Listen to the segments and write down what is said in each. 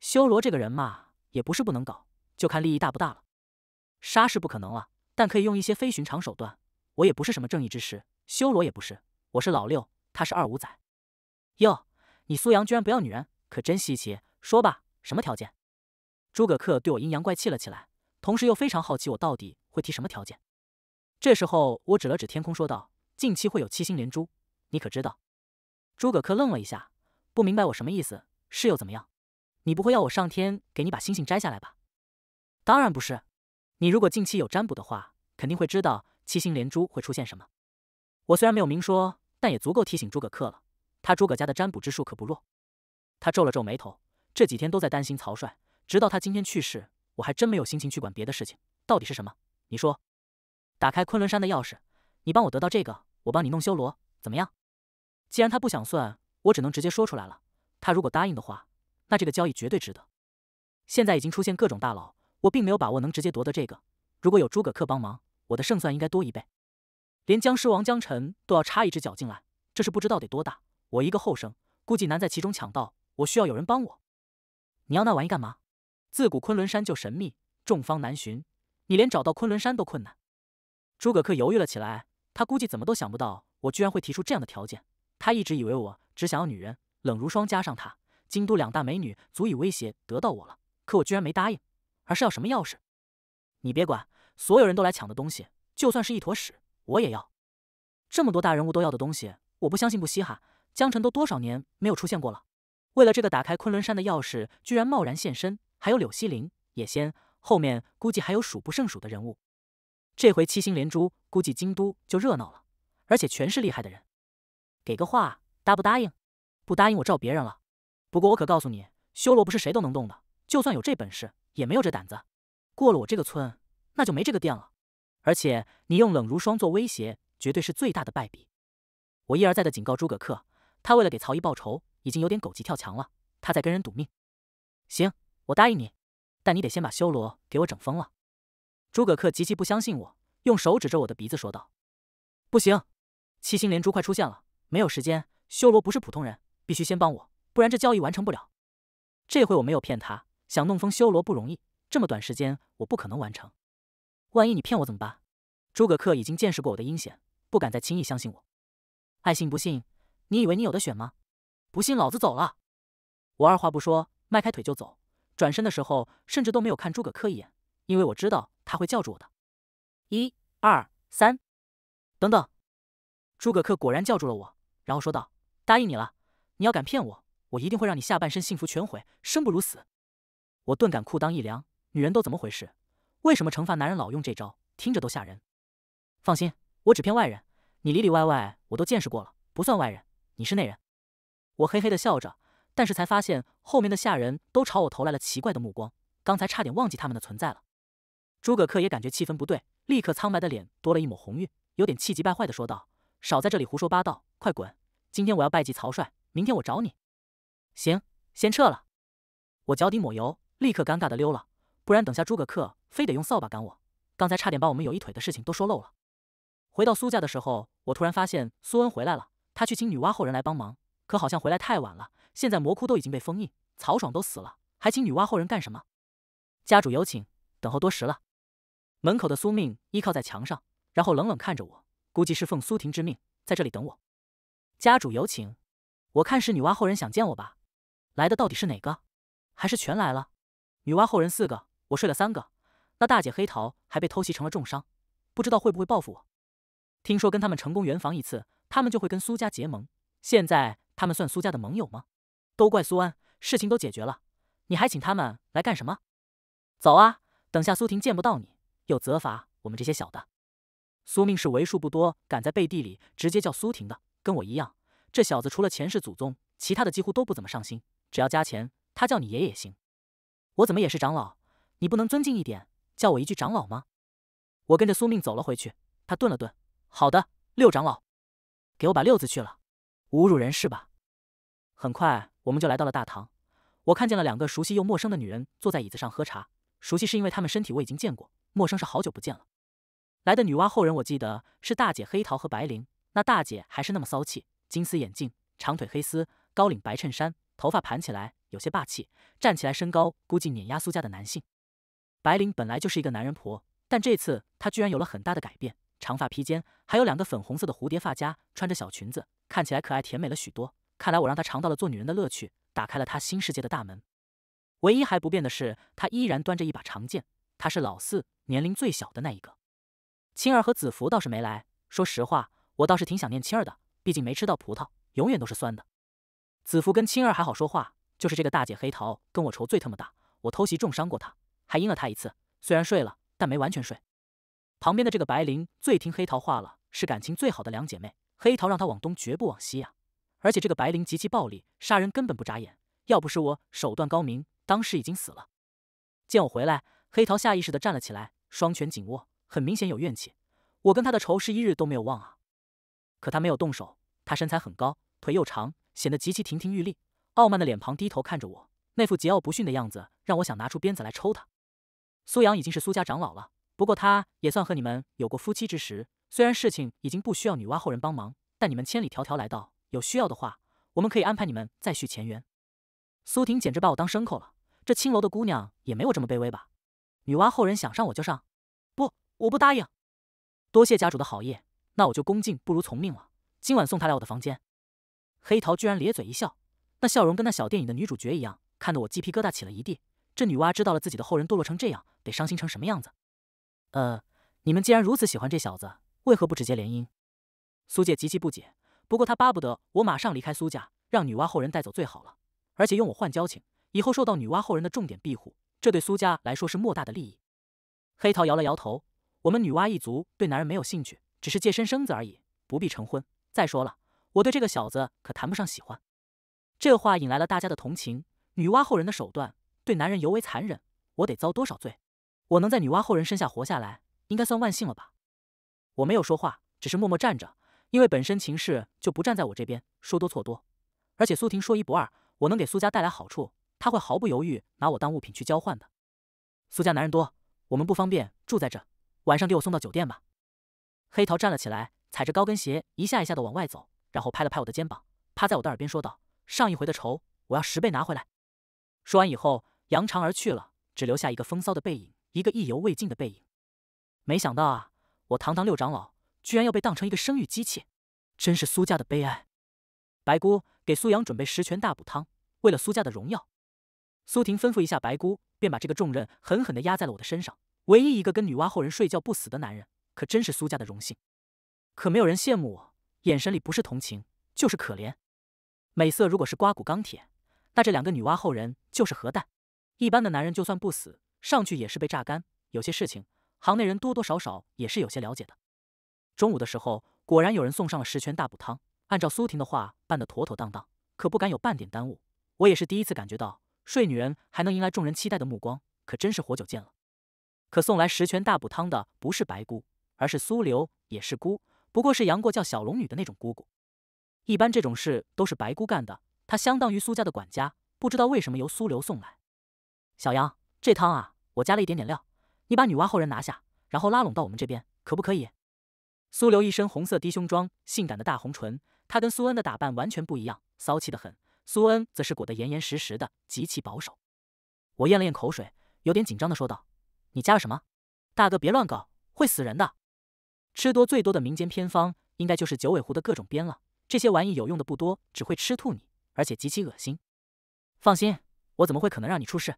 修罗这个人嘛，也不是不能搞，就看利益大不大了。杀是不可能了，但可以用一些非寻常手段。我也不是什么正义之士，修罗也不是，我是老六，他是二五仔。哟，你苏阳居然不要女人，可真稀奇。说吧，什么条件？诸葛恪对我阴阳怪气了起来，同时又非常好奇我到底会提什么条件。这时候，我指了指天空，说道：“近期会有七星连珠，你可知道？”诸葛恪愣了一下，不明白我什么意思。是又怎么样？你不会要我上天给你把星星摘下来吧？当然不是。你如果近期有占卜的话，肯定会知道七星连珠会出现什么。我虽然没有明说，但也足够提醒诸葛恪了。他诸葛家的占卜之术可不弱。他皱了皱眉头，这几天都在担心曹帅，直到他今天去世，我还真没有心情去管别的事情。到底是什么？你说，打开昆仑山的钥匙，你帮我得到这个，我帮你弄修罗，怎么样？既然他不想算，我只能直接说出来了。他如果答应的话。那这个交易绝对值得。现在已经出现各种大佬，我并没有把握能直接夺得这个。如果有诸葛恪帮忙，我的胜算应该多一倍。连僵尸王江晨都要插一只脚进来，这是不知道得多大。我一个后生，估计难在其中抢到。我需要有人帮我。你要那玩意干嘛？自古昆仑山就神秘，众方难寻。你连找到昆仑山都困难。诸葛恪犹豫了起来，他估计怎么都想不到我居然会提出这样的条件。他一直以为我只想要女人，冷如霜加上他。京都两大美女足以威胁得到我了，可我居然没答应，而是要什么钥匙？你别管，所有人都来抢的东西，就算是一坨屎，我也要。这么多大人物都要的东西，我不相信不稀罕。江辰都多少年没有出现过了，为了这个打开昆仑山的钥匙，居然贸然现身。还有柳希林、野仙，后面估计还有数不胜数的人物。这回七星连珠，估计京都就热闹了，而且全是厉害的人。给个话，答不答应？不答应，我照别人了。不过我可告诉你，修罗不是谁都能动的。就算有这本事，也没有这胆子。过了我这个村，那就没这个店了。而且你用冷如霜做威胁，绝对是最大的败笔。我一而再的警告诸葛恪，他为了给曹毅报仇，已经有点狗急跳墙了。他在跟人赌命。行，我答应你，但你得先把修罗给我整疯了。诸葛恪极其不相信我，用手指着我的鼻子说道：“不行，七星连珠快出现了，没有时间。修罗不是普通人，必须先帮我。”不然这交易完成不了。这回我没有骗他，想弄封修罗不容易，这么短时间我不可能完成。万一你骗我怎么办？诸葛恪已经见识过我的阴险，不敢再轻易相信我。爱信不信？你以为你有的选吗？不信老子走了！我二话不说，迈开腿就走。转身的时候，甚至都没有看诸葛恪一眼，因为我知道他会叫住我的。一、二、三……等等！诸葛恪果然叫住了我，然后说道：“答应你了，你要敢骗我。”我一定会让你下半身幸福全毁，生不如死！我顿感裤裆一凉，女人都怎么回事？为什么惩罚男人老用这招？听着都吓人。放心，我只骗外人，你里里外外我都见识过了，不算外人，你是内人。我嘿嘿的笑着，但是才发现后面的下人都朝我投来了奇怪的目光，刚才差点忘记他们的存在了。诸葛恪也感觉气氛不对，立刻苍白的脸多了一抹红晕，有点气急败坏的说道：“少在这里胡说八道，快滚！今天我要拜祭曹帅，明天我找你。”行，先撤了。我脚底抹油，立刻尴尬的溜了。不然等下诸葛恪非得用扫把赶我。刚才差点把我们有一腿的事情都说漏了。回到苏家的时候，我突然发现苏恩回来了。他去请女娲后人来帮忙，可好像回来太晚了。现在魔窟都已经被封印，曹爽都死了，还请女娲后人干什么？家主有请，等候多时了。门口的苏命依靠在墙上，然后冷冷看着我。估计是奉苏婷之命在这里等我。家主有请，我看是女娲后人想见我吧。来的到底是哪个？还是全来了？女娲后人四个，我睡了三个，那大姐黑桃还被偷袭成了重伤，不知道会不会报复我。听说跟他们成功圆房一次，他们就会跟苏家结盟。现在他们算苏家的盟友吗？都怪苏安，事情都解决了，你还请他们来干什么？走啊，等下苏婷见不到你，又责罚我们这些小的。苏命是为数不多敢在背地里直接叫苏婷的，跟我一样，这小子除了前世祖宗，其他的几乎都不怎么上心。只要加钱，他叫你爷也行。我怎么也是长老，你不能尊敬一点，叫我一句长老吗？我跟着苏命走了回去。他顿了顿，好的，六长老，给我把六字去了，侮辱人是吧？很快我们就来到了大堂，我看见了两个熟悉又陌生的女人坐在椅子上喝茶。熟悉是因为她们身体我已经见过，陌生是好久不见了。来的女娲后人，我记得是大姐黑桃和白灵。那大姐还是那么骚气，金丝眼镜，长腿黑丝，高领白衬衫。头发盘起来，有些霸气。站起来，身高估计碾压苏家的男性。白灵本来就是一个男人婆，但这次她居然有了很大的改变。长发披肩，还有两个粉红色的蝴蝶发夹，穿着小裙子，看起来可爱甜美了许多。看来我让她尝到了做女人的乐趣，打开了她新世界的大门。唯一还不变的是，她依然端着一把长剑。她是老四，年龄最小的那一个。青儿和子服倒是没来。说实话，我倒是挺想念青儿的，毕竟没吃到葡萄，永远都是酸的。子服跟青儿还好说话，就是这个大姐黑桃跟我仇最他妈大，我偷袭重伤过她，还阴了她一次。虽然睡了，但没完全睡。旁边的这个白灵最听黑桃话了，是感情最好的两姐妹。黑桃让她往东，绝不往西呀。而且这个白灵极其暴力，杀人根本不眨眼。要不是我手段高明，当时已经死了。见我回来，黑桃下意识的站了起来，双拳紧握，很明显有怨气。我跟他的仇是一日都没有忘啊。可他没有动手，他身材很高，腿又长。显得极其亭亭玉立，傲慢的脸庞低头看着我，那副桀骜不驯的样子让我想拿出鞭子来抽他。苏阳已经是苏家长老了，不过他也算和你们有过夫妻之时。虽然事情已经不需要女娲后人帮忙，但你们千里迢迢来到，有需要的话，我们可以安排你们再续前缘。苏婷简直把我当牲口了，这青楼的姑娘也没有这么卑微吧？女娲后人想上我就上，不，我不答应。多谢家主的好意，那我就恭敬不如从命了。今晚送她来我的房间。黑桃居然咧嘴一笑，那笑容跟那小电影的女主角一样，看得我鸡皮疙瘩起了一地。这女娲知道了自己的后人堕落成这样，得伤心成什么样子？呃，你们既然如此喜欢这小子，为何不直接联姻？苏界极其不解，不过他巴不得我马上离开苏家，让女娲后人带走最好了。而且用我换交情，以后受到女娲后人的重点庇护，这对苏家来说是莫大的利益。黑桃摇了摇头，我们女娲一族对男人没有兴趣，只是借身生子而已，不必成婚。再说了。我对这个小子可谈不上喜欢，这话引来了大家的同情。女娲后人的手段对男人尤为残忍，我得遭多少罪？我能在女娲后人身下活下来，应该算万幸了吧？我没有说话，只是默默站着，因为本身秦氏就不站在我这边，说多错多。而且苏婷说一不二，我能给苏家带来好处，他会毫不犹豫拿我当物品去交换的。苏家男人多，我们不方便住在这，晚上给我送到酒店吧。黑桃站了起来，踩着高跟鞋一下一下的往外走。然后拍了拍我的肩膀，趴在我的耳边说道：“上一回的仇，我要十倍拿回来。”说完以后，扬长而去了，只留下一个风骚的背影，一个意犹未尽的背影。没想到啊，我堂堂六长老，居然要被当成一个生育机器，真是苏家的悲哀。白姑，给苏阳准备十全大补汤，为了苏家的荣耀。苏婷吩咐一下白姑，便把这个重任狠狠的压在了我的身上。唯一一个跟女娲后人睡觉不死的男人，可真是苏家的荣幸。可没有人羡慕我。眼神里不是同情，就是可怜。美色如果是刮骨钢铁，那这两个女娲后人就是核弹。一般的男人就算不死，上去也是被榨干。有些事情，行内人多多少少也是有些了解的。中午的时候，果然有人送上了十全大补汤，按照苏婷的话办的妥妥当当，可不敢有半点耽误。我也是第一次感觉到睡女人还能迎来众人期待的目光，可真是活久见了。可送来十全大补汤的不是白姑，而是苏流，也是姑。不过是杨过叫小龙女的那种姑姑，一般这种事都是白姑干的，她相当于苏家的管家。不知道为什么由苏流送来。小杨，这汤啊，我加了一点点料，你把女娲后人拿下，然后拉拢到我们这边，可不可以？苏流一身红色低胸装，性感的大红唇，她跟苏恩的打扮完全不一样，骚气的很。苏恩则是裹得严严实实的，极其保守。我咽了咽口水，有点紧张的说道：“你加了什么？大哥别乱搞，会死人的。”吃多最多的民间偏方，应该就是九尾狐的各种鞭了。这些玩意有用的不多，只会吃吐你，而且极其恶心。放心，我怎么会可能让你出事？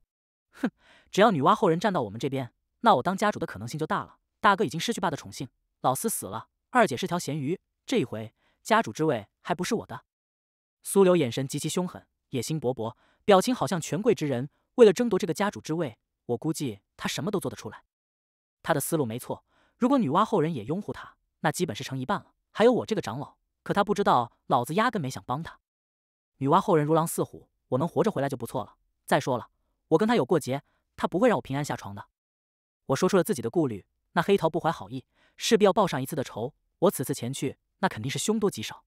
哼，只要女娲后人站到我们这边，那我当家主的可能性就大了。大哥已经失去爸的宠幸，老四死了，二姐是条咸鱼，这一回家主之位还不是我的。苏流眼神极其凶狠，野心勃勃，表情好像权贵之人。为了争夺这个家主之位，我估计他什么都做得出来。他的思路没错。如果女娲后人也拥护他，那基本是成一半了。还有我这个长老，可他不知道，老子压根没想帮他。女娲后人如狼似虎，我能活着回来就不错了。再说了，我跟他有过节，他不会让我平安下床的。我说出了自己的顾虑，那黑桃不怀好意，势必要报上一次的仇。我此次前去，那肯定是凶多吉少。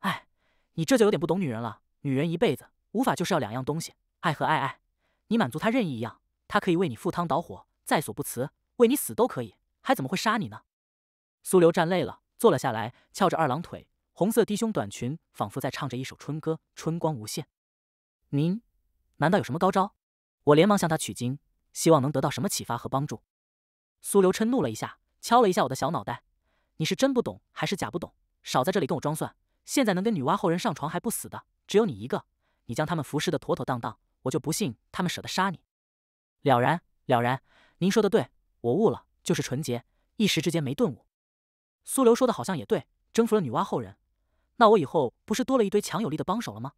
哎，你这就有点不懂女人了。女人一辈子，无法就是要两样东西，爱和爱爱。你满足她任意一样，她可以为你赴汤蹈火，在所不辞，为你死都可以。还怎么会杀你呢？苏流站累了，坐了下来，翘着二郎腿，红色低胸短裙仿佛在唱着一首春歌，春光无限。您难道有什么高招？我连忙向他取经，希望能得到什么启发和帮助。苏流嗔怒了一下，敲了一下我的小脑袋：“你是真不懂还是假不懂？少在这里跟我装蒜！现在能跟女娲后人上床还不死的，只有你一个。你将他们服侍的妥妥当当，我就不信他们舍得杀你。”了然了然，您说的对，我悟了。就是纯洁，一时之间没顿悟。苏流说的好像也对，征服了女娲后人，那我以后不是多了一堆强有力的帮手了吗？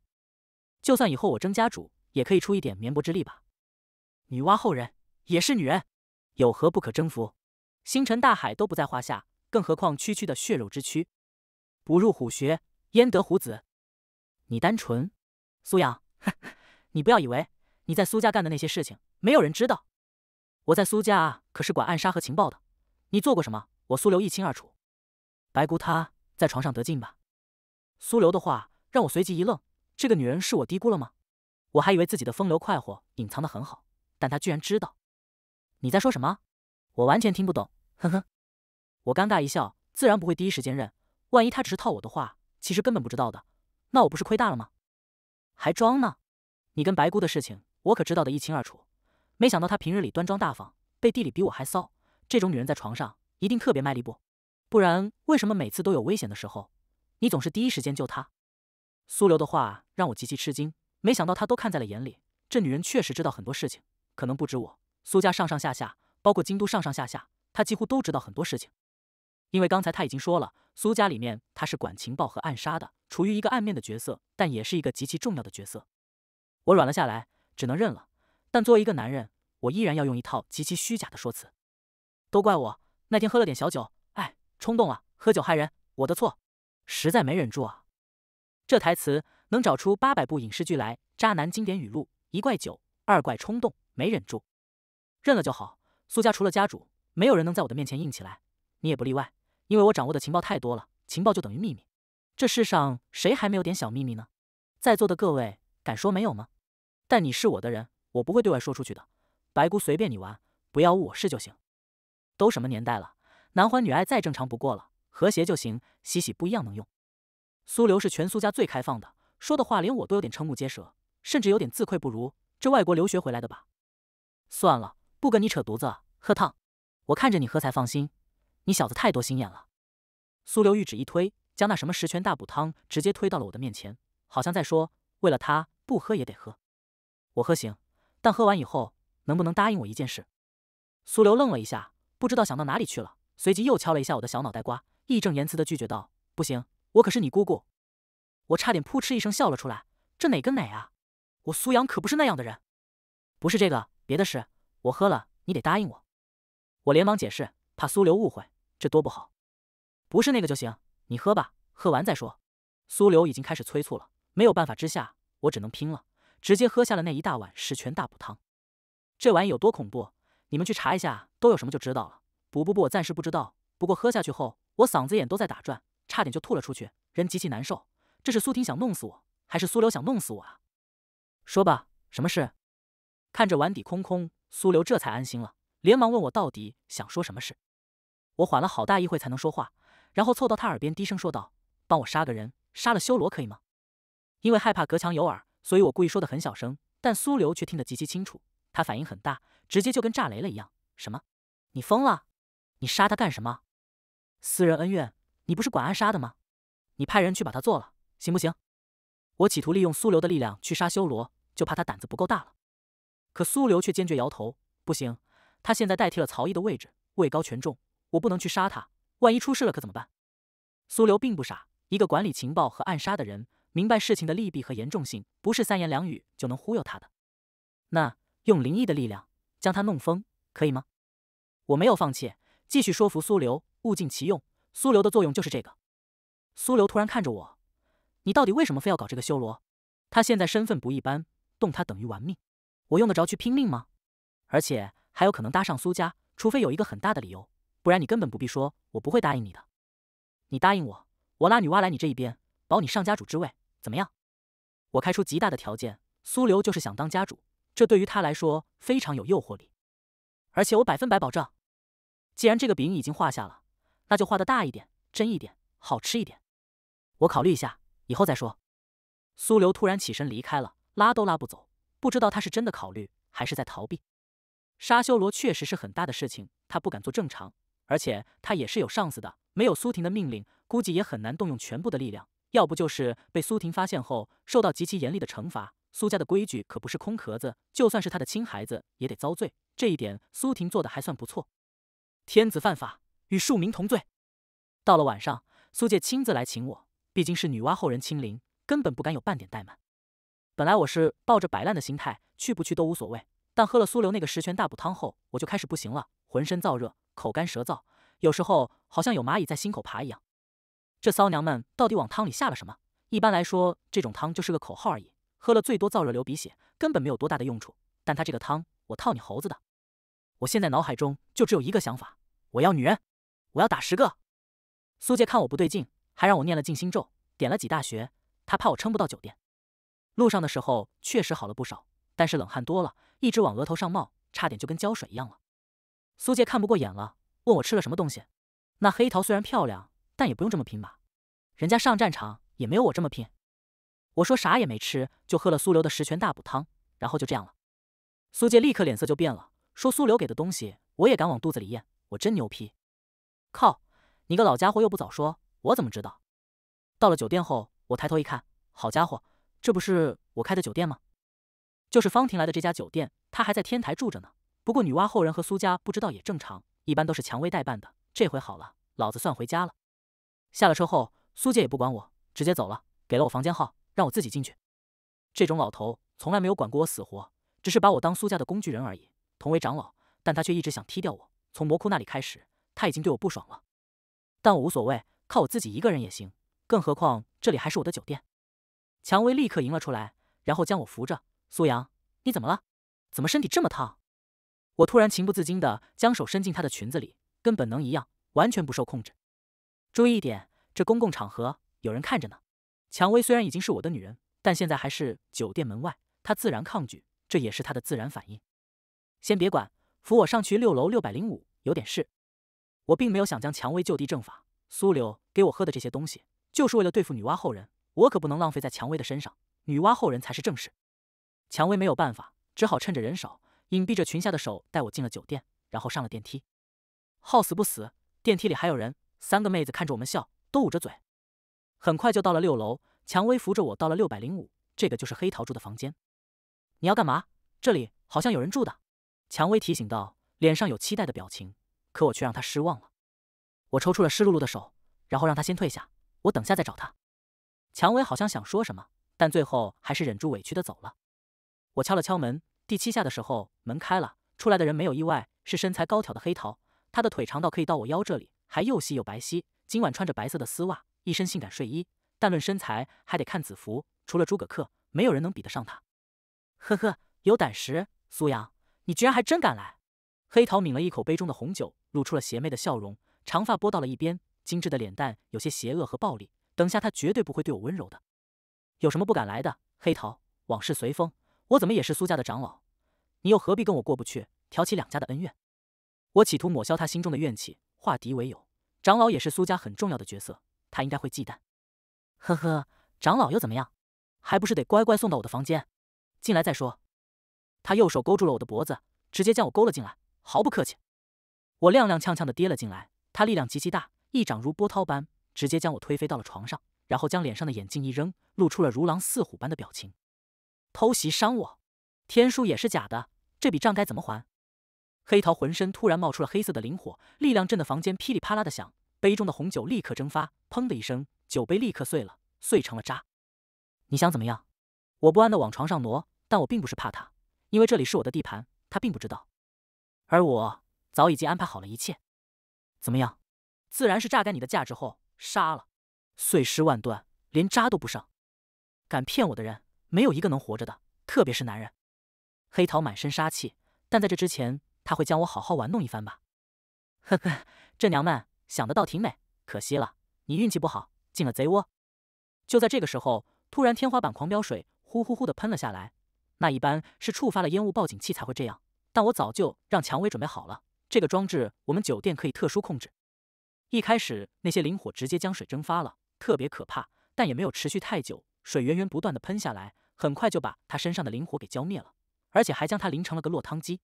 就算以后我争家主，也可以出一点绵薄之力吧。女娲后人也是女人，有何不可征服？星辰大海都不在话下，更何况区区的血肉之躯？不入虎穴，焉得虎子？你单纯，苏阳，你不要以为你在苏家干的那些事情没有人知道。我在苏家可是管暗杀和情报的，你做过什么？我苏流一清二楚。白姑她在床上得劲吧？苏流的话让我随即一愣，这个女人是我低估了吗？我还以为自己的风流快活隐藏的很好，但她居然知道。你在说什么？我完全听不懂。哼哼，我尴尬一笑，自然不会第一时间认。万一她只是套我的话，其实根本不知道的，那我不是亏大了吗？还装呢？你跟白姑的事情，我可知道的一清二楚。没想到她平日里端庄大方，背地里比我还骚。这种女人在床上一定特别卖力不？不然为什么每次都有危险的时候，你总是第一时间救她？苏流的话让我极其吃惊，没想到她都看在了眼里。这女人确实知道很多事情，可能不止我。苏家上上下下，包括京都上上下下，她几乎都知道很多事情。因为刚才他已经说了，苏家里面他是管情报和暗杀的，处于一个暗面的角色，但也是一个极其重要的角色。我软了下来，只能认了。但作为一个男人，我依然要用一套极其虚假的说辞。都怪我那天喝了点小酒，哎，冲动了，喝酒害人，我的错，实在没忍住啊。这台词能找出八百部影视剧来，渣男经典语录：一怪酒，二怪冲动，没忍住，认了就好。苏家除了家主，没有人能在我的面前硬起来，你也不例外，因为我掌握的情报太多了，情报就等于秘密。这世上谁还没有点小秘密呢？在座的各位，敢说没有吗？但你是我的人。我不会对外说出去的，白姑随便你玩，不要误我事就行。都什么年代了，男欢女爱再正常不过了，和谐就行。洗洗不一样能用。苏流是全苏家最开放的，说的话连我都有点瞠目结舌，甚至有点自愧不如。这外国留学回来的吧？算了，不跟你扯犊子，喝汤，我看着你喝才放心。你小子太多心眼了。苏流玉指一推，将那什么十全大补汤直接推到了我的面前，好像在说，为了他不喝也得喝。我喝行。但喝完以后，能不能答应我一件事？苏流愣了一下，不知道想到哪里去了，随即又敲了一下我的小脑袋瓜，义正言辞的拒绝道：“不行，我可是你姑姑。”我差点扑哧一声笑了出来，这哪跟哪啊？我苏阳可不是那样的人。不是这个，别的事，我喝了，你得答应我。我连忙解释，怕苏流误会，这多不好。不是那个就行，你喝吧，喝完再说。苏流已经开始催促了，没有办法之下，我只能拼了。直接喝下了那一大碗十全大补汤，这玩意有多恐怖？你们去查一下都有什么就知道了。补不补？我暂时不知道。不过喝下去后，我嗓子眼都在打转，差点就吐了出去，人极其难受。这是苏婷想弄死我，还是苏流想弄死我啊？说吧，什么事？看着碗底空空，苏流这才安心了，连忙问我到底想说什么事。我缓了好大一会才能说话，然后凑到他耳边低声说道：“帮我杀个人，杀了修罗可以吗？因为害怕隔墙有耳。”所以我故意说的很小声，但苏流却听得极其清楚。他反应很大，直接就跟炸雷了一样：“什么？你疯了？你杀他干什么？私人恩怨？你不是管暗杀的吗？你派人去把他做了，行不行？”我企图利用苏流的力量去杀修罗，就怕他胆子不够大了。可苏流却坚决摇头：“不行，他现在代替了曹毅的位置，位高权重，我不能去杀他。万一出事了，可怎么办？”苏流并不傻，一个管理情报和暗杀的人。明白事情的利弊和严重性，不是三言两语就能忽悠他的。那用灵异的力量将他弄疯可以吗？我没有放弃，继续说服苏流。物尽其用，苏流的作用就是这个。苏流突然看着我：“你到底为什么非要搞这个修罗？他现在身份不一般，动他等于玩命。我用得着去拼命吗？而且还有可能搭上苏家，除非有一个很大的理由，不然你根本不必说，我不会答应你的。你答应我，我拉女娲来你这一边，保你上家主之位。”怎么样？我开出极大的条件，苏流就是想当家主，这对于他来说非常有诱惑力。而且我百分百保证，既然这个饼已经画下了，那就画的大一点、真一点、好吃一点。我考虑一下，以后再说。苏流突然起身离开了，拉都拉不走。不知道他是真的考虑，还是在逃避。沙修罗确实是很大的事情，他不敢做正常，而且他也是有上司的，没有苏婷的命令，估计也很难动用全部的力量。要不就是被苏婷发现后受到极其严厉的惩罚。苏家的规矩可不是空壳子，就算是他的亲孩子也得遭罪。这一点苏婷做的还算不错。天子犯法，与庶民同罪。到了晚上，苏戒亲自来请我，毕竟是女娲后人亲临，根本不敢有半点怠慢。本来我是抱着摆烂的心态，去不去都无所谓。但喝了苏流那个十全大补汤后，我就开始不行了，浑身燥热，口干舌燥，有时候好像有蚂蚁在心口爬一样。这骚娘们到底往汤里下了什么？一般来说，这种汤就是个口号而已，喝了最多燥热流鼻血，根本没有多大的用处。但他这个汤，我套你猴子的！我现在脑海中就只有一个想法：我要女人，我要打十个。苏杰看我不对劲，还让我念了静心咒，点了几大穴，他怕我撑不到酒店。路上的时候确实好了不少，但是冷汗多了，一直往额头上冒，差点就跟胶水一样了。苏杰看不过眼了，问我吃了什么东西。那黑桃虽然漂亮。但也不用这么拼吧，人家上战场也没有我这么拼。我说啥也没吃，就喝了苏流的十全大补汤，然后就这样了。苏介立刻脸色就变了，说：“苏流给的东西，我也敢往肚子里咽，我真牛批！靠，你个老家伙又不早说，我怎么知道？”到了酒店后，我抬头一看，好家伙，这不是我开的酒店吗？就是方婷来的这家酒店，她还在天台住着呢。不过女娲后人和苏家不知道也正常，一般都是蔷薇代办的。这回好了，老子算回家了。下了车后，苏建也不管我，直接走了，给了我房间号，让我自己进去。这种老头从来没有管过我死活，只是把我当苏家的工具人而已。同为长老，但他却一直想踢掉我。从魔窟那里开始，他已经对我不爽了。但我无所谓，靠我自己一个人也行。更何况这里还是我的酒店。蔷薇立刻迎了出来，然后将我扶着。苏阳，你怎么了？怎么身体这么烫？我突然情不自禁地将手伸进她的裙子里，跟本能一样，完全不受控制。注意一点，这公共场合有人看着呢。蔷薇虽然已经是我的女人，但现在还是酒店门外，她自然抗拒，这也是她的自然反应。先别管，扶我上去六楼六百零五，有点事。我并没有想将蔷薇就地正法，苏柳给我喝的这些东西，就是为了对付女娲后人，我可不能浪费在蔷薇的身上。女娲后人才是正事。蔷薇没有办法，只好趁着人少，隐蔽着裙下的手带我进了酒店，然后上了电梯。好死不死，电梯里还有人。三个妹子看着我们笑，都捂着嘴。很快就到了六楼，蔷薇扶着我到了六百零五，这个就是黑桃住的房间。你要干嘛？这里好像有人住的。蔷薇提醒道，脸上有期待的表情。可我却让她失望了。我抽出了湿漉漉的手，然后让她先退下，我等下再找她。蔷薇好像想说什么，但最后还是忍住委屈的走了。我敲了敲门，第七下的时候门开了，出来的人没有意外，是身材高挑的黑桃。他的腿长到可以到我腰这里。还又细又白皙，今晚穿着白色的丝袜，一身性感睡衣。但论身材，还得看子服。除了诸葛恪，没有人能比得上他。呵呵，有胆识，苏阳，你居然还真敢来！黑桃抿了一口杯中的红酒，露出了邪魅的笑容。长发拨到了一边，精致的脸蛋有些邪恶和暴力。等下他绝对不会对我温柔的。有什么不敢来的？黑桃，往事随风，我怎么也是苏家的长老，你又何必跟我过不去，挑起两家的恩怨？我企图抹消他心中的怨气。化敌为友，长老也是苏家很重要的角色，他应该会忌惮。呵呵，长老又怎么样？还不是得乖乖送到我的房间，进来再说。他右手勾住了我的脖子，直接将我勾了进来，毫不客气。我踉踉跄跄的跌了进来，他力量极其大，一掌如波涛般，直接将我推飞到了床上，然后将脸上的眼镜一扔，露出了如狼似虎般的表情。偷袭伤我，天书也是假的，这笔账该怎么还？黑桃浑身突然冒出了黑色的灵火，力量震得房间噼里啪啦的响，杯中的红酒立刻蒸发，砰的一声，酒杯立刻碎了，碎成了渣。你想怎么样？我不安的往床上挪，但我并不是怕他，因为这里是我的地盘，他并不知道，而我早已经安排好了一切。怎么样？自然是榨干你的价值后杀了，碎尸万段，连渣都不剩。敢骗我的人，没有一个能活着的，特别是男人。黑桃满身杀气，但在这之前。他会将我好好玩弄一番吧？呵呵，这娘们想的倒挺美，可惜了，你运气不好，进了贼窝。就在这个时候，突然天花板狂飙水，呼呼呼的喷了下来。那一般是触发了烟雾报警器才会这样，但我早就让蔷薇准备好了这个装置，我们酒店可以特殊控制。一开始那些灵火直接将水蒸发了，特别可怕，但也没有持续太久，水源源不断的喷下来，很快就把他身上的灵火给浇灭了，而且还将他淋成了个落汤鸡。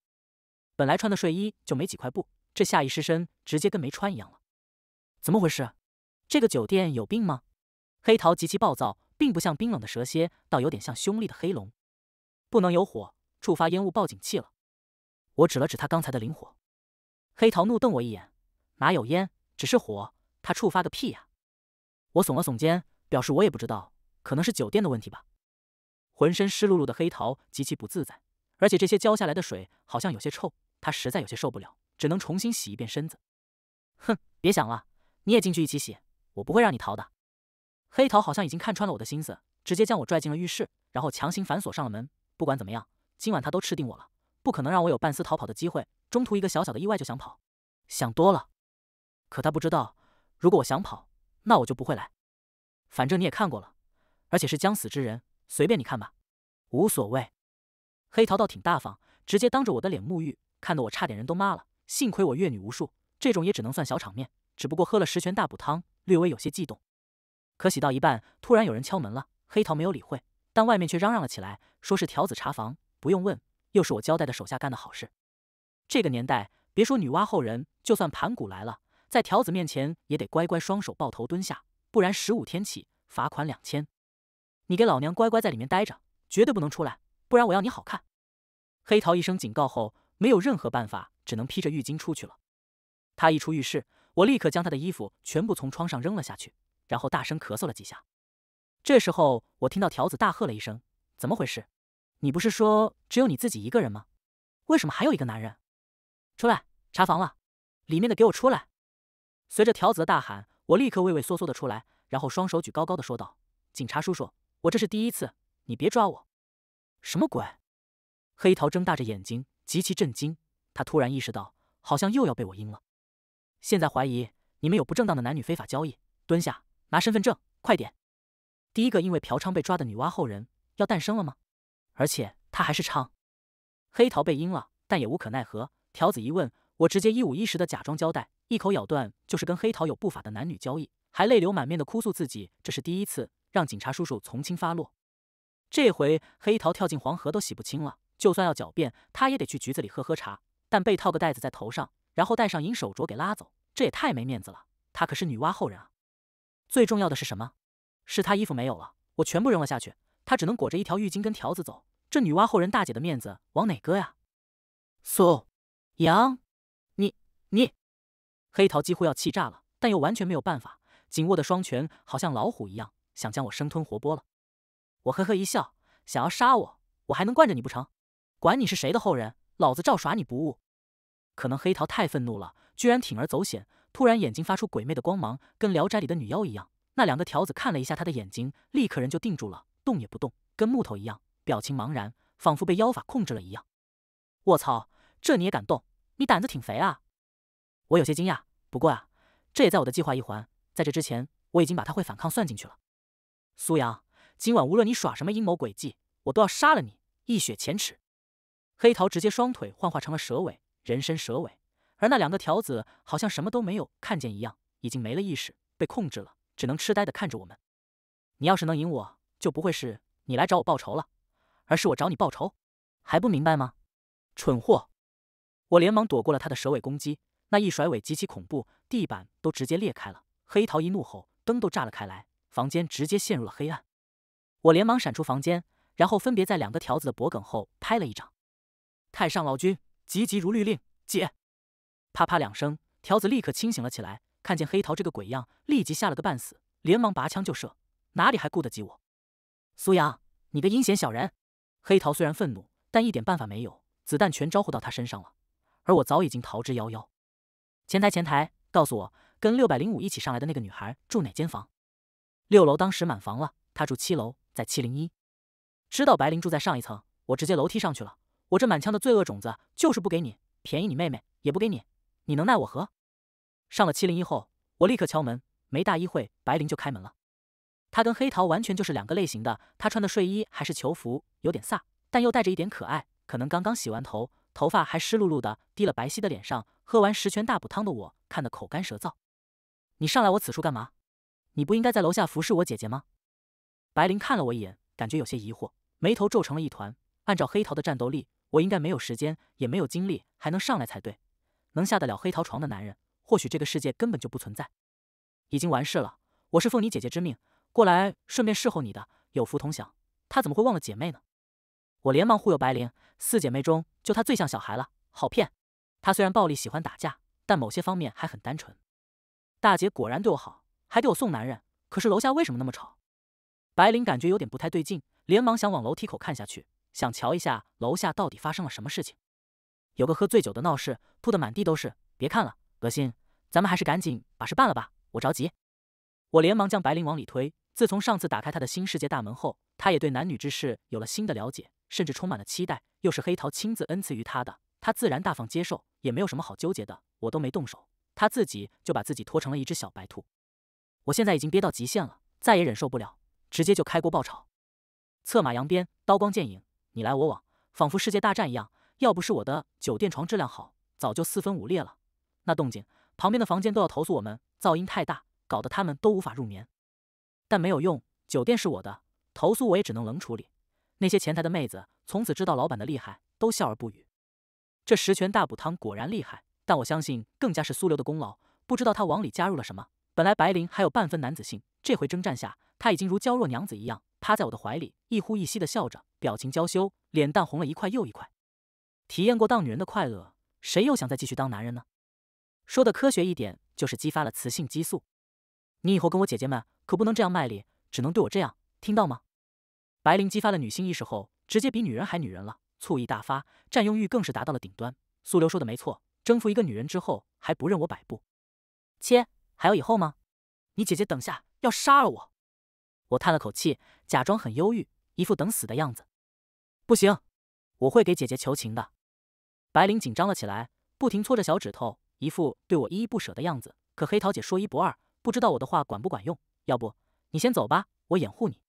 本来穿的睡衣就没几块布，这下意识身直接跟没穿一样了，怎么回事？这个酒店有病吗？黑桃极其暴躁，并不像冰冷的蛇蝎，倒有点像凶厉的黑龙。不能有火，触发烟雾报警器了。我指了指他刚才的灵火，黑桃怒瞪我一眼：“哪有烟，只是火，他触发个屁呀！”我耸了耸肩，表示我也不知道，可能是酒店的问题吧。浑身湿漉漉的黑桃极其不自在，而且这些浇下来的水好像有些臭。他实在有些受不了，只能重新洗一遍身子。哼，别想了，你也进去一起洗，我不会让你逃的。黑桃好像已经看穿了我的心思，直接将我拽进了浴室，然后强行反锁上了门。不管怎么样，今晚他都吃定我了，不可能让我有半丝逃跑的机会。中途一个小小的意外就想跑，想多了。可他不知道，如果我想跑，那我就不会来。反正你也看过了，而且是将死之人，随便你看吧，无所谓。黑桃倒挺大方，直接当着我的脸沐浴。看得我差点人都麻了，幸亏我阅女无数，这种也只能算小场面。只不过喝了十全大补汤，略微有些悸动。可洗到一半，突然有人敲门了。黑桃没有理会，但外面却嚷嚷了起来，说是条子查房。不用问，又是我交代的手下干的好事。这个年代，别说女娲后人，就算盘古来了，在条子面前也得乖乖双手抱头蹲下，不然十五天起罚款两千。你给老娘乖乖在里面待着，绝对不能出来，不然我要你好看。黑桃一声警告后。没有任何办法，只能披着浴巾出去了。他一出浴室，我立刻将他的衣服全部从窗上扔了下去，然后大声咳嗽了几下。这时候，我听到条子大喝了一声：“怎么回事？你不是说只有你自己一个人吗？为什么还有一个男人？出来查房了，里面的给我出来！”随着条子的大喊，我立刻畏畏缩缩的出来，然后双手举高高的说道：“警察叔叔，我这是第一次，你别抓我！”什么鬼？黑桃睁大着眼睛。极其震惊，他突然意识到，好像又要被我阴了。现在怀疑你们有不正当的男女非法交易，蹲下拿身份证，快点！第一个因为嫖娼被抓的女娲后人要诞生了吗？而且她还是娼。黑桃被阴了，但也无可奈何。条子一问，我直接一五一十的假装交代，一口咬断就是跟黑桃有不法的男女交易，还泪流满面的哭诉自己这是第一次，让警察叔叔从轻发落。这回黑桃跳进黄河都洗不清了。就算要狡辩，他也得去局子里喝喝茶。但被套个袋子在头上，然后戴上银手镯给拉走，这也太没面子了。他可是女娲后人啊！最重要的是什么？是他衣服没有了，我全部扔了下去，他只能裹着一条浴巾跟条子走。这女娲后人大姐的面子往哪搁呀？苏阳，你你，黑桃几乎要气炸了，但又完全没有办法，紧握的双拳好像老虎一样，想将我生吞活剥了。我呵呵一笑，想要杀我，我还能惯着你不成？管你是谁的后人，老子照耍你不误。可能黑桃太愤怒了，居然铤而走险。突然眼睛发出鬼魅的光芒，跟聊斋里的女妖一样。那两个条子看了一下他的眼睛，立刻人就定住了，动也不动，跟木头一样，表情茫然，仿佛被妖法控制了一样。我操，这你也敢动？你胆子挺肥啊！我有些惊讶，不过啊，这也在我的计划一环。在这之前，我已经把他会反抗算进去了。苏阳，今晚无论你耍什么阴谋诡计，我都要杀了你，一雪前耻。黑桃直接双腿幻化成了蛇尾，人身蛇尾，而那两个条子好像什么都没有看见一样，已经没了意识，被控制了，只能痴呆的看着我们。你要是能赢我，就不会是你来找我报仇了，而是我找你报仇，还不明白吗？蠢货！我连忙躲过了他的蛇尾攻击，那一甩尾极其恐怖，地板都直接裂开了。黑桃一怒吼，灯都炸了开来，房间直接陷入了黑暗。我连忙闪出房间，然后分别在两个条子的脖梗后拍了一掌。太上老君，急急如律令！姐，啪啪两声，条子立刻清醒了起来，看见黑桃这个鬼样，立即吓了个半死，连忙拔枪就射，哪里还顾得及我？苏阳，你个阴险小人！黑桃虽然愤怒，但一点办法没有，子弹全招呼到他身上了，而我早已经逃之夭夭。前台，前台，告诉我，跟六百零五一起上来的那个女孩住哪间房？六楼当时满房了，她住七楼，在七零一。知道白灵住在上一层，我直接楼梯上去了。我这满腔的罪恶种子就是不给你便宜，你妹妹也不给你，你能奈我何？上了七零一后，我立刻敲门，没大一会，白灵就开门了。她跟黑桃完全就是两个类型的，她穿的睡衣还是囚服，有点飒，但又带着一点可爱，可能刚刚洗完头，头发还湿漉漉的，滴了白皙的脸上。喝完十全大补汤的我，看得口干舌燥。你上来我此处干嘛？你不应该在楼下服侍我姐姐吗？白灵看了我一眼，感觉有些疑惑，眉头皱成了一团。按照黑桃的战斗力，我应该没有时间，也没有精力，还能上来才对。能下得了黑桃床的男人，或许这个世界根本就不存在。已经完事了，我是奉你姐姐之命过来，顺便侍候你的，有福同享。她怎么会忘了姐妹呢？我连忙忽悠白灵，四姐妹中就她最像小孩了，好骗。她虽然暴力，喜欢打架，但某些方面还很单纯。大姐果然对我好，还给我送男人。可是楼下为什么那么吵？白灵感觉有点不太对劲，连忙想往楼梯口看下去。想瞧一下楼下到底发生了什么事情？有个喝醉酒的闹事，吐得满地都是。别看了，恶心。咱们还是赶紧把事办了吧，我着急。我连忙将白灵往里推。自从上次打开他的新世界大门后，他也对男女之事有了新的了解，甚至充满了期待。又是黑桃亲自恩赐于他的，他自然大方接受，也没有什么好纠结的。我都没动手，他自己就把自己拖成了一只小白兔。我现在已经憋到极限了，再也忍受不了，直接就开锅爆炒。策马扬鞭，刀光剑影。你来我往，仿佛世界大战一样。要不是我的酒店床质量好，早就四分五裂了。那动静，旁边的房间都要投诉我们噪音太大，搞得他们都无法入眠。但没有用，酒店是我的，投诉我也只能冷处理。那些前台的妹子从此知道老板的厉害，都笑而不语。这十全大补汤果然厉害，但我相信更加是苏流的功劳。不知道他往里加入了什么。本来白灵还有半分男子性，这回征战下，她已经如娇弱娘子一样趴在我的怀里，一呼一吸的笑着。表情娇羞，脸蛋红了一块又一块。体验过当女人的快乐，谁又想再继续当男人呢？说的科学一点，就是激发了雌性激素。你以后跟我姐姐们可不能这样卖力，只能对我这样，听到吗？白灵激发了女性意识后，直接比女人还女人了，醋意大发，占用欲更是达到了顶端。苏流说的没错，征服一个女人之后还不任我摆布？切，还有以后吗？你姐姐等下要杀了我。我叹了口气，假装很忧郁。一副等死的样子，不行，我会给姐姐求情的。白灵紧张了起来，不停搓着小指头，一副对我依依不舍的样子。可黑桃姐说一不二，不知道我的话管不管用。要不你先走吧，我掩护你。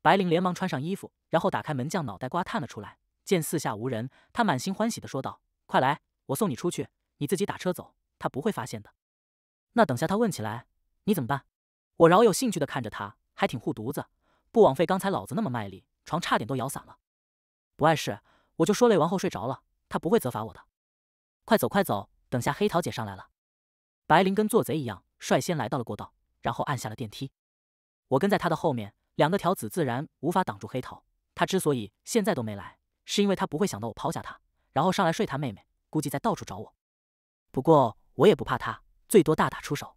白灵连忙穿上衣服，然后打开门将脑袋瓜探了出来。见四下无人，她满心欢喜的说道：“快来，我送你出去，你自己打车走，他不会发现的。”那等下他问起来，你怎么办？我饶有兴趣的看着他，还挺护犊子。不枉费刚才老子那么卖力，床差点都摇散了。不碍事，我就说累，王后睡着了，他不会责罚我的。快走快走，等下黑桃姐上来了。白灵跟做贼一样，率先来到了过道，然后按下了电梯。我跟在他的后面，两个条子自然无法挡住黑桃。他之所以现在都没来，是因为他不会想到我抛下他，然后上来睡他妹妹，估计在到处找我。不过我也不怕他，最多大打出手。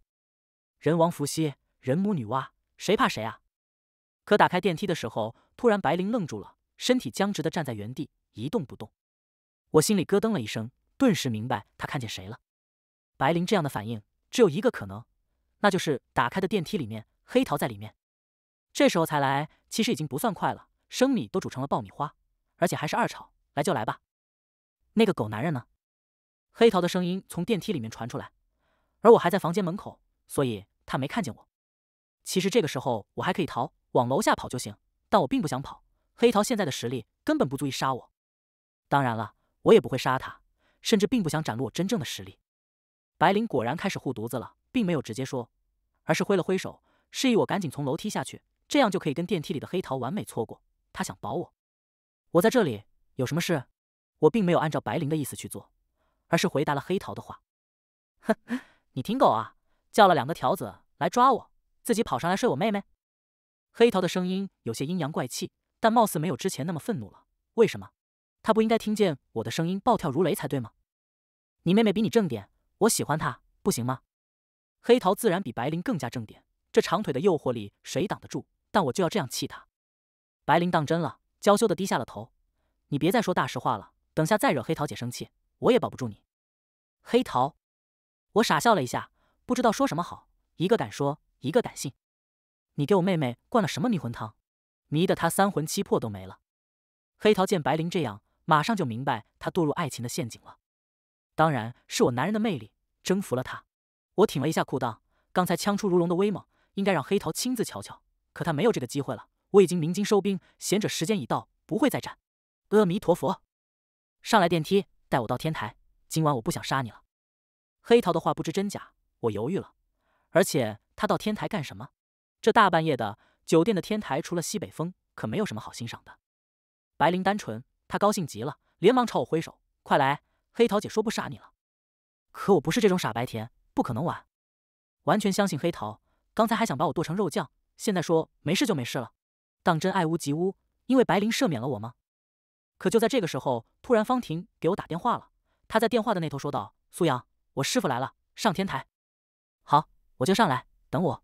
人王伏羲，人母女娲，谁怕谁啊？可打开电梯的时候，突然白灵愣住了，身体僵直地站在原地一动不动。我心里咯噔了一声，顿时明白他看见谁了。白灵这样的反应只有一个可能，那就是打开的电梯里面黑桃在里面。这时候才来，其实已经不算快了。生米都煮成了爆米花，而且还是二炒，来就来吧。那个狗男人呢？黑桃的声音从电梯里面传出来，而我还在房间门口，所以他没看见我。其实这个时候我还可以逃。往楼下跑就行，但我并不想跑。黑桃现在的实力根本不足以杀我，当然了，我也不会杀他，甚至并不想展露我真正的实力。白灵果然开始护犊子了，并没有直接说，而是挥了挥手，示意我赶紧从楼梯下去，这样就可以跟电梯里的黑桃完美错过。他想保我。我在这里有什么事？我并没有按照白灵的意思去做，而是回答了黑桃的话：“呵，你挺狗啊，叫了两个条子来抓我，自己跑上来睡我妹妹。”黑桃的声音有些阴阳怪气，但貌似没有之前那么愤怒了。为什么？他不应该听见我的声音暴跳如雷才对吗？你妹妹比你正点，我喜欢她，不行吗？黑桃自然比白灵更加正点，这长腿的诱惑力谁挡得住？但我就要这样气他。白灵当真了，娇羞的低下了头。你别再说大实话了，等下再惹黑桃姐生气，我也保不住你。黑桃，我傻笑了一下，不知道说什么好。一个敢说，一个敢信。你给我妹妹灌了什么迷魂汤，迷得她三魂七魄都没了。黑桃见白灵这样，马上就明白她堕入爱情的陷阱了。当然是我男人的魅力征服了她。我挺了一下裤裆，刚才枪出如龙的威猛，应该让黑桃亲自瞧瞧。可他没有这个机会了，我已经鸣金收兵，贤者时间已到，不会再战。阿弥陀佛，上来电梯，带我到天台。今晚我不想杀你了。黑桃的话不知真假，我犹豫了。而且他到天台干什么？这大半夜的，酒店的天台除了西北风，可没有什么好欣赏的。白灵单纯，她高兴极了，连忙朝我挥手：“快来，黑桃姐说不杀你了。”可我不是这种傻白甜，不可能完，完全相信黑桃。刚才还想把我剁成肉酱，现在说没事就没事了，当真爱屋及乌，因为白灵赦免了我吗？可就在这个时候，突然方婷给我打电话了。她在电话的那头说道：“苏阳，我师傅来了，上天台。”“好，我就上来，等我。”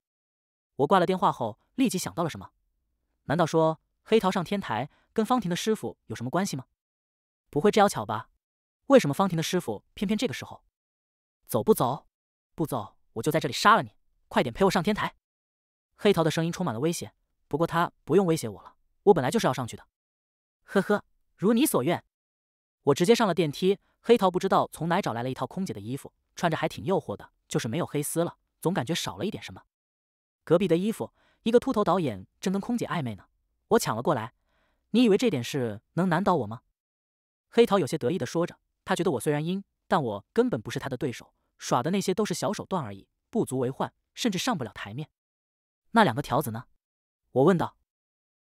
我挂了电话后，立即想到了什么？难道说黑桃上天台跟方婷的师傅有什么关系吗？不会这要巧吧？为什么方婷的师傅偏偏这个时候走不走？不走，我就在这里杀了你！快点陪我上天台！黑桃的声音充满了威胁。不过他不用威胁我了，我本来就是要上去的。呵呵，如你所愿。我直接上了电梯。黑桃不知道从哪找来了一套空姐的衣服，穿着还挺诱惑的，就是没有黑丝了，总感觉少了一点什么。隔壁的衣服，一个秃头导演正跟空姐暧昧呢，我抢了过来。你以为这点事能难倒我吗？黑桃有些得意地说着，他觉得我虽然阴，但我根本不是他的对手，耍的那些都是小手段而已，不足为患，甚至上不了台面。那两个条子呢？我问道。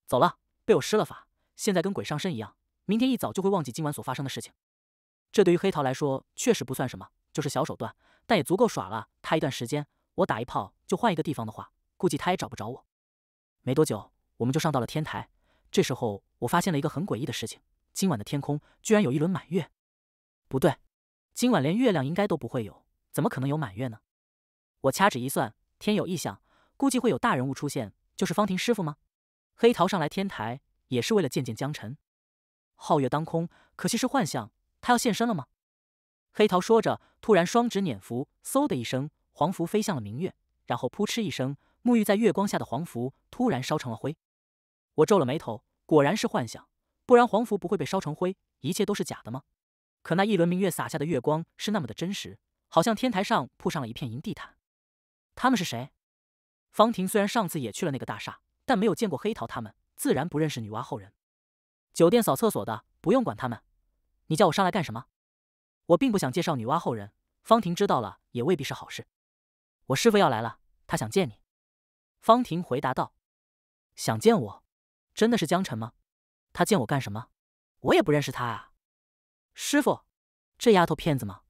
走了，被我施了法，现在跟鬼上身一样，明天一早就会忘记今晚所发生的事情。这对于黑桃来说确实不算什么，就是小手段，但也足够耍了他一段时间。我打一炮就换一个地方的话。估计他也找不着我。没多久，我们就上到了天台。这时候，我发现了一个很诡异的事情：今晚的天空居然有一轮满月。不对，今晚连月亮应该都不会有，怎么可能有满月呢？我掐指一算，天有异象，估计会有大人物出现。就是方婷师傅吗？黑桃上来天台也是为了见见江晨。皓月当空，可惜是幻象。他要现身了吗？黑桃说着，突然双指捻符，嗖的一声，黄符飞向了明月，然后扑哧一声。沐浴在月光下的黄符突然烧成了灰，我皱了眉头，果然是幻想，不然黄符不会被烧成灰，一切都是假的吗？可那一轮明月洒下的月光是那么的真实，好像天台上铺上了一片银地毯。他们是谁？方婷虽然上次也去了那个大厦，但没有见过黑桃他们，自然不认识女娲后人。酒店扫厕所的不用管他们，你叫我上来干什么？我并不想介绍女娲后人，方婷知道了也未必是好事。我师傅要来了，他想见你。方婷回答道：“想见我？真的是江晨吗？他见我干什么？我也不认识他啊！师傅，这丫头片子吗？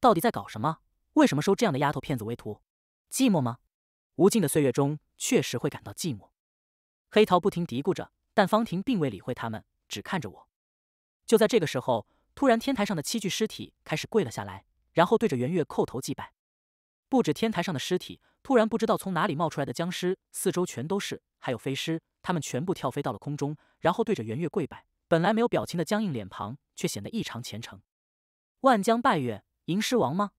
到底在搞什么？为什么收这样的丫头片子为徒？寂寞吗？无尽的岁月中确实会感到寂寞。”黑桃不停嘀咕着，但方婷并未理会他们，只看着我。就在这个时候，突然天台上的七具尸体开始跪了下来，然后对着圆月叩头祭拜。不止天台上的尸体。突然不知道从哪里冒出来的僵尸，四周全都是，还有飞尸，他们全部跳飞到了空中，然后对着圆月跪拜。本来没有表情的僵硬脸庞，却显得异常虔诚。万江拜月，吟尸王吗？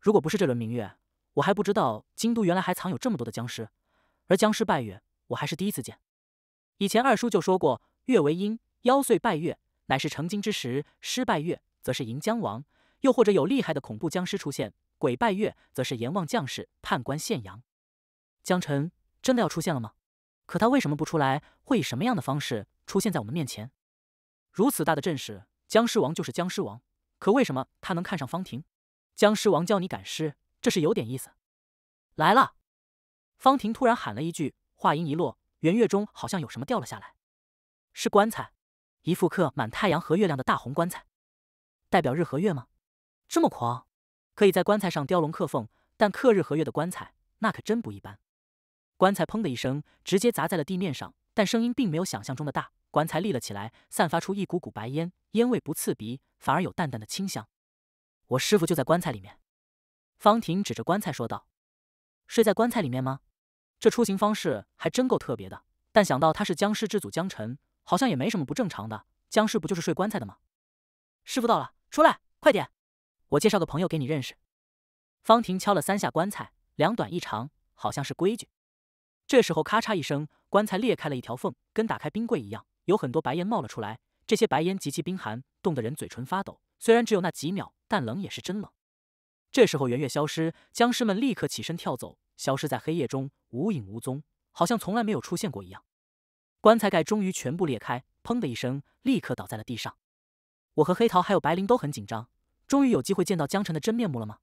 如果不是这轮明月，我还不知道京都原来还藏有这么多的僵尸，而僵尸拜月，我还是第一次见。以前二叔就说过，月为阴，妖祟拜月，乃是成精之时；尸拜月，则是迎江王，又或者有厉害的恐怖僵尸出现。鬼拜月则是阎王将士判官现阳，江辰真的要出现了吗？可他为什么不出来？会以什么样的方式出现在我们面前？如此大的阵势，僵尸王就是僵尸王，可为什么他能看上方婷？僵尸王教你赶尸，这是有点意思。来了，方婷突然喊了一句，话音一落，圆月中好像有什么掉了下来，是棺材，一副刻满太阳和月亮的大红棺材，代表日和月吗？这么狂。可以在棺材上雕龙刻凤，但刻日和月的棺材那可真不一般。棺材砰的一声，直接砸在了地面上，但声音并没有想象中的大。棺材立了起来，散发出一股股白烟，烟味不刺鼻，反而有淡淡的清香。我师傅就在棺材里面。方婷指着棺材说道：“睡在棺材里面吗？这出行方式还真够特别的。但想到他是僵尸之祖江辰，好像也没什么不正常的。僵尸不就是睡棺材的吗？”师傅到了，出来，快点。我介绍个朋友给你认识。方婷敲了三下棺材，两短一长，好像是规矩。这时候咔嚓一声，棺材裂开了一条缝，跟打开冰柜一样，有很多白烟冒了出来。这些白烟极其冰寒，冻得人嘴唇发抖。虽然只有那几秒，但冷也是真冷。这时候圆月消失，僵尸们立刻起身跳走，消失在黑夜中，无影无踪，好像从来没有出现过一样。棺材盖终于全部裂开，砰的一声，立刻倒在了地上。我和黑桃还有白灵都很紧张。终于有机会见到江晨的真面目了吗？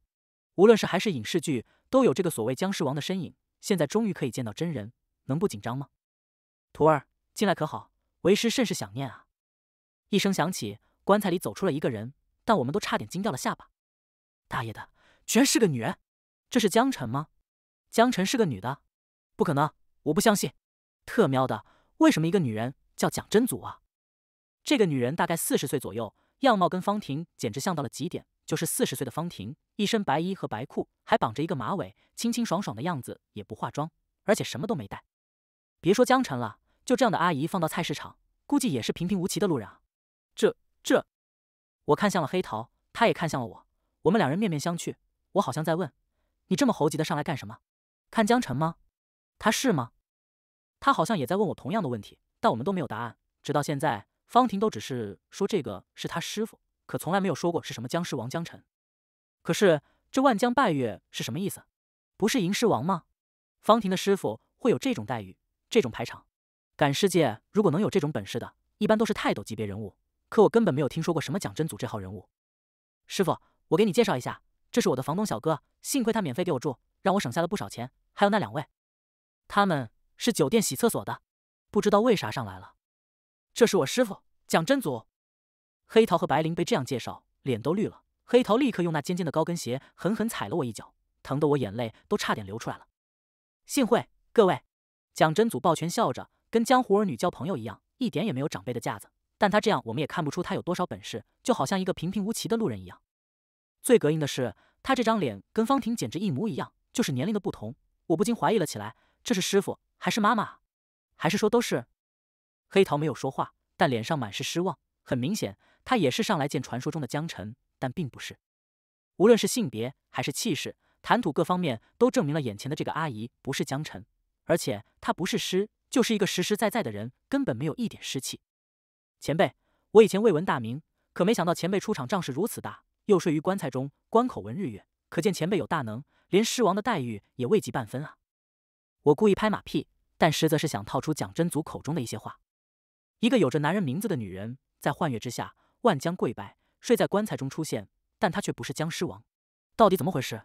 无论是还是影视剧，都有这个所谓僵尸王的身影。现在终于可以见到真人，能不紧张吗？徒儿，进来可好？为师甚是想念啊！一声响起，棺材里走出了一个人，但我们都差点惊掉了下巴。大爷的，居然是个女人！这是江晨吗？江晨是个女的？不可能，我不相信！特喵的，为什么一个女人叫蒋真祖啊？这个女人大概四十岁左右。样貌跟方婷简直像到了极点，就是四十岁的方婷，一身白衣和白裤，还绑着一个马尾，清清爽爽的样子，也不化妆，而且什么都没带。别说江晨了，就这样的阿姨放到菜市场，估计也是平平无奇的路人啊。这这，我看向了黑桃，他也看向了我，我们两人面面相觑。我好像在问，你这么猴急的上来干什么？看江晨吗？他是吗？他好像也在问我同样的问题，但我们都没有答案，直到现在。方婷都只是说这个是他师傅，可从来没有说过是什么僵尸王江晨。可是这万江拜月是什么意思？不是银尸王吗？方婷的师傅会有这种待遇，这种排场？赶尸界如果能有这种本事的，一般都是泰斗级别人物。可我根本没有听说过什么蒋真祖这号人物。师傅，我给你介绍一下，这是我的房东小哥，幸亏他免费给我住，让我省下了不少钱。还有那两位，他们是酒店洗厕所的，不知道为啥上来了。这是我师傅蒋真祖，黑桃和白灵被这样介绍，脸都绿了。黑桃立刻用那尖尖的高跟鞋狠狠踩了我一脚，疼得我眼泪都差点流出来了。幸会，各位。蒋真祖抱拳笑着，跟江湖儿女交朋友一样，一点也没有长辈的架子。但他这样，我们也看不出他有多少本事，就好像一个平平无奇的路人一样。最膈应的是，他这张脸跟方婷简直一模一样，就是年龄的不同。我不禁怀疑了起来：这是师傅还是妈妈，还是说都是？黑桃没有说话，但脸上满是失望。很明显，他也是上来见传说中的江晨，但并不是。无论是性别还是气势、谈吐各方面，都证明了眼前的这个阿姨不是江晨，而且她不是尸，就是一个实实在在的人，根本没有一点尸气。前辈，我以前未闻大名，可没想到前辈出场仗势如此大，又睡于棺材中，关口闻日月，可见前辈有大能，连尸王的待遇也未及半分啊！我故意拍马屁，但实则是想套出蒋真祖口中的一些话。一个有着男人名字的女人在幻月之下万江跪拜，睡在棺材中出现，但她却不是僵尸王，到底怎么回事？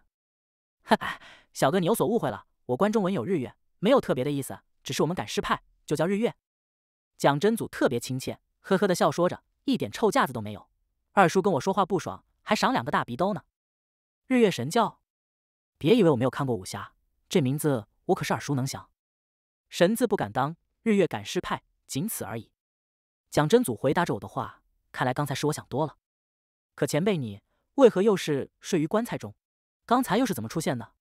哈哈，小哥你有所误会了，我棺中文有日月，没有特别的意思，只是我们赶尸派就叫日月。蒋真祖特别亲切，呵呵的笑说着，一点臭架子都没有。二叔跟我说话不爽，还赏两个大鼻兜呢。日月神教，别以为我没有看过武侠，这名字我可是耳熟能详。神字不敢当，日月赶尸派，仅此而已。蒋真祖回答着我的话，看来刚才是我想多了。可前辈，你为何又是睡于棺材中？刚才又是怎么出现的？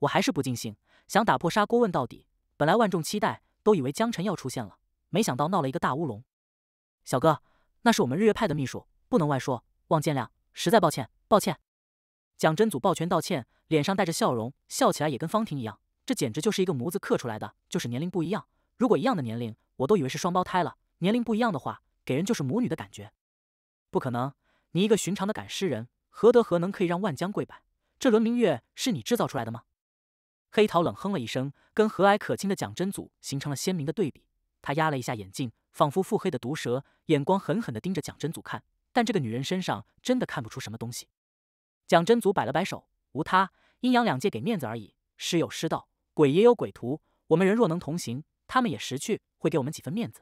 我还是不尽兴，想打破砂锅问到底。本来万众期待，都以为江晨要出现了，没想到闹了一个大乌龙。小哥，那是我们日月派的秘书，不能外说，望见谅。实在抱歉，抱歉。蒋真祖抱拳道歉，脸上带着笑容，笑起来也跟方婷一样，这简直就是一个模子刻出来的，就是年龄不一样。如果一样的年龄，我都以为是双胞胎了。年龄不一样的话，给人就是母女的感觉。不可能，你一个寻常的赶尸人，何德何能可以让万江跪拜？这轮明月是你制造出来的吗？黑桃冷哼了一声，跟和蔼可亲的蒋真祖形成了鲜明的对比。他压了一下眼镜，仿佛腹黑的毒蛇，眼光狠狠地盯着蒋真祖看。但这个女人身上真的看不出什么东西。蒋真祖摆了摆手，无他，阴阳两界给面子而已。师有师道，鬼也有鬼徒。我们人若能同行，他们也识趣，会给我们几分面子。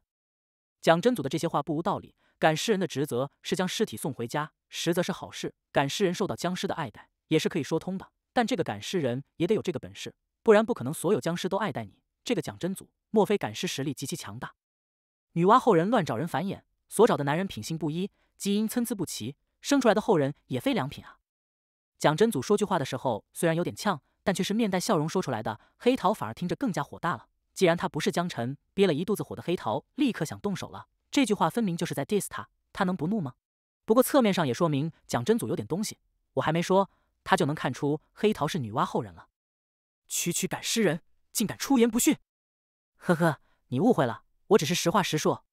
蒋真祖的这些话不无道理，赶尸人的职责是将尸体送回家，实则是好事。赶尸人受到僵尸的爱戴，也是可以说通的。但这个赶尸人也得有这个本事，不然不可能所有僵尸都爱戴你。这个蒋真祖，莫非赶尸实力极其强大？女娲后人乱找人繁衍，所找的男人品性不一，基因参差不齐，生出来的后人也非良品啊！蒋真祖说句话的时候虽然有点呛，但却是面带笑容说出来的。黑桃反而听着更加火大了。既然他不是江晨，憋了一肚子火的黑桃立刻想动手了。这句话分明就是在 diss 他，他能不怒吗？不过侧面上也说明蒋真祖有点东西。我还没说，他就能看出黑桃是女娲后人了。区区赶尸人，竟敢出言不逊！呵呵，你误会了，我只是实话实说。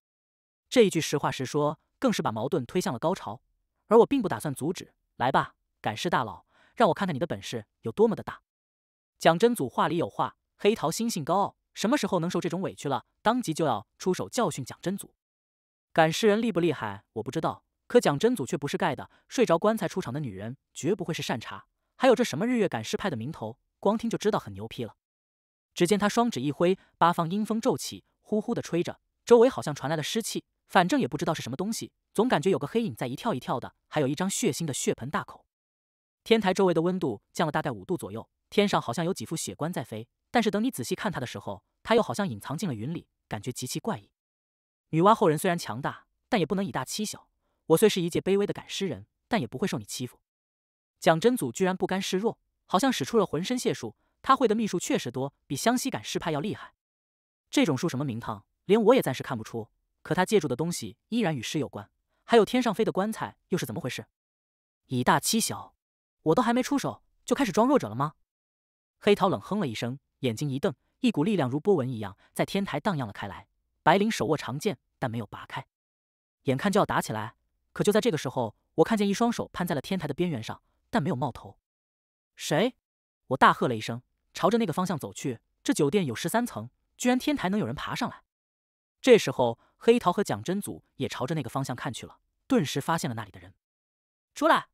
这一句实话实说，更是把矛盾推向了高潮。而我并不打算阻止。来吧，赶尸大佬，让我看看你的本事有多么的大。蒋真祖话里有话，黑桃心性高傲。什么时候能受这种委屈了？当即就要出手教训蒋真祖。赶尸人厉不厉害？我不知道，可蒋真祖却不是盖的。睡着棺材出场的女人，绝不会是善茬。还有这什么日月赶尸派的名头，光听就知道很牛批了。只见他双指一挥，八方阴风骤起，呼呼的吹着，周围好像传来了尸气，反正也不知道是什么东西，总感觉有个黑影在一跳一跳的，还有一张血腥的血盆大口。天台周围的温度降了大概五度左右。天上好像有几副血棺在飞，但是等你仔细看它的时候，它又好像隐藏进了云里，感觉极其怪异。女娲后人虽然强大，但也不能以大欺小。我虽是一介卑微的赶尸人，但也不会受你欺负。蒋真祖居然不甘示弱，好像使出了浑身解数。他会的秘术确实多，比湘西赶尸派要厉害。这种术什么名堂，连我也暂时看不出。可他借助的东西依然与尸有关，还有天上飞的棺材又是怎么回事？以大欺小，我都还没出手，就开始装弱者了吗？黑桃冷哼了一声，眼睛一瞪，一股力量如波纹一样在天台荡漾了开来。白灵手握长剑，但没有拔开，眼看就要打起来。可就在这个时候，我看见一双手攀在了天台的边缘上，但没有冒头。谁？我大喝了一声，朝着那个方向走去。这酒店有十三层，居然天台能有人爬上来。这时候，黑桃和蒋真祖也朝着那个方向看去了，顿时发现了那里的人。出来！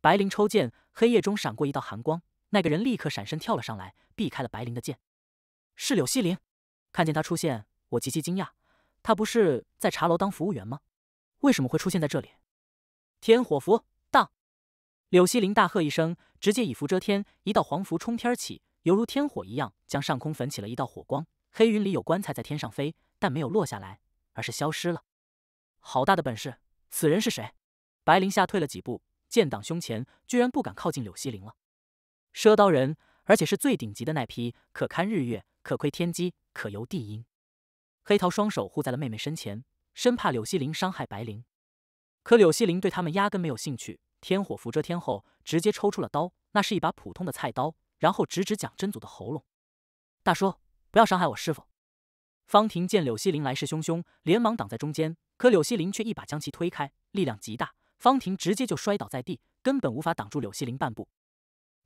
白灵抽剑，黑夜中闪过一道寒光。那个人立刻闪身跳了上来，避开了白灵的剑。是柳希林，看见他出现，我极其惊讶。他不是在茶楼当服务员吗？为什么会出现在这里？天火符，当！柳希林大喝一声，直接以符遮天，一道黄符冲天起，犹如天火一样，将上空焚起了一道火光。黑云里有棺材在天上飞，但没有落下来，而是消失了。好大的本事！此人是谁？白灵吓退了几步，剑挡胸前，居然不敢靠近柳希林了。赊刀人，而且是最顶级的那批，可堪日月，可窥天机，可游地阴。黑桃双手护在了妹妹身前，生怕柳希林伤害白灵。可柳希林对他们压根没有兴趣。天火符遮天后，直接抽出了刀，那是一把普通的菜刀，然后直指蒋真祖的喉咙。大叔，不要伤害我师傅！方婷见柳希林来势汹汹，连忙挡在中间，可柳希林却一把将其推开，力量极大，方婷直接就摔倒在地，根本无法挡住柳希林半步。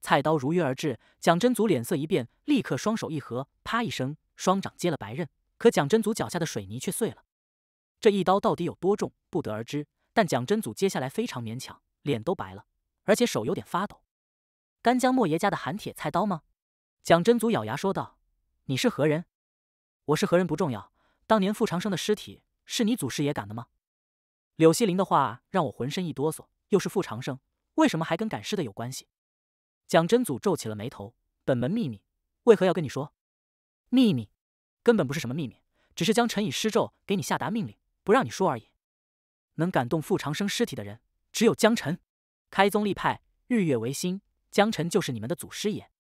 菜刀如约而至，蒋真祖脸色一变，立刻双手一合，啪一声，双掌接了白刃。可蒋真祖脚下的水泥却碎了。这一刀到底有多重，不得而知。但蒋真祖接下来非常勉强，脸都白了，而且手有点发抖。干将莫邪家的寒铁菜刀吗？蒋真祖咬牙说道：“你是何人？我是何人不重要。当年傅长生的尸体是你祖师爷赶的吗？”柳希林的话让我浑身一哆嗦。又是傅长生，为什么还跟赶尸的有关系？蒋真祖皱起了眉头，本门秘密为何要跟你说？秘密根本不是什么秘密，只是江辰以施咒给你下达命令，不让你说而已。能感动傅长生尸体的人，只有江辰。开宗立派，日月为心，江辰就是你们的祖师爷。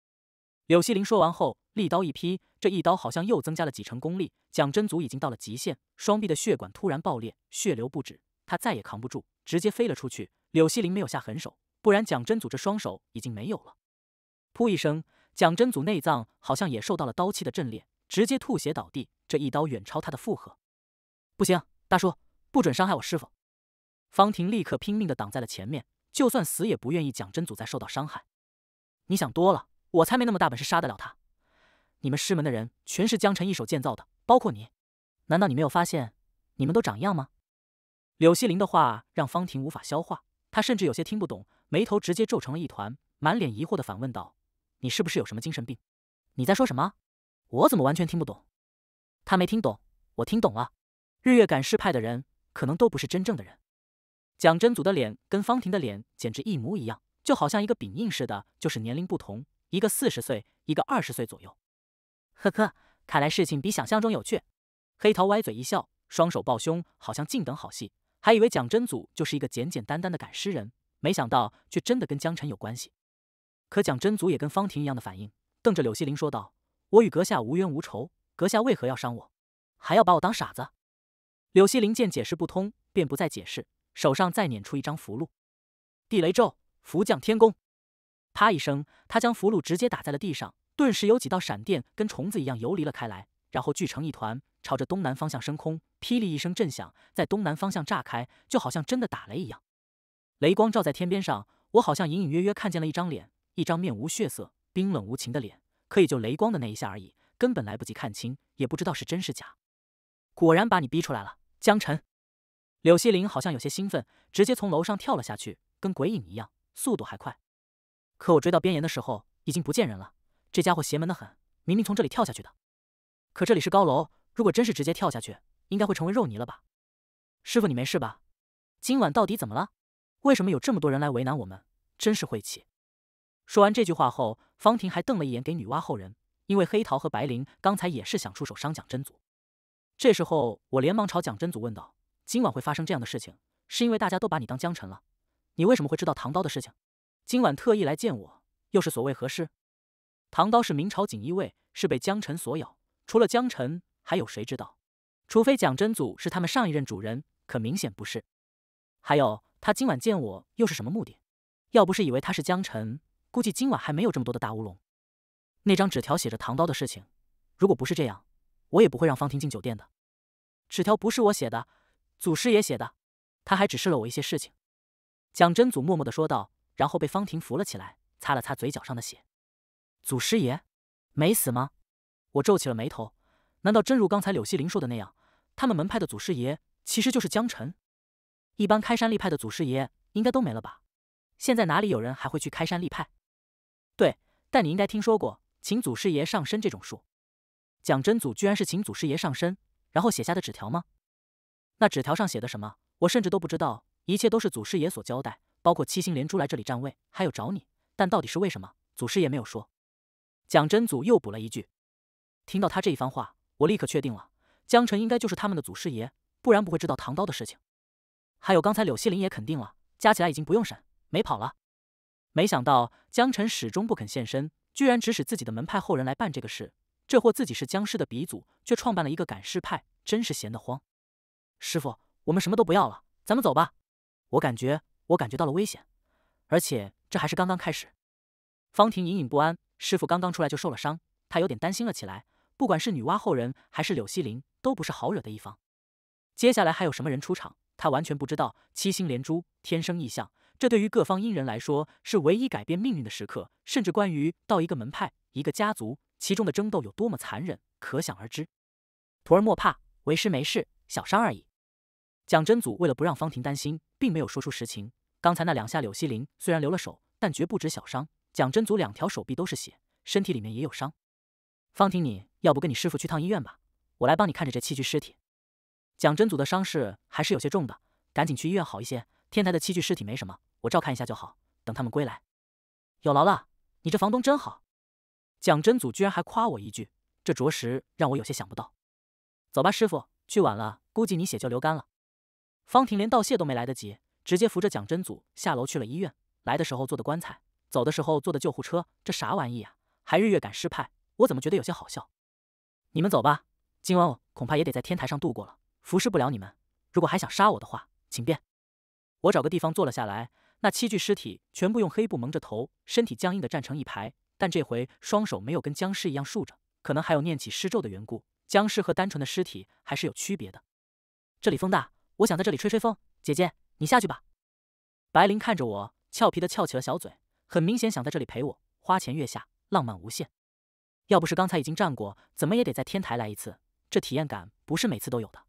柳希林说完后，利刀一劈，这一刀好像又增加了几成功力。蒋真祖已经到了极限，双臂的血管突然爆裂，血流不止，他再也扛不住，直接飞了出去。柳希林没有下狠手，不然蒋真祖这双手已经没有了。噗一声，蒋真祖内脏好像也受到了刀气的震裂，直接吐血倒地。这一刀远超他的负荷，不行，大叔，不准伤害我师傅！方婷立刻拼命的挡在了前面，就算死也不愿意蒋真祖再受到伤害。你想多了，我才没那么大本事杀得了他。你们师门的人全是江晨一手建造的，包括你，难道你没有发现你们都长一样吗？柳希林的话让方婷无法消化，她甚至有些听不懂，眉头直接皱成了一团，满脸疑惑的反问道。你是不是有什么精神病？你在说什么？我怎么完全听不懂？他没听懂，我听懂了。日月赶尸派的人可能都不是真正的人。蒋真祖的脸跟方婷的脸简直一模一样，就好像一个饼印似的，就是年龄不同，一个四十岁，一个二十岁左右。呵呵，看来事情比想象中有趣。黑桃歪嘴一笑，双手抱胸，好像静等好戏。还以为蒋真祖就是一个简简单单的赶尸人，没想到却真的跟江晨有关系。可蒋真祖也跟方婷一样的反应，瞪着柳希林说道：“我与阁下无冤无仇，阁下为何要伤我？还要把我当傻子？”柳希林见解释不通，便不再解释，手上再捻出一张符箓，“地雷咒，福降天宫。”啪一声，他将符箓直接打在了地上，顿时有几道闪电跟虫子一样游离了开来，然后聚成一团，朝着东南方向升空。霹雳一声震响，在东南方向炸开，就好像真的打雷一样。雷光照在天边上，我好像隐隐约约看见了一张脸。一张面无血色、冰冷无情的脸，可以就雷光的那一下而已，根本来不及看清，也不知道是真是假。果然把你逼出来了，江晨。柳希林好像有些兴奋，直接从楼上跳了下去，跟鬼影一样，速度还快。可我追到边沿的时候，已经不见人了。这家伙邪门的很，明明从这里跳下去的，可这里是高楼，如果真是直接跳下去，应该会成为肉泥了吧？师傅，你没事吧？今晚到底怎么了？为什么有这么多人来为难我们？真是晦气！说完这句话后，方婷还瞪了一眼给女娲后人，因为黑桃和白灵刚才也是想出手伤蒋真祖。这时候，我连忙朝蒋真祖问道：“今晚会发生这样的事情，是因为大家都把你当江辰了？你为什么会知道唐刀的事情？今晚特意来见我，又是所谓何事？”唐刀是明朝锦衣卫，是被江辰所咬，除了江辰，还有谁知道？除非蒋真祖是他们上一任主人，可明显不是。还有，他今晚见我又是什么目的？要不是以为他是江辰。估计今晚还没有这么多的大乌龙。那张纸条写着唐刀的事情，如果不是这样，我也不会让方婷进酒店的。纸条不是我写的，祖师爷写的。他还指示了我一些事情。蒋真祖默默的说道，然后被方婷扶了起来，擦了擦嘴角上的血。祖师爷没死吗？我皱起了眉头。难道真如刚才柳希林说的那样，他们门派的祖师爷其实就是江晨？一般开山立派的祖师爷应该都没了吧？现在哪里有人还会去开山立派？但你应该听说过请祖师爷上身这种术。蒋真祖居然是请祖师爷上身，然后写下的纸条吗？那纸条上写的什么？我甚至都不知道。一切都是祖师爷所交代，包括七星连珠来这里占位，还有找你。但到底是为什么？祖师爷没有说。蒋真祖又补了一句。听到他这一番话，我立刻确定了，江辰应该就是他们的祖师爷，不然不会知道唐刀的事情。还有刚才柳希林也肯定了，加起来已经不用审，没跑了。没想到江晨始终不肯现身，居然指使自己的门派后人来办这个事。这货自己是僵尸的鼻祖，却创办了一个赶尸派，真是闲得慌。师傅，我们什么都不要了，咱们走吧。我感觉，我感觉到了危险，而且这还是刚刚开始。方婷隐隐不安，师傅刚刚出来就受了伤，她有点担心了起来。不管是女娲后人还是柳西林，都不是好惹的一方。接下来还有什么人出场？她完全不知道。七星连珠，天生异象。这对于各方阴人来说是唯一改变命运的时刻，甚至关于到一个门派、一个家族其中的争斗有多么残忍，可想而知。徒儿莫怕，为师没事，小伤而已。蒋真祖为了不让方婷担心，并没有说出实情。刚才那两下，柳希林虽然留了手，但绝不止小伤。蒋真祖两条手臂都是血，身体里面也有伤。方婷，你要不跟你师傅去趟医院吧，我来帮你看着这七具尸体。蒋真祖的伤势还是有些重的，赶紧去医院好一些。天台的七具尸体没什么。我照看一下就好，等他们归来。有劳了，你这房东真好。蒋真祖居然还夸我一句，这着实让我有些想不到。走吧，师傅，去晚了估计你血就流干了。方婷连道谢都没来得及，直接扶着蒋真祖下楼去了医院。来的时候坐的棺材，走的时候坐的救护车，这啥玩意呀？还日月赶尸派，我怎么觉得有些好笑？你们走吧，今晚我恐怕也得在天台上度过了，服侍不了你们。如果还想杀我的话，请便。我找个地方坐了下来。那七具尸体全部用黑布蒙着头，身体僵硬的站成一排，但这回双手没有跟僵尸一样竖着，可能还有念起尸咒的缘故。僵尸和单纯的尸体还是有区别的。这里风大，我想在这里吹吹风。姐姐，你下去吧。白灵看着我，俏皮的翘起了小嘴，很明显想在这里陪我。花前月下，浪漫无限。要不是刚才已经站过，怎么也得在天台来一次，这体验感不是每次都有的。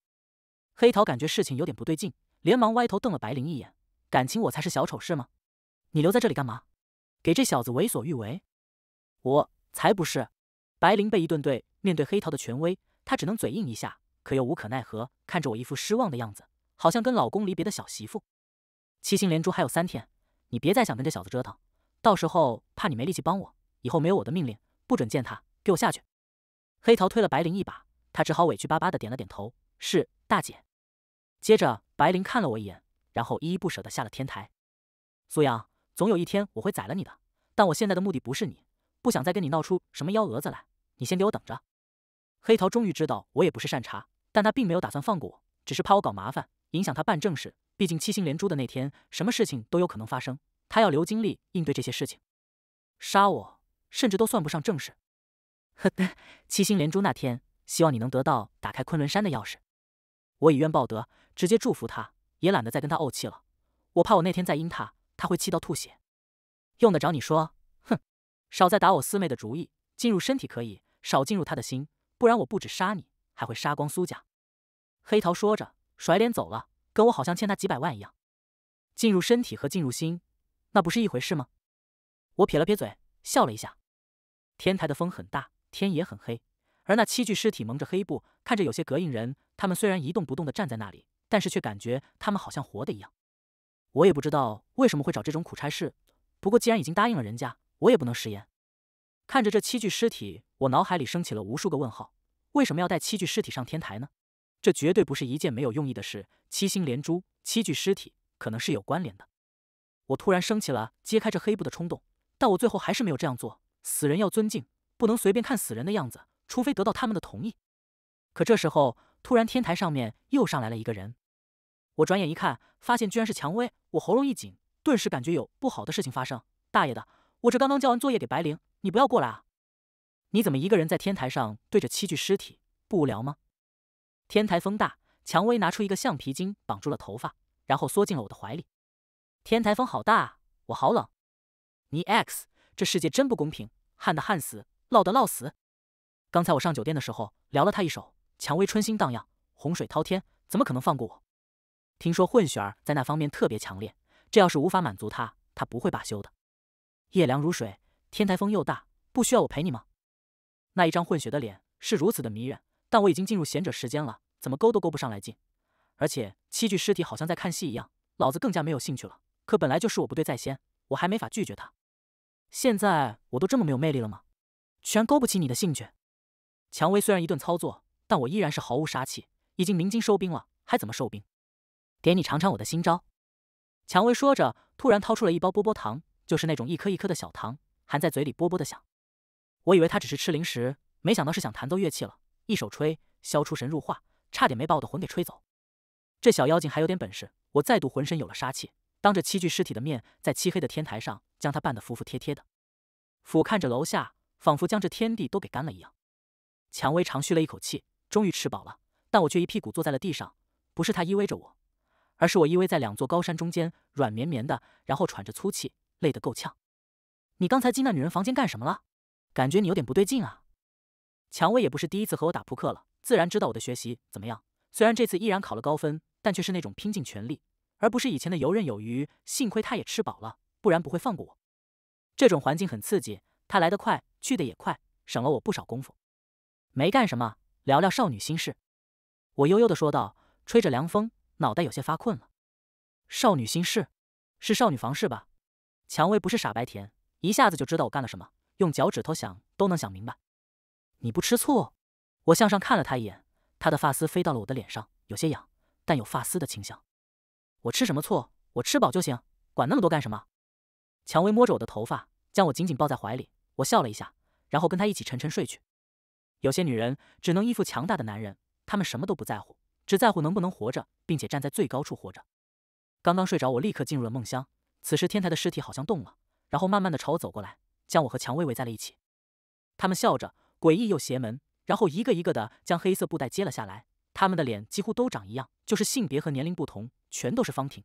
黑桃感觉事情有点不对劲，连忙歪头瞪了白灵一眼。感情我才是小丑是吗？你留在这里干嘛？给这小子为所欲为？我才不是！白灵被一顿怼，面对黑桃的权威，她只能嘴硬一下，可又无可奈何，看着我一副失望的样子，好像跟老公离别的小媳妇。七星连珠还有三天，你别再想跟这小子折腾，到时候怕你没力气帮我。以后没有我的命令，不准见他，给我下去！黑桃推了白灵一把，她只好委屈巴巴的点了点头，是大姐。接着，白灵看了我一眼。然后依依不舍地下了天台。苏阳，总有一天我会宰了你的。但我现在的目的不是你，不想再跟你闹出什么幺蛾子来。你先给我等着。黑桃终于知道我也不是善茬，但他并没有打算放过我，只是怕我搞麻烦，影响他办正事。毕竟七星连珠的那天，什么事情都有可能发生，他要留精力应对这些事情。杀我，甚至都算不上正事。呵呵，七星连珠那天，希望你能得到打开昆仑山的钥匙。我以怨报德，直接祝福他。也懒得再跟他怄气了，我怕我那天再阴他，他会气到吐血。用得着你说？哼，少再打我四妹的主意。进入身体可以，少进入他的心，不然我不止杀你，还会杀光苏家。黑桃说着，甩脸走了，跟我好像欠他几百万一样。进入身体和进入心，那不是一回事吗？我撇了撇嘴，笑了一下。天台的风很大，天也很黑，而那七具尸体蒙着黑布，看着有些膈应人。他们虽然一动不动的站在那里。但是却感觉他们好像活的一样，我也不知道为什么会找这种苦差事。不过既然已经答应了人家，我也不能食言。看着这七具尸体，我脑海里升起了无数个问号：为什么要带七具尸体上天台呢？这绝对不是一件没有用意的事。七星连珠，七具尸体，可能是有关联的。我突然升起了揭开这黑布的冲动，但我最后还是没有这样做。死人要尊敬，不能随便看死人的样子，除非得到他们的同意。可这时候。突然，天台上面又上来了一个人。我转眼一看，发现居然是蔷薇。我喉咙一紧，顿时感觉有不好的事情发生。大爷的，我这刚刚交完作业给白灵，你不要过来啊！你怎么一个人在天台上对着七具尸体？不无聊吗？天台风大，蔷薇拿出一个橡皮筋绑住了头发，然后缩进了我的怀里。天台风好大，我好冷。你 x，这世界真不公平，旱的旱死，涝的涝死。刚才我上酒店的时候聊了他一手。蔷薇春心荡漾，洪水滔天，怎么可能放过我？听说混血儿在那方面特别强烈，这要是无法满足他，他不会罢休的。夜凉如水，天台风又大，不需要我陪你吗？那一张混血的脸是如此的迷人，但我已经进入贤者时间了，怎么勾都勾不上来劲。而且七具尸体好像在看戏一样，老子更加没有兴趣了。可本来就是我不对在先，我还没法拒绝他。现在我都这么没有魅力了吗？居然勾不起你的兴趣？蔷薇虽然一顿操作。但我依然是毫无杀气，已经鸣金收兵了，还怎么收兵？给你尝尝我的新招。蔷薇说着，突然掏出了一包波波糖，就是那种一颗一颗的小糖，含在嘴里波波的响。我以为他只是吃零食，没想到是想弹奏乐器了，一手吹箫出神入化，差点没把我的魂给吹走。这小妖精还有点本事，我再度浑身有了杀气，当着七具尸体的面，在漆黑的天台上将他扮得服服帖帖的，俯瞰着楼下，仿佛将这天地都给干了一样。蔷薇长吁了一口气。终于吃饱了，但我却一屁股坐在了地上。不是他依偎着我，而是我依偎在两座高山中间，软绵绵的，然后喘着粗气，累得够呛。你刚才进那女人房间干什么了？感觉你有点不对劲啊。蔷薇也不是第一次和我打扑克了，自然知道我的学习怎么样。虽然这次依然考了高分，但却是那种拼尽全力，而不是以前的游刃有余。幸亏他也吃饱了，不然不会放过我。这种环境很刺激，他来得快，去得也快，省了我不少功夫。没干什么。聊聊少女心事，我悠悠的说道。吹着凉风，脑袋有些发困了。少女心事，是少女房事吧？蔷薇不是傻白甜，一下子就知道我干了什么，用脚趾头想都能想明白。你不吃醋？我向上看了她一眼，她的发丝飞到了我的脸上，有些痒，但有发丝的清香。我吃什么醋？我吃饱就行，管那么多干什么？蔷薇摸着我的头发，将我紧紧抱在怀里。我笑了一下，然后跟她一起沉沉睡去。有些女人只能依附强大的男人，她们什么都不在乎，只在乎能不能活着，并且站在最高处活着。刚刚睡着，我立刻进入了梦乡。此时天台的尸体好像动了，然后慢慢的朝我走过来，将我和蔷薇围在了一起。他们笑着，诡异又邪门，然后一个一个的将黑色布袋揭了下来。他们的脸几乎都长一样，就是性别和年龄不同，全都是方婷。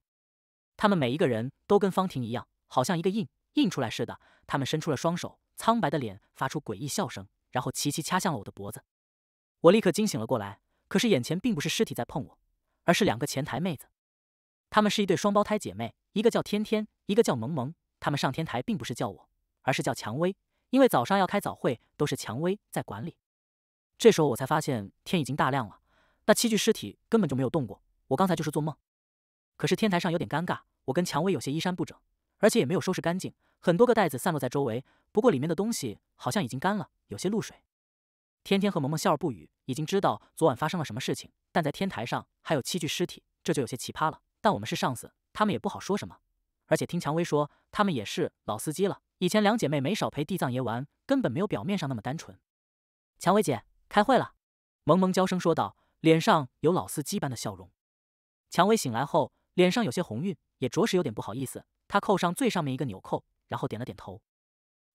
他们每一个人都跟方婷一样，好像一个印印出来似的。他们伸出了双手，苍白的脸发出诡异笑声。然后齐齐掐向了我的脖子，我立刻惊醒了过来。可是眼前并不是尸体在碰我，而是两个前台妹子。她们是一对双胞胎姐妹，一个叫天天，一个叫萌萌。她们上天台并不是叫我，而是叫蔷薇，因为早上要开早会，都是蔷薇在管理。这时候我才发现天已经大亮了，那七具尸体根本就没有动过，我刚才就是做梦。可是天台上有点尴尬，我跟蔷薇有些衣衫不整，而且也没有收拾干净。很多个袋子散落在周围，不过里面的东西好像已经干了，有些露水。天天和萌萌笑而不语，已经知道昨晚发生了什么事情。但在天台上还有七具尸体，这就有些奇葩了。但我们是上司，他们也不好说什么。而且听蔷薇说，他们也是老司机了，以前两姐妹没少陪地藏爷玩，根本没有表面上那么单纯。蔷薇姐，开会了。萌萌娇声说道，脸上有老司机般的笑容。蔷薇醒来后，脸上有些红晕，也着实有点不好意思。她扣上最上面一个纽扣。然后点了点头，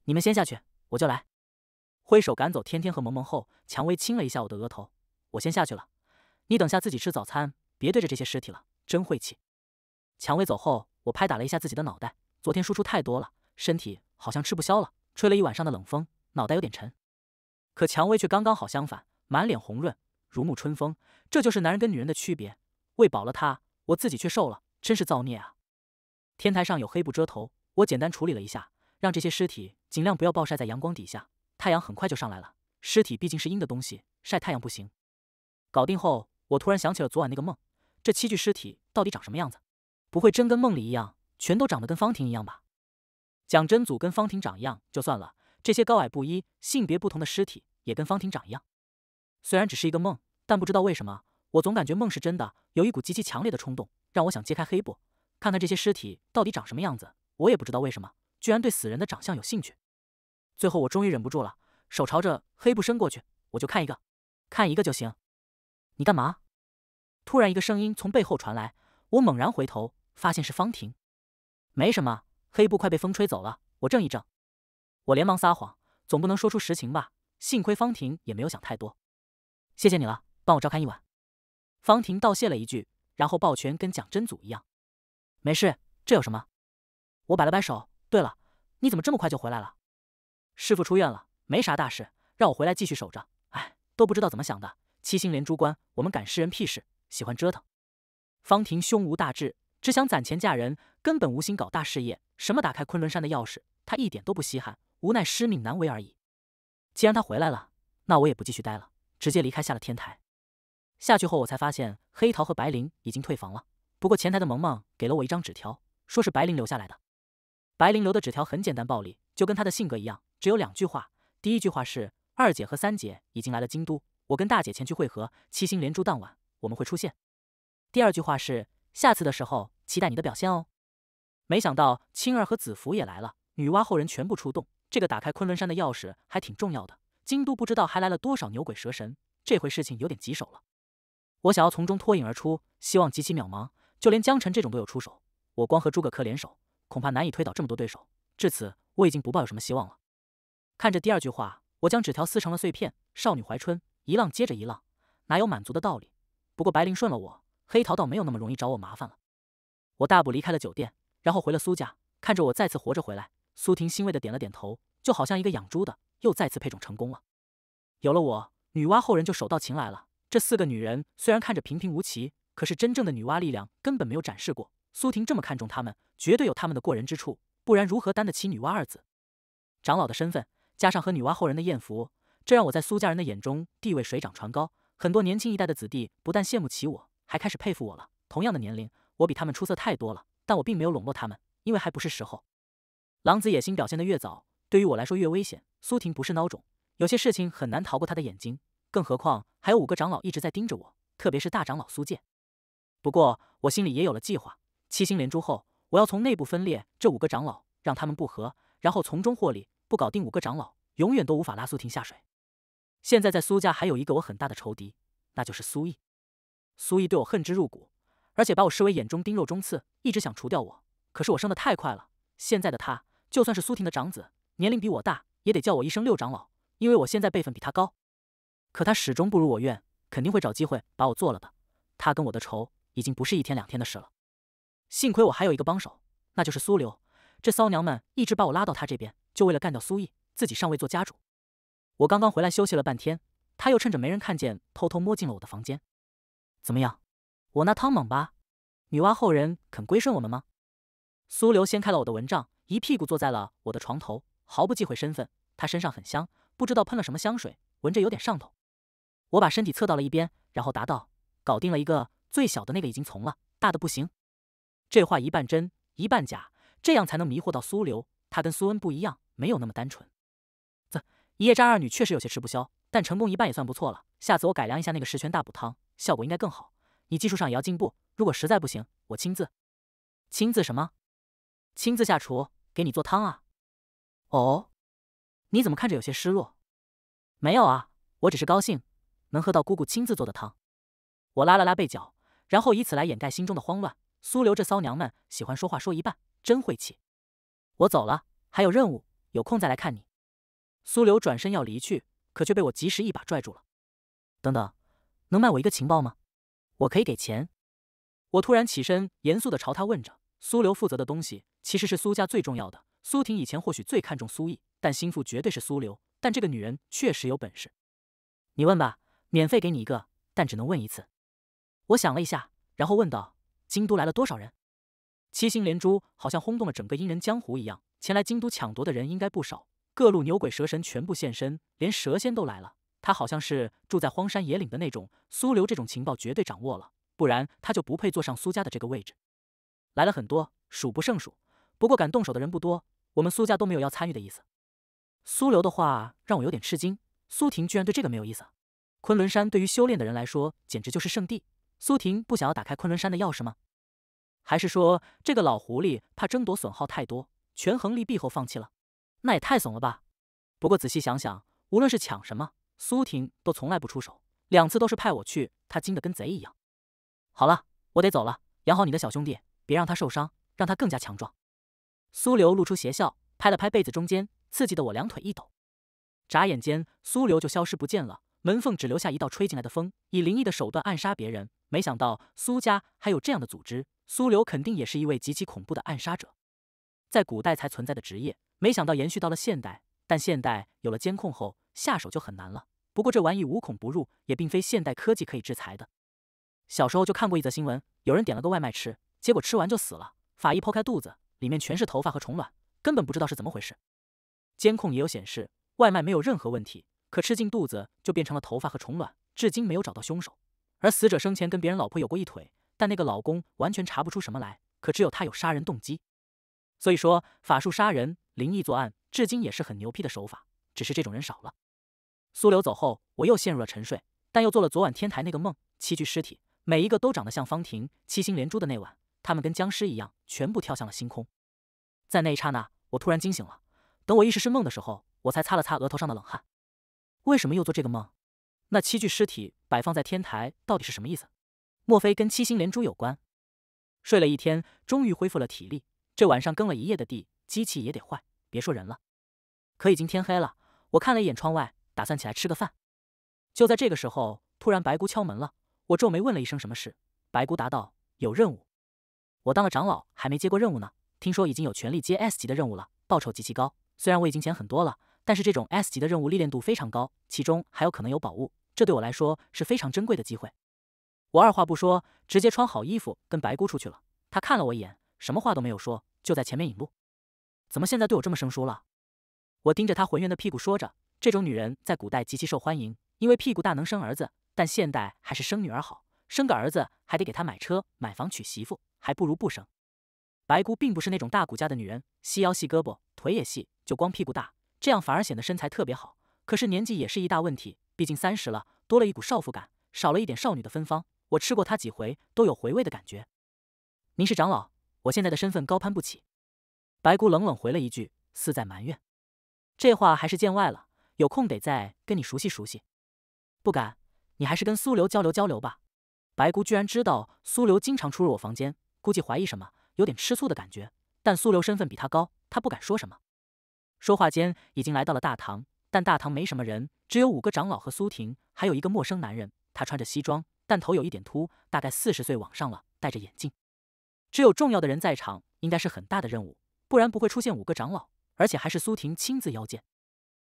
你们先下去，我就来。挥手赶走天天和萌萌后，蔷薇亲了一下我的额头，我先下去了。你等下自己吃早餐，别对着这些尸体了，真晦气。蔷薇走后，我拍打了一下自己的脑袋，昨天输出太多了，身体好像吃不消了。吹了一晚上的冷风，脑袋有点沉。可蔷薇却刚刚好相反，满脸红润，如沐春风。这就是男人跟女人的区别。喂饱了他，我自己却瘦了，真是造孽啊！天台上有黑布遮头。我简单处理了一下，让这些尸体尽量不要暴晒在阳光底下。太阳很快就上来了，尸体毕竟是阴的东西，晒太阳不行。搞定后，我突然想起了昨晚那个梦。这七具尸体到底长什么样子？不会真跟梦里一样，全都长得跟方婷一样吧？蒋真祖跟方婷长一样就算了，这些高矮不一、性别不同的尸体也跟方婷长一样。虽然只是一个梦，但不知道为什么，我总感觉梦是真的，有一股极其强烈的冲动，让我想揭开黑布，看看这些尸体到底长什么样子。我也不知道为什么，居然对死人的长相有兴趣。最后我终于忍不住了，手朝着黑布伸过去，我就看一个，看一个就行。你干嘛？突然一个声音从背后传来，我猛然回头，发现是方婷。没什么，黑布快被风吹走了，我正一正。我连忙撒谎，总不能说出实情吧。幸亏方婷也没有想太多。谢谢你了，帮我照看一晚。方婷道谢了一句，然后抱拳跟讲真祖一样。没事，这有什么？我摆了摆手，对了，你怎么这么快就回来了？师傅出院了，没啥大事，让我回来继续守着。哎，都不知道怎么想的，七星连珠关，我们敢是人屁事，喜欢折腾。方婷胸无大志，只想攒钱嫁人，根本无心搞大事业。什么打开昆仑山的钥匙，她一点都不稀罕，无奈师命难违而已。既然他回来了，那我也不继续待了，直接离开下了天台。下去后，我才发现黑桃和白灵已经退房了。不过前台的萌萌给了我一张纸条，说是白灵留下来的。白灵留的纸条很简单，暴力就跟他的性格一样，只有两句话。第一句话是：二姐和三姐已经来了京都，我跟大姐前去会合，七星连珠当晚我们会出现。第二句话是：下次的时候期待你的表现哦。没想到青儿和子服也来了，女娲后人全部出动。这个打开昆仑山的钥匙还挺重要的。京都不知道还来了多少牛鬼蛇神，这回事情有点棘手了。我想要从中脱颖而出，希望极其渺茫。就连江辰这种都有出手，我光和诸葛恪联手。恐怕难以推倒这么多对手。至此，我已经不抱有什么希望了。看着第二句话，我将纸条撕成了碎片。少女怀春，一浪接着一浪，哪有满足的道理？不过白灵顺了我，黑桃倒没有那么容易找我麻烦了。我大步离开了酒店，然后回了苏家。看着我再次活着回来，苏婷欣慰的点了点头，就好像一个养猪的又再次配种成功了。有了我，女娲后人就手到擒来了。这四个女人虽然看着平平无奇，可是真正的女娲力量根本没有展示过。苏婷这么看重他们，绝对有他们的过人之处，不然如何担得起“女娲”二字？长老的身份加上和女娲后人的艳福，这让我在苏家人的眼中地位水涨船高。很多年轻一代的子弟不但羡慕起我，还开始佩服我了。同样的年龄，我比他们出色太多了。但我并没有笼络他们，因为还不是时候。狼子野心表现得越早，对于我来说越危险。苏婷不是孬种，有些事情很难逃过他的眼睛。更何况还有五个长老一直在盯着我，特别是大长老苏建。不过我心里也有了计划。七星连珠后，我要从内部分裂这五个长老，让他们不和，然后从中获利。不搞定五个长老，永远都无法拉苏婷下水。现在在苏家还有一个我很大的仇敌，那就是苏毅。苏毅对我恨之入骨，而且把我视为眼中钉、肉中刺，一直想除掉我。可是我升得太快了，现在的他就算是苏婷的长子，年龄比我大，也得叫我一声六长老，因为我现在辈分比他高。可他始终不如我愿，肯定会找机会把我做了的。他跟我的仇已经不是一天两天的事了。幸亏我还有一个帮手，那就是苏流。这骚娘们一直把我拉到他这边，就为了干掉苏毅，自己上位做家主。我刚刚回来休息了半天，他又趁着没人看见，偷偷摸进了我的房间。怎么样，我那汤猛吧？女娲后人肯归顺我们吗？苏流掀开了我的蚊帐，一屁股坐在了我的床头，毫不忌讳身份。他身上很香，不知道喷了什么香水，闻着有点上头。我把身体侧到了一边，然后答道：“搞定了一个，最小的那个已经从了，大的不行。”这话一半真，一半假，这样才能迷惑到苏流。他跟苏恩不一样，没有那么单纯。啧，叶家二女确实有些吃不消，但成功一半也算不错了。下次我改良一下那个十全大补汤，效果应该更好。你技术上也要进步。如果实在不行，我亲自，亲自什么？亲自下厨给你做汤啊？哦，你怎么看着有些失落？没有啊，我只是高兴，能喝到姑姑亲自做的汤。我拉了拉被角，然后以此来掩盖心中的慌乱。苏流这骚娘们喜欢说话说一半，真晦气。我走了，还有任务，有空再来看你。苏流转身要离去，可却被我及时一把拽住了。等等，能卖我一个情报吗？我可以给钱。我突然起身，严肃的朝他问着：“苏流负责的东西其实是苏家最重要的。苏婷以前或许最看重苏毅，但心腹绝对是苏流。但这个女人确实有本事。你问吧，免费给你一个，但只能问一次。”我想了一下，然后问道。京都来了多少人？七星连珠好像轰动了整个阴人江湖一样，前来京都抢夺的人应该不少，各路牛鬼蛇神全部现身，连蛇仙都来了。他好像是住在荒山野岭的那种。苏流这种情报绝对掌握了，不然他就不配坐上苏家的这个位置。来了很多，数不胜数。不过敢动手的人不多，我们苏家都没有要参与的意思。苏流的话让我有点吃惊，苏婷居然对这个没有意思。昆仑山对于修炼的人来说简直就是圣地，苏婷不想要打开昆仑山的钥匙吗？还是说，这个老狐狸怕争夺损耗太多，权衡利弊后放弃了，那也太怂了吧！不过仔细想想，无论是抢什么，苏婷都从来不出手，两次都是派我去，他惊得跟贼一样。好了，我得走了，养好你的小兄弟，别让他受伤，让他更加强壮。苏流露出邪笑，拍了拍被子中间，刺激的我两腿一抖。眨眼间，苏流就消失不见了，门缝只留下一道吹进来的风。以灵异的手段暗杀别人，没想到苏家还有这样的组织。苏流肯定也是一位极其恐怖的暗杀者，在古代才存在的职业，没想到延续到了现代。但现代有了监控后，下手就很难了。不过这玩意无孔不入，也并非现代科技可以制裁的。小时候就看过一则新闻，有人点了个外卖吃，结果吃完就死了。法医剖开肚子，里面全是头发和虫卵，根本不知道是怎么回事。监控也有显示，外卖没有任何问题，可吃进肚子就变成了头发和虫卵，至今没有找到凶手。而死者生前跟别人老婆有过一腿。但那个老公完全查不出什么来，可只有他有杀人动机。所以说法术杀人、灵异作案，至今也是很牛批的手法，只是这种人少了。苏流走后，我又陷入了沉睡，但又做了昨晚天台那个梦：七具尸体，每一个都长得像方婷。七星连珠的那晚，他们跟僵尸一样，全部跳向了星空。在那一刹那，我突然惊醒了。等我意识是梦的时候，我才擦了擦额头上的冷汗。为什么又做这个梦？那七具尸体摆放在天台，到底是什么意思？莫非跟七星连珠有关？睡了一天，终于恢复了体力。这晚上耕了一夜的地，机器也得坏，别说人了。可已经天黑了，我看了一眼窗外，打算起来吃个饭。就在这个时候，突然白姑敲门了。我皱眉问了一声：“什么事？”白姑答道：“有任务。”我当了长老，还没接过任务呢。听说已经有权利接 S 级的任务了，报酬极其高。虽然我已经钱很多了，但是这种 S 级的任务历练度非常高，其中还有可能有宝物，这对我来说是非常珍贵的机会。我二话不说，直接穿好衣服跟白姑出去了。她看了我一眼，什么话都没有说，就在前面引路。怎么现在对我这么生疏了？我盯着她浑圆的屁股，说着：“这种女人在古代极其受欢迎，因为屁股大能生儿子。但现代还是生女儿好，生个儿子还得给她买车买房娶媳妇，还不如不生。”白姑并不是那种大骨架的女人，细腰细胳膊，腿也细，就光屁股大，这样反而显得身材特别好。可是年纪也是一大问题，毕竟三十了，多了一股少妇感，少了一点少女的芬芳。我吃过他几回，都有回味的感觉。您是长老，我现在的身份高攀不起。白姑冷冷回了一句，似在埋怨。这话还是见外了，有空得再跟你熟悉熟悉。不敢，你还是跟苏流交流交流吧。白姑居然知道苏流经常出入我房间，估计怀疑什么，有点吃醋的感觉。但苏流身份比他高，他不敢说什么。说话间，已经来到了大堂，但大堂没什么人，只有五个长老和苏婷，还有一个陌生男人，他穿着西装。但头有一点秃，大概四十岁往上了，戴着眼镜。只有重要的人在场，应该是很大的任务，不然不会出现五个长老，而且还是苏婷亲自邀见。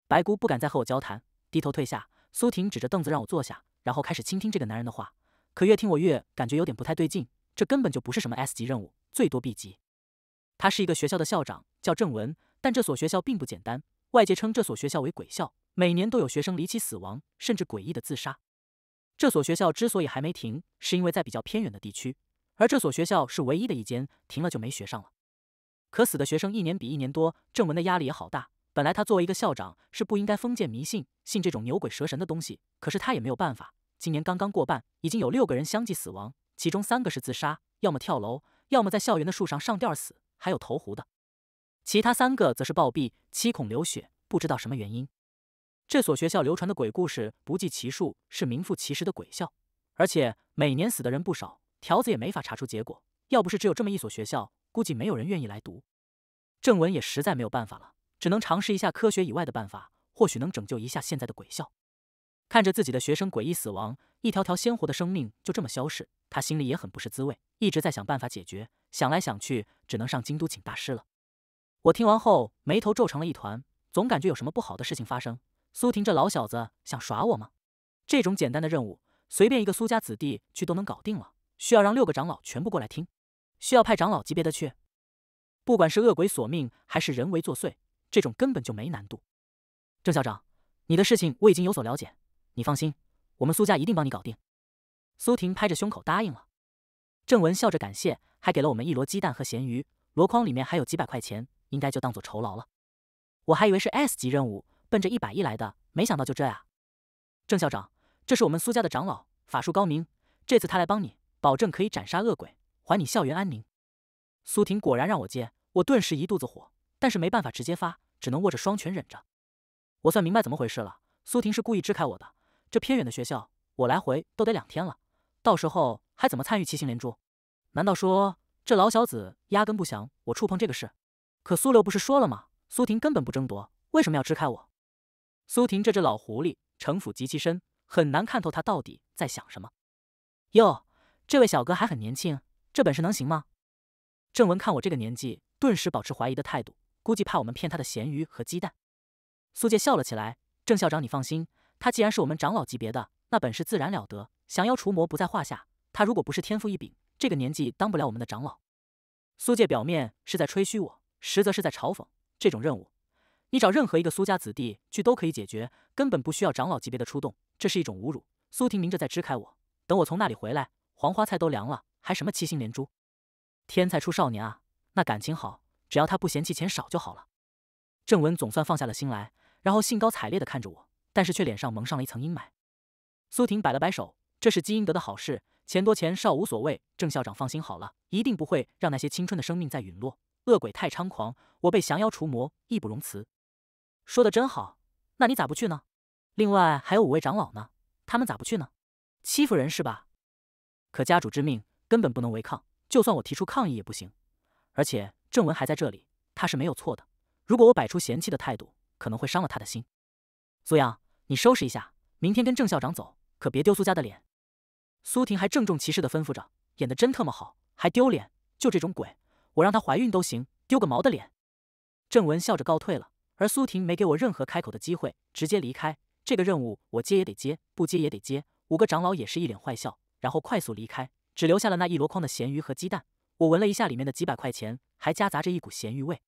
白姑不敢再和我交谈，低头退下。苏婷指着凳子让我坐下，然后开始倾听这个男人的话。可越听我越感觉有点不太对劲，这根本就不是什么 S 级任务，最多 B 级。他是一个学校的校长，叫郑文，但这所学校并不简单。外界称这所学校为“鬼校”，每年都有学生离奇死亡，甚至诡异的自杀。这所学校之所以还没停，是因为在比较偏远的地区，而这所学校是唯一的一间，停了就没学上了。可死的学生一年比一年多，正文的压力也好大。本来他作为一个校长是不应该封建迷信，信这种牛鬼蛇神的东西，可是他也没有办法。今年刚刚过半，已经有六个人相继死亡，其中三个是自杀，要么跳楼，要么在校园的树上上吊死，还有投湖的；其他三个则是暴毙，七孔流血，不知道什么原因。这所学校流传的鬼故事不计其数，是名副其实的鬼校，而且每年死的人不少，条子也没法查出结果。要不是只有这么一所学校，估计没有人愿意来读。正文也实在没有办法了，只能尝试一下科学以外的办法，或许能拯救一下现在的鬼校。看着自己的学生诡异死亡，一条条鲜活的生命就这么消逝，他心里也很不是滋味，一直在想办法解决。想来想去，只能上京都请大师了。我听完后，眉头皱成了一团，总感觉有什么不好的事情发生。苏婷这老小子想耍我吗？这种简单的任务，随便一个苏家子弟去都能搞定了，需要让六个长老全部过来听？需要派长老级别的去？不管是恶鬼索命还是人为作祟，这种根本就没难度。郑校长，你的事情我已经有所了解，你放心，我们苏家一定帮你搞定。苏婷拍着胸口答应了。郑文笑着感谢，还给了我们一箩鸡蛋和咸鱼，箩筐里面还有几百块钱，应该就当做酬劳了。我还以为是 S 级任务。奔着一百亿来的，没想到就这啊！郑校长，这是我们苏家的长老，法术高明。这次他来帮你，保证可以斩杀恶鬼，还你校园安宁。苏婷果然让我接，我顿时一肚子火，但是没办法直接发，只能握着双拳忍着。我算明白怎么回事了，苏婷是故意支开我的。这偏远的学校，我来回都得两天了，到时候还怎么参与七星连珠？难道说这老小子压根不想我触碰这个事？可苏流不是说了吗？苏婷根本不争夺，为什么要支开我？苏婷这只老狐狸，城府极其深，很难看透他到底在想什么。哟，这位小哥还很年轻，这本事能行吗？郑文看我这个年纪，顿时保持怀疑的态度，估计怕我们骗他的咸鱼和鸡蛋。苏介笑了起来：“郑校长，你放心，他既然是我们长老级别的，那本事自然了得，降妖除魔不在话下。他如果不是天赋异禀，这个年纪当不了我们的长老。”苏介表面是在吹嘘我，实则是在嘲讽这种任务。你找任何一个苏家子弟去都可以解决，根本不需要长老级别的出动，这是一种侮辱。苏婷明着在支开我，等我从那里回来，黄花菜都凉了，还什么七星连珠？天才出少年啊，那感情好，只要他不嫌弃钱少就好了。郑文总算放下了心来，然后兴高采烈地看着我，但是却脸上蒙上了一层阴霾。苏婷摆了摆手，这是积阴德的好事，钱多钱少无所谓。郑校长放心好了，一定不会让那些青春的生命再陨落。恶鬼太猖狂，我被降妖除魔，义不容辞。说的真好，那你咋不去呢？另外还有五位长老呢，他们咋不去呢？欺负人是吧？可家主之命根本不能违抗，就算我提出抗议也不行。而且正文还在这里，他是没有错的。如果我摆出嫌弃的态度，可能会伤了他的心。苏阳，你收拾一下，明天跟郑校长走，可别丢苏家的脸。苏婷还郑重其事的吩咐着，演的真特么好，还丢脸？就这种鬼，我让她怀孕都行，丢个毛的脸！正文笑着告退了。而苏婷没给我任何开口的机会，直接离开。这个任务我接也得接，不接也得接。五个长老也是一脸坏笑，然后快速离开，只留下了那一箩筐的咸鱼和鸡蛋。我闻了一下里面的几百块钱，还夹杂着一股咸鱼味。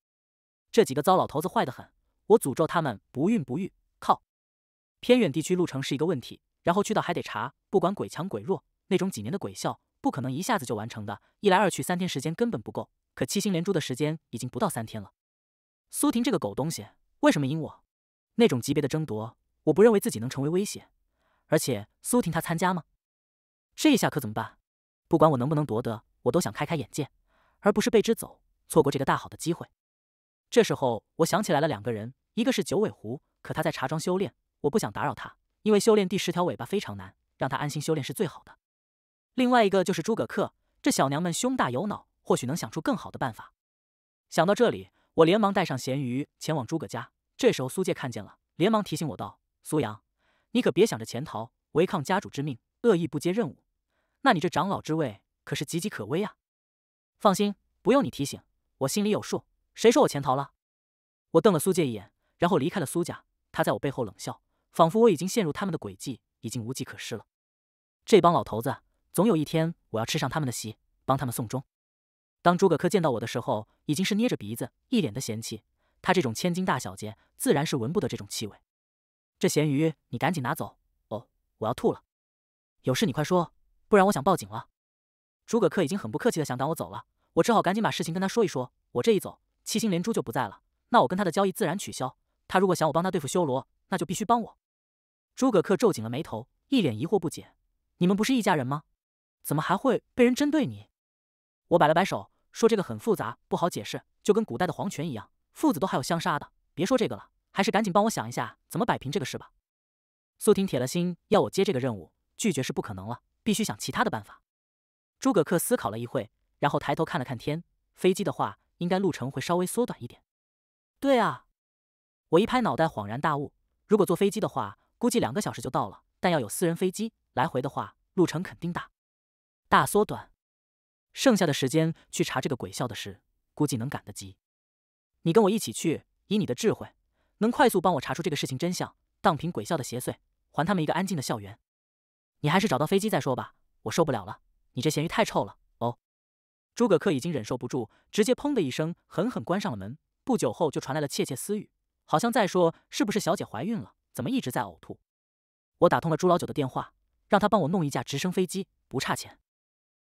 这几个糟老头子坏得很，我诅咒他们不孕不育。靠！偏远地区路程是一个问题，然后去到还得查，不管鬼强鬼弱，那种几年的鬼校不可能一下子就完成的。一来二去三天时间根本不够，可七星连珠的时间已经不到三天了。苏婷这个狗东西！为什么引我？那种级别的争夺，我不认为自己能成为威胁。而且苏婷她参加吗？这一下可怎么办？不管我能不能夺得，我都想开开眼界，而不是被支走，错过这个大好的机会。这时候我想起来了，两个人，一个是九尾狐，可他在茶庄修炼，我不想打扰他，因为修炼第十条尾巴非常难，让他安心修炼是最好的。另外一个就是诸葛恪，这小娘们胸大有脑，或许能想出更好的办法。想到这里。我连忙带上咸鱼前往诸葛家，这时候苏戒看见了，连忙提醒我道：“苏阳，你可别想着潜逃，违抗家主之命，恶意不接任务，那你这长老之位可是岌岌可危啊！”放心，不用你提醒，我心里有数。谁说我潜逃了？我瞪了苏戒一眼，然后离开了苏家。他在我背后冷笑，仿佛我已经陷入他们的诡计，已经无计可施了。这帮老头子，总有一天我要吃上他们的席，帮他们送终。当诸葛恪见到我的时候，已经是捏着鼻子，一脸的嫌弃。他这种千金大小姐，自然是闻不得这种气味。这咸鱼，你赶紧拿走！哦，我要吐了。有事你快说，不然我想报警了。诸葛恪已经很不客气的想赶我走了，我只好赶紧把事情跟他说一说。我这一走，七星连珠就不在了，那我跟他的交易自然取消。他如果想我帮他对付修罗，那就必须帮我。诸葛恪皱紧了眉头，一脸疑惑不解：“你们不是一家人吗？怎么还会被人针对你？”我摆了摆手，说：“这个很复杂，不好解释，就跟古代的皇权一样，父子都还有相杀的。别说这个了，还是赶紧帮我想一下怎么摆平这个事吧。”苏婷铁了心要我接这个任务，拒绝是不可能了，必须想其他的办法。诸葛恪思考了一会，然后抬头看了看天，飞机的话，应该路程会稍微缩短一点。对啊，我一拍脑袋，恍然大悟，如果坐飞机的话，估计两个小时就到了。但要有私人飞机来回的话，路程肯定大大缩短。剩下的时间去查这个鬼校的事，估计能赶得及。你跟我一起去，以你的智慧，能快速帮我查出这个事情真相，荡平鬼校的邪祟，还他们一个安静的校园。你还是找到飞机再说吧，我受不了了，你这咸鱼太臭了哦！诸葛恪已经忍受不住，直接砰的一声狠狠关上了门。不久后就传来了窃窃私语，好像在说是不是小姐怀孕了？怎么一直在呕吐？我打通了朱老九的电话，让他帮我弄一架直升飞机，不差钱。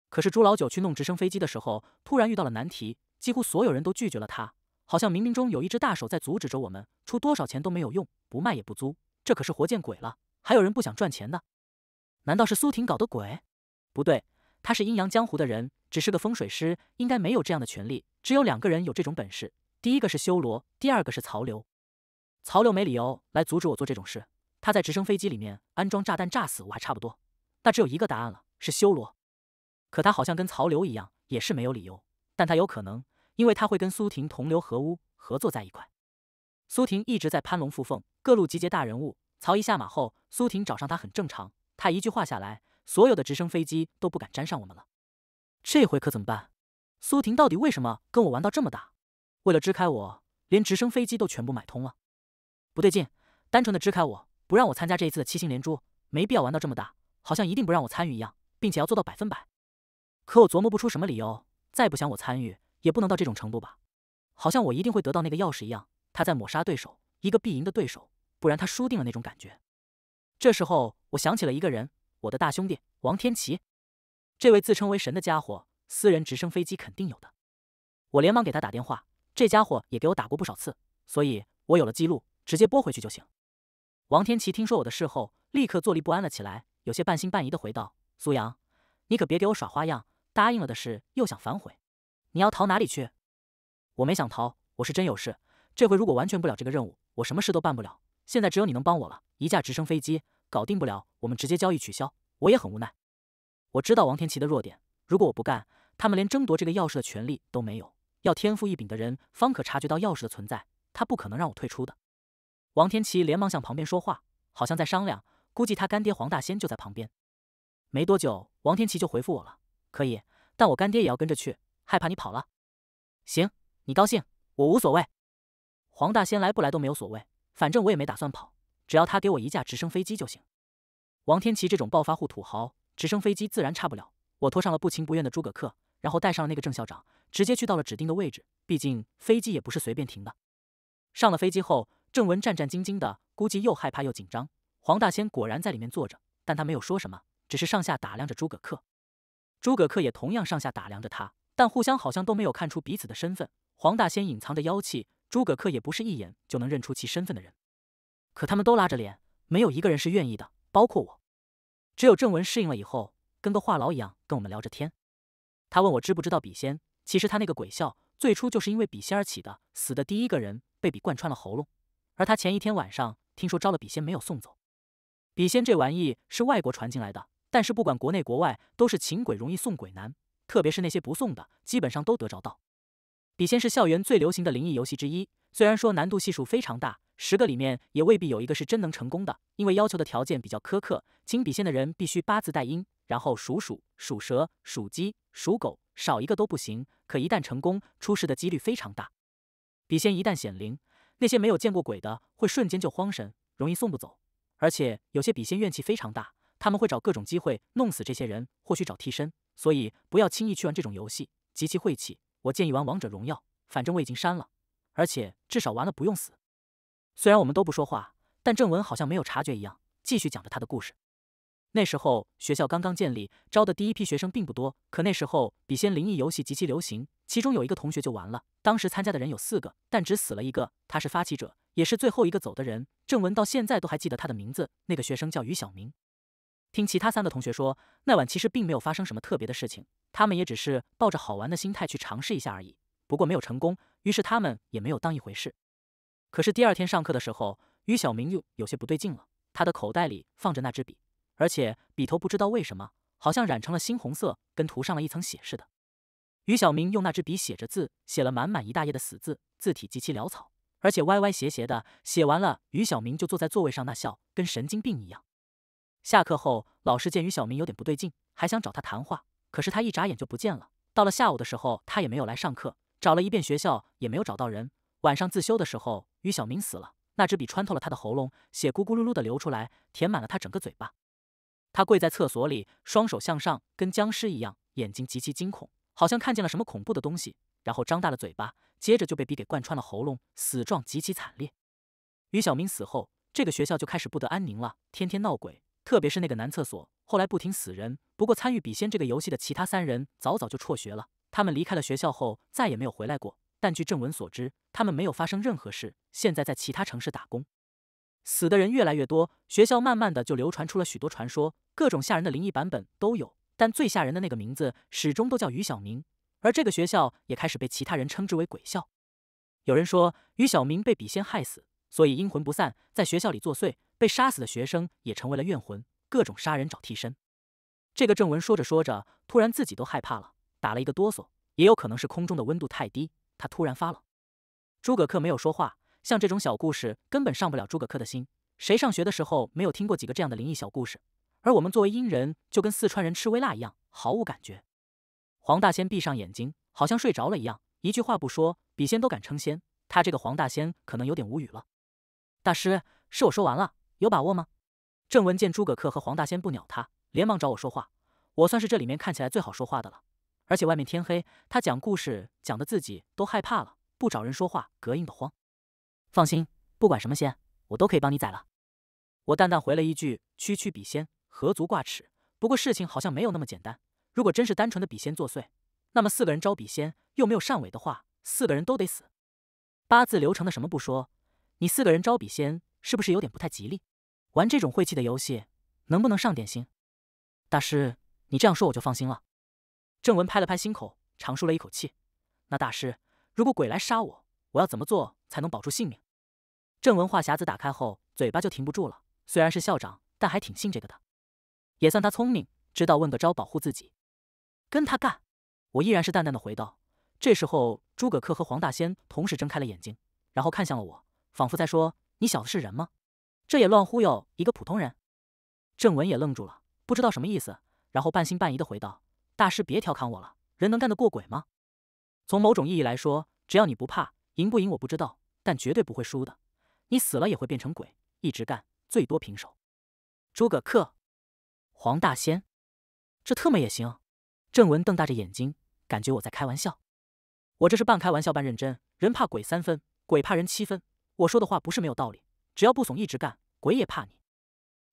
可是朱老九去弄直升飞机的时候，突然遇到了难题，几乎所有人都拒绝了他，好像冥冥中有一只大手在阻止着我们。出多少钱都没有用，不卖也不租，这可是活见鬼了！还有人不想赚钱的？难道是苏婷搞的鬼？不对，他是阴阳江湖的人，只是个风水师，应该没有这样的权利。只有两个人有这种本事，第一个是修罗，第二个是曹流。曹流没理由来阻止我做这种事，他在直升飞机里面安装炸弹炸死我还差不多。那只有一个答案了，是修罗。可他好像跟曹流一样，也是没有理由。但他有可能，因为他会跟苏婷同流合污，合作在一块。苏婷一直在攀龙附凤，各路集结大人物。曹毅下马后，苏婷找上他很正常。他一句话下来，所有的直升飞机都不敢沾上我们了。这回可怎么办？苏婷到底为什么跟我玩到这么大？为了支开我，连直升飞机都全部买通了。不对劲，单纯的支开我不让我参加这一次的七星连珠，没必要玩到这么大，好像一定不让我参与一样，并且要做到百分百。可我琢磨不出什么理由，再不想我参与也不能到这种程度吧？好像我一定会得到那个钥匙一样。他在抹杀对手，一个必赢的对手，不然他输定了那种感觉。这时候我想起了一个人，我的大兄弟王天奇，这位自称为神的家伙，私人直升飞机肯定有的。我连忙给他打电话，这家伙也给我打过不少次，所以我有了记录，直接拨回去就行。王天奇听说我的事后，立刻坐立不安了起来，有些半信半疑的回道：“苏阳，你可别给我耍花样。”答应了的事又想反悔，你要逃哪里去？我没想逃，我是真有事。这回如果完成不了这个任务，我什么事都办不了。现在只有你能帮我了。一架直升飞机搞定不了，我们直接交易取消。我也很无奈。我知道王天琪的弱点，如果我不干，他们连争夺这个钥匙的权利都没有。要天赋异禀的人方可察觉到钥匙的存在，他不可能让我退出的。王天琪连忙向旁边说话，好像在商量。估计他干爹黄大仙就在旁边。没多久，王天琪就回复我了。可以，但我干爹也要跟着去，害怕你跑了。行，你高兴，我无所谓。黄大仙来不来都没有所谓，反正我也没打算跑，只要他给我一架直升飞机就行。王天琪这种暴发户土豪，直升飞机自然差不了。我拖上了不情不愿的诸葛恪，然后带上了那个郑校长，直接去到了指定的位置。毕竟飞机也不是随便停的。上了飞机后，郑文战战兢兢的，估计又害怕又紧张。黄大仙果然在里面坐着，但他没有说什么，只是上下打量着诸葛恪。诸葛恪也同样上下打量着他，但互相好像都没有看出彼此的身份。黄大仙隐藏着妖气，诸葛恪也不是一眼就能认出其身份的人。可他们都拉着脸，没有一个人是愿意的，包括我。只有郑文适应了以后，跟个话痨一样跟我们聊着天。他问我知不知道笔仙，其实他那个鬼笑最初就是因为笔仙而起的。死的第一个人被笔贯穿了喉咙，而他前一天晚上听说招了笔仙没有送走。笔仙这玩意是外国传进来的。但是不管国内国外，都是请鬼容易送鬼难，特别是那些不送的，基本上都得着到。笔仙是校园最流行的灵异游戏之一，虽然说难度系数非常大，十个里面也未必有一个是真能成功的，因为要求的条件比较苛刻，请笔仙的人必须八字带阴，然后属鼠、属蛇、属鸡、属狗，少一个都不行。可一旦成功，出事的几率非常大。笔仙一旦显灵，那些没有见过鬼的会瞬间就慌神，容易送不走，而且有些笔仙怨气非常大。他们会找各种机会弄死这些人，或许找替身，所以不要轻易去玩这种游戏，极其晦气。我建议玩王者荣耀，反正我已经删了，而且至少玩了不用死。虽然我们都不说话，但正文好像没有察觉一样，继续讲着他的故事。那时候学校刚刚建立，招的第一批学生并不多，可那时候笔仙灵异游戏极其流行，其中有一个同学就玩了。当时参加的人有四个，但只死了一个，他是发起者，也是最后一个走的人。正文到现在都还记得他的名字，那个学生叫于小明。听其他三个同学说，那晚其实并没有发生什么特别的事情，他们也只是抱着好玩的心态去尝试一下而已。不过没有成功，于是他们也没有当一回事。可是第二天上课的时候，于小明又有些不对劲了。他的口袋里放着那支笔，而且笔头不知道为什么好像染成了猩红色，跟涂上了一层血似的。于小明用那支笔写着字，写了满满一大页的死字，字体极其潦草，而且歪歪斜斜的。写完了，于小明就坐在座位上，那笑跟神经病一样。下课后，老师见于小明有点不对劲，还想找他谈话，可是他一眨眼就不见了。到了下午的时候，他也没有来上课，找了一遍学校也没有找到人。晚上自修的时候，于小明死了，那支笔穿透了他的喉咙，血咕咕噜噜的流出来，填满了他整个嘴巴。他跪在厕所里，双手向上，跟僵尸一样，眼睛极其惊恐，好像看见了什么恐怖的东西，然后张大了嘴巴，接着就被笔给贯穿了喉咙，死状极其惨烈。于小明死后，这个学校就开始不得安宁了，天天闹鬼。特别是那个男厕所，后来不停死人。不过参与笔仙这个游戏的其他三人早早就辍学了，他们离开了学校后再也没有回来过。但据正文所知，他们没有发生任何事，现在在其他城市打工。死的人越来越多，学校慢慢的就流传出了许多传说，各种吓人的灵异版本都有。但最吓人的那个名字始终都叫于小明，而这个学校也开始被其他人称之为鬼校。有人说于小明被笔仙害死。所以阴魂不散，在学校里作祟，被杀死的学生也成为了怨魂，各种杀人找替身。这个正文说着说着，突然自己都害怕了，打了一个哆嗦。也有可能是空中的温度太低，他突然发冷。诸葛恪没有说话，像这种小故事根本上不了诸葛恪的心。谁上学的时候没有听过几个这样的灵异小故事？而我们作为阴人，就跟四川人吃微辣一样，毫无感觉。黄大仙闭上眼睛，好像睡着了一样，一句话不说。笔仙都敢称仙，他这个黄大仙可能有点无语了。大师，是我说完了，有把握吗？正文见诸葛恪和黄大仙不鸟他，连忙找我说话。我算是这里面看起来最好说话的了。而且外面天黑，他讲故事讲的自己都害怕了，不找人说话，膈应的慌。放心，不管什么仙，我都可以帮你宰了。我淡淡回了一句：“区区笔仙，何足挂齿。”不过事情好像没有那么简单。如果真是单纯的笔仙作祟，那么四个人招笔仙，又没有善尾的话，四个人都得死。八字流程的什么不说。你四个人招笔仙，是不是有点不太吉利？玩这种晦气的游戏，能不能上点心？大师，你这样说我就放心了。郑文拍了拍心口，长舒了一口气。那大师，如果鬼来杀我，我要怎么做才能保住性命？郑文话匣子打开后，嘴巴就停不住了。虽然是校长，但还挺信这个的，也算他聪明，知道问个招保护自己。跟他干，我依然是淡淡的回道。这时候，诸葛恪和黄大仙同时睁开了眼睛，然后看向了我。仿佛在说：“你小子是人吗？这也乱忽悠一个普通人。”正文也愣住了，不知道什么意思，然后半信半疑的回道：“大师别调侃我了，人能干得过鬼吗？”从某种意义来说，只要你不怕，赢不赢我不知道，但绝对不会输的。你死了也会变成鬼，一直干，最多平手。诸葛恪、黄大仙，这特么也行？正文瞪大着眼睛，感觉我在开玩笑。我这是半开玩笑半认真。人怕鬼三分，鬼怕人七分。我说的话不是没有道理，只要不怂，一直干，鬼也怕你。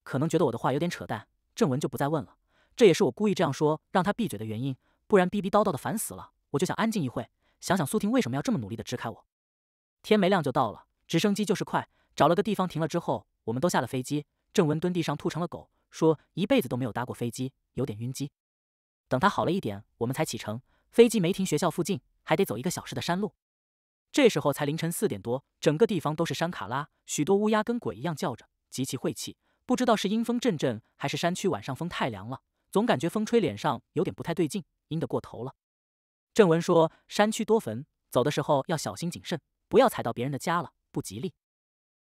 可能觉得我的话有点扯淡，正文就不再问了。这也是我故意这样说，让他闭嘴的原因。不然逼逼叨叨的，烦死了。我就想安静一会，想想苏婷为什么要这么努力的支开我。天没亮就到了，直升机就是快。找了个地方停了之后，我们都下了飞机。正文蹲地上吐成了狗，说一辈子都没有搭过飞机，有点晕机。等他好了一点，我们才启程。飞机没停学校附近，还得走一个小时的山路。这时候才凌晨四点多，整个地方都是山卡拉，许多乌鸦跟鬼一样叫着，极其晦气。不知道是阴风阵阵，还是山区晚上风太凉了，总感觉风吹脸上有点不太对劲，阴得过头了。正文说，山区多坟，走的时候要小心谨慎，不要踩到别人的家了，不吉利。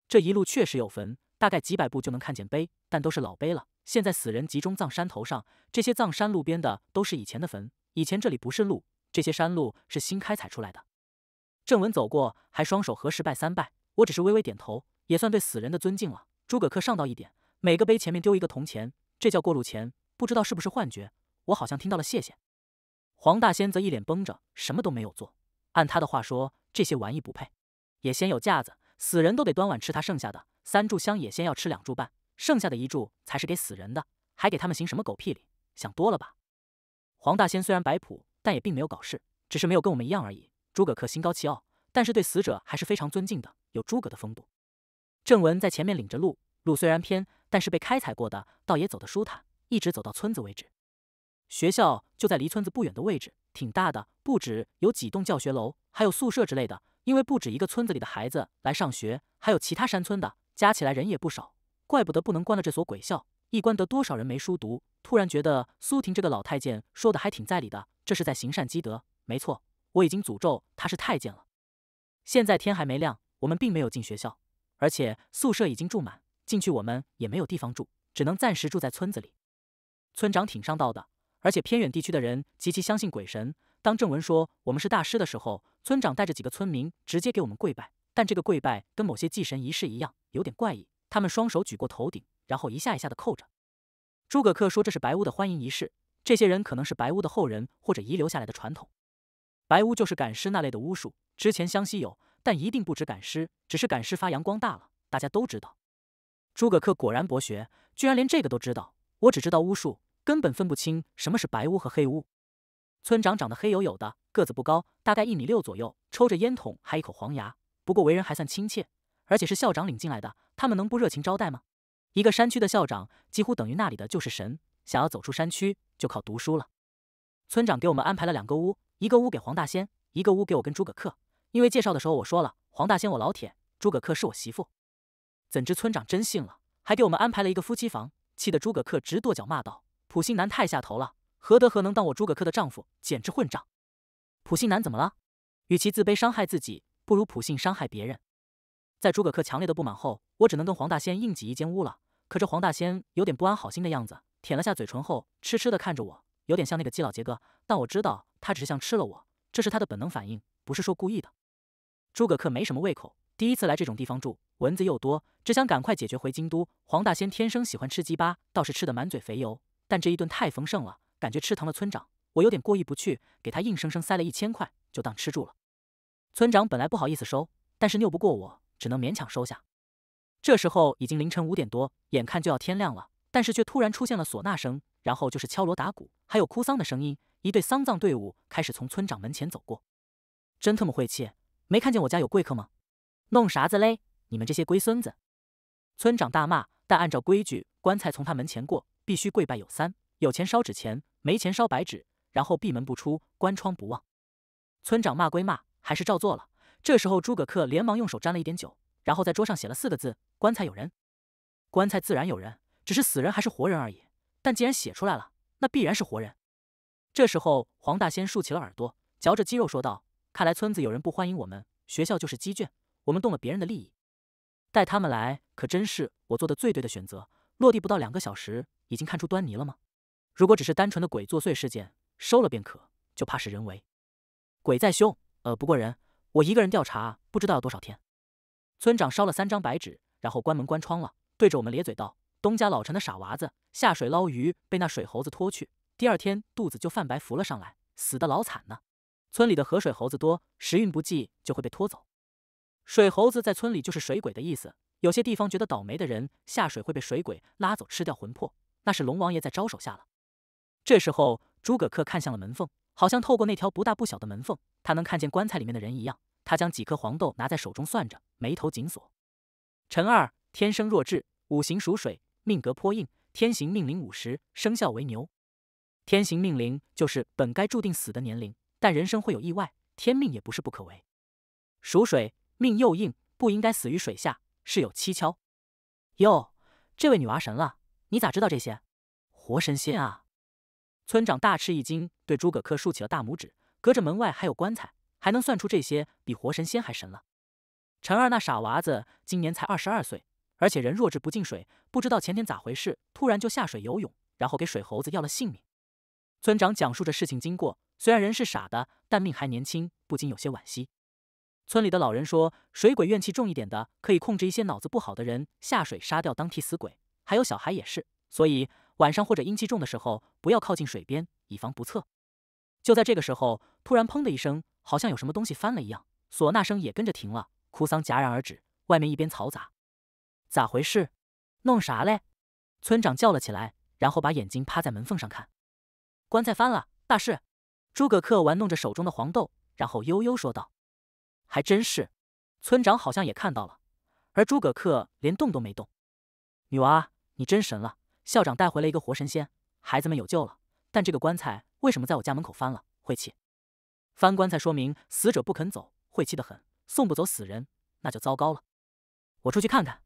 这一路确实有坟，大概几百步就能看见碑，但都是老碑了。现在死人集中葬山头上，这些葬山路边的都是以前的坟。以前这里不是路，这些山路是新开采出来的。正文走过，还双手合十拜三拜。我只是微微点头，也算对死人的尊敬了。诸葛恪上道一点，每个碑前面丢一个铜钱，这叫过路钱。不知道是不是幻觉，我好像听到了“谢谢”。黄大仙则一脸绷着，什么都没有做。按他的话说，这些玩意不配。野仙有架子，死人都得端碗吃他剩下的。三炷香，野仙要吃两炷半，剩下的一炷才是给死人的。还给他们行什么狗屁礼？想多了吧。黄大仙虽然摆谱，但也并没有搞事，只是没有跟我们一样而已。诸葛恪心高气傲，但是对死者还是非常尊敬的，有诸葛的风度。正文在前面领着路，路虽然偏，但是被开采过的，倒也走得舒坦，一直走到村子为止。学校就在离村子不远的位置，挺大的，不止有几栋教学楼，还有宿舍之类的。因为不止一个村子里的孩子来上学，还有其他山村的，加起来人也不少，怪不得不能关了这所鬼校，一关得多少人没书读。突然觉得苏婷这个老太监说的还挺在理的，这是在行善积德，没错。我已经诅咒他是太监了。现在天还没亮，我们并没有进学校，而且宿舍已经住满，进去我们也没有地方住，只能暂时住在村子里。村长挺上道的，而且偏远地区的人极其相信鬼神。当正文说我们是大师的时候，村长带着几个村民直接给我们跪拜，但这个跪拜跟某些祭神仪式一样，有点怪异。他们双手举过头顶，然后一下一下的扣着。诸葛恪说这是白屋的欢迎仪式，这些人可能是白屋的后人或者遗留下来的传统。白巫就是赶尸那类的巫术，之前湘西有，但一定不止赶尸，只是赶尸发扬光大了，大家都知道。诸葛恪果然博学，居然连这个都知道。我只知道巫术，根本分不清什么是白巫和黑巫。村长长得黑黝黝的，个子不高，大概一米六左右，抽着烟筒，还一口黄牙。不过为人还算亲切，而且是校长领进来的，他们能不热情招待吗？一个山区的校长，几乎等于那里的就是神。想要走出山区，就靠读书了。村长给我们安排了两个屋。一个屋给黄大仙，一个屋给我跟诸葛恪。因为介绍的时候我说了，黄大仙我老铁，诸葛恪是我媳妇。怎知村长真信了，还给我们安排了一个夫妻房，气得诸葛恪直跺脚骂道：“普信男太下头了，何德何能当我诸葛恪的丈夫，简直混账！”普信男怎么了？与其自卑伤害自己，不如普信伤害别人。在诸葛恪强烈的不满后，我只能跟黄大仙硬挤一间屋了。可这黄大仙有点不安好心的样子，舔了下嘴唇后，痴痴的看着我。有点像那个基佬杰哥，但我知道他只是像吃了我，这是他的本能反应，不是说故意的。诸葛恪没什么胃口，第一次来这种地方住，蚊子又多，只想赶快解决，回京都。黄大仙天生喜欢吃鸡巴，倒是吃得满嘴肥油，但这一顿太丰盛了，感觉吃疼了村长，我有点过意不去，给他硬生生塞了一千块，就当吃住了。村长本来不好意思收，但是拗不过我，只能勉强收下。这时候已经凌晨五点多，眼看就要天亮了。但是却突然出现了唢呐声，然后就是敲锣打鼓，还有哭丧的声音。一对丧葬队伍开始从村长门前走过。真他妈晦气！没看见我家有贵客吗？弄啥子嘞？你们这些龟孙子！村长大骂。但按照规矩，棺材从他门前过，必须跪拜有三：有钱烧纸钱，没钱烧白纸，然后闭门不出，关窗不忘。村长骂归骂，还是照做了。这时候诸葛恪连忙用手沾了一点酒，然后在桌上写了四个字：棺材有人。棺材自然有人。只是死人还是活人而已，但既然写出来了，那必然是活人。这时候，黄大仙竖起了耳朵，嚼着鸡肉说道：“看来村子有人不欢迎我们，学校就是鸡圈，我们动了别人的利益。带他们来，可真是我做的最对的选择。落地不到两个小时，已经看出端倪了吗？如果只是单纯的鬼作祟事件，收了便可，就怕是人为。鬼在凶，呃，不过人，我一个人调查，不知道要多少天。”村长烧了三张白纸，然后关门关窗了，对着我们咧嘴道。东家老陈的傻娃子下水捞鱼，被那水猴子拖去。第二天肚子就泛白，浮了上来，死的老惨呢。村里的河水猴子多，时运不济就会被拖走。水猴子在村里就是水鬼的意思。有些地方觉得倒霉的人下水会被水鬼拉走，吃掉魂魄，那是龙王爷在招手下了。这时候诸葛恪看向了门缝，好像透过那条不大不小的门缝，他能看见棺材里面的人一样。他将几颗黄豆拿在手中算着，眉头紧锁。陈二天生弱智，五行属水。命格颇硬，天行命临五十，生肖为牛。天行命龄就是本该注定死的年龄，但人生会有意外，天命也不是不可为。属水命又硬，不应该死于水下，是有蹊跷。哟，这位女娃神了，你咋知道这些？活神仙啊！村长大吃一惊，对诸葛恪竖起了大拇指。隔着门外还有棺材，还能算出这些，比活神仙还神了。陈二那傻娃子今年才二十二岁。而且人弱智不进水，不知道前天咋回事，突然就下水游泳，然后给水猴子要了性命。村长讲述着事情经过，虽然人是傻的，但命还年轻，不禁有些惋惜。村里的老人说，水鬼怨气重一点的，可以控制一些脑子不好的人下水杀掉当替死鬼，还有小孩也是。所以晚上或者阴气重的时候，不要靠近水边，以防不测。就在这个时候，突然砰的一声，好像有什么东西翻了一样，唢呐声也跟着停了，哭丧戛然而止，外面一边嘈杂。咋回事？弄啥嘞？村长叫了起来，然后把眼睛趴在门缝上看。棺材翻了，大事！诸葛恪玩弄着手中的黄豆，然后悠悠说道：“还真是。”村长好像也看到了，而诸葛恪连动都没动。女娃，你真神了！校长带回了一个活神仙，孩子们有救了。但这个棺材为什么在我家门口翻了？晦气！翻棺材说明死者不肯走，晦气的很。送不走死人，那就糟糕了。我出去看看。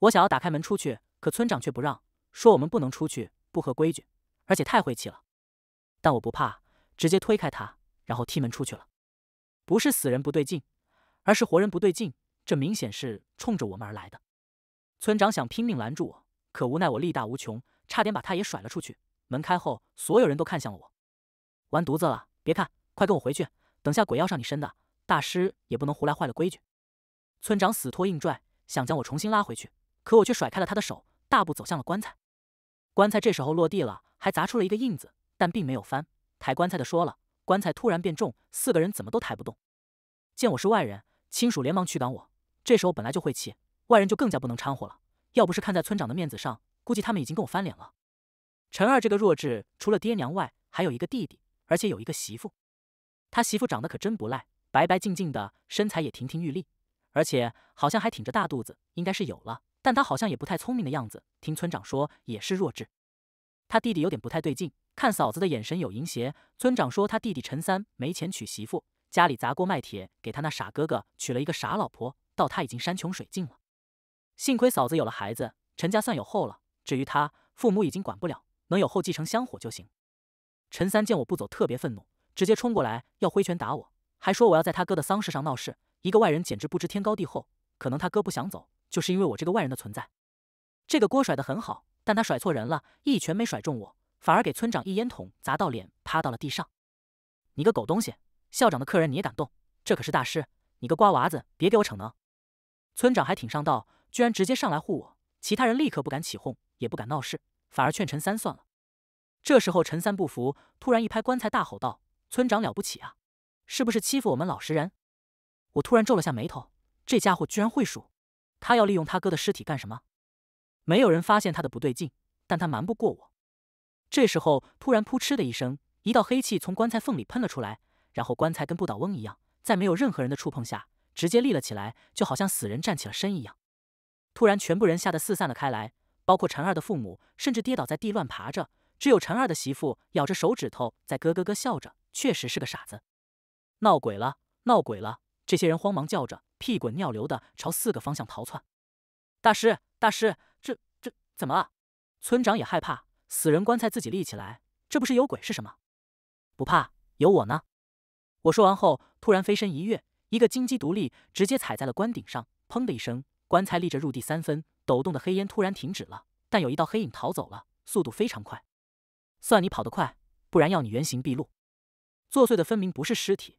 我想要打开门出去，可村长却不让，说我们不能出去，不合规矩，而且太晦气了。但我不怕，直接推开他，然后踢门出去了。不是死人不对劲，而是活人不对劲，这明显是冲着我们而来的。村长想拼命拦住我，可无奈我力大无穷，差点把他也甩了出去。门开后，所有人都看向了我，完犊子了！别看，快跟我回去，等下鬼要上你身的。大师也不能胡来，坏了规矩。村长死拖硬拽，想将我重新拉回去。可我却甩开了他的手，大步走向了棺材。棺材这时候落地了，还砸出了一个印子，但并没有翻。抬棺材的说了，棺材突然变重，四个人怎么都抬不动。见我是外人，亲属连忙驱赶我。这时候本来就晦气，外人就更加不能掺和了。要不是看在村长的面子上，估计他们已经跟我翻脸了。陈二这个弱智，除了爹娘外，还有一个弟弟，而且有一个媳妇。他媳妇长得可真不赖，白白净净的，身材也亭亭玉立，而且好像还挺着大肚子，应该是有了。但他好像也不太聪明的样子，听村长说也是弱智。他弟弟有点不太对劲，看嫂子的眼神有淫邪。村长说他弟弟陈三没钱娶媳妇，家里砸锅卖铁给他那傻哥哥娶了一个傻老婆，到他已经山穷水尽了。幸亏嫂子有了孩子，陈家算有后了。至于他，父母已经管不了，能有后继承香火就行。陈三见我不走，特别愤怒，直接冲过来要挥拳打我，还说我要在他哥的丧事上闹事，一个外人简直不知天高地厚。可能他哥不想走。就是因为我这个外人的存在，这个锅甩得很好，但他甩错人了，一拳没甩中我，反而给村长一烟筒砸到脸，趴到了地上。你个狗东西，校长的客人你也敢动？这可是大师，你个瓜娃子，别给我逞能！村长还挺上道，居然直接上来护我，其他人立刻不敢起哄，也不敢闹事，反而劝陈三算了。这时候陈三不服，突然一拍棺材，大吼道：“村长了不起啊，是不是欺负我们老实人？”我突然皱了下眉头，这家伙居然会数。他要利用他哥的尸体干什么？没有人发现他的不对劲，但他瞒不过我。这时候，突然扑哧的一声，一道黑气从棺材缝里喷了出来，然后棺材跟不倒翁一样，在没有任何人的触碰下，直接立了起来，就好像死人站起了身一样。突然，全部人吓得四散了开来，包括陈二的父母，甚至跌倒在地乱爬着。只有陈二的媳妇咬着手指头在咯咯咯笑着，确实是个傻子。闹鬼了！闹鬼了！这些人慌忙叫着，屁滚尿流的朝四个方向逃窜。大师，大师，这这怎么了？村长也害怕，死人棺材自己立起来，这不是有鬼是什么？不怕，有我呢。我说完后，突然飞身一跃，一个金鸡独立，直接踩在了棺顶上。砰的一声，棺材立着入地三分，抖动的黑烟突然停止了。但有一道黑影逃走了，速度非常快。算你跑得快，不然要你原形毕露。作祟的分明不是尸体，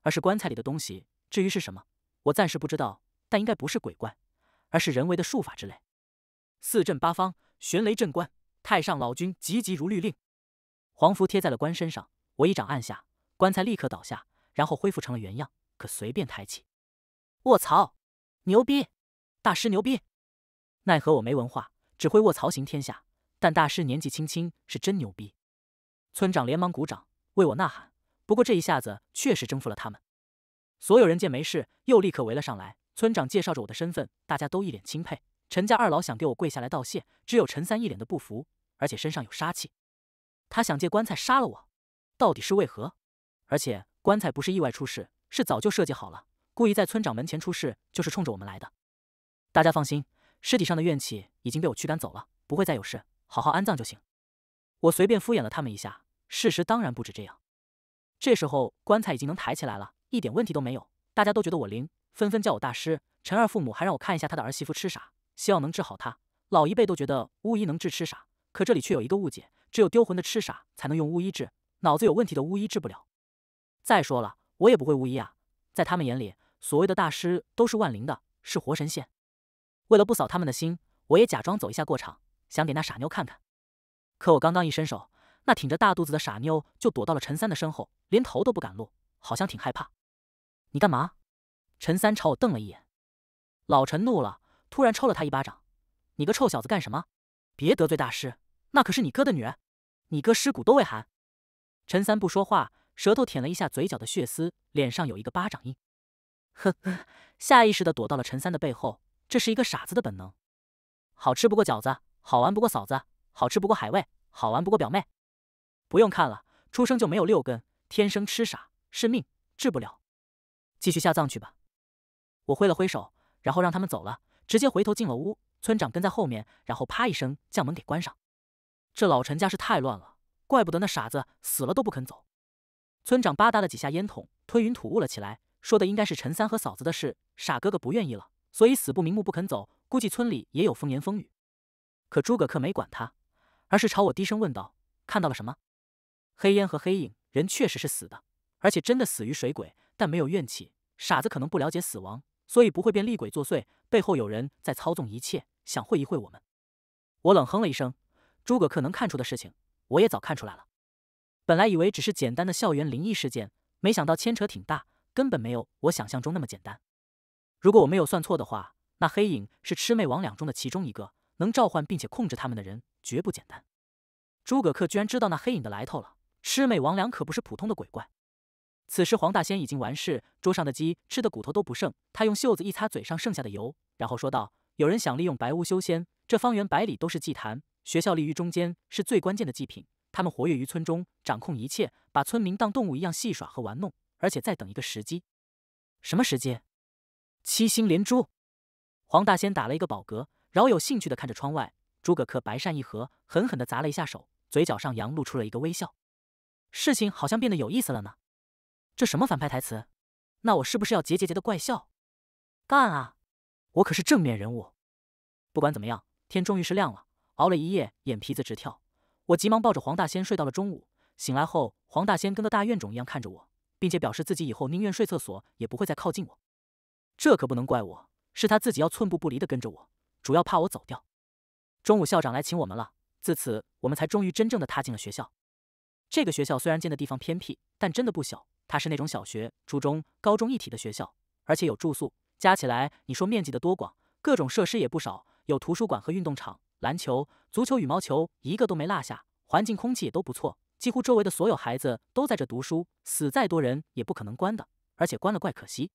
而是棺材里的东西。至于是什么，我暂时不知道，但应该不是鬼怪，而是人为的术法之类。四镇八方，玄雷震棺。太上老君急急如律令，黄符贴在了棺身上，我一掌按下，棺材立刻倒下，然后恢复成了原样，可随便抬起。卧槽！牛逼！大师牛逼！奈何我没文化，只会卧槽行天下。但大师年纪轻轻是真牛逼。村长连忙鼓掌，为我呐喊。不过这一下子确实征服了他们。所有人见没事，又立刻围了上来。村长介绍着我的身份，大家都一脸钦佩。陈家二老想给我跪下来道谢，只有陈三一脸的不服，而且身上有杀气。他想借棺材杀了我，到底是为何？而且棺材不是意外出事，是早就设计好了，故意在村长门前出事，就是冲着我们来的。大家放心，尸体上的怨气已经被我驱赶走了，不会再有事，好好安葬就行。我随便敷衍了他们一下，事实当然不止这样。这时候棺材已经能抬起来了。一点问题都没有，大家都觉得我灵，纷纷叫我大师。陈二父母还让我看一下他的儿媳妇痴傻，希望能治好他。老一辈都觉得巫医能治痴傻，可这里却有一个误解：只有丢魂的痴傻才能用巫医治，脑子有问题的巫医治不了。再说了，我也不会巫医啊。在他们眼里，所谓的大师都是万灵的，是活神仙。为了不扫他们的心，我也假装走一下过场，想给那傻妞看看。可我刚刚一伸手，那挺着大肚子的傻妞就躲到了陈三的身后，连头都不敢露，好像挺害怕。你干嘛？陈三朝我瞪了一眼，老陈怒了，突然抽了他一巴掌：“你个臭小子干什么？别得罪大师，那可是你哥的女人，你哥尸骨都未寒。”陈三不说话，舌头舔了一下嘴角的血丝，脸上有一个巴掌印。呵呵，下意识的躲到了陈三的背后，这是一个傻子的本能。好吃不过饺子，好玩不过嫂子，好吃不过海味，好玩不过表妹。不用看了，出生就没有六根，天生痴傻是命，治不了。继续下葬去吧，我挥了挥手，然后让他们走了，直接回头进了屋。村长跟在后面，然后啪一声将门给关上。这老陈家是太乱了，怪不得那傻子死了都不肯走。村长吧嗒了几下烟筒，吞云吐雾了起来，说的应该是陈三和嫂子的事。傻哥哥不愿意了，所以死不瞑目不肯走。估计村里也有风言风语。可诸葛恪没管他，而是朝我低声问道：“看到了什么？黑烟和黑影，人确实是死的，而且真的死于水鬼。”但没有怨气，傻子可能不了解死亡，所以不会变厉鬼作祟。背后有人在操纵一切，想会一会我们。我冷哼了一声。诸葛恪能看出的事情，我也早看出来了。本来以为只是简单的校园灵异事件，没想到牵扯挺大，根本没有我想象中那么简单。如果我没有算错的话，那黑影是魑魅魍魉中的其中一个，能召唤并且控制他们的人，绝不简单。诸葛恪居然知道那黑影的来头了。魑魅魍魉可不是普通的鬼怪。此时，黄大仙已经完事，桌上的鸡吃的骨头都不剩。他用袖子一擦嘴上剩下的油，然后说道：“有人想利用白屋修仙，这方圆百里都是祭坛，学校立于中间是最关键的祭品。他们活跃于村中，掌控一切，把村民当动物一样戏耍和玩弄，而且在等一个时机。什么时机？七星连珠。”黄大仙打了一个饱嗝，饶有兴趣地看着窗外。诸葛恪白扇一合，狠狠地砸了一下手，嘴角上扬，露出了一个微笑。事情好像变得有意思了呢。这什么反派台词？那我是不是要节节节的怪笑？干啊！我可是正面人物。不管怎么样，天终于是亮了。熬了一夜，眼皮子直跳，我急忙抱着黄大仙睡到了中午。醒来后，黄大仙跟个大怨种一样看着我，并且表示自己以后宁愿睡厕所也不会再靠近我。这可不能怪我，是他自己要寸步不离的跟着我，主要怕我走掉。中午校长来请我们了，自此我们才终于真正的踏进了学校。这个学校虽然建的地方偏僻，但真的不小。它是那种小学、初中、高中一体的学校，而且有住宿。加起来，你说面积的多广，各种设施也不少，有图书馆和运动场，篮球、足球、羽毛球一个都没落下。环境空气也都不错，几乎周围的所有孩子都在这读书。死再多人也不可能关的，而且关了怪可惜。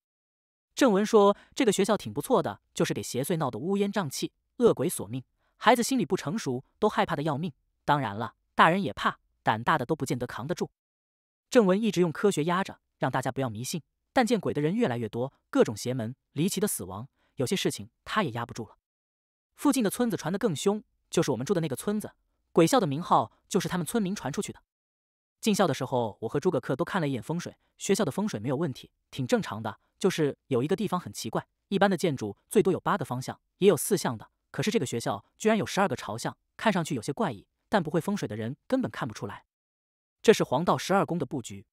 正文说这个学校挺不错的，就是给邪祟闹得乌烟瘴气，恶鬼索命，孩子心理不成熟，都害怕的要命。当然了，大人也怕，胆大的都不见得扛得住。正文一直用科学压着，让大家不要迷信。但见鬼的人越来越多，各种邪门离奇的死亡，有些事情他也压不住了。附近的村子传得更凶，就是我们住的那个村子，鬼校的名号就是他们村民传出去的。进校的时候，我和诸葛恪都看了一眼风水，学校的风水没有问题，挺正常的。就是有一个地方很奇怪，一般的建筑最多有八个方向，也有四向的，可是这个学校居然有十二个朝向，看上去有些怪异，但不会风水的人根本看不出来。这是黄道十二宫的布局，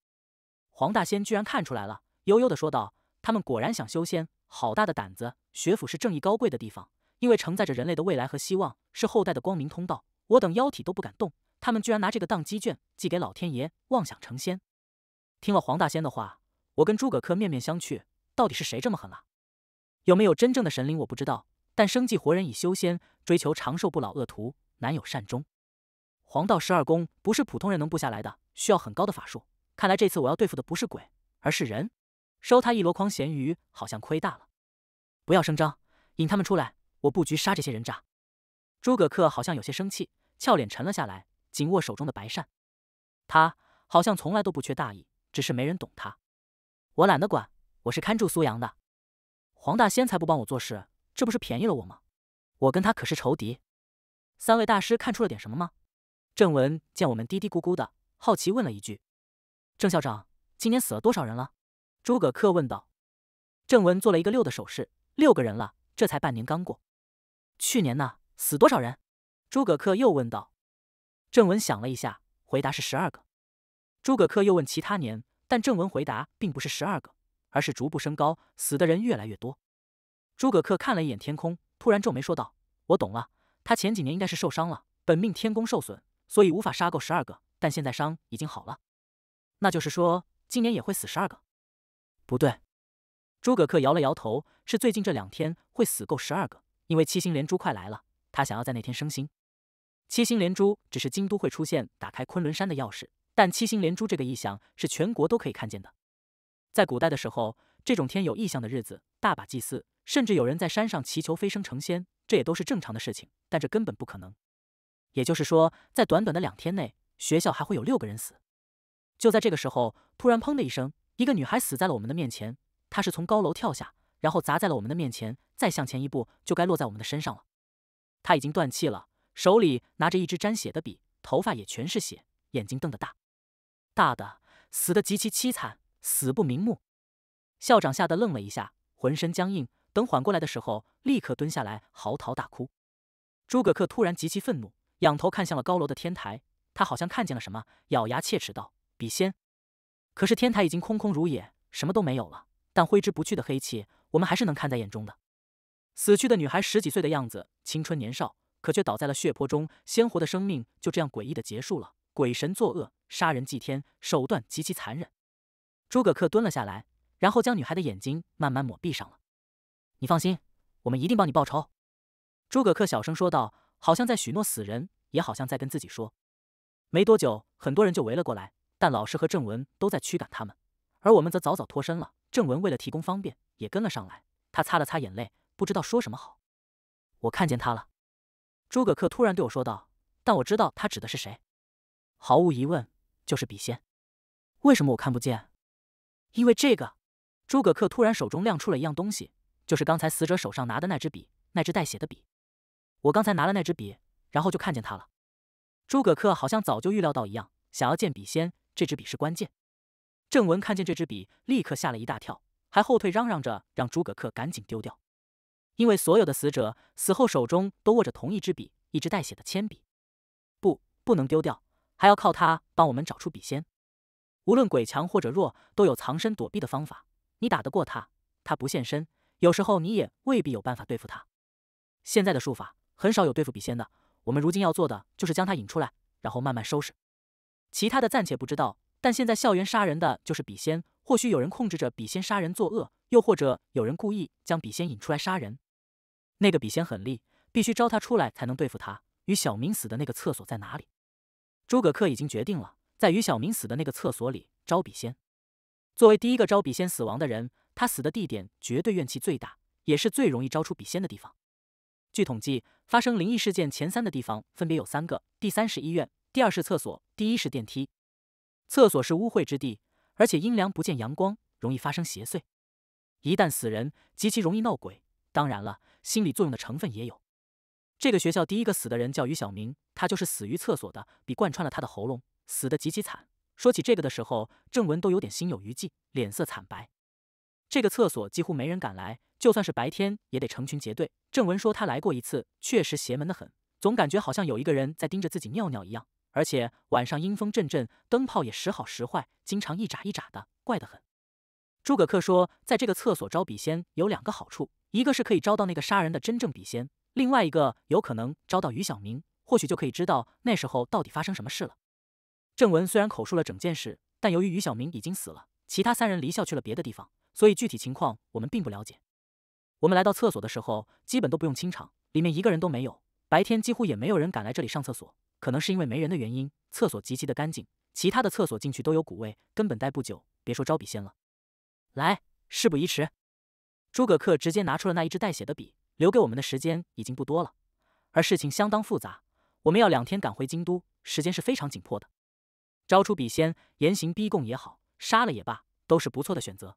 黄大仙居然看出来了，悠悠的说道：“他们果然想修仙，好大的胆子！学府是正义高贵的地方，因为承载着人类的未来和希望，是后代的光明通道。我等妖体都不敢动，他们居然拿这个当鸡卷寄给老天爷，妄想成仙。”听了黄大仙的话，我跟诸葛恪面面相觑，到底是谁这么狠啊？有没有真正的神灵我不知道，但生计活人以修仙，追求长寿不老，恶徒难有善终。黄道十二宫不是普通人能布下来的，需要很高的法术。看来这次我要对付的不是鬼，而是人。收他一箩筐咸鱼，好像亏大了。不要声张，引他们出来，我布局杀这些人渣。诸葛恪好像有些生气，俏脸沉了下来，紧握手中的白扇。他好像从来都不缺大义，只是没人懂他。我懒得管，我是看住苏阳的。黄大仙才不帮我做事，这不是便宜了我吗？我跟他可是仇敌。三位大师看出了点什么吗？郑文见我们嘀嘀咕咕的，好奇问了一句：“郑校长，今年死了多少人了？”诸葛恪问道。郑文做了一个六的手势：“六个人了，这才半年刚过。”“去年呢，死多少人？”诸葛恪又问道。郑文想了一下，回答是十二个。诸葛恪又问其他年，但郑文回答并不是十二个，而是逐步升高，死的人越来越多。诸葛恪看了一眼天空，突然皱眉说道：“我懂了，他前几年应该是受伤了，本命天宫受损。”所以无法杀够十二个，但现在伤已经好了，那就是说今年也会死十二个。不对，诸葛恪摇了摇头，是最近这两天会死够十二个，因为七星连珠快来了，他想要在那天升星。七星连珠只是京都会出现，打开昆仑山的钥匙，但七星连珠这个异象是全国都可以看见的。在古代的时候，这种天有异象的日子，大把祭祀，甚至有人在山上祈求飞升成仙，这也都是正常的事情。但这根本不可能。也就是说，在短短的两天内，学校还会有六个人死。就在这个时候，突然砰的一声，一个女孩死在了我们的面前。她是从高楼跳下，然后砸在了我们的面前。再向前一步，就该落在我们的身上了。她已经断气了，手里拿着一支沾血的笔，头发也全是血，眼睛瞪得大大的，死得极其凄惨，死不瞑目。校长吓得愣了一下，浑身僵硬。等缓过来的时候，立刻蹲下来嚎啕大哭。诸葛恪突然极其愤怒。仰头看向了高楼的天台，他好像看见了什么，咬牙切齿道：“笔仙！”可是天台已经空空如也，什么都没有了。但挥之不去的黑气，我们还是能看在眼中的。死去的女孩十几岁的样子，青春年少，可却倒在了血泊中，鲜活的生命就这样诡异的结束了。鬼神作恶，杀人祭天，手段极其残忍。诸葛恪蹲了下来，然后将女孩的眼睛慢慢抹闭上了。你放心，我们一定帮你报仇。”诸葛恪小声说道。好像在许诺死人，也好像在跟自己说。没多久，很多人就围了过来，但老师和正文都在驱赶他们，而我们则早早脱身了。正文为了提供方便，也跟了上来。他擦了擦眼泪，不知道说什么好。我看见他了，诸葛恪突然对我说道：“但我知道他指的是谁，毫无疑问就是笔仙。为什么我看不见？因为这个。”诸葛恪突然手中亮出了一样东西，就是刚才死者手上拿的那支笔，那支带血的笔。我刚才拿了那支笔，然后就看见他了。诸葛恪好像早就预料到一样，想要见笔仙，这支笔是关键。正文看见这支笔，立刻吓了一大跳，还后退嚷嚷着让诸葛恪赶紧丢掉，因为所有的死者死后手中都握着同一支笔，一支带血的铅笔。不，不能丢掉，还要靠他帮我们找出笔仙。无论鬼强或者弱，都有藏身躲避的方法。你打得过他，他不现身；有时候你也未必有办法对付他。现在的术法。很少有对付笔仙的。我们如今要做的就是将他引出来，然后慢慢收拾。其他的暂且不知道。但现在校园杀人的就是笔仙，或许有人控制着笔仙杀人作恶，又或者有人故意将笔仙引出来杀人。那个笔仙很厉，必须招他出来才能对付他。于小明死的那个厕所在哪里？诸葛恪已经决定了，在于小明死的那个厕所里招笔仙。作为第一个招笔仙死亡的人，他死的地点绝对怨气最大，也是最容易招出笔仙的地方。据统计，发生灵异事件前三的地方分别有三个：第三是医院，第二是厕所，第一是电梯。厕所是污秽之地，而且阴凉不见阳光，容易发生邪祟。一旦死人，极其容易闹鬼。当然了，心理作用的成分也有。这个学校第一个死的人叫于小明，他就是死于厕所的，比贯穿了他的喉咙，死的极其惨。说起这个的时候，正文都有点心有余悸，脸色惨白。这个厕所几乎没人敢来。就算是白天也得成群结队。正文说他来过一次，确实邪门的很，总感觉好像有一个人在盯着自己尿尿一样。而且晚上阴风阵阵，灯泡也时好时坏，经常一眨一眨的，怪得很。诸葛恪说，在这个厕所招笔仙有两个好处，一个是可以招到那个杀人的真正笔仙，另外一个有可能招到于小明，或许就可以知道那时候到底发生什么事了。正文虽然口述了整件事，但由于于小明已经死了，其他三人离校去了别的地方，所以具体情况我们并不了解。我们来到厕所的时候，基本都不用清场，里面一个人都没有。白天几乎也没有人敢来这里上厕所，可能是因为没人的原因，厕所极其的干净。其他的厕所进去都有股味，根本待不久。别说招笔仙了，来，事不宜迟。诸葛恪直接拿出了那一支带血的笔，留给我们的时间已经不多了，而事情相当复杂，我们要两天赶回京都，时间是非常紧迫的。招出笔仙，严刑逼供也好，杀了也罢，都是不错的选择。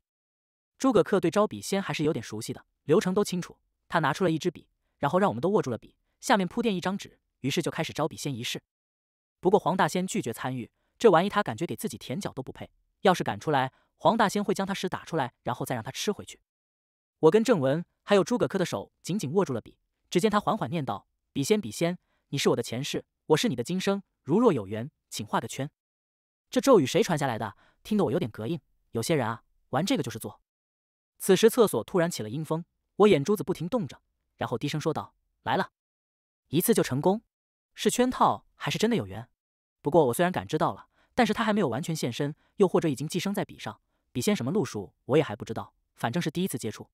诸葛恪对招笔仙还是有点熟悉的。流程都清楚，他拿出了一支笔，然后让我们都握住了笔，下面铺垫一张纸，于是就开始招笔仙仪式。不过黄大仙拒绝参与，这玩意他感觉给自己舔脚都不配，要是敢出来，黄大仙会将他屎打出来，然后再让他吃回去。我跟正文还有诸葛恪的手紧紧握住了笔，只见他缓缓念道：“笔仙，笔仙，你是我的前世，我是你的今生，如若有缘，请画个圈。”这咒语谁传下来的？听得我有点膈应。有些人啊，玩这个就是做。此时厕所突然起了阴风。我眼珠子不停动着，然后低声说道：“来了，一次就成功，是圈套还是真的有缘？不过我虽然感知到了，但是他还没有完全现身，又或者已经寄生在笔上。笔仙什么路数，我也还不知道。反正是第一次接触。”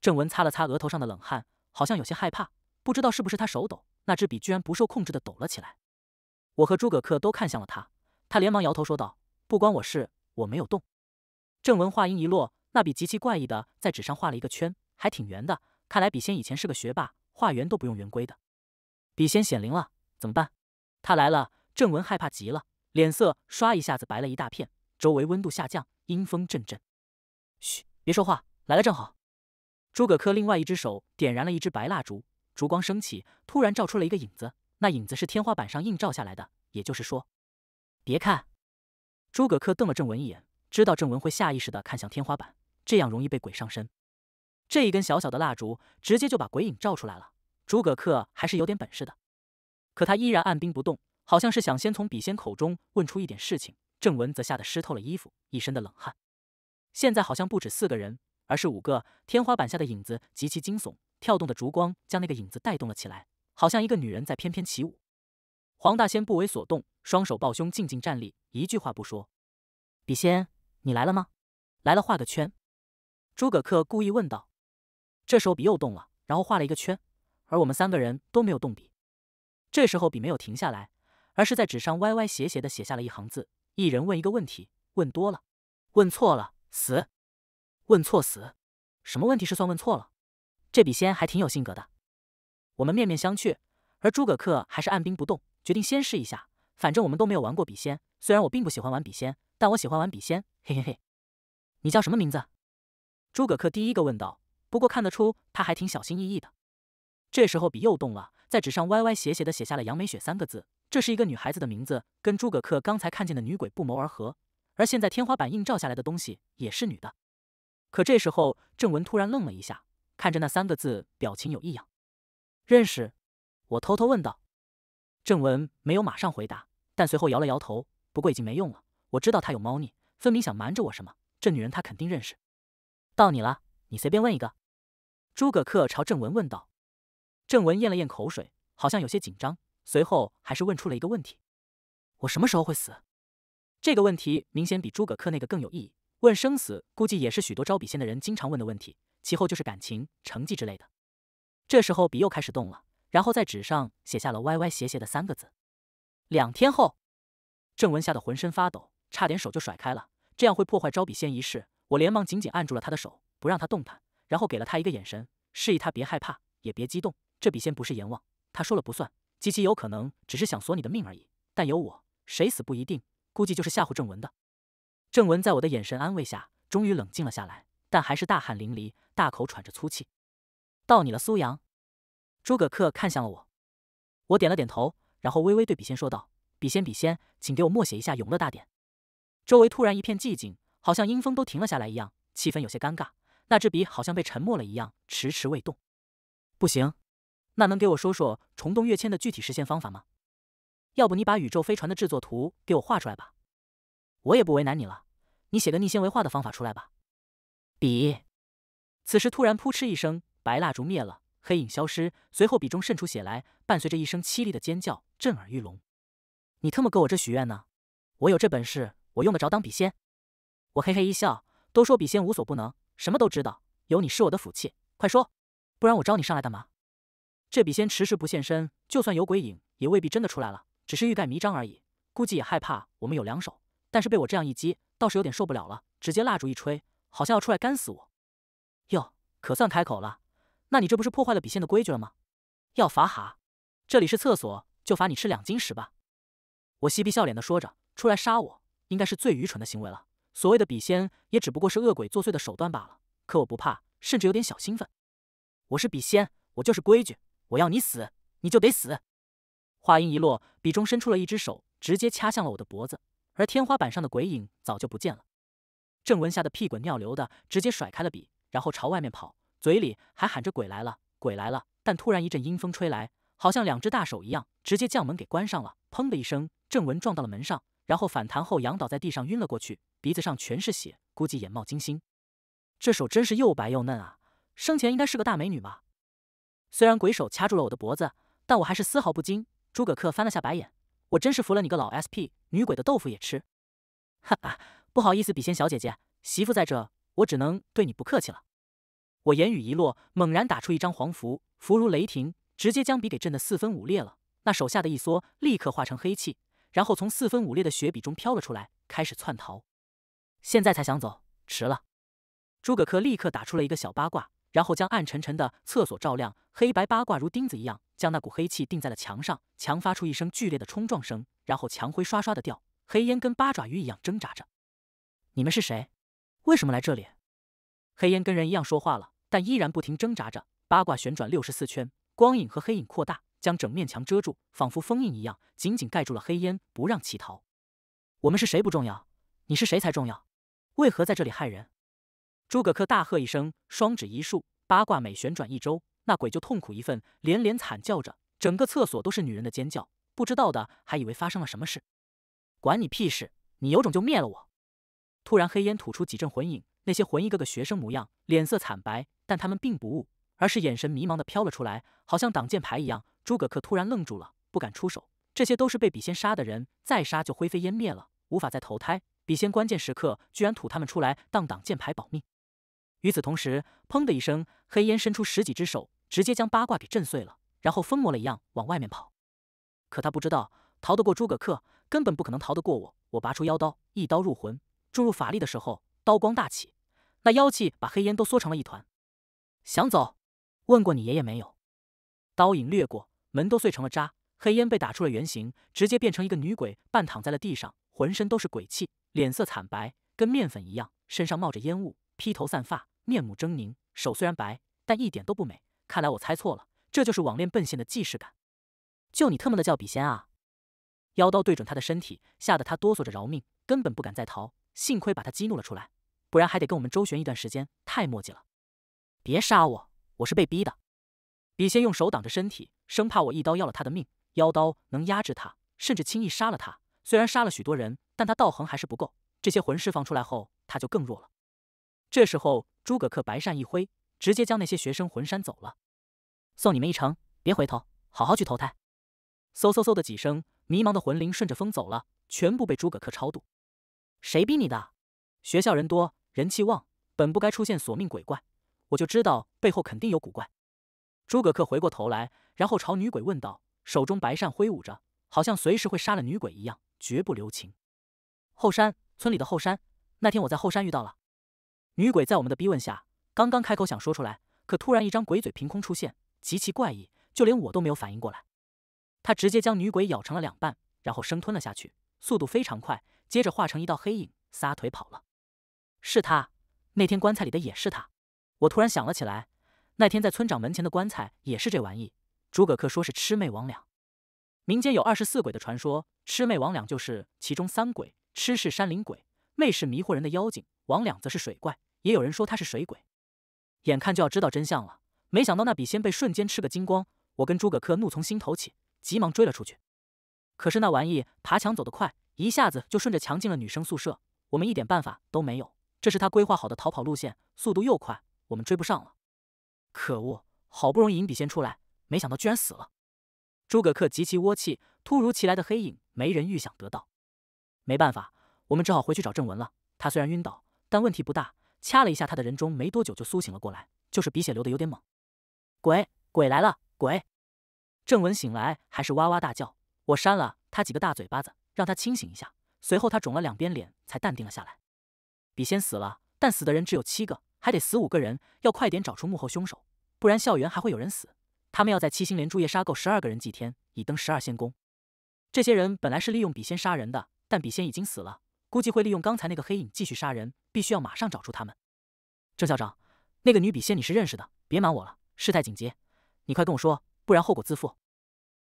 正文擦了擦额头上的冷汗，好像有些害怕，不知道是不是他手抖，那支笔居然不受控制的抖了起来。我和诸葛恪都看向了他，他连忙摇头说道：“不关我事，我没有动。”正文话音一落，那笔极其怪异的在纸上画了一个圈。还挺圆的，看来笔仙以前是个学霸，画圆都不用圆规的。笔仙显灵了，怎么办？他来了，正文害怕极了，脸色刷一下子白了一大片，周围温度下降，阴风阵阵。嘘，别说话，来了正好。诸葛恪另外一只手点燃了一支白蜡烛，烛光升起，突然照出了一个影子。那影子是天花板上映照下来的，也就是说，别看。诸葛恪瞪了正文一眼，知道正文会下意识的看向天花板，这样容易被鬼上身。这一根小小的蜡烛，直接就把鬼影照出来了。诸葛恪还是有点本事的，可他依然按兵不动，好像是想先从笔仙口中问出一点事情。郑文则吓得湿透了衣服，一身的冷汗。现在好像不止四个人，而是五个。天花板下的影子极其惊悚，跳动的烛光将那个影子带动了起来，好像一个女人在翩翩起舞。黄大仙不为所动，双手抱胸，静静站立，一句话不说。笔仙，你来了吗？来了，画个圈。诸葛恪故意问道。这时候笔又动了，然后画了一个圈，而我们三个人都没有动笔。这时候笔没有停下来，而是在纸上歪歪斜斜的写下了一行字：“一人问一个问题，问多了，问错了死，问错死。什么问题是算问错了？”这笔仙还挺有性格的。我们面面相觑，而诸葛恪还是按兵不动，决定先试一下。反正我们都没有玩过笔仙，虽然我并不喜欢玩笔仙，但我喜欢玩笔仙。嘿嘿嘿，你叫什么名字？诸葛恪第一个问道。不过看得出他还挺小心翼翼的。这时候笔又动了，在纸上歪歪斜斜的写下了“杨美雪”三个字。这是一个女孩子的名字，跟诸葛恪刚才看见的女鬼不谋而合。而现在天花板映照下来的东西也是女的。可这时候郑文突然愣了一下，看着那三个字，表情有异样。认识？我偷偷问道。郑文没有马上回答，但随后摇了摇头。不过已经没用了，我知道他有猫腻，分明想瞒着我什么。这女人他肯定认识。到你了。你随便问一个，诸葛恪朝郑文问道。郑文咽了咽口水，好像有些紧张，随后还是问出了一个问题：“我什么时候会死？”这个问题明显比诸葛恪那个更有意义。问生死，估计也是许多招笔仙的人经常问的问题。其后就是感情、成绩之类的。这时候笔又开始动了，然后在纸上写下了歪歪斜斜的三个字：“两天后。”郑文吓得浑身发抖，差点手就甩开了，这样会破坏招笔仙仪式。我连忙紧紧按住了他的手。不让他动弹，然后给了他一个眼神，示意他别害怕，也别激动。这笔仙不是阎王，他说了不算，极其有可能只是想索你的命而已。但有我，谁死不一定。估计就是吓唬正文的。正文在我的眼神安慰下，终于冷静了下来，但还是大汗淋漓，大口喘着粗气。到你了，苏阳。诸葛恪看向了我，我点了点头，然后微微对笔仙说道：“笔仙，笔仙，请给我默写一下《永乐大典》。”周围突然一片寂静，好像阴风都停了下来一样，气氛有些尴尬。那支笔好像被沉默了一样，迟迟未动。不行，那能给我说说虫洞跃迁的具体实现方法吗？要不你把宇宙飞船的制作图给我画出来吧。我也不为难你了，你写个逆纤维化的方法出来吧。笔，此时突然扑哧一声，白蜡烛灭了，黑影消失，随后笔中渗出血来，伴随着一声凄厉的尖叫，震耳欲聋。你特么搁我这许愿呢？我有这本事，我用得着当笔仙？我嘿嘿一笑，都说笔仙无所不能。什么都知道，有你是我的福气。快说，不然我招你上来干嘛？这笔仙迟迟不现身，就算有鬼影，也未必真的出来了，只是欲盖弥彰而已。估计也害怕我们有两手，但是被我这样一击，倒是有点受不了了。直接蜡烛一吹，好像要出来干死我。哟，可算开口了。那你这不是破坏了笔仙的规矩了吗？要罚哈，这里是厕所，就罚你吃两斤屎吧。我嬉皮笑脸的说着，出来杀我，应该是最愚蠢的行为了。所谓的笔仙也只不过是恶鬼作祟的手段罢了，可我不怕，甚至有点小兴奋。我是笔仙，我就是规矩，我要你死，你就得死。话音一落，笔中伸出了一只手，直接掐向了我的脖子，而天花板上的鬼影早就不见了。正文吓得屁滚尿流的，直接甩开了笔，然后朝外面跑，嘴里还喊着“鬼来了，鬼来了”。但突然一阵阴风吹来，好像两只大手一样，直接将门给关上了。砰的一声，正文撞到了门上，然后反弹后仰倒在地上，晕了过去。鼻子上全是血，估计眼冒金星。这手真是又白又嫩啊，生前应该是个大美女吧？虽然鬼手掐住了我的脖子，但我还是丝毫不惊。诸葛恪翻了下白眼，我真是服了你个老 SP 女鬼的豆腐也吃，哈哈，不好意思，笔仙小姐姐，媳妇在这，我只能对你不客气了。我言语一落，猛然打出一张黄符，符如雷霆，直接将笔给震得四分五裂了。那手下的一缩，立刻化成黑气，然后从四分五裂的血笔中飘了出来，开始窜逃。现在才想走，迟了。诸葛恪立刻打出了一个小八卦，然后将暗沉沉的厕所照亮。黑白八卦如钉子一样将那股黑气钉在了墙上，墙发出一声剧烈的冲撞声，然后墙灰刷刷的掉，黑烟跟八爪鱼一样挣扎着。你们是谁？为什么来这里？黑烟跟人一样说话了，但依然不停挣扎着。八卦旋转六十四圈，光影和黑影扩大，将整面墙遮住，仿佛封印一样，紧紧盖住了黑烟，不让其逃。我们是谁不重要，你是谁才重要。为何在这里害人？诸葛恪大喝一声，双指一竖，八卦每旋转一周，那鬼就痛苦一份，连连惨叫着。整个厕所都是女人的尖叫，不知道的还以为发生了什么事。管你屁事！你有种就灭了我！突然，黑烟吐出几阵魂影，那些魂一个个学生模样，脸色惨白，但他们并不悟，而是眼神迷茫的飘了出来，好像挡箭牌一样。诸葛恪突然愣住了，不敢出手。这些都是被笔仙杀的人，再杀就灰飞烟灭了，无法再投胎。笔仙关键时刻居然吐他们出来当挡箭牌保命。与此同时，砰的一声，黑烟伸出十几只手，直接将八卦给震碎了，然后疯魔了一样往外面跑。可他不知道，逃得过诸葛恪，根本不可能逃得过我。我拔出妖刀，一刀入魂，注入法力的时候，刀光大起，那妖气把黑烟都缩成了一团。想走？问过你爷爷没有？刀影掠过，门都碎成了渣。黑烟被打出了原形，直接变成一个女鬼，半躺在了地上，浑身都是鬼气。脸色惨白，跟面粉一样，身上冒着烟雾，披头散发，面目狰狞。手虽然白，但一点都不美。看来我猜错了，这就是网恋奔现的既视感。就你特么的叫笔仙啊！妖刀对准他的身体，吓得他哆嗦着饶命，根本不敢再逃。幸亏把他激怒了出来，不然还得跟我们周旋一段时间，太墨迹了。别杀我，我是被逼的。笔仙用手挡着身体，生怕我一刀要了他的命。妖刀能压制他，甚至轻易杀了他。虽然杀了许多人，但他道行还是不够。这些魂释放出来后，他就更弱了。这时候，诸葛恪白扇一挥，直接将那些学生魂扇走了，送你们一程，别回头，好好去投胎。嗖嗖嗖的几声，迷茫的魂灵顺着风走了，全部被诸葛恪超度。谁逼你的？学校人多，人气旺，本不该出现索命鬼怪，我就知道背后肯定有古怪。诸葛恪回过头来，然后朝女鬼问道，手中白扇挥舞着，好像随时会杀了女鬼一样。绝不留情。后山，村里的后山。那天我在后山遇到了女鬼，在我们的逼问下，刚刚开口想说出来，可突然一张鬼嘴凭空出现，极其怪异，就连我都没有反应过来。他直接将女鬼咬成了两半，然后生吞了下去，速度非常快，接着化成一道黑影，撒腿跑了。是他，那天棺材里的也是他。我突然想了起来，那天在村长门前的棺材也是这玩意。诸葛恪说是魑魅魍魉，民间有二十四鬼的传说。魑魅魍魉就是其中三鬼，魑是山林鬼，魅是迷惑人的妖精，魍魉则是水怪，也有人说他是水鬼。眼看就要知道真相了，没想到那笔仙被瞬间吃个精光。我跟诸葛恪怒从心头起，急忙追了出去。可是那玩意爬墙走得快，一下子就顺着墙进了女生宿舍，我们一点办法都没有。这是他规划好的逃跑路线，速度又快，我们追不上了。可恶！好不容易引笔仙出来，没想到居然死了。诸葛恪极其窝气，突如其来的黑影。没人预想得到，没办法，我们只好回去找正文了。他虽然晕倒，但问题不大。掐了一下他的人中，没多久就苏醒了过来，就是鼻血流的有点猛。鬼鬼来了，鬼！正文醒来还是哇哇大叫，我扇了他几个大嘴巴子，让他清醒一下。随后他肿了两边脸，才淡定了下来。笔仙死了，但死的人只有七个，还得死五个人。要快点找出幕后凶手，不然校园还会有人死。他们要在七星连珠夜杀够十二个人祭天，以登十二仙宫。这些人本来是利用笔仙杀人的，但笔仙已经死了，估计会利用刚才那个黑影继续杀人。必须要马上找出他们。郑校长，那个女笔仙你是认识的，别瞒我了，事态紧急，你快跟我说，不然后果自负。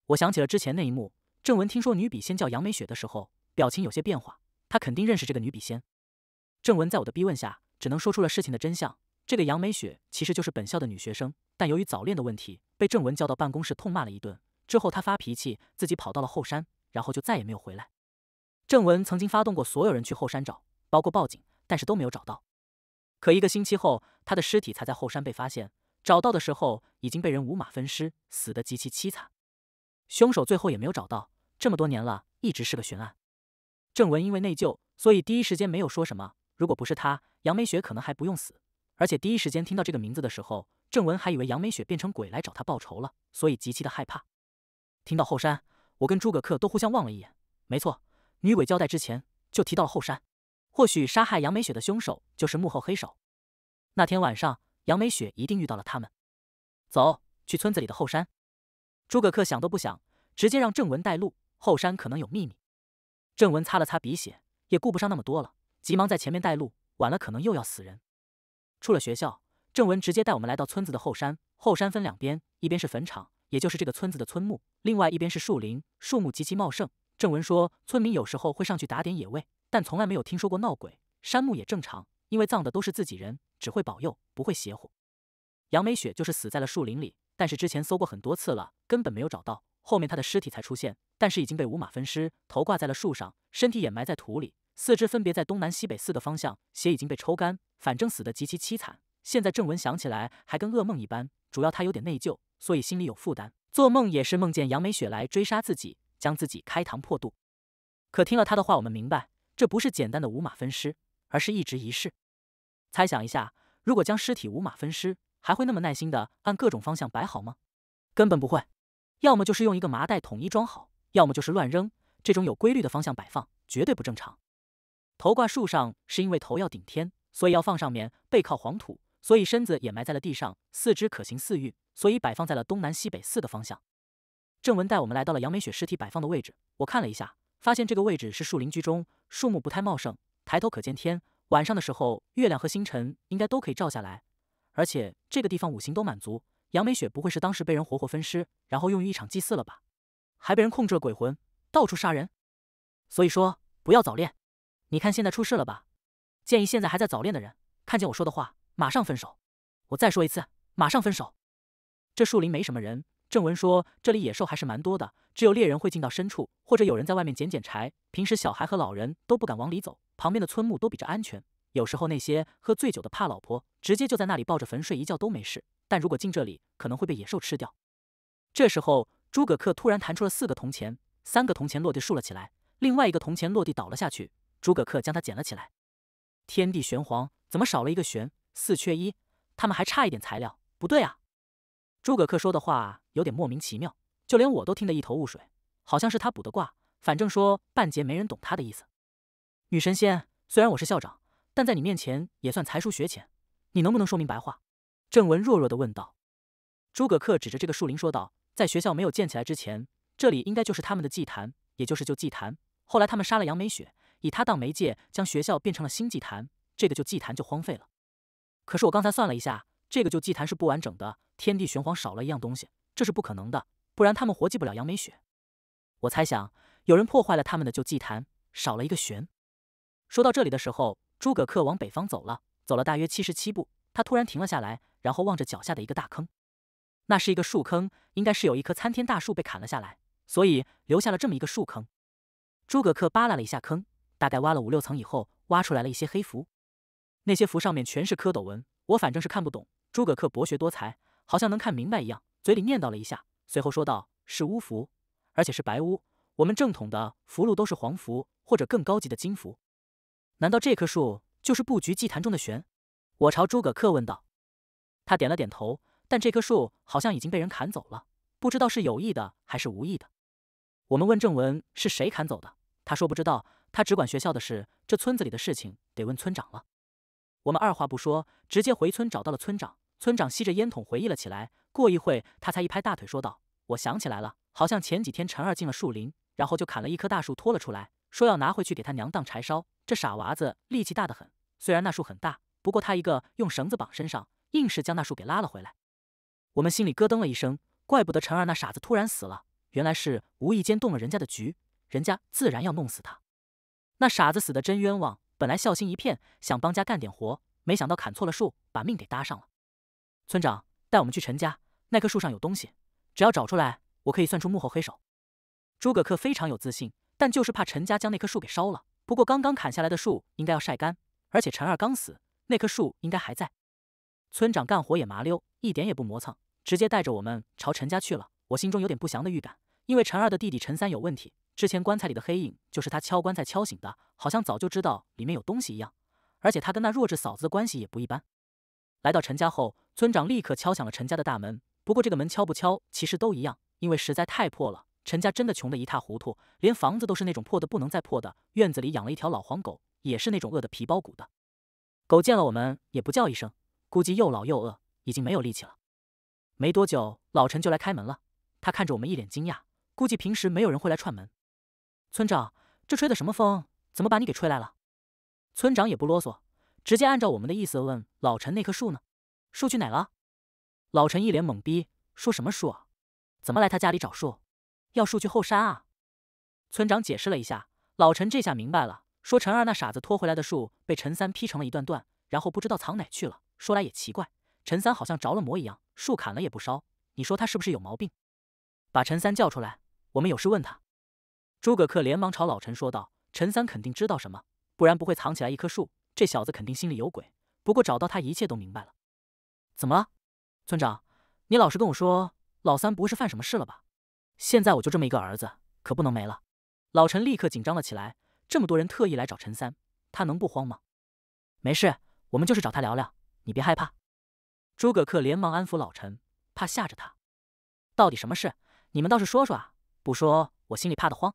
我想起了之前那一幕，郑文听说女笔仙叫杨美雪的时候，表情有些变化，他肯定认识这个女笔仙。郑文在我的逼问下，只能说出了事情的真相。这个杨美雪其实就是本校的女学生，但由于早恋的问题，被郑文叫到办公室痛骂了一顿。之后她发脾气，自己跑到了后山。然后就再也没有回来。正文曾经发动过所有人去后山找，包括报警，但是都没有找到。可一个星期后，他的尸体才在后山被发现。找到的时候，已经被人五马分尸，死得极其凄惨。凶手最后也没有找到，这么多年了，一直是个悬案。正文因为内疚，所以第一时间没有说什么。如果不是他，杨梅雪可能还不用死。而且第一时间听到这个名字的时候，正文还以为杨梅雪变成鬼来找他报仇了，所以极其的害怕。听到后山。我跟诸葛克都互相望了一眼，没错，女鬼交代之前就提到了后山，或许杀害杨美雪的凶手就是幕后黑手。那天晚上，杨美雪一定遇到了他们。走去村子里的后山。诸葛克想都不想，直接让正文带路。后山可能有秘密。正文擦了擦鼻血，也顾不上那么多了，急忙在前面带路。晚了，可能又要死人。出了学校，正文直接带我们来到村子的后山。后山分两边，一边是坟场。也就是这个村子的村墓，另外一边是树林，树木极其茂盛。正文说，村民有时候会上去打点野味，但从来没有听说过闹鬼。山木也正常，因为葬的都是自己人，只会保佑，不会邪乎。杨美雪就是死在了树林里，但是之前搜过很多次了，根本没有找到。后面她的尸体才出现，但是已经被五马分尸，头挂在了树上，身体掩埋在土里，四肢分别在东南西北四个方向，血已经被抽干，反正死得极其凄惨。现在正文想起来还跟噩梦一般，主要他有点内疚。所以心里有负担，做梦也是梦见杨梅雪来追杀自己，将自己开膛破肚。可听了他的话，我们明白，这不是简单的五马分尸，而是一直一试。猜想一下，如果将尸体五马分尸，还会那么耐心的按各种方向摆好吗？根本不会，要么就是用一个麻袋统一装好，要么就是乱扔。这种有规律的方向摆放，绝对不正常。头挂树上是因为头要顶天，所以要放上面，背靠黄土。所以身子也埋在了地上，四肢可行似玉，所以摆放在了东南西北四个方向。正文带我们来到了杨美雪尸体摆放的位置，我看了一下，发现这个位置是树林居中，树木不太茂盛，抬头可见天。晚上的时候，月亮和星辰应该都可以照下来。而且这个地方五行都满足，杨美雪不会是当时被人活活分尸，然后用于一场祭祀了吧？还被人控制了鬼魂，到处杀人。所以说，不要早恋。你看现在出事了吧？建议现在还在早恋的人，看见我说的话。马上分手！我再说一次，马上分手！这树林没什么人，正文说这里野兽还是蛮多的，只有猎人会进到深处，或者有人在外面捡捡柴。平时小孩和老人都不敢往里走，旁边的村木都比较安全。有时候那些喝醉酒的怕老婆，直接就在那里抱着坟睡一觉都没事。但如果进这里，可能会被野兽吃掉。这时候诸葛恪突然弹出了四个铜钱，三个铜钱落地竖了起来，另外一个铜钱落地倒了下去。诸葛恪将它捡了起来。天地玄黄，怎么少了一个玄？四缺一，他们还差一点材料。不对啊！诸葛恪说的话有点莫名其妙，就连我都听得一头雾水。好像是他卜的卦，反正说半截没人懂他的意思。女神仙，虽然我是校长，但在你面前也算才疏学浅。你能不能说明白话？正文弱弱的问道。诸葛恪指着这个树林说道：“在学校没有建起来之前，这里应该就是他们的祭坛，也就是旧祭坛。后来他们杀了杨梅雪，以他当媒介，将学校变成了新祭坛。这个旧祭坛就荒废了。”可是我刚才算了一下，这个就祭坛是不完整的，天地玄黄少了一样东西，这是不可能的，不然他们活祭不了杨梅雪。我猜想，有人破坏了他们的旧祭坛，少了一个玄。说到这里的时候，诸葛恪往北方走了，走了大约七十七步，他突然停了下来，然后望着脚下的一个大坑，那是一个树坑，应该是有一棵参天大树被砍了下来，所以留下了这么一个树坑。诸葛恪扒拉了一下坑，大概挖了五六层以后，挖出来了一些黑符。那些符上面全是蝌蚪文，我反正是看不懂。诸葛恪博学多才，好像能看明白一样，嘴里念叨了一下，随后说道：“是乌符，而且是白乌。我们正统的符箓都是黄符或者更高级的金符。难道这棵树就是布局祭坛中的玄？”我朝诸葛恪问道。他点了点头，但这棵树好像已经被人砍走了，不知道是有意的还是无意的。我们问正文是谁砍走的，他说不知道，他只管学校的事，这村子里的事情得问村长了。我们二话不说，直接回村找到了村长。村长吸着烟筒回忆了起来。过一会，他才一拍大腿说道：“我想起来了，好像前几天陈二进了树林，然后就砍了一棵大树拖了出来，说要拿回去给他娘当柴烧。这傻娃子力气大得很，虽然那树很大，不过他一个用绳子绑身上，硬是将那树给拉了回来。”我们心里咯噔了一声，怪不得陈二那傻子突然死了，原来是无意间动了人家的局，人家自然要弄死他。那傻子死的真冤枉。本来孝心一片，想帮家干点活，没想到砍错了树，把命给搭上了。村长带我们去陈家那棵树上有东西，只要找出来，我可以算出幕后黑手。诸葛恪非常有自信，但就是怕陈家将那棵树给烧了。不过刚刚砍下来的树应该要晒干，而且陈二刚死，那棵树应该还在。村长干活也麻溜，一点也不磨蹭，直接带着我们朝陈家去了。我心中有点不祥的预感，因为陈二的弟弟陈三有问题。之前棺材里的黑影就是他敲棺材敲醒的，好像早就知道里面有东西一样。而且他跟那弱智嫂子的关系也不一般。来到陈家后，村长立刻敲响了陈家的大门。不过这个门敲不敲其实都一样，因为实在太破了。陈家真的穷得一塌糊涂，连房子都是那种破得不能再破的。院子里养了一条老黄狗，也是那种饿得皮包骨的。狗见了我们也不叫一声，估计又老又饿，已经没有力气了。没多久，老陈就来开门了。他看着我们一脸惊讶，估计平时没有人会来串门。村长，这吹的什么风？怎么把你给吹来了？村长也不啰嗦，直接按照我们的意思问老陈：“那棵树呢？树去哪了？”老陈一脸懵逼，说什么树啊？怎么来他家里找树？要树去后山啊？村长解释了一下，老陈这下明白了，说：“陈二那傻子拖回来的树被陈三劈成了一段段，然后不知道藏哪去了。说来也奇怪，陈三好像着了魔一样，树砍了也不烧。你说他是不是有毛病？”把陈三叫出来，我们有事问他。诸葛恪连忙朝老陈说道：“陈三肯定知道什么，不然不会藏起来一棵树。这小子肯定心里有鬼。不过找到他，一切都明白了。”“怎么了，村长？你老实跟我说，老三不会是犯什么事了吧？现在我就这么一个儿子，可不能没了。”老陈立刻紧张了起来。这么多人特意来找陈三，他能不慌吗？“没事，我们就是找他聊聊，你别害怕。”诸葛恪连忙安抚老陈，怕吓着他。“到底什么事？你们倒是说说啊！不说，我心里怕得慌。”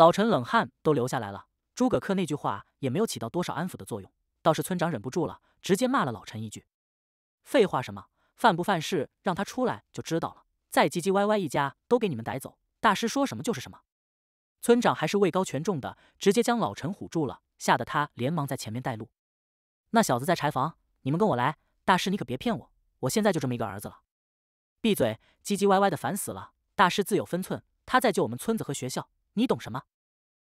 老陈冷汗都流下来了，诸葛恪那句话也没有起到多少安抚的作用，倒是村长忍不住了，直接骂了老陈一句：“废话什么，犯不犯事让他出来就知道了。再唧唧歪歪，一家都给你们逮走。”大师说什么就是什么。村长还是位高权重的，直接将老陈唬住了，吓得他连忙在前面带路。那小子在柴房，你们跟我来。大师你可别骗我，我现在就这么一个儿子了。闭嘴，唧唧歪歪的烦死了。大师自有分寸，他在救我们村子和学校。你懂什么？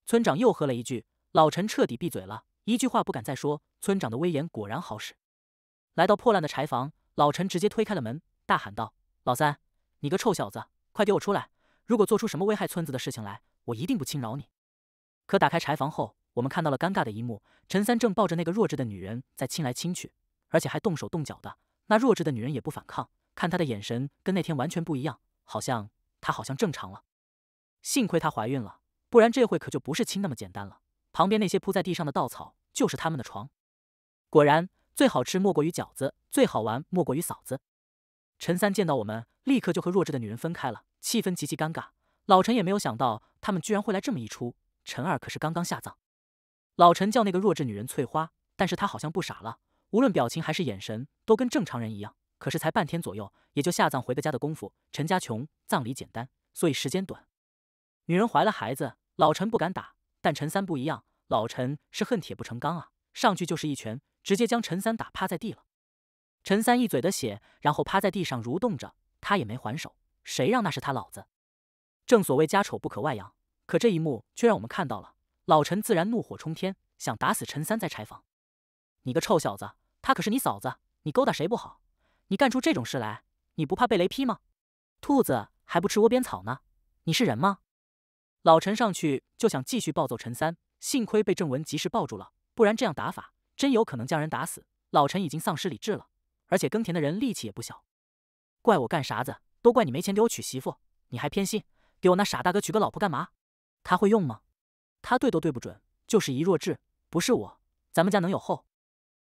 村长又喝了一句，老陈彻底闭嘴了，一句话不敢再说。村长的威严果然好使。来到破烂的柴房，老陈直接推开了门，大喊道：“老三，你个臭小子，快给我出来！如果做出什么危害村子的事情来，我一定不轻饶你。”可打开柴房后，我们看到了尴尬的一幕：陈三正抱着那个弱智的女人在亲来亲去，而且还动手动脚的。那弱智的女人也不反抗，看他的眼神跟那天完全不一样，好像他好像正常了。幸亏她怀孕了，不然这回可就不是亲那么简单了。旁边那些铺在地上的稻草就是他们的床。果然，最好吃莫过于饺子，最好玩莫过于嫂子。陈三见到我们，立刻就和弱智的女人分开了，气氛极其尴尬。老陈也没有想到，他们居然会来这么一出。陈二可是刚刚下葬，老陈叫那个弱智女人翠花，但是她好像不傻了，无论表情还是眼神，都跟正常人一样。可是才半天左右，也就下葬回个家的功夫。陈家穷，葬礼简单，所以时间短。女人怀了孩子，老陈不敢打，但陈三不一样。老陈是恨铁不成钢啊，上去就是一拳，直接将陈三打趴在地了。陈三一嘴的血，然后趴在地上蠕动着，他也没还手，谁让那是他老子？正所谓家丑不可外扬，可这一幕却让我们看到了，老陈自然怒火冲天，想打死陈三在柴房。你个臭小子，他可是你嫂子，你勾搭谁不好，你干出这种事来，你不怕被雷劈吗？兔子还不吃窝边草呢，你是人吗？老陈上去就想继续暴揍陈三，幸亏被郑文及时抱住了，不然这样打法真有可能将人打死。老陈已经丧失理智了，而且耕田的人力气也不小，怪我干啥子？都怪你没钱给我娶媳妇，你还偏心，给我那傻大哥娶个老婆干嘛？他会用吗？他对都对不准，就是一弱智。不是我，咱们家能有后？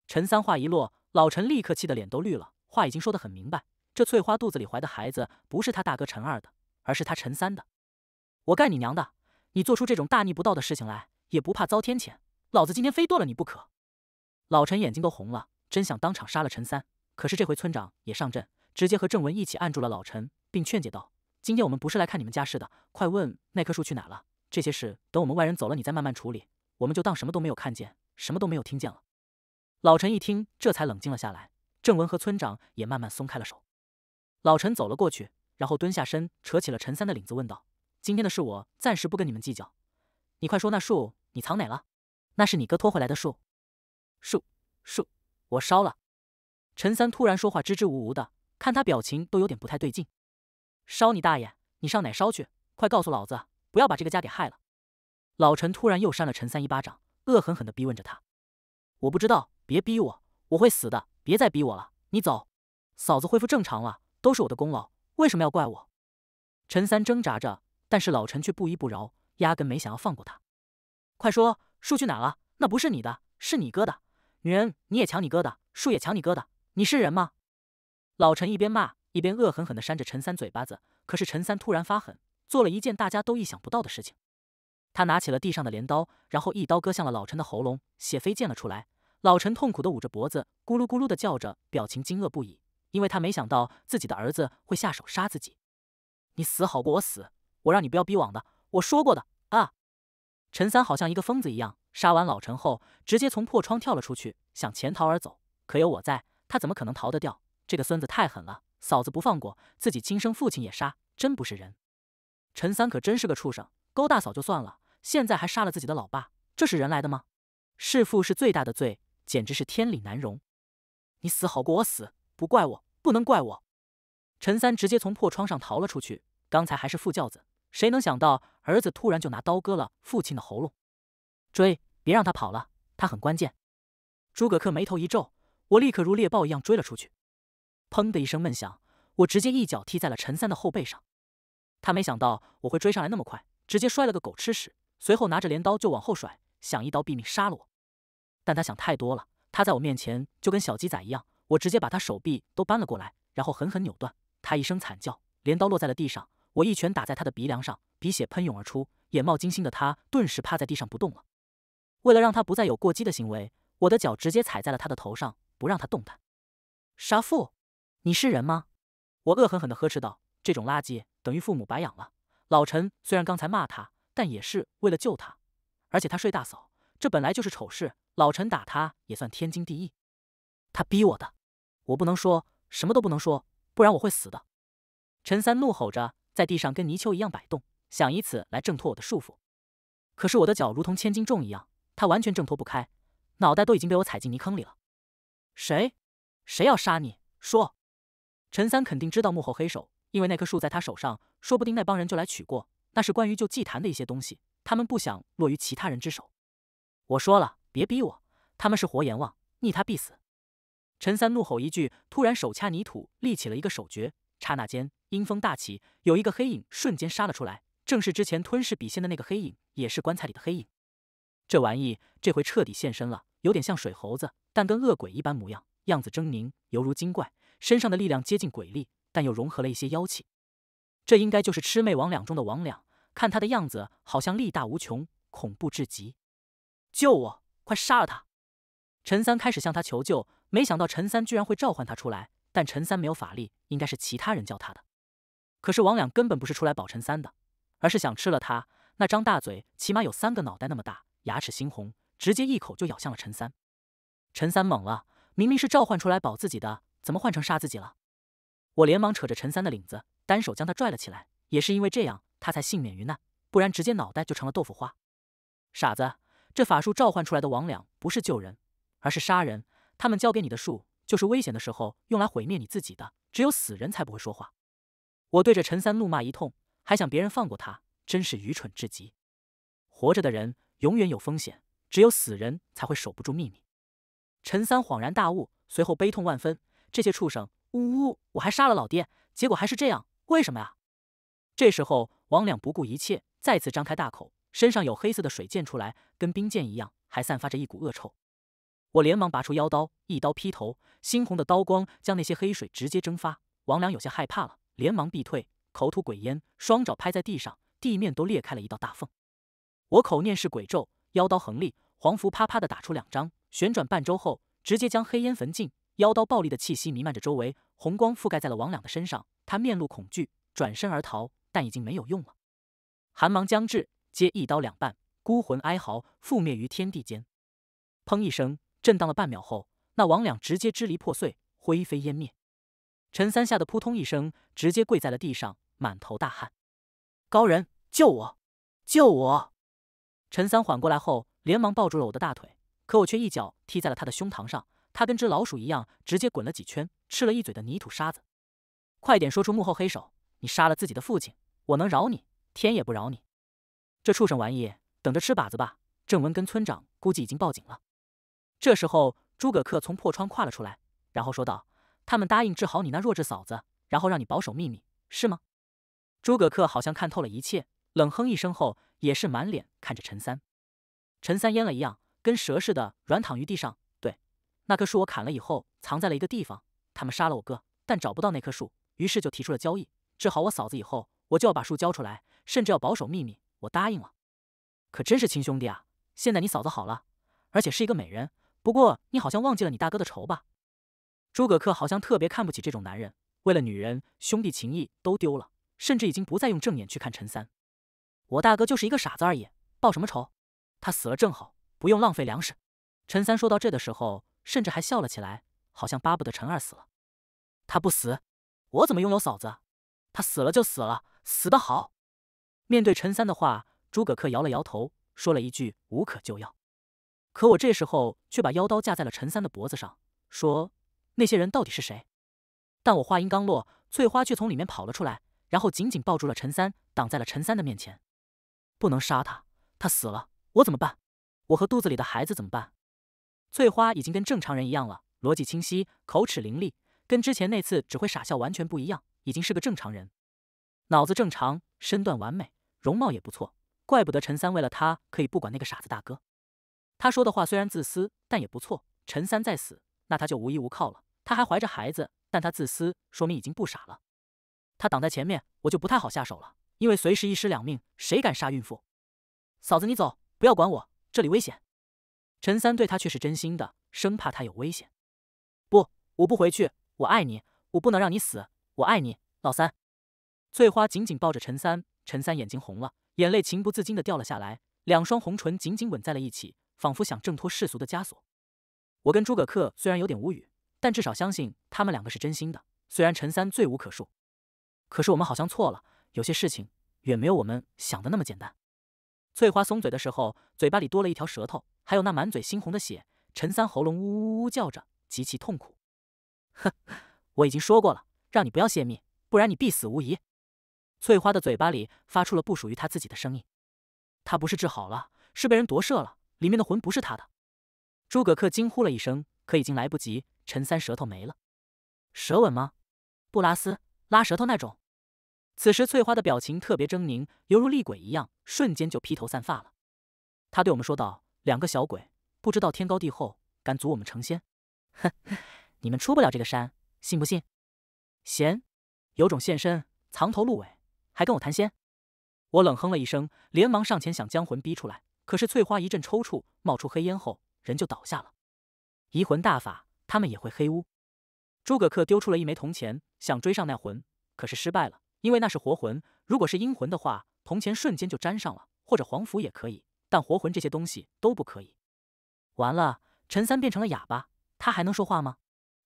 陈三话一落，老陈立刻气得脸都绿了，话已经说得很明白，这翠花肚子里怀的孩子不是他大哥陈二的，而是他陈三的。我干你娘的！你做出这种大逆不道的事情来，也不怕遭天谴？老子今天非剁了你不可！老陈眼睛都红了，真想当场杀了陈三。可是这回村长也上阵，直接和郑文一起按住了老陈，并劝解道：“今天我们不是来看你们家事的，快问那棵树去哪了。这些事等我们外人走了，你再慢慢处理。我们就当什么都没有看见，什么都没有听见了。”老陈一听，这才冷静了下来。郑文和村长也慢慢松开了手。老陈走了过去，然后蹲下身，扯起了陈三的领子，问道。今天的事我暂时不跟你们计较，你快说那树你藏哪了？那是你哥拖回来的树，树树，我烧了。陈三突然说话支支吾吾的，看他表情都有点不太对劲。烧你大爷！你上哪烧去？快告诉老子，不要把这个家给害了。老陈突然又扇了陈三一巴掌，恶狠狠的逼问着他。我不知道，别逼我，我会死的，别再逼我了。你走，嫂子恢复正常了，都是我的功劳，为什么要怪我？陈三挣扎着。但是老陈却不依不饶，压根没想要放过他。快说，树去哪了？那不是你的，是你哥的。女人，你也抢你哥的树，也抢你哥的，你是人吗？老陈一边骂一边恶狠狠地扇着陈三嘴巴子。可是陈三突然发狠，做了一件大家都意想不到的事情。他拿起了地上的镰刀，然后一刀割向了老陈的喉咙，血飞溅了出来。老陈痛苦地捂着脖子，咕噜咕噜地叫着，表情惊愕不已，因为他没想到自己的儿子会下手杀自己。你死好过我死。我让你不要逼网的，我说过的。啊！陈三好像一个疯子一样，杀完老陈后，直接从破窗跳了出去，想潜逃而走。可有我在，他怎么可能逃得掉？这个孙子太狠了，嫂子不放过，自己亲生父亲也杀，真不是人。陈三可真是个畜生，勾大嫂就算了，现在还杀了自己的老爸，这是人来的吗？弑父是最大的罪，简直是天理难容。你死好过我死，不怪我，不能怪我。陈三直接从破窗上逃了出去，刚才还是副轿子。谁能想到，儿子突然就拿刀割了父亲的喉咙？追，别让他跑了，他很关键。诸葛恪眉头一皱，我立刻如猎豹一样追了出去。砰的一声闷响，我直接一脚踢在了陈三的后背上。他没想到我会追上来那么快，直接摔了个狗吃屎。随后拿着镰刀就往后甩，想一刀毙命杀了我。但他想太多了，他在我面前就跟小鸡仔一样。我直接把他手臂都搬了过来，然后狠狠扭断。他一声惨叫，镰刀落在了地上。我一拳打在他的鼻梁上，鼻血喷涌而出，眼冒金星的他顿时趴在地上不动了。为了让他不再有过激的行为，我的脚直接踩在了他的头上，不让他动弹。杀父，你是人吗？我恶狠狠地呵斥道：“这种垃圾等于父母白养了。”老陈虽然刚才骂他，但也是为了救他，而且他睡大嫂，这本来就是丑事，老陈打他也算天经地义。他逼我的，我不能说，什么都不能说，不然我会死的。陈三怒吼着。在地上跟泥鳅一样摆动，想以此来挣脱我的束缚，可是我的脚如同千斤重一样，他完全挣脱不开，脑袋都已经被我踩进泥坑里了。谁？谁要杀你？说！陈三肯定知道幕后黑手，因为那棵树在他手上，说不定那帮人就来取过，那是关于救祭坛的一些东西，他们不想落于其他人之手。我说了，别逼我，他们是活阎王，逆他必死。陈三怒吼一句，突然手掐泥土，立起了一个手诀。刹那间，阴风大起，有一个黑影瞬间杀了出来，正是之前吞噬笔仙的那个黑影，也是棺材里的黑影。这玩意这回彻底现身了，有点像水猴子，但跟恶鬼一般模样，样子狰狞，犹如精怪，身上的力量接近鬼力，但又融合了一些妖气。这应该就是魑魅魍魉中的魍魉，看他的样子，好像力大无穷，恐怖至极。救我！快杀了他！陈三开始向他求救，没想到陈三居然会召唤他出来。但陈三没有法力，应该是其他人教他的。可是王两根本不是出来保陈三的，而是想吃了他。那张大嘴起码有三个脑袋那么大，牙齿猩红，直接一口就咬向了陈三。陈三懵了，明明是召唤出来保自己的，怎么换成杀自己了？我连忙扯着陈三的领子，单手将他拽了起来。也是因为这样，他才幸免于难，不然直接脑袋就成了豆腐花。傻子，这法术召唤出来的王两不是救人，而是杀人。他们教给你的术。就是危险的时候用来毁灭你自己的，只有死人才不会说话。我对着陈三怒骂一通，还想别人放过他，真是愚蠢至极。活着的人永远有风险，只有死人才会守不住秘密。陈三恍然大悟，随后悲痛万分。这些畜生，呜呜！我还杀了老爹，结果还是这样，为什么呀？这时候王两不顾一切，再次张开大口，身上有黑色的水溅出来，跟冰剑一样，还散发着一股恶臭。我连忙拔出妖刀，一刀劈头，猩红的刀光将那些黑水直接蒸发。王良有些害怕了，连忙避退，口吐鬼烟，双爪拍在地上，地面都裂开了一道大缝。我口念是鬼咒，妖刀横立，黄符啪啪的打出两张，旋转半周后，直接将黑烟焚尽。妖刀暴力的气息弥漫着周围，红光覆盖在了王良的身上。他面露恐惧，转身而逃，但已经没有用了。寒芒将至，皆一刀两半，孤魂哀嚎，覆灭于天地间。砰一声。震荡了半秒后，那王两直接支离破碎，灰飞烟灭。陈三吓得扑通一声，直接跪在了地上，满头大汗。高人救我！救我！陈三缓过来后，连忙抱住了我的大腿，可我却一脚踢在了他的胸膛上，他跟只老鼠一样，直接滚了几圈，吃了一嘴的泥土沙子。快点说出幕后黑手！你杀了自己的父亲，我能饶你，天也不饶你。这畜生玩意，等着吃靶子吧！正文跟村长估计已经报警了。这时候，诸葛恪从破窗跨了出来，然后说道：“他们答应治好你那弱智嫂子，然后让你保守秘密，是吗？”诸葛恪好像看透了一切，冷哼一声后，也是满脸看着陈三。陈三蔫了一样，跟蛇似的软躺于地上。对，那棵树我砍了以后藏在了一个地方。他们杀了我哥，但找不到那棵树，于是就提出了交易：治好我嫂子以后，我就要把树交出来，甚至要保守秘密。我答应了。可真是亲兄弟啊！现在你嫂子好了，而且是一个美人。不过，你好像忘记了你大哥的仇吧？诸葛恪好像特别看不起这种男人，为了女人，兄弟情谊都丢了，甚至已经不再用正眼去看陈三。我大哥就是一个傻子而已，报什么仇？他死了正好，不用浪费粮食。陈三说到这的时候，甚至还笑了起来，好像巴不得陈二死了。他不死，我怎么拥有嫂子？他死了就死了，死得好。面对陈三的话，诸葛恪摇了摇头，说了一句：“无可救药。”可我这时候却把腰刀架在了陈三的脖子上，说：“那些人到底是谁？”但我话音刚落，翠花却从里面跑了出来，然后紧紧抱住了陈三，挡在了陈三的面前。不能杀他，他死了，我怎么办？我和肚子里的孩子怎么办？翠花已经跟正常人一样了，逻辑清晰，口齿伶俐，跟之前那次只会傻笑完全不一样，已经是个正常人，脑子正常，身段完美，容貌也不错，怪不得陈三为了他可以不管那个傻子大哥。他说的话虽然自私，但也不错。陈三在死，那他就无依无靠了。他还怀着孩子，但他自私，说明已经不傻了。他挡在前面，我就不太好下手了，因为随时一尸两命，谁敢杀孕妇？嫂子，你走，不要管我，这里危险。陈三对他却是真心的，生怕他有危险。不，我不回去，我爱你，我不能让你死，我爱你，老三。翠花紧紧抱着陈三，陈三眼睛红了，眼泪情不自禁的掉了下来，两双红唇紧紧吻在了一起。仿佛想挣脱世俗的枷锁。我跟诸葛恪虽然有点无语，但至少相信他们两个是真心的。虽然陈三罪无可恕，可是我们好像错了。有些事情远没有我们想的那么简单。翠花松嘴的时候，嘴巴里多了一条舌头，还有那满嘴猩红的血。陈三喉咙呜呜呜叫着，极其痛苦。哼，我已经说过了，让你不要泄密，不然你必死无疑。翠花的嘴巴里发出了不属于她自己的声音。他不是治好了，是被人夺舍了。里面的魂不是他的，诸葛恪惊呼了一声，可已经来不及，陈三舌头没了，舌吻吗？不拉丝，拉舌头那种。此时翠花的表情特别狰狞，犹如厉鬼一样，瞬间就披头散发了。他对我们说道：“两个小鬼，不知道天高地厚，敢阻我们成仙，哼，你们出不了这个山，信不信？闲，有种现身，藏头露尾，还跟我谈仙？”我冷哼了一声，连忙上前想将魂逼出来。可是翠花一阵抽搐，冒出黑烟后，人就倒下了。移魂大法，他们也会黑屋。诸葛恪丢出了一枚铜钱，想追上那魂，可是失败了，因为那是活魂。如果是阴魂的话，铜钱瞬间就粘上了，或者黄符也可以，但活魂这些东西都不可以。完了，陈三变成了哑巴，他还能说话吗？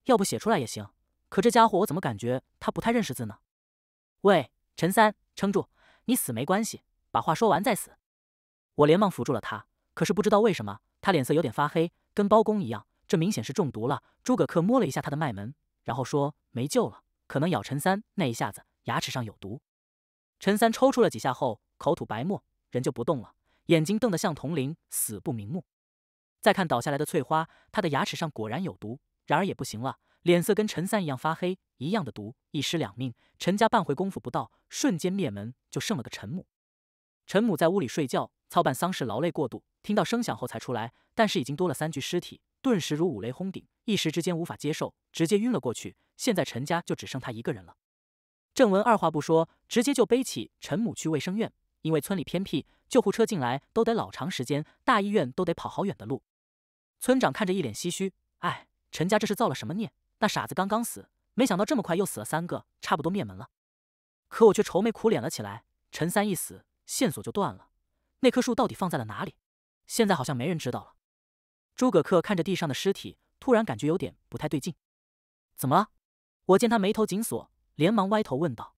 要不写出来也行。可这家伙，我怎么感觉他不太认识字呢？喂，陈三，撑住，你死没关系，把话说完再死。我连忙扶住了他，可是不知道为什么，他脸色有点发黑，跟包公一样，这明显是中毒了。诸葛恪摸了一下他的脉门，然后说：“没救了，可能咬陈三那一下子牙齿上有毒。”陈三抽搐了几下后，口吐白沫，人就不动了，眼睛瞪得像铜铃，死不瞑目。再看倒下来的翠花，她的牙齿上果然有毒，然而也不行了，脸色跟陈三一样发黑，一样的毒，一尸两命。陈家半回功夫不到，瞬间灭门，就剩了个陈母。陈母在屋里睡觉，操办丧事劳累过度，听到声响后才出来，但是已经多了三具尸体，顿时如五雷轰顶，一时之间无法接受，直接晕了过去。现在陈家就只剩他一个人了。正文二话不说，直接就背起陈母去卫生院，因为村里偏僻，救护车进来都得老长时间，大医院都得跑好远的路。村长看着一脸唏嘘，哎，陈家这是造了什么孽？那傻子刚刚死，没想到这么快又死了三个，差不多灭门了。可我却愁眉苦脸了起来，陈三一死。线索就断了，那棵树到底放在了哪里？现在好像没人知道了。诸葛恪看着地上的尸体，突然感觉有点不太对劲。怎么了？我见他眉头紧锁，连忙歪头问道。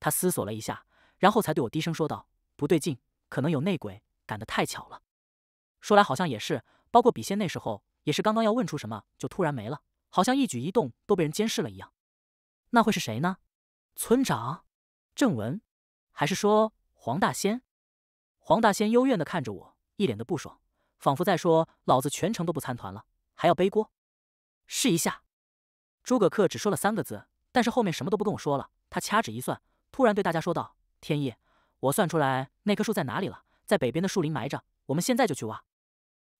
他思索了一下，然后才对我低声说道：“不对劲，可能有内鬼，赶得太巧了。”说来好像也是，包括笔仙那时候，也是刚刚要问出什么，就突然没了，好像一举一动都被人监视了一样。那会是谁呢？村长？正文？还是说？黄大仙，黄大仙幽怨地看着我，一脸的不爽，仿佛在说：“老子全程都不参团了，还要背锅。”试一下，诸葛恪只说了三个字，但是后面什么都不跟我说了。他掐指一算，突然对大家说道：“天意，我算出来那棵树在哪里了，在北边的树林埋着。我们现在就去挖，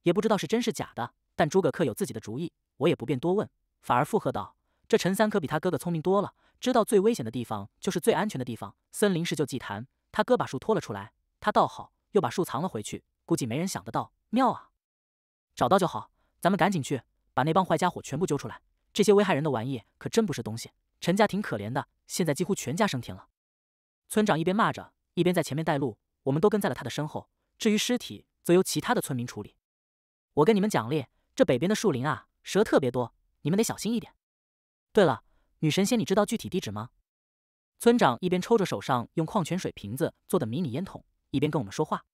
也不知道是真是假的。但诸葛恪有自己的主意，我也不便多问，反而附和道：‘这陈三可比他哥哥聪明多了，知道最危险的地方就是最安全的地方，森林是救祭坛。’”他哥把树拖了出来，他倒好，又把树藏了回去。估计没人想得到，妙啊！找到就好，咱们赶紧去把那帮坏家伙全部揪出来。这些危害人的玩意可真不是东西。陈家挺可怜的，现在几乎全家升天了。村长一边骂着，一边在前面带路，我们都跟在了他的身后。至于尸体，则由其他的村民处理。我跟你们讲，列这北边的树林啊，蛇特别多，你们得小心一点。对了，女神仙，你知道具体地址吗？村长一边抽着手上用矿泉水瓶子做的迷你烟筒，一边跟我们说话。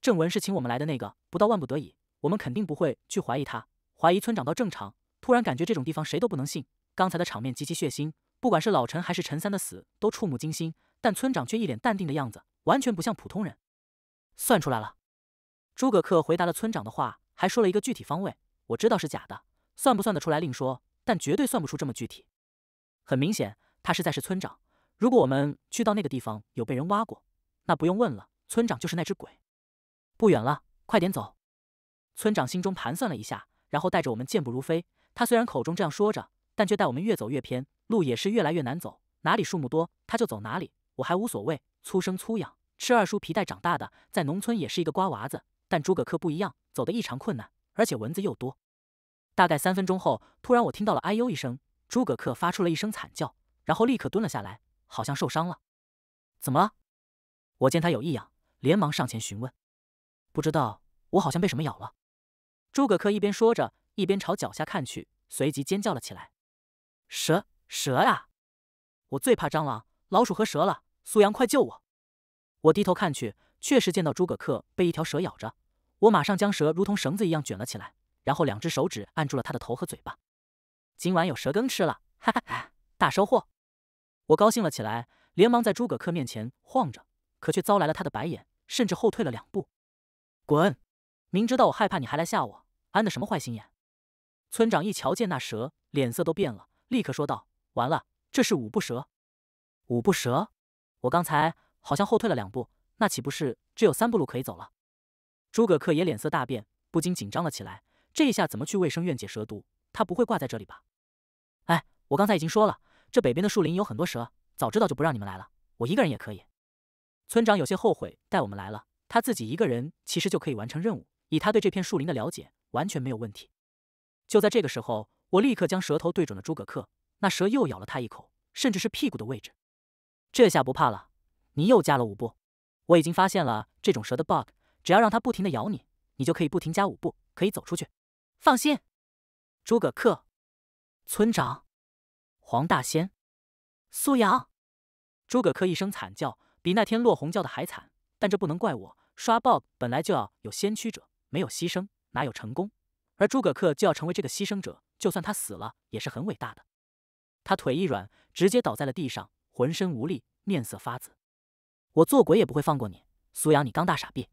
正文是请我们来的那个，不到万不得已，我们肯定不会去怀疑他。怀疑村长到正常，突然感觉这种地方谁都不能信。刚才的场面极其血腥，不管是老陈还是陈三的死都触目惊心，但村长却一脸淡定的样子，完全不像普通人。算出来了，诸葛恪回答了村长的话，还说了一个具体方位。我知道是假的，算不算得出来另说，但绝对算不出这么具体。很明显，他实在是村长。如果我们去到那个地方有被人挖过，那不用问了，村长就是那只鬼。不远了，快点走！村长心中盘算了一下，然后带着我们健步如飞。他虽然口中这样说着，但却带我们越走越偏，路也是越来越难走。哪里树木多，他就走哪里。我还无所谓，粗生粗养，吃二叔皮带长大的，在农村也是一个瓜娃子。但诸葛恪不一样，走得异常困难，而且蚊子又多。大概三分钟后，突然我听到了“哎呦”一声，诸葛恪发出了一声惨叫，然后立刻蹲了下来。好像受伤了，怎么了？我见他有异样，连忙上前询问。不知道，我好像被什么咬了。诸葛恪一边说着，一边朝脚下看去，随即尖叫了起来：“蛇，蛇呀！”我最怕蟑螂、老鼠和蛇了。苏阳，快救我！我低头看去，确实见到诸葛恪被一条蛇咬着。我马上将蛇如同绳子一样卷了起来，然后两只手指按住了他的头和嘴巴。今晚有蛇羹吃了，哈哈哈，大收获！我高兴了起来，连忙在诸葛恪面前晃着，可却遭来了他的白眼，甚至后退了两步。滚！明知道我害怕你还来吓我，安的什么坏心眼？村长一瞧见那蛇，脸色都变了，立刻说道：“完了，这是五步蛇！五步蛇！我刚才好像后退了两步，那岂不是只有三步路可以走了？”诸葛恪也脸色大变，不禁紧张了起来。这一下怎么去卫生院解蛇毒？他不会挂在这里吧？哎，我刚才已经说了。这北边的树林有很多蛇，早知道就不让你们来了。我一个人也可以。村长有些后悔带我们来了，他自己一个人其实就可以完成任务。以他对这片树林的了解，完全没有问题。就在这个时候，我立刻将蛇头对准了诸葛恪，那蛇又咬了他一口，甚至是屁股的位置。这下不怕了。你又加了五步。我已经发现了这种蛇的 bug，只要让它不停地咬你，你就可以不停加五步，可以走出去。放心，诸葛恪，村长。黄大仙，苏阳，诸葛恪一声惨叫，比那天落红叫的还惨。但这不能怪我，刷 bug 本来就要有先驱者，没有牺牲哪有成功？而诸葛恪就要成为这个牺牲者，就算他死了也是很伟大的。他腿一软，直接倒在了地上，浑身无力，面色发紫。我做鬼也不会放过你，苏阳，你刚大傻逼！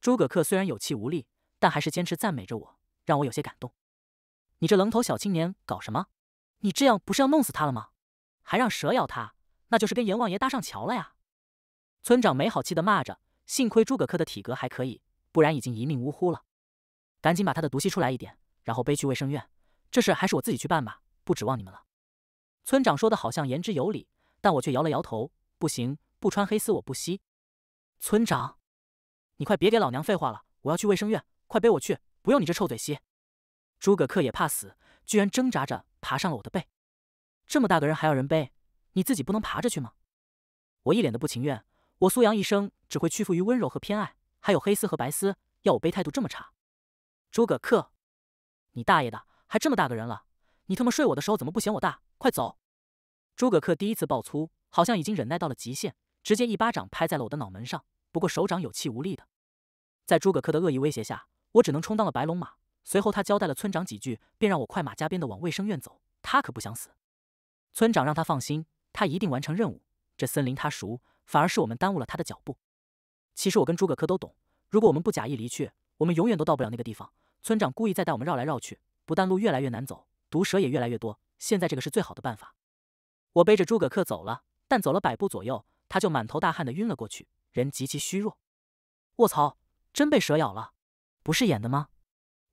诸葛恪虽然有气无力，但还是坚持赞美着我，让我有些感动。你这愣头小青年搞什么？你这样不是要弄死他了吗？还让蛇咬他，那就是跟阎王爷搭上桥了呀！村长没好气的骂着：“幸亏诸葛恪的体格还可以，不然已经一命呜呼了。”赶紧把他的毒吸出来一点，然后背去卫生院。这事还是我自己去办吧，不指望你们了。村长说的好像言之有理，但我却摇了摇头：“不行，不穿黑丝我不吸。”村长，你快别给老娘废话了，我要去卫生院，快背我去，不用你这臭嘴吸。诸葛恪也怕死。居然挣扎着爬上了我的背，这么大个人还要人背，你自己不能爬着去吗？我一脸的不情愿，我苏阳一生只会屈服于温柔和偏爱，还有黑丝和白丝，要我背态度这么差。诸葛恪，你大爷的，还这么大个人了，你他妈睡我的时候怎么不嫌我大？快走！诸葛恪第一次爆粗，好像已经忍耐到了极限，直接一巴掌拍在了我的脑门上，不过手掌有气无力的。在诸葛恪的恶意威胁下，我只能充当了白龙马。随后，他交代了村长几句，便让我快马加鞭的往卫生院走。他可不想死。村长让他放心，他一定完成任务。这森林他熟，反而是我们耽误了他的脚步。其实我跟诸葛恪都懂，如果我们不假意离去，我们永远都到不了那个地方。村长故意在带我们绕来绕去，不但路越来越难走，毒蛇也越来越多。现在这个是最好的办法。我背着诸葛恪走了，但走了百步左右，他就满头大汗的晕了过去，人极其虚弱。卧槽，真被蛇咬了？不是演的吗？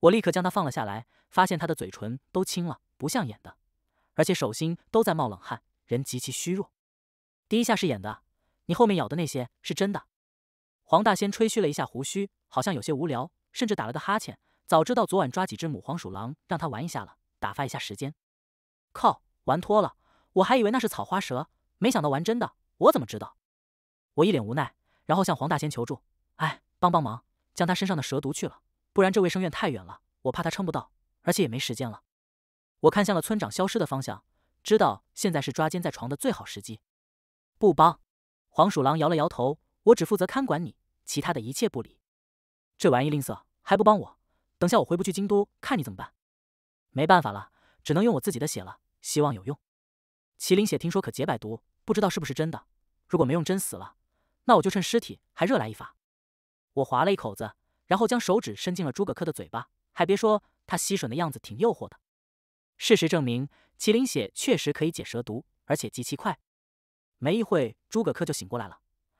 我立刻将他放了下来，发现他的嘴唇都青了，不像演的，而且手心都在冒冷汗，人极其虚弱。第一下是演的，你后面咬的那些是真的。黄大仙吹嘘了一下胡须，好像有些无聊，甚至打了个哈欠。早知道昨晚抓几只母黄鼠狼让他玩一下了，打发一下时间。靠，玩脱了！我还以为那是草花蛇，没想到玩真的。我怎么知道？我一脸无奈，然后向黄大仙求助：“哎，帮帮忙，将他身上的蛇毒去了。”不然这卫生院太远了，我怕他撑不到，而且也没时间了。我看向了村长消失的方向，知道现在是抓奸在床的最好时机。不帮，黄鼠狼摇了摇头。我只负责看管你，其他的一切不理。这玩意吝啬，还不帮我？等下我回不去京都，看你怎么办？没办法了，只能用我自己的血了。希望有用。麒麟血听说可解百毒，不知道是不是真的。如果没用，真死了，那我就趁尸体还热来一发。我划了一口子。然后将手指伸进了诸葛恪的嘴巴，还别说，他吸吮的样子挺诱惑的。事实证明，麒麟血确实可以解蛇毒，而且极其快。没一会，诸葛恪就醒过来了，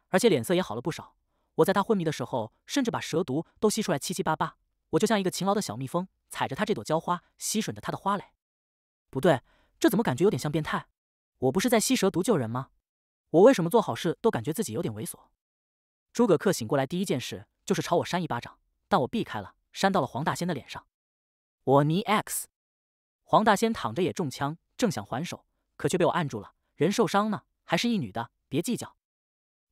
而且脸色也好了不少。我在他昏迷的时候，甚至把蛇毒都吸出来七七八八。我就像一个勤劳的小蜜蜂，踩着他这朵娇花，吸吮着他的花蕾。不对，这怎么感觉有点像变态？我不是在吸蛇毒救人吗？我为什么做好事都感觉自己有点猥琐？诸葛恪醒过来第一件事就是朝我扇一巴掌。但我避开了，扇到了黄大仙的脸上。我尼 X，黄大仙躺着也中枪，正想还手，可却被我按住了。人受伤呢，还是一女的，别计较。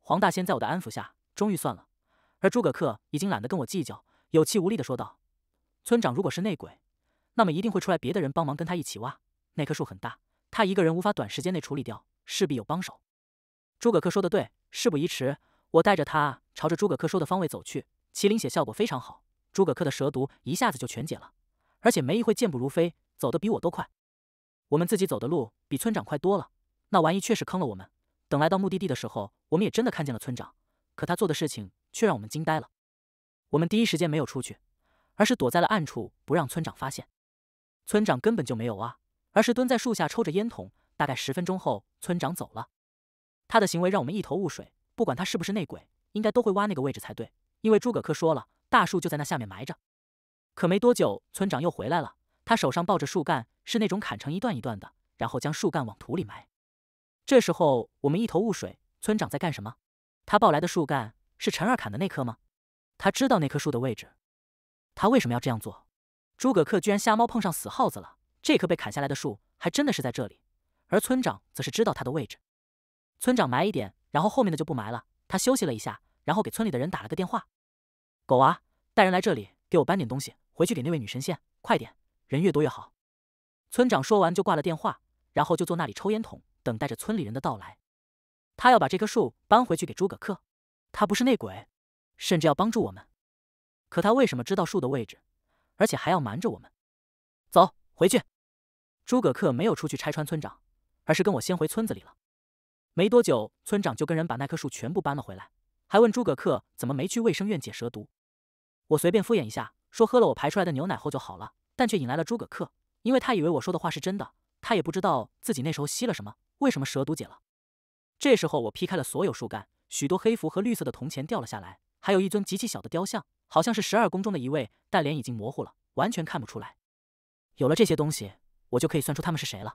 黄大仙在我的安抚下，终于算了。而诸葛恪已经懒得跟我计较，有气无力地说道：“村长如果是内鬼，那么一定会出来别的人帮忙跟他一起挖。那棵树很大，他一个人无法短时间内处理掉，势必有帮手。”诸葛恪说的对，事不宜迟，我带着他朝着诸葛恪说的方位走去。麒麟血效果非常好，诸葛恪的蛇毒一下子就全解了，而且没一会健步如飞，走得比我都快。我们自己走的路比村长快多了，那玩意确实坑了我们。等来到目的地的时候，我们也真的看见了村长，可他做的事情却让我们惊呆了。我们第一时间没有出去，而是躲在了暗处，不让村长发现。村长根本就没有挖，而是蹲在树下抽着烟筒。大概十分钟后，村长走了。他的行为让我们一头雾水。不管他是不是内鬼，应该都会挖那个位置才对。因为诸葛恪说了，大树就在那下面埋着。可没多久，村长又回来了，他手上抱着树干，是那种砍成一段一段的，然后将树干往土里埋。这时候我们一头雾水，村长在干什么？他抱来的树干是陈二砍的那棵吗？他知道那棵树的位置？他为什么要这样做？诸葛恪居然瞎猫碰上死耗子了，这棵被砍下来的树还真的是在这里，而村长则是知道他的位置。村长埋一点，然后后面的就不埋了。他休息了一下。然后给村里的人打了个电话，狗娃带人来这里给我搬点东西回去给那位女神仙，快点，人越多越好。村长说完就挂了电话，然后就坐那里抽烟筒，等待着村里人的到来。他要把这棵树搬回去给诸葛恪，他不是内鬼，甚至要帮助我们。可他为什么知道树的位置，而且还要瞒着我们？走，回去。诸葛恪没有出去拆穿村长，而是跟我先回村子里了。没多久，村长就跟人把那棵树全部搬了回来。还问诸葛恪怎么没去卫生院解蛇毒，我随便敷衍一下，说喝了我排出来的牛奶后就好了，但却引来了诸葛恪，因为他以为我说的话是真的，他也不知道自己那时候吸了什么，为什么蛇毒解了。这时候我劈开了所有树干，许多黑符和绿色的铜钱掉了下来，还有一尊极其小的雕像，好像是十二宫中的一位，但脸已经模糊了，完全看不出来。有了这些东西，我就可以算出他们是谁了。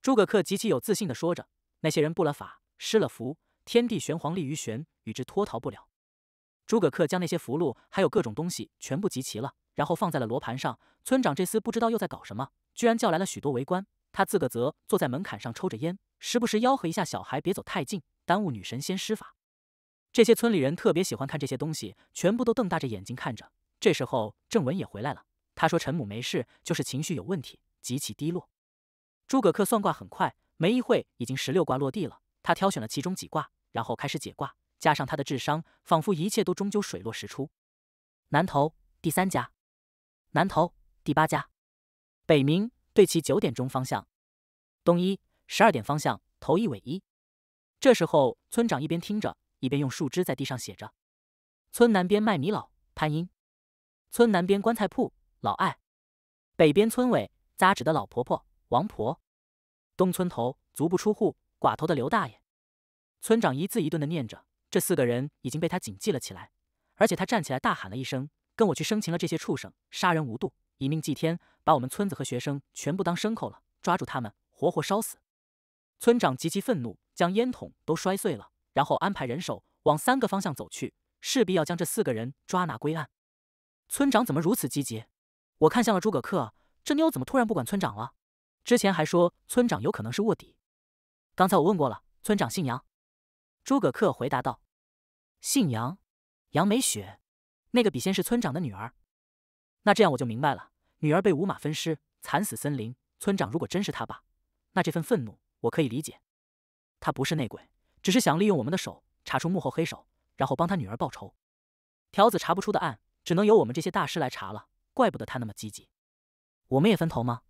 诸葛恪极其有自信的说着，那些人布了法，施了符。天地玄黄立于玄，与之脱逃不了。诸葛恪将那些符箓还有各种东西全部集齐了，然后放在了罗盘上。村长这厮不知道又在搞什么，居然叫来了许多围观。他自个则坐在门槛上抽着烟，时不时吆喝一下小孩别走太近，耽误女神仙施法。这些村里人特别喜欢看这些东西，全部都瞪大着眼睛看着。这时候郑文也回来了，他说陈母没事，就是情绪有问题，极其低落。诸葛恪算卦很快，没一会已经十六卦落地了。他挑选了其中几卦，然后开始解卦。加上他的智商，仿佛一切都终究水落石出。南头第三家，南头第八家，北明对齐九点钟方向，东一十二点方向头一尾一。这时候，村长一边听着，一边用树枝在地上写着：村南边卖米老潘英，村南边棺材铺老艾，北边村委扎纸的老婆婆王婆，东村头足不出户。寡头的刘大爷，村长一字一顿的念着，这四个人已经被他谨记了起来。而且他站起来大喊了一声：“跟我去生擒了这些畜生，杀人无度，以命祭天，把我们村子和学生全部当牲口了！抓住他们，活活烧死！”村长极其愤怒，将烟筒都摔碎了，然后安排人手往三个方向走去，势必要将这四个人抓拿归案。村长怎么如此积极？我看向了诸葛恪，这妞怎么突然不管村长了？之前还说村长有可能是卧底。刚才我问过了，村长姓杨。诸葛恪回答道：“姓杨，杨梅雪，那个笔仙是村长的女儿。那这样我就明白了，女儿被五马分尸，惨死森林。村长如果真是他爸，那这份愤怒我可以理解。他不是内鬼，只是想利用我们的手查出幕后黑手，然后帮他女儿报仇。条子查不出的案，只能由我们这些大师来查了。怪不得他那么积极。我们也分头吗？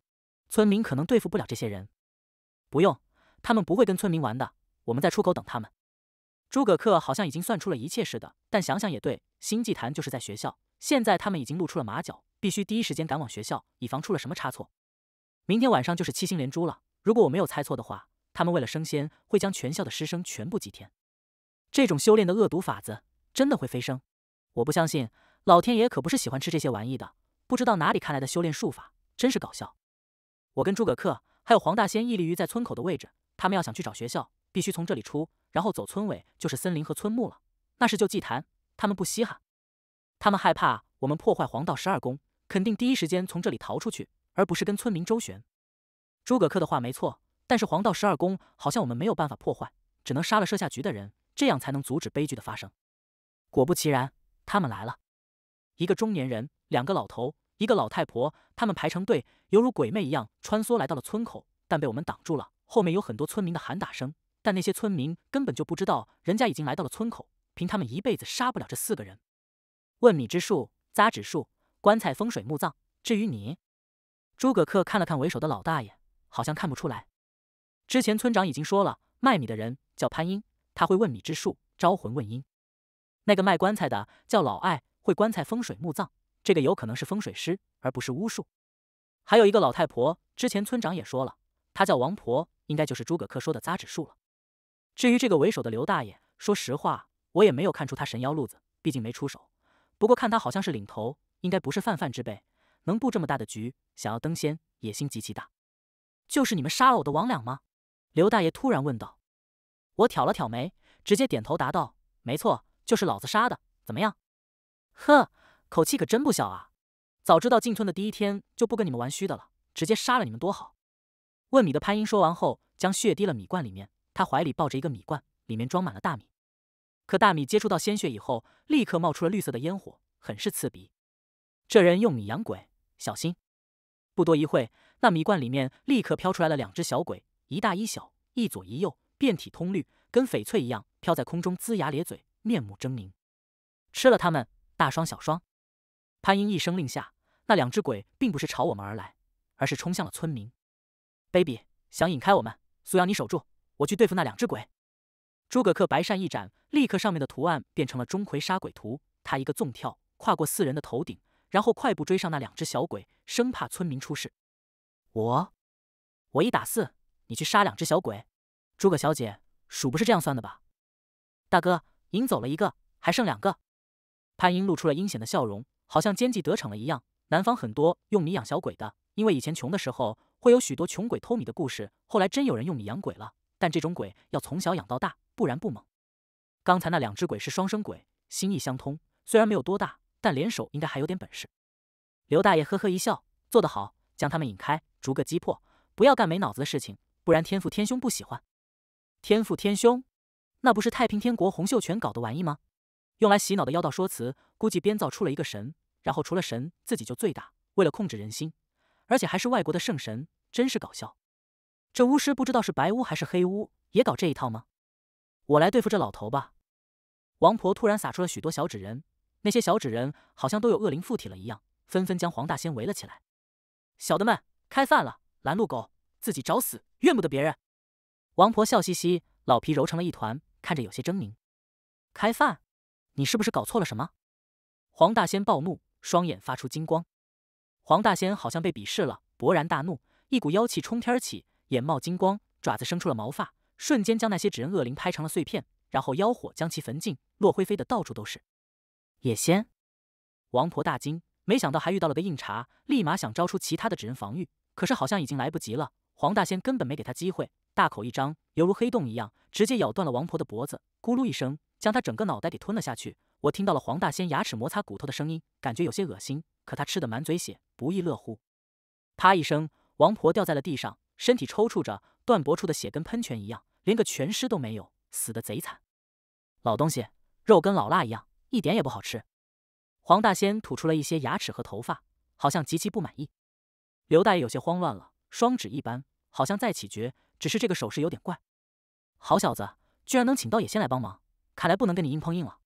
村民可能对付不了这些人。不用。”他们不会跟村民玩的，我们在出口等他们。诸葛恪好像已经算出了一切似的，但想想也对，星际坛就是在学校，现在他们已经露出了马脚，必须第一时间赶往学校，以防出了什么差错。明天晚上就是七星连珠了，如果我没有猜错的话，他们为了升仙，会将全校的师生全部祭天。这种修炼的恶毒法子，真的会飞升？我不相信，老天爷可不是喜欢吃这些玩意的。不知道哪里看来的修炼术法，真是搞笑。我跟诸葛恪还有黄大仙屹立于在村口的位置。他们要想去找学校，必须从这里出，然后走村尾，就是森林和村墓了。那是救祭坛，他们不稀罕。他们害怕我们破坏黄道十二宫，肯定第一时间从这里逃出去，而不是跟村民周旋。诸葛恪的话没错，但是黄道十二宫好像我们没有办法破坏，只能杀了设下局的人，这样才能阻止悲剧的发生。果不其然，他们来了，一个中年人，两个老头，一个老太婆，他们排成队，犹如鬼魅一样穿梭来到了村口，但被我们挡住了。后面有很多村民的喊打声，但那些村民根本就不知道人家已经来到了村口。凭他们一辈子杀不了这四个人。问米之术、扎纸术、棺材风水墓葬。至于你，诸葛恪看了看为首的老大爷，好像看不出来。之前村长已经说了，卖米的人叫潘英，他会问米之术、招魂问阴。那个卖棺材的叫老艾，会棺材风水墓葬。这个有可能是风水师，而不是巫术。还有一个老太婆，之前村长也说了，她叫王婆。应该就是诸葛恪说的扎指术了。至于这个为首的刘大爷，说实话，我也没有看出他神妖路子，毕竟没出手。不过看他好像是领头，应该不是泛泛之辈，能布这么大的局，想要登仙，野心极其大。就是你们杀了我的王两吗？刘大爷突然问道。我挑了挑眉，直接点头答道：“没错，就是老子杀的。怎么样？呵，口气可真不小啊！早知道进村的第一天就不跟你们玩虚的了，直接杀了你们多好。”问米的潘英说完后，将血滴了米罐里面。他怀里抱着一个米罐，里面装满了大米。可大米接触到鲜血以后，立刻冒出了绿色的烟火，很是刺鼻。这人用米养鬼，小心！不多一会那米罐里面立刻飘出来了两只小鬼，一大一小，一左一右，遍体通绿，跟翡翠一样飘在空中，龇牙咧嘴，面目狰狞。吃了他们，大双小双。潘英一声令下，那两只鬼并不是朝我们而来，而是冲向了村民。baby 想引开我们，苏阳你守住，我去对付那两只鬼。诸葛恪白扇一展，立刻上面的图案变成了钟馗杀鬼图。他一个纵跳，跨过四人的头顶，然后快步追上那两只小鬼，生怕村民出事。我我一打四，你去杀两只小鬼。诸葛小姐，数不是这样算的吧？大哥赢走了一个，还剩两个。潘英露出了阴险的笑容，好像奸计得逞了一样。南方很多用米养小鬼的，因为以前穷的时候。会有许多穷鬼偷米的故事，后来真有人用米养鬼了，但这种鬼要从小养到大，不然不猛。刚才那两只鬼是双生鬼，心意相通，虽然没有多大，但联手应该还有点本事。刘大爷呵呵一笑，做得好，将他们引开，逐个击破，不要干没脑子的事情，不然天赋天兄不喜欢。天赋天兄，那不是太平天国洪秀全搞的玩意吗？用来洗脑的妖道说辞，估计编造出了一个神，然后除了神自己就最大，为了控制人心。而且还是外国的圣神，真是搞笑。这巫师不知道是白巫还是黑巫，也搞这一套吗？我来对付这老头吧。王婆突然撒出了许多小纸人，那些小纸人好像都有恶灵附体了一样，纷纷将黄大仙围了起来。小的们，开饭了！拦路狗，自己找死，怨不得别人。王婆笑嘻嘻，老皮揉成了一团，看着有些狰狞。开饭？你是不是搞错了什么？黄大仙暴怒，双眼发出金光。黄大仙好像被鄙视了，勃然大怒，一股妖气冲天起，眼冒金光，爪子生出了毛发，瞬间将那些纸人恶灵拍成了碎片，然后妖火将其焚尽，落灰飞的到处都是。野仙，王婆大惊，没想到还遇到了个硬茬，立马想招出其他的纸人防御，可是好像已经来不及了。黄大仙根本没给他机会，大口一张，犹如黑洞一样，直接咬断了王婆的脖子，咕噜一声，将她整个脑袋给吞了下去。我听到了黄大仙牙齿摩擦骨头的声音，感觉有些恶心。可他吃的满嘴血，不亦乐乎。啪一声，王婆掉在了地上，身体抽搐着，断脖处的血跟喷泉一样，连个全尸都没有，死的贼惨。老东西，肉跟老辣一样，一点也不好吃。黄大仙吐出了一些牙齿和头发，好像极其不满意。刘大爷有些慌乱了，双指一扳，好像在起诀，只是这个手势有点怪。好小子，居然能请到野仙来帮忙，看来不能跟你硬碰硬了。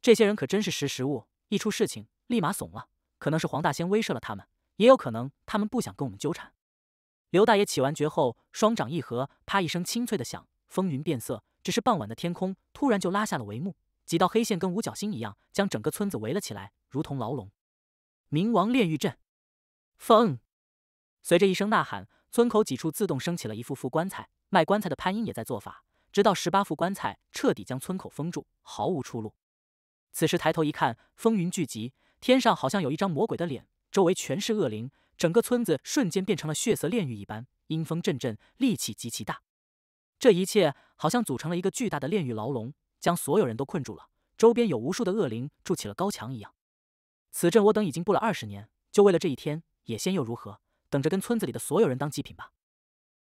这些人可真是识时务，一出事情立马怂了。可能是黄大仙威慑了他们，也有可能他们不想跟我们纠缠。刘大爷起完诀后，双掌一合，啪一声清脆的响，风云变色。只是傍晚的天空突然就拉下了帷幕，几道黑线跟五角星一样，将整个村子围了起来，如同牢笼。冥王炼狱阵，风！随着一声呐喊，村口几处自动升起了一副副棺材，卖棺材的潘英也在做法，直到十八副棺材彻底将村口封住，毫无出路。此时抬头一看，风云聚集。天上好像有一张魔鬼的脸，周围全是恶灵，整个村子瞬间变成了血色炼狱一般，阴风阵阵，戾气极其大。这一切好像组成了一个巨大的炼狱牢笼，将所有人都困住了。周边有无数的恶灵筑起了高墙一样。此阵我等已经布了二十年，就为了这一天。也先又如何？等着跟村子里的所有人当祭品吧。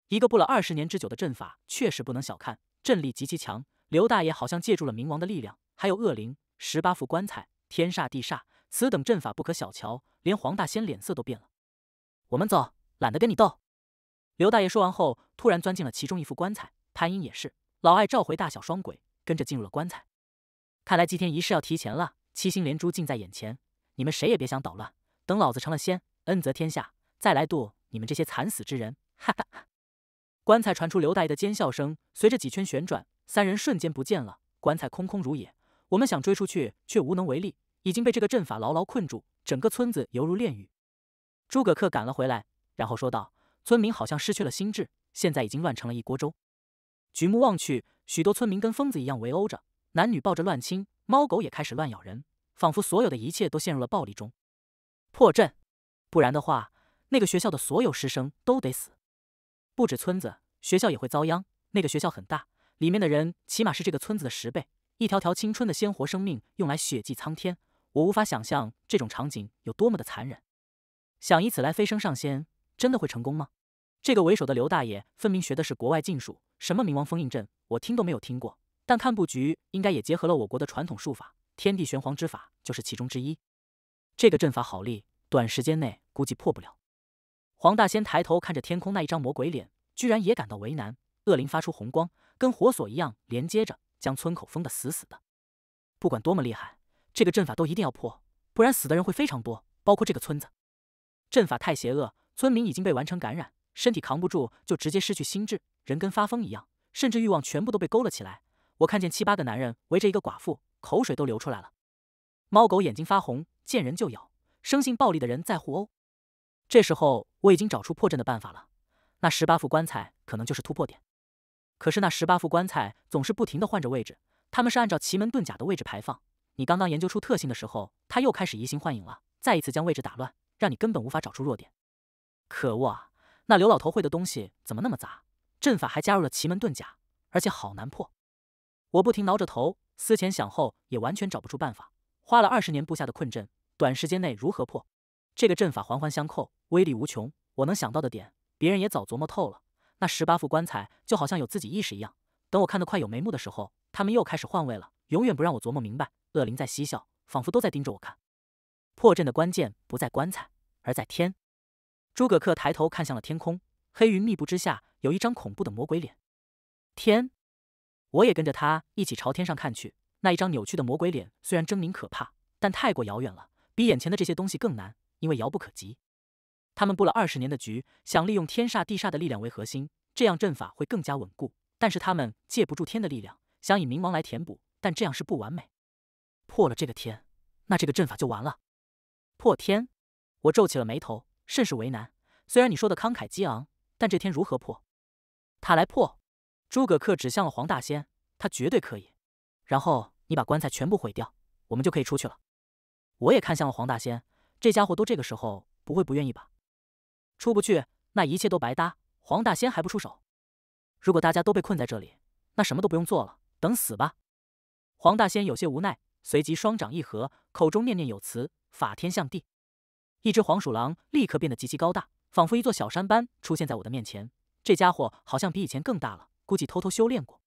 一个布了二十年之久的阵法，确实不能小看，阵力极其强。刘大爷好像借助了冥王的力量，还有恶灵、十八副棺材、天煞地煞。此等阵法不可小瞧，连黄大仙脸色都变了。我们走，懒得跟你斗。刘大爷说完后，突然钻进了其中一副棺材。潘英也是，老爱召回大小双鬼，跟着进入了棺材。看来祭天仪式要提前了，七星连珠近在眼前，你们谁也别想捣乱。等老子成了仙，恩泽天下，再来度你们这些惨死之人。哈哈哈！棺材传出刘大爷的尖笑声，随着几圈旋转，三人瞬间不见了。棺材空空如也。我们想追出去，却无能为力。已经被这个阵法牢牢困住，整个村子犹如炼狱。诸葛恪赶了回来，然后说道：“村民好像失去了心智，现在已经乱成了一锅粥。”举目望去，许多村民跟疯子一样围殴着男女，抱着乱亲，猫狗也开始乱咬人，仿佛所有的一切都陷入了暴力中。破阵，不然的话，那个学校的所有师生都得死，不止村子，学校也会遭殃。那个学校很大，里面的人起码是这个村子的十倍，一条条青春的鲜活生命用来血祭苍天。我无法想象这种场景有多么的残忍。想以此来飞升上仙，真的会成功吗？这个为首的刘大爷分明学的是国外禁术，什么冥王封印阵，我听都没有听过。但看布局，应该也结合了我国的传统术法，天地玄黄之法就是其中之一。这个阵法好厉，短时间内估计破不了。黄大仙抬头看着天空那一张魔鬼脸，居然也感到为难。恶灵发出红光，跟火锁一样连接着，将村口封得死死的。不管多么厉害。这个阵法都一定要破，不然死的人会非常多，包括这个村子。阵法太邪恶，村民已经被完成感染，身体扛不住就直接失去心智，人跟发疯一样，甚至欲望全部都被勾了起来。我看见七八个男人围着一个寡妇，口水都流出来了。猫狗眼睛发红，见人就咬，生性暴力的人在互殴。这时候我已经找出破阵的办法了，那十八副棺材可能就是突破点。可是那十八副棺材总是不停的换着位置，他们是按照奇门遁甲的位置排放。你刚刚研究出特性的时候，他又开始移形换影了，再一次将位置打乱，让你根本无法找出弱点。可恶啊！那刘老头会的东西怎么那么杂？阵法还加入了奇门遁甲，而且好难破。我不停挠着头，思前想后也完全找不出办法。花了二十年布下的困阵，短时间内如何破？这个阵法环环相扣，威力无穷。我能想到的点，别人也早琢磨透了。那十八副棺材就好像有自己意识一样，等我看得快有眉目的时候，他们又开始换位了。永远不让我琢磨明白，恶灵在嬉笑，仿佛都在盯着我看。破阵的关键不在棺材，而在天。诸葛恪抬头看向了天空，黑云密布之下有一张恐怖的魔鬼脸。天，我也跟着他一起朝天上看去。那一张扭曲的魔鬼脸虽然狰狞可怕，但太过遥远了，比眼前的这些东西更难，因为遥不可及。他们布了二十年的局，想利用天煞地煞的力量为核心，这样阵法会更加稳固。但是他们借不住天的力量，想以冥王来填补。但这样是不完美，破了这个天，那这个阵法就完了。破天，我皱起了眉头，甚是为难。虽然你说的慷慨激昂，但这天如何破？他来破。诸葛恪指向了黄大仙，他绝对可以。然后你把棺材全部毁掉，我们就可以出去了。我也看向了黄大仙，这家伙都这个时候，不会不愿意吧？出不去，那一切都白搭。黄大仙还不出手？如果大家都被困在这里，那什么都不用做了，等死吧。黄大仙有些无奈，随即双掌一合，口中念念有词：“法天象地。”一只黄鼠狼立刻变得极其高大，仿佛一座小山般出现在我的面前。这家伙好像比以前更大了，估计偷偷修炼过。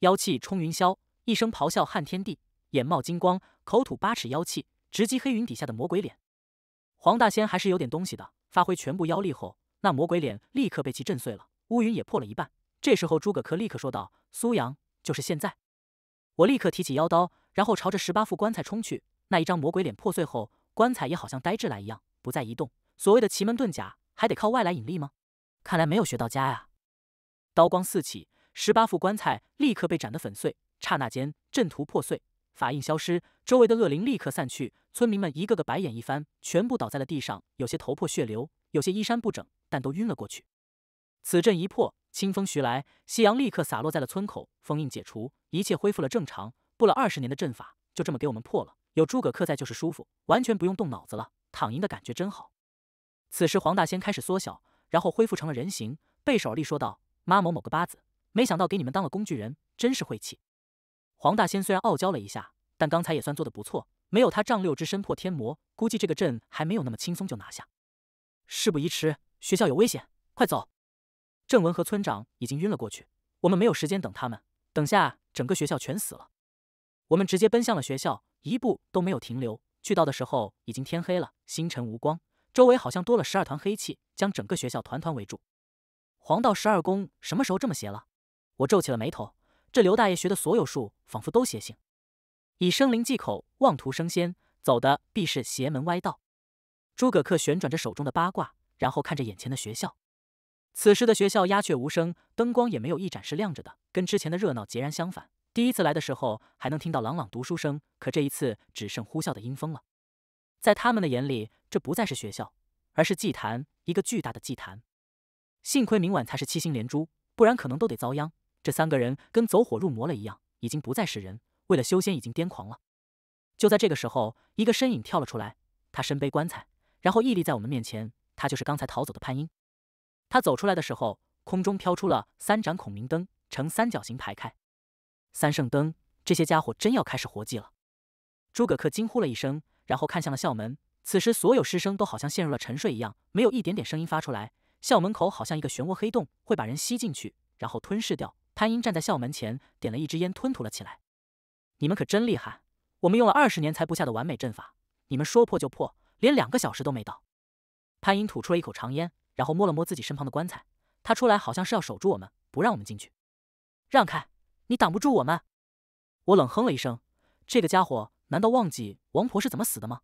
妖气冲云霄，一声咆哮撼天地，眼冒金光，口吐八尺妖气，直击黑云底下的魔鬼脸。黄大仙还是有点东西的，发挥全部妖力后，那魔鬼脸立刻被其震碎了，乌云也破了一半。这时候诸葛恪立刻说道：“苏阳，就是现在。”我立刻提起腰刀，然后朝着十八副棺材冲去。那一张魔鬼脸破碎后，棺材也好像呆滞来一样，不再移动。所谓的奇门遁甲，还得靠外来引力吗？看来没有学到家呀！刀光四起，十八副棺材立刻被斩得粉碎。刹那间，阵图破碎，法印消失，周围的恶灵立刻散去。村民们一个个白眼一翻，全部倒在了地上，有些头破血流，有些衣衫不整，但都晕了过去。此阵一破，清风徐来，夕阳立刻洒落在了村口。封印解除，一切恢复了正常。布了二十年的阵法，就这么给我们破了。有诸葛恪在，就是舒服，完全不用动脑子了，躺赢的感觉真好。此时，黄大仙开始缩小，然后恢复成了人形，背手而立，说道：“妈某某个八子，没想到给你们当了工具人，真是晦气。”黄大仙虽然傲娇了一下，但刚才也算做的不错。没有他丈六之身破天魔，估计这个阵还没有那么轻松就拿下。事不宜迟，学校有危险，快走！正文和村长已经晕了过去，我们没有时间等他们。等下，整个学校全死了。我们直接奔向了学校，一步都没有停留。去到的时候，已经天黑了，星辰无光，周围好像多了十二团黑气，将整个学校团团围住。黄道十二宫什么时候这么邪了？我皱起了眉头。这刘大爷学的所有术，仿佛都邪性，以生灵忌口，妄图升仙，走的必是邪门歪道。诸葛恪旋转着手中的八卦，然后看着眼前的学校。此时的学校鸦雀无声，灯光也没有一盏是亮着的，跟之前的热闹截然相反。第一次来的时候还能听到朗朗读书声，可这一次只剩呼啸的阴风了。在他们的眼里，这不再是学校，而是祭坛，一个巨大的祭坛。幸亏明晚才是七星连珠，不然可能都得遭殃。这三个人跟走火入魔了一样，已经不再是人，为了修仙已经癫狂了。就在这个时候，一个身影跳了出来，他身背棺材，然后屹立在我们面前。他就是刚才逃走的潘英。他走出来的时候，空中飘出了三盏孔明灯，呈三角形排开。三圣灯，这些家伙真要开始活祭了！诸葛恪惊呼了一声，然后看向了校门。此时，所有师生都好像陷入了沉睡一样，没有一点点声音发出来。校门口好像一个漩涡黑洞，会把人吸进去，然后吞噬掉。潘英站在校门前，点了一支烟，吞吐了起来。你们可真厉害！我们用了二十年才布下的完美阵法，你们说破就破，连两个小时都没到。潘英吐出了一口长烟。然后摸了摸自己身旁的棺材，他出来好像是要守住我们，不让我们进去。让开，你挡不住我们！我冷哼了一声，这个家伙难道忘记王婆是怎么死的吗？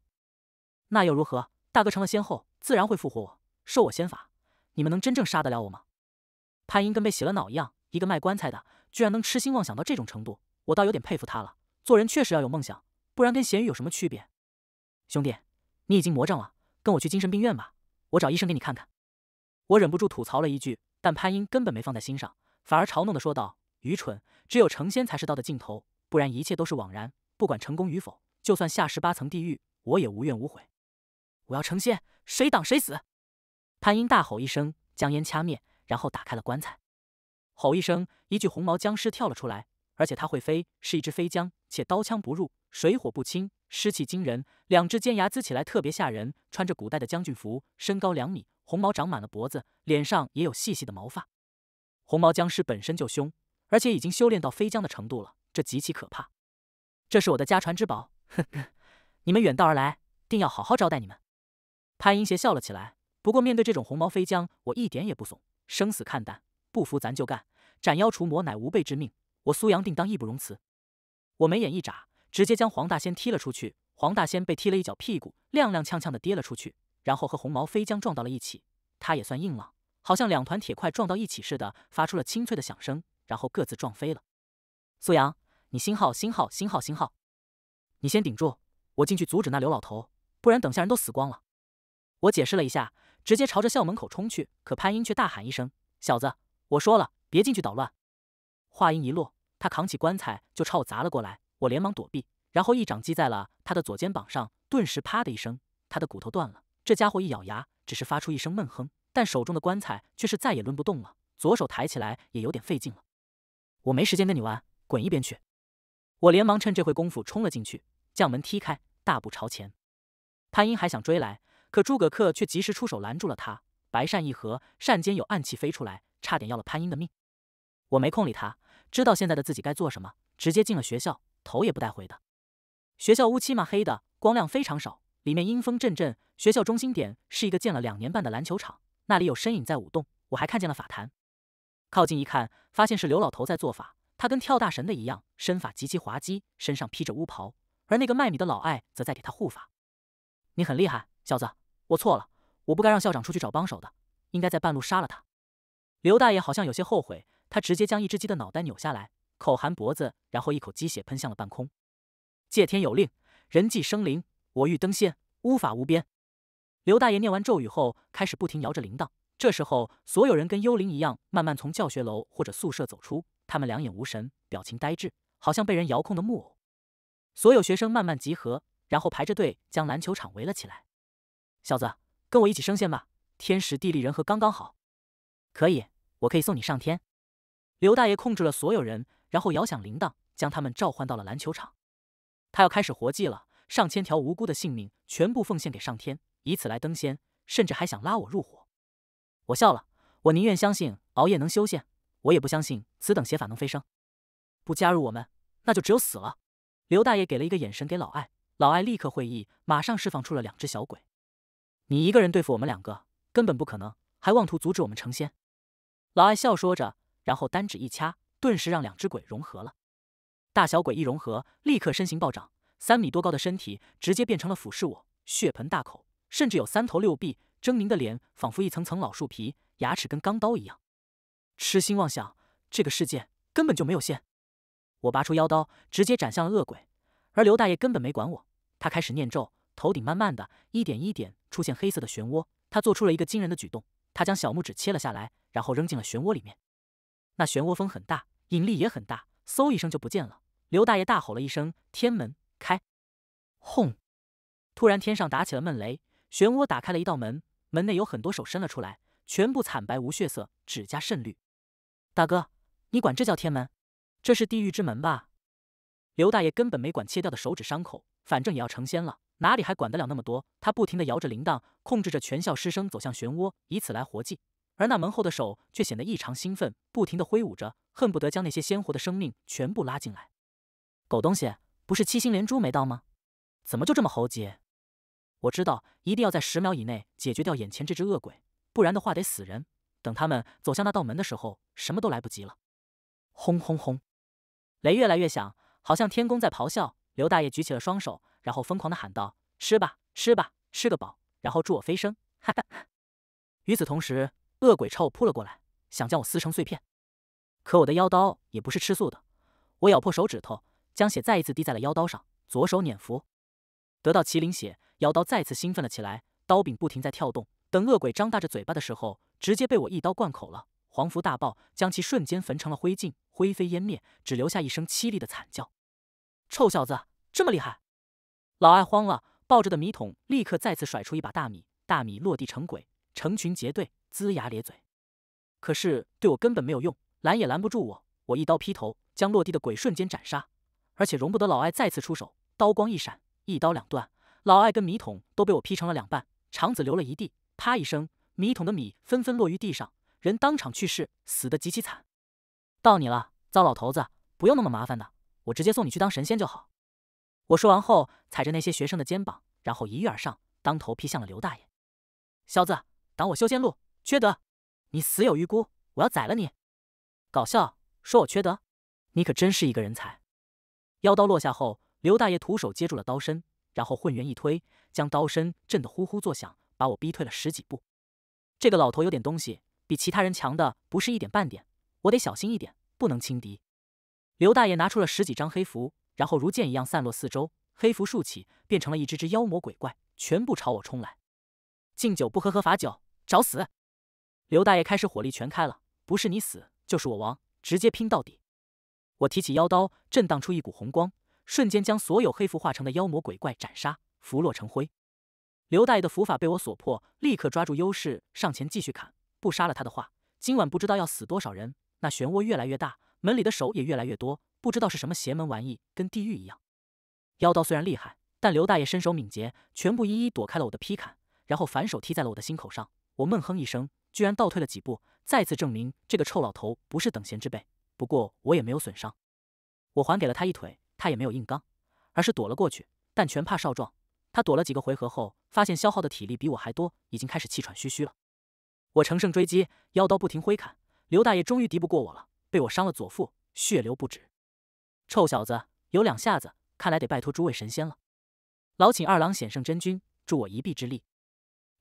那又如何？大哥成了仙后，自然会复活我，授我仙法。你们能真正杀得了我吗？潘英跟被洗了脑一样，一个卖棺材的居然能痴心妄想到这种程度，我倒有点佩服他了。做人确实要有梦想，不然跟咸鱼有什么区别？兄弟，你已经魔怔了，跟我去精神病院吧，我找医生给你看看。我忍不住吐槽了一句，但潘英根本没放在心上，反而嘲弄地说道：“愚蠢，只有成仙才是道的尽头，不然一切都是枉然。不管成功与否，就算下十八层地狱，我也无怨无悔。我要成仙，谁挡谁死！”潘英大吼一声，将烟掐灭，然后打开了棺材。吼一声，一具红毛僵尸跳了出来，而且他会飞，是一只飞僵，且刀枪不入，水火不侵，尸气惊人，两只尖牙呲起来特别吓人，穿着古代的将军服，身高两米。红毛长满了脖子，脸上也有细细的毛发。红毛僵尸本身就凶，而且已经修炼到飞僵的程度了，这极其可怕。这是我的家传之宝，呵呵，你们远道而来，定要好好招待你们。潘英邪笑了起来。不过面对这种红毛飞僵，我一点也不怂，生死看淡，不服咱就干，斩妖除魔乃吾辈之命，我苏阳定当义不容辞。我眉眼一眨，直接将黄大仙踢了出去。黄大仙被踢了一脚屁股，踉踉跄跄的跌了出去。然后和红毛飞将撞到了一起，他也算硬朗，好像两团铁块撞到一起似的，发出了清脆的响声，然后各自撞飞了。苏阳，你新号新号新号新号，你先顶住，我进去阻止那刘老头，不然等下人都死光了。我解释了一下，直接朝着校门口冲去。可潘英却大喊一声：“小子，我说了，别进去捣乱！”话音一落，他扛起棺材就朝我砸了过来，我连忙躲避，然后一掌击在了他的左肩膀上，顿时啪的一声，他的骨头断了。这家伙一咬牙，只是发出一声闷哼，但手中的棺材却是再也抡不动了，左手抬起来也有点费劲了。我没时间跟你玩，滚一边去！我连忙趁这会功夫冲了进去，将门踢开，大步朝前。潘英还想追来，可诸葛恪却及时出手拦住了他，白扇一合，扇间有暗器飞出来，差点要了潘英的命。我没空理他，知道现在的自己该做什么，直接进了学校，头也不带回的。学校乌漆嘛黑的，光亮非常少。里面阴风阵阵。学校中心点是一个建了两年半的篮球场，那里有身影在舞动。我还看见了法坛，靠近一看，发现是刘老头在做法。他跟跳大神的一样，身法极其滑稽，身上披着乌袍。而那个卖米的老艾则在给他护法。你很厉害，小子，我错了，我不该让校长出去找帮手的，应该在半路杀了他。刘大爷好像有些后悔，他直接将一只鸡的脑袋扭下来，口含脖子，然后一口鸡血喷向了半空。借天有令，人祭生灵。我欲登仙，巫法无边。刘大爷念完咒语后，开始不停摇着铃铛。这时候，所有人跟幽灵一样，慢慢从教学楼或者宿舍走出。他们两眼无神，表情呆滞，好像被人遥控的木偶。所有学生慢慢集合，然后排着队将篮球场围了起来。小子，跟我一起升仙吧！天时地利人和刚刚好，可以，我可以送你上天。刘大爷控制了所有人，然后摇响铃铛，将他们召唤到了篮球场。他要开始活祭了。上千条无辜的性命全部奉献给上天，以此来登仙，甚至还想拉我入伙。我笑了，我宁愿相信熬夜能修仙，我也不相信此等邪法能飞升。不加入我们，那就只有死了。刘大爷给了一个眼神给老艾，老艾立刻会意，马上释放出了两只小鬼。你一个人对付我们两个，根本不可能，还妄图阻止我们成仙。老艾笑说着，然后单指一掐，顿时让两只鬼融合了。大小鬼一融合，立刻身形暴涨。三米多高的身体直接变成了俯视我，血盆大口，甚至有三头六臂，狰狞的脸仿佛一层层老树皮，牙齿跟钢刀一样。痴心妄想，这个世界根本就没有线。我拔出腰刀，直接斩向了恶鬼。而刘大爷根本没管我，他开始念咒，头顶慢慢的一点一点出现黑色的漩涡。他做出了一个惊人的举动，他将小拇指切了下来，然后扔进了漩涡里面。那漩涡风很大，引力也很大，嗖一声就不见了。刘大爷大吼了一声：“天门！”开，轰！突然天上打起了闷雷，漩涡打开了一道门，门内有很多手伸了出来，全部惨白无血色，指甲渗绿。大哥，你管这叫天门？这是地狱之门吧？刘大爷根本没管切掉的手指伤口，反正也要成仙了，哪里还管得了那么多？他不停的摇着铃铛，控制着全校师生走向漩涡，以此来活祭。而那门后的手却显得异常兴奋，不停的挥舞着，恨不得将那些鲜活的生命全部拉进来。狗东西！不是七星连珠没到吗？怎么就这么猴急？我知道一定要在十秒以内解决掉眼前这只恶鬼，不然的话得死人。等他们走向那道门的时候，什么都来不及了。轰轰轰！雷越来越响，好像天宫在咆哮。刘大爷举起了双手，然后疯狂的喊道：“吃吧，吃吧，吃个饱，然后助我飞升！”哈哈。与此同时，恶鬼朝我扑了过来，想将我撕成碎片。可我的妖刀也不是吃素的，我咬破手指头。将血再一次滴在了腰刀上，左手捻符，得到麒麟血，妖刀再次兴奋了起来，刀柄不停在跳动。等恶鬼张大着嘴巴的时候，直接被我一刀灌口了，黄符大爆，将其瞬间焚成了灰烬，灰飞烟灭，只留下一声凄厉的惨叫。臭小子，这么厉害？老艾慌了，抱着的米桶立刻再次甩出一把大米，大米落地成鬼，成群结队，龇牙咧嘴，可是对我根本没有用，拦也拦不住我，我一刀劈头，将落地的鬼瞬间斩杀。而且容不得老艾再次出手，刀光一闪，一刀两断，老艾跟米桶都被我劈成了两半，肠子流了一地。啪一声，米桶的米纷纷落于地上，人当场去世，死得极其惨。到你了，糟老头子，不用那么麻烦的，我直接送你去当神仙就好。我说完后，踩着那些学生的肩膀，然后一跃而上，当头劈向了刘大爷。小子，挡我修仙路，缺德！你死有余辜，我要宰了你！搞笑，说我缺德？你可真是一个人才。妖刀落下后，刘大爷徒手接住了刀身，然后混元一推，将刀身震得呼呼作响，把我逼退了十几步。这个老头有点东西，比其他人强的不是一点半点，我得小心一点，不能轻敌。刘大爷拿出了十几张黑符，然后如箭一样散落四周，黑符竖起，变成了一只只妖魔鬼怪，全部朝我冲来。敬酒不喝喝罚酒，找死！刘大爷开始火力全开了，不是你死就是我亡，直接拼到底。我提起妖刀，震荡出一股红光，瞬间将所有黑符化成的妖魔鬼怪斩杀，拂落成灰。刘大爷的符法被我所破，立刻抓住优势上前继续砍。不杀了他的话，今晚不知道要死多少人。那漩涡越来越大，门里的手也越来越多，不知道是什么邪门玩意，跟地狱一样。妖刀虽然厉害，但刘大爷身手敏捷，全部一一躲开了我的劈砍，然后反手踢在了我的心口上。我闷哼一声，居然倒退了几步，再次证明这个臭老头不是等闲之辈。不过我也没有损伤，我还给了他一腿，他也没有硬刚，而是躲了过去。但全怕少壮，他躲了几个回合后，发现消耗的体力比我还多，已经开始气喘吁吁了。我乘胜追击，腰刀不停挥砍，刘大爷终于敌不过我了，被我伤了左腹，血流不止。臭小子有两下子，看来得拜托诸位神仙了。老请二郎显圣真君助我一臂之力。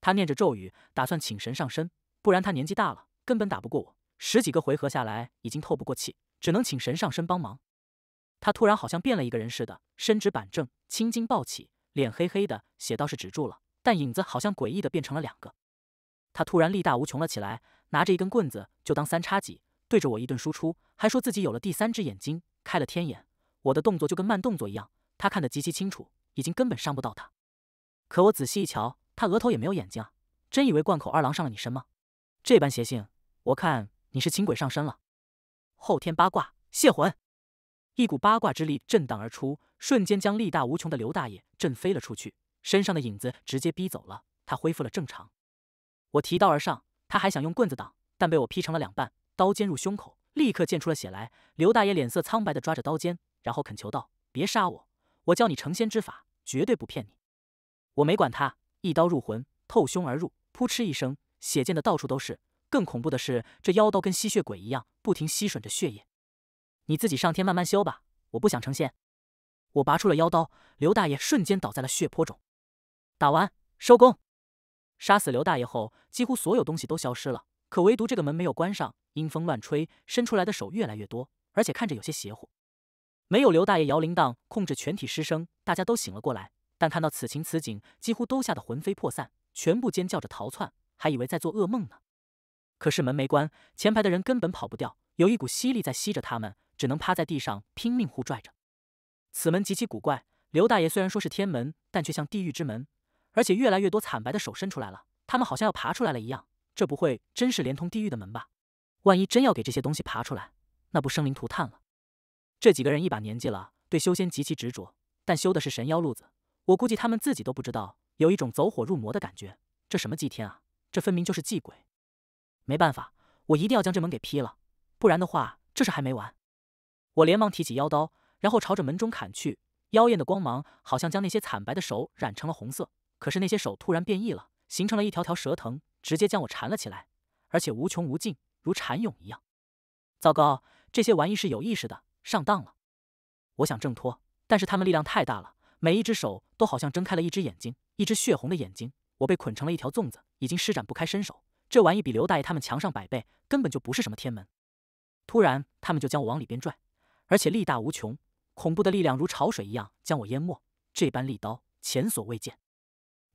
他念着咒语，打算请神上身，不然他年纪大了，根本打不过我。十几个回合下来，已经透不过气，只能请神上身帮忙。他突然好像变了一个人似的，身直板正，青筋暴起，脸黑黑的，血倒是止住了，但影子好像诡异的变成了两个。他突然力大无穷了起来，拿着一根棍子就当三叉戟，对着我一顿输出，还说自己有了第三只眼睛，开了天眼。我的动作就跟慢动作一样，他看得极其清楚，已经根本伤不到他。可我仔细一瞧，他额头也没有眼睛啊！真以为贯口二郎上了你身吗？这般邪性，我看。你是轻鬼上身了，后天八卦泄魂，一股八卦之力震荡而出，瞬间将力大无穷的刘大爷震飞了出去，身上的影子直接逼走了，他恢复了正常。我提刀而上，他还想用棍子挡，但被我劈成了两半，刀尖入胸口，立刻溅出了血来。刘大爷脸色苍白的抓着刀尖，然后恳求道：“别杀我，我教你成仙之法，绝对不骗你。”我没管他，一刀入魂，透胸而入，噗嗤一声，血溅的到处都是。更恐怖的是，这妖刀跟吸血鬼一样，不停吸吮着血液。你自己上天慢慢修吧，我不想成仙。我拔出了妖刀，刘大爷瞬间倒在了血泊中。打完收工。杀死刘大爷后，几乎所有东西都消失了，可唯独这个门没有关上，阴风乱吹，伸出来的手越来越多，而且看着有些邪乎。没有刘大爷摇铃铛控制全体师生，大家都醒了过来，但看到此情此景，几乎都吓得魂飞魄散，全部尖叫着逃窜，还以为在做噩梦呢。可是门没关，前排的人根本跑不掉，有一股吸力在吸着他们，只能趴在地上拼命互拽着。此门极其古怪，刘大爷虽然说是天门，但却像地狱之门，而且越来越多惨白的手伸出来了，他们好像要爬出来了一样。这不会真是连通地狱的门吧？万一真要给这些东西爬出来，那不生灵涂炭了？这几个人一把年纪了，对修仙极其执着，但修的是神妖路子，我估计他们自己都不知道，有一种走火入魔的感觉。这什么祭天啊？这分明就是祭鬼！没办法，我一定要将这门给劈了，不然的话，这事还没完。我连忙提起腰刀，然后朝着门中砍去。妖艳的光芒好像将那些惨白的手染成了红色，可是那些手突然变异了，形成了一条条蛇藤，直接将我缠了起来，而且无穷无尽，如蚕蛹一样。糟糕，这些玩意是有意识的，上当了。我想挣脱，但是他们力量太大了，每一只手都好像睁开了一只眼睛，一只血红的眼睛。我被捆成了一条粽子，已经施展不开身手。这玩意比刘大爷他们强上百倍，根本就不是什么天门。突然，他们就将我往里边拽，而且力大无穷，恐怖的力量如潮水一样将我淹没。这般力刀，前所未见。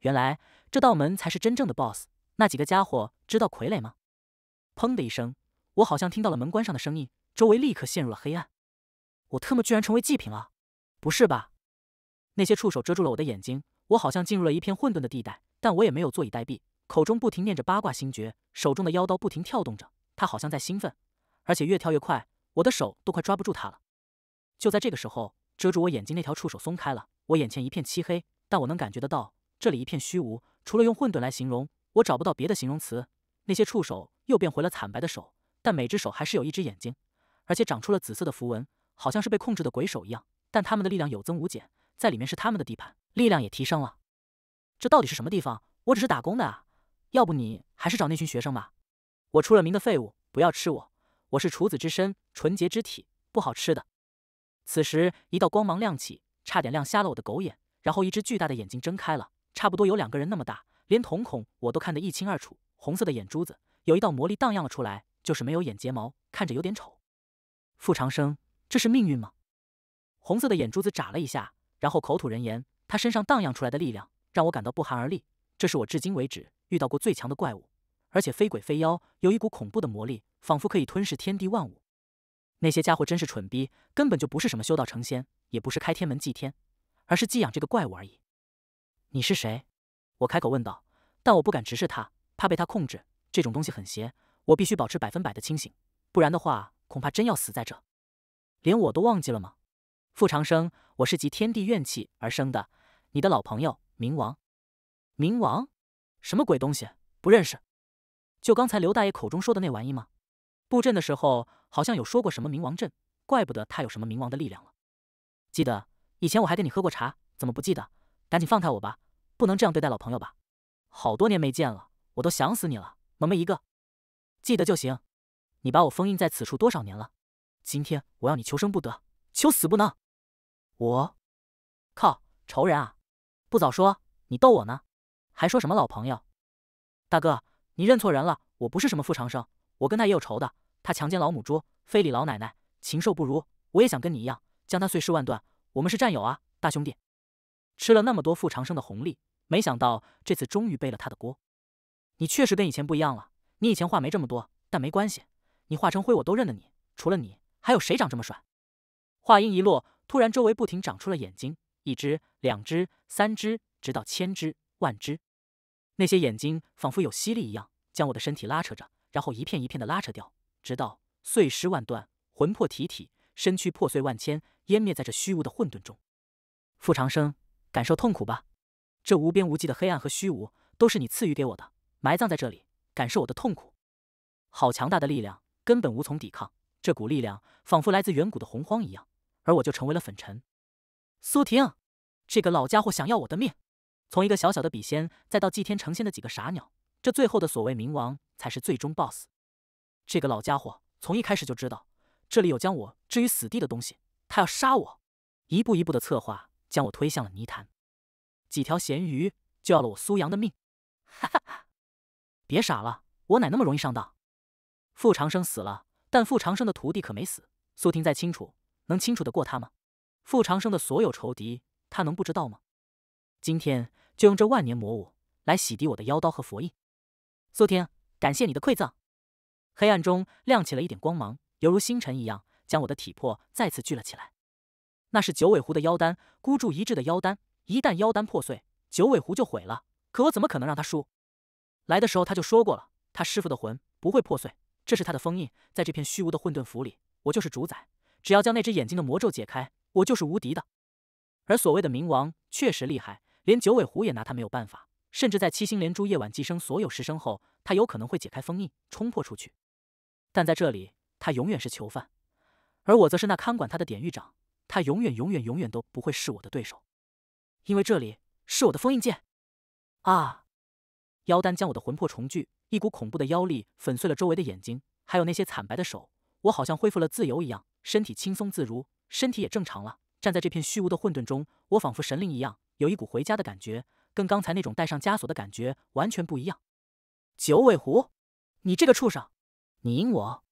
原来这道门才是真正的 BOSS。那几个家伙知道傀儡吗？砰的一声，我好像听到了门关上的声音，周围立刻陷入了黑暗。我特么居然成为祭品了！不是吧？那些触手遮住了我的眼睛，我好像进入了一片混沌的地带，但我也没有坐以待毙。口中不停念着八卦星诀，手中的妖刀不停跳动着，他好像在兴奋，而且越跳越快，我的手都快抓不住他了。就在这个时候，遮住我眼睛那条触手松开了，我眼前一片漆黑，但我能感觉得到这里一片虚无，除了用混沌来形容，我找不到别的形容词。那些触手又变回了惨白的手，但每只手还是有一只眼睛，而且长出了紫色的符文，好像是被控制的鬼手一样。但他们的力量有增无减，在里面是他们的地盘，力量也提升了。这到底是什么地方？我只是打工的啊。要不你还是找那群学生吧，我出了名的废物，不要吃我，我是处子之身，纯洁之体，不好吃的。此时，一道光芒亮起，差点亮瞎了我的狗眼，然后一只巨大的眼睛睁开了，差不多有两个人那么大，连瞳孔我都看得一清二楚，红色的眼珠子有一道魔力荡漾了出来，就是没有眼睫毛，看着有点丑。傅长生，这是命运吗？红色的眼珠子眨了一下，然后口吐人言，他身上荡漾出来的力量让我感到不寒而栗，这是我至今为止。遇到过最强的怪物，而且非鬼非妖，有一股恐怖的魔力，仿佛可以吞噬天地万物。那些家伙真是蠢逼，根本就不是什么修道成仙，也不是开天门祭天，而是寄养这个怪物而已。你是谁？我开口问道，但我不敢直视他，怕被他控制。这种东西很邪，我必须保持百分百的清醒，不然的话，恐怕真要死在这。连我都忘记了吗？傅长生，我是集天地怨气而生的，你的老朋友，冥王。冥王。什么鬼东西？不认识？就刚才刘大爷口中说的那玩意吗？布阵的时候好像有说过什么冥王阵，怪不得他有什么冥王的力量了。记得以前我还跟你喝过茶，怎么不记得？赶紧放开我吧，不能这样对待老朋友吧？好多年没见了，我都想死你了，萌萌一个。记得就行。你把我封印在此处多少年了？今天我要你求生不得，求死不能。我靠，仇人啊！不早说，你逗我呢？还说什么老朋友？大哥，你认错人了，我不是什么傅长生，我跟他也有仇的。他强奸老母猪，非礼老奶奶，禽兽不如。我也想跟你一样，将他碎尸万段。我们是战友啊，大兄弟。吃了那么多傅长生的红利，没想到这次终于背了他的锅。你确实跟以前不一样了，你以前话没这么多，但没关系，你化成灰我都认得你。除了你，还有谁长这么帅？话音一落，突然周围不停长出了眼睛，一只、两只、三只，直到千只、万只。那些眼睛仿佛有吸力一样，将我的身体拉扯着，然后一片一片的拉扯掉，直到碎尸万段，魂魄体体，身躯破碎万千，湮灭在这虚无的混沌中。傅长生，感受痛苦吧，这无边无际的黑暗和虚无都是你赐予给我的，埋葬在这里，感受我的痛苦。好强大的力量，根本无从抵抗。这股力量仿佛来自远古的洪荒一样，而我就成为了粉尘。苏婷，这个老家伙想要我的命。从一个小小的笔仙，再到祭天成仙的几个傻鸟，这最后的所谓冥王才是最终 BOSS。这个老家伙从一开始就知道这里有将我置于死地的东西，他要杀我，一步一步的策划，将我推向了泥潭。几条咸鱼就要了我苏阳的命，哈哈哈！别傻了，我哪那么容易上当？傅长生死了，但傅长生的徒弟可没死。苏婷再清楚，能清楚得过他吗？傅长生的所有仇敌，他能不知道吗？今天。就用这万年魔物来洗涤我的妖刀和佛印。苏天，感谢你的馈赠。黑暗中亮起了一点光芒，犹如星辰一样，将我的体魄再次聚了起来。那是九尾狐的妖丹，孤注一掷的妖丹。一旦妖丹破碎，九尾狐就毁了。可我怎么可能让他输？来的时候他就说过了，他师傅的魂不会破碎，这是他的封印。在这片虚无的混沌府里，我就是主宰。只要将那只眼睛的魔咒解开，我就是无敌的。而所谓的冥王确实厉害。连九尾狐也拿他没有办法，甚至在七星连珠夜晚寄生所有石生后，他有可能会解开封印，冲破出去。但在这里，他永远是囚犯，而我则是那看管他的典狱长。他永远、永远、永远都不会是我的对手，因为这里是我的封印剑。啊！妖丹将我的魂魄重聚，一股恐怖的妖力粉碎了周围的眼睛，还有那些惨白的手。我好像恢复了自由一样，身体轻松自如，身体也正常了。站在这片虚无的混沌中，我仿佛神灵一样。有一股回家的感觉，跟刚才那种带上枷锁的感觉完全不一样。九尾狐，你这个畜生，你赢我！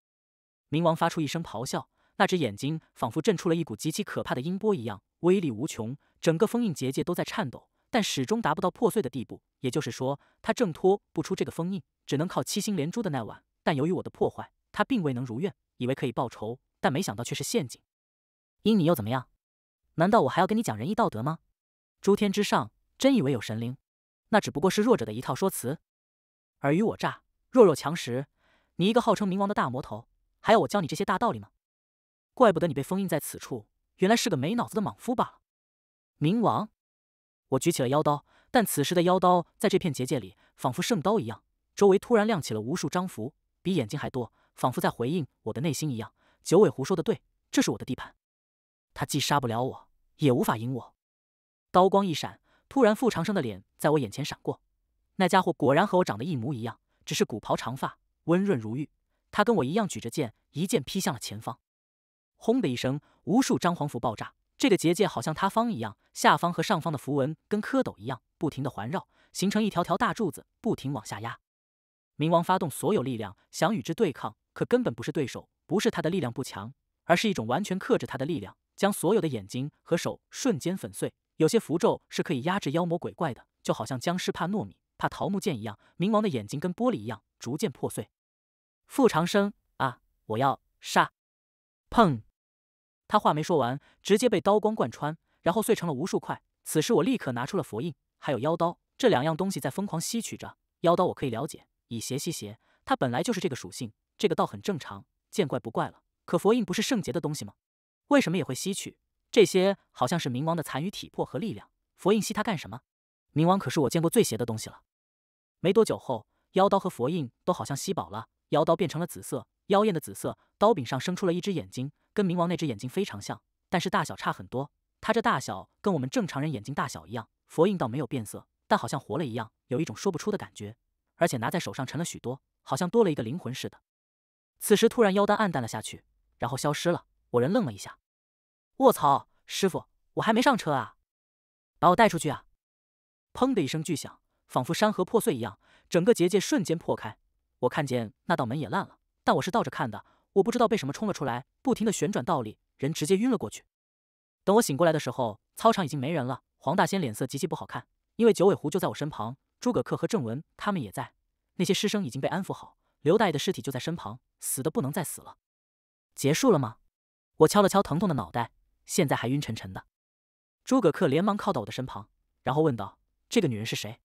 冥王发出一声咆哮，那只眼睛仿佛震出了一股极其可怕的音波一样，威力无穷，整个封印结界都在颤抖，但始终达不到破碎的地步。也就是说，他挣脱不出这个封印，只能靠七星连珠的那晚。但由于我的破坏，他并未能如愿，以为可以报仇，但没想到却是陷阱。阴你又怎么样？难道我还要跟你讲仁义道德吗？诸天之上，真以为有神灵？那只不过是弱者的一套说辞。尔虞我诈，弱肉强食。你一个号称冥王的大魔头，还要我教你这些大道理吗？怪不得你被封印在此处，原来是个没脑子的莽夫罢了。冥王，我举起了妖刀，但此时的妖刀在这片结界里，仿佛圣刀一样。周围突然亮起了无数张符，比眼睛还多，仿佛在回应我的内心一样。九尾狐说的对，这是我的地盘。他既杀不了我，也无法赢我。刀光一闪，突然傅长生的脸在我眼前闪过，那家伙果然和我长得一模一样，只是古袍长发，温润如玉。他跟我一样举着剑，一剑劈向了前方。轰的一声，无数张皇符爆炸，这个结界好像塌方一样，下方和上方的符文跟蝌蚪一样，不停的环绕，形成一条条大柱子，不停往下压。冥王发动所有力量想与之对抗，可根本不是对手，不是他的力量不强，而是一种完全克制他的力量，将所有的眼睛和手瞬间粉碎。有些符咒是可以压制妖魔鬼怪的，就好像僵尸怕糯米、怕桃木剑一样。冥王的眼睛跟玻璃一样，逐渐破碎。傅长生啊，我要杀！砰！他话没说完，直接被刀光贯穿，然后碎成了无数块。此时我立刻拿出了佛印，还有妖刀这两样东西，在疯狂吸取着妖刀。我可以了解，以邪吸邪，它本来就是这个属性，这个倒很正常，见怪不怪了。可佛印不是圣洁的东西吗？为什么也会吸取？这些好像是冥王的残余体魄和力量。佛印吸他干什么？冥王可是我见过最邪的东西了。没多久后，妖刀和佛印都好像吸饱了，妖刀变成了紫色，妖艳的紫色，刀柄上生出了一只眼睛，跟冥王那只眼睛非常像，但是大小差很多。它这大小跟我们正常人眼睛大小一样。佛印倒没有变色，但好像活了一样，有一种说不出的感觉，而且拿在手上沉了许多，好像多了一个灵魂似的。此时突然妖丹暗淡了下去，然后消失了。我人愣了一下。卧槽，师傅，我还没上车啊！把我带出去啊！砰的一声巨响，仿佛山河破碎一样，整个结界瞬间破开。我看见那道门也烂了，但我是倒着看的，我不知道被什么冲了出来，不停的旋转倒立，人直接晕了过去。等我醒过来的时候，操场已经没人了。黄大仙脸色极其不好看，因为九尾狐就在我身旁，诸葛恪和郑文他们也在。那些师生已经被安抚好，刘大爷的尸体就在身旁，死的不能再死了。结束了吗？我敲了敲疼痛的脑袋。现在还晕沉沉的，诸葛恪连忙靠到我的身旁，然后问道：“这个女人是谁？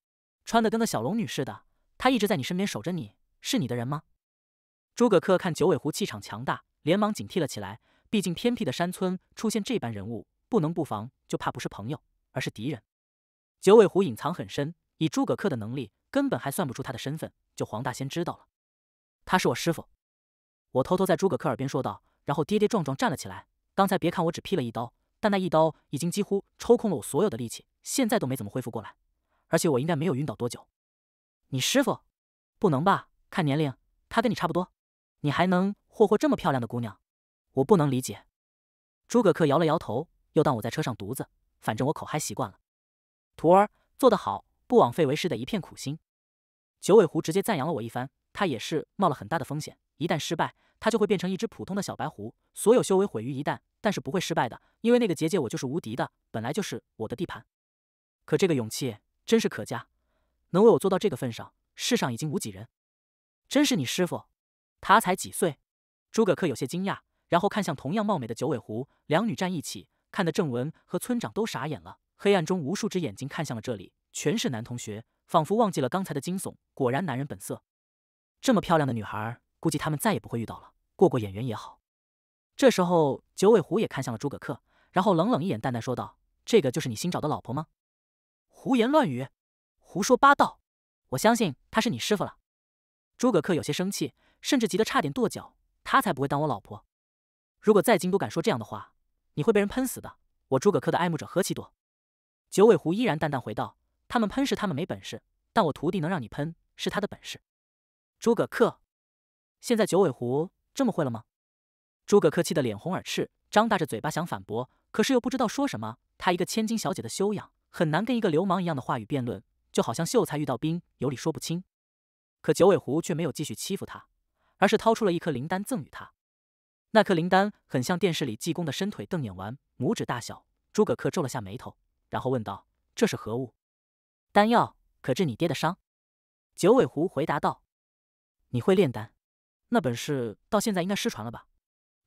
穿的跟个小龙女似的。她一直在你身边守着你，是你的人吗？”诸葛恪看九尾狐气场强大，连忙警惕了起来。毕竟偏僻的山村出现这般人物，不能不防，就怕不是朋友，而是敌人。九尾狐隐藏很深，以诸葛恪的能力，根本还算不出他的身份。就黄大仙知道了，他是我师父。我偷偷在诸葛恪耳边说道，然后跌跌撞撞站了起来。刚才别看我只劈了一刀，但那一刀已经几乎抽空了我所有的力气，现在都没怎么恢复过来。而且我应该没有晕倒多久。你师父？不能吧？看年龄，他跟你差不多，你还能霍霍这么漂亮的姑娘？我不能理解。诸葛恪摇了摇头，又当我在车上犊子，反正我口嗨习惯了。徒儿做得好，不枉费为师的一片苦心。九尾狐直接赞扬了我一番，他也是冒了很大的风险，一旦失败。他就会变成一只普通的小白狐，所有修为毁于一旦，但是不会失败的，因为那个结界我就是无敌的，本来就是我的地盘。可这个勇气真是可嘉，能为我做到这个份上，世上已经无几人。真是你师傅，他才几岁？诸葛恪有些惊讶，然后看向同样貌美的九尾狐，两女站一起，看得郑文和村长都傻眼了。黑暗中无数只眼睛看向了这里，全是男同学，仿佛忘记了刚才的惊悚。果然男人本色，这么漂亮的女孩，估计他们再也不会遇到了。过过演员也好。这时候，九尾狐也看向了诸葛恪，然后冷冷一眼，淡淡说道：“这个就是你新找的老婆吗？”胡言乱语，胡说八道！我相信他是你师傅了。诸葛恪有些生气，甚至急得差点跺脚。他才不会当我老婆！如果在京都敢说这样的话，你会被人喷死的。我诸葛恪的爱慕者何其多！九尾狐依然淡淡回道：“他们喷是他们没本事，但我徒弟能让你喷，是他的本事。”诸葛恪，现在九尾狐。这么会了吗？诸葛恪气得脸红耳赤，张大着嘴巴想反驳，可是又不知道说什么。他一个千金小姐的修养，很难跟一个流氓一样的话语辩论，就好像秀才遇到兵，有理说不清。可九尾狐却没有继续欺负他，而是掏出了一颗灵丹赠与他。那颗灵丹很像电视里济公的伸腿瞪眼丸，拇指大小。诸葛恪皱了下眉头，然后问道：“这是何物？”“丹药，可治你爹的伤。”九尾狐回答道。“你会炼丹？”那本事到现在应该失传了吧？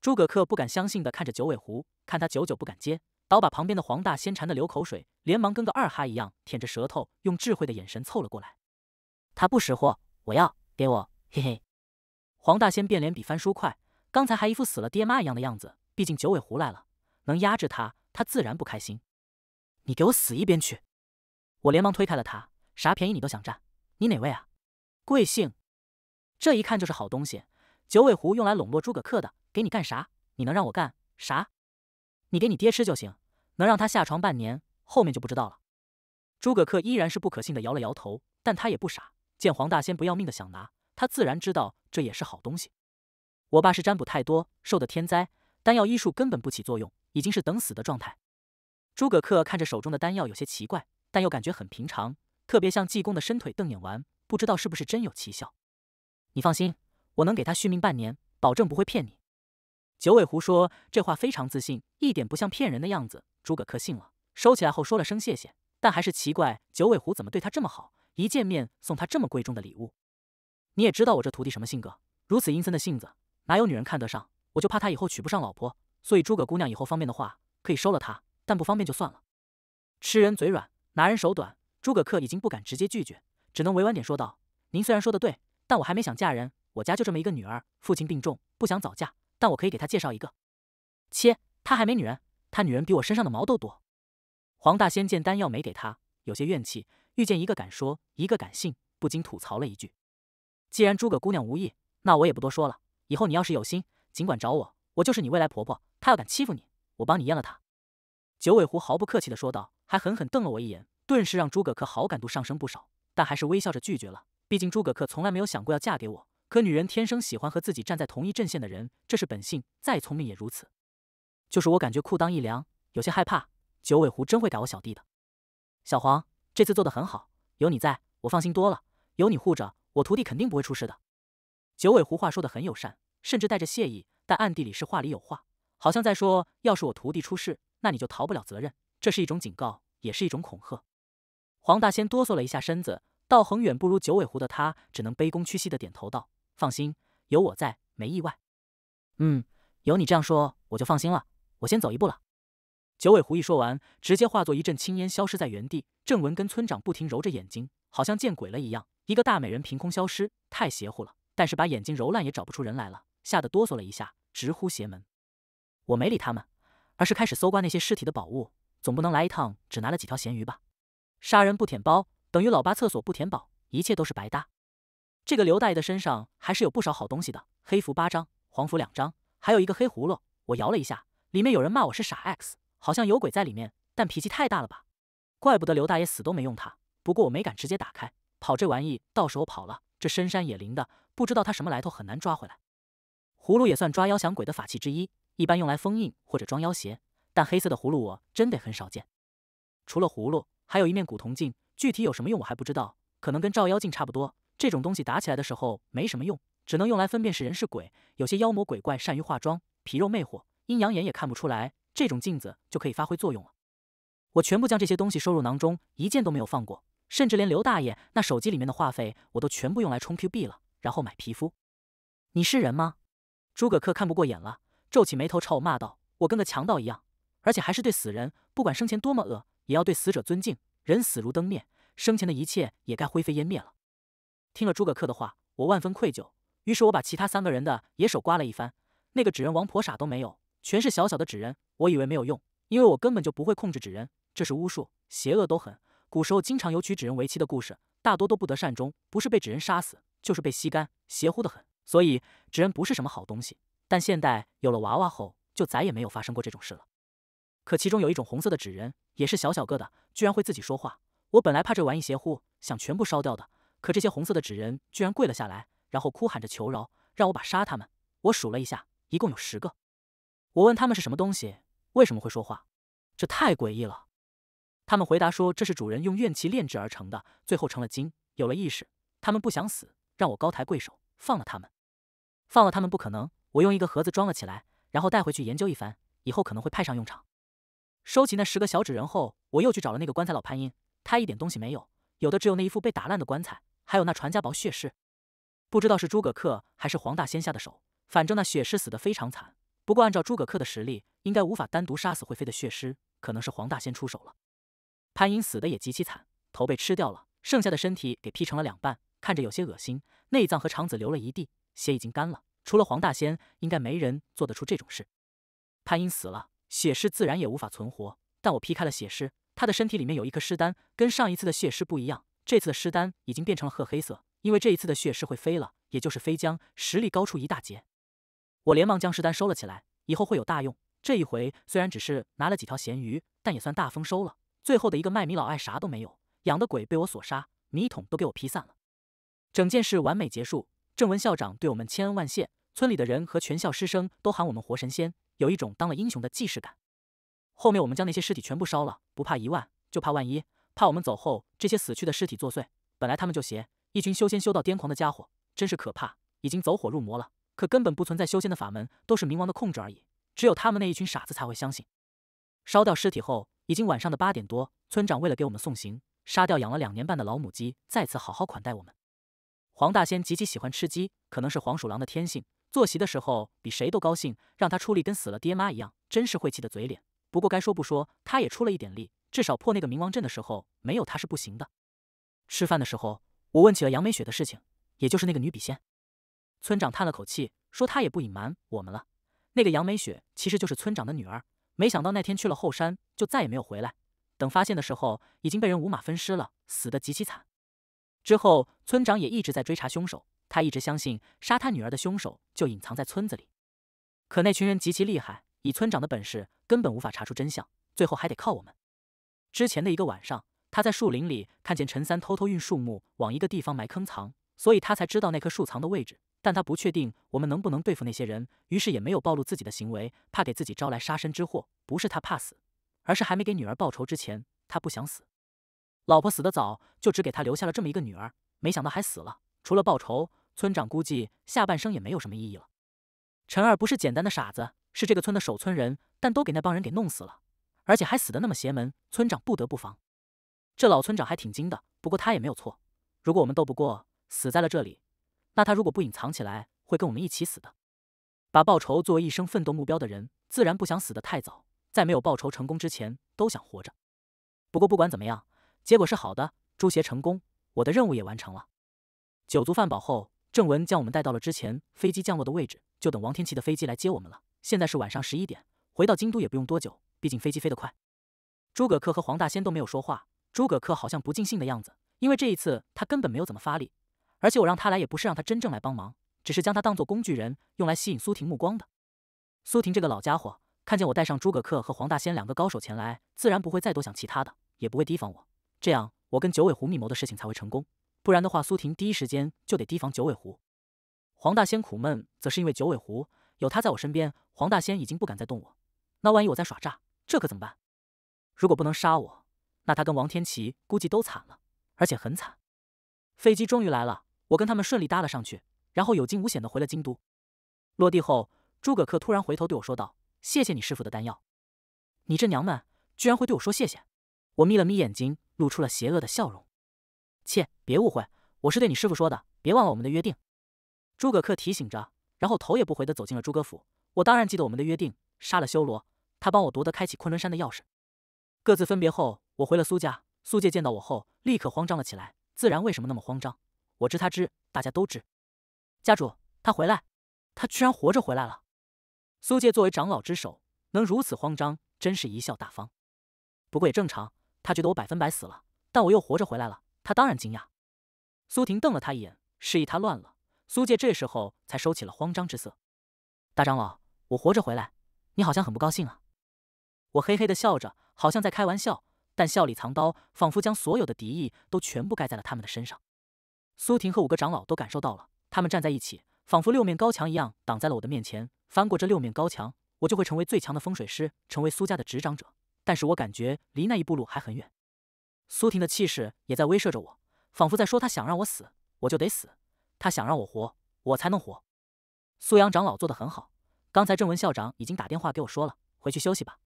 诸葛恪不敢相信地看着九尾狐，看他久久不敢接，倒把旁边的黄大仙馋得流口水，连忙跟个二哈一样舔着舌头，用智慧的眼神凑了过来。他不识货，我要给我，嘿嘿。黄大仙变脸比翻书快，刚才还一副死了爹妈一样的样子，毕竟九尾狐来了，能压制他，他自然不开心。你给我死一边去！我连忙推开了他，啥便宜你都想占？你哪位啊？贵姓？这一看就是好东西，九尾狐用来笼络诸葛恪的，给你干啥？你能让我干啥？你给你爹吃就行，能让他下床半年，后面就不知道了。诸葛恪依然是不可信的，摇了摇头，但他也不傻，见黄大仙不要命的想拿，他自然知道这也是好东西。我爸是占卜太多，受的天灾，丹药医术根本不起作用，已经是等死的状态。诸葛恪看着手中的丹药有些奇怪，但又感觉很平常，特别像济公的伸腿瞪眼丸，不知道是不是真有奇效。你放心，我能给他续命半年，保证不会骗你。九尾狐说这话非常自信，一点不像骗人的样子。诸葛恪信了，收起来后说了声谢谢，但还是奇怪九尾狐怎么对他这么好，一见面送他这么贵重的礼物。你也知道我这徒弟什么性格，如此阴森的性子，哪有女人看得上？我就怕他以后娶不上老婆，所以诸葛姑娘以后方便的话可以收了他，但不方便就算了。吃人嘴软，拿人手短，诸葛恪已经不敢直接拒绝，只能委婉点说道：“您虽然说的对。”但我还没想嫁人，我家就这么一个女儿，父亲病重，不想早嫁。但我可以给他介绍一个。切，他还没女人，他女人比我身上的毛都多。黄大仙见丹药没给他，有些怨气，遇见一个敢说，一个敢信，不禁吐槽了一句：“既然诸葛姑娘无意，那我也不多说了。以后你要是有心，尽管找我，我就是你未来婆婆。她要敢欺负你，我帮你阉了她。”九尾狐毫不客气地说道，还狠狠瞪了我一眼，顿时让诸葛可好感度上升不少，但还是微笑着拒绝了。毕竟诸葛恪从来没有想过要嫁给我，可女人天生喜欢和自己站在同一阵线的人，这是本性，再聪明也如此。就是我感觉裤裆一凉，有些害怕。九尾狐真会赶我小弟的。小黄这次做的很好，有你在，我放心多了。有你护着，我徒弟肯定不会出事的。九尾狐话说的很友善，甚至带着谢意，但暗地里是话里有话，好像在说，要是我徒弟出事，那你就逃不了责任。这是一种警告，也是一种恐吓。黄大仙哆嗦了一下身子。道恒远不如九尾狐的他，只能卑躬屈膝的点头道：“放心，有我在，没意外。”“嗯，有你这样说，我就放心了。”“我先走一步了。”九尾狐一说完，直接化作一阵青烟，消失在原地。正文跟村长不停揉着眼睛，好像见鬼了一样。一个大美人凭空消失，太邪乎了。但是把眼睛揉烂也找不出人来了，吓得哆嗦了一下，直呼邪门。我没理他们，而是开始搜刮那些尸体的宝物。总不能来一趟只拿了几条咸鱼吧？杀人不舔包。等于老八厕所不填饱，一切都是白搭。这个刘大爷的身上还是有不少好东西的，黑符八张，黄符两张，还有一个黑葫芦。我摇了一下，里面有人骂我是傻 x，好像有鬼在里面，但脾气太大了吧？怪不得刘大爷死都没用它。不过我没敢直接打开，跑这玩意，到时候跑了，这深山野林的，不知道他什么来头，很难抓回来。葫芦也算抓妖降鬼的法器之一，一般用来封印或者装妖邪，但黑色的葫芦我真得很少见。除了葫芦，还有一面古铜镜。具体有什么用我还不知道，可能跟照妖镜差不多。这种东西打起来的时候没什么用，只能用来分辨是人是鬼。有些妖魔鬼怪善于化妆，皮肉魅惑，阴阳眼也看不出来，这种镜子就可以发挥作用了。我全部将这些东西收入囊中，一件都没有放过，甚至连刘大爷那手机里面的话费我都全部用来充 Q 币了，然后买皮肤。你是人吗？诸葛恪看不过眼了，皱起眉头朝我骂道：“我跟个强盗一样，而且还是对死人，不管生前多么恶，也要对死者尊敬。”人死如灯灭，生前的一切也该灰飞烟灭了。听了诸葛恪的话，我万分愧疚。于是我把其他三个人的野手刮了一番。那个纸人王婆傻都没有，全是小小的纸人。我以为没有用，因为我根本就不会控制纸人，这是巫术，邪恶都很。古时候经常有娶纸人为妻的故事，大多都不得善终，不是被纸人杀死，就是被吸干，邪乎的很。所以纸人不是什么好东西。但现代有了娃娃后，就再也没有发生过这种事了。可其中有一种红色的纸人，也是小小个的，居然会自己说话。我本来怕这玩意邪乎，想全部烧掉的。可这些红色的纸人居然跪了下来，然后哭喊着求饶，让我把杀他们。我数了一下，一共有十个。我问他们是什么东西，为什么会说话？这太诡异了。他们回答说，这是主人用怨气炼制而成的，最后成了精，有了意识。他们不想死，让我高抬贵手，放了他们。放了他们不可能。我用一个盒子装了起来，然后带回去研究一番，以后可能会派上用场。收起那十个小纸人后，我又去找了那个棺材老潘英，他一点东西没有，有的只有那一副被打烂的棺材，还有那传家宝血尸。不知道是诸葛恪还是黄大仙下的手，反正那血尸死得非常惨。不过按照诸葛恪的实力，应该无法单独杀死会飞的血尸，可能是黄大仙出手了。潘英死的也极其惨，头被吃掉了，剩下的身体给劈成了两半，看着有些恶心，内脏和肠子流了一地，血已经干了。除了黄大仙，应该没人做得出这种事。潘英死了。血尸自然也无法存活，但我劈开了血尸，他的身体里面有一颗尸丹，跟上一次的血尸不一样，这次的尸丹已经变成了褐黑色，因为这一次的血尸会飞了，也就是飞将，实力高出一大截。我连忙将尸丹收了起来，以后会有大用。这一回虽然只是拿了几条咸鱼，但也算大丰收了。最后的一个卖米老艾啥都没有，养的鬼被我所杀，米桶都给我劈散了，整件事完美结束。正文校长对我们千恩万谢，村里的人和全校师生都喊我们活神仙。有一种当了英雄的既视感。后面我们将那些尸体全部烧了，不怕一万就怕万一，怕我们走后这些死去的尸体作祟。本来他们就邪，一群修仙修到癫狂的家伙，真是可怕，已经走火入魔了。可根本不存在修仙的法门，都是冥王的控制而已。只有他们那一群傻子才会相信。烧掉尸体后，已经晚上的八点多，村长为了给我们送行，杀掉养了两年半的老母鸡，再次好好款待我们。黄大仙极其喜欢吃鸡，可能是黄鼠狼的天性。坐席的时候比谁都高兴，让他出力跟死了爹妈一样，真是晦气的嘴脸。不过该说不说，他也出了一点力，至少破那个冥王阵的时候没有他是不行的。吃饭的时候，我问起了杨梅雪的事情，也就是那个女笔仙。村长叹了口气，说他也不隐瞒我们了。那个杨梅雪其实就是村长的女儿，没想到那天去了后山就再也没有回来。等发现的时候，已经被人五马分尸了，死得极其惨。之后村长也一直在追查凶手。他一直相信杀他女儿的凶手就隐藏在村子里，可那群人极其厉害，以村长的本事根本无法查出真相，最后还得靠我们。之前的一个晚上，他在树林里看见陈三偷偷运树木往一个地方埋坑藏，所以他才知道那棵树藏的位置。但他不确定我们能不能对付那些人，于是也没有暴露自己的行为，怕给自己招来杀身之祸。不是他怕死，而是还没给女儿报仇之前，他不想死。老婆死得早，就只给他留下了这么一个女儿，没想到还死了。除了报仇，村长估计下半生也没有什么意义了。陈二不是简单的傻子，是这个村的守村人，但都给那帮人给弄死了，而且还死的那么邪门。村长不得不防。这老村长还挺精的，不过他也没有错。如果我们斗不过，死在了这里，那他如果不隐藏起来，会跟我们一起死的。把报仇作为一生奋斗目标的人，自然不想死的太早，在没有报仇成功之前，都想活着。不过不管怎么样，结果是好的，诛邪成功，我的任务也完成了。酒足饭饱后。正文将我们带到了之前飞机降落的位置，就等王天琪的飞机来接我们了。现在是晚上十一点，回到京都也不用多久，毕竟飞机飞得快。诸葛恪和黄大仙都没有说话，诸葛恪好像不尽兴的样子，因为这一次他根本没有怎么发力，而且我让他来也不是让他真正来帮忙，只是将他当做工具人，用来吸引苏婷目光的。苏婷这个老家伙看见我带上诸葛恪和黄大仙两个高手前来，自然不会再多想其他的，也不会提防我，这样我跟九尾狐密谋的事情才会成功。不然的话，苏婷第一时间就得提防九尾狐。黄大仙苦闷，则是因为九尾狐有他在我身边，黄大仙已经不敢再动我。那万一我在耍诈，这可怎么办？如果不能杀我，那他跟王天琪估计都惨了，而且很惨。飞机终于来了，我跟他们顺利搭了上去，然后有惊无险的回了京都。落地后，诸葛恪突然回头对我说道：“谢谢你师傅的丹药，你这娘们居然会对我说谢谢。”我眯了眯眼睛，露出了邪恶的笑容。切，别误会，我是对你师父说的。别忘了我们的约定。诸葛恪提醒着，然后头也不回的走进了诸葛府。我当然记得我们的约定，杀了修罗，他帮我夺得开启昆仑山的钥匙。各自分别后，我回了苏家。苏介见到我后，立刻慌张了起来。自然，为什么那么慌张？我知，他知，大家都知。家主，他回来，他居然活着回来了。苏介作为长老之首，能如此慌张，真是贻笑大方。不过也正常，他觉得我百分百死了，但我又活着回来了。他当然惊讶，苏婷瞪了他一眼，示意他乱了。苏戒这时候才收起了慌张之色。大长老，我活着回来，你好像很不高兴啊！我嘿嘿的笑着，好像在开玩笑，但笑里藏刀，仿佛将所有的敌意都全部盖在了他们的身上。苏婷和五个长老都感受到了，他们站在一起，仿佛六面高墙一样挡在了我的面前。翻过这六面高墙，我就会成为最强的风水师，成为苏家的执掌者。但是我感觉离那一步路还很远。苏婷的气势也在威慑着我，仿佛在说：“他想让我死，我就得死；他想让我活，我才能活。”苏阳长老做的很好，刚才正文校长已经打电话给我说了，回去休息吧。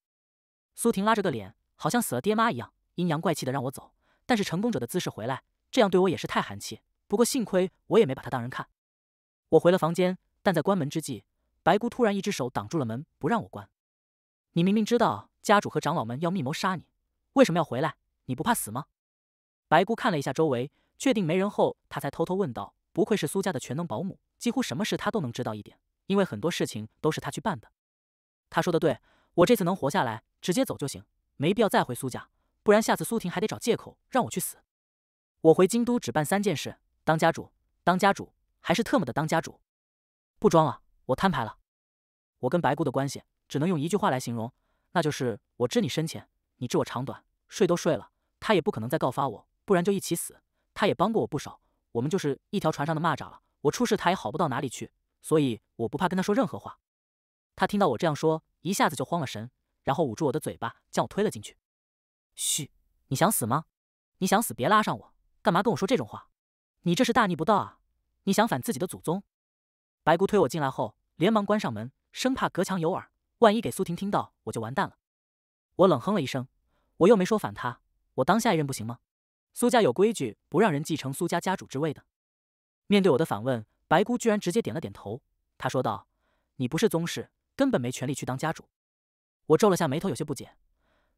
苏婷拉着个脸，好像死了爹妈一样，阴阳怪气的让我走。但是成功者的姿势回来，这样对我也是太寒气。不过幸亏我也没把他当人看。我回了房间，但在关门之际，白姑突然一只手挡住了门，不让我关。你明明知道家主和长老们要密谋杀你，为什么要回来？你不怕死吗？白姑看了一下周围，确定没人后，她才偷偷问道：“不愧是苏家的全能保姆，几乎什么事她都能知道一点，因为很多事情都是她去办的。”他说的对，我这次能活下来，直接走就行，没必要再回苏家，不然下次苏婷还得找借口让我去死。我回京都只办三件事：当家主，当家主，还是特么的当家主。不装了，我摊牌了。我跟白姑的关系只能用一句话来形容，那就是我知你深浅，你知我长短。睡都睡了。他也不可能再告发我，不然就一起死。他也帮过我不少，我们就是一条船上的蚂蚱了。我出事他也好不到哪里去，所以我不怕跟他说任何话。他听到我这样说，一下子就慌了神，然后捂住我的嘴巴，将我推了进去。嘘，你想死吗？你想死别拉上我，干嘛跟我说这种话？你这是大逆不道啊！你想反自己的祖宗？白姑推我进来后，连忙关上门，生怕隔墙有耳，万一给苏婷听到，我就完蛋了。我冷哼了一声，我又没说反他。我当下一任不行吗？苏家有规矩，不让人继承苏家家主之位的。面对我的反问，白姑居然直接点了点头。她说道：“你不是宗室，根本没权利去当家主。”我皱了下眉头，有些不解：“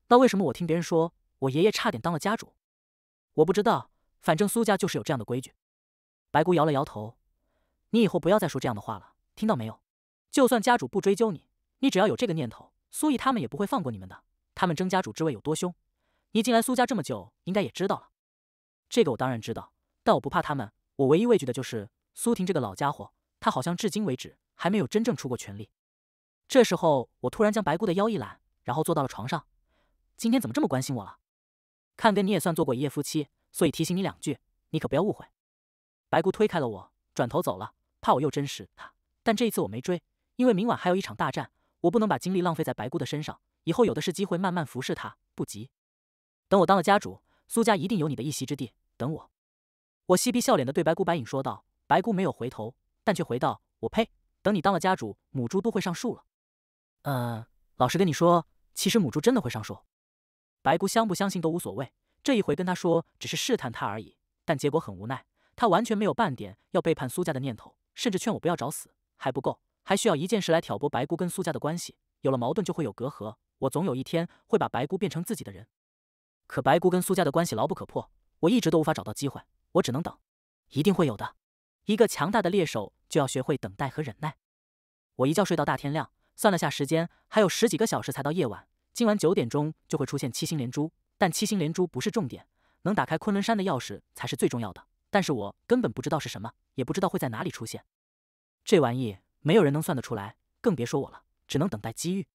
那为什么我听别人说，我爷爷差点当了家主？”“我不知道，反正苏家就是有这样的规矩。”白姑摇了摇头：“你以后不要再说这样的话了，听到没有？就算家主不追究你，你只要有这个念头，苏毅他们也不会放过你们的。他们争家主之位有多凶？”你进来苏家这么久，应该也知道了。这个我当然知道，但我不怕他们。我唯一畏惧的就是苏婷这个老家伙，他好像至今为止还没有真正出过全力。这时候，我突然将白姑的腰一揽，然后坐到了床上。今天怎么这么关心我了？看，跟你也算做过一夜夫妻，所以提醒你两句，你可不要误会。白姑推开了我，转头走了，怕我又真实他。但这一次我没追，因为明晚还有一场大战，我不能把精力浪费在白姑的身上。以后有的是机会慢慢服侍她，不急。等我当了家主，苏家一定有你的一席之地。等我，我嬉皮笑脸的对白姑白影说道。白姑没有回头，但却回道：“我呸！等你当了家主，母猪都会上树了。”嗯，老实跟你说，其实母猪真的会上树。白姑相不相信都无所谓，这一回跟她说只是试探她而已。但结果很无奈，她完全没有半点要背叛苏家的念头，甚至劝我不要找死。还不够，还需要一件事来挑拨白姑跟苏家的关系。有了矛盾就会有隔阂，我总有一天会把白姑变成自己的人。可白姑跟苏家的关系牢不可破，我一直都无法找到机会，我只能等，一定会有的。一个强大的猎手就要学会等待和忍耐。我一觉睡到大天亮，算了下时间，还有十几个小时才到夜晚，今晚九点钟就会出现七星连珠。但七星连珠不是重点，能打开昆仑山的钥匙才是最重要的。但是我根本不知道是什么，也不知道会在哪里出现。这玩意没有人能算得出来，更别说我了，只能等待机遇。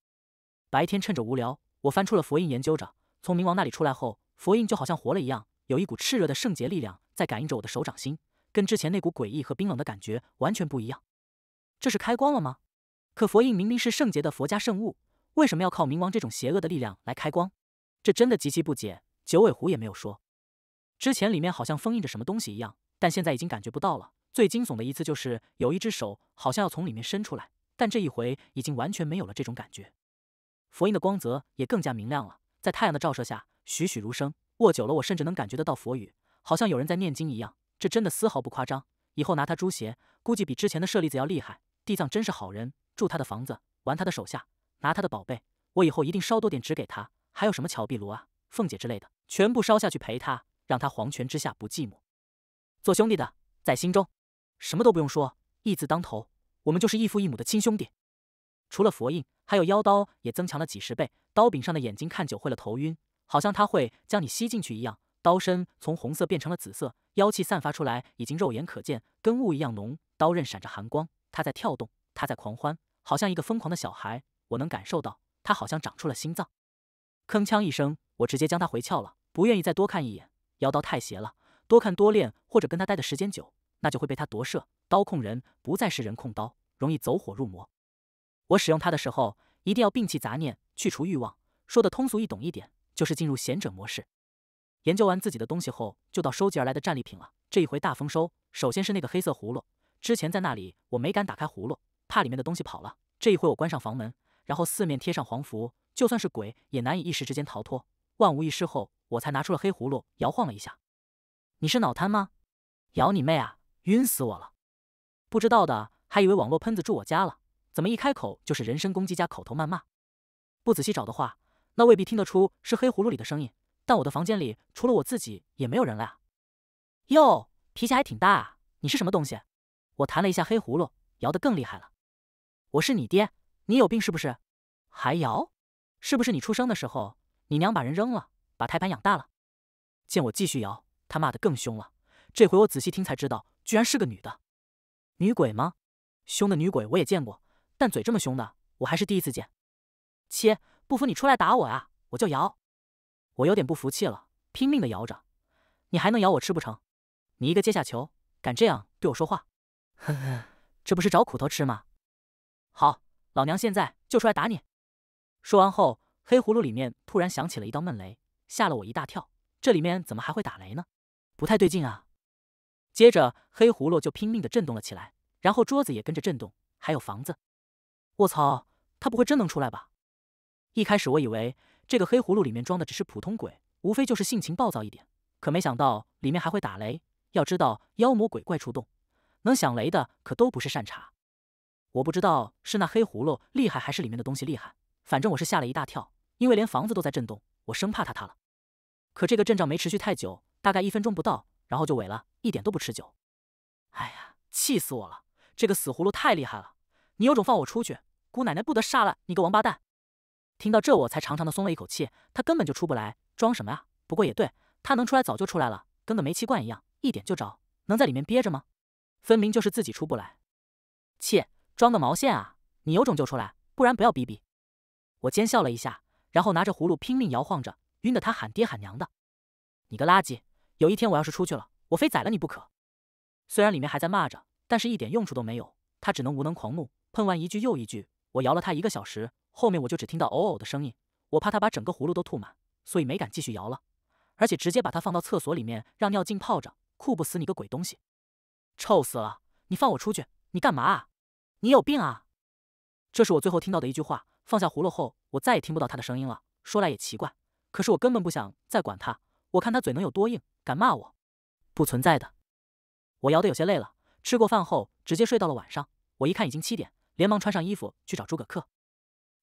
白天趁着无聊，我翻出了佛印研究着。从冥王那里出来后，佛印就好像活了一样，有一股炽热的圣洁力量在感应着我的手掌心，跟之前那股诡异和冰冷的感觉完全不一样。这是开光了吗？可佛印明明是圣洁的佛家圣物，为什么要靠冥王这种邪恶的力量来开光？这真的极其不解。九尾狐也没有说，之前里面好像封印着什么东西一样，但现在已经感觉不到了。最惊悚的一次就是有一只手好像要从里面伸出来，但这一回已经完全没有了这种感觉。佛印的光泽也更加明亮了。在太阳的照射下，栩栩如生。握久了，我甚至能感觉得到佛语，好像有人在念经一样。这真的丝毫不夸张。以后拿它诛邪，估计比之前的舍利子要厉害。地藏真是好人，住他的房子，玩他的手下，拿他的宝贝。我以后一定烧多点纸给他。还有什么乔碧萝啊、凤姐之类的，全部烧下去陪他，让他黄泉之下不寂寞。做兄弟的，在心中什么都不用说，义字当头。我们就是异父异母的亲兄弟。除了佛印，还有妖刀也增强了几十倍。刀柄上的眼睛看久会了头晕，好像它会将你吸进去一样。刀身从红色变成了紫色，妖气散发出来已经肉眼可见，跟雾一样浓。刀刃闪着寒光，它在跳动，它在狂欢，好像一个疯狂的小孩。我能感受到，它好像长出了心脏。铿锵一声，我直接将它回鞘了，不愿意再多看一眼。妖刀太邪了，多看多练，或者跟他待的时间久，那就会被他夺舍。刀控人不再是人控刀，容易走火入魔。我使用它的时候，一定要摒弃杂念，去除欲望。说的通俗易懂一点，就是进入贤者模式。研究完自己的东西后，就到收集而来的战利品了。这一回大丰收，首先是那个黑色葫芦。之前在那里我没敢打开葫芦，怕里面的东西跑了。这一回我关上房门，然后四面贴上黄符，就算是鬼也难以一时之间逃脱，万无一失。后我才拿出了黑葫芦，摇晃了一下。你是脑瘫吗？摇你妹啊！晕死我了，不知道的还以为网络喷子住我家了。怎么一开口就是人身攻击加口头谩骂？不仔细找的话，那未必听得出是黑葫芦里的声音。但我的房间里除了我自己也没有人了呀。哟，脾气还挺大啊！你是什么东西？我弹了一下黑葫芦，摇得更厉害了。我是你爹，你有病是不是？还摇？是不是你出生的时候，你娘把人扔了，把胎盘养大了？见我继续摇，他骂得更凶了。这回我仔细听才知道，居然是个女的，女鬼吗？凶的女鬼我也见过。但嘴这么凶的，我还是第一次见。切，不服你出来打我啊！我就摇。我有点不服气了，拼命的摇着。你还能咬我吃不成？你一个阶下囚，敢这样对我说话？呵呵，这不是找苦头吃吗？好，老娘现在就出来打你！说完后，黑葫芦里面突然响起了一道闷雷，吓了我一大跳。这里面怎么还会打雷呢？不太对劲啊！接着，黑葫芦就拼命的震动了起来，然后桌子也跟着震动，还有房子。我操，他不会真能出来吧？一开始我以为这个黑葫芦里面装的只是普通鬼，无非就是性情暴躁一点，可没想到里面还会打雷。要知道妖魔鬼怪出动，能响雷的可都不是善茬。我不知道是那黑葫芦厉害还是里面的东西厉害，反正我是吓了一大跳，因为连房子都在震动，我生怕塌塌了。可这个阵仗没持续太久，大概一分钟不到，然后就萎了，一点都不持久。哎呀，气死我了！这个死葫芦太厉害了，你有种放我出去！姑奶奶不得杀了你个王八蛋！听到这，我才长长的松了一口气。他根本就出不来，装什么啊？不过也对，他能出来早就出来了，跟个煤气罐一样，一点就着，能在里面憋着吗？分明就是自己出不来。切，装个毛线啊！你有种就出来，不然不要逼逼。我奸笑了一下，然后拿着葫芦拼命摇晃着，晕得他喊爹喊娘的。你个垃圾！有一天我要是出去了，我非宰了你不可。虽然里面还在骂着，但是一点用处都没有。他只能无能狂怒，喷完一句又一句。我摇了它一个小时，后面我就只听到呕呕的声音。我怕它把整个葫芦都吐满，所以没敢继续摇了，而且直接把它放到厕所里面让尿浸泡着。酷不死你个鬼东西，臭死了！你放我出去！你干嘛？你有病啊！这是我最后听到的一句话。放下葫芦后，我再也听不到它的声音了。说来也奇怪，可是我根本不想再管它。我看它嘴能有多硬，敢骂我？不存在的。我摇得有些累了，吃过饭后直接睡到了晚上。我一看已经七点。连忙穿上衣服去找诸葛恪。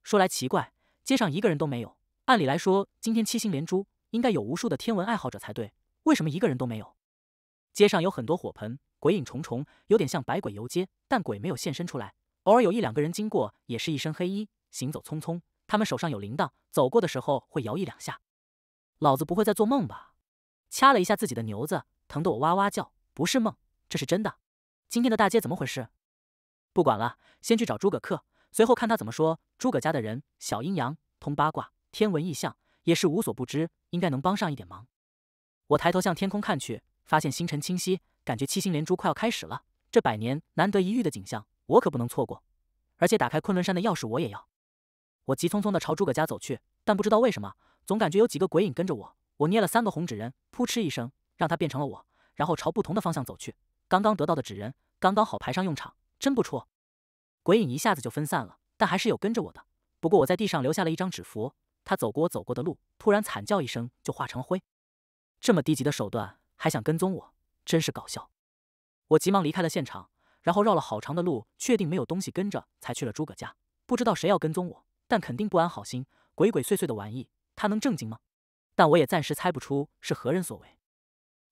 说来奇怪，街上一个人都没有。按理来说，今天七星连珠，应该有无数的天文爱好者才对。为什么一个人都没有？街上有很多火盆，鬼影重重，有点像百鬼游街，但鬼没有现身出来。偶尔有一两个人经过，也是一身黑衣，行走匆匆。他们手上有铃铛，走过的时候会摇一两下。老子不会在做梦吧？掐了一下自己的牛子，疼得我哇哇叫。不是梦，这是真的。今天的大街怎么回事？不管了，先去找诸葛恪，随后看他怎么说。诸葛家的人小阴阳通八卦，天文异象也是无所不知，应该能帮上一点忙。我抬头向天空看去，发现星辰清晰，感觉七星连珠快要开始了，这百年难得一遇的景象，我可不能错过。而且打开昆仑山的钥匙我也要。我急匆匆地朝诸葛家走去，但不知道为什么，总感觉有几个鬼影跟着我。我捏了三个红纸人，扑哧一声，让他变成了我，然后朝不同的方向走去。刚刚得到的纸人刚刚好派上用场。真不错。鬼影一下子就分散了，但还是有跟着我的。不过我在地上留下了一张纸符，他走过我走过的路，突然惨叫一声就化成了灰。这么低级的手段还想跟踪我，真是搞笑！我急忙离开了现场，然后绕了好长的路，确定没有东西跟着，才去了诸葛家。不知道谁要跟踪我，但肯定不安好心，鬼鬼祟祟的玩意，他能正经吗？但我也暂时猜不出是何人所为。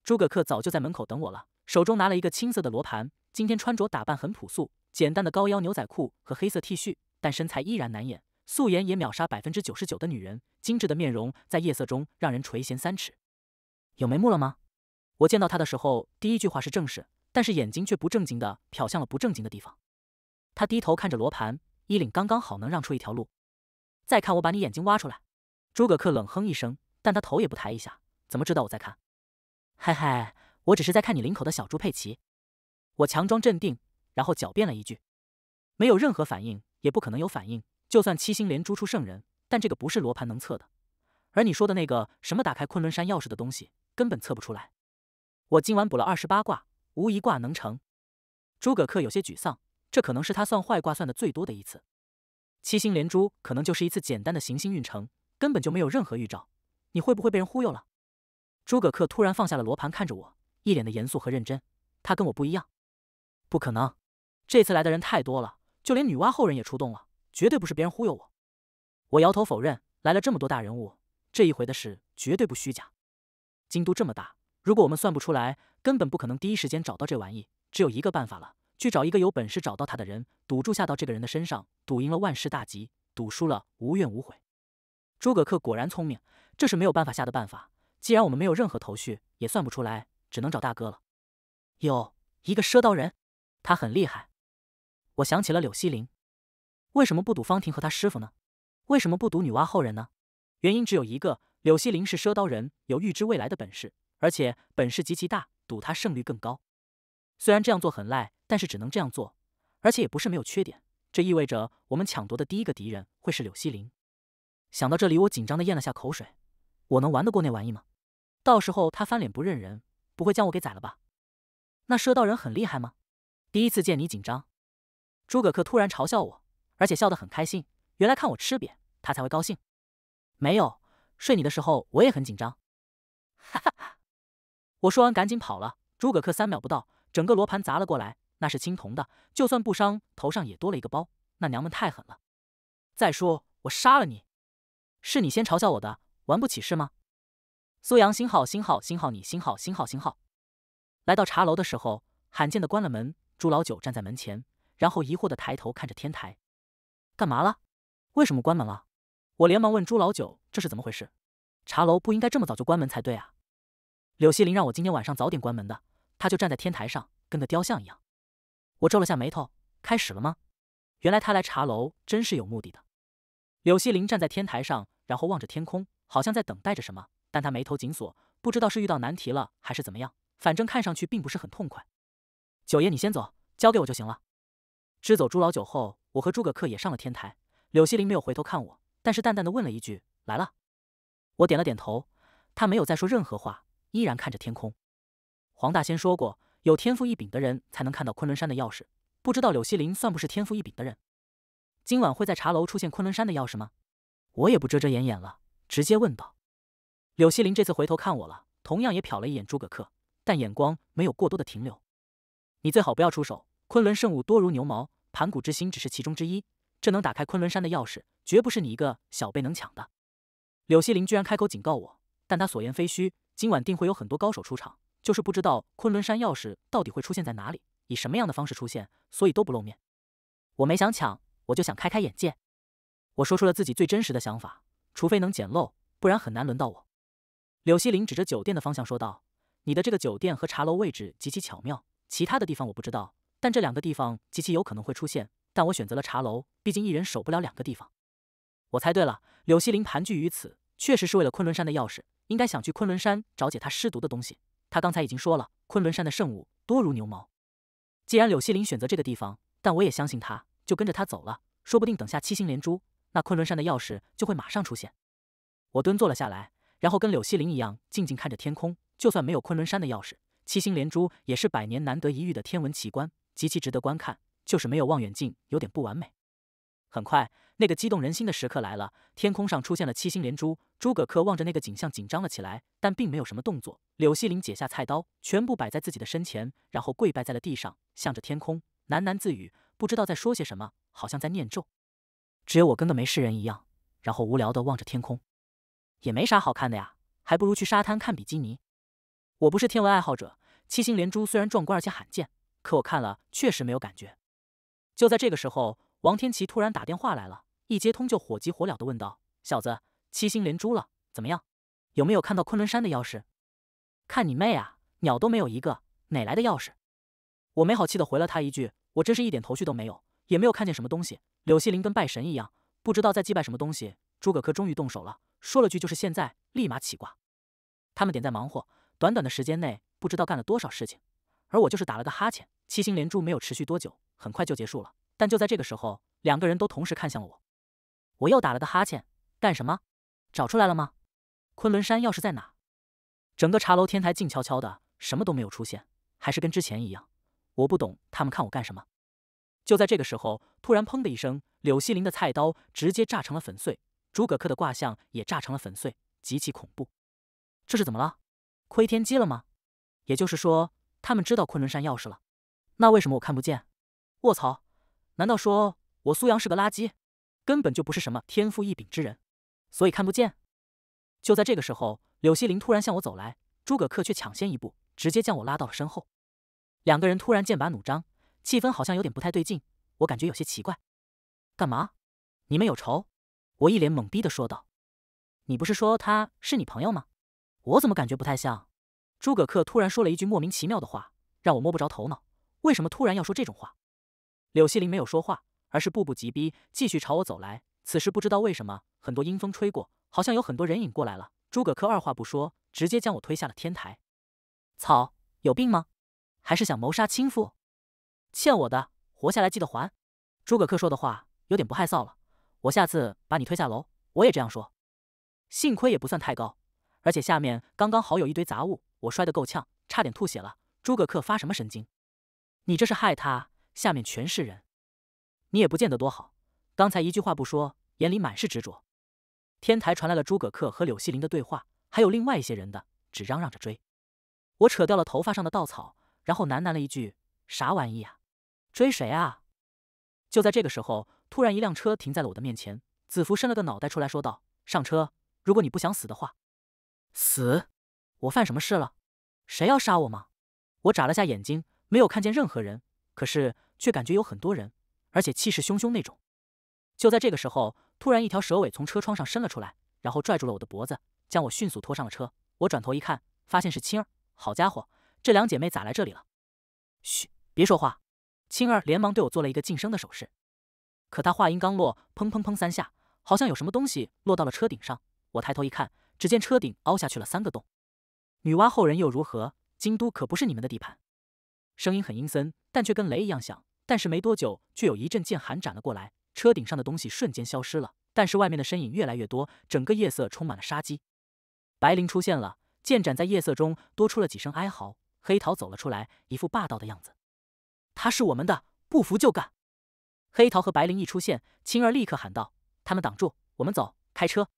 诸葛恪早就在门口等我了，手中拿了一个青色的罗盘。今天穿着打扮很朴素，简单的高腰牛仔裤和黑色 T 恤，但身材依然难掩，素颜也秒杀百分之九十九的女人。精致的面容在夜色中让人垂涎三尺。有眉目了吗？我见到他的时候，第一句话是正式，但是眼睛却不正经的瞟向了不正经的地方。他低头看着罗盘，衣领刚刚好能让出一条路。再看我把你眼睛挖出来。诸葛恪冷哼一声，但他头也不抬一下，怎么知道我在看？嘿嘿，我只是在看你领口的小猪佩奇。我强装镇定，然后狡辩了一句：“没有任何反应，也不可能有反应。就算七星连珠出圣人，但这个不是罗盘能测的。而你说的那个什么打开昆仑山钥匙的东西，根本测不出来。”我今晚补了二十八卦，无一卦能成。诸葛恪有些沮丧，这可能是他算坏卦算的最多的一次。七星连珠可能就是一次简单的行星运程，根本就没有任何预兆。你会不会被人忽悠了？诸葛恪突然放下了罗盘，看着我，一脸的严肃和认真。他跟我不一样。不可能，这次来的人太多了，就连女娲后人也出动了，绝对不是别人忽悠我。我摇头否认，来了这么多大人物，这一回的事绝对不虚假。京都这么大，如果我们算不出来，根本不可能第一时间找到这玩意。只有一个办法了，去找一个有本事找到他的人，赌注下到这个人的身上，赌赢了万事大吉，赌输了无怨无悔。诸葛恪果然聪明，这是没有办法下的办法。既然我们没有任何头绪，也算不出来，只能找大哥了。哟，一个赊刀人。他很厉害，我想起了柳希林，为什么不赌方婷和他师傅呢？为什么不赌女娲后人呢？原因只有一个，柳希林是赊刀人，有预知未来的本事，而且本事极其大，赌他胜率更高。虽然这样做很赖，但是只能这样做，而且也不是没有缺点。这意味着我们抢夺的第一个敌人会是柳希林。想到这里，我紧张的咽了下口水，我能玩得过那玩意吗？到时候他翻脸不认人，不会将我给宰了吧？那赊刀人很厉害吗？第一次见你紧张，诸葛恪突然嘲笑我，而且笑得很开心。原来看我吃瘪，他才会高兴。没有睡你的时候，我也很紧张。哈哈哈！我说完赶紧跑了。诸葛恪三秒不到，整个罗盘砸了过来。那是青铜的，就算不伤头上也多了一个包。那娘们太狠了。再说我杀了你，是你先嘲笑我的，玩不起是吗？苏阳星号星号星号，你星号星号星号。来到茶楼的时候，罕见的关了门。朱老九站在门前，然后疑惑的抬头看着天台，干嘛了？为什么关门了？我连忙问朱老九，这是怎么回事？茶楼不应该这么早就关门才对啊！柳希林让我今天晚上早点关门的，他就站在天台上，跟个雕像一样。我皱了下眉头，开始了吗？原来他来茶楼真是有目的的。柳希林站在天台上，然后望着天空，好像在等待着什么，但他眉头紧锁，不知道是遇到难题了还是怎么样，反正看上去并不是很痛快。九爷，你先走，交给我就行了。支走朱老九后，我和诸葛恪也上了天台。柳希林没有回头看我，但是淡淡的问了一句：“来了。”我点了点头。他没有再说任何话，依然看着天空。黄大仙说过，有天赋异禀的人才能看到昆仑山的钥匙。不知道柳希林算不是天赋异禀的人？今晚会在茶楼出现昆仑山的钥匙吗？我也不遮遮掩掩了，直接问道。柳希林这次回头看我了，同样也瞟了一眼诸葛恪，但眼光没有过多的停留。你最好不要出手，昆仑圣物多如牛毛，盘古之心只是其中之一。这能打开昆仑山的钥匙，绝不是你一个小辈能抢的。柳希林居然开口警告我，但他所言非虚，今晚定会有很多高手出场，就是不知道昆仑山钥匙到底会出现在哪里，以什么样的方式出现，所以都不露面。我没想抢，我就想开开眼界。我说出了自己最真实的想法，除非能捡漏，不然很难轮到我。柳希林指着酒店的方向说道：“你的这个酒店和茶楼位置极其巧妙。”其他的地方我不知道，但这两个地方极其有可能会出现。但我选择了茶楼，毕竟一人守不了两个地方。我猜对了，柳希林盘踞于此，确实是为了昆仑山的钥匙，应该想去昆仑山找解他尸毒的东西。他刚才已经说了，昆仑山的圣物多如牛毛。既然柳希林选择这个地方，但我也相信他，就跟着他走了。说不定等下七星连珠，那昆仑山的钥匙就会马上出现。我蹲坐了下来，然后跟柳希林一样，静静看着天空。就算没有昆仑山的钥匙。七星连珠也是百年难得一遇的天文奇观，极其值得观看，就是没有望远镜，有点不完美。很快，那个激动人心的时刻来了，天空上出现了七星连珠。诸葛恪望着那个景象，紧张了起来，但并没有什么动作。柳希林解下菜刀，全部摆在自己的身前，然后跪拜在了地上，向着天空喃喃自语，不知道在说些什么，好像在念咒。只有我跟个没事人一样，然后无聊的望着天空，也没啥好看的呀，还不如去沙滩看比基尼。我不是天文爱好者，七星连珠虽然壮观而且罕见，可我看了确实没有感觉。就在这个时候，王天奇突然打电话来了，一接通就火急火燎的问道：“小子，七星连珠了，怎么样？有没有看到昆仑山的钥匙？”“看你妹啊，鸟都没有一个，哪来的钥匙？”我没好气的回了他一句：“我真是一点头绪都没有，也没有看见什么东西。”柳希林跟拜神一样，不知道在祭拜什么东西。诸葛恪终于动手了，说了句：“就是现在，立马起卦。”他们点在忙活。短短的时间内，不知道干了多少事情，而我就是打了个哈欠。七星连珠没有持续多久，很快就结束了。但就在这个时候，两个人都同时看向了我。我又打了个哈欠，干什么？找出来了吗？昆仑山钥匙在哪？整个茶楼天台静悄悄的，什么都没有出现，还是跟之前一样。我不懂他们看我干什么。就在这个时候，突然砰的一声，柳希林的菜刀直接炸成了粉碎，诸葛恪的卦象也炸成了粉碎，极其恐怖。这是怎么了？窥天机了吗？也就是说，他们知道昆仑山钥匙了。那为什么我看不见？卧槽！难道说我苏阳是个垃圾，根本就不是什么天赋异禀之人，所以看不见？就在这个时候，柳希林突然向我走来，诸葛恪却抢先一步，直接将我拉到了身后。两个人突然剑拔弩张，气氛好像有点不太对劲，我感觉有些奇怪。干嘛？你们有仇？我一脸懵逼的说道：“你不是说他是你朋友吗？”我怎么感觉不太像？诸葛恪突然说了一句莫名其妙的话，让我摸不着头脑。为什么突然要说这种话？柳希林没有说话，而是步步急逼，继续朝我走来。此时不知道为什么，很多阴风吹过，好像有很多人影过来了。诸葛恪二话不说，直接将我推下了天台。草，有病吗？还是想谋杀亲夫？欠我的，活下来记得还。诸葛恪说的话有点不害臊了。我下次把你推下楼，我也这样说。幸亏也不算太高。而且下面刚刚好有一堆杂物，我摔得够呛，差点吐血了。诸葛克发什么神经？你这是害他！下面全是人，你也不见得多好。刚才一句话不说，眼里满是执着。天台传来了诸葛克和柳希林的对话，还有另外一些人的只嚷嚷着追。我扯掉了头发上的稻草，然后喃喃了一句：“啥玩意啊？追谁啊？”就在这个时候，突然一辆车停在了我的面前，子服伸了个脑袋出来说道：“上车，如果你不想死的话。”死！我犯什么事了？谁要杀我吗？我眨了下眼睛，没有看见任何人，可是却感觉有很多人，而且气势汹汹那种。就在这个时候，突然一条蛇尾从车窗上伸了出来，然后拽住了我的脖子，将我迅速拖上了车。我转头一看，发现是青儿。好家伙，这两姐妹咋来这里了？嘘，别说话！青儿连忙对我做了一个噤声的手势。可她话音刚落，砰砰砰三下，好像有什么东西落到了车顶上。我抬头一看。只见车顶凹下去了三个洞，女娲后人又如何？京都可不是你们的地盘。声音很阴森，但却跟雷一样响。但是没多久，却有一阵剑寒斩了过来，车顶上的东西瞬间消失了。但是外面的身影越来越多，整个夜色充满了杀机。白灵出现了，剑斩在夜色中多出了几声哀嚎。黑桃走了出来，一副霸道的样子。他是我们的，不服就干！黑桃和白灵一出现，青儿立刻喊道：“他们挡住，我们走，开车。”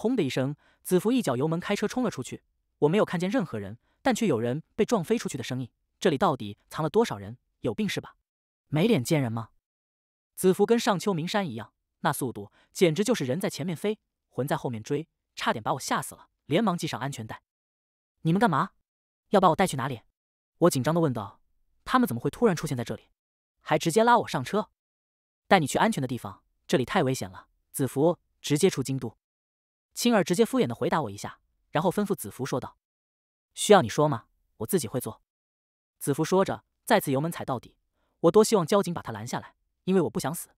轰的一声，子服一脚油门开车冲了出去。我没有看见任何人，但却有人被撞飞出去的声音。这里到底藏了多少人？有病是吧？没脸见人吗？子服跟上丘明山一样，那速度简直就是人在前面飞，魂在后面追，差点把我吓死了。连忙系上安全带。你们干嘛？要把我带去哪里？我紧张地问道。他们怎么会突然出现在这里？还直接拉我上车？带你去安全的地方，这里太危险了。子服，直接出京都。青儿直接敷衍的回答我一下，然后吩咐子福说道：“需要你说吗？我自己会做。”子福说着，再次油门踩到底。我多希望交警把他拦下来，因为我不想死。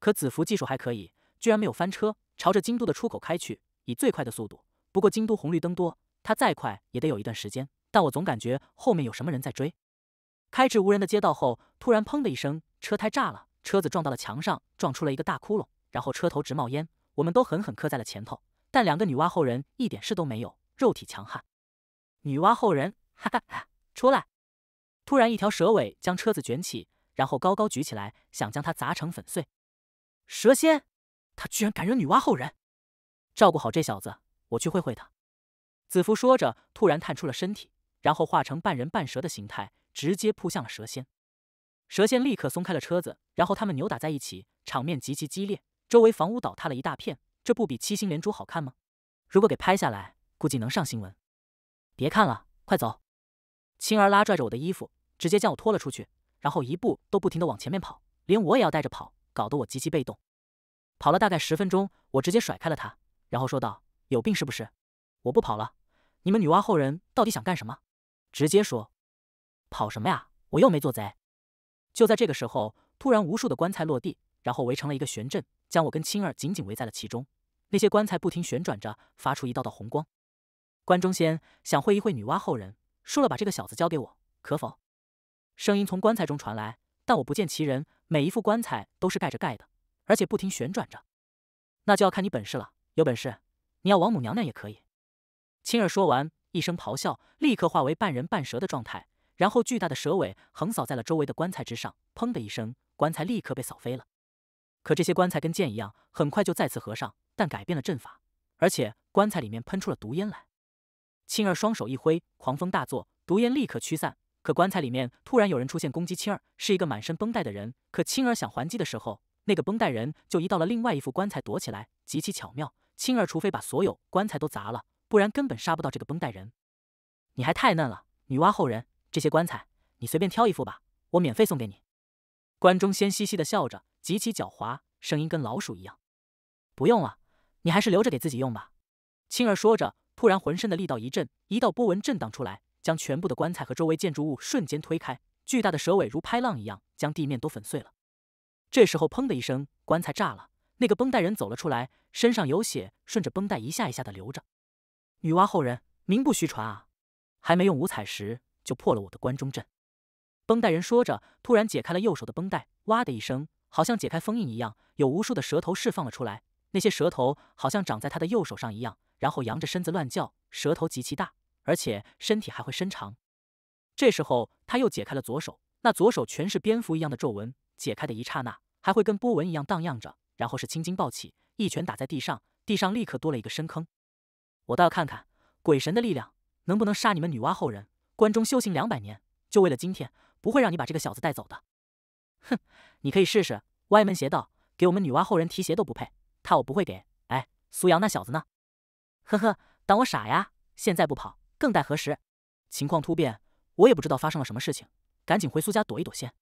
可子福技术还可以，居然没有翻车，朝着京都的出口开去，以最快的速度。不过京都红绿灯多，他再快也得有一段时间。但我总感觉后面有什么人在追。开至无人的街道后，突然砰的一声，车胎炸了，车子撞到了墙上，撞出了一个大窟窿，然后车头直冒烟，我们都狠狠磕在了前头。但两个女娲后人一点事都没有，肉体强悍。女娲后人，哈哈哈！出来！突然，一条蛇尾将车子卷起，然后高高举起来，想将它砸成粉碎。蛇仙，他居然敢惹女娲后人！照顾好这小子，我去会会他。子服说着，突然探出了身体，然后化成半人半蛇的形态，直接扑向了蛇仙。蛇仙立刻松开了车子，然后他们扭打在一起，场面极其激烈，周围房屋倒塌了一大片。这不比七星连珠好看吗？如果给拍下来，估计能上新闻。别看了，快走！青儿拉拽着我的衣服，直接将我拖了出去，然后一步都不停的往前面跑，连我也要带着跑，搞得我极其被动。跑了大概十分钟，我直接甩开了他，然后说道：“有病是不是？我不跑了！你们女娲后人到底想干什么？直接说！跑什么呀？我又没做贼！”就在这个时候，突然无数的棺材落地，然后围成了一个玄阵，将我跟青儿紧紧围在了其中。那些棺材不停旋转着，发出一道道红光。关中仙想会一会女娲后人，说了把这个小子交给我，可否？声音从棺材中传来，但我不见其人。每一副棺材都是盖着盖的，而且不停旋转着。那就要看你本事了。有本事，你要王母娘娘也可以。青儿说完，一声咆哮，立刻化为半人半蛇的状态，然后巨大的蛇尾横扫在了周围的棺材之上，砰的一声，棺材立刻被扫飞了。可这些棺材跟剑一样，很快就再次合上。但改变了阵法，而且棺材里面喷出了毒烟来。青儿双手一挥，狂风大作，毒烟立刻驱散。可棺材里面突然有人出现攻击青儿，是一个满身绷带的人。可青儿想还击的时候，那个绷带人就移到了另外一副棺材躲起来，极其巧妙。青儿除非把所有棺材都砸了，不然根本杀不到这个绷带人。你还太嫩了，女娲后人，这些棺材你随便挑一副吧，我免费送给你。关中仙嘻嘻的笑着，极其狡猾，声音跟老鼠一样。不用了。你还是留着给自己用吧。”青儿说着，突然浑身的力道一震，一道波纹震荡出来，将全部的棺材和周围建筑物瞬间推开。巨大的蛇尾如拍浪一样，将地面都粉碎了。这时候，砰的一声，棺材炸了。那个绷带人走了出来，身上有血，顺着绷带一下一下的流着。女娲后人名不虚传啊！还没用五彩石，就破了我的关中阵。”绷带人说着，突然解开了右手的绷带，哇的一声，好像解开封印一样，有无数的蛇头释放了出来。那些舌头好像长在他的右手上一样，然后扬着身子乱叫，舌头极其大，而且身体还会伸长。这时候他又解开了左手，那左手全是蝙蝠一样的皱纹，解开的一刹那还会跟波纹一样荡漾着，然后是青筋暴起，一拳打在地上，地上立刻多了一个深坑。我倒要看看鬼神的力量能不能杀你们女娲后人。关中修行两百年，就为了今天，不会让你把这个小子带走的。哼，你可以试试歪门邪道，给我们女娲后人提鞋都不配。他我不会给，哎，苏阳那小子呢？呵呵，当我傻呀？现在不跑，更待何时？情况突变，我也不知道发生了什么事情，赶紧回苏家躲一躲先。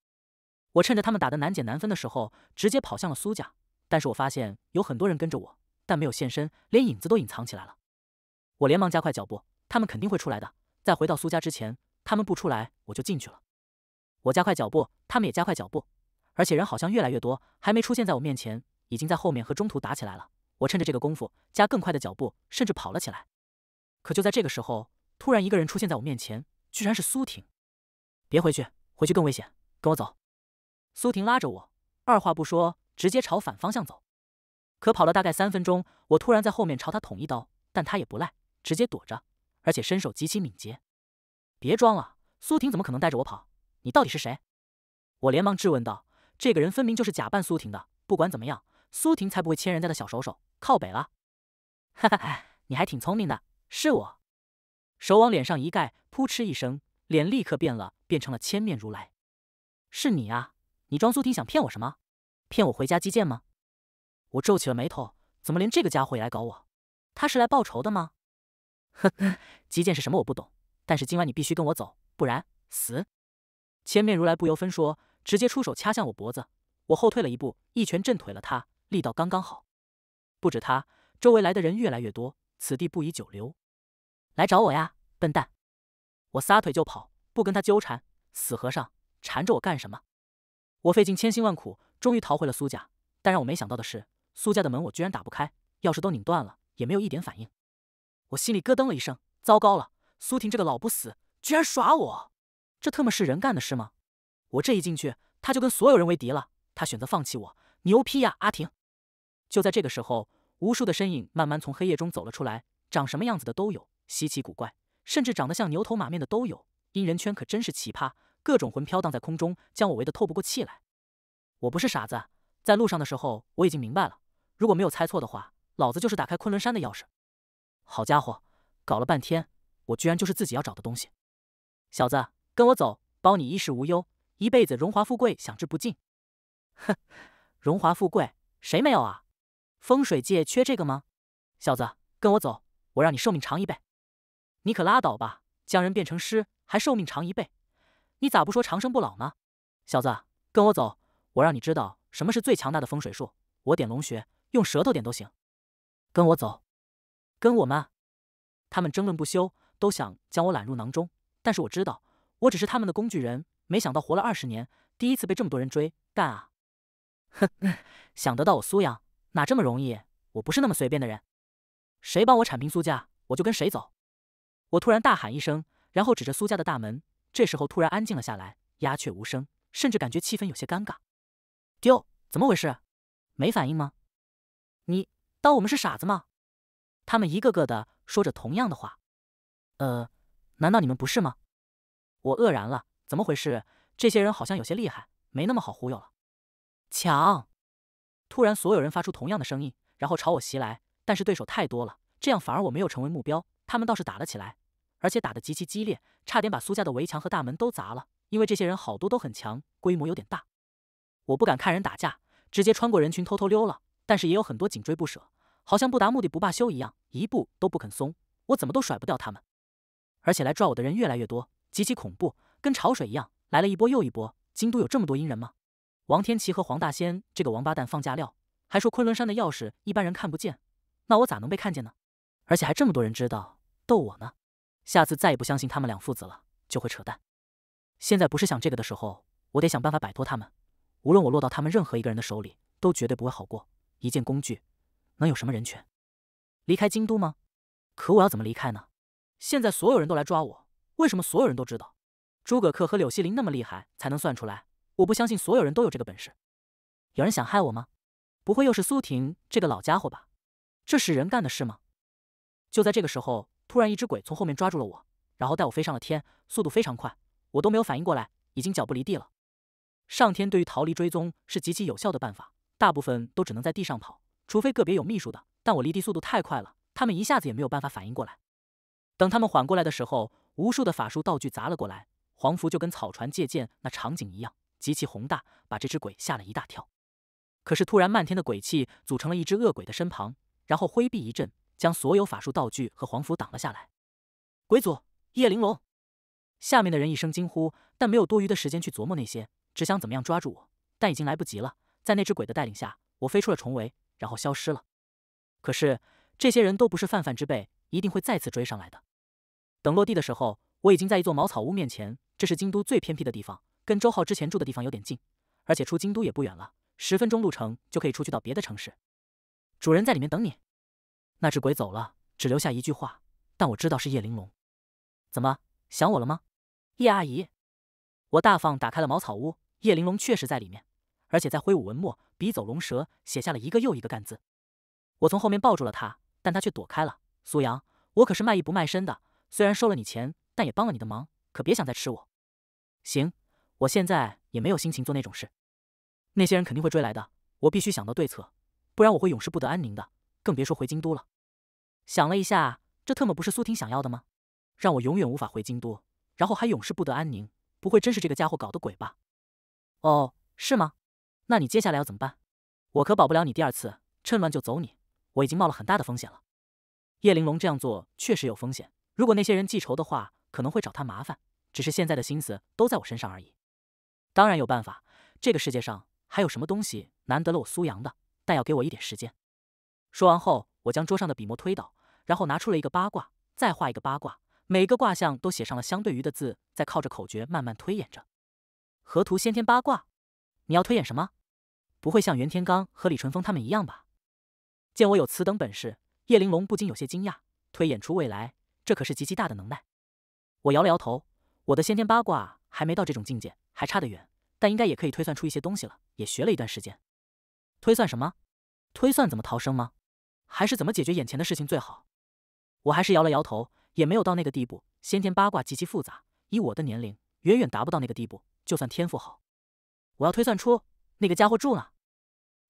我趁着他们打的难解难分的时候，直接跑向了苏家。但是我发现有很多人跟着我，但没有现身，连影子都隐藏起来了。我连忙加快脚步，他们肯定会出来的。在回到苏家之前，他们不出来我就进去了。我加快脚步，他们也加快脚步，而且人好像越来越多，还没出现在我面前。已经在后面和中途打起来了。我趁着这个功夫，加更快的脚步，甚至跑了起来。可就在这个时候，突然一个人出现在我面前，居然是苏婷！别回去，回去更危险。跟我走！苏婷拉着我，二话不说，直接朝反方向走。可跑了大概三分钟，我突然在后面朝他捅一刀，但他也不赖，直接躲着，而且身手极其敏捷。别装了，苏婷怎么可能带着我跑？你到底是谁？我连忙质问道。这个人分明就是假扮苏婷的。不管怎么样。苏婷才不会牵人家的小手手，靠北了！哈哈哈，你还挺聪明的，是我。手往脸上一盖，扑哧一声，脸立刻变了，变成了千面如来。是你啊！你装苏婷想骗我什么？骗我回家击剑吗？我皱起了眉头，怎么连这个家伙也来搞我？他是来报仇的吗？呵呵，击剑是什么我不懂，但是今晚你必须跟我走，不然死！千面如来不由分说，直接出手掐向我脖子，我后退了一步，一拳震腿了他。力道刚刚好，不止他，周围来的人越来越多，此地不宜久留。来找我呀，笨蛋！我撒腿就跑，不跟他纠缠。死和尚，缠着我干什么？我费尽千辛万苦，终于逃回了苏家，但让我没想到的是，苏家的门我居然打不开，钥匙都拧断了，也没有一点反应。我心里咯噔了一声，糟糕了！苏婷这个老不死，居然耍我！这特么是人干的事吗？我这一进去，他就跟所有人为敌了。他选择放弃我，牛批呀，阿婷！就在这个时候，无数的身影慢慢从黑夜中走了出来，长什么样子的都有，稀奇古怪，甚至长得像牛头马面的都有。阴人圈可真是奇葩，各种魂飘荡在空中，将我围得透不过气来。我不是傻子，在路上的时候我已经明白了，如果没有猜错的话，老子就是打开昆仑山的钥匙。好家伙，搞了半天，我居然就是自己要找的东西。小子，跟我走，包你衣食无忧，一辈子荣华富贵享之不尽。哼，荣华富贵谁没有啊？风水界缺这个吗？小子，跟我走，我让你寿命长一倍。你可拉倒吧，将人变成尸，还寿命长一倍？你咋不说长生不老呢？小子，跟我走，我让你知道什么是最强大的风水术。我点龙穴，用舌头点都行。跟我走。跟我们？他们争论不休，都想将我揽入囊中。但是我知道，我只是他们的工具人。没想到活了二十年，第一次被这么多人追。干啊！哼，想得到我苏阳？哪这么容易？我不是那么随便的人。谁帮我铲平苏家，我就跟谁走。我突然大喊一声，然后指着苏家的大门。这时候突然安静了下来，鸦雀无声，甚至感觉气氛有些尴尬。丢，怎么回事？没反应吗？你当我们是傻子吗？他们一个个的说着同样的话。呃，难道你们不是吗？我愕然了，怎么回事？这些人好像有些厉害，没那么好忽悠了。抢！突然，所有人发出同样的声音，然后朝我袭来。但是对手太多了，这样反而我没有成为目标，他们倒是打了起来，而且打得极其激烈，差点把苏家的围墙和大门都砸了。因为这些人好多都很强，规模有点大。我不敢看人打架，直接穿过人群偷偷溜了。但是也有很多紧追不舍，好像不达目的不罢休一样，一步都不肯松。我怎么都甩不掉他们，而且来抓我的人越来越多，极其恐怖，跟潮水一样，来了一波又一波。京都有这么多阴人吗？王天琪和黄大仙这个王八蛋放假料，还说昆仑山的钥匙一般人看不见，那我咋能被看见呢？而且还这么多人知道，逗我呢！下次再也不相信他们两父子了，就会扯淡。现在不是想这个的时候，我得想办法摆脱他们。无论我落到他们任何一个人的手里，都绝对不会好过。一件工具，能有什么人权？离开京都吗？可我要怎么离开呢？现在所有人都来抓我，为什么所有人都知道？诸葛恪和柳希林那么厉害，才能算出来？我不相信所有人都有这个本事，有人想害我吗？不会又是苏婷这个老家伙吧？这是人干的事吗？就在这个时候，突然一只鬼从后面抓住了我，然后带我飞上了天，速度非常快，我都没有反应过来，已经脚不离地了。上天对于逃离追踪是极其有效的办法，大部分都只能在地上跑，除非个别有秘术的。但我离地速度太快了，他们一下子也没有办法反应过来。等他们缓过来的时候，无数的法术道具砸了过来，黄符就跟草船借箭那场景一样。极其宏大，把这只鬼吓了一大跳。可是突然，漫天的鬼气组成了一只恶鬼的身旁，然后挥臂一震，将所有法术道具和黄符挡了下来。鬼祖叶玲珑，下面的人一声惊呼，但没有多余的时间去琢磨那些，只想怎么样抓住我，但已经来不及了。在那只鬼的带领下，我飞出了重围，然后消失了。可是这些人都不是泛泛之辈，一定会再次追上来的。等落地的时候，我已经在一座茅草屋面前，这是京都最偏僻的地方。跟周浩之前住的地方有点近，而且出京都也不远了，十分钟路程就可以出去到别的城市。主人在里面等你。那只鬼走了，只留下一句话，但我知道是叶玲珑。怎么想我了吗，叶阿姨？我大方打开了茅草屋，叶玲珑确实在里面，而且在挥舞文墨，笔走龙蛇，写下了一个又一个干字。我从后面抱住了他，但他却躲开了。苏阳，我可是卖艺不卖身的，虽然收了你钱，但也帮了你的忙，可别想再吃我。行。我现在也没有心情做那种事，那些人肯定会追来的。我必须想到对策，不然我会永世不得安宁的，更别说回京都了。想了一下，这特么不是苏婷想要的吗？让我永远无法回京都，然后还永世不得安宁，不会真是这个家伙搞的鬼吧？哦，是吗？那你接下来要怎么办？我可保不了你第二次，趁乱就走你。我已经冒了很大的风险了。叶玲珑这样做确实有风险，如果那些人记仇的话，可能会找他麻烦。只是现在的心思都在我身上而已。当然有办法，这个世界上还有什么东西难得了我苏阳的？但要给我一点时间。说完后，我将桌上的笔墨推倒，然后拿出了一个八卦，再画一个八卦，每个卦象都写上了相对于的字，再靠着口诀慢慢推演着。河图先天八卦，你要推演什么？不会像袁天罡和李淳风他们一样吧？见我有此等本事，叶玲珑不禁有些惊讶。推演出未来，这可是极其大的能耐。我摇了摇头，我的先天八卦还没到这种境界。还差得远，但应该也可以推算出一些东西了。也学了一段时间，推算什么？推算怎么逃生吗？还是怎么解决眼前的事情最好？我还是摇了摇头，也没有到那个地步。先天八卦极其复杂，以我的年龄，远远达不到那个地步。就算天赋好，我要推算出那个家伙住哪。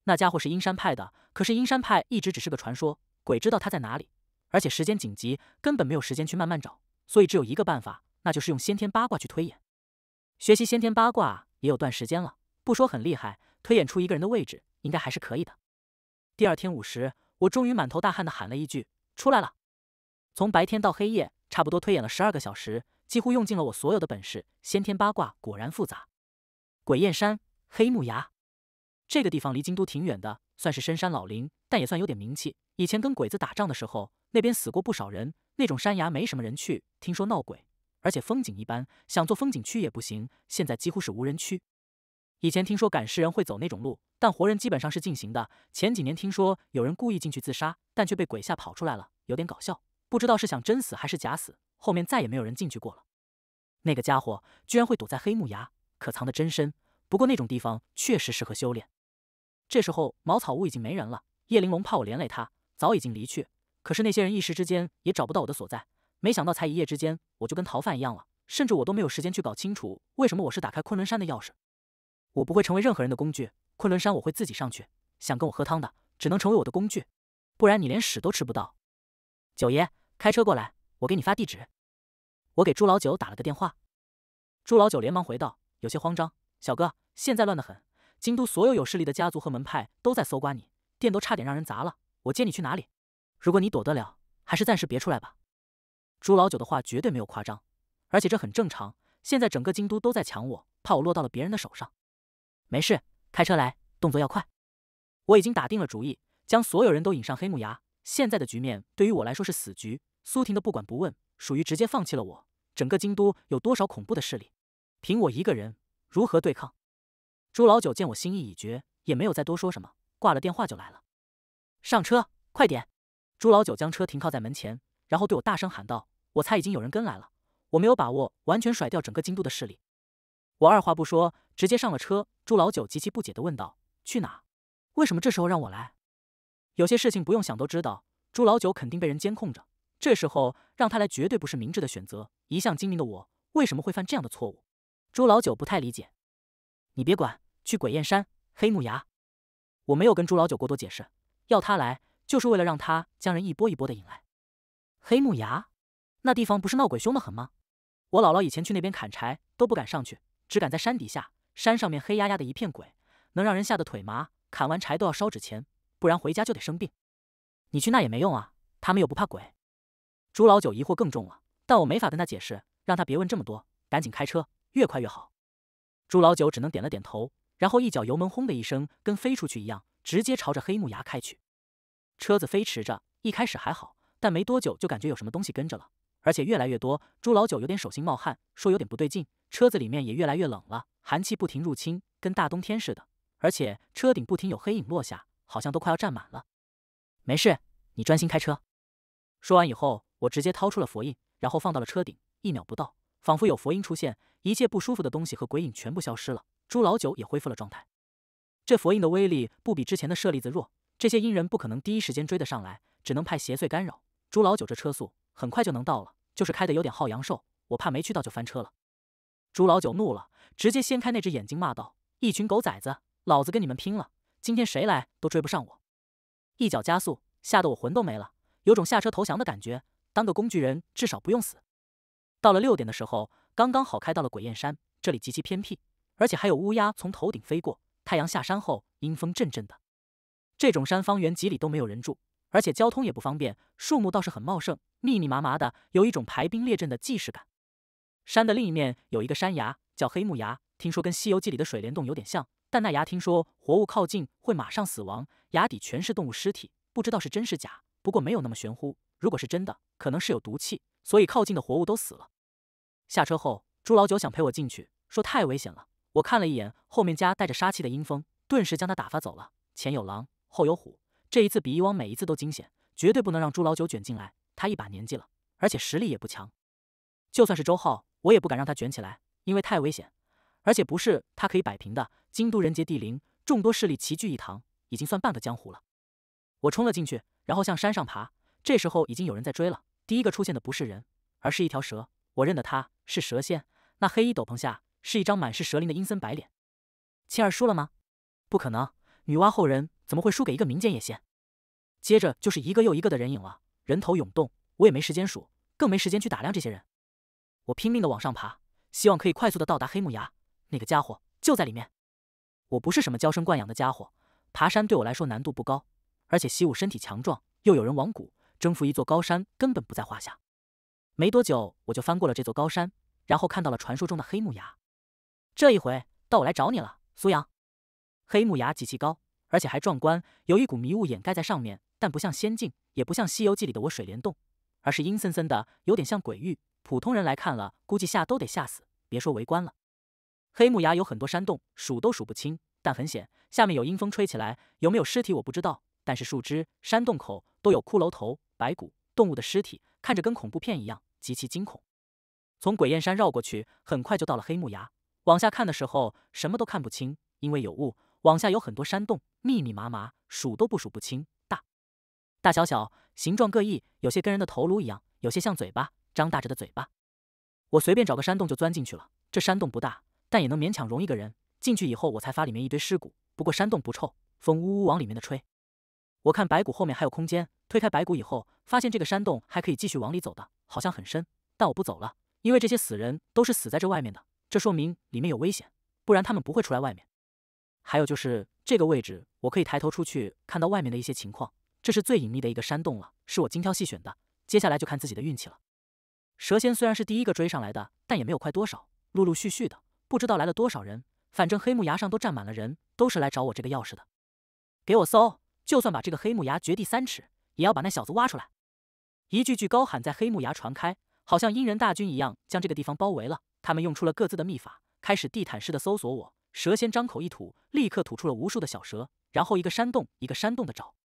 那家伙是阴山派的，可是阴山派一直只是个传说，鬼知道他在哪里。而且时间紧急，根本没有时间去慢慢找，所以只有一个办法，那就是用先天八卦去推演。学习先天八卦也有段时间了，不说很厉害，推演出一个人的位置，应该还是可以的。第二天午时，我终于满头大汗的喊了一句：“出来了！”从白天到黑夜，差不多推演了十二个小时，几乎用尽了我所有的本事。先天八卦果然复杂。鬼燕山黑木崖，这个地方离京都挺远的，算是深山老林，但也算有点名气。以前跟鬼子打仗的时候，那边死过不少人。那种山崖没什么人去，听说闹鬼。而且风景一般，想做风景区也不行。现在几乎是无人区。以前听说赶尸人会走那种路，但活人基本上是禁行的。前几年听说有人故意进去自杀，但却被鬼吓跑出来了，有点搞笑。不知道是想真死还是假死，后面再也没有人进去过了。那个家伙居然会躲在黑木崖，可藏得真深。不过那种地方确实适合修炼。这时候茅草屋已经没人了，叶玲珑怕我连累他，早已经离去。可是那些人一时之间也找不到我的所在。没想到，才一夜之间，我就跟逃犯一样了。甚至我都没有时间去搞清楚，为什么我是打开昆仑山的钥匙。我不会成为任何人的工具。昆仑山，我会自己上去。想跟我喝汤的，只能成为我的工具，不然你连屎都吃不到。九爷，开车过来，我给你发地址。我给朱老九打了个电话，朱老九连忙回道，有些慌张：“小哥，现在乱得很，京都所有有势力的家族和门派都在搜刮你店，都差点让人砸了。我接你去哪里？如果你躲得了，还是暂时别出来吧。”朱老九的话绝对没有夸张，而且这很正常。现在整个京都都在抢我，怕我落到了别人的手上。没事，开车来，动作要快。我已经打定了主意，将所有人都引上黑木崖。现在的局面对于我来说是死局。苏婷的不管不问，属于直接放弃了我。整个京都有多少恐怖的势力？凭我一个人如何对抗？朱老九见我心意已决，也没有再多说什么，挂了电话就来了。上车，快点！朱老九将车停靠在门前，然后对我大声喊道。我猜已经有人跟来了，我没有把握完全甩掉整个京都的势力。我二话不说，直接上了车。朱老九极其不解地问道：“去哪？为什么这时候让我来？”有些事情不用想都知道，朱老九肯定被人监控着。这时候让他来，绝对不是明智的选择。一向精明的我，为什么会犯这样的错误？朱老九不太理解。你别管，去鬼焰山黑木崖。我没有跟朱老九过多解释，要他来就是为了让他将人一波一波地引来。黑木崖。那地方不是闹鬼凶得很吗？我姥姥以前去那边砍柴都不敢上去，只敢在山底下。山上面黑压压的一片鬼，能让人吓得腿麻。砍完柴都要烧纸钱，不然回家就得生病。你去那也没用啊，他们又不怕鬼。朱老九疑惑更重了，但我没法跟他解释，让他别问这么多，赶紧开车，越快越好。朱老九只能点了点头，然后一脚油门，轰的一声，跟飞出去一样，直接朝着黑木崖开去。车子飞驰着，一开始还好，但没多久就感觉有什么东西跟着了。而且越来越多，朱老九有点手心冒汗，说有点不对劲。车子里面也越来越冷了，寒气不停入侵，跟大冬天似的。而且车顶不停有黑影落下，好像都快要站满了。没事，你专心开车。说完以后，我直接掏出了佛印，然后放到了车顶，一秒不到，仿佛有佛音出现，一切不舒服的东西和鬼影全部消失了。朱老九也恢复了状态。这佛印的威力不比之前的舍利子弱，这些阴人不可能第一时间追得上来，只能派邪祟干扰。朱老九这车速很快就能到了。就是开的有点耗阳寿，我怕没去到就翻车了。朱老九怒了，直接掀开那只眼睛骂道：“一群狗崽子，老子跟你们拼了！今天谁来都追不上我！”一脚加速，吓得我魂都没了，有种下车投降的感觉。当个工具人，至少不用死。到了六点的时候，刚刚好开到了鬼燕山。这里极其偏僻，而且还有乌鸦从头顶飞过。太阳下山后，阴风阵阵的。这种山方圆几里都没有人住，而且交通也不方便，树木倒是很茂盛。密密麻麻的，有一种排兵列阵的既视感。山的另一面有一个山崖，叫黑木崖。听说跟《西游记》里的水帘洞有点像，但那崖听说活物靠近会马上死亡，崖底全是动物尸体，不知道是真是假。不过没有那么玄乎，如果是真的，可能是有毒气，所以靠近的活物都死了。下车后，朱老九想陪我进去，说太危险了。我看了一眼后面夹带着杀气的阴风，顿时将他打发走了。前有狼，后有虎，这一次比以往每一次都惊险，绝对不能让朱老九卷进来。他一把年纪了，而且实力也不强。就算是周浩，我也不敢让他卷起来，因为太危险。而且不是他可以摆平的。京都人杰地灵，众多势力齐聚一堂，已经算半个江湖了。我冲了进去，然后向山上爬。这时候已经有人在追了。第一个出现的不是人，而是一条蛇。我认得他，是蛇仙。那黑衣斗篷下是一张满是蛇鳞的阴森白脸。青儿输了吗？不可能，女娲后人怎么会输给一个民间野仙？接着就是一个又一个的人影了。人头涌动，我也没时间数，更没时间去打量这些人。我拼命的往上爬，希望可以快速的到达黑木崖。那个家伙就在里面。我不是什么娇生惯养的家伙，爬山对我来说难度不高，而且习武身体强壮，又有人亡谷征服一座高山根本不在话下。没多久，我就翻过了这座高山，然后看到了传说中的黑木崖。这一回到我来找你了，苏阳。黑木崖极其高，而且还壮观，有一股迷雾掩盖在上面，但不像仙境。也不像《西游记》里的我水帘洞，而是阴森森的，有点像鬼域。普通人来看了，估计吓都得吓死。别说围观了。黑木崖有很多山洞，数都数不清，但很险。下面有阴风吹起来，有没有尸体我不知道。但是树枝、山洞口都有骷髅头、白骨、动物的尸体，看着跟恐怖片一样，极其惊恐。从鬼燕山绕过去，很快就到了黑木崖。往下看的时候，什么都看不清，因为有雾。往下有很多山洞，密密麻麻，数都不数不清。大小小，形状各异，有些跟人的头颅一样，有些像嘴巴，张大着的嘴巴。我随便找个山洞就钻进去了。这山洞不大，但也能勉强容一个人进去。以后我才发里面一堆尸骨，不过山洞不臭，风呜呜往里面的吹。我看白骨后面还有空间，推开白骨以后，发现这个山洞还可以继续往里走的，好像很深。但我不走了，因为这些死人都是死在这外面的，这说明里面有危险，不然他们不会出来外面。还有就是这个位置，我可以抬头出去看到外面的一些情况。这是最隐秘的一个山洞了，是我精挑细选的。接下来就看自己的运气了。蛇仙虽然是第一个追上来的，但也没有快多少。陆陆续续的，不知道来了多少人，反正黑木崖上都站满了人，都是来找我这个钥匙的。给我搜！就算把这个黑木崖掘地三尺，也要把那小子挖出来！一句句高喊在黑木崖传开，好像阴人大军一样将这个地方包围了。他们用出了各自的秘法，开始地毯式的搜索我。蛇仙张口一吐，立刻吐出了无数的小蛇，然后一个山洞一个山洞的找。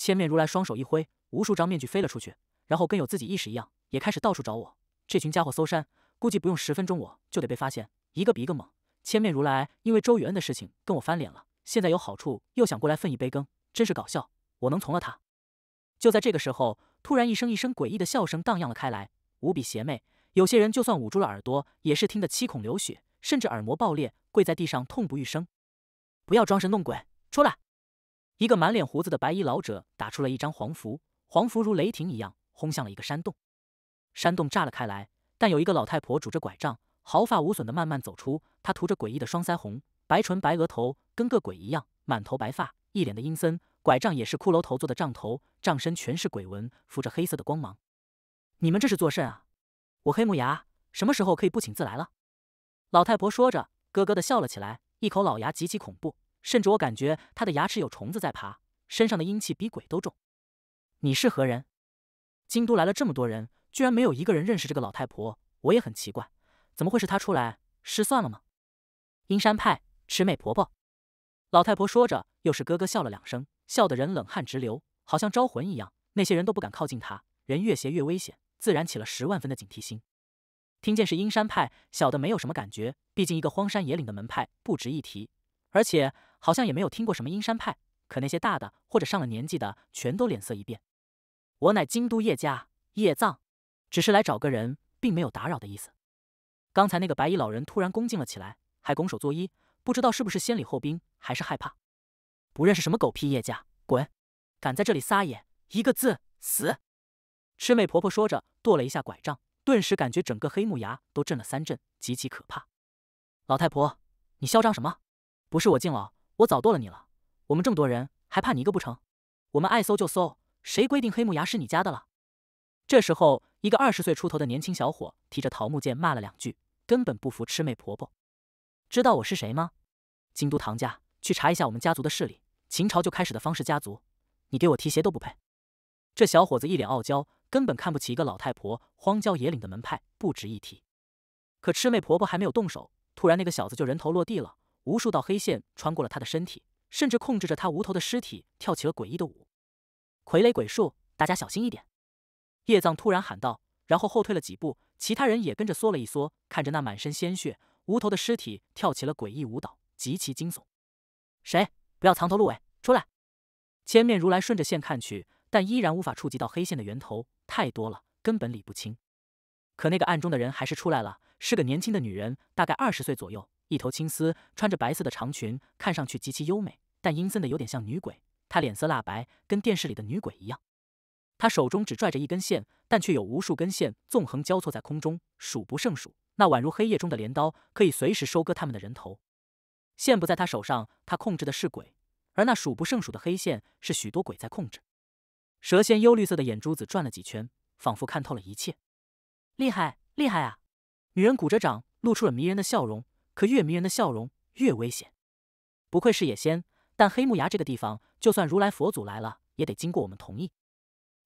千面如来双手一挥，无数张面具飞了出去，然后跟有自己意识一样，也开始到处找我。这群家伙搜山，估计不用十分钟，我就得被发现。一个比一个猛。千面如来因为周宇恩的事情跟我翻脸了，现在有好处又想过来分一杯羹，真是搞笑。我能从了他？就在这个时候，突然一声一声诡异的笑声荡漾了开来，无比邪魅。有些人就算捂住了耳朵，也是听得七孔流血，甚至耳膜爆裂，跪在地上痛不欲生。不要装神弄鬼，出来！一个满脸胡子的白衣老者打出了一张黄符，黄符如雷霆一样轰向了一个山洞，山洞炸了开来。但有一个老太婆拄着拐杖，毫发无损的慢慢走出。她涂着诡异的双腮红，白唇白额头，跟个鬼一样，满头白发，一脸的阴森。拐杖也是骷髅头做的杖头，杖身全是鬼纹，浮着黑色的光芒。你们这是作甚啊？我黑木牙什么时候可以不请自来了？老太婆说着，咯咯的笑了起来，一口老牙极其恐怖。甚至我感觉他的牙齿有虫子在爬，身上的阴气比鬼都重。你是何人？京都来了这么多人，居然没有一个人认识这个老太婆，我也很奇怪，怎么会是她出来？失算了吗？阴山派，魑魅婆婆。老太婆说着，又是咯咯笑了两声，笑得人冷汗直流，好像招魂一样。那些人都不敢靠近她，人越邪越危险，自然起了十万分的警惕心。听见是阴山派，小的没有什么感觉，毕竟一个荒山野岭的门派不值一提，而且。好像也没有听过什么阴山派，可那些大的或者上了年纪的全都脸色一变。我乃京都叶家叶藏，只是来找个人，并没有打扰的意思。刚才那个白衣老人突然恭敬了起来，还拱手作揖，不知道是不是先礼后兵，还是害怕。不认识什么狗屁叶家，滚！敢在这里撒野，一个字死！魑魅婆婆说着，跺了一下拐杖，顿时感觉整个黑木崖都震了三震，极其可怕。老太婆，你嚣张什么？不是我敬老。我早剁了你了！我们这么多人，还怕你一个不成？我们爱搜就搜，谁规定黑木崖是你家的了？这时候，一个二十岁出头的年轻小伙提着桃木剑骂了两句，根本不服魑魅婆婆。知道我是谁吗？京都唐家，去查一下我们家族的势力。秦朝就开始的方氏家族，你给我提鞋都不配。这小伙子一脸傲娇，根本看不起一个老太婆，荒郊野岭的门派不值一提。可魑魅婆婆还没有动手，突然那个小子就人头落地了。无数道黑线穿过了他的身体，甚至控制着他无头的尸体跳起了诡异的舞。傀儡鬼术，大家小心一点！叶藏突然喊道，然后后退了几步，其他人也跟着缩了一缩，看着那满身鲜血、无头的尸体跳起了诡异舞蹈，极其惊悚。谁？不要藏头露尾，出来！千面如来顺着线看去，但依然无法触及到黑线的源头，太多了，根本理不清。可那个暗中的人还是出来了，是个年轻的女人，大概二十岁左右。一头青丝，穿着白色的长裙，看上去极其优美，但阴森的有点像女鬼。她脸色蜡白，跟电视里的女鬼一样。她手中只拽着一根线，但却有无数根线纵横交错在空中，数不胜数。那宛如黑夜中的镰刀，可以随时收割他们的人头。线不在她手上，她控制的是鬼，而那数不胜数的黑线是许多鬼在控制。蛇仙幽绿色的眼珠子转了几圈，仿佛看透了一切。厉害，厉害啊！女人鼓着掌，露出了迷人的笑容。可越迷人的笑容越危险。不愧是野仙，但黑木崖这个地方，就算如来佛祖来了，也得经过我们同意。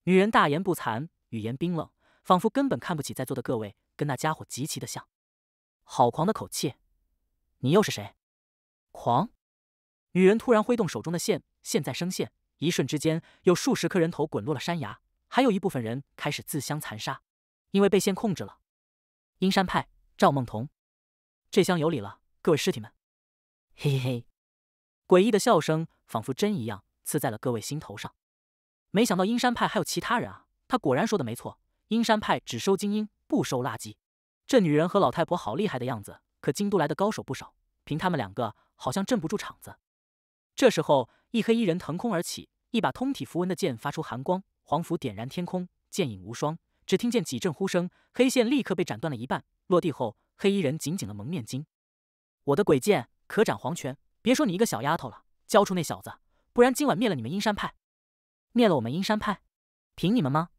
女人大言不惭，语言冰冷，仿佛根本看不起在座的各位，跟那家伙极其的像。好狂的口气！你又是谁？狂！女人突然挥动手中的线，现在生线，一瞬之间有数十颗人头滚落了山崖，还有一部分人开始自相残杀，因为被线控制了。阴山派，赵梦彤。这厢有礼了，各位尸体们！嘿嘿嘿，诡异的笑声仿佛针一样刺在了各位心头上。没想到阴山派还有其他人啊！他果然说的没错，阴山派只收精英，不收垃圾。这女人和老太婆好厉害的样子，可京都来的高手不少，凭他们两个好像镇不住场子。这时候，一黑衣人腾空而起，一把通体符文的剑发出寒光，黄符点燃天空，剑影无双。只听见几阵呼声，黑线立刻被斩断了一半，落地后。黑衣人紧紧的蒙面巾，我的鬼剑可斩黄泉，别说你一个小丫头了，交出那小子，不然今晚灭了你们阴山派，灭了我们阴山派，凭你们吗？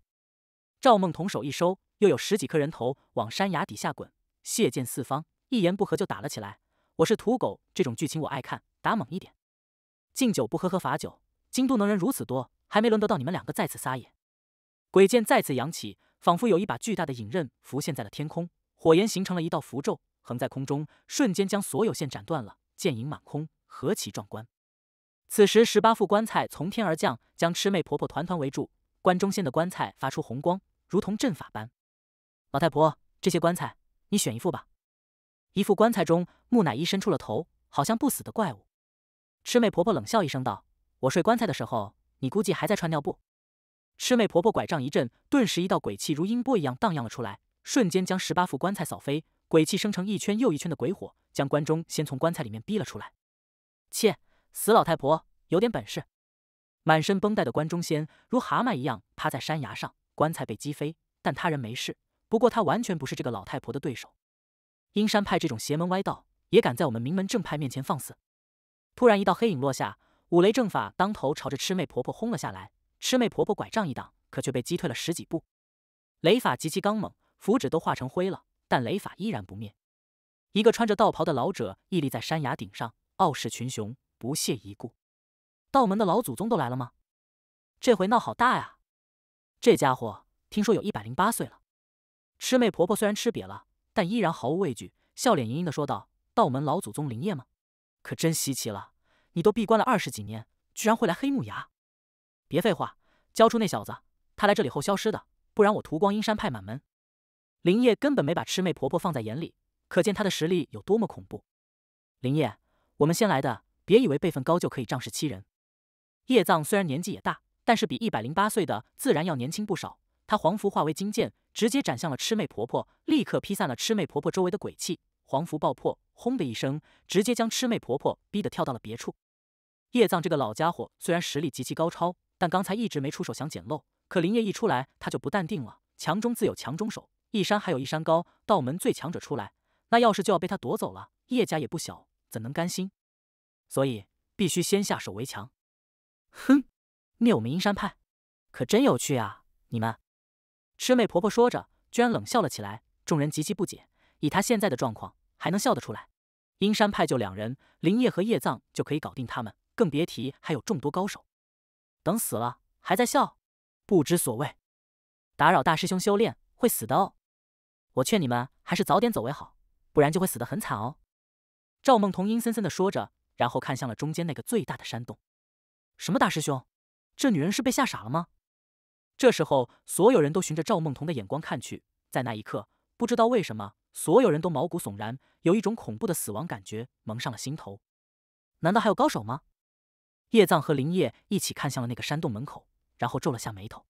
赵梦童手一收，又有十几颗人头往山崖底下滚，血溅四方，一言不合就打了起来。我是土狗，这种剧情我爱看，打猛一点。敬酒不喝喝罚酒，京都能人如此多，还没轮得到你们两个再次撒野。鬼剑再次扬起，仿佛有一把巨大的影刃浮现在了天空。火焰形成了一道符咒，横在空中，瞬间将所有线斩断了。剑影满空，何其壮观！此时，十八副棺材从天而降，将魑魅婆婆团团围住。棺中仙的棺材发出红光，如同阵法般。老太婆，这些棺材你选一副吧。一副棺材中，木乃伊伸出了头，好像不死的怪物。魑魅婆婆冷笑一声道：“我睡棺材的时候，你估计还在穿尿布。”魑魅婆婆拐杖一震，顿时一道鬼气如音波一样荡漾了出来。瞬间将十八副棺材扫飞，鬼气生成一圈又一圈的鬼火，将关中仙从棺材里面逼了出来。切，死老太婆，有点本事。满身绷带的关中仙如蛤蟆一样趴在山崖上，棺材被击飞，但他人没事。不过他完全不是这个老太婆的对手。阴山派这种邪门歪道也敢在我们名门正派面前放肆！突然一道黑影落下，五雷正法当头朝着魑魅婆婆轰了下来。魑魅婆婆拐杖一挡，可却被击退了十几步。雷法极其刚猛。符纸都化成灰了，但雷法依然不灭。一个穿着道袍的老者屹立在山崖顶上，傲视群雄，不屑一顾。道门的老祖宗都来了吗？这回闹好大呀！这家伙听说有一百零八岁了。魑魅婆婆虽然吃瘪了，但依然毫无畏惧，笑脸盈盈的说道：“道门老祖宗灵验吗？可真稀奇了！你都闭关了二十几年，居然会来黑木崖？别废话，交出那小子！他来这里后消失的，不然我屠光阴山派满门！”林业根本没把魑魅婆婆放在眼里，可见她的实力有多么恐怖。林业，我们先来的，别以为辈分高就可以仗势欺人。叶藏虽然年纪也大，但是比一百零八岁的自然要年轻不少。他黄符化为金剑，直接斩向了魑魅婆婆，立刻劈散了魑魅婆婆周围的鬼气。黄符爆破，轰的一声，直接将魑魅婆婆逼得跳到了别处。叶藏这个老家伙虽然实力极其高超，但刚才一直没出手想捡漏。可林业一出来，他就不淡定了。强中自有强中手。一山还有一山高，道门最强者出来，那钥匙就要被他夺走了。叶家也不小，怎能甘心？所以必须先下手为强。哼，灭我们阴山派，可真有趣啊！你们，魑魅婆婆说着，居然冷笑了起来。众人极其不解，以她现在的状况，还能笑得出来？阴山派就两人，林业和叶藏就可以搞定他们，更别提还有众多高手。等死了还在笑，不知所谓。打扰大师兄修炼，会死的哦。我劝你们还是早点走为好，不然就会死得很惨哦。”赵梦彤阴森森的说着，然后看向了中间那个最大的山洞。“什么大师兄？这女人是被吓傻了吗？”这时候，所有人都循着赵梦彤的眼光看去，在那一刻，不知道为什么，所有人都毛骨悚然，有一种恐怖的死亡感觉蒙上了心头。难道还有高手吗？叶藏和林叶一起看向了那个山洞门口，然后皱了下眉头。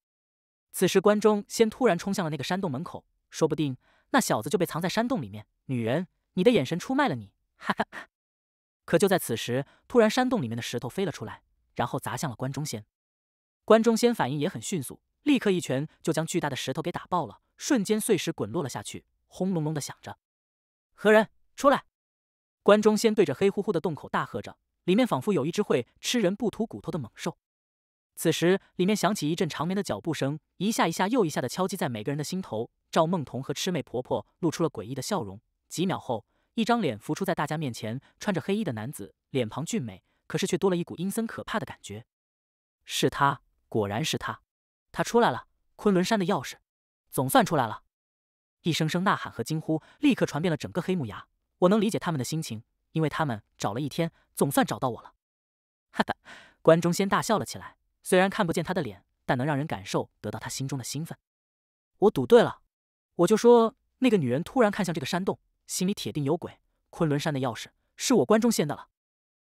此时，关中先突然冲向了那个山洞门口，说不定。那小子就被藏在山洞里面。女人，你的眼神出卖了你，哈哈哈！可就在此时，突然山洞里面的石头飞了出来，然后砸向了关中仙。关中仙反应也很迅速，立刻一拳就将巨大的石头给打爆了，瞬间碎石滚落了下去，轰隆隆的响着。何人出来？关中仙对着黑乎乎的洞口大喝着，里面仿佛有一只会吃人不吐骨头的猛兽。此时，里面响起一阵长绵的脚步声，一下一下又一下的敲击在每个人的心头。赵梦彤和魑魅婆婆露出了诡异的笑容。几秒后，一张脸浮出在大家面前，穿着黑衣的男子，脸庞俊美，可是却多了一股阴森可怕的感觉。是他，果然是他，他出来了！昆仑山的钥匙，总算出来了！一声声呐喊和惊呼立刻传遍了整个黑木崖。我能理解他们的心情，因为他们找了一天，总算找到我了。哈哈，关中仙大笑了起来。虽然看不见他的脸，但能让人感受得到他心中的兴奋。我赌对了，我就说那个女人突然看向这个山洞，心里铁定有鬼。昆仑山的钥匙是我关中仙的了。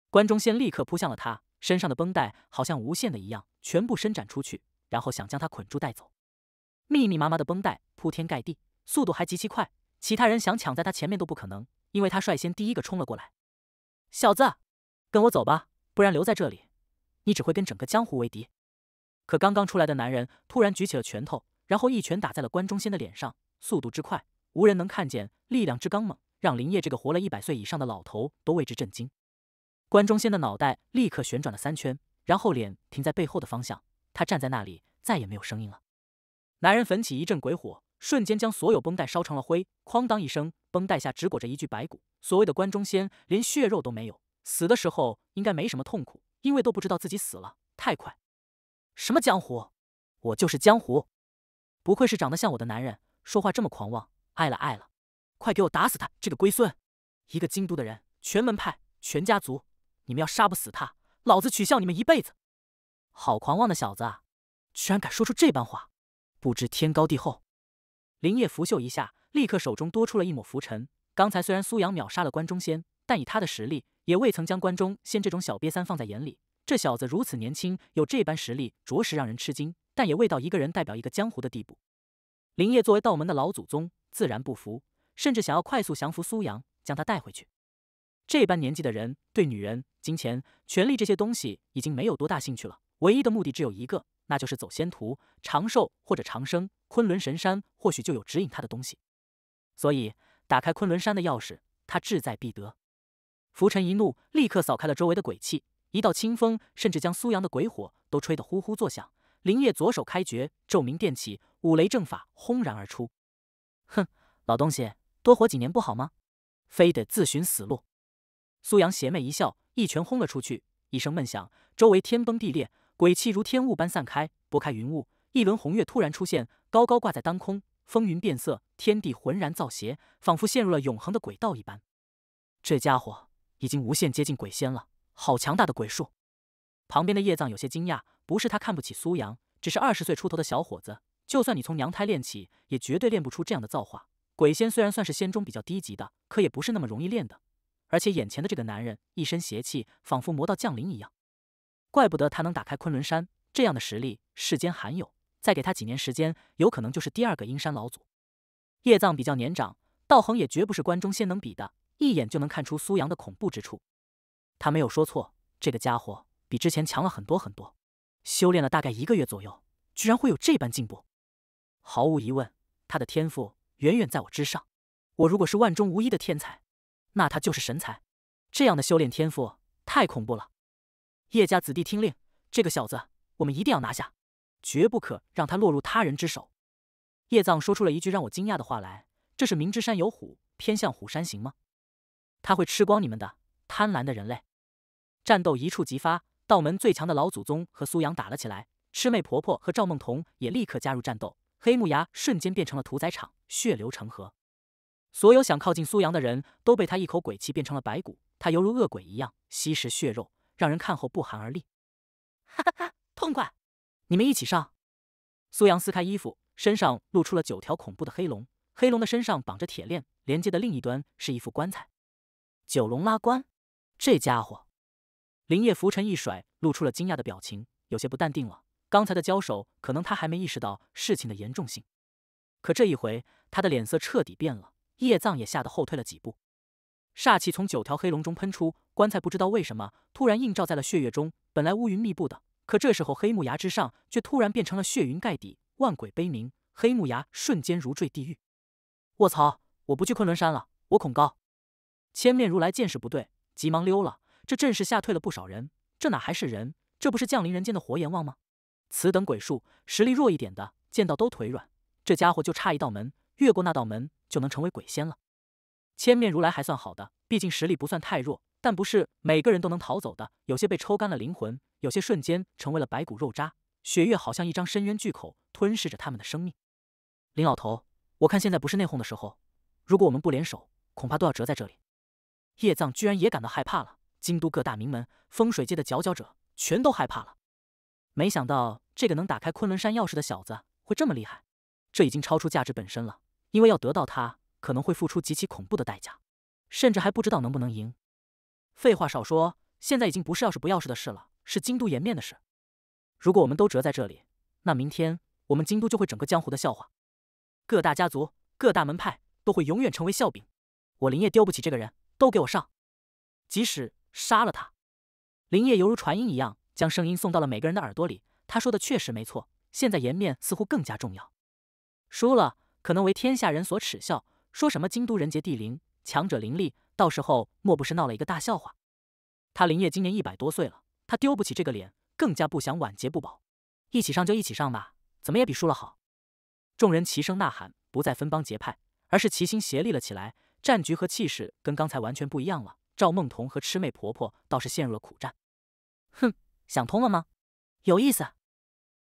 关中仙立刻扑向了他，身上的绷带好像无限的一样，全部伸展出去，然后想将他捆住带走。密密麻麻的绷带铺天盖地，速度还极其快，其他人想抢在他前面都不可能，因为他率先第一个冲了过来。小子，跟我走吧，不然留在这里。你只会跟整个江湖为敌，可刚刚出来的男人突然举起了拳头，然后一拳打在了关中仙的脸上，速度之快，无人能看见；力量之刚猛，让林业这个活了一百岁以上的老头都为之震惊。关中仙的脑袋立刻旋转了三圈，然后脸停在背后的方向。他站在那里，再也没有声音了。男人焚起一阵鬼火，瞬间将所有绷带烧成了灰。哐当一声，绷带下只裹着一具白骨。所谓的关中仙，连血肉都没有，死的时候应该没什么痛苦。因为都不知道自己死了太快。什么江湖？我就是江湖！不愧是长得像我的男人，说话这么狂妄，爱了爱了！快给我打死他这个龟孙！一个京都的人，全门派，全家族，你们要杀不死他，老子取笑你们一辈子！好狂妄的小子，啊，居然敢说出这般话，不知天高地厚！林叶拂袖一下，立刻手中多出了一抹浮尘。刚才虽然苏阳秒杀了关中仙，但以他的实力……也未曾将关中仙这种小瘪三放在眼里。这小子如此年轻，有这般实力，着实让人吃惊。但也未到一个人代表一个江湖的地步。林业作为道门的老祖宗，自然不服，甚至想要快速降服苏阳，将他带回去。这般年纪的人，对女人、金钱、权力这些东西已经没有多大兴趣了。唯一的目的只有一个，那就是走仙途、长寿或者长生。昆仑神山或许就有指引他的东西，所以打开昆仑山的钥匙，他志在必得。浮尘一怒，立刻扫开了周围的鬼气，一道清风甚至将苏阳的鬼火都吹得呼呼作响。林夜左手开诀，咒鸣电起，五雷正法轰然而出。哼，老东西，多活几年不好吗？非得自寻死路。苏阳邪魅一笑，一拳轰了出去，一声闷响，周围天崩地裂，鬼气如天雾般散开。拨开云雾，一轮红月突然出现，高高挂在当空，风云变色，天地浑然造邪，仿佛陷入了永恒的轨道一般。这家伙。已经无限接近鬼仙了，好强大的鬼术！旁边的叶藏有些惊讶，不是他看不起苏阳，只是二十岁出头的小伙子，就算你从娘胎练起，也绝对练不出这样的造化。鬼仙虽然算是仙中比较低级的，可也不是那么容易练的。而且眼前的这个男人，一身邪气，仿佛魔道降临一样，怪不得他能打开昆仑山，这样的实力世间罕有。再给他几年时间，有可能就是第二个阴山老祖。叶藏比较年长，道行也绝不是关中仙能比的。一眼就能看出苏阳的恐怖之处，他没有说错，这个家伙比之前强了很多很多。修炼了大概一个月左右，居然会有这般进步。毫无疑问，他的天赋远远在我之上。我如果是万中无一的天才，那他就是神才。这样的修炼天赋太恐怖了。叶家子弟听令，这个小子我们一定要拿下，绝不可让他落入他人之手。叶藏说出了一句让我惊讶的话来：“这是明知山有虎，偏向虎山行吗？”他会吃光你们的贪婪的人类！战斗一触即发，道门最强的老祖宗和苏阳打了起来。魑魅婆婆和赵梦彤也立刻加入战斗，黑木崖瞬间变成了屠宰场，血流成河。所有想靠近苏阳的人都被他一口鬼气变成了白骨，他犹如恶鬼一样吸食血肉，让人看后不寒而栗。哈哈哈，痛快！你们一起上！苏阳撕开衣服，身上露出了九条恐怖的黑龙。黑龙的身上绑着铁链，连接的另一端是一副棺材。九龙拉棺，这家伙！林业浮尘一甩，露出了惊讶的表情，有些不淡定了。刚才的交手，可能他还没意识到事情的严重性，可这一回，他的脸色彻底变了。叶藏也吓得后退了几步。煞气从九条黑龙中喷出，棺材不知道为什么突然映照在了血月中。本来乌云密布的，可这时候黑木崖之上却突然变成了血云盖底，万鬼悲鸣。黑木崖瞬间如坠地狱。卧槽！我不去昆仑山了，我恐高。千面如来见势不对，急忙溜了。这阵势吓退了不少人，这哪还是人？这不是降临人间的活阎王吗？此等鬼术，实力弱一点的见到都腿软。这家伙就差一道门，越过那道门就能成为鬼仙了。千面如来还算好的，毕竟实力不算太弱。但不是每个人都能逃走的，有些被抽干了灵魂，有些瞬间成为了白骨肉渣。血月好像一张深渊巨口，吞噬着他们的生命。林老头，我看现在不是内讧的时候。如果我们不联手，恐怕都要折在这里。叶藏居然也感到害怕了。京都各大名门、风水界的佼佼者全都害怕了。没想到这个能打开昆仑山钥匙的小子会这么厉害。这已经超出价值本身了，因为要得到他，可能会付出极其恐怖的代价，甚至还不知道能不能赢。废话少说，现在已经不是钥匙不钥匙的事了，是京都颜面的事。如果我们都折在这里，那明天我们京都就会整个江湖的笑话，各大家族、各大门派都会永远成为笑柄。我林业丢不起这个人。都给我上！即使杀了他，林叶犹如传音一样，将声音送到了每个人的耳朵里。他说的确实没错，现在颜面似乎更加重要。输了，可能为天下人所耻笑，说什么京都人杰地灵，强者林立，到时候莫不是闹了一个大笑话？他林叶今年一百多岁了，他丢不起这个脸，更加不想晚节不保。一起上就一起上吧，怎么也比输了好。众人齐声呐喊，不再分帮结派，而是齐心协力了起来。战局和气势跟刚才完全不一样了。赵梦彤和魑魅婆婆倒是陷入了苦战。哼，想通了吗？有意思。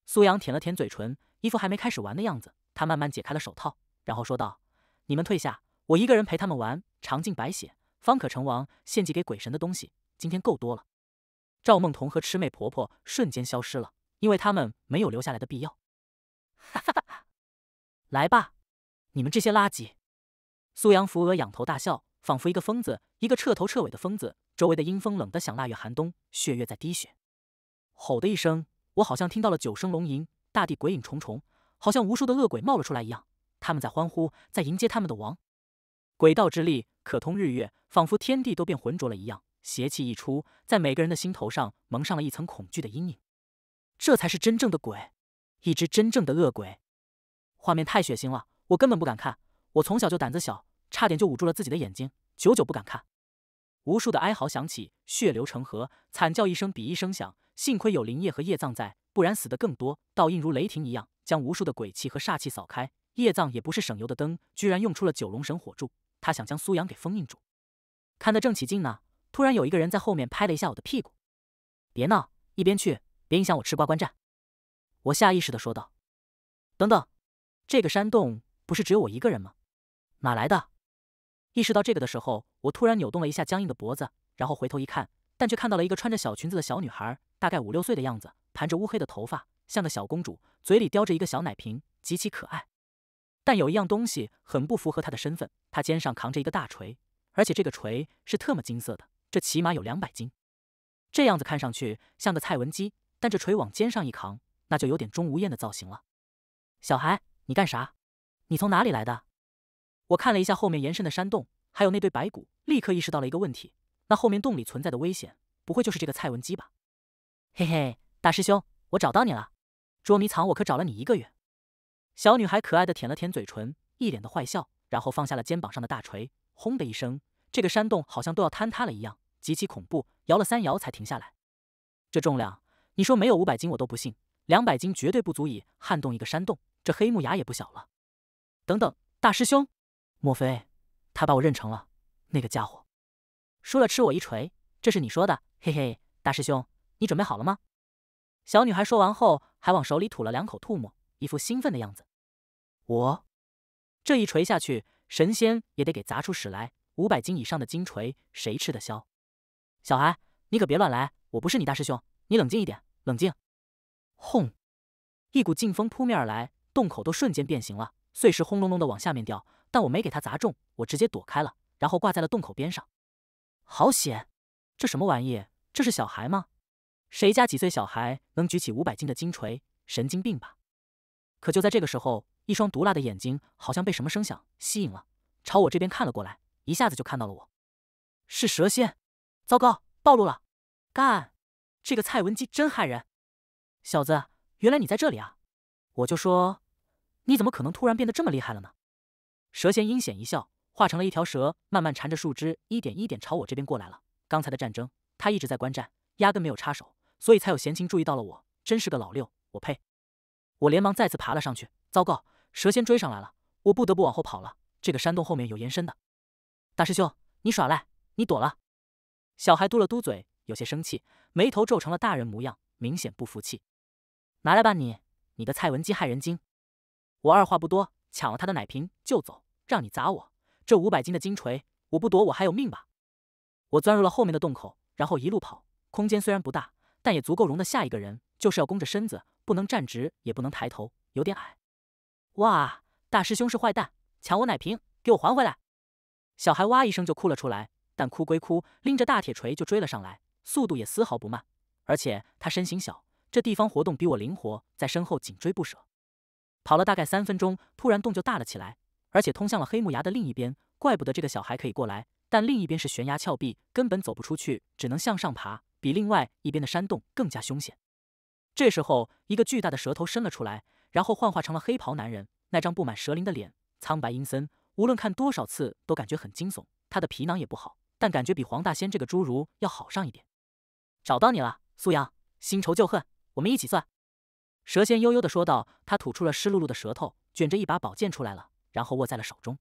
苏阳舔了舔嘴唇，一副还没开始玩的样子。他慢慢解开了手套，然后说道：“你们退下，我一个人陪他们玩。尝尽白血，方可成王。献祭给鬼神的东西，今天够多了。”赵梦彤和魑魅婆婆瞬间消失了，因为他们没有留下来的必要。哈哈哈！来吧，你们这些垃圾！苏阳扶额仰头大笑，仿佛一个疯子，一个彻头彻尾的疯子。周围的阴风冷得像腊月寒冬，血月在滴血。吼的一声，我好像听到了九声龙吟，大地鬼影重重，好像无数的恶鬼冒了出来一样。他们在欢呼，在迎接他们的王。鬼道之力可通日月，仿佛天地都变浑浊了一样。邪气一出，在每个人的心头上蒙上了一层恐惧的阴影。这才是真正的鬼，一只真正的恶鬼。画面太血腥了，我根本不敢看。我从小就胆子小，差点就捂住了自己的眼睛，久久不敢看。无数的哀嚎响起，血流成河，惨叫一声比一声响。幸亏有林叶和叶藏在，不然死的更多。倒映如雷霆一样，将无数的鬼气和煞气扫开。叶藏也不是省油的灯，居然用出了九龙神火柱，他想将苏阳给封印住。看得正起劲呢，突然有一个人在后面拍了一下我的屁股：“别闹，一边去，别影响我吃瓜观战。”我下意识的说道：“等等，这个山洞不是只有我一个人吗？”哪来的？意识到这个的时候，我突然扭动了一下僵硬的脖子，然后回头一看，但却看到了一个穿着小裙子的小女孩，大概五六岁的样子，盘着乌黑的头发，像个小公主，嘴里叼着一个小奶瓶，极其可爱。但有一样东西很不符合她的身份，她肩上扛着一个大锤，而且这个锤是特么金色的，这起码有两百斤。这样子看上去像个蔡文姬，但这锤往肩上一扛，那就有点钟无艳的造型了。小孩，你干啥？你从哪里来的？我看了一下后面延伸的山洞，还有那堆白骨，立刻意识到了一个问题：那后面洞里存在的危险，不会就是这个蔡文姬吧？嘿嘿，大师兄，我找到你了！捉迷藏我可找了你一个月。小女孩可爱的舔了舔嘴唇，一脸的坏笑，然后放下了肩膀上的大锤，轰的一声，这个山洞好像都要坍塌了一样，极其恐怖，摇了三摇才停下来。这重量，你说没有五百斤我都不信，两百斤绝对不足以撼动一个山洞。这黑木崖也不小了。等等，大师兄。莫非他把我认成了那个家伙？输了吃我一锤，这是你说的，嘿嘿，大师兄，你准备好了吗？小女孩说完后，还往手里吐了两口唾沫，一副兴奋的样子。我这一锤下去，神仙也得给砸出屎来。五百斤以上的金锤，谁吃得消？小孩，你可别乱来，我不是你大师兄，你冷静一点，冷静。轰！一股劲风扑面而来，洞口都瞬间变形了，碎石轰隆隆的往下面掉。但我没给他砸中，我直接躲开了，然后挂在了洞口边上，好险！这什么玩意？这是小孩吗？谁家几岁小孩能举起五百斤的金锤？神经病吧！可就在这个时候，一双毒辣的眼睛好像被什么声响吸引了，朝我这边看了过来，一下子就看到了我。是蛇仙！糟糕，暴露了！干！这个蔡文姬真害人！小子，原来你在这里啊！我就说你怎么可能突然变得这么厉害了呢？蛇仙阴险一笑，化成了一条蛇，慢慢缠着树枝，一点一点朝我这边过来了。刚才的战争，他一直在观战，压根没有插手，所以才有闲情注意到了我。真是个老六，我呸！我连忙再次爬了上去。糟糕，蛇仙追上来了，我不得不往后跑了。这个山洞后面有延伸的。大师兄，你耍赖，你躲了！小孩嘟了嘟嘴，有些生气，眉头皱成了大人模样，明显不服气。拿来吧你，你的蔡文姬害人精！我二话不多。抢了他的奶瓶就走，让你砸我这五百斤的金锤，我不躲我还有命吧？我钻入了后面的洞口，然后一路跑。空间虽然不大，但也足够容得下一个人，就是要弓着身子，不能站直，也不能抬头，有点矮。哇，大师兄是坏蛋，抢我奶瓶，给我还回来！小孩哇一声就哭了出来，但哭归哭，拎着大铁锤就追了上来，速度也丝毫不慢，而且他身形小，这地方活动比我灵活，在身后紧追不舍。跑了大概三分钟，突然洞就大了起来，而且通向了黑木崖的另一边。怪不得这个小孩可以过来，但另一边是悬崖峭壁，根本走不出去，只能向上爬，比另外一边的山洞更加凶险。这时候，一个巨大的蛇头伸了出来，然后幻化成了黑袍男人。那张布满蛇鳞的脸苍白阴森，无论看多少次都感觉很惊悚。他的皮囊也不好，但感觉比黄大仙这个侏儒要好上一点。找到你了，苏阳，新仇旧恨，我们一起算。蛇仙悠悠地说道：“他吐出了湿漉漉的舌头，卷着一把宝剑出来了，然后握在了手中，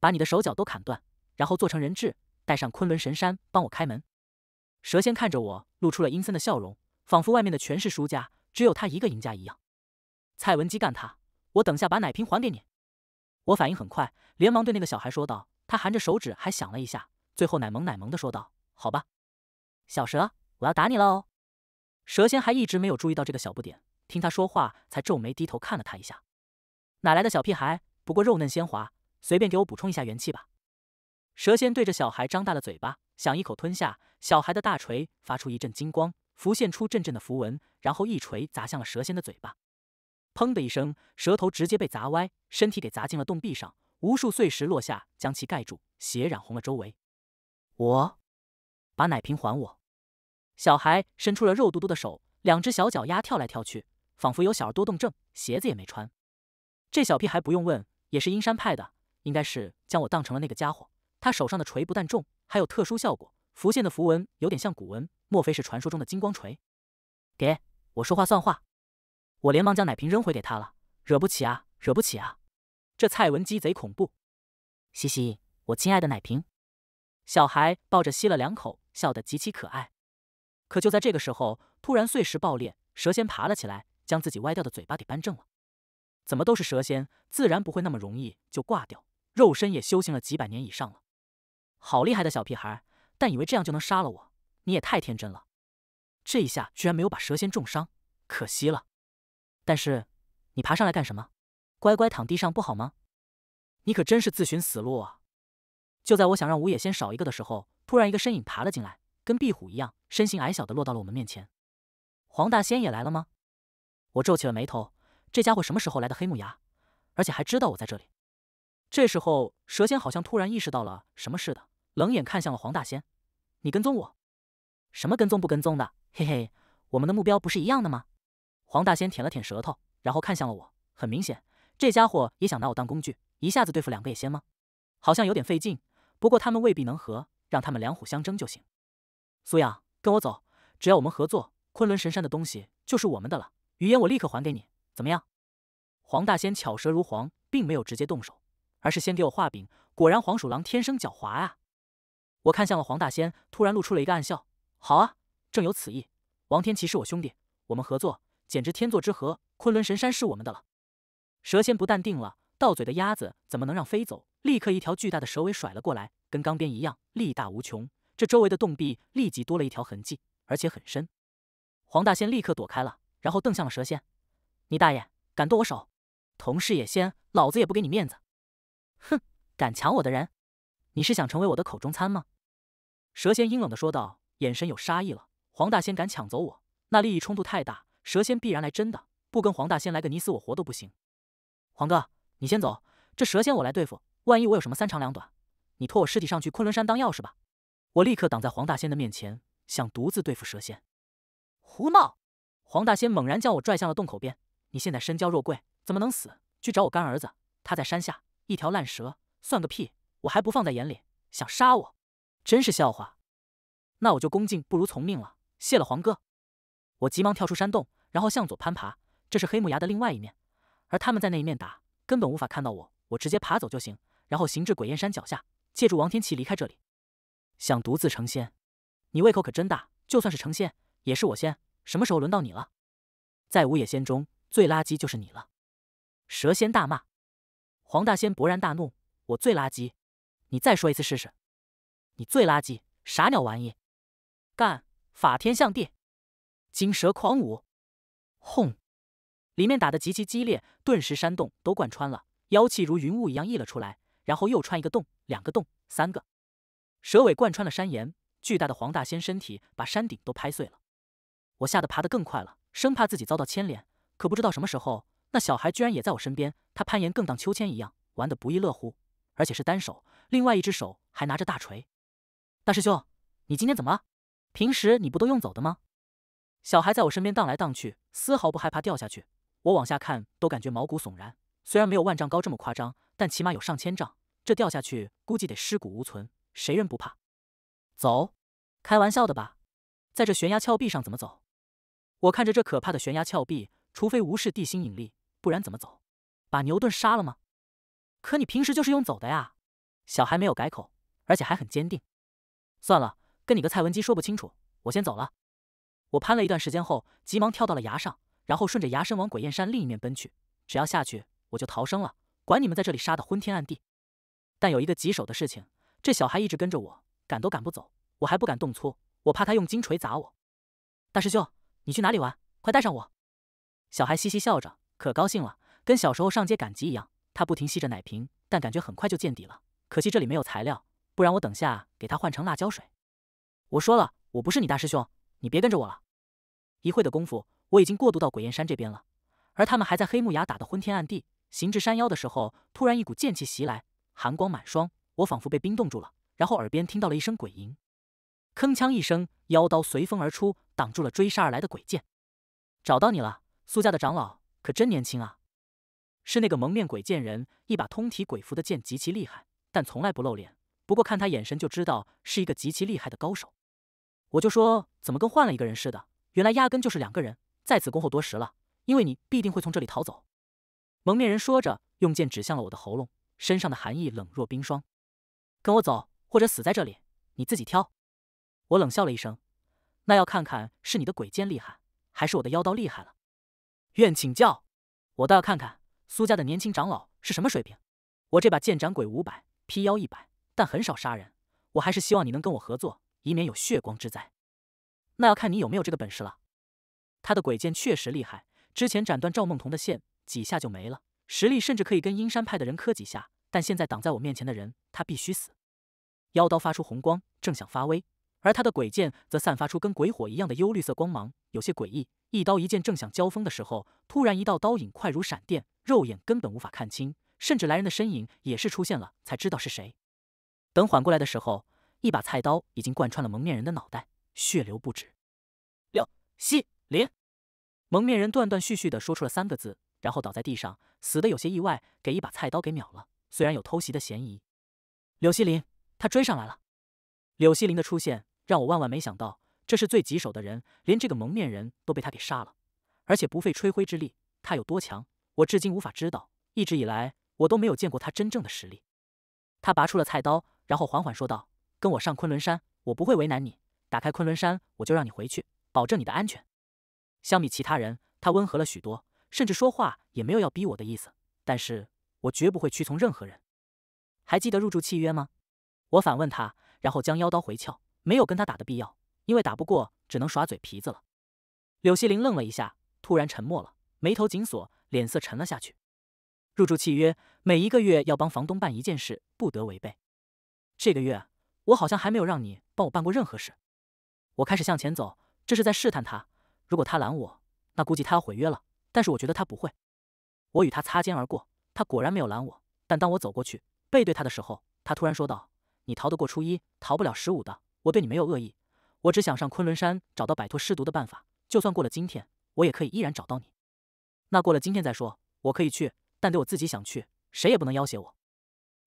把你的手脚都砍断，然后做成人质，带上昆仑神山，帮我开门。”蛇仙看着我，露出了阴森的笑容，仿佛外面的全是输家，只有他一个赢家一样。蔡文姬干他！我等下把奶瓶还给你。我反应很快，连忙对那个小孩说道：“他含着手指，还想了一下，最后奶萌奶萌地说道：‘好吧，小蛇，我要打你了哦。’”蛇仙还一直没有注意到这个小不点。听他说话，才皱眉低头看了他一下。哪来的小屁孩？不过肉嫩鲜滑，随便给我补充一下元气吧。蛇仙对着小孩张大了嘴巴，想一口吞下。小孩的大锤发出一阵金光，浮现出阵阵的符文，然后一锤砸向了蛇仙的嘴巴。砰的一声，蛇头直接被砸歪，身体给砸进了洞壁上，无数碎石落下，将其盖住，血染红了周围。我，把奶瓶还我。小孩伸出了肉嘟嘟的手，两只小脚丫跳来跳去。仿佛有小儿多动症，鞋子也没穿。这小屁孩不用问，也是阴山派的，应该是将我当成了那个家伙。他手上的锤不但重，还有特殊效果，浮现的符文有点像古文，莫非是传说中的金光锤？给我说话算话，我连忙将奶瓶扔回给他了。惹不起啊，惹不起啊！这蔡文姬贼恐怖，嘻嘻，我亲爱的奶瓶。小孩抱着吸了两口，笑得极其可爱。可就在这个时候，突然碎石爆裂，蛇仙爬了起来。将自己歪掉的嘴巴给扳正了，怎么都是蛇仙，自然不会那么容易就挂掉，肉身也修行了几百年以上了，好厉害的小屁孩！但以为这样就能杀了我，你也太天真了。这一下居然没有把蛇仙重伤，可惜了。但是你爬上来干什么？乖乖躺地上不好吗？你可真是自寻死路啊！就在我想让五野仙少一个的时候，突然一个身影爬了进来，跟壁虎一样，身形矮小的落到了我们面前。黄大仙也来了吗？我皱起了眉头，这家伙什么时候来的黑木崖？而且还知道我在这里。这时候，蛇仙好像突然意识到了什么似的，冷眼看向了黄大仙：“你跟踪我？什么跟踪不跟踪的？嘿嘿，我们的目标不是一样的吗？”黄大仙舔了舔舌头，然后看向了我。很明显，这家伙也想拿我当工具，一下子对付两个野仙吗？好像有点费劲。不过他们未必能和，让他们两虎相争就行。苏阳，跟我走，只要我们合作，昆仑神山的东西就是我们的了。语言我立刻还给你，怎么样？黄大仙巧舌如簧，并没有直接动手，而是先给我画饼。果然黄鼠狼天生狡猾啊！我看向了黄大仙，突然露出了一个暗笑。好啊，正有此意。王天琪是我兄弟，我们合作简直天作之合。昆仑神山是我们的了。蛇仙不淡定了，到嘴的鸭子怎么能让飞走？立刻一条巨大的蛇尾甩了过来，跟钢鞭一样，力大无穷。这周围的洞壁立即多了一条痕迹，而且很深。黄大仙立刻躲开了。然后瞪向了蛇仙，你大爷，敢剁我手？同是野仙，老子也不给你面子。哼，敢抢我的人，你是想成为我的口中餐吗？蛇仙阴冷的说道，眼神有杀意了。黄大仙敢抢走我，那利益冲突太大，蛇仙必然来真的，不跟黄大仙来个你死我活都不行。黄哥，你先走，这蛇仙我来对付。万一我有什么三长两短，你拖我尸体上去昆仑山当钥匙吧。我立刻挡在黄大仙的面前，想独自对付蛇仙。胡闹！黄大仙猛然将我拽向了洞口边。你现在身娇肉贵，怎么能死？去找我干儿子，他在山下。一条烂蛇算个屁，我还不放在眼里。想杀我，真是笑话。那我就恭敬不如从命了。谢了，黄哥。我急忙跳出山洞，然后向左攀爬。这是黑木崖的另外一面，而他们在那一面打，根本无法看到我。我直接爬走就行。然后行至鬼燕山脚下，借助王天琪离开这里。想独自成仙？你胃口可真大。就算是成仙，也是我先。什么时候轮到你了？在五野仙中最垃圾就是你了！蛇仙大骂，黄大仙勃然大怒：“我最垃圾！你再说一次试试！你最垃圾，傻鸟玩意！”干法天象地，金蛇狂舞，轰！里面打的极其激烈，顿时山洞都贯穿了，妖气如云雾一样溢了出来，然后又穿一个洞，两个洞，三个，蛇尾贯穿了山岩，巨大的黄大仙身体把山顶都拍碎了。我吓得爬得更快了，生怕自己遭到牵连。可不知道什么时候，那小孩居然也在我身边。他攀岩更荡秋千一样，玩得不亦乐乎，而且是单手，另外一只手还拿着大锤。大师兄，你今天怎么了？平时你不都用走的吗？小孩在我身边荡来荡去，丝毫不害怕掉下去。我往下看都感觉毛骨悚然。虽然没有万丈高这么夸张，但起码有上千丈，这掉下去估计得尸骨无存，谁人不怕？走，开玩笑的吧？在这悬崖峭壁上怎么走？我看着这可怕的悬崖峭壁，除非无视地心引力，不然怎么走？把牛顿杀了吗？可你平时就是用走的呀。小孩没有改口，而且还很坚定。算了，跟你个蔡文姬说不清楚，我先走了。我攀了一段时间后，急忙跳到了崖上，然后顺着崖身往鬼燕山另一面奔去。只要下去，我就逃生了，管你们在这里杀得昏天暗地。但有一个棘手的事情，这小孩一直跟着我，赶都赶不走，我还不敢动粗，我怕他用金锤砸我。大师兄。你去哪里玩？快带上我！小孩嘻嘻笑着，可高兴了，跟小时候上街赶集一样。他不停吸着奶瓶，但感觉很快就见底了。可惜这里没有材料，不然我等下给他换成辣椒水。我说了，我不是你大师兄，你别跟着我了。一会的功夫，我已经过渡到鬼岩山这边了，而他们还在黑木崖打得昏天暗地。行至山腰的时候，突然一股剑气袭来，寒光满霜，我仿佛被冰冻住了。然后耳边听到了一声鬼吟，铿锵一声，妖刀随风而出。挡住了追杀而来的鬼剑，找到你了，苏家的长老可真年轻啊！是那个蒙面鬼剑人，一把通体鬼符的剑极其厉害，但从来不露脸。不过看他眼神就知道是一个极其厉害的高手。我就说怎么跟换了一个人似的，原来压根就是两个人。在此恭候多时了，因为你必定会从这里逃走。蒙面人说着，用剑指向了我的喉咙，身上的寒意冷若冰霜。跟我走，或者死在这里，你自己挑。我冷笑了一声。那要看看是你的鬼剑厉害，还是我的妖刀厉害了。愿请教，我倒要看看苏家的年轻长老是什么水平。我这把剑斩鬼五百，劈妖一百，但很少杀人。我还是希望你能跟我合作，以免有血光之灾。那要看你有没有这个本事了。他的鬼剑确实厉害，之前斩断赵梦彤的线，几下就没了，实力甚至可以跟阴山派的人磕几下。但现在挡在我面前的人，他必须死。妖刀发出红光，正想发威。而他的鬼剑则散发出跟鬼火一样的幽绿色光芒，有些诡异。一刀一剑正想交锋的时候，突然一道刀影快如闪电，肉眼根本无法看清，甚至来人的身影也是出现了，才知道是谁。等缓过来的时候，一把菜刀已经贯穿了蒙面人的脑袋，血流不止。柳希林，蒙面人断断续续地说出了三个字，然后倒在地上，死得有些意外，给一把菜刀给秒了。虽然有偷袭的嫌疑，柳希林他追上来了。柳希林的出现。让我万万没想到，这是最棘手的人，连这个蒙面人都被他给杀了，而且不费吹灰之力。他有多强，我至今无法知道。一直以来，我都没有见过他真正的实力。他拔出了菜刀，然后缓缓说道：“跟我上昆仑山，我不会为难你。打开昆仑山，我就让你回去，保证你的安全。”相比其他人，他温和了许多，甚至说话也没有要逼我的意思。但是我绝不会屈从任何人。还记得入住契约吗？我反问他，然后将妖刀回鞘。没有跟他打的必要，因为打不过，只能耍嘴皮子了。柳希林愣了一下，突然沉默了，眉头紧锁，脸色沉了下去。入住契约，每一个月要帮房东办一件事，不得违背。这个月我好像还没有让你帮我办过任何事。我开始向前走，这是在试探他。如果他拦我，那估计他要毁约了。但是我觉得他不会。我与他擦肩而过，他果然没有拦我。但当我走过去，背对他的时候，他突然说道：“你逃得过初一，逃不了十五的。”我对你没有恶意，我只想上昆仑山找到摆脱尸毒的办法。就算过了今天，我也可以依然找到你。那过了今天再说，我可以去，但得我自己想去，谁也不能要挟我。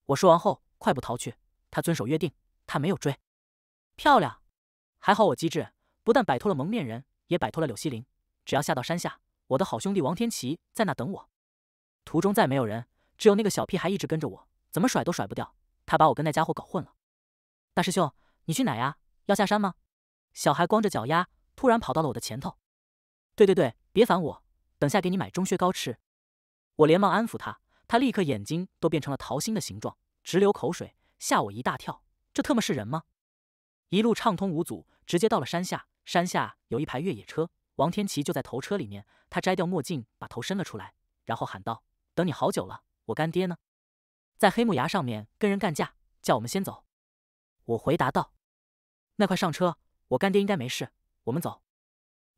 我说完后快步逃去，他遵守约定，他没有追。漂亮，还好我机智，不但摆脱了蒙面人，也摆脱了柳希林。只要下到山下，我的好兄弟王天琪在那等我。途中再没有人，只有那个小屁孩一直跟着我，怎么甩都甩不掉。他把我跟那家伙搞混了，大师兄。你去哪呀？要下山吗？小孩光着脚丫，突然跑到了我的前头。对对对，别烦我，等下给你买中雪糕吃。我连忙安抚他，他立刻眼睛都变成了桃心的形状，直流口水，吓我一大跳。这特么是人吗？一路畅通无阻，直接到了山下。山下有一排越野车，王天琪就在头车里面。他摘掉墨镜，把头伸了出来，然后喊道：“等你好久了，我干爹呢？在黑木崖上面跟人干架，叫我们先走。”我回答道。那快上车，我干爹应该没事。我们走。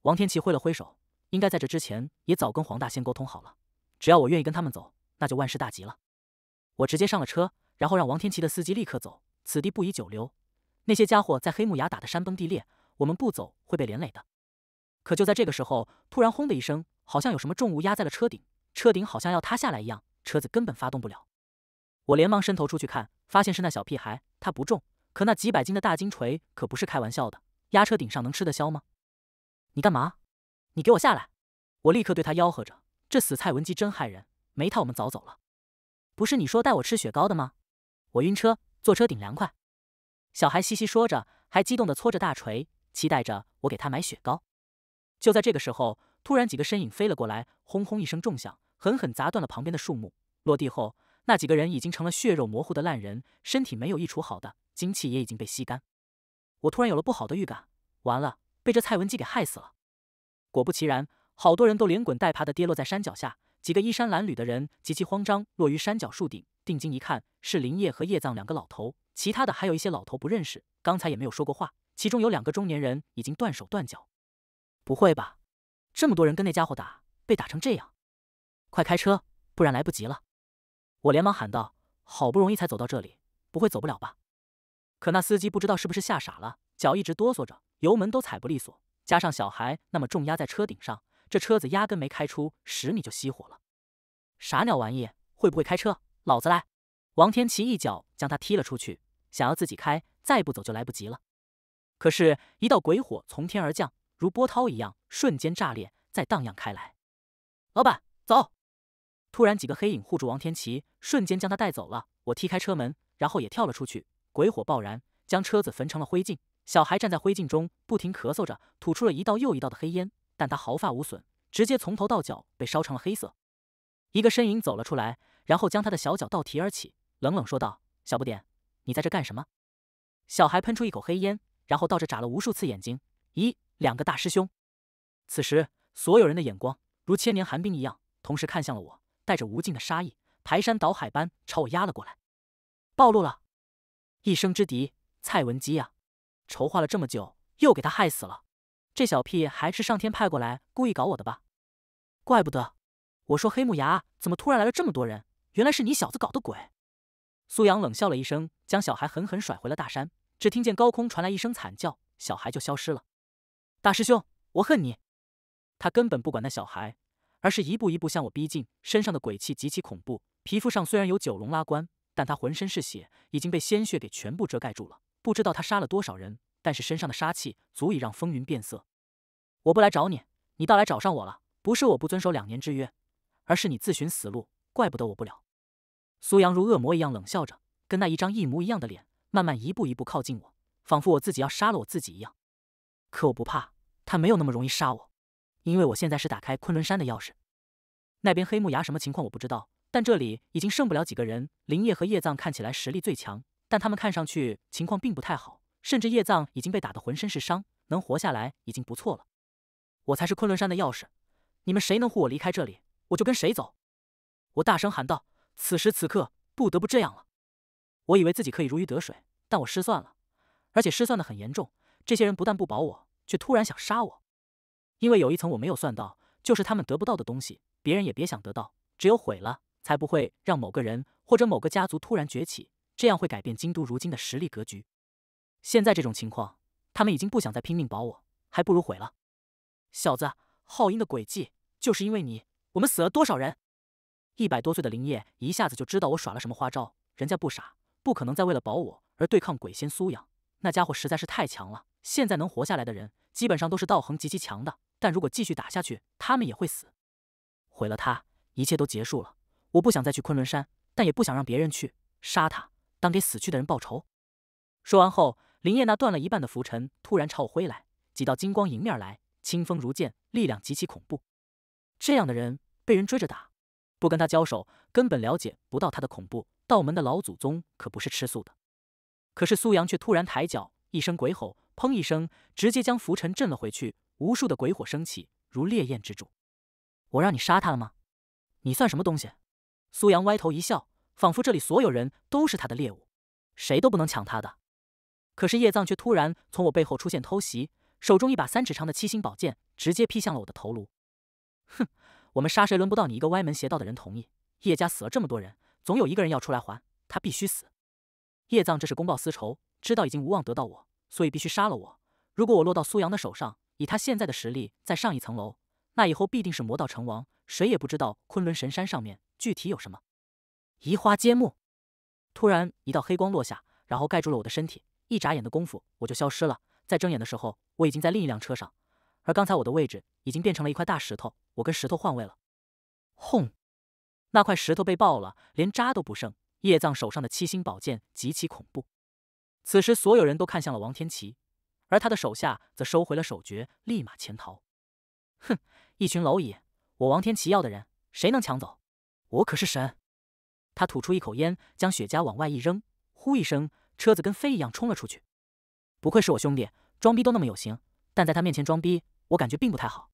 王天奇挥了挥手，应该在这之前也早跟黄大仙沟通好了。只要我愿意跟他们走，那就万事大吉了。我直接上了车，然后让王天奇的司机立刻走，此地不宜久留。那些家伙在黑木崖打得山崩地裂，我们不走会被连累的。可就在这个时候，突然轰的一声，好像有什么重物压在了车顶，车顶好像要塌下来一样，车子根本发动不了。我连忙伸头出去看，发现是那小屁孩，他不重。可那几百斤的大金锤可不是开玩笑的，压车顶上能吃得消吗？你干嘛？你给我下来！我立刻对他吆喝着：“这死蔡文姬真害人，没他我们早走了。”不是你说带我吃雪糕的吗？我晕车，坐车顶凉快。”小孩嘻嘻说着，还激动地搓着大锤，期待着我给他买雪糕。就在这个时候，突然几个身影飞了过来，轰轰一声重响，狠狠砸断了旁边的树木。落地后，那几个人已经成了血肉模糊的烂人，身体没有一处好的。精气也已经被吸干，我突然有了不好的预感，完了，被这蔡文姬给害死了。果不其然，好多人都连滚带爬的跌落在山脚下，几个衣衫褴褛的人极其慌张，落于山脚树顶。定睛一看，是林业和叶藏两个老头，其他的还有一些老头不认识，刚才也没有说过话。其中有两个中年人已经断手断脚。不会吧，这么多人跟那家伙打，被打成这样，快开车，不然来不及了！我连忙喊道。好不容易才走到这里，不会走不了吧？可那司机不知道是不是吓傻了，脚一直哆嗦着，油门都踩不利索，加上小孩那么重压在车顶上，这车子压根没开出十米就熄火了。傻鸟玩意，会不会开车？老子来！王天琪一脚将他踢了出去，想要自己开，再不走就来不及了。可是，一道鬼火从天而降，如波涛一样瞬间炸裂，再荡漾开来。老板，走！突然几个黑影护住王天琪，瞬间将他带走了。我踢开车门，然后也跳了出去。鬼火爆燃，将车子焚成了灰烬。小孩站在灰烬中，不停咳嗽着，吐出了一道又一道的黑烟。但他毫发无损，直接从头到脚被烧成了黑色。一个身影走了出来，然后将他的小脚倒提而起，冷冷说道：“小不点，你在这干什么？”小孩喷出一口黑烟，然后倒着眨了无数次眼睛。咦，两个大师兄！此时，所有人的眼光如千年寒冰一样，同时看向了我，带着无尽的杀意，排山倒海般朝我压了过来。暴露了。一生之敌蔡文姬呀，筹划了这么久，又给他害死了。这小屁还是上天派过来故意搞我的吧？怪不得我说黑木崖怎么突然来了这么多人，原来是你小子搞的鬼。苏阳冷笑了一声，将小孩狠狠甩回了大山。只听见高空传来一声惨叫，小孩就消失了。大师兄，我恨你！他根本不管那小孩，而是一步一步向我逼近，身上的鬼气极其恐怖，皮肤上虽然有九龙拉棺。但他浑身是血，已经被鲜血给全部遮盖住了。不知道他杀了多少人，但是身上的杀气足以让风云变色。我不来找你，你倒来找上我了。不是我不遵守两年之约，而是你自寻死路，怪不得我不了。苏阳如恶魔一样冷笑着，跟那一张一模一样的脸，慢慢一步一步靠近我，仿佛我自己要杀了我自己一样。可我不怕，他没有那么容易杀我，因为我现在是打开昆仑山的钥匙。那边黑木崖什么情况我不知道。但这里已经剩不了几个人。林叶和叶藏看起来实力最强，但他们看上去情况并不太好，甚至叶藏已经被打得浑身是伤，能活下来已经不错了。我才是昆仑山的钥匙，你们谁能护我离开这里，我就跟谁走。我大声喊道：“此时此刻不得不这样了。”我以为自己可以如鱼得水，但我失算了，而且失算的很严重。这些人不但不保我，却突然想杀我，因为有一层我没有算到，就是他们得不到的东西，别人也别想得到，只有毁了。才不会让某个人或者某个家族突然崛起，这样会改变京都如今的实力格局。现在这种情况，他们已经不想再拼命保我，还不如毁了。小子，浩英的诡计就是因为你，我们死了多少人？一百多岁的林业一下子就知道我耍了什么花招，人家不傻，不可能再为了保我而对抗鬼仙苏阳。那家伙实在是太强了，现在能活下来的人基本上都是道行极其强的，但如果继续打下去，他们也会死。毁了他，一切都结束了。我不想再去昆仑山，但也不想让别人去杀他，当给死去的人报仇。说完后，林叶那断了一半的拂尘突然朝我挥来，几道金光迎面来，清风如剑，力量极其恐怖。这样的人被人追着打，不跟他交手，根本了解不到他的恐怖。道门的老祖宗可不是吃素的。可是苏阳却突然抬脚，一声鬼吼，砰一声，直接将拂尘震了回去，无数的鬼火升起，如烈焰之柱。我让你杀他了吗？你算什么东西？苏阳歪头一笑，仿佛这里所有人都是他的猎物，谁都不能抢他的。可是叶藏却突然从我背后出现偷袭，手中一把三尺长的七星宝剑直接劈向了我的头颅。哼，我们杀谁轮不到你一个歪门邪道的人同意。叶家死了这么多人，总有一个人要出来还，他必须死。叶藏这是公报私仇，知道已经无望得到我，所以必须杀了我。如果我落到苏阳的手上，以他现在的实力再上一层楼，那以后必定是魔道成王，谁也不知道昆仑神山上面。具体有什么？移花接木。突然，一道黑光落下，然后盖住了我的身体。一眨眼的功夫，我就消失了。在睁眼的时候，我已经在另一辆车上，而刚才我的位置已经变成了一块大石头。我跟石头换位了。轰！那块石头被爆了，连渣都不剩。叶藏手上的七星宝剑极其恐怖。此时，所有人都看向了王天琪，而他的手下则收回了手诀，立马潜逃。哼！一群蝼蚁，我王天琪要的人，谁能抢走？我可是神，他吐出一口烟，将雪茄往外一扔，呼一声，车子跟飞一样冲了出去。不愧是我兄弟，装逼都那么有型。但在他面前装逼，我感觉并不太好。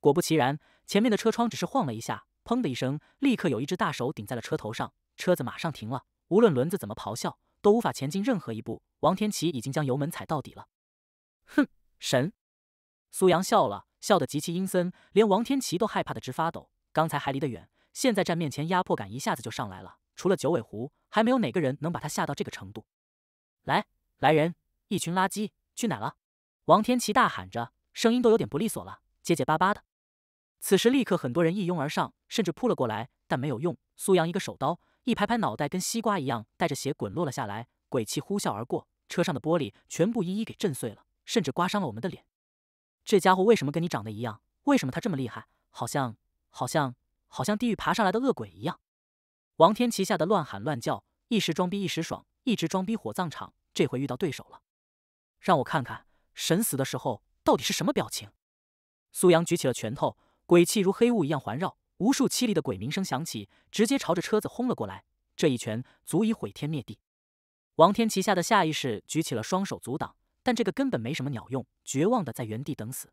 果不其然，前面的车窗只是晃了一下，砰的一声，立刻有一只大手顶在了车头上，车子马上停了。无论轮子怎么咆哮，都无法前进任何一步。王天奇已经将油门踩到底了。哼，神！苏阳笑了笑得极其阴森，连王天奇都害怕的直发抖。刚才还离得远。现在站面前，压迫感一下子就上来了。除了九尾狐，还没有哪个人能把他吓到这个程度。来，来人，一群垃圾，去哪了？王天琪大喊着，声音都有点不利索了，结结巴巴的。此时，立刻很多人一拥而上，甚至扑了过来，但没有用。苏阳一个手刀，一排排脑袋跟西瓜一样，带着血滚落了下来。鬼气呼啸而过，车上的玻璃全部一一给震碎了，甚至刮伤了我们的脸。这家伙为什么跟你长得一样？为什么他这么厉害？好像，好像。好像地狱爬上来的恶鬼一样，王天琪吓得乱喊乱叫，一时装逼一时爽，一直装逼火葬场。这回遇到对手了，让我看看神死的时候到底是什么表情。苏阳举起了拳头，鬼气如黑雾一样环绕，无数凄厉的鬼鸣声响起，直接朝着车子轰了过来。这一拳足以毁天灭地。王天琪吓得下意识举起了双手阻挡，但这个根本没什么鸟用，绝望的在原地等死。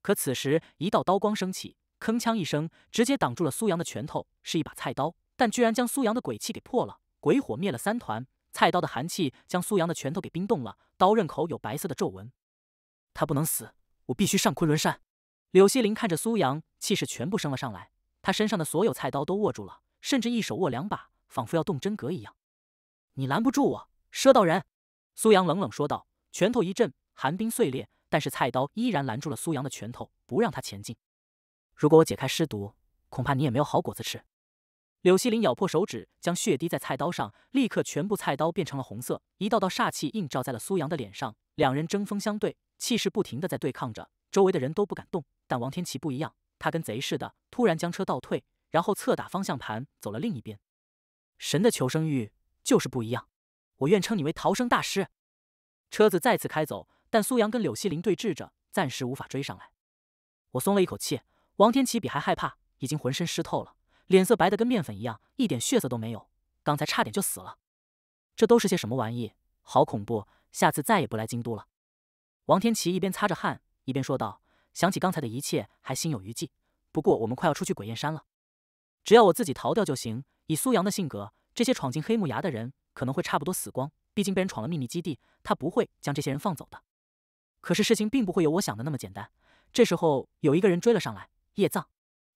可此时，一道刀光升起。铿锵一声，直接挡住了苏阳的拳头，是一把菜刀，但居然将苏阳的鬼气给破了，鬼火灭了三团，菜刀的寒气将苏阳的拳头给冰冻了，刀刃口有白色的皱纹。他不能死，我必须上昆仑山。柳希林看着苏阳，气势全部升了上来，他身上的所有菜刀都握住了，甚至一手握两把，仿佛要动真格一样。你拦不住我，赊道人。苏阳冷冷说道，拳头一震，寒冰碎裂，但是菜刀依然拦住了苏阳的拳头，不让他前进。如果我解开尸毒，恐怕你也没有好果子吃。柳希林咬破手指，将血滴在菜刀上，立刻全部菜刀变成了红色。一道道煞气映照在了苏阳的脸上，两人针锋相对，气势不停的在对抗着。周围的人都不敢动，但王天琪不一样，他跟贼似的，突然将车倒退，然后侧打方向盘走了另一边。神的求生欲就是不一样，我愿称你为逃生大师。车子再次开走，但苏阳跟柳希林对峙着，暂时无法追上来。我松了一口气。王天琪比还害怕，已经浑身湿透了，脸色白的跟面粉一样，一点血色都没有。刚才差点就死了。这都是些什么玩意？好恐怖！下次再也不来京都了。王天琪一边擦着汗，一边说道，想起刚才的一切，还心有余悸。不过我们快要出去鬼燕山了，只要我自己逃掉就行。以苏阳的性格，这些闯进黑木崖的人可能会差不多死光，毕竟被人闯了秘密基地，他不会将这些人放走的。可是事情并不会有我想的那么简单。这时候有一个人追了上来。叶藏，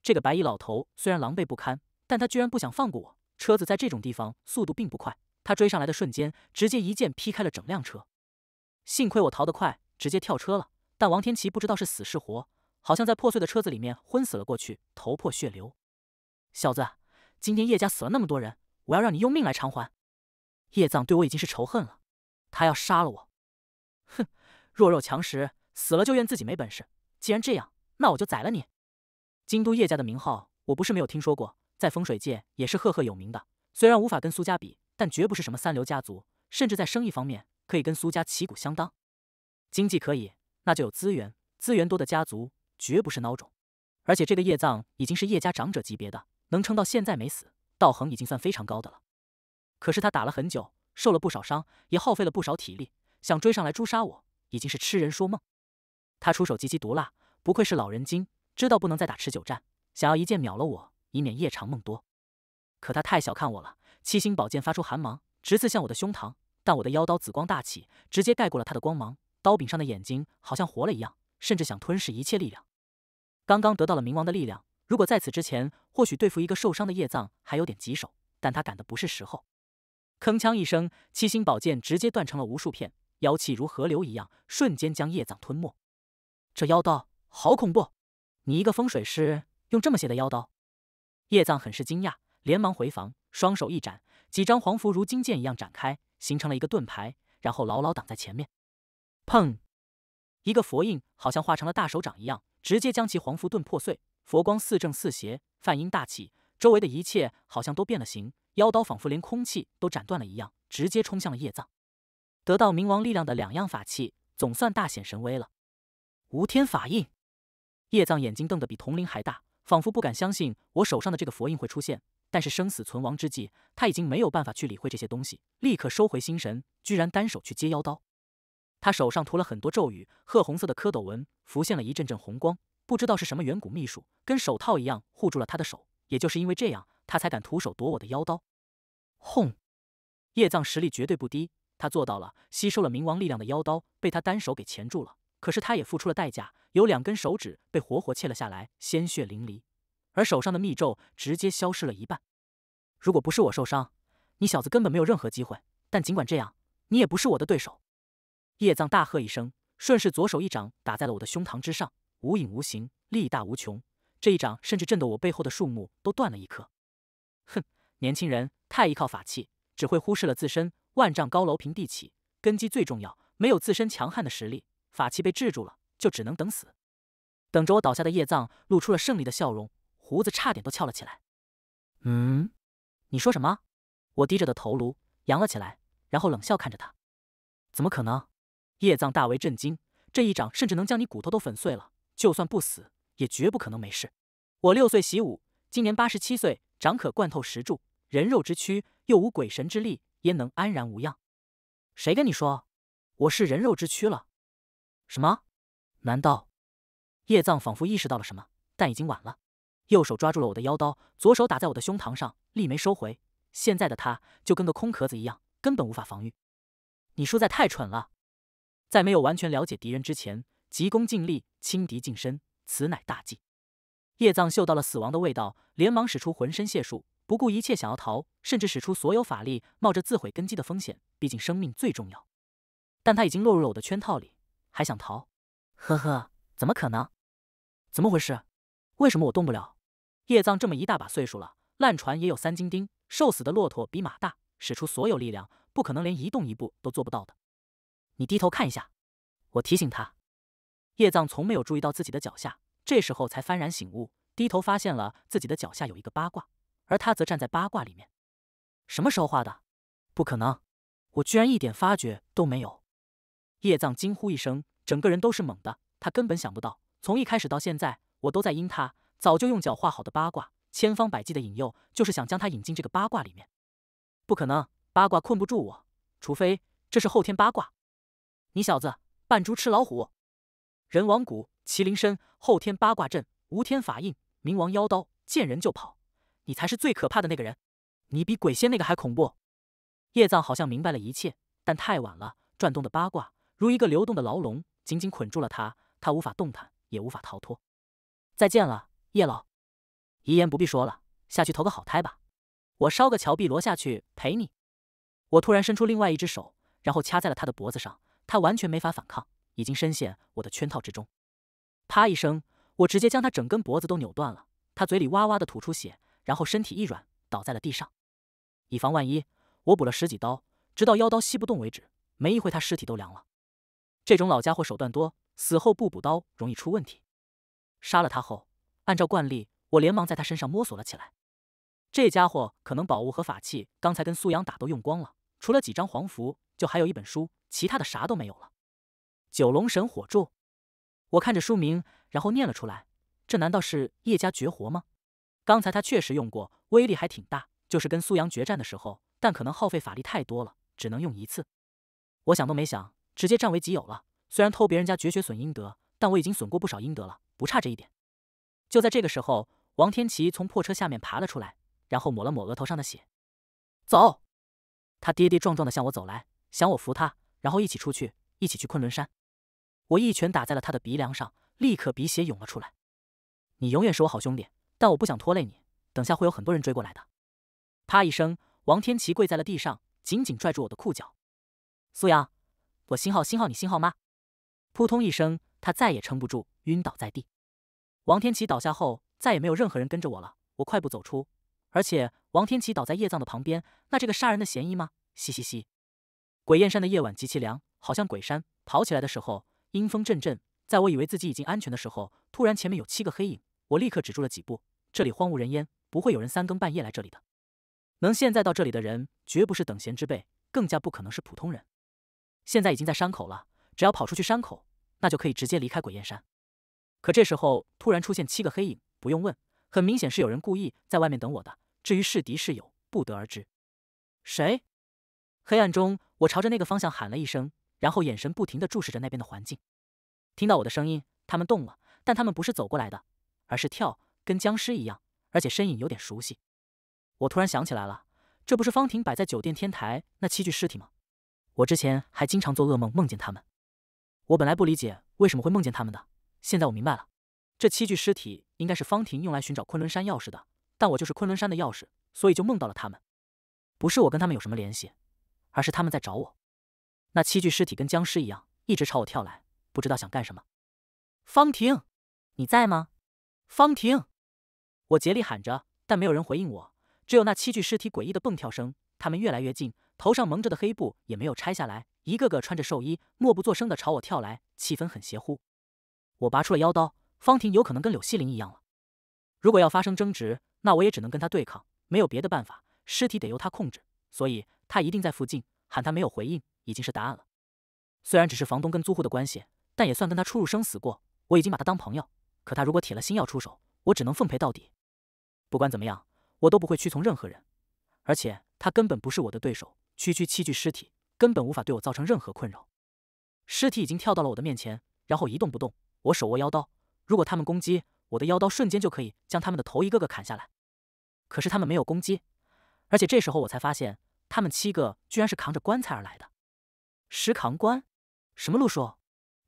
这个白衣老头虽然狼狈不堪，但他居然不想放过我。车子在这种地方速度并不快，他追上来的瞬间，直接一剑劈开了整辆车。幸亏我逃得快，直接跳车了。但王天奇不知道是死是活，好像在破碎的车子里面昏死了过去，头破血流。小子，今天叶家死了那么多人，我要让你用命来偿还。叶藏对我已经是仇恨了，他要杀了我。哼，弱肉强食，死了就怨自己没本事。既然这样，那我就宰了你。京都叶家的名号，我不是没有听说过，在风水界也是赫赫有名的。虽然无法跟苏家比，但绝不是什么三流家族，甚至在生意方面可以跟苏家旗鼓相当。经济可以，那就有资源，资源多的家族绝不是孬种。而且这个叶藏已经是叶家长者级别的，能撑到现在没死，道行已经算非常高的了。可是他打了很久，受了不少伤，也耗费了不少体力，想追上来诛杀我，已经是痴人说梦。他出手极其毒辣，不愧是老人精。知道不能再打持久战，想要一剑秒了我，以免夜长梦多。可他太小看我了，七星宝剑发出寒芒，直刺向我的胸膛。但我的妖刀紫光大起，直接盖过了他的光芒。刀柄上的眼睛好像活了一样，甚至想吞噬一切力量。刚刚得到了冥王的力量，如果在此之前，或许对付一个受伤的叶藏还有点棘手。但他赶的不是时候。铿锵一声，七星宝剑直接断成了无数片，妖气如河流一样，瞬间将叶藏吞没。这妖刀好恐怖！你一个风水师用这么些的妖刀，叶藏很是惊讶，连忙回房，双手一展，几张黄符如金剑一样展开，形成了一个盾牌，然后牢牢挡在前面。砰！一个佛印好像化成了大手掌一样，直接将其黄符盾破碎。佛光似正似邪，梵音大起，周围的一切好像都变了形，妖刀仿佛连空气都斩断了一样，直接冲向了叶藏。得到冥王力量的两样法器总算大显神威了，无天法印。叶藏眼睛瞪得比铜铃还大，仿佛不敢相信我手上的这个佛印会出现。但是生死存亡之际，他已经没有办法去理会这些东西，立刻收回心神，居然单手去接妖刀。他手上涂了很多咒语，褐红色的蝌蚪纹浮现了一阵阵红光，不知道是什么远古秘术，跟手套一样护住了他的手。也就是因为这样，他才敢徒手夺我的妖刀。轰！叶藏实力绝对不低，他做到了，吸收了冥王力量的妖刀被他单手给钳住了。可是他也付出了代价，有两根手指被活活切了下来，鲜血淋漓；而手上的密咒直接消失了一半。如果不是我受伤，你小子根本没有任何机会。但尽管这样，你也不是我的对手。叶藏大喝一声，顺势左手一掌打在了我的胸膛之上，无影无形，力大无穷。这一掌甚至震得我背后的树木都断了一棵。哼，年轻人太依靠法器，只会忽视了自身。万丈高楼平地起，根基最重要。没有自身强悍的实力。法器被制住了，就只能等死，等着我倒下的叶藏露出了胜利的笑容，胡子差点都翘了起来。嗯，你说什么？我低着的头颅扬了起来，然后冷笑看着他。怎么可能？叶藏大为震惊，这一掌甚至能将你骨头都粉碎了，就算不死，也绝不可能没事。我六岁习武，今年八十七岁，掌可贯透石柱，人肉之躯又无鬼神之力，焉能安然无恙？谁跟你说我是人肉之躯了？什么？难道叶藏仿佛意识到了什么，但已经晚了。右手抓住了我的腰刀，左手打在我的胸膛上，力没收回。现在的他就跟个空壳子一样，根本无法防御。你输在太蠢了，在没有完全了解敌人之前，急功近利，轻敌近身，此乃大忌。叶藏嗅到了死亡的味道，连忙使出浑身解数，不顾一切想要逃，甚至使出所有法力，冒着自毁根基的风险。毕竟生命最重要。但他已经落入了我的圈套里。还想逃？呵呵，怎么可能？怎么回事？为什么我动不了？叶藏这么一大把岁数了，烂船也有三斤钉，瘦死的骆驼比马大，使出所有力量，不可能连移动一步都做不到的。你低头看一下，我提醒他。叶藏从没有注意到自己的脚下，这时候才幡然醒悟，低头发现了自己的脚下有一个八卦，而他则站在八卦里面。什么时候画的？不可能，我居然一点发觉都没有。叶藏惊呼一声，整个人都是懵的。他根本想不到，从一开始到现在，我都在阴他。早就用脚画好的八卦，千方百计的引诱，就是想将他引进这个八卦里面。不可能，八卦困不住我，除非这是后天八卦。你小子扮猪吃老虎，人亡谷麒麟身，后天八卦阵，无天法印，冥王妖刀，见人就跑。你才是最可怕的那个人，你比鬼仙那个还恐怖。叶藏好像明白了一切，但太晚了，转动的八卦。如一个流动的牢笼，紧紧捆住了他，他无法动弹，也无法逃脱。再见了，叶老，遗言不必说了，下去投个好胎吧。我烧个乔碧罗下去陪你。我突然伸出另外一只手，然后掐在了他的脖子上，他完全没法反抗，已经深陷我的圈套之中。啪一声，我直接将他整根脖子都扭断了，他嘴里哇哇的吐出血，然后身体一软，倒在了地上。以防万一，我补了十几刀，直到腰刀吸不动为止。没一会，他尸体都凉了。这种老家伙手段多，死后不补刀容易出问题。杀了他后，按照惯例，我连忙在他身上摸索了起来。这家伙可能宝物和法器，刚才跟苏阳打都用光了，除了几张黄符，就还有一本书，其他的啥都没有了。九龙神火柱，我看着书名，然后念了出来。这难道是叶家绝活吗？刚才他确实用过，威力还挺大，就是跟苏阳决战的时候，但可能耗费法力太多了，只能用一次。我想都没想。直接占为己有了。虽然偷别人家绝学损阴德，但我已经损过不少阴德了，不差这一点。就在这个时候，王天琪从破车下面爬了出来，然后抹了抹额头上的血，走。他跌跌撞撞地向我走来，想我扶他，然后一起出去，一起去昆仑山。我一拳打在了他的鼻梁上，立刻鼻血涌了出来。你永远是我好兄弟，但我不想拖累你。等下会有很多人追过来的。啪一声，王天琪跪在了地上，紧紧拽住我的裤脚。苏阳。我星号星号你星号吗？扑通一声，他再也撑不住，晕倒在地。王天琪倒下后，再也没有任何人跟着我了。我快步走出。而且王天琪倒在叶藏的旁边，那这个杀人的嫌疑吗？嘻嘻嘻。鬼燕山的夜晚极其凉，好像鬼山跑起来的时候，阴风阵阵。在我以为自己已经安全的时候，突然前面有七个黑影，我立刻止住了几步。这里荒无人烟，不会有人三更半夜来这里的。能现在到这里的人，绝不是等闲之辈，更加不可能是普通人。现在已经在山口了，只要跑出去山口，那就可以直接离开鬼燕山。可这时候突然出现七个黑影，不用问，很明显是有人故意在外面等我的。至于是敌是友，不得而知。谁？黑暗中，我朝着那个方向喊了一声，然后眼神不停的注视着那边的环境。听到我的声音，他们动了，但他们不是走过来的，而是跳，跟僵尸一样，而且身影有点熟悉。我突然想起来了，这不是方婷摆在酒店天台那七具尸体吗？我之前还经常做噩梦，梦见他们。我本来不理解为什么会梦见他们的，现在我明白了。这七具尸体应该是方婷用来寻找昆仑山钥匙的，但我就是昆仑山的钥匙，所以就梦到了他们。不是我跟他们有什么联系，而是他们在找我。那七具尸体跟僵尸一样，一直朝我跳来，不知道想干什么。方婷，你在吗？方婷，我竭力喊着，但没有人回应我，只有那七具尸体诡异的蹦跳声。他们越来越近。头上蒙着的黑布也没有拆下来，一个个穿着寿衣，默不作声地朝我跳来，气氛很邪乎。我拔出了腰刀，方婷有可能跟柳希林一样了。如果要发生争执，那我也只能跟他对抗，没有别的办法，尸体得由他控制，所以他一定在附近。喊他没有回应，已经是答案了。虽然只是房东跟租户的关系，但也算跟他出入生死过，我已经把他当朋友。可他如果铁了心要出手，我只能奉陪到底。不管怎么样，我都不会屈从任何人，而且他根本不是我的对手。区区七具尸体，根本无法对我造成任何困扰。尸体已经跳到了我的面前，然后一动不动。我手握腰刀，如果他们攻击，我的腰刀瞬间就可以将他们的头一个个砍下来。可是他们没有攻击，而且这时候我才发现，他们七个居然是扛着棺材而来的。石扛棺？什么路数？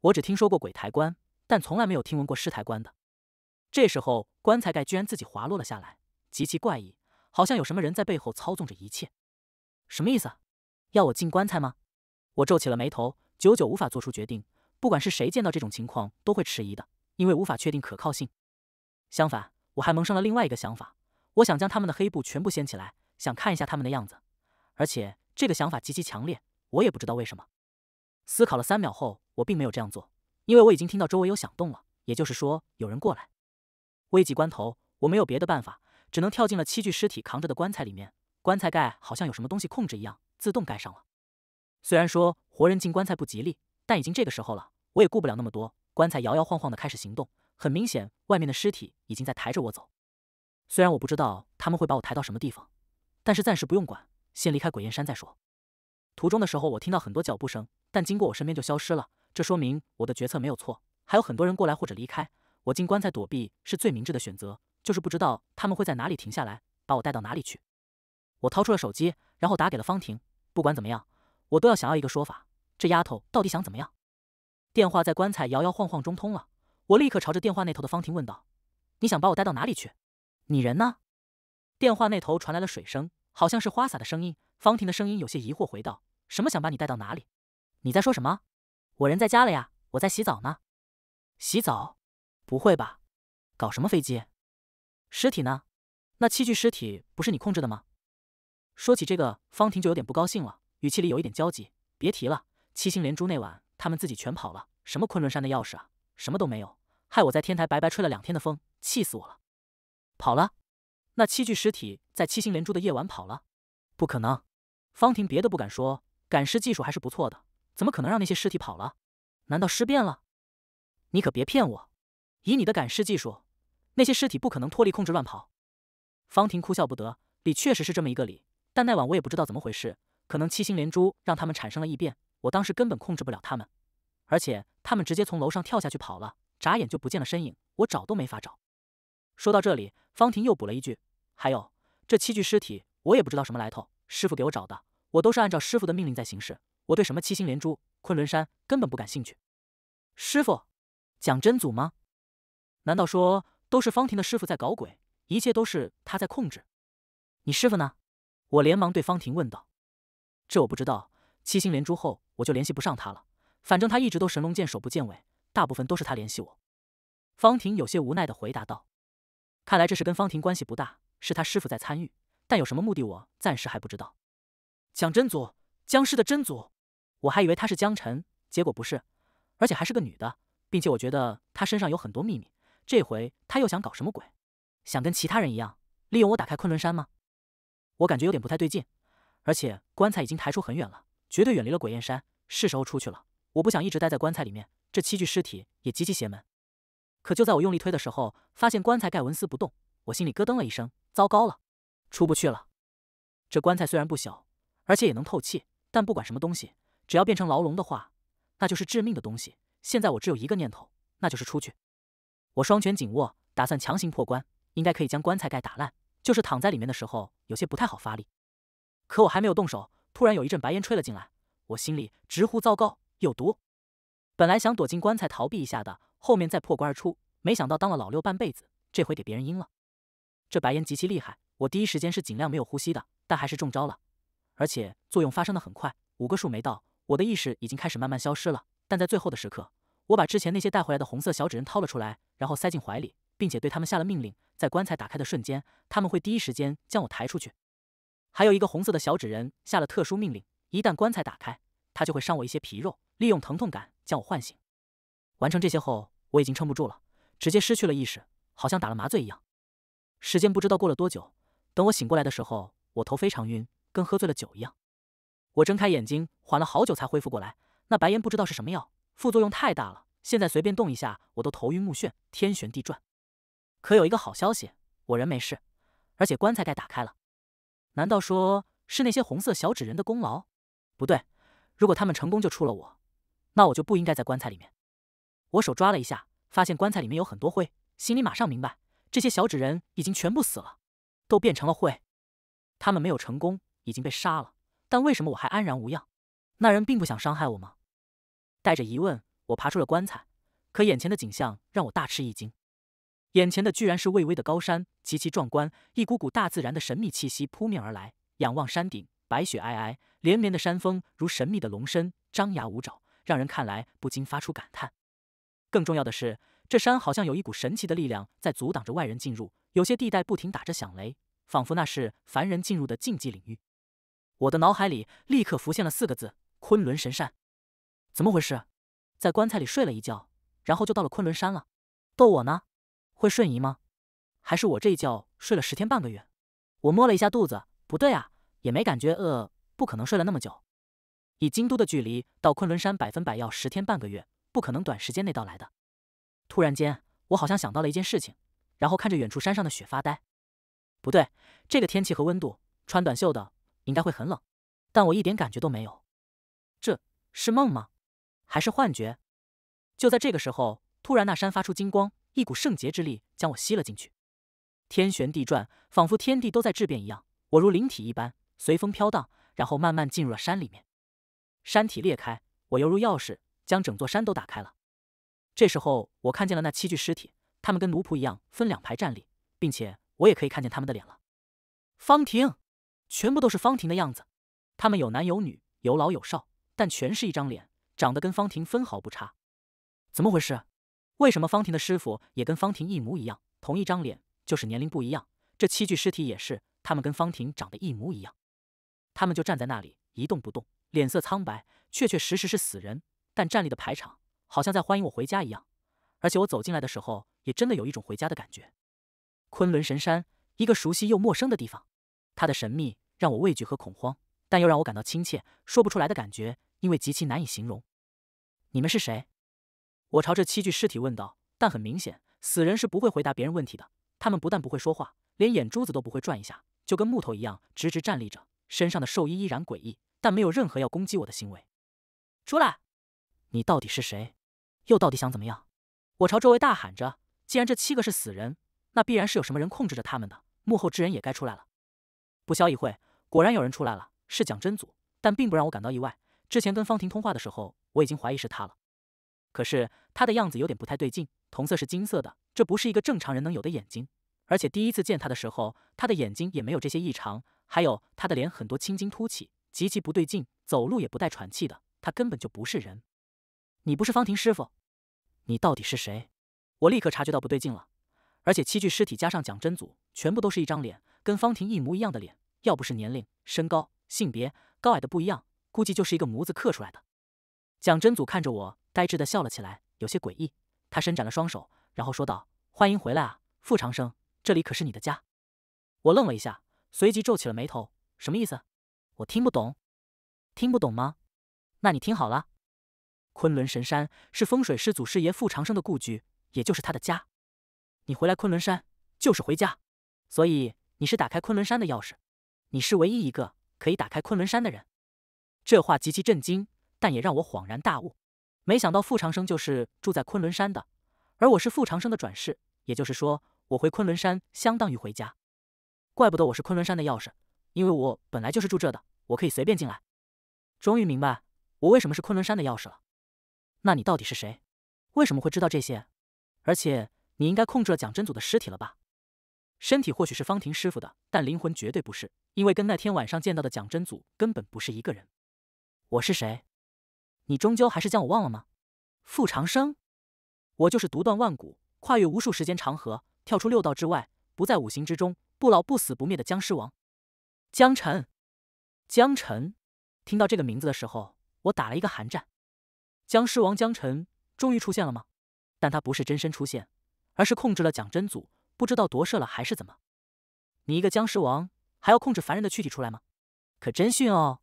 我只听说过鬼抬棺，但从来没有听闻过尸抬棺的。这时候，棺材盖居然自己滑落了下来，极其怪异，好像有什么人在背后操纵着一切。什么意思？要我进棺材吗？我皱起了眉头，久久无法做出决定。不管是谁见到这种情况，都会迟疑的，因为无法确定可靠性。相反，我还萌生了另外一个想法，我想将他们的黑布全部掀起来，想看一下他们的样子。而且这个想法极其强烈，我也不知道为什么。思考了三秒后，我并没有这样做，因为我已经听到周围有响动了，也就是说有人过来。危急关头，我没有别的办法，只能跳进了七具尸体扛着的棺材里面。棺材盖好像有什么东西控制一样，自动盖上了。虽然说活人进棺材不吉利，但已经这个时候了，我也顾不了那么多。棺材摇摇晃晃的开始行动，很明显，外面的尸体已经在抬着我走。虽然我不知道他们会把我抬到什么地方，但是暂时不用管，先离开鬼岩山再说。途中的时候，我听到很多脚步声，但经过我身边就消失了。这说明我的决策没有错，还有很多人过来或者离开。我进棺材躲避是最明智的选择，就是不知道他们会在哪里停下来，把我带到哪里去。我掏出了手机，然后打给了方婷。不管怎么样，我都要想要一个说法。这丫头到底想怎么样？电话在棺材摇摇晃晃中通了。我立刻朝着电话那头的方婷问道：“你想把我带到哪里去？你人呢？”电话那头传来了水声，好像是花洒的声音。方婷的声音有些疑惑，回道：“什么？想把你带到哪里？你在说什么？我人在家了呀，我在洗澡呢。”洗澡？不会吧？搞什么飞机？尸体呢？那七具尸体不是你控制的吗？说起这个，方婷就有点不高兴了，语气里有一点焦急。别提了，七星连珠那晚，他们自己全跑了，什么昆仑山的钥匙啊，什么都没有，害我在天台白白吹了两天的风，气死我了。跑了？那七具尸体在七星连珠的夜晚跑了？不可能！方婷别的不敢说，赶尸技术还是不错的，怎么可能让那些尸体跑了？难道尸变了？你可别骗我，以你的赶尸技术，那些尸体不可能脱离控制乱跑。方婷哭笑不得，理确实是这么一个理。但那晚我也不知道怎么回事，可能七星连珠让他们产生了异变，我当时根本控制不了他们，而且他们直接从楼上跳下去跑了，眨眼就不见了身影，我找都没法找。说到这里，方婷又补了一句：“还有这七具尸体，我也不知道什么来头，师傅给我找的，我都是按照师傅的命令在行事，我对什么七星连珠、昆仑山根本不感兴趣。”师傅，蒋真祖吗？难道说都是方婷的师傅在搞鬼，一切都是他在控制？你师傅呢？我连忙对方婷问道：“这我不知道。七星连珠后，我就联系不上他了。反正他一直都神龙见首不见尾，大部分都是他联系我。”方婷有些无奈的回答道：“看来这事跟方婷关系不大，是他师傅在参与。但有什么目的，我暂时还不知道。”蒋真族，僵尸的真族，我还以为他是江晨，结果不是，而且还是个女的，并且我觉得她身上有很多秘密。这回她又想搞什么鬼？想跟其他人一样，利用我打开昆仑山吗？我感觉有点不太对劲，而且棺材已经抬出很远了，绝对远离了鬼燕山，是时候出去了。我不想一直待在棺材里面，这七具尸体也极其邪门。可就在我用力推的时候，发现棺材盖纹丝不动，我心里咯噔了一声，糟糕了，出不去了。这棺材虽然不小，而且也能透气，但不管什么东西，只要变成牢笼的话，那就是致命的东西。现在我只有一个念头，那就是出去。我双拳紧握，打算强行破棺，应该可以将棺材盖打烂。就是躺在里面的时候，有些不太好发力。可我还没有动手，突然有一阵白烟吹了进来，我心里直呼糟糕，有毒。本来想躲进棺材逃避一下的，后面再破棺而出，没想到当了老六半辈子，这回给别人阴了。这白烟极其厉害，我第一时间是尽量没有呼吸的，但还是中招了。而且作用发生的很快，五个数没到，我的意识已经开始慢慢消失了。但在最后的时刻，我把之前那些带回来的红色小纸人掏了出来，然后塞进怀里，并且对他们下了命令。在棺材打开的瞬间，他们会第一时间将我抬出去。还有一个红色的小纸人下了特殊命令，一旦棺材打开，他就会伤我一些皮肉，利用疼痛感将我唤醒。完成这些后，我已经撑不住了，直接失去了意识，好像打了麻醉一样。时间不知道过了多久，等我醒过来的时候，我头非常晕，跟喝醉了酒一样。我睁开眼睛，缓了好久才恢复过来。那白烟不知道是什么药，副作用太大了，现在随便动一下我都头晕目眩，天旋地转。可有一个好消息，我人没事，而且棺材盖打开了。难道说是那些红色小纸人的功劳？不对，如果他们成功救出了我，那我就不应该在棺材里面。我手抓了一下，发现棺材里面有很多灰，心里马上明白，这些小纸人已经全部死了，都变成了灰。他们没有成功，已经被杀了。但为什么我还安然无恙？那人并不想伤害我吗？带着疑问，我爬出了棺材，可眼前的景象让我大吃一惊。眼前的居然是巍巍的高山，极其壮观，一股股大自然的神秘气息扑面而来。仰望山顶，白雪皑皑，连绵的山峰如神秘的龙身，张牙舞爪，让人看来不禁发出感叹。更重要的是，这山好像有一股神奇的力量在阻挡着外人进入，有些地带不停打着响雷，仿佛那是凡人进入的禁忌领域。我的脑海里立刻浮现了四个字：昆仑神山。怎么回事？在棺材里睡了一觉，然后就到了昆仑山了？逗我呢？会瞬移吗？还是我这一觉睡了十天半个月？我摸了一下肚子，不对啊，也没感觉饿，不可能睡了那么久。以京都的距离到昆仑山，百分百要十天半个月，不可能短时间内到来的。突然间，我好像想到了一件事情，然后看着远处山上的雪发呆。不对，这个天气和温度，穿短袖的应该会很冷，但我一点感觉都没有。这是梦吗？还是幻觉？就在这个时候，突然那山发出金光。一股圣洁之力将我吸了进去，天旋地转，仿佛天地都在质变一样。我如灵体一般随风飘荡，然后慢慢进入了山里面。山体裂开，我犹如钥匙，将整座山都打开了。这时候，我看见了那七具尸体，他们跟奴仆一样分两排站立，并且我也可以看见他们的脸了。方婷，全部都是方婷的样子。他们有男有女，有老有少，但全是一张脸，长得跟方婷分毫不差。怎么回事？为什么方婷的师傅也跟方婷一模一样，同一张脸，就是年龄不一样。这七具尸体也是，他们跟方婷长得一模一样。他们就站在那里一动不动，脸色苍白，确确实实是死人，但站立的排场好像在欢迎我回家一样。而且我走进来的时候，也真的有一种回家的感觉。昆仑神山，一个熟悉又陌生的地方。它的神秘让我畏惧和恐慌，但又让我感到亲切，说不出来的感觉，因为极其难以形容。你们是谁？我朝这七具尸体问道，但很明显，死人是不会回答别人问题的。他们不但不会说话，连眼珠子都不会转一下，就跟木头一样直直站立着。身上的兽衣依然诡异，但没有任何要攻击我的行为。出来！你到底是谁？又到底想怎么样？我朝周围大喊着。既然这七个是死人，那必然是有什么人控制着他们的，幕后之人也该出来了。不消一会，果然有人出来了，是蒋真祖，但并不让我感到意外。之前跟方婷通话的时候，我已经怀疑是他了。可是他的样子有点不太对劲，瞳色是金色的，这不是一个正常人能有的眼睛。而且第一次见他的时候，他的眼睛也没有这些异常。还有他的脸很多青筋凸起，极其不对劲，走路也不带喘气的，他根本就不是人。你不是方婷师傅，你到底是谁？我立刻察觉到不对劲了。而且七具尸体加上蒋真祖，全部都是一张脸，跟方婷一模一样的脸，要不是年龄、身高、性别、高矮的不一样，估计就是一个模子刻出来的。蒋真祖看着我，呆滞的笑了起来，有些诡异。他伸展了双手，然后说道：“欢迎回来啊，傅长生！这里可是你的家。”我愣了一下，随即皱起了眉头：“什么意思？我听不懂，听不懂吗？那你听好了，昆仑神山是风水师祖师爷傅长生的故居，也就是他的家。你回来昆仑山，就是回家。所以你是打开昆仑山的钥匙，你是唯一一个可以打开昆仑山的人。”这话极其震惊。但也让我恍然大悟，没想到傅长生就是住在昆仑山的，而我是傅长生的转世，也就是说，我回昆仑山相当于回家。怪不得我是昆仑山的钥匙，因为我本来就是住这的，我可以随便进来。终于明白我为什么是昆仑山的钥匙了。那你到底是谁？为什么会知道这些？而且你应该控制了蒋真祖的尸体了吧？身体或许是方婷师傅的，但灵魂绝对不是，因为跟那天晚上见到的蒋真祖根本不是一个人。我是谁？你终究还是将我忘了吗，傅长生？我就是独断万古，跨越无数时间长河，跳出六道之外，不在五行之中，不老不死不灭的僵尸王，江辰。江辰，听到这个名字的时候，我打了一个寒战。僵尸王江辰终于出现了吗？但他不是真身出现，而是控制了蒋真祖，不知道夺舍了还是怎么。你一个僵尸王，还要控制凡人的躯体出来吗？可真逊哦！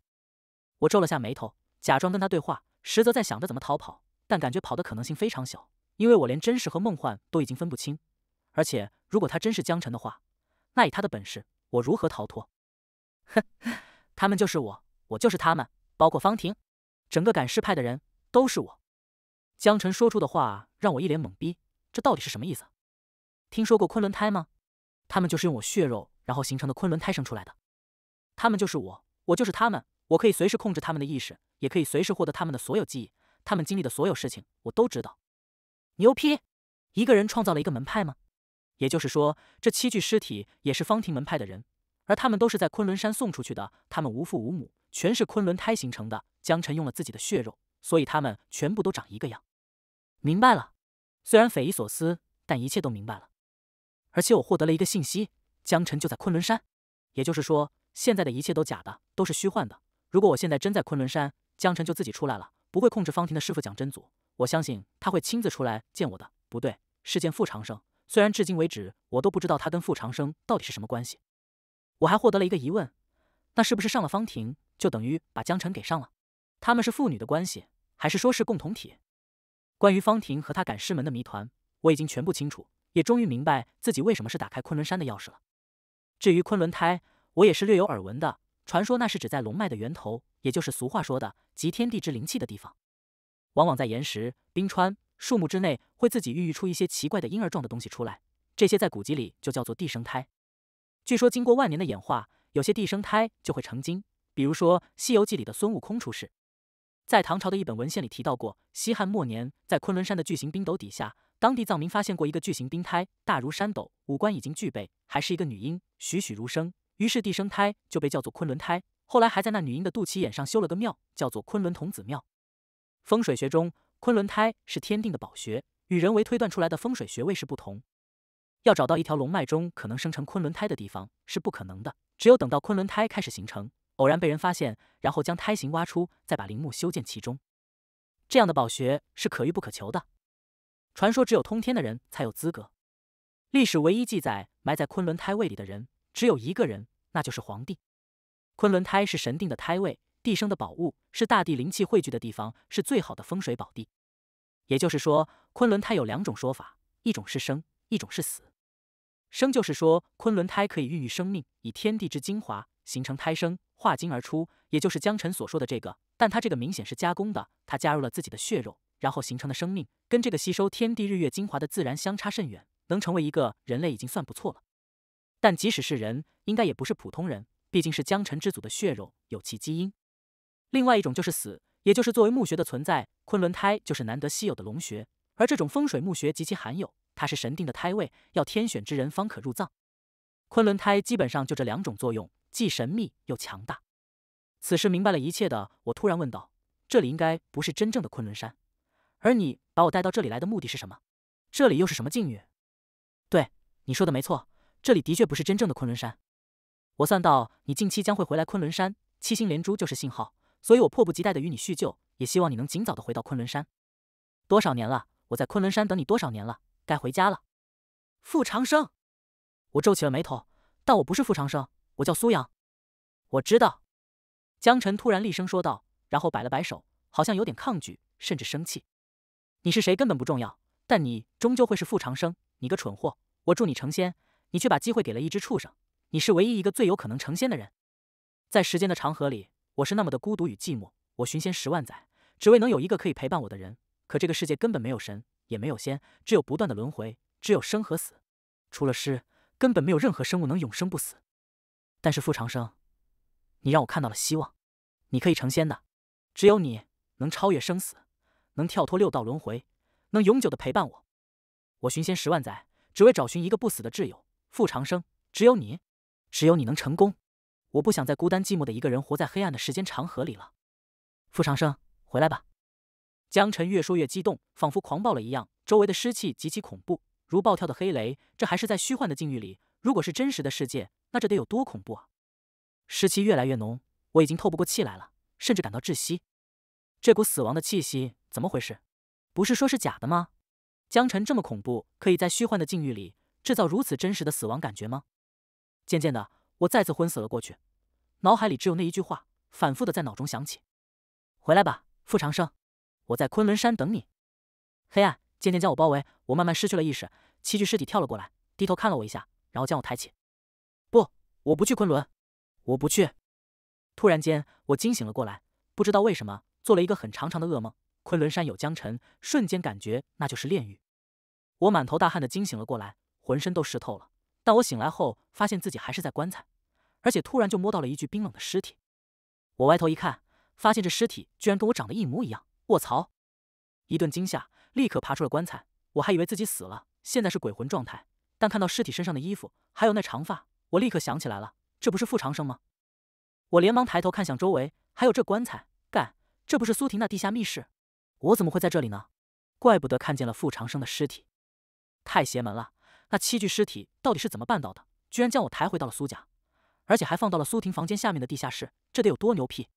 我皱了下眉头，假装跟他对话。实则在想着怎么逃跑，但感觉跑的可能性非常小，因为我连真实和梦幻都已经分不清。而且，如果他真是江晨的话，那以他的本事，我如何逃脱？哼，他们就是我，我就是他们，包括方婷，整个赶尸派的人都是我。江晨说出的话让我一脸懵逼，这到底是什么意思？听说过昆仑胎吗？他们就是用我血肉，然后形成的昆仑胎生出来的。他们就是我，我就是他们。我可以随时控制他们的意识，也可以随时获得他们的所有记忆，他们经历的所有事情我都知道。牛批！一个人创造了一个门派吗？也就是说，这七具尸体也是方庭门派的人，而他们都是在昆仑山送出去的。他们无父无母，全是昆仑胎形成的。江辰用了自己的血肉，所以他们全部都长一个样。明白了，虽然匪夷所思，但一切都明白了。而且我获得了一个信息：江辰就在昆仑山。也就是说，现在的一切都假的，都是虚幻的。如果我现在真在昆仑山，江辰就自己出来了，不会控制方婷的师傅蒋真祖。我相信他会亲自出来见我的，不对，是见傅长生。虽然至今为止我都不知道他跟傅长生到底是什么关系，我还获得了一个疑问：那是不是上了方婷，就等于把江辰给上了？他们是父女的关系，还是说是共同体？关于方婷和他赶师门的谜团，我已经全部清楚，也终于明白自己为什么是打开昆仑山的钥匙了。至于昆仑胎，我也是略有耳闻的。传说那是指在龙脉的源头，也就是俗话说的集天地之灵气的地方，往往在岩石、冰川、树木之内会自己孕育出一些奇怪的婴儿状的东西出来，这些在古籍里就叫做地生胎。据说经过万年的演化，有些地生胎就会成精，比如说《西游记》里的孙悟空出世。在唐朝的一本文献里提到过，西汉末年在昆仑山的巨型冰斗底下，当地藏民发现过一个巨型冰胎，大如山斗，五官已经具备，还是一个女婴，栩栩如生。于是地生胎就被叫做昆仑胎，后来还在那女婴的肚脐眼上修了个庙，叫做昆仑童子庙。风水学中，昆仑胎是天定的宝穴，与人为推断出来的风水穴位是不同。要找到一条龙脉中可能生成昆仑胎的地方是不可能的，只有等到昆仑胎开始形成，偶然被人发现，然后将胎形挖出，再把陵墓修建其中。这样的宝穴是可遇不可求的，传说只有通天的人才有资格。历史唯一记载埋在昆仑胎位里的人。只有一个人，那就是皇帝。昆仑胎是神定的胎位，地生的宝物，是大地灵气汇聚的地方，是最好的风水宝地。也就是说，昆仑胎有两种说法，一种是生，一种是死。生就是说昆仑胎可以孕育生命，以天地之精华形成胎生，化精而出，也就是江辰所说的这个。但他这个明显是加工的，他加入了自己的血肉，然后形成的生命，跟这个吸收天地日月精华的自然相差甚远，能成为一个人类已经算不错了。但即使是人，应该也不是普通人，毕竟是江辰之祖的血肉，有其基因。另外一种就是死，也就是作为墓穴的存在。昆仑胎就是难得稀有的龙穴，而这种风水墓穴极其罕有，它是神定的胎位，要天选之人方可入葬。昆仑胎基本上就这两种作用，既神秘又强大。此时明白了一切的我突然问道：“这里应该不是真正的昆仑山，而你把我带到这里来的目的是什么？这里又是什么境遇？”对，你说的没错。这里的确不是真正的昆仑山，我算到你近期将会回来昆仑山，七星连珠就是信号，所以我迫不及待的与你叙旧，也希望你能尽早的回到昆仑山。多少年了，我在昆仑山等你多少年了，该回家了。傅长生，我皱起了眉头，但我不是傅长生，我叫苏阳。我知道，江晨突然厉声说道，然后摆了摆手，好像有点抗拒，甚至生气。你是谁根本不重要，但你终究会是傅长生，你个蠢货！我祝你成仙。你却把机会给了—一只畜生。你是唯一一个最有可能成仙的人。在时间的长河里，我是那么的孤独与寂寞。我寻仙十万载，只为能有一个可以陪伴我的人。可这个世界根本没有神，也没有仙，只有不断的轮回，只有生和死。除了诗，根本没有任何生物能永生不死。但是傅长生，你让我看到了希望。你可以成仙的，只有你能超越生死，能跳脱六道轮回，能永久的陪伴我。我寻仙十万载，只为找寻一个不死的挚友。傅长生，只有你，只有你能成功。我不想再孤单寂寞的一个人活在黑暗的时间长河里了。傅长生，回来吧！江晨越说越激动，仿佛狂暴了一样。周围的湿气极其恐怖，如暴跳的黑雷。这还是在虚幻的境遇里，如果是真实的世界，那这得有多恐怖啊！湿气越来越浓，我已经透不过气来了，甚至感到窒息。这股死亡的气息，怎么回事？不是说是假的吗？江晨这么恐怖，可以在虚幻的境遇里。制造如此真实的死亡感觉吗？渐渐的，我再次昏死了过去，脑海里只有那一句话，反复的在脑中响起：“回来吧，傅长生，我在昆仑山等你。”黑暗渐渐将我包围，我慢慢失去了意识。七具尸体跳了过来，低头看了我一下，然后将我抬起。不，我不去昆仑，我不去。突然间，我惊醒了过来，不知道为什么做了一个很长长的噩梦。昆仑山有江辰，瞬间感觉那就是炼狱。我满头大汗的惊醒了过来。浑身都湿透了，但我醒来后发现自己还是在棺材，而且突然就摸到了一具冰冷的尸体。我歪头一看，发现这尸体居然跟我长得一模一样。卧槽！一顿惊吓，立刻爬出了棺材。我还以为自己死了，现在是鬼魂状态。但看到尸体身上的衣服，还有那长发，我立刻想起来了，这不是傅长生吗？我连忙抬头看向周围，还有这棺材，干，这不是苏婷那地下密室？我怎么会在这里呢？怪不得看见了傅长生的尸体，太邪门了！那七具尸体到底是怎么办到的？居然将我抬回到了苏家，而且还放到了苏婷房间下面的地下室，这得有多牛逼！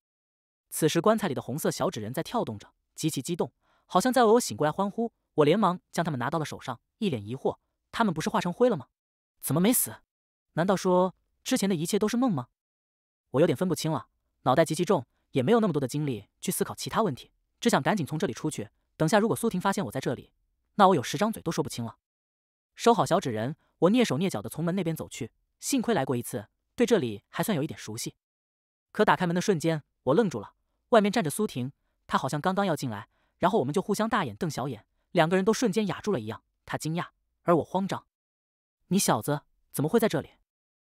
此时棺材里的红色小纸人在跳动着，极其激动，好像在为我醒过来欢呼。我连忙将他们拿到了手上，一脸疑惑：他们不是化成灰了吗？怎么没死？难道说之前的一切都是梦吗？我有点分不清了，脑袋极其重，也没有那么多的精力去思考其他问题，只想赶紧从这里出去。等下如果苏婷发现我在这里，那我有十张嘴都说不清了。收好小纸人，我蹑手蹑脚地从门那边走去。幸亏来过一次，对这里还算有一点熟悉。可打开门的瞬间，我愣住了。外面站着苏婷，她好像刚刚要进来，然后我们就互相大眼瞪小眼，两个人都瞬间哑住了一样。她惊讶，而我慌张。你小子怎么会在这里？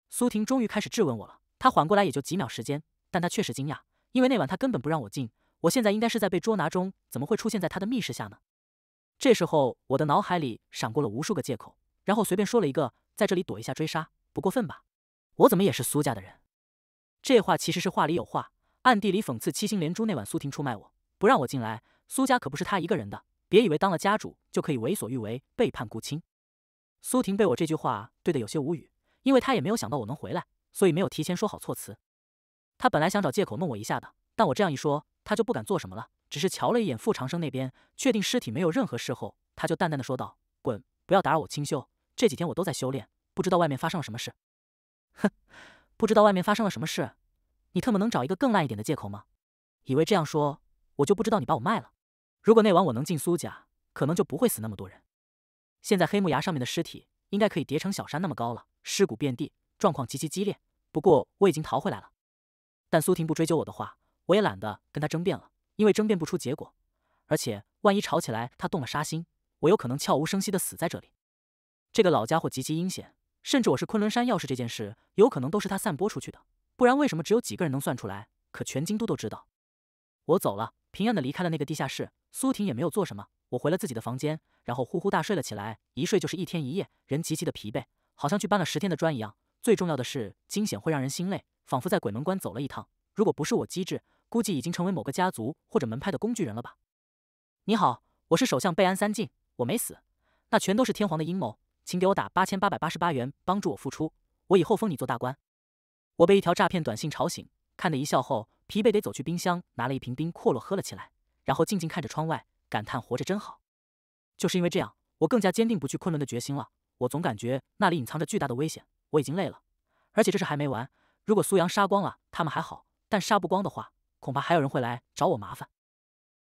苏婷终于开始质问我了。她缓过来也就几秒时间，但她确实惊讶，因为那晚她根本不让我进。我现在应该是在被捉拿中，怎么会出现在她的密室下呢？这时候，我的脑海里闪过了无数个借口。然后随便说了一个，在这里躲一下追杀，不过分吧？我怎么也是苏家的人。这话其实是话里有话，暗地里讽刺七星连珠那晚苏婷出卖我，不让我进来。苏家可不是他一个人的，别以为当了家主就可以为所欲为，背叛顾青。苏婷被我这句话怼得有些无语，因为他也没有想到我能回来，所以没有提前说好措辞。他本来想找借口弄我一下的，但我这样一说，他就不敢做什么了，只是瞧了一眼傅长生那边，确定尸体没有任何事后，他就淡淡的说道：“滚，不要打扰我清修。”这几天我都在修炼，不知道外面发生了什么事。哼，不知道外面发生了什么事，你特么能找一个更烂一点的借口吗？以为这样说我就不知道你把我卖了？如果那晚我能进苏家，可能就不会死那么多人。现在黑木崖上面的尸体应该可以叠成小山那么高了，尸骨遍地，状况极其激烈。不过我已经逃回来了，但苏婷不追究我的话，我也懒得跟他争辩了，因为争辩不出结果，而且万一吵起来他动了杀心，我有可能悄无声息的死在这里。这个老家伙极其阴险，甚至我是昆仑山钥匙这件事，有可能都是他散播出去的。不然为什么只有几个人能算出来？可全京都都知道。我走了，平安的离开了那个地下室。苏婷也没有做什么，我回了自己的房间，然后呼呼大睡了起来，一睡就是一天一夜，人极其的疲惫，好像去搬了十天的砖一样。最重要的是惊险会让人心累，仿佛在鬼门关走了一趟。如果不是我机智，估计已经成为某个家族或者门派的工具人了吧。你好，我是首相贝安三晋，我没死，那全都是天皇的阴谋。请给我打八千八百八十八元，帮助我复出。我以后封你做大官。我被一条诈骗短信吵醒，看得一笑后，疲惫得走去冰箱拿了一瓶冰阔落喝了起来，然后静静看着窗外，感叹活着真好。就是因为这样，我更加坚定不去昆仑的决心了。我总感觉那里隐藏着巨大的危险。我已经累了，而且这事还没完。如果苏阳杀光了他们还好，但杀不光的话，恐怕还有人会来找我麻烦。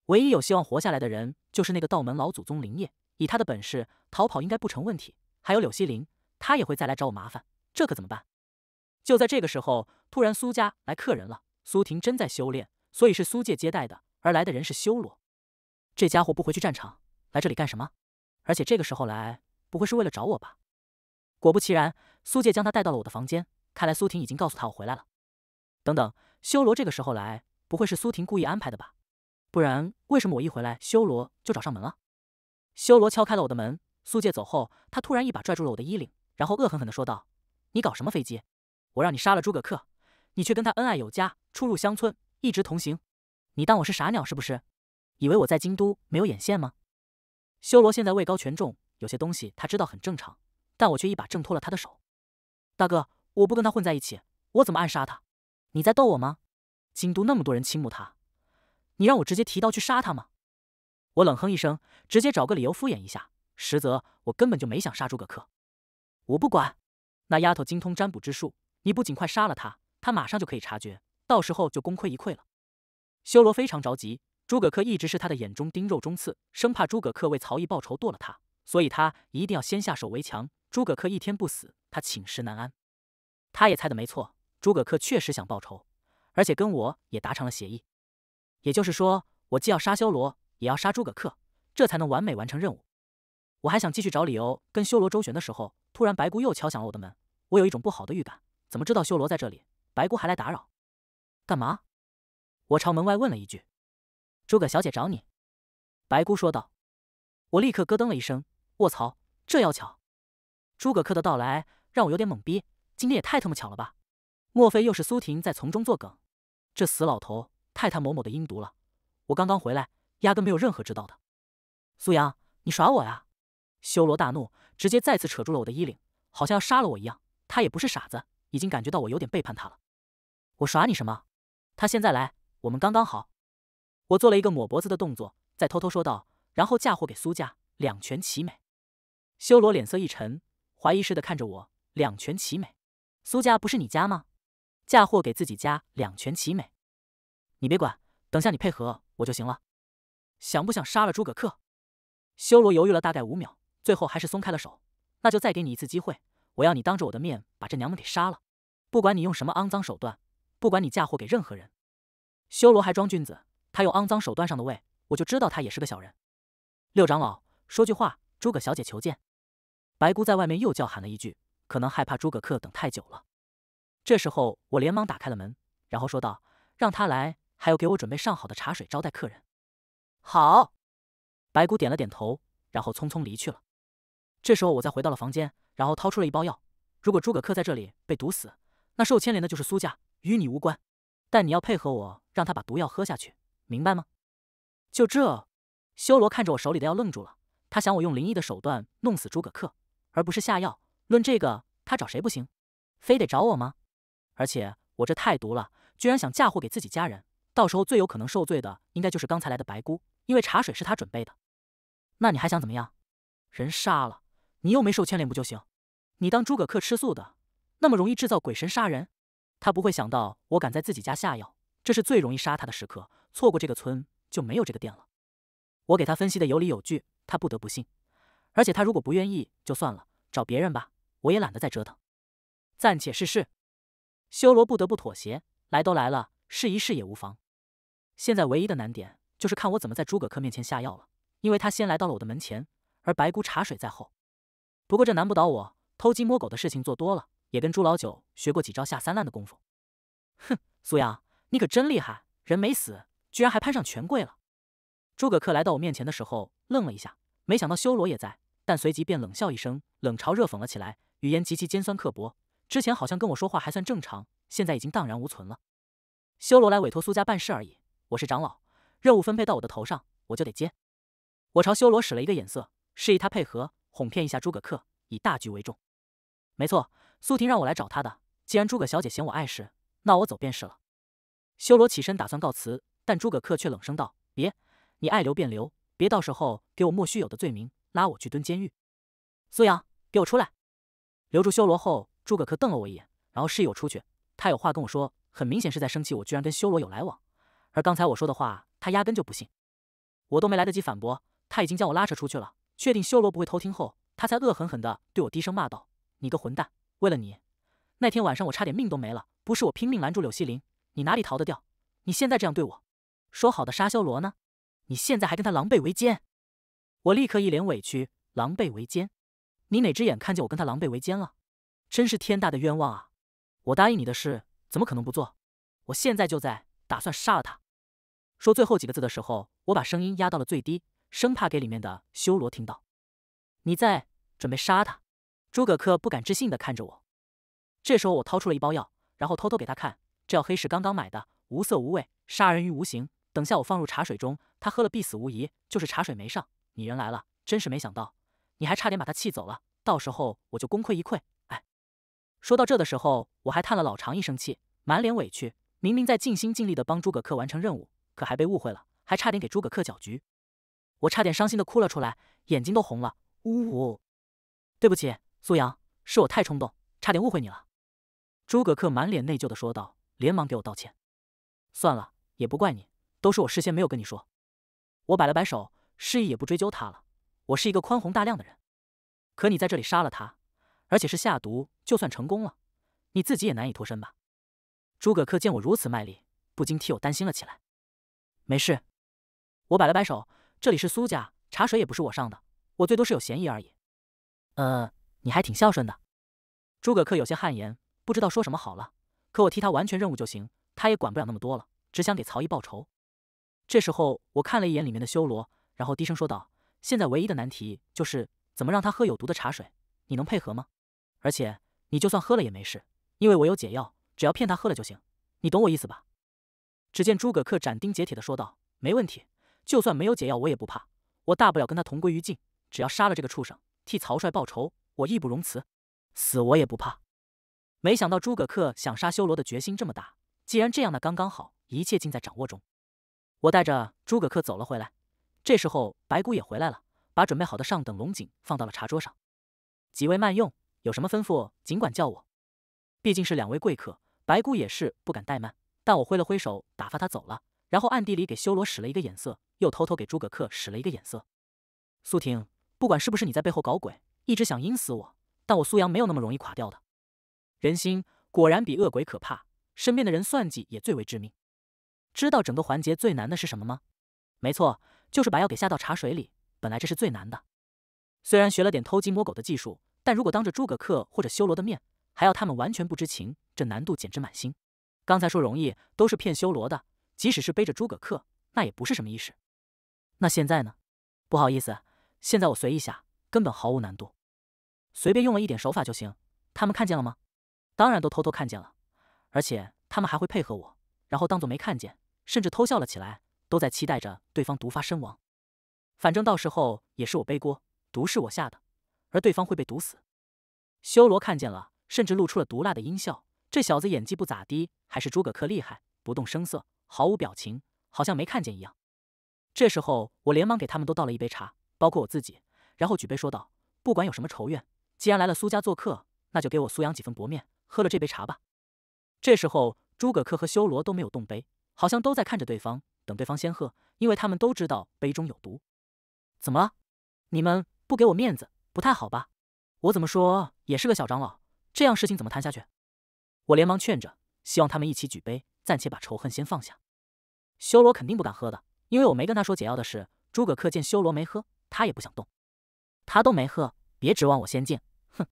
唯一有希望活下来的人就是那个道门老祖宗林业。以他的本事，逃跑应该不成问题。还有柳希林，他也会再来找我麻烦，这可怎么办？就在这个时候，突然苏家来客人了。苏婷真在修炼，所以是苏界接待的。而来的人是修罗，这家伙不回去战场，来这里干什么？而且这个时候来，不会是为了找我吧？果不其然，苏界将他带到了我的房间。看来苏婷已经告诉他我回来了。等等，修罗这个时候来，不会是苏婷故意安排的吧？不然为什么我一回来，修罗就找上门了？修罗敲开了我的门。苏介走后，他突然一把拽住了我的衣领，然后恶狠狠的说道：“你搞什么飞机？我让你杀了诸葛恪，你却跟他恩爱有加，出入乡村，一直同行。你当我是傻鸟是不是？以为我在京都没有眼线吗？修罗现在位高权重，有些东西他知道很正常。但我却一把挣脱了他的手。大哥，我不跟他混在一起，我怎么暗杀他？你在逗我吗？京都那么多人倾慕他，你让我直接提刀去杀他吗？我冷哼一声，直接找个理由敷衍一下。”实则我根本就没想杀诸葛恪，我不管。那丫头精通占卜之术，你不尽快杀了她，她马上就可以察觉，到时候就功亏一篑了。修罗非常着急，诸葛恪一直是他的眼中钉、肉中刺，生怕诸葛恪为曹毅报仇剁了他，所以他一定要先下手为强。诸葛恪一天不死，他寝食难安。他也猜的没错，诸葛恪确实想报仇，而且跟我也达成了协议，也就是说，我既要杀修罗，也要杀诸葛恪，这才能完美完成任务。我还想继续找理由跟修罗周旋的时候，突然白姑又敲响了我的门。我有一种不好的预感，怎么知道修罗在这里？白姑还来打扰，干嘛？我朝门外问了一句：“诸葛小姐找你？”白姑说道。我立刻咯噔了一声：“卧槽，这要巧！”诸葛恪的到来让我有点懵逼。今天也太他妈巧了吧？莫非又是苏婷在从中作梗？这死老头太他某某的阴毒了！我刚刚回来，压根没有任何知道的。苏阳，你耍我呀？修罗大怒，直接再次扯住了我的衣领，好像要杀了我一样。他也不是傻子，已经感觉到我有点背叛他了。我耍你什么？他现在来，我们刚刚好。我做了一个抹脖子的动作，再偷偷说道，然后嫁祸给苏家，两全其美。修罗脸色一沉，怀疑似的看着我。两全其美？苏家不是你家吗？嫁祸给自己家，两全其美？你别管，等下你配合我就行了。想不想杀了诸葛恪？修罗犹豫了大概五秒。最后还是松开了手，那就再给你一次机会，我要你当着我的面把这娘们给杀了，不管你用什么肮脏手段，不管你嫁祸给任何人，修罗还装君子，他用肮脏手段上的位，我就知道他也是个小人。六长老，说句话，诸葛小姐求见。白姑在外面又叫喊了一句，可能害怕诸葛恪等太久了。这时候我连忙打开了门，然后说道：“让他来，还有给我准备上好的茶水招待客人。”好，白姑点了点头，然后匆匆离去了。这时候，我再回到了房间，然后掏出了一包药。如果诸葛恪在这里被毒死，那受牵连的就是苏家，与你无关。但你要配合我，让他把毒药喝下去，明白吗？就这，修罗看着我手里的药愣住了。他想我用灵异的手段弄死诸葛恪，而不是下药。论这个，他找谁不行？非得找我吗？而且我这太毒了，居然想嫁祸给自己家人。到时候最有可能受罪的，应该就是刚才来的白姑，因为茶水是他准备的。那你还想怎么样？人杀了。你又没受牵连不就行？你当诸葛恪吃素的，那么容易制造鬼神杀人？他不会想到我敢在自己家下药，这是最容易杀他的时刻。错过这个村就没有这个店了。我给他分析的有理有据，他不得不信。而且他如果不愿意就算了，找别人吧，我也懒得再折腾。暂且试试。修罗不得不妥协，来都来了，试一试也无妨。现在唯一的难点就是看我怎么在诸葛恪面前下药了，因为他先来到了我的门前，而白姑茶水在后。不过这难不倒我，偷鸡摸狗的事情做多了，也跟朱老九学过几招下三滥的功夫。哼，苏阳，你可真厉害，人没死，居然还攀上权贵了。诸葛恪来到我面前的时候愣了一下，没想到修罗也在，但随即便冷笑一声，冷嘲热讽了起来，语言极其尖酸刻薄。之前好像跟我说话还算正常，现在已经荡然无存了。修罗来委托苏家办事而已，我是长老，任务分配到我的头上，我就得接。我朝修罗使了一个眼色，示意他配合。哄骗一下诸葛恪，以大局为重。没错，苏婷让我来找她的。既然诸葛小姐嫌我碍事，那我走便是了。修罗起身打算告辞，但诸葛恪却冷声道：“别，你爱留便留，别到时候给我莫须有的罪名，拉我去蹲监狱。”苏阳，给我出来！留住修罗后，诸葛恪瞪了我一眼，然后示意我出去。他有话跟我说，很明显是在生气我居然跟修罗有来往，而刚才我说的话他压根就不信。我都没来得及反驳，他已经将我拉扯出去了。确定修罗不会偷听后，他才恶狠狠地对我低声骂道：“你个混蛋！为了你，那天晚上我差点命都没了。不是我拼命拦住柳希林，你哪里逃得掉？你现在这样对我说好的杀修罗呢？你现在还跟他狼狈为奸？”我立刻一脸委屈：“狼狈为奸？你哪只眼看见我跟他狼狈为奸了？真是天大的冤枉啊！我答应你的事怎么可能不做？我现在就在，打算杀了他。”说最后几个字的时候，我把声音压到了最低。生怕给里面的修罗听到，你在准备杀他？诸葛恪不敢置信的看着我。这时候我掏出了一包药，然后偷偷给他看。这药黑石刚刚买的，无色无味，杀人于无形。等下我放入茶水中，他喝了必死无疑。就是茶水没上，你人来了，真是没想到，你还差点把他气走了。到时候我就功亏一篑。哎，说到这的时候，我还叹了老长一声气，满脸委屈。明明在尽心尽力的帮诸葛恪完成任务，可还被误会了，还差点给诸葛恪搅局。我差点伤心的哭了出来，眼睛都红了。呜，呜，对不起，苏阳，是我太冲动，差点误会你了。诸葛恪满脸内疚的说道，连忙给我道歉。算了，也不怪你，都是我事先没有跟你说。我摆了摆手，示意也不追究他了。我是一个宽宏大量的人，可你在这里杀了他，而且是下毒，就算成功了，你自己也难以脱身吧？诸葛恪见我如此卖力，不禁替我担心了起来。没事，我摆了摆手。这里是苏家，茶水也不是我上的，我最多是有嫌疑而已。呃，你还挺孝顺的。诸葛恪有些汗颜，不知道说什么好了。可我替他完全任务就行，他也管不了那么多了，只想给曹毅报仇。这时候，我看了一眼里面的修罗，然后低声说道：“现在唯一的难题就是怎么让他喝有毒的茶水，你能配合吗？而且你就算喝了也没事，因为我有解药，只要骗他喝了就行。你懂我意思吧？”只见诸葛恪斩钉截铁的说道：“没问题。”就算没有解药，我也不怕。我大不了跟他同归于尽。只要杀了这个畜生，替曹帅报仇，我义不容辞，死我也不怕。没想到诸葛恪想杀修罗的决心这么大。既然这样，那刚刚好，一切尽在掌握中。我带着诸葛恪走了回来。这时候，白骨也回来了，把准备好的上等龙井放到了茶桌上。几位慢用，有什么吩咐尽管叫我。毕竟是两位贵客，白骨也是不敢怠慢。但我挥了挥手，打发他走了，然后暗地里给修罗使了一个眼色。又偷偷给诸葛恪使了一个眼色。苏婷，不管是不是你在背后搞鬼，一直想阴死我，但我苏阳没有那么容易垮掉的。人心果然比恶鬼可怕，身边的人算计也最为致命。知道整个环节最难的是什么吗？没错，就是把药给下到茶水里。本来这是最难的，虽然学了点偷鸡摸狗的技术，但如果当着诸葛恪或者修罗的面，还要他们完全不知情，这难度简直满星。刚才说容易，都是骗修罗的。即使是背着诸葛恪，那也不是什么意思。那现在呢？不好意思，现在我随意下，根本毫无难度，随便用了一点手法就行。他们看见了吗？当然都偷偷看见了，而且他们还会配合我，然后当做没看见，甚至偷笑了起来，都在期待着对方毒发身亡。反正到时候也是我背锅，毒是我下的，而对方会被毒死。修罗看见了，甚至露出了毒辣的阴笑。这小子演技不咋地，还是诸葛恪厉害，不动声色，毫无表情，好像没看见一样。这时候，我连忙给他们都倒了一杯茶，包括我自己，然后举杯说道：“不管有什么仇怨，既然来了苏家做客，那就给我苏阳几分薄面，喝了这杯茶吧。”这时候，诸葛恪和修罗都没有动杯，好像都在看着对方，等对方先喝，因为他们都知道杯中有毒。怎么了？你们不给我面子，不太好吧？我怎么说也是个小长老，这样事情怎么谈下去？我连忙劝着，希望他们一起举杯，暂且把仇恨先放下。修罗肯定不敢喝的。因为我没跟他说解药的事。诸葛恪见修罗没喝，他也不想动。他都没喝，别指望我先敬。哼！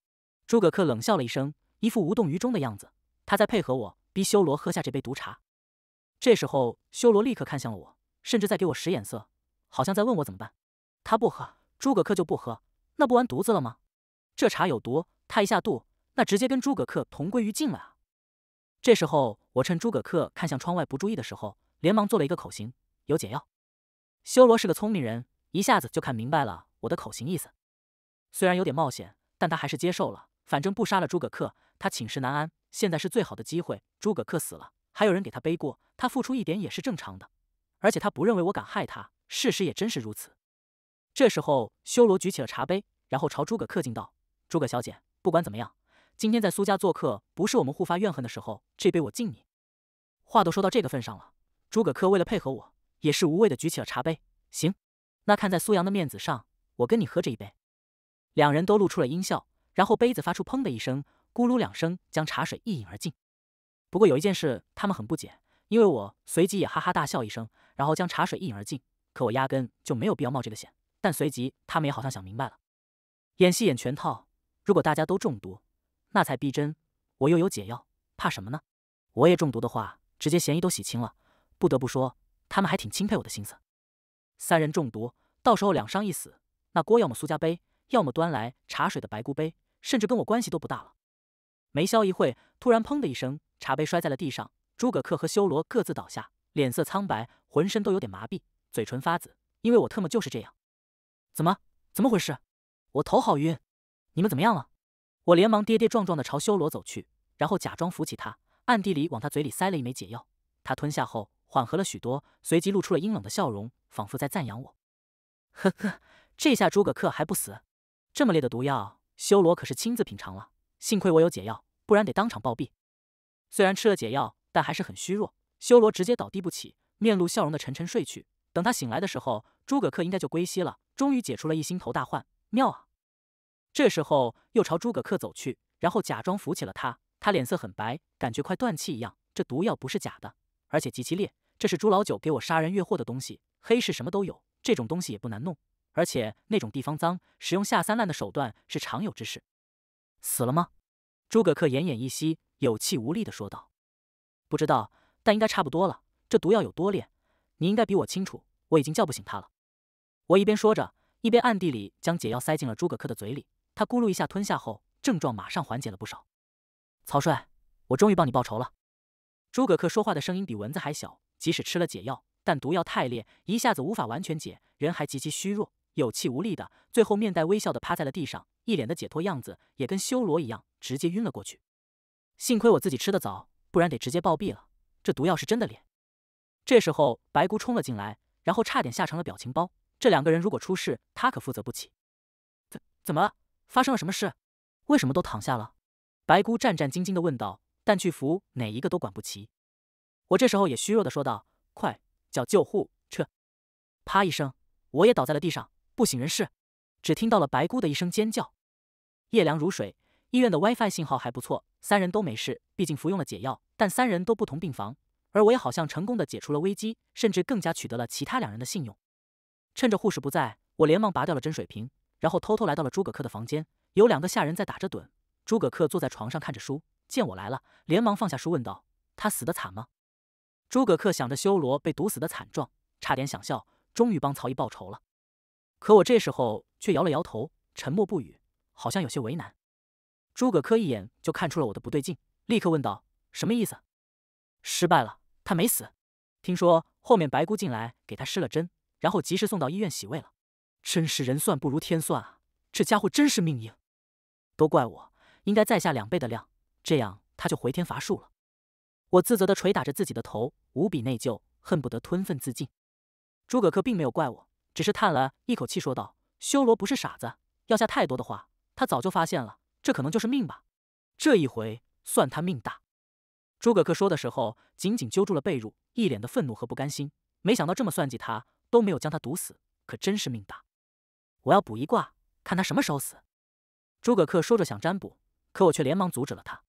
诸葛恪冷笑了一声，一副无动于衷的样子。他在配合我，逼修罗喝下这杯毒茶。这时候，修罗立刻看向了我，甚至在给我使眼色，好像在问我怎么办。他不喝，诸葛恪就不喝，那不完犊子了吗？这茶有毒，他一下肚，那直接跟诸葛恪同归于尽了啊！这时候，我趁诸葛恪看向窗外不注意的时候，连忙做了一个口型。有解药，修罗是个聪明人，一下子就看明白了我的口型意思。虽然有点冒险，但他还是接受了。反正不杀了诸葛恪，他寝食难安。现在是最好的机会，诸葛恪死了，还有人给他背锅，他付出一点也是正常的。而且他不认为我敢害他，事实也真是如此。这时候，修罗举起了茶杯，然后朝诸葛恪敬道：“诸葛小姐，不管怎么样，今天在苏家做客，不是我们互发怨恨的时候。这杯我敬你。”话都说到这个份上了，诸葛恪为了配合我。也是无谓的举起了茶杯。行，那看在苏阳的面子上，我跟你喝这一杯。两人都露出了阴笑，然后杯子发出“砰”的一声，咕噜两声，将茶水一饮而尽。不过有一件事，他们很不解，因为我随即也哈哈大笑一声，然后将茶水一饮而尽。可我压根就没有必要冒这个险。但随即，他们也好像想明白了，演戏演全套，如果大家都中毒，那才逼真。我又有解药，怕什么呢？我也中毒的话，直接嫌疑都洗清了。不得不说。他们还挺钦佩我的心思。三人中毒，到时候两伤一死，那锅要么苏家背，要么端来茶水的白姑背，甚至跟我关系都不大了。没消一会，突然砰的一声，茶杯摔在了地上，诸葛恪和修罗各自倒下，脸色苍白，浑身都有点麻痹，嘴唇发紫，因为我特么就是这样。怎么？怎么回事？我头好晕，你们怎么样了？我连忙跌跌撞撞地朝修罗走去，然后假装扶起他，暗地里往他嘴里塞了一枚解药，他吞下后。缓和了许多，随即露出了阴冷的笑容，仿佛在赞扬我。呵呵，这下诸葛恪还不死？这么烈的毒药，修罗可是亲自品尝了，幸亏我有解药，不然得当场暴毙。虽然吃了解药，但还是很虚弱，修罗直接倒地不起，面露笑容的沉沉睡去。等他醒来的时候，诸葛恪应该就归西了，终于解除了一心头大患，妙啊！这时候又朝诸葛恪走去，然后假装扶起了他。他脸色很白，感觉快断气一样。这毒药不是假的，而且极其烈。这是朱老九给我杀人越货的东西，黑市什么都有，这种东西也不难弄。而且那种地方脏，使用下三滥的手段是常有之事。死了吗？诸葛恪奄奄一息、有气无力的说道：“不知道，但应该差不多了。这毒药有多烈，你应该比我清楚。我已经叫不醒他了。”我一边说着，一边暗地里将解药塞进了诸葛恪的嘴里。他咕噜一下吞下后，症状马上缓解了不少。曹帅，我终于帮你报仇了。诸葛恪说话的声音比蚊子还小。即使吃了解药，但毒药太烈，一下子无法完全解，人还极其虚弱，有气无力的，最后面带微笑的趴在了地上，一脸的解脱样子，也跟修罗一样，直接晕了过去。幸亏我自己吃的早，不然得直接暴毙了。这毒药是真的烈。这时候白姑冲了进来，然后差点吓成了表情包。这两个人如果出事，他可负责不起。怎怎么了？发生了什么事？为什么都躺下了？白姑战战兢兢的问道。但巨扶哪一个都管不齐。我这时候也虚弱的说道：“快叫救护车！”啪一声，我也倒在了地上，不省人事。只听到了白姑的一声尖叫。夜凉如水，医院的 WiFi 信号还不错，三人都没事，毕竟服用了解药。但三人都不同病房，而我也好像成功的解除了危机，甚至更加取得了其他两人的信用。趁着护士不在，我连忙拔掉了针水瓶，然后偷偷来到了诸葛恪的房间。有两个下人在打着盹，诸葛恪坐在床上看着书，见我来了，连忙放下书问道：“他死的惨吗？”诸葛恪想着修罗被毒死的惨状，差点想笑。终于帮曹毅报仇了，可我这时候却摇了摇头，沉默不语，好像有些为难。诸葛恪一眼就看出了我的不对劲，立刻问道：“什么意思？失败了？他没死？听说后面白姑进来给他施了针，然后及时送到医院洗胃了。真是人算不如天算啊！这家伙真是命硬，都怪我，应该再下两倍的量，这样他就回天乏术了。”我自责地捶打着自己的头，无比内疚，恨不得吞粪自尽。诸葛恪并没有怪我，只是叹了一口气，说道：“修罗不是傻子，要下太多的话，他早就发现了。这可能就是命吧。这一回算他命大。”诸葛恪说的时候，紧紧揪住了被褥，一脸的愤怒和不甘心。没想到这么算计他，都没有将他毒死，可真是命大。我要卜一卦，看他什么时候死。诸葛恪说着想占卜，可我却连忙阻止了他：“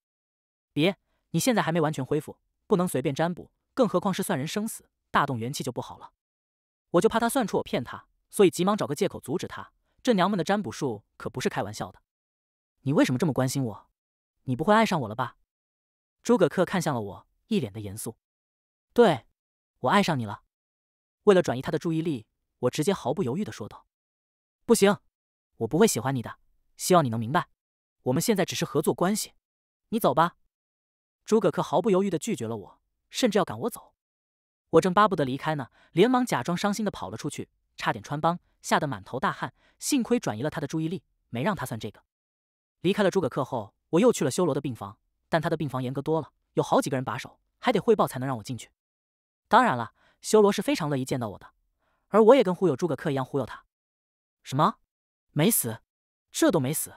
别。”你现在还没完全恢复，不能随便占卜，更何况是算人生死，大动元气就不好了。我就怕他算出我骗他，所以急忙找个借口阻止他。这娘们的占卜术可不是开玩笑的。你为什么这么关心我？你不会爱上我了吧？诸葛恪看向了我，一脸的严肃。对，我爱上你了。为了转移他的注意力，我直接毫不犹豫的说道：“不行，我不会喜欢你的。希望你能明白，我们现在只是合作关系。你走吧。”诸葛恪毫不犹豫地拒绝了我，甚至要赶我走。我正巴不得离开呢，连忙假装伤心地跑了出去，差点穿帮，吓得满头大汗。幸亏转移了他的注意力，没让他算这个。离开了诸葛恪后，我又去了修罗的病房，但他的病房严格多了，有好几个人把守，还得汇报才能让我进去。当然了，修罗是非常乐意见到我的，而我也跟忽悠诸葛恪一样忽悠他。什么？没死？这都没死？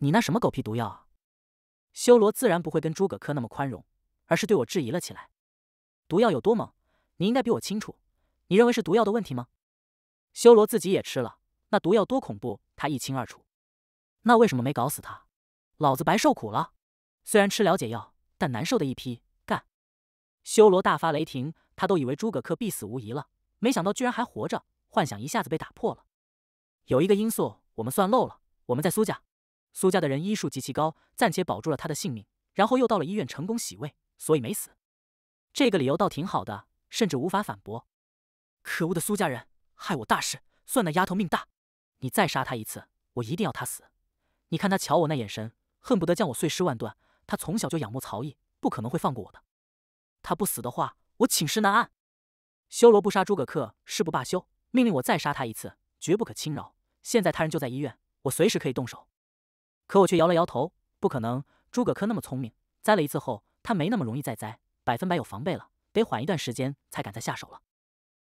你那什么狗屁毒药啊？修罗自然不会跟诸葛恪那么宽容，而是对我质疑了起来。毒药有多猛，你应该比我清楚。你认为是毒药的问题吗？修罗自己也吃了，那毒药多恐怖，他一清二楚。那为什么没搞死他？老子白受苦了。虽然吃了解药，但难受的一批。干！修罗大发雷霆，他都以为诸葛恪必死无疑了，没想到居然还活着，幻想一下子被打破了。有一个因素我们算漏了，我们在苏家。苏家的人医术极其高，暂且保住了他的性命，然后又到了医院成功洗胃，所以没死。这个理由倒挺好的，甚至无法反驳。可恶的苏家人，害我大事！算那丫头命大，你再杀她一次，我一定要她死。你看她瞧我那眼神，恨不得将我碎尸万段。她从小就仰慕曹毅，不可能会放过我的。她不死的话，我寝食难安。修罗不杀诸葛恪，誓不罢休。命令我再杀他一次，绝不可轻饶。现在他人就在医院，我随时可以动手。可我却摇了摇头，不可能。诸葛恪那么聪明，栽了一次后，他没那么容易再栽，百分百有防备了，得缓一段时间才敢再下手了。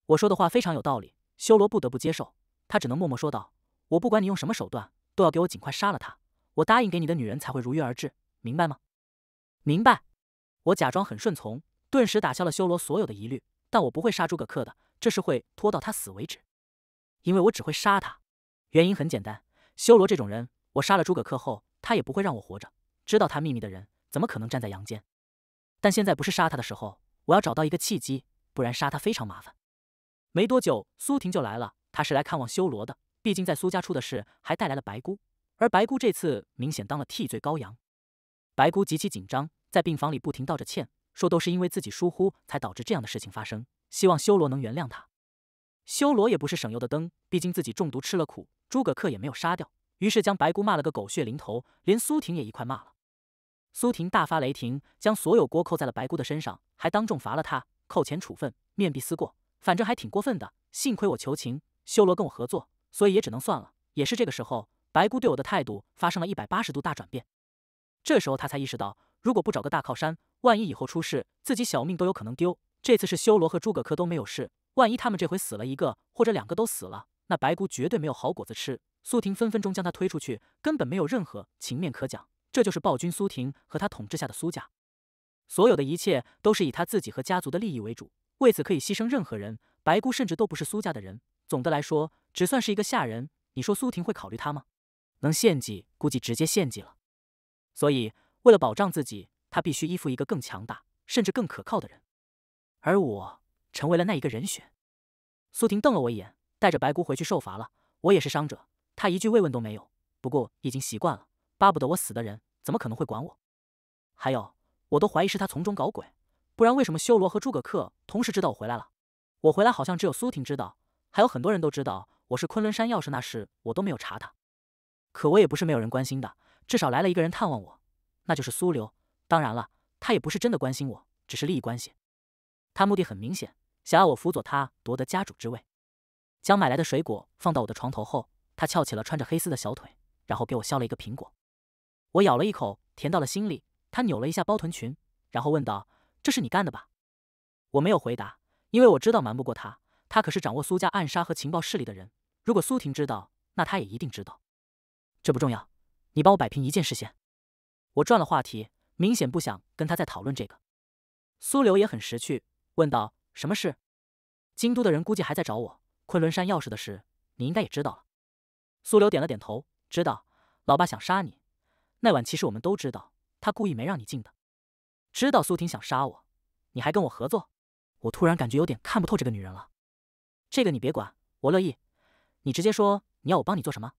我说的话非常有道理，修罗不得不接受，他只能默默说道：“我不管你用什么手段，都要给我尽快杀了他。我答应给你的女人才会如约而至，明白吗？”“明白。”我假装很顺从，顿时打消了修罗所有的疑虑。但我不会杀诸葛恪的，这是会拖到他死为止，因为我只会杀他。原因很简单，修罗这种人。我杀了诸葛恪后，他也不会让我活着。知道他秘密的人，怎么可能站在阳间？但现在不是杀他的时候，我要找到一个契机，不然杀他非常麻烦。没多久，苏婷就来了，她是来看望修罗的。毕竟在苏家出的事，还带来了白姑，而白姑这次明显当了替罪羔羊。白姑极其紧张，在病房里不停道着歉，说都是因为自己疏忽才导致这样的事情发生，希望修罗能原谅他。修罗也不是省油的灯，毕竟自己中毒吃了苦，诸葛恪也没有杀掉。于是将白姑骂了个狗血淋头，连苏婷也一块骂了。苏婷大发雷霆，将所有锅扣在了白姑的身上，还当众罚了她，扣钱处分，面壁思过。反正还挺过分的，幸亏我求情，修罗跟我合作，所以也只能算了。也是这个时候，白姑对我的态度发生了一百八十度大转变。这时候他才意识到，如果不找个大靠山，万一以后出事，自己小命都有可能丢。这次是修罗和诸葛恪都没有事，万一他们这回死了一个或者两个都死了，那白姑绝对没有好果子吃。苏婷分分钟将他推出去，根本没有任何情面可讲。这就是暴君苏婷和他统治下的苏家，所有的一切都是以他自己和家族的利益为主，为此可以牺牲任何人。白姑甚至都不是苏家的人，总的来说只算是一个下人。你说苏婷会考虑他吗？能献祭，估计直接献祭了。所以，为了保障自己，他必须依附一个更强大，甚至更可靠的人。而我成为了那一个人选。苏婷瞪了我一眼，带着白姑回去受罚了。我也是伤者。他一句慰问都没有，不过已经习惯了。巴不得我死的人，怎么可能会管我？还有，我都怀疑是他从中搞鬼，不然为什么修罗和诸葛恪同时知道我回来了？我回来好像只有苏婷知道，还有很多人都知道我是昆仑山钥匙那事，我都没有查他。可我也不是没有人关心的，至少来了一个人探望我，那就是苏流。当然了，他也不是真的关心我，只是利益关系。他目的很明显，想要我辅佐他夺得家主之位。将买来的水果放到我的床头后。他翘起了穿着黑丝的小腿，然后给我削了一个苹果。我咬了一口，甜到了心里。他扭了一下包臀裙，然后问道：“这是你干的吧？”我没有回答，因为我知道瞒不过他。他可是掌握苏家暗杀和情报势力的人。如果苏婷知道，那他也一定知道。这不重要，你帮我摆平一件事先。我转了话题，明显不想跟他再讨论这个。苏流也很识趣，问道：“什么事？”京都的人估计还在找我。昆仑山钥匙的事，你应该也知道了。苏流点了点头，知道老爸想杀你。那晚其实我们都知道，他故意没让你进的。知道苏婷想杀我，你还跟我合作？我突然感觉有点看不透这个女人了。这个你别管，我乐意。你直接说你要我帮你做什么。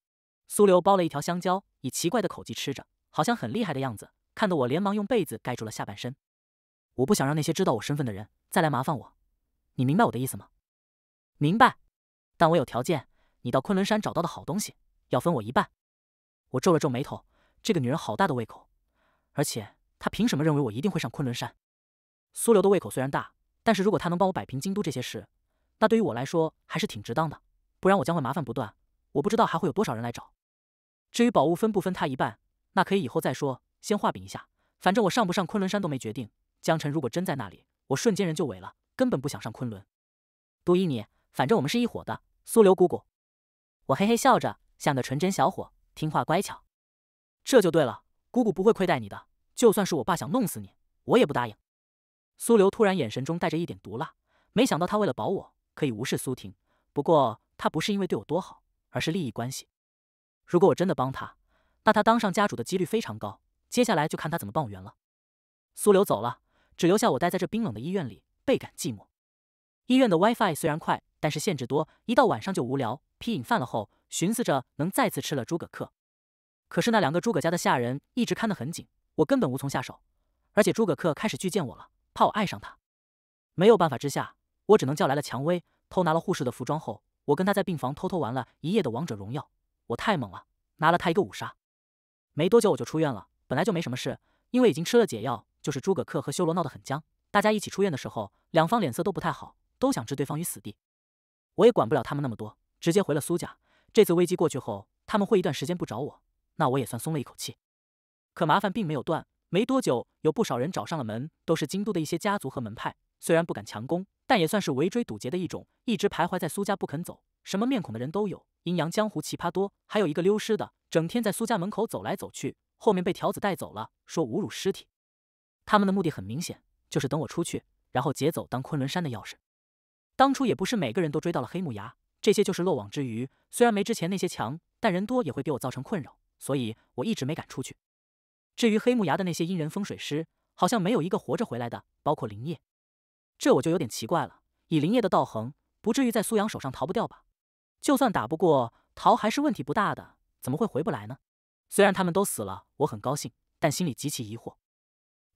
苏流剥了一条香蕉，以奇怪的口气吃着，好像很厉害的样子，看得我连忙用被子盖住了下半身。我不想让那些知道我身份的人再来麻烦我。你明白我的意思吗？明白。但我有条件。你到昆仑山找到的好东西，要分我一半。我皱了皱眉头，这个女人好大的胃口，而且她凭什么认为我一定会上昆仑山？苏流的胃口虽然大，但是如果她能帮我摆平京都这些事，那对于我来说还是挺值当的。不然我将会麻烦不断。我不知道还会有多少人来找。至于宝物分不分她一半，那可以以后再说。先画饼一下，反正我上不上昆仑山都没决定。江辰如果真在那里，我瞬间人就萎了，根本不想上昆仑。都依你，反正我们是一伙的。苏流姑姑。我嘿嘿笑着，像个纯真小伙，听话乖巧，这就对了。姑姑不会亏待你的，就算是我爸想弄死你，我也不答应。苏流突然眼神中带着一点毒辣，没想到他为了保我，可以无视苏婷。不过他不是因为对我多好，而是利益关系。如果我真的帮他，那他当上家主的几率非常高。接下来就看他怎么帮我圆了。苏流走了，只留下我待在这冰冷的医院里，倍感寂寞。医院的 WiFi 虽然快，但是限制多。一到晚上就无聊，皮瘾犯了后，寻思着能再次吃了诸葛恪。可是那两个诸葛家的下人一直看得很紧，我根本无从下手。而且诸葛恪开始拒见我了，怕我爱上他。没有办法之下，我只能叫来了蔷薇，偷拿了护士的服装后，我跟他在病房偷偷玩了一夜的王者荣耀。我太猛了，拿了他一个五杀。没多久我就出院了，本来就没什么事，因为已经吃了解药。就是诸葛恪和修罗闹得很僵，大家一起出院的时候，两方脸色都不太好。都想置对方于死地，我也管不了他们那么多，直接回了苏家。这次危机过去后，他们会一段时间不找我，那我也算松了一口气。可麻烦并没有断，没多久有不少人找上了门，都是京都的一些家族和门派。虽然不敢强攻，但也算是围追堵截的一种，一直徘徊在苏家不肯走。什么面孔的人都有，阴阳江湖奇葩多。还有一个溜尸的，整天在苏家门口走来走去，后面被条子带走了，说侮辱尸体。他们的目的很明显，就是等我出去，然后劫走当昆仑山的钥匙。当初也不是每个人都追到了黑木崖，这些就是漏网之鱼。虽然没之前那些强，但人多也会给我造成困扰，所以我一直没敢出去。至于黑木崖的那些阴人风水师，好像没有一个活着回来的，包括林业。这我就有点奇怪了。以林业的道行，不至于在苏阳手上逃不掉吧？就算打不过，逃还是问题不大的，怎么会回不来呢？虽然他们都死了，我很高兴，但心里极其疑惑。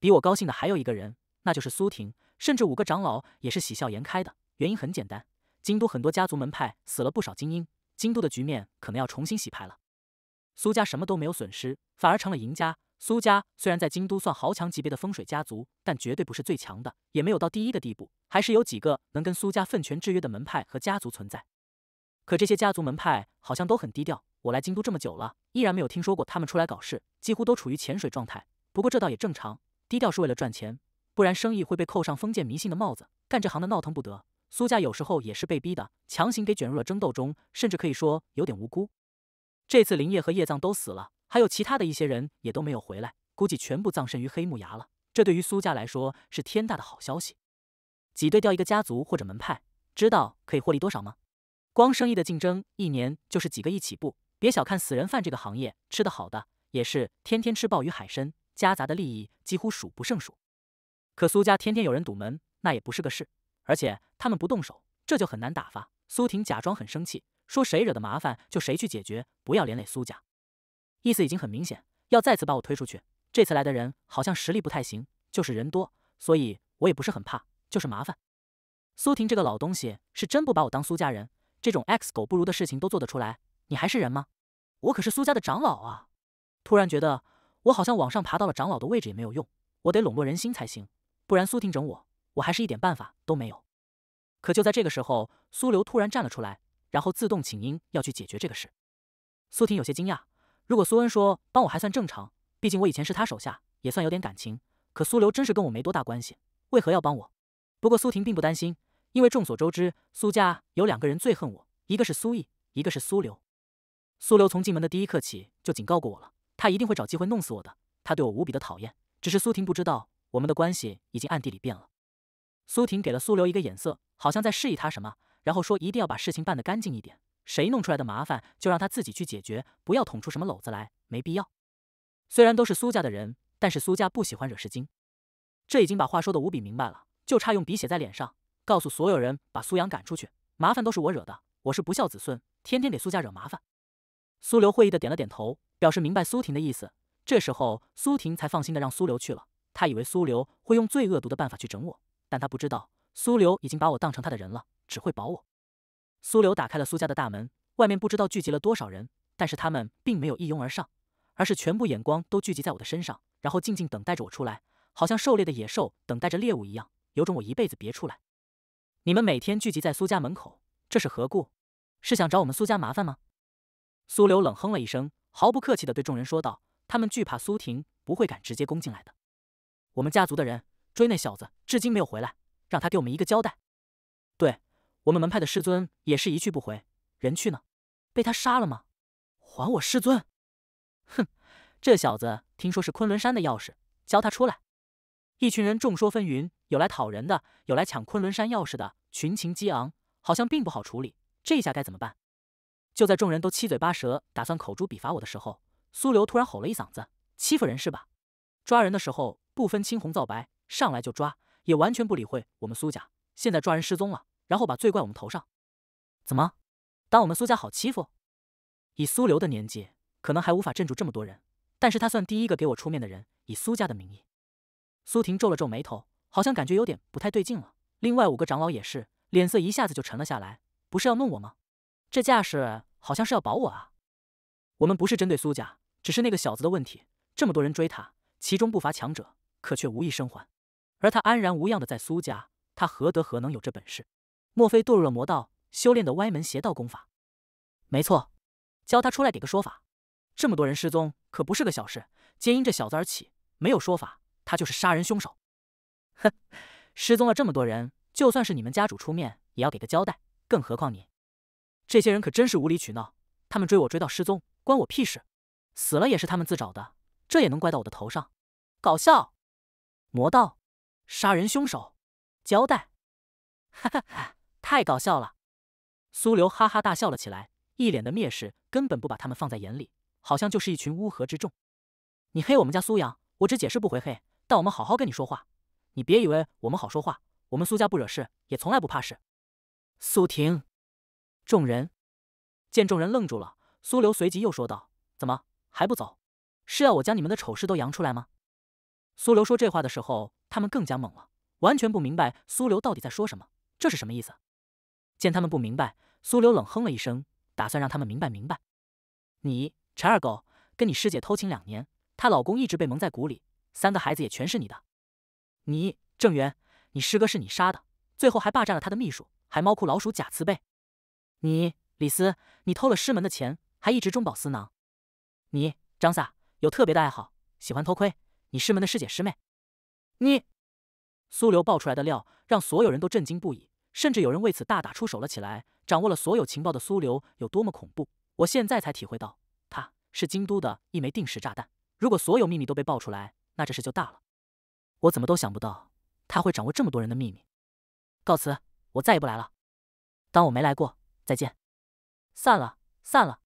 比我高兴的还有一个人，那就是苏婷，甚至五个长老也是喜笑颜开的。原因很简单，京都很多家族门派死了不少精英，京都的局面可能要重新洗牌了。苏家什么都没有损失，反而成了赢家。苏家虽然在京都算豪强级别的风水家族，但绝对不是最强的，也没有到第一的地步。还是有几个能跟苏家分权制约的门派和家族存在。可这些家族门派好像都很低调，我来京都这么久了，依然没有听说过他们出来搞事，几乎都处于潜水状态。不过这倒也正常，低调是为了赚钱，不然生意会被扣上封建迷信的帽子，干这行的闹腾不得。苏家有时候也是被逼的，强行给卷入了争斗中，甚至可以说有点无辜。这次林业和叶藏都死了，还有其他的一些人也都没有回来，估计全部葬身于黑木崖了。这对于苏家来说是天大的好消息。挤兑掉一个家族或者门派，知道可以获利多少吗？光生意的竞争，一年就是几个亿起步。别小看死人饭这个行业，吃得好的也是天天吃鲍鱼、海参，夹杂的利益几乎数不胜数。可苏家天天有人堵门，那也不是个事。而且他们不动手，这就很难打发。苏婷假装很生气，说谁惹的麻烦就谁去解决，不要连累苏家。意思已经很明显，要再次把我推出去。这次来的人好像实力不太行，就是人多，所以我也不是很怕，就是麻烦。苏婷这个老东西是真不把我当苏家人，这种 X 狗不如的事情都做得出来，你还是人吗？我可是苏家的长老啊！突然觉得我好像往上爬到了长老的位置也没有用，我得笼络人心才行，不然苏婷整我。我还是一点办法都没有，可就在这个时候，苏流突然站了出来，然后自动请缨要去解决这个事。苏婷有些惊讶，如果苏恩说帮我还算正常，毕竟我以前是他手下，也算有点感情。可苏流真是跟我没多大关系，为何要帮我？不过苏婷并不担心，因为众所周知，苏家有两个人最恨我，一个是苏毅，一个是苏流。苏流从进门的第一刻起就警告过我了，他一定会找机会弄死我的。他对我无比的讨厌。只是苏婷不知道，我们的关系已经暗地里变了。苏婷给了苏流一个眼色，好像在示意他什么，然后说：“一定要把事情办得干净一点，谁弄出来的麻烦就让他自己去解决，不要捅出什么篓子来，没必要。”虽然都是苏家的人，但是苏家不喜欢惹事精，这已经把话说的无比明白了，就差用笔写在脸上，告诉所有人把苏阳赶出去，麻烦都是我惹的，我是不孝子孙，天天给苏家惹麻烦。苏流会意的点了点头，表示明白苏婷的意思。这时候苏婷才放心的让苏流去了，她以为苏流会用最恶毒的办法去整我。但他不知道，苏流已经把我当成他的人了，只会保我。苏流打开了苏家的大门，外面不知道聚集了多少人，但是他们并没有一拥而上，而是全部眼光都聚集在我的身上，然后静静等待着我出来，好像狩猎的野兽等待着猎物一样，有种我一辈子别出来。你们每天聚集在苏家门口，这是何故？是想找我们苏家麻烦吗？苏流冷哼了一声，毫不客气地对众人说道：“他们惧怕苏婷，不会敢直接攻进来的。我们家族的人。”追那小子，至今没有回来，让他给我们一个交代。对，我们门派的师尊也是一去不回，人去呢，被他杀了吗？还我师尊！哼，这小子听说是昆仑山的钥匙，交他出来。一群人众说纷纭，有来讨人的，有来抢昆仑山钥匙的，群情激昂，好像并不好处理。这下该怎么办？就在众人都七嘴八舌打算口诛笔伐我的时候，苏流突然吼了一嗓子：“欺负人是吧？抓人的时候不分青红皂白。”上来就抓，也完全不理会我们苏家。现在抓人失踪了，然后把罪怪我们头上，怎么？当我们苏家好欺负？以苏流的年纪，可能还无法镇住这么多人，但是他算第一个给我出面的人，以苏家的名义。苏婷皱了皱眉头，好像感觉有点不太对劲了。另外五个长老也是，脸色一下子就沉了下来。不是要弄我吗？这架势好像是要保我啊！我们不是针对苏家，只是那个小子的问题。这么多人追他，其中不乏强者，可却无一生还。而他安然无恙的在苏家，他何德何能有这本事？莫非堕入了魔道，修炼的歪门邪道功法？没错，教他出来给个说法。这么多人失踪可不是个小事，皆因这小子而起，没有说法，他就是杀人凶手。哼，失踪了这么多人，就算是你们家主出面也要给个交代，更何况你？这些人可真是无理取闹，他们追我追到失踪，关我屁事？死了也是他们自找的，这也能怪到我的头上？搞笑，魔道？杀人凶手，交代！哈哈哈，太搞笑了！苏流哈哈大笑了起来，一脸的蔑视，根本不把他们放在眼里，好像就是一群乌合之众。你黑我们家苏阳，我只解释不回黑，但我们好好跟你说话。你别以为我们好说话，我们苏家不惹事，也从来不怕事。苏婷，众人见众人愣住了，苏流随即又说道：“怎么还不走？是要我将你们的丑事都扬出来吗？”苏流说这话的时候。他们更加懵了，完全不明白苏流到底在说什么。这是什么意思？见他们不明白，苏流冷哼了一声，打算让他们明白明白。你陈二狗，跟你师姐偷情两年，她老公一直被蒙在鼓里，三个孩子也全是你的。你郑源，你师哥是你杀的，最后还霸占了他的秘书，还猫哭老鼠假慈悲。你李斯，你偷了师门的钱，还一直中饱私囊。你张萨有特别的爱好，喜欢偷窥你师门的师姐师妹。你，苏流爆出来的料让所有人都震惊不已，甚至有人为此大打出手了起来。掌握了所有情报的苏流有多么恐怖，我现在才体会到，他是京都的一枚定时炸弹。如果所有秘密都被爆出来，那这事就大了。我怎么都想不到他会掌握这么多人的秘密。告辞，我再也不来了，当我没来过。再见。散了，散了。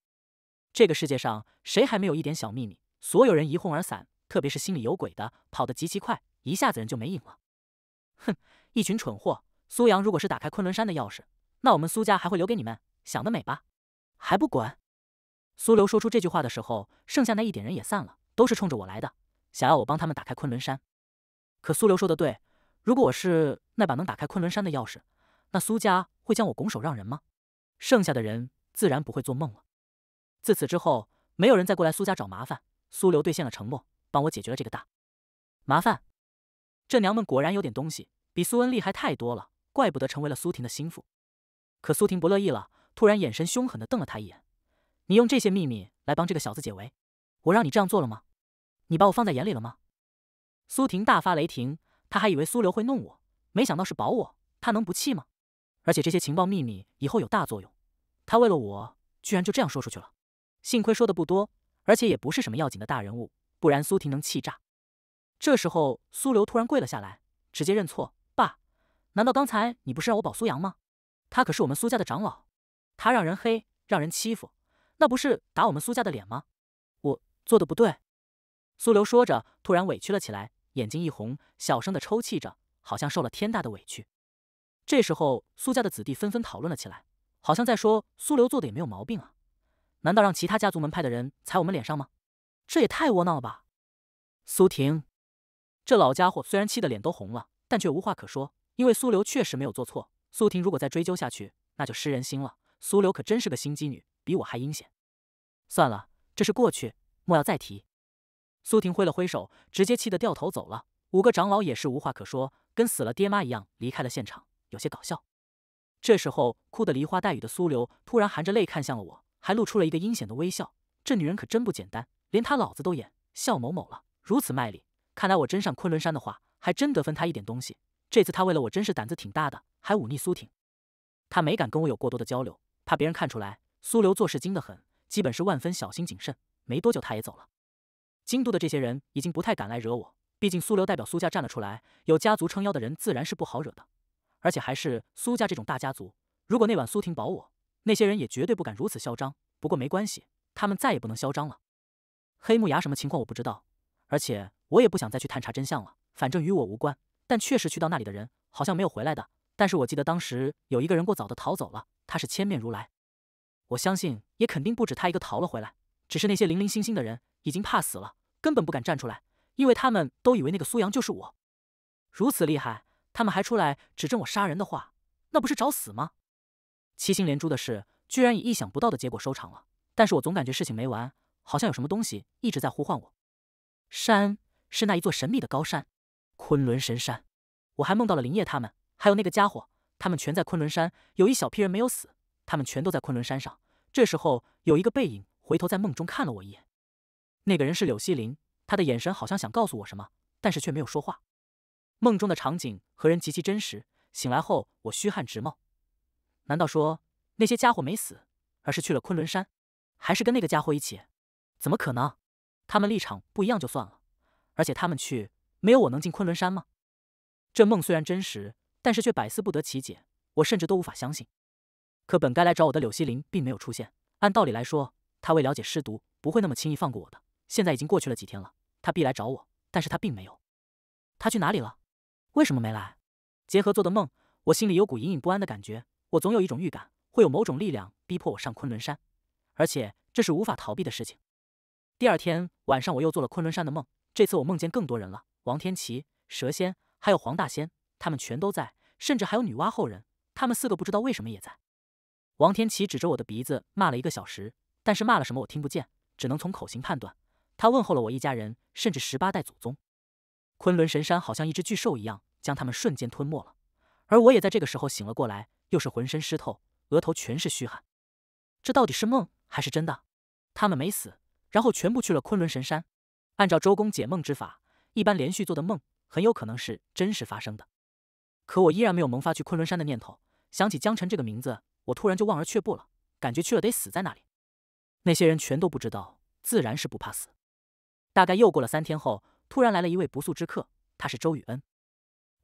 这个世界上谁还没有一点小秘密？所有人一哄而散，特别是心里有鬼的，跑得极其快。一下子人就没影了。哼，一群蠢货！苏阳如果是打开昆仑山的钥匙，那我们苏家还会留给你们？想得美吧！还不滚！苏流说出这句话的时候，剩下那一点人也散了，都是冲着我来的，想要我帮他们打开昆仑山。可苏流说的对，如果我是那把能打开昆仑山的钥匙，那苏家会将我拱手让人吗？剩下的人自然不会做梦了。自此之后，没有人再过来苏家找麻烦。苏流兑现了承诺，帮我解决了这个大麻烦。这娘们果然有点东西，比苏恩厉害太多了，怪不得成为了苏婷的心腹。可苏婷不乐意了，突然眼神凶狠的瞪了他一眼：“你用这些秘密来帮这个小子解围，我让你这样做了吗？你把我放在眼里了吗？”苏婷大发雷霆，他还以为苏流会弄我，没想到是保我，他能不气吗？而且这些情报秘密以后有大作用，他为了我居然就这样说出去了。幸亏说的不多，而且也不是什么要紧的大人物，不然苏婷能气炸。这时候，苏流突然跪了下来，直接认错：“爸，难道刚才你不是让我保苏阳吗？他可是我们苏家的长老，他让人黑，让人欺负，那不是打我们苏家的脸吗？我做的不对。”苏流说着，突然委屈了起来，眼睛一红，小声的抽泣着，好像受了天大的委屈。这时候，苏家的子弟纷纷讨论了起来，好像在说：“苏流做的也没有毛病啊，难道让其他家族门派的人踩我们脸上吗？这也太窝囊了吧？”苏婷。这老家伙虽然气得脸都红了，但却无话可说，因为苏流确实没有做错。苏婷如果再追究下去，那就失人心了。苏流可真是个心机女，比我还阴险。算了，这是过去，莫要再提。苏婷挥了挥手，直接气得掉头走了。五个长老也是无话可说，跟死了爹妈一样离开了现场，有些搞笑。这时候，哭得梨花带雨的苏流突然含着泪看向了我，还露出了一个阴险的微笑。这女人可真不简单，连她老子都演笑某某了，如此卖力。看来我真上昆仑山的话，还真得分他一点东西。这次他为了我，真是胆子挺大的，还忤逆苏婷。他没敢跟我有过多的交流，怕别人看出来。苏流做事精得很，基本是万分小心谨慎。没多久，他也走了。京都的这些人已经不太敢来惹我，毕竟苏流代表苏家站了出来，有家族撑腰的人自然是不好惹的。而且还是苏家这种大家族，如果那晚苏婷保我，那些人也绝对不敢如此嚣张。不过没关系，他们再也不能嚣张了。黑木崖什么情况我不知道，而且。我也不想再去探查真相了，反正与我无关。但确实去到那里的人，好像没有回来的。但是我记得当时有一个人过早的逃走了，他是千面如来。我相信，也肯定不止他一个逃了回来。只是那些零零星星的人，已经怕死了，根本不敢站出来，因为他们都以为那个苏阳就是我。如此厉害，他们还出来指证我杀人的话，那不是找死吗？七星连珠的事，居然以意想不到的结果收场了。但是我总感觉事情没完，好像有什么东西一直在呼唤我。山。是那一座神秘的高山，昆仑神山。我还梦到了林烨他们，还有那个家伙，他们全在昆仑山。有一小批人没有死，他们全都在昆仑山上。这时候有一个背影回头在梦中看了我一眼，那个人是柳希林，他的眼神好像想告诉我什么，但是却没有说话。梦中的场景和人极其真实。醒来后，我虚汗直冒。难道说那些家伙没死，而是去了昆仑山，还是跟那个家伙一起？怎么可能？他们立场不一样就算了。而且他们去没有？我能进昆仑山吗？这梦虽然真实，但是却百思不得其解。我甚至都无法相信。可本该来找我的柳希林并没有出现。按道理来说，他为了解尸毒，不会那么轻易放过我的。现在已经过去了几天了，他必来找我。但是他并没有。他去哪里了？为什么没来？结合做的梦，我心里有股隐隐不安的感觉。我总有一种预感，会有某种力量逼迫我上昆仑山，而且这是无法逃避的事情。第二天晚上，我又做了昆仑山的梦。这次我梦见更多人了，王天琪、蛇仙，还有黄大仙，他们全都在，甚至还有女娲后人，他们四个不知道为什么也在。王天琪指着我的鼻子骂了一个小时，但是骂了什么我听不见，只能从口型判断。他问候了我一家人，甚至十八代祖宗。昆仑神山好像一只巨兽一样，将他们瞬间吞没了。而我也在这个时候醒了过来，又是浑身湿透，额头全是虚汗。这到底是梦还是真的？他们没死，然后全部去了昆仑神山。按照周公解梦之法，一般连续做的梦很有可能是真实发生的。可我依然没有萌发去昆仑山的念头。想起江晨这个名字，我突然就望而却步了，感觉去了得死在那里。那些人全都不知道，自然是不怕死。大概又过了三天后，突然来了一位不速之客，他是周雨恩。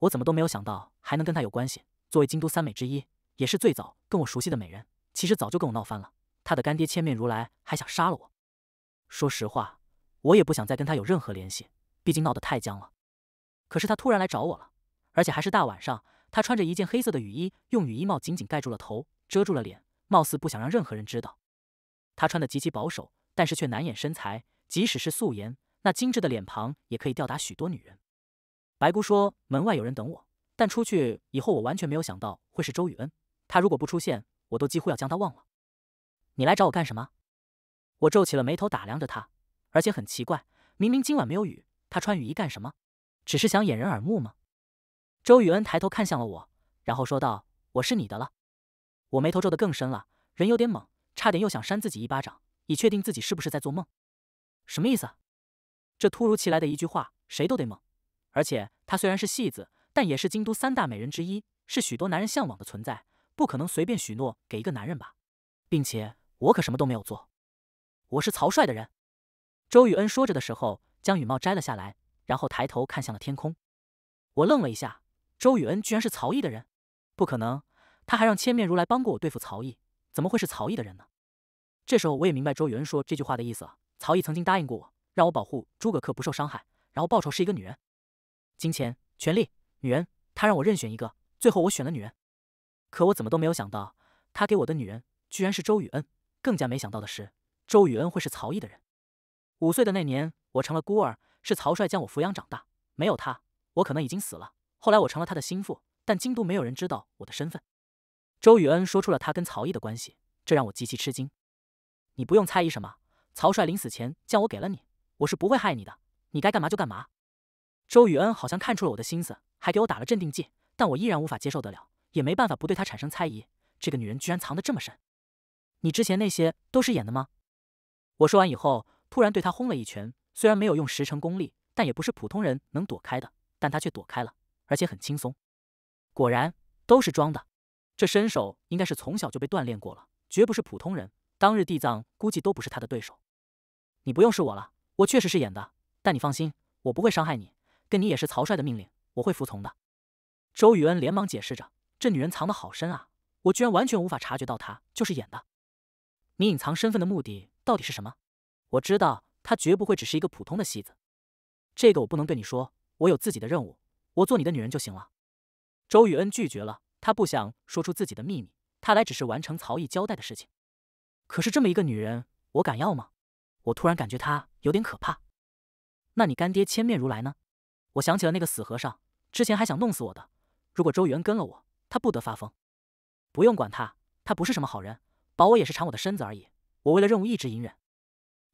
我怎么都没有想到还能跟他有关系。作为京都三美之一，也是最早跟我熟悉的美人，其实早就跟我闹翻了。他的干爹千面如来还想杀了我。说实话。我也不想再跟他有任何联系，毕竟闹得太僵了。可是他突然来找我了，而且还是大晚上。他穿着一件黑色的雨衣，用雨衣帽紧紧盖住了头，遮住了脸，貌似不想让任何人知道。他穿的极其保守，但是却难掩身材。即使是素颜，那精致的脸庞也可以吊打许多女人。白姑说门外有人等我，但出去以后，我完全没有想到会是周雨恩。他如果不出现，我都几乎要将他忘了。你来找我干什么？我皱起了眉头，打量着他。而且很奇怪，明明今晚没有雨，他穿雨衣干什么？只是想掩人耳目吗？周雨恩抬头看向了我，然后说道：“我是你的了。”我眉头皱得更深了，人有点懵，差点又想扇自己一巴掌，以确定自己是不是在做梦。什么意思？这突如其来的一句话，谁都得懵。而且他虽然是戏子，但也是京都三大美人之一，是许多男人向往的存在，不可能随便许诺给一个男人吧？并且我可什么都没有做，我是曹帅的人。周雨恩说着的时候，将雨帽摘了下来，然后抬头看向了天空。我愣了一下，周雨恩居然是曹毅的人，不可能！他还让千面如来帮过我对付曹毅，怎么会是曹毅的人呢？这时候我也明白周雨恩说这句话的意思了。曹毅曾经答应过我，让我保护诸葛恪不受伤害，然后报酬是一个女人、金钱、权力、女人，他让我任选一个，最后我选了女人。可我怎么都没有想到，他给我的女人居然是周雨恩。更加没想到的是，周雨恩会是曹毅的人。五岁的那年，我成了孤儿，是曹帅将我抚养长大。没有他，我可能已经死了。后来我成了他的心腹，但京都没有人知道我的身份。周宇恩说出了他跟曹毅的关系，这让我极其吃惊。你不用猜疑什么，曹帅临死前将我给了你，我是不会害你的。你该干嘛就干嘛。周宇恩好像看出了我的心思，还给我打了镇定剂，但我依然无法接受得了，也没办法不对他产生猜疑。这个女人居然藏得这么深。你之前那些都是演的吗？我说完以后。突然对他轰了一拳，虽然没有用十成功力，但也不是普通人能躲开的。但他却躲开了，而且很轻松。果然都是装的，这身手应该是从小就被锻炼过了，绝不是普通人。当日地藏估计都不是他的对手。你不用是我了，我确实是演的，但你放心，我不会伤害你。跟你也是曹帅的命令，我会服从的。周雨恩连忙解释着：“这女人藏得好深啊，我居然完全无法察觉到她就是演的。你隐藏身份的目的到底是什么？”我知道他绝不会只是一个普通的戏子，这个我不能对你说。我有自己的任务，我做你的女人就行了。周雨恩拒绝了，他不想说出自己的秘密。他来只是完成曹毅交代的事情。可是这么一个女人，我敢要吗？我突然感觉她有点可怕。那你干爹千面如来呢？我想起了那个死和尚，之前还想弄死我的。如果周恩跟了我，他不得发疯。不用管他，他不是什么好人，保我也是馋我的身子而已。我为了任务一直隐忍。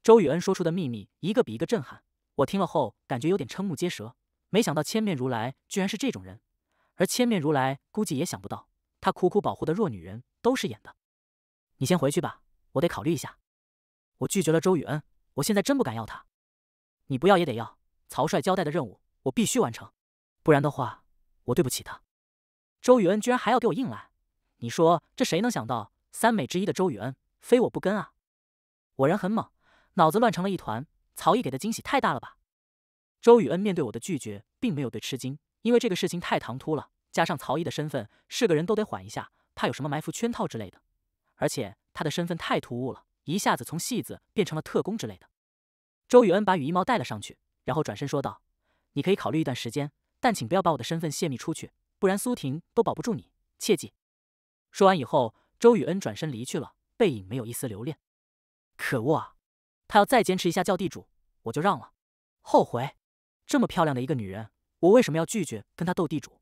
周雨恩说出的秘密一个比一个震撼，我听了后感觉有点瞠目结舌。没想到千面如来居然是这种人，而千面如来估计也想不到，他苦苦保护的弱女人都是演的。你先回去吧，我得考虑一下。我拒绝了周雨恩，我现在真不敢要他。你不要也得要，曹帅交代的任务我必须完成，不然的话我对不起他。周雨恩居然还要给我硬来，你说这谁能想到？三美之一的周雨恩非我不跟啊！我人很猛。脑子乱成了一团，曹毅给的惊喜太大了吧？周雨恩面对我的拒绝，并没有对吃惊，因为这个事情太唐突了，加上曹毅的身份是个人都得缓一下，怕有什么埋伏圈套之类的。而且他的身份太突兀了，一下子从戏子变成了特工之类的。周雨恩把雨衣帽戴了上去，然后转身说道：“你可以考虑一段时间，但请不要把我的身份泄密出去，不然苏婷都保不住你，切记。”说完以后，周雨恩转身离去了，背影没有一丝留恋。可恶啊！他要再坚持一下叫地主，我就让了。后悔，这么漂亮的一个女人，我为什么要拒绝跟她斗地主？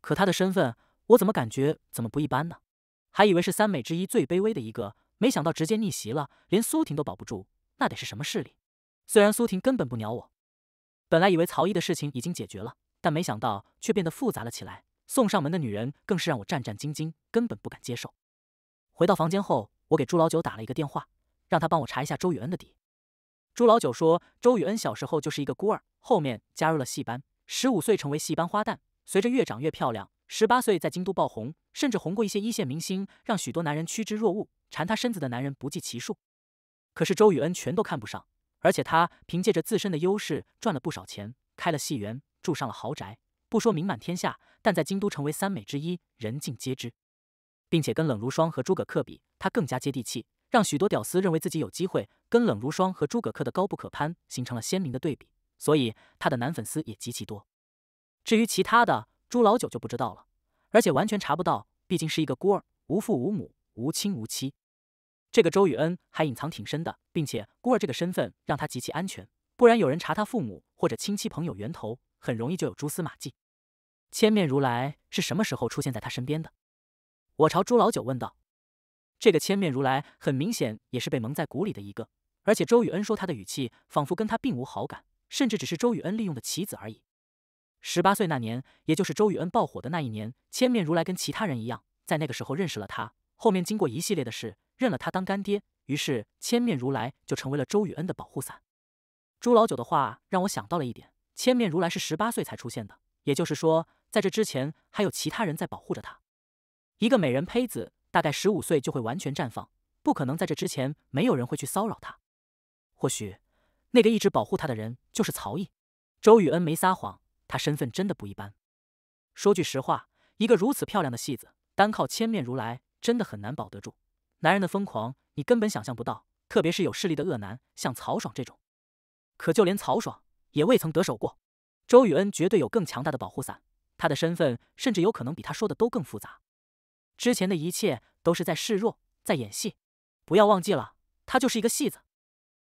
可她的身份，我怎么感觉怎么不一般呢？还以为是三美之一最卑微的一个，没想到直接逆袭了，连苏婷都保不住，那得是什么势力？虽然苏婷根本不鸟我。本来以为曹毅的事情已经解决了，但没想到却变得复杂了起来。送上门的女人更是让我战战兢兢，根本不敢接受。回到房间后，我给朱老九打了一个电话。让他帮我查一下周雨恩的底。朱老九说，周雨恩小时候就是一个孤儿，后面加入了戏班，十五岁成为戏班花旦，随着越长越漂亮，十八岁在京都爆红，甚至红过一些一线明星，让许多男人趋之若鹜，缠她身子的男人不计其数。可是周雨恩全都看不上，而且他凭借着自身的优势赚了不少钱，开了戏园，住上了豪宅，不说名满天下，但在京都成为三美之一，人尽皆知，并且跟冷如霜和诸葛恪比，他更加接地气。让许多屌丝认为自己有机会，跟冷如霜和诸葛恪的高不可攀形成了鲜明的对比，所以他的男粉丝也极其多。至于其他的朱老九就不知道了，而且完全查不到，毕竟是一个孤儿，无父无母，无亲无妻。这个周雨恩还隐藏挺深的，并且孤儿这个身份让他极其安全，不然有人查他父母或者亲戚朋友源头，很容易就有蛛丝马迹。千面如来是什么时候出现在他身边的？我朝朱老九问道。这个千面如来很明显也是被蒙在鼓里的一个，而且周雨恩说他的语气仿佛跟他并无好感，甚至只是周雨恩利用的棋子而已。十八岁那年，也就是周雨恩爆火的那一年，千面如来跟其他人一样，在那个时候认识了他。后面经过一系列的事，认了他当干爹，于是千面如来就成为了周雨恩的保护伞。朱老九的话让我想到了一点：千面如来是十八岁才出现的，也就是说，在这之前还有其他人在保护着他。一个美人胚子。大概十五岁就会完全绽放，不可能在这之前没有人会去骚扰他。或许，那个一直保护他的人就是曹毅。周雨恩没撒谎，他身份真的不一般。说句实话，一个如此漂亮的戏子，单靠千面如来真的很难保得住。男人的疯狂，你根本想象不到，特别是有势力的恶男，像曹爽这种。可就连曹爽也未曾得手过。周雨恩绝对有更强大的保护伞，他的身份甚至有可能比他说的都更复杂。之前的一切都是在示弱，在演戏。不要忘记了，他就是一个戏子。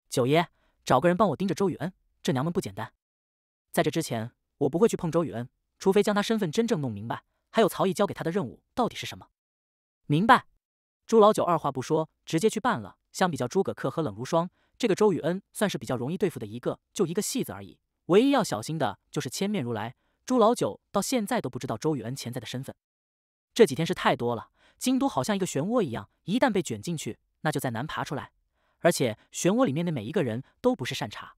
九爷，找个人帮我盯着周雨恩，这娘们不简单。在这之前，我不会去碰周雨恩，除非将他身份真正弄明白，还有曹毅交给他的任务到底是什么。明白。朱老九二话不说，直接去办了。相比较诸葛恪和冷如霜，这个周雨恩算是比较容易对付的一个，就一个戏子而已。唯一要小心的就是千面如来。朱老九到现在都不知道周雨恩潜在的身份。这几天是太多了，京都好像一个漩涡一样，一旦被卷进去，那就再难爬出来。而且漩涡里面的每一个人都不是善茬。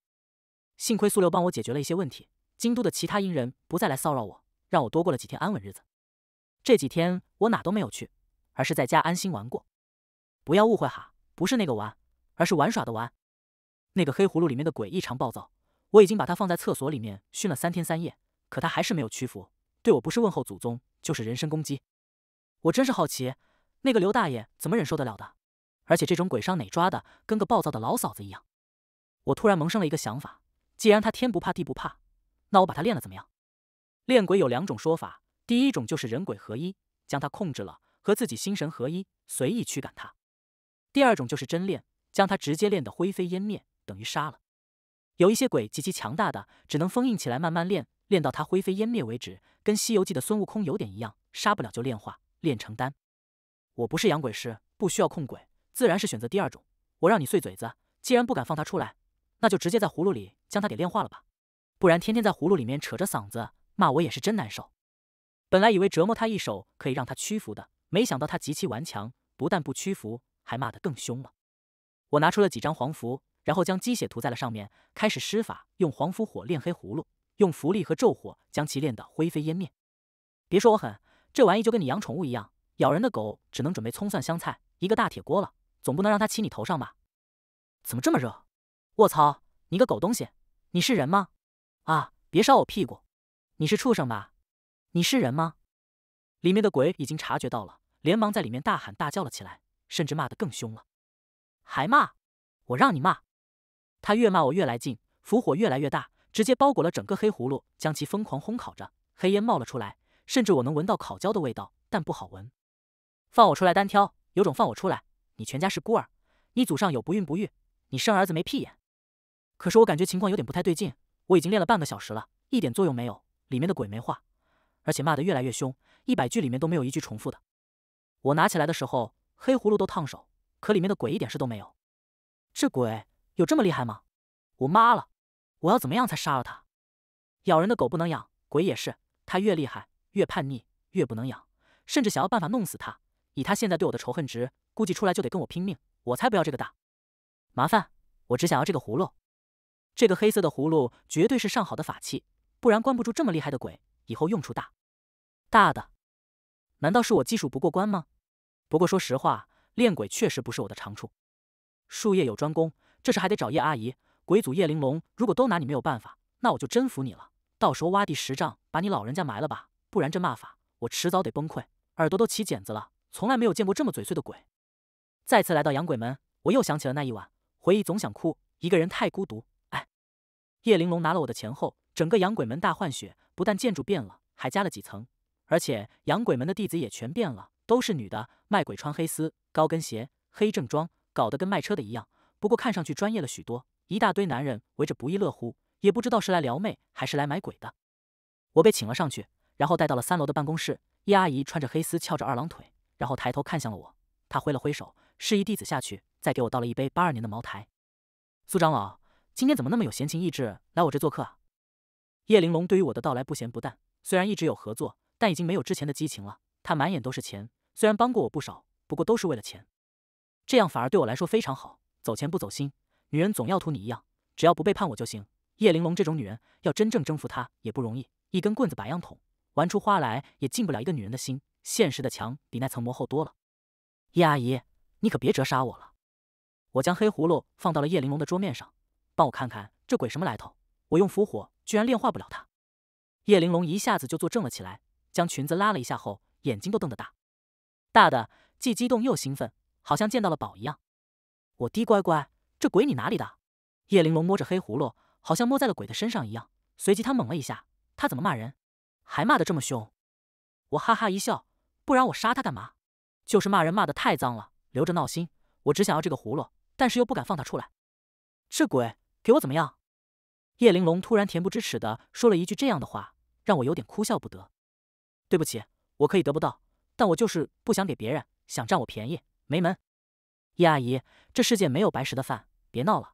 幸亏苏六帮我解决了一些问题，京都的其他阴人不再来骚扰我，让我多过了几天安稳日子。这几天我哪都没有去，而是在家安心玩过。不要误会哈，不是那个玩，而是玩耍的玩。那个黑葫芦里面的鬼异常暴躁，我已经把它放在厕所里面熏了三天三夜，可它还是没有屈服，对我不是问候祖宗，就是人身攻击。我真是好奇，那个刘大爷怎么忍受得了的？而且这种鬼伤哪抓的，跟个暴躁的老嫂子一样。我突然萌生了一个想法，既然他天不怕地不怕，那我把他练了怎么样？练鬼有两种说法，第一种就是人鬼合一，将他控制了，和自己心神合一，随意驱赶他；第二种就是真练，将他直接练得灰飞烟灭，等于杀了。有一些鬼极其强大的，只能封印起来慢慢练，练到他灰飞烟灭为止，跟《西游记》的孙悟空有点一样，杀不了就炼化。炼成丹，我不是养鬼师，不需要控鬼，自然是选择第二种。我让你碎嘴子，既然不敢放他出来，那就直接在葫芦里将他给炼化了吧，不然天天在葫芦里面扯着嗓子骂我也是真难受。本来以为折磨他一手可以让他屈服的，没想到他极其顽强，不但不屈服，还骂得更凶了。我拿出了几张黄符，然后将鸡血涂在了上面，开始施法，用黄符火炼黑葫芦，用符力和咒火将其炼得灰飞烟灭。别说我狠。这玩意就跟你养宠物一样，咬人的狗只能准备葱蒜香菜一个大铁锅了，总不能让它骑你头上吧？怎么这么热？卧槽！你个狗东西，你是人吗？啊！别烧我屁股！你是畜生吧？你是人吗？里面的鬼已经察觉到了，连忙在里面大喊大叫了起来，甚至骂得更凶了。还骂？我让你骂！他越骂我越来劲，符火越来越大，直接包裹了整个黑葫芦，将其疯狂烘烤着，黑烟冒了出来。甚至我能闻到烤焦的味道，但不好闻。放我出来单挑，有种放我出来！你全家是孤儿，你祖上有不孕不育，你生儿子没屁眼。可是我感觉情况有点不太对劲，我已经练了半个小时了，一点作用没有。里面的鬼没化，而且骂得越来越凶，一百句里面都没有一句重复的。我拿起来的时候，黑葫芦都烫手，可里面的鬼一点事都没有。这鬼有这么厉害吗？我妈了！我要怎么样才杀了他？咬人的狗不能养，鬼也是，他越厉害。越叛逆越不能养，甚至想要办法弄死他。以他现在对我的仇恨值，估计出来就得跟我拼命。我才不要这个大麻烦，我只想要这个葫芦。这个黑色的葫芦绝对是上好的法器，不然关不住这么厉害的鬼，以后用处大大的。难道是我技术不过关吗？不过说实话，练鬼确实不是我的长处。术业有专攻，这事还得找叶阿姨、鬼祖叶玲珑。如果都拿你没有办法，那我就真服你了。到时候挖地十丈，把你老人家埋了吧。不然这骂法，我迟早得崩溃，耳朵都起茧子了。从来没有见过这么嘴碎的鬼。再次来到养鬼门，我又想起了那一晚，回忆总想哭。一个人太孤独，哎。叶玲珑拿了我的钱后，整个养鬼门大换血，不但建筑变了，还加了几层，而且养鬼门的弟子也全变了，都是女的，卖鬼穿黑丝、高跟鞋、黑正装，搞得跟卖车的一样。不过看上去专业了许多，一大堆男人围着不亦乐乎，也不知道是来撩妹还是来买鬼的。我被请了上去。然后带到了三楼的办公室，叶阿姨穿着黑丝，翘着二郎腿，然后抬头看向了我。她挥了挥手，示意弟子下去，再给我倒了一杯八二年的茅台。苏长老，今天怎么那么有闲情逸致来我这做客啊？叶玲珑对于我的到来不咸不淡，虽然一直有合作，但已经没有之前的激情了。她满眼都是钱，虽然帮过我不少，不过都是为了钱。这样反而对我来说非常好，走钱不走心。女人总要图你一样，只要不背叛我就行。叶玲珑这种女人，要真正征服她也不容易，一根棍子百样捅。玩出花来也进不了一个女人的心，现实的墙比那层膜厚多了。叶阿姨，你可别折杀我了。我将黑葫芦放到了叶玲珑的桌面上，帮我看看这鬼什么来头。我用符火居然炼化不了它。叶玲珑一下子就坐正了起来，将裙子拉了一下后，眼睛都瞪得大大的，既激动又兴奋，好像见到了宝一样。我滴乖乖，这鬼你哪里的？叶玲珑摸着黑葫芦，好像摸在了鬼的身上一样。随即她猛了一下，他怎么骂人？还骂得这么凶，我哈哈一笑，不然我杀他干嘛？就是骂人骂得太脏了，留着闹心。我只想要这个葫芦，但是又不敢放他出来。这鬼给我怎么样？叶玲珑突然恬不知耻地说了一句这样的话，让我有点哭笑不得。对不起，我可以得不到，但我就是不想给别人想占我便宜，没门！叶阿姨，这世界没有白食的饭，别闹了。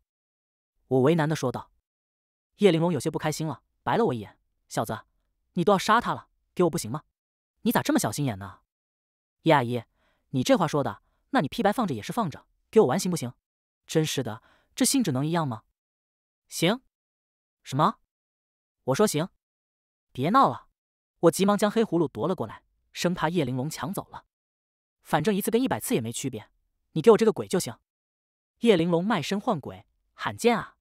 我为难地说道。叶玲珑有些不开心了，白了我一眼，小子。你都要杀他了，给我不行吗？你咋这么小心眼呢？叶阿姨，你这话说的，那你批白放着也是放着，给我玩行不行？真是的，这性质能一样吗？行？什么？我说行。别闹了！我急忙将黑葫芦夺了过来，生怕叶玲珑抢走了。反正一次跟一百次也没区别，你给我这个鬼就行。叶玲珑卖身换鬼，罕见啊！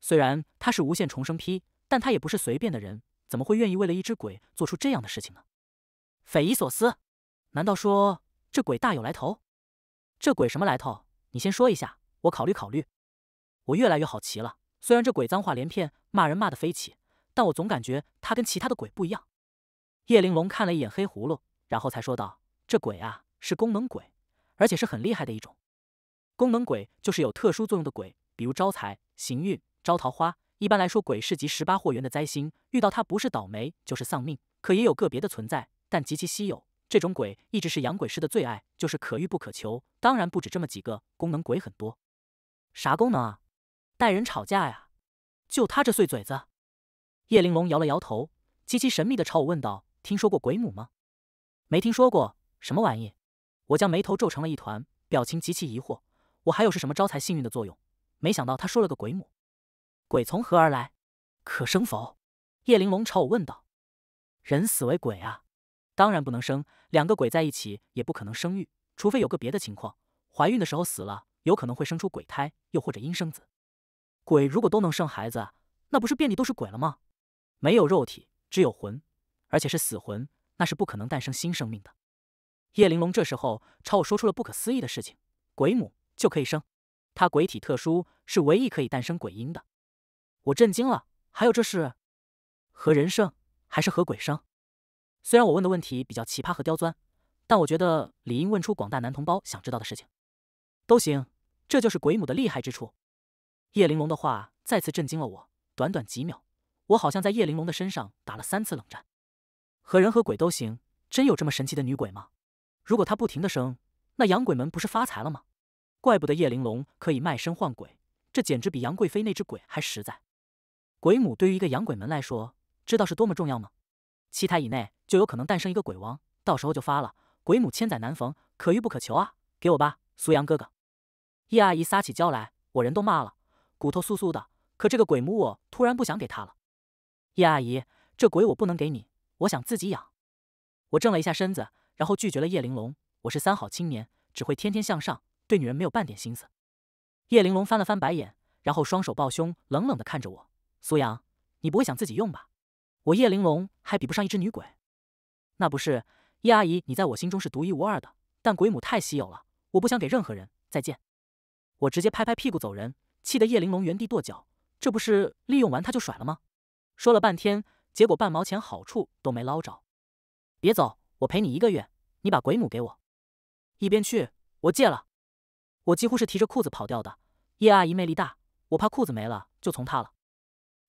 虽然他是无限重生批，但他也不是随便的人。怎么会愿意为了一只鬼做出这样的事情呢？匪夷所思！难道说这鬼大有来头？这鬼什么来头？你先说一下，我考虑考虑。我越来越好奇了。虽然这鬼脏话连篇，骂人骂得飞起，但我总感觉他跟其他的鬼不一样。叶玲珑看了一眼黑葫芦，然后才说道：“这鬼啊，是功能鬼，而且是很厉害的一种。功能鬼就是有特殊作用的鬼，比如招财、行运、招桃花。”一般来说，鬼市集十八货源的灾星遇到他不是倒霉就是丧命，可也有个别的存在，但极其稀有。这种鬼一直是养鬼师的最爱，就是可遇不可求。当然，不止这么几个，功能鬼很多。啥功能啊？带人吵架呀？就他这碎嘴子！叶玲珑摇了摇头，极其神秘的朝我问道：“听说过鬼母吗？”“没听说过，什么玩意？”我将眉头皱成了一团，表情极其疑惑。我还有是什么招财幸运的作用？没想到他说了个鬼母。鬼从何而来？可生否？叶玲珑朝我问道：“人死为鬼啊，当然不能生。两个鬼在一起也不可能生育，除非有个别的情况，怀孕的时候死了，有可能会生出鬼胎，又或者阴生子。鬼如果都能生孩子，那不是遍地都是鬼了吗？没有肉体，只有魂，而且是死魂，那是不可能诞生新生命的。”叶玲珑这时候朝我说出了不可思议的事情：“鬼母就可以生，她鬼体特殊，是唯一可以诞生鬼婴的。”我震惊了，还有这事，和人生还是和鬼生？虽然我问的问题比较奇葩和刁钻，但我觉得理应问出广大男同胞想知道的事情，都行。这就是鬼母的厉害之处。叶玲珑的话再次震惊了我，短短几秒，我好像在叶玲珑的身上打了三次冷战。和人和鬼都行，真有这么神奇的女鬼吗？如果她不停的生，那养鬼们不是发财了吗？怪不得叶玲珑可以卖身换鬼，这简直比杨贵妃那只鬼还实在。鬼母对于一个养鬼门来说，知道是多么重要吗？七台以内就有可能诞生一个鬼王，到时候就发了。鬼母千载难逢，可遇不可求啊！给我吧，苏阳哥哥。叶阿姨撒起娇来，我人都骂了，骨头酥酥的。可这个鬼母，我突然不想给他了。叶阿姨，这鬼我不能给你，我想自己养。我正了一下身子，然后拒绝了叶玲珑。我是三好青年，只会天天向上，对女人没有半点心思。叶玲珑翻了翻白眼，然后双手抱胸，冷冷的看着我。苏阳，你不会想自己用吧？我叶玲珑还比不上一只女鬼，那不是叶阿姨，你在我心中是独一无二的。但鬼母太稀有了，我不想给任何人。再见！我直接拍拍屁股走人，气得叶玲珑原地跺脚。这不是利用完他就甩了吗？说了半天，结果半毛钱好处都没捞着。别走，我陪你一个月，你把鬼母给我。一边去！我戒了。我几乎是提着裤子跑掉的。叶阿姨魅力大，我怕裤子没了就从她了。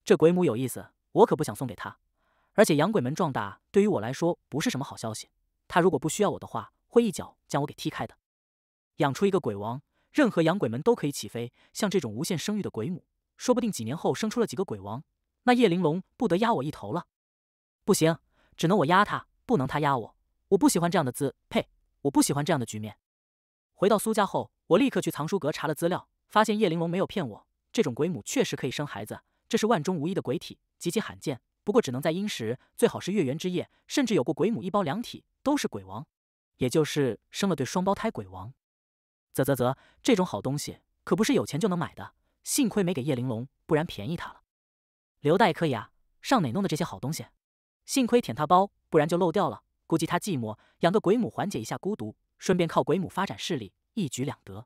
这鬼母有意思，我可不想送给她。而且养鬼门壮大对于我来说不是什么好消息。她如果不需要我的话，会一脚将我给踢开的。养出一个鬼王，任何养鬼门都可以起飞。像这种无限生育的鬼母，说不定几年后生出了几个鬼王，那叶玲珑不得压我一头了。不行，只能我压他，不能他压我。我不喜欢这样的字，呸！我不喜欢这样的局面。回到苏家后，我立刻去藏书阁查了资料，发现叶玲珑没有骗我，这种鬼母确实可以生孩子。这是万中无一的鬼体，极其罕见。不过只能在阴时，最好是月圆之夜，甚至有过鬼母一胞两体，都是鬼王，也就是生了对双胞胎鬼王。啧啧啧，这种好东西可不是有钱就能买的。幸亏没给叶玲珑，不然便宜他了。刘大爷可以啊，上哪弄的这些好东西？幸亏舔他包，不然就漏掉了。估计他寂寞，养个鬼母缓解一下孤独，顺便靠鬼母发展势力，一举两得。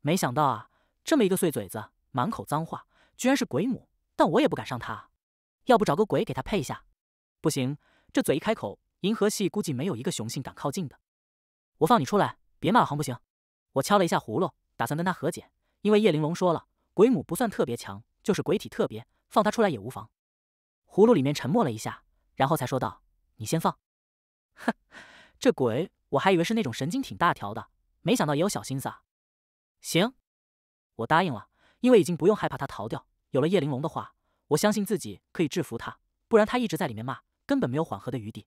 没想到啊，这么一个碎嘴子，满口脏话，居然是鬼母。但我也不敢上他，要不找个鬼给他配一下？不行，这嘴一开口，银河系估计没有一个雄性敢靠近的。我放你出来，别骂行不行？我敲了一下葫芦，打算跟他和解，因为叶玲珑说了，鬼母不算特别强，就是鬼体特别，放他出来也无妨。葫芦里面沉默了一下，然后才说道：“你先放。”哼，这鬼我还以为是那种神经挺大条的，没想到也有小心思。啊。行，我答应了，因为已经不用害怕他逃掉。有了叶玲珑的话，我相信自己可以制服他，不然他一直在里面骂，根本没有缓和的余地。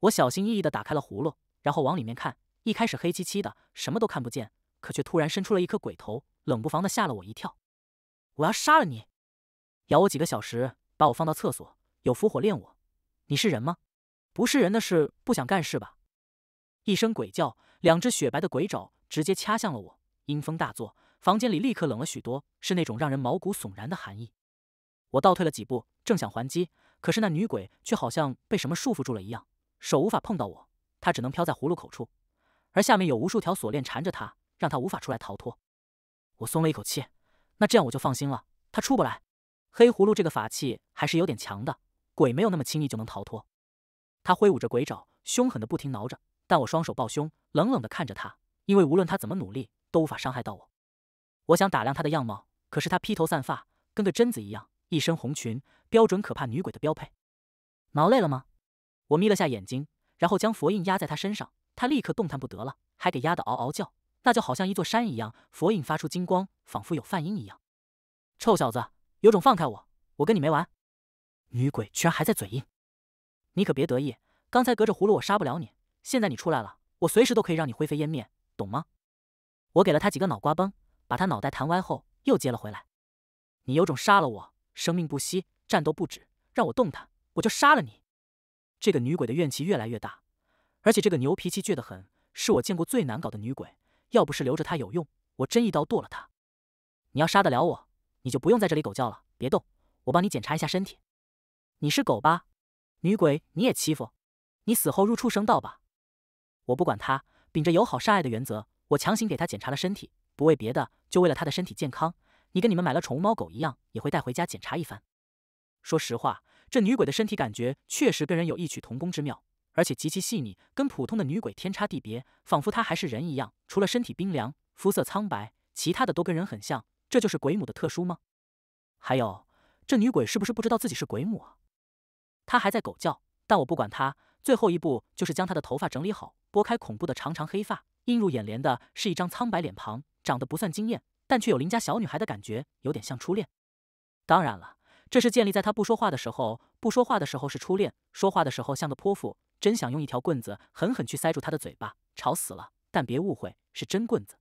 我小心翼翼的打开了葫芦，然后往里面看，一开始黑漆漆的，什么都看不见，可却突然伸出了一颗鬼头，冷不防的吓了我一跳。我要杀了你，咬我几个小时，把我放到厕所，有符火炼我。你是人吗？不是人的事不想干是吧？一声鬼叫，两只雪白的鬼爪直接掐向了我，阴风大作。房间里立刻冷了许多，是那种让人毛骨悚然的寒意。我倒退了几步，正想还击，可是那女鬼却好像被什么束缚住了一样，手无法碰到我，她只能飘在葫芦口处，而下面有无数条锁链缠着她，让她无法出来逃脱。我松了一口气，那这样我就放心了，她出不来。黑葫芦这个法器还是有点强的，鬼没有那么轻易就能逃脱。她挥舞着鬼爪，凶狠的不停挠着，但我双手抱胸，冷冷的看着她，因为无论她怎么努力，都无法伤害到我。我想打量她的样貌，可是她披头散发，跟个贞子一样，一身红裙，标准可怕女鬼的标配。挠累了吗？我眯了下眼睛，然后将佛印压在她身上，她立刻动弹不得了，还给压得嗷嗷叫，那就好像一座山一样。佛印发出金光，仿佛有梵音一样。臭小子，有种放开我，我跟你没完！女鬼居然还在嘴硬，你可别得意，刚才隔着葫芦我杀不了你，现在你出来了，我随时都可以让你灰飞烟灭，懂吗？我给了她几个脑瓜崩。把他脑袋弹歪后，又接了回来。你有种杀了我，生命不息，战斗不止。让我动弹，我就杀了你。这个女鬼的怨气越来越大，而且这个牛脾气倔得很，是我见过最难搞的女鬼。要不是留着她有用，我真一刀剁了她。你要杀得了我，你就不用在这里狗叫了。别动，我帮你检查一下身体。你是狗吧？女鬼你也欺负？你死后入畜生道吧？我不管他，秉着友好善爱的原则，我强行给他检查了身体。不为别的，就为了她的身体健康。你跟你们买了宠物猫狗一样，也会带回家检查一番。说实话，这女鬼的身体感觉确实跟人有异曲同工之妙，而且极其细腻，跟普通的女鬼天差地别，仿佛她还是人一样。除了身体冰凉、肤色苍白，其他的都跟人很像。这就是鬼母的特殊吗？还有，这女鬼是不是不知道自己是鬼母啊？她还在狗叫，但我不管她。最后一步就是将她的头发整理好，拨开恐怖的长长黑发，映入眼帘的是一张苍白脸庞。长得不算惊艳，但却有邻家小女孩的感觉，有点像初恋。当然了，这是建立在他不说话的时候。不说话的时候是初恋，说话的时候像个泼妇，真想用一条棍子狠狠去塞住他的嘴巴，吵死了！但别误会，是真棍子。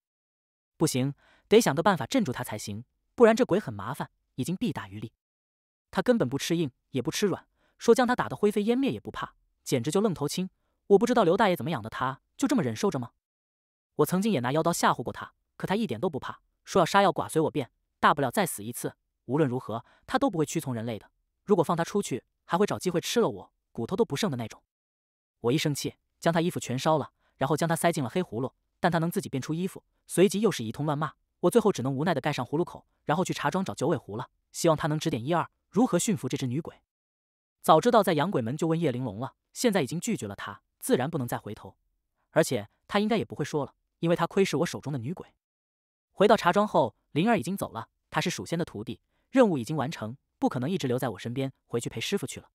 不行，得想个办法镇住他才行，不然这鬼很麻烦，已经弊大于利。他根本不吃硬，也不吃软，说将他打得灰飞烟灭也不怕，简直就愣头青。我不知道刘大爷怎么养的他，就这么忍受着吗？我曾经也拿妖刀吓唬过他。可他一点都不怕，说要杀要剐随我便，大不了再死一次。无论如何，他都不会屈从人类的。如果放他出去，还会找机会吃了我，骨头都不剩的那种。我一生气，将他衣服全烧了，然后将他塞进了黑葫芦。但他能自己变出衣服，随即又是一通乱骂。我最后只能无奈的盖上葫芦口，然后去茶庄找九尾狐了，希望他能指点一二，如何驯服这只女鬼。早知道在养鬼门就问叶玲珑了，现在已经拒绝了他，自然不能再回头。而且他应该也不会说了，因为他窥视我手中的女鬼。回到茶庄后，灵儿已经走了。她是蜀仙的徒弟，任务已经完成，不可能一直留在我身边。回去陪师傅去了。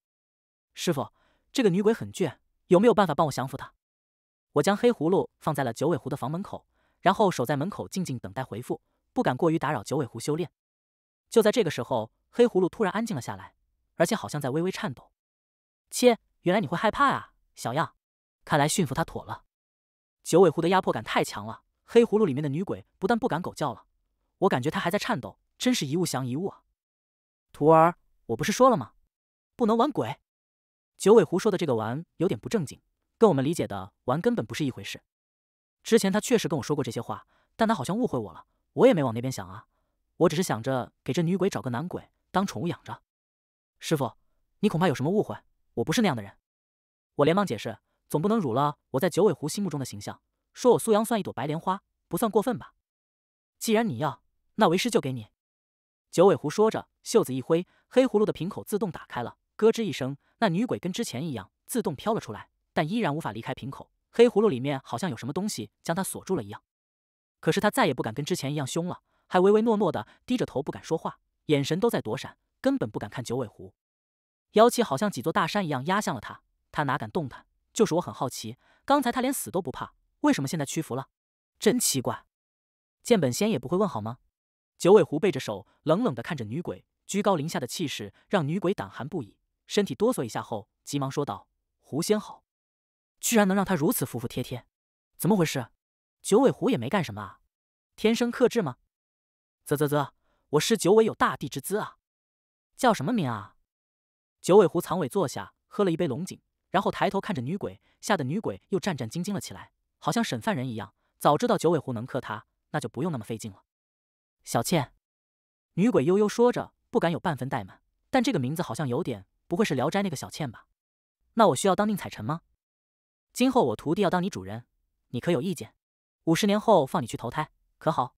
师傅，这个女鬼很倔，有没有办法帮我降服她？我将黑葫芦放在了九尾狐的房门口，然后守在门口静静等待回复，不敢过于打扰九尾狐修炼。就在这个时候，黑葫芦突然安静了下来，而且好像在微微颤抖。切，原来你会害怕啊，小样！看来驯服她妥了。九尾狐的压迫感太强了。黑葫芦里面的女鬼不但不敢狗叫了，我感觉她还在颤抖，真是一物降一物啊！徒儿，我不是说了吗，不能玩鬼。九尾狐说的这个玩有点不正经，跟我们理解的玩根本不是一回事。之前他确实跟我说过这些话，但他好像误会我了，我也没往那边想啊，我只是想着给这女鬼找个男鬼当宠物养着。师傅，你恐怕有什么误会，我不是那样的人。我连忙解释，总不能辱了我在九尾狐心目中的形象。说我苏阳算一朵白莲花，不算过分吧？既然你要，那为师就给你。九尾狐说着，袖子一挥，黑葫芦的瓶口自动打开了，咯吱一声，那女鬼跟之前一样自动飘了出来，但依然无法离开瓶口。黑葫芦里面好像有什么东西将她锁住了一样。可是她再也不敢跟之前一样凶了，还唯唯诺诺的低着头不敢说话，眼神都在躲闪，根本不敢看九尾狐。妖气好像几座大山一样压向了他，他哪敢动弹？就是我很好奇，刚才他连死都不怕。为什么现在屈服了？真奇怪，见本仙也不会问好吗？九尾狐背着手，冷冷地看着女鬼，居高临下的气势让女鬼胆寒不已，身体哆嗦一下后，急忙说道：“狐仙好，居然能让他如此服服帖帖，怎么回事？”九尾狐也没干什么啊，天生克制吗？啧啧啧，我师九尾有大地之姿啊，叫什么名啊？九尾狐藏尾坐下，喝了一杯龙井，然后抬头看着女鬼，吓得女鬼又战战兢兢了起来。好像审犯人一样，早知道九尾狐能克他，那就不用那么费劲了。小倩，女鬼悠悠说着，不敢有半分怠慢。但这个名字好像有点，不会是《聊斋》那个小倩吧？那我需要当宁采臣吗？今后我徒弟要当你主人，你可有意见？五十年后放你去投胎，可好？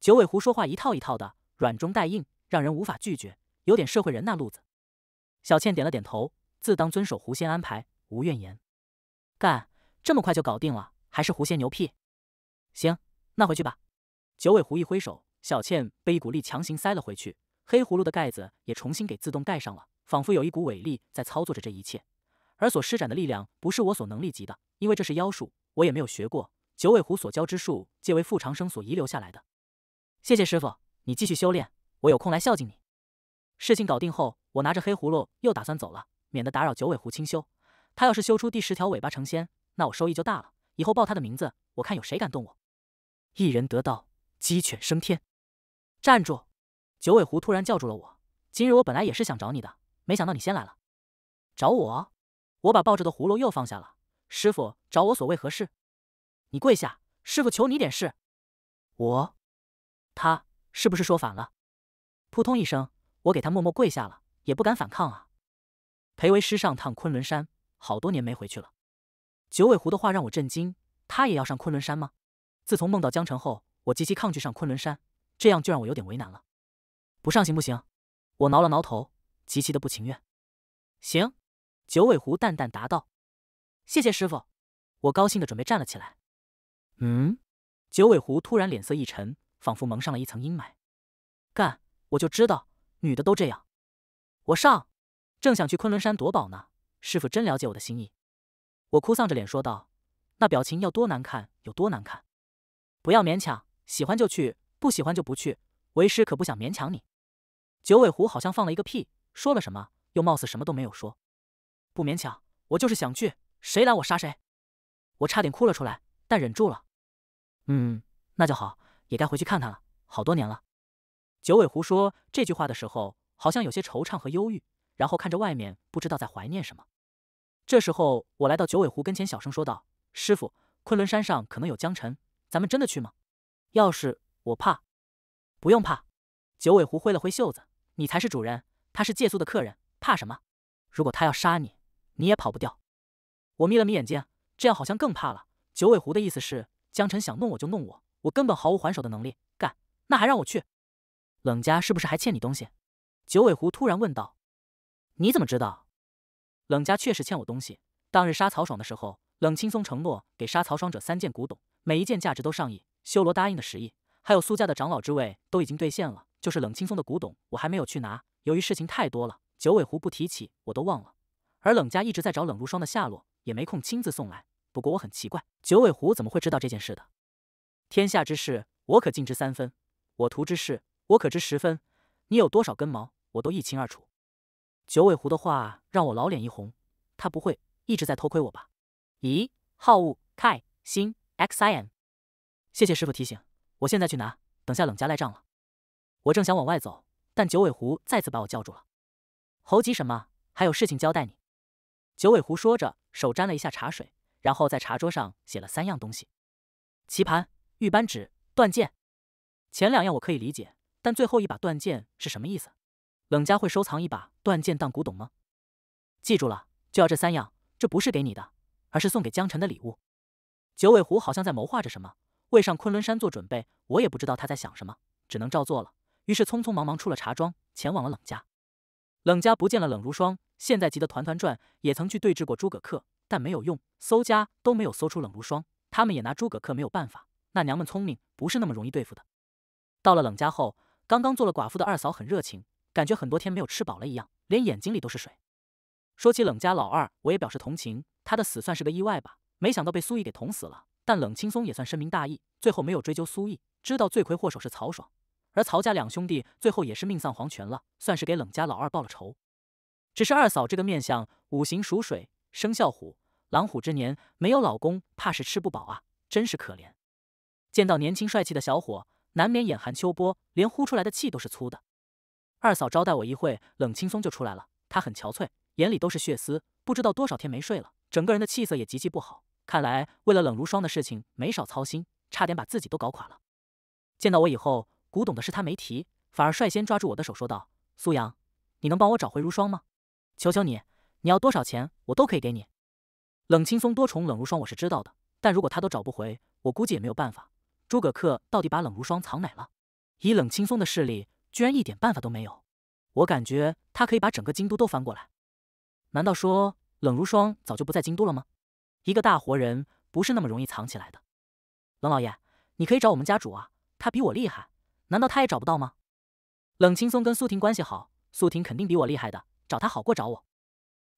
九尾狐说话一套一套的，软中带硬，让人无法拒绝，有点社会人那路子。小倩点了点头，自当遵守狐仙安排，无怨言。干，这么快就搞定了。还是狐仙牛屁。行，那回去吧。九尾狐一挥手，小倩被一股力强行塞了回去，黑葫芦的盖子也重新给自动盖上了，仿佛有一股伟力在操作着这一切，而所施展的力量不是我所能力及的，因为这是妖术，我也没有学过。九尾狐所教之术皆为傅长生所遗留下来的。谢谢师傅，你继续修炼，我有空来孝敬你。事情搞定后，我拿着黑葫芦又打算走了，免得打扰九尾狐清修。他要是修出第十条尾巴成仙，那我收益就大了。以后报他的名字，我看有谁敢动我。一人得道，鸡犬升天。站住！九尾狐突然叫住了我。今日我本来也是想找你的，没想到你先来了。找我？我把抱着的葫芦又放下了。师傅找我所为何事？你跪下，师傅求你点事。我？他是不是说反了？扑通一声，我给他默默跪下了，也不敢反抗啊。裴为师上趟昆仑山，好多年没回去了。九尾狐的话让我震惊，他也要上昆仑山吗？自从梦到江城后，我极其抗拒上昆仑山，这样就让我有点为难了。不上行不行？我挠了挠头，极其的不情愿。行，九尾狐淡淡答道。谢谢师傅，我高兴的准备站了起来。嗯，九尾狐突然脸色一沉，仿佛蒙上了一层阴霾。干，我就知道，女的都这样。我上，正想去昆仑山夺宝呢。师傅真了解我的心意。我哭丧着脸说道：“那表情要多难看有多难看，不要勉强，喜欢就去，不喜欢就不去。为师可不想勉强你。”九尾狐好像放了一个屁，说了什么，又貌似什么都没有说。不勉强，我就是想去，谁拦我杀谁！我差点哭了出来，但忍住了。嗯，那就好，也该回去看看了，好多年了。九尾狐说这句话的时候，好像有些惆怅和忧郁，然后看着外面，不知道在怀念什么。这时候，我来到九尾狐跟前，小声说道：“师傅，昆仑山上可能有江尘，咱们真的去吗？要是我怕，不用怕。”九尾狐挥了挥袖子：“你才是主人，他是借宿的客人，怕什么？如果他要杀你，你也跑不掉。”我眯了眯眼睛，这样好像更怕了。九尾狐的意思是，江尘想弄我就弄我，我根本毫无还手的能力。干，那还让我去？冷家是不是还欠你东西？九尾狐突然问道：“你怎么知道？”冷家确实欠我东西。当日杀曹爽的时候，冷轻松承诺给杀曹爽者三件古董，每一件价值都上亿。修罗答应的十亿，还有苏家的长老之位都已经兑现了，就是冷轻松的古董我还没有去拿。由于事情太多了，九尾狐不提起我都忘了。而冷家一直在找冷如霜的下落，也没空亲自送来。不过我很奇怪，九尾狐怎么会知道这件事的？天下之事我可尽知三分，我图之事我可知十分，你有多少根毛我都一清二楚。九尾狐的话让我老脸一红，他不会一直在偷窥我吧？咦，好物开新 XIN，谢谢师傅提醒，我现在去拿，等下冷家赖账了。我正想往外走，但九尾狐再次把我叫住了。猴急什么？还有事情交代你。九尾狐说着，手沾了一下茶水，然后在茶桌上写了三样东西：棋盘、玉扳指、断剑。前两样我可以理解，但最后一把断剑是什么意思？冷家会收藏一把断剑当古董吗？记住了，就要这三样。这不是给你的，而是送给江晨的礼物。九尾狐好像在谋划着什么，为上昆仑山做准备。我也不知道他在想什么，只能照做了。于是匆匆忙忙出了茶庄，前往了冷家。冷家不见了冷如霜，现在急得团团转。也曾去对峙过诸葛恪，但没有用。搜家都没有搜出冷如霜，他们也拿诸葛恪没有办法。那娘们聪明，不是那么容易对付的。到了冷家后，刚刚做了寡妇的二嫂很热情。感觉很多天没有吃饱了一样，连眼睛里都是水。说起冷家老二，我也表示同情。他的死算是个意外吧，没想到被苏毅给捅死了。但冷青松也算深明大义，最后没有追究苏毅，知道罪魁祸首是曹爽。而曹家两兄弟最后也是命丧黄泉了，算是给冷家老二报了仇。只是二嫂这个面相，五行属水，生肖虎，狼虎之年，没有老公，怕是吃不饱啊，真是可怜。见到年轻帅气的小伙，难免眼含秋波，连呼出来的气都是粗的。二嫂招待我一会，冷轻松就出来了。他很憔悴，眼里都是血丝，不知道多少天没睡了，整个人的气色也极其不好。看来为了冷如霜的事情没少操心，差点把自己都搞垮了。见到我以后，古董的事他没提，反而率先抓住我的手说道：“苏阳，你能帮我找回如霜吗？求求你，你要多少钱我都可以给你。”冷轻松多宠冷如霜我是知道的，但如果他都找不回，我估计也没有办法。诸葛恪到底把冷如霜藏哪了？以冷轻松的势力。居然一点办法都没有，我感觉他可以把整个京都都翻过来。难道说冷如霜早就不在京都了吗？一个大活人不是那么容易藏起来的。冷老爷，你可以找我们家主啊，他比我厉害。难道他也找不到吗？冷青松跟苏婷关系好，苏婷肯定比我厉害的，找他好过找我。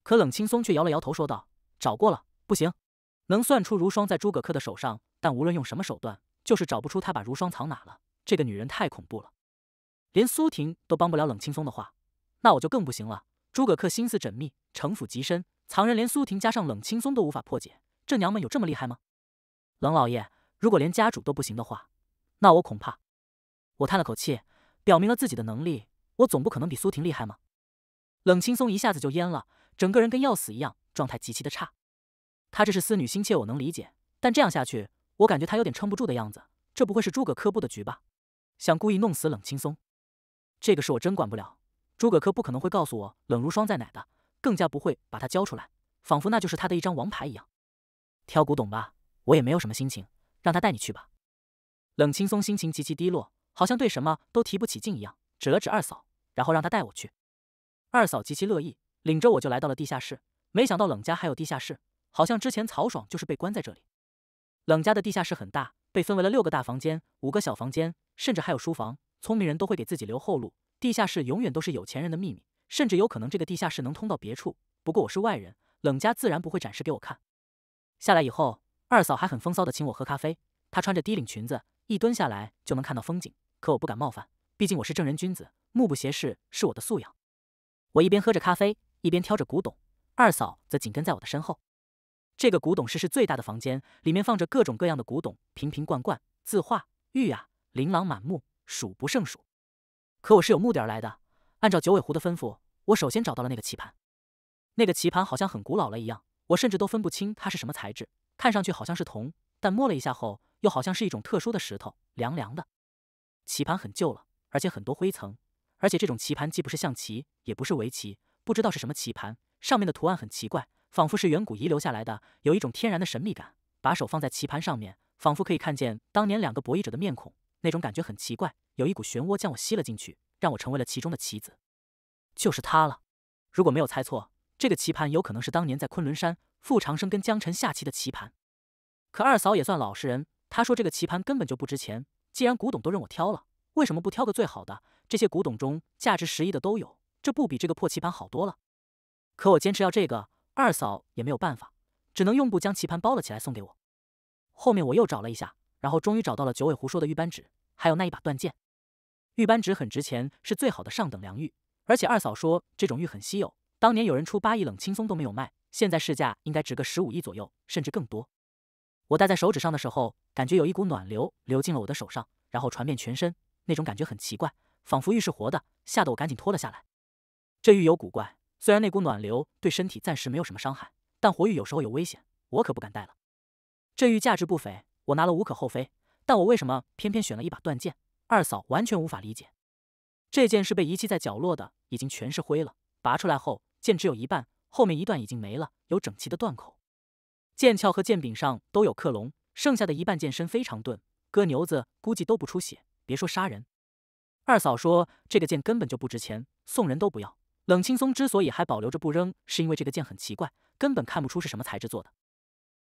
可冷青松却摇了摇头说道：“找过了，不行。能算出如霜在诸葛恪的手上，但无论用什么手段，就是找不出他把如霜藏哪了。这个女人太恐怖了。”连苏婷都帮不了冷青松的话，那我就更不行了。诸葛恪心思缜密，城府极深，藏人连苏婷加上冷青松都无法破解。这娘们有这么厉害吗？冷老爷，如果连家主都不行的话，那我恐怕……我叹了口气，表明了自己的能力。我总不可能比苏婷厉害吗？冷青松一下子就蔫了，整个人跟要死一样，状态极其的差。他这是思女心切，我能理解。但这样下去，我感觉他有点撑不住的样子。这不会是诸葛恪布的局吧？想故意弄死冷青松？这个事我真管不了，诸葛恪不可能会告诉我冷如霜在哪的，更加不会把她交出来，仿佛那就是他的一张王牌一样。挑古董吧，我也没有什么心情，让他带你去吧。冷青松心情极其低落，好像对什么都提不起劲一样，指了指二嫂，然后让他带我去。二嫂极其乐意，领着我就来到了地下室。没想到冷家还有地下室，好像之前曹爽就是被关在这里。冷家的地下室很大，被分为了六个大房间、五个小房间，甚至还有书房。聪明人都会给自己留后路，地下室永远都是有钱人的秘密，甚至有可能这个地下室能通到别处。不过我是外人，冷家自然不会展示给我看。下来以后，二嫂还很风骚的请我喝咖啡。她穿着低领裙子，一蹲下来就能看到风景。可我不敢冒犯，毕竟我是正人君子，目不斜视是我的素养。我一边喝着咖啡，一边挑着古董，二嫂则紧跟在我的身后。这个古董室是最大的房间，里面放着各种各样的古董，瓶瓶罐罐、字画、玉啊，琳琅满目。数不胜数，可我是有目的而来的。按照九尾狐的吩咐，我首先找到了那个棋盘。那个棋盘好像很古老了一样，我甚至都分不清它是什么材质，看上去好像是铜，但摸了一下后，又好像是一种特殊的石头，凉凉的。棋盘很旧了，而且很多灰层。而且这种棋盘既不是象棋，也不是围棋，不知道是什么棋盘。上面的图案很奇怪，仿佛是远古遗留下来的，有一种天然的神秘感。把手放在棋盘上面，仿佛可以看见当年两个博弈者的面孔。那种感觉很奇怪，有一股漩涡将我吸了进去，让我成为了其中的棋子。就是它了，如果没有猜错，这个棋盘有可能是当年在昆仑山傅长生跟江晨下棋的棋盘。可二嫂也算老实人，她说这个棋盘根本就不值钱。既然古董都任我挑了，为什么不挑个最好的？这些古董中价值十亿的都有，这不比这个破棋盘好多了？可我坚持要这个，二嫂也没有办法，只能用布将棋盘包了起来送给我。后面我又找了一下。然后终于找到了九尾狐说的玉扳指，还有那一把断剑。玉扳指很值钱，是最好的上等良玉，而且二嫂说这种玉很稀有，当年有人出八亿冷青松都没有卖，现在市价应该值个十五亿左右，甚至更多。我戴在手指上的时候，感觉有一股暖流流进了我的手上，然后传遍全身，那种感觉很奇怪，仿佛玉是活的，吓得我赶紧脱了下来。这玉有古怪，虽然那股暖流对身体暂时没有什么伤害，但活玉有时候有危险，我可不敢戴了。这玉价值不菲。我拿了无可厚非，但我为什么偏偏选了一把断剑？二嫂完全无法理解。这件是被遗弃在角落的，已经全是灰了。拔出来后，剑只有一半，后面一段已经没了，有整齐的断口。剑鞘和剑柄上都有克隆，剩下的一半剑身非常钝，割牛子估计都不出血，别说杀人。二嫂说这个剑根本就不值钱，送人都不要。冷青松之所以还保留着不扔，是因为这个剑很奇怪，根本看不出是什么材质做的。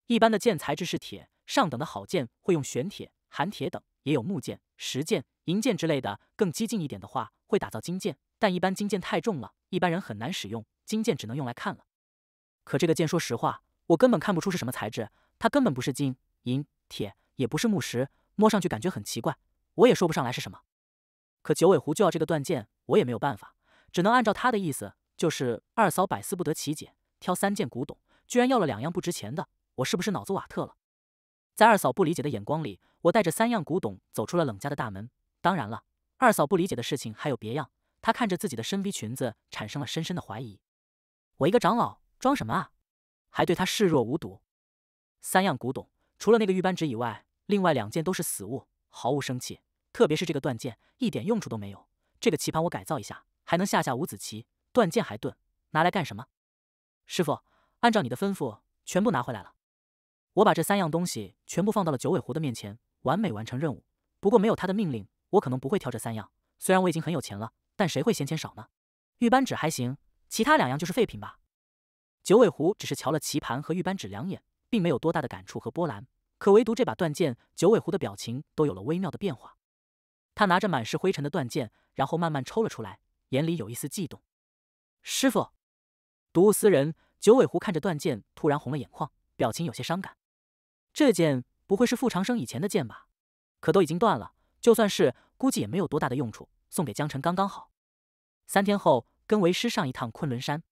一般的剑材质是铁。上等的好剑会用玄铁、寒铁等，也有木剑、石剑、银剑之类的。更激进一点的话，会打造金剑，但一般金剑太重了，一般人很难使用。金剑只能用来看了。可这个剑，说实话，我根本看不出是什么材质。它根本不是金银铁，也不是木石，摸上去感觉很奇怪，我也说不上来是什么。可九尾狐就要这个断剑，我也没有办法，只能按照他的意思。就是二嫂百思不得其解，挑三件古董，居然要了两样不值钱的，我是不是脑子瓦特了？在二嫂不理解的眼光里，我带着三样古董走出了冷家的大门。当然了，二嫂不理解的事情还有别样。她看着自己的深 V 裙子，产生了深深的怀疑。我一个长老装什么啊？还对她视若无睹。三样古董，除了那个玉扳指以外，另外两件都是死物，毫无生气。特别是这个断剑，一点用处都没有。这个棋盘我改造一下，还能下下五子棋。断剑还钝，拿来干什么？师傅，按照你的吩咐，全部拿回来了。我把这三样东西全部放到了九尾狐的面前，完美完成任务。不过没有他的命令，我可能不会挑这三样。虽然我已经很有钱了，但谁会嫌钱少呢？玉扳指还行，其他两样就是废品吧。九尾狐只是瞧了棋盘和玉扳指两眼，并没有多大的感触和波澜。可唯独这把断剑，九尾狐的表情都有了微妙的变化。他拿着满是灰尘的断剑，然后慢慢抽了出来，眼里有一丝悸动。师傅，睹物思人，九尾狐看着断剑，突然红了眼眶，表情有些伤感。这剑不会是傅长生以前的剑吧？可都已经断了，就算是估计也没有多大的用处，送给江晨刚刚好。三天后跟为师上一趟昆仑山。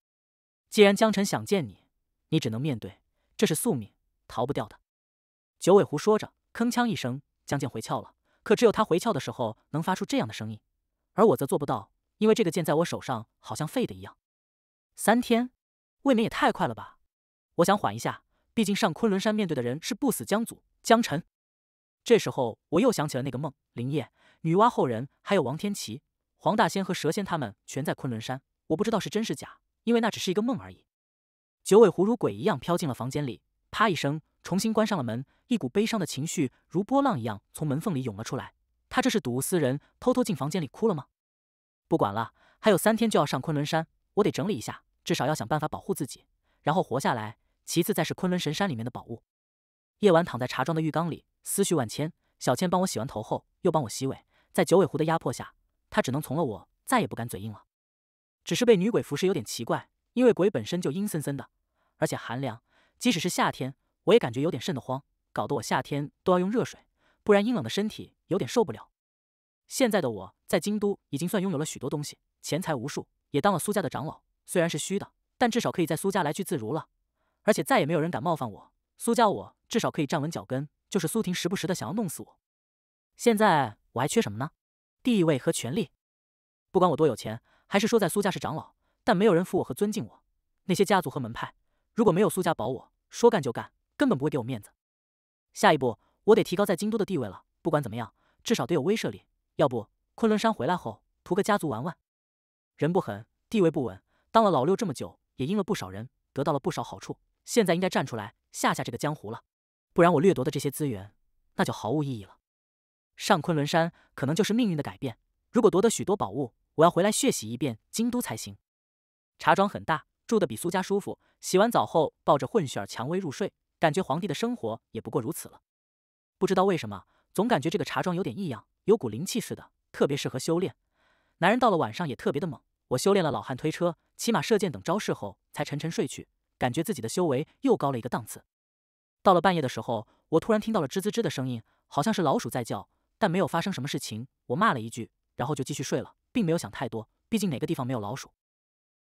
既然江晨想见你，你只能面对，这是宿命，逃不掉的。九尾狐说着，铿锵一声将剑回鞘了。可只有他回鞘的时候能发出这样的声音，而我则做不到，因为这个剑在我手上好像废的一样。三天，未免也太快了吧？我想缓一下。毕竟上昆仑山面对的人是不死江祖江晨，这时候我又想起了那个梦：林业、女娲后人，还有王天琪、黄大仙和蛇仙，他们全在昆仑山。我不知道是真是假，因为那只是一个梦而已。九尾狐如鬼一样飘进了房间里，啪一声，重新关上了门。一股悲伤的情绪如波浪一样从门缝里涌了出来。他这是睹物思人，偷偷进房间里哭了吗？不管了，还有三天就要上昆仑山，我得整理一下，至少要想办法保护自己，然后活下来。其次，再是昆仑神山里面的宝物。夜晚躺在茶庄的浴缸里，思绪万千。小倩帮我洗完头后，又帮我洗尾。在九尾狐的压迫下，她只能从了我，再也不敢嘴硬了。只是被女鬼服侍有点奇怪，因为鬼本身就阴森森的，而且寒凉。即使是夏天，我也感觉有点瘆得慌，搞得我夏天都要用热水，不然阴冷的身体有点受不了。现在的我在京都已经算拥有了许多东西，钱财无数，也当了苏家的长老。虽然是虚的，但至少可以在苏家来去自如了。而且再也没有人敢冒犯我苏家，我至少可以站稳脚跟。就是苏婷时不时的想要弄死我。现在我还缺什么呢？地位和权力。不管我多有钱，还是说在苏家是长老，但没有人服我和尊敬我。那些家族和门派，如果没有苏家保我，说干就干，根本不会给我面子。下一步，我得提高在京都的地位了。不管怎么样，至少得有威慑力。要不，昆仑山回来后，图个家族玩玩。人不狠，地位不稳。当了老六这么久，也阴了不少人，得到了不少好处。现在应该站出来吓吓这个江湖了，不然我掠夺的这些资源那就毫无意义了。上昆仑山可能就是命运的改变，如果夺得许多宝物，我要回来血洗一遍京都才行。茶庄很大，住的比苏家舒服。洗完澡后，抱着混血儿蔷薇入睡，感觉皇帝的生活也不过如此了。不知道为什么，总感觉这个茶庄有点异样，有股灵气似的，特别适合修炼。男人到了晚上也特别的猛。我修炼了老汉推车、骑马射箭等招式后，才沉沉睡去。感觉自己的修为又高了一个档次。到了半夜的时候，我突然听到了吱吱吱的声音，好像是老鼠在叫，但没有发生什么事情。我骂了一句，然后就继续睡了，并没有想太多，毕竟哪个地方没有老鼠。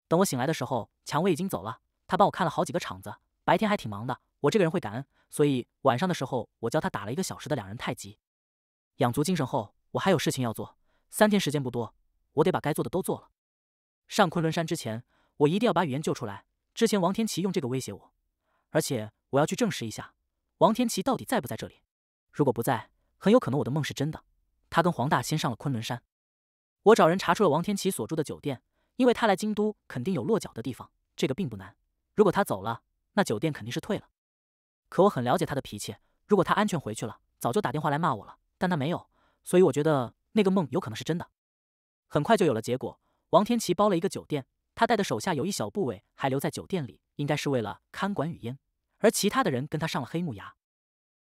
等我醒来的时候，蔷薇已经走了，她帮我看了好几个场子，白天还挺忙的。我这个人会感恩，所以晚上的时候我教她打了一个小时的两人太极，养足精神后，我还有事情要做。三天时间不多，我得把该做的都做了。上昆仑山之前，我一定要把语言救出来。之前王天琪用这个威胁我，而且我要去证实一下，王天琪到底在不在这里？如果不在，很有可能我的梦是真的。他跟黄大仙上了昆仑山，我找人查出了王天琪所住的酒店，因为他来京都肯定有落脚的地方，这个并不难。如果他走了，那酒店肯定是退了。可我很了解他的脾气，如果他安全回去了，早就打电话来骂我了。但他没有，所以我觉得那个梦有可能是真的。很快就有了结果，王天琪包了一个酒店。他带的手下有一小部位还留在酒店里，应该是为了看管雨烟，而其他的人跟他上了黑木崖。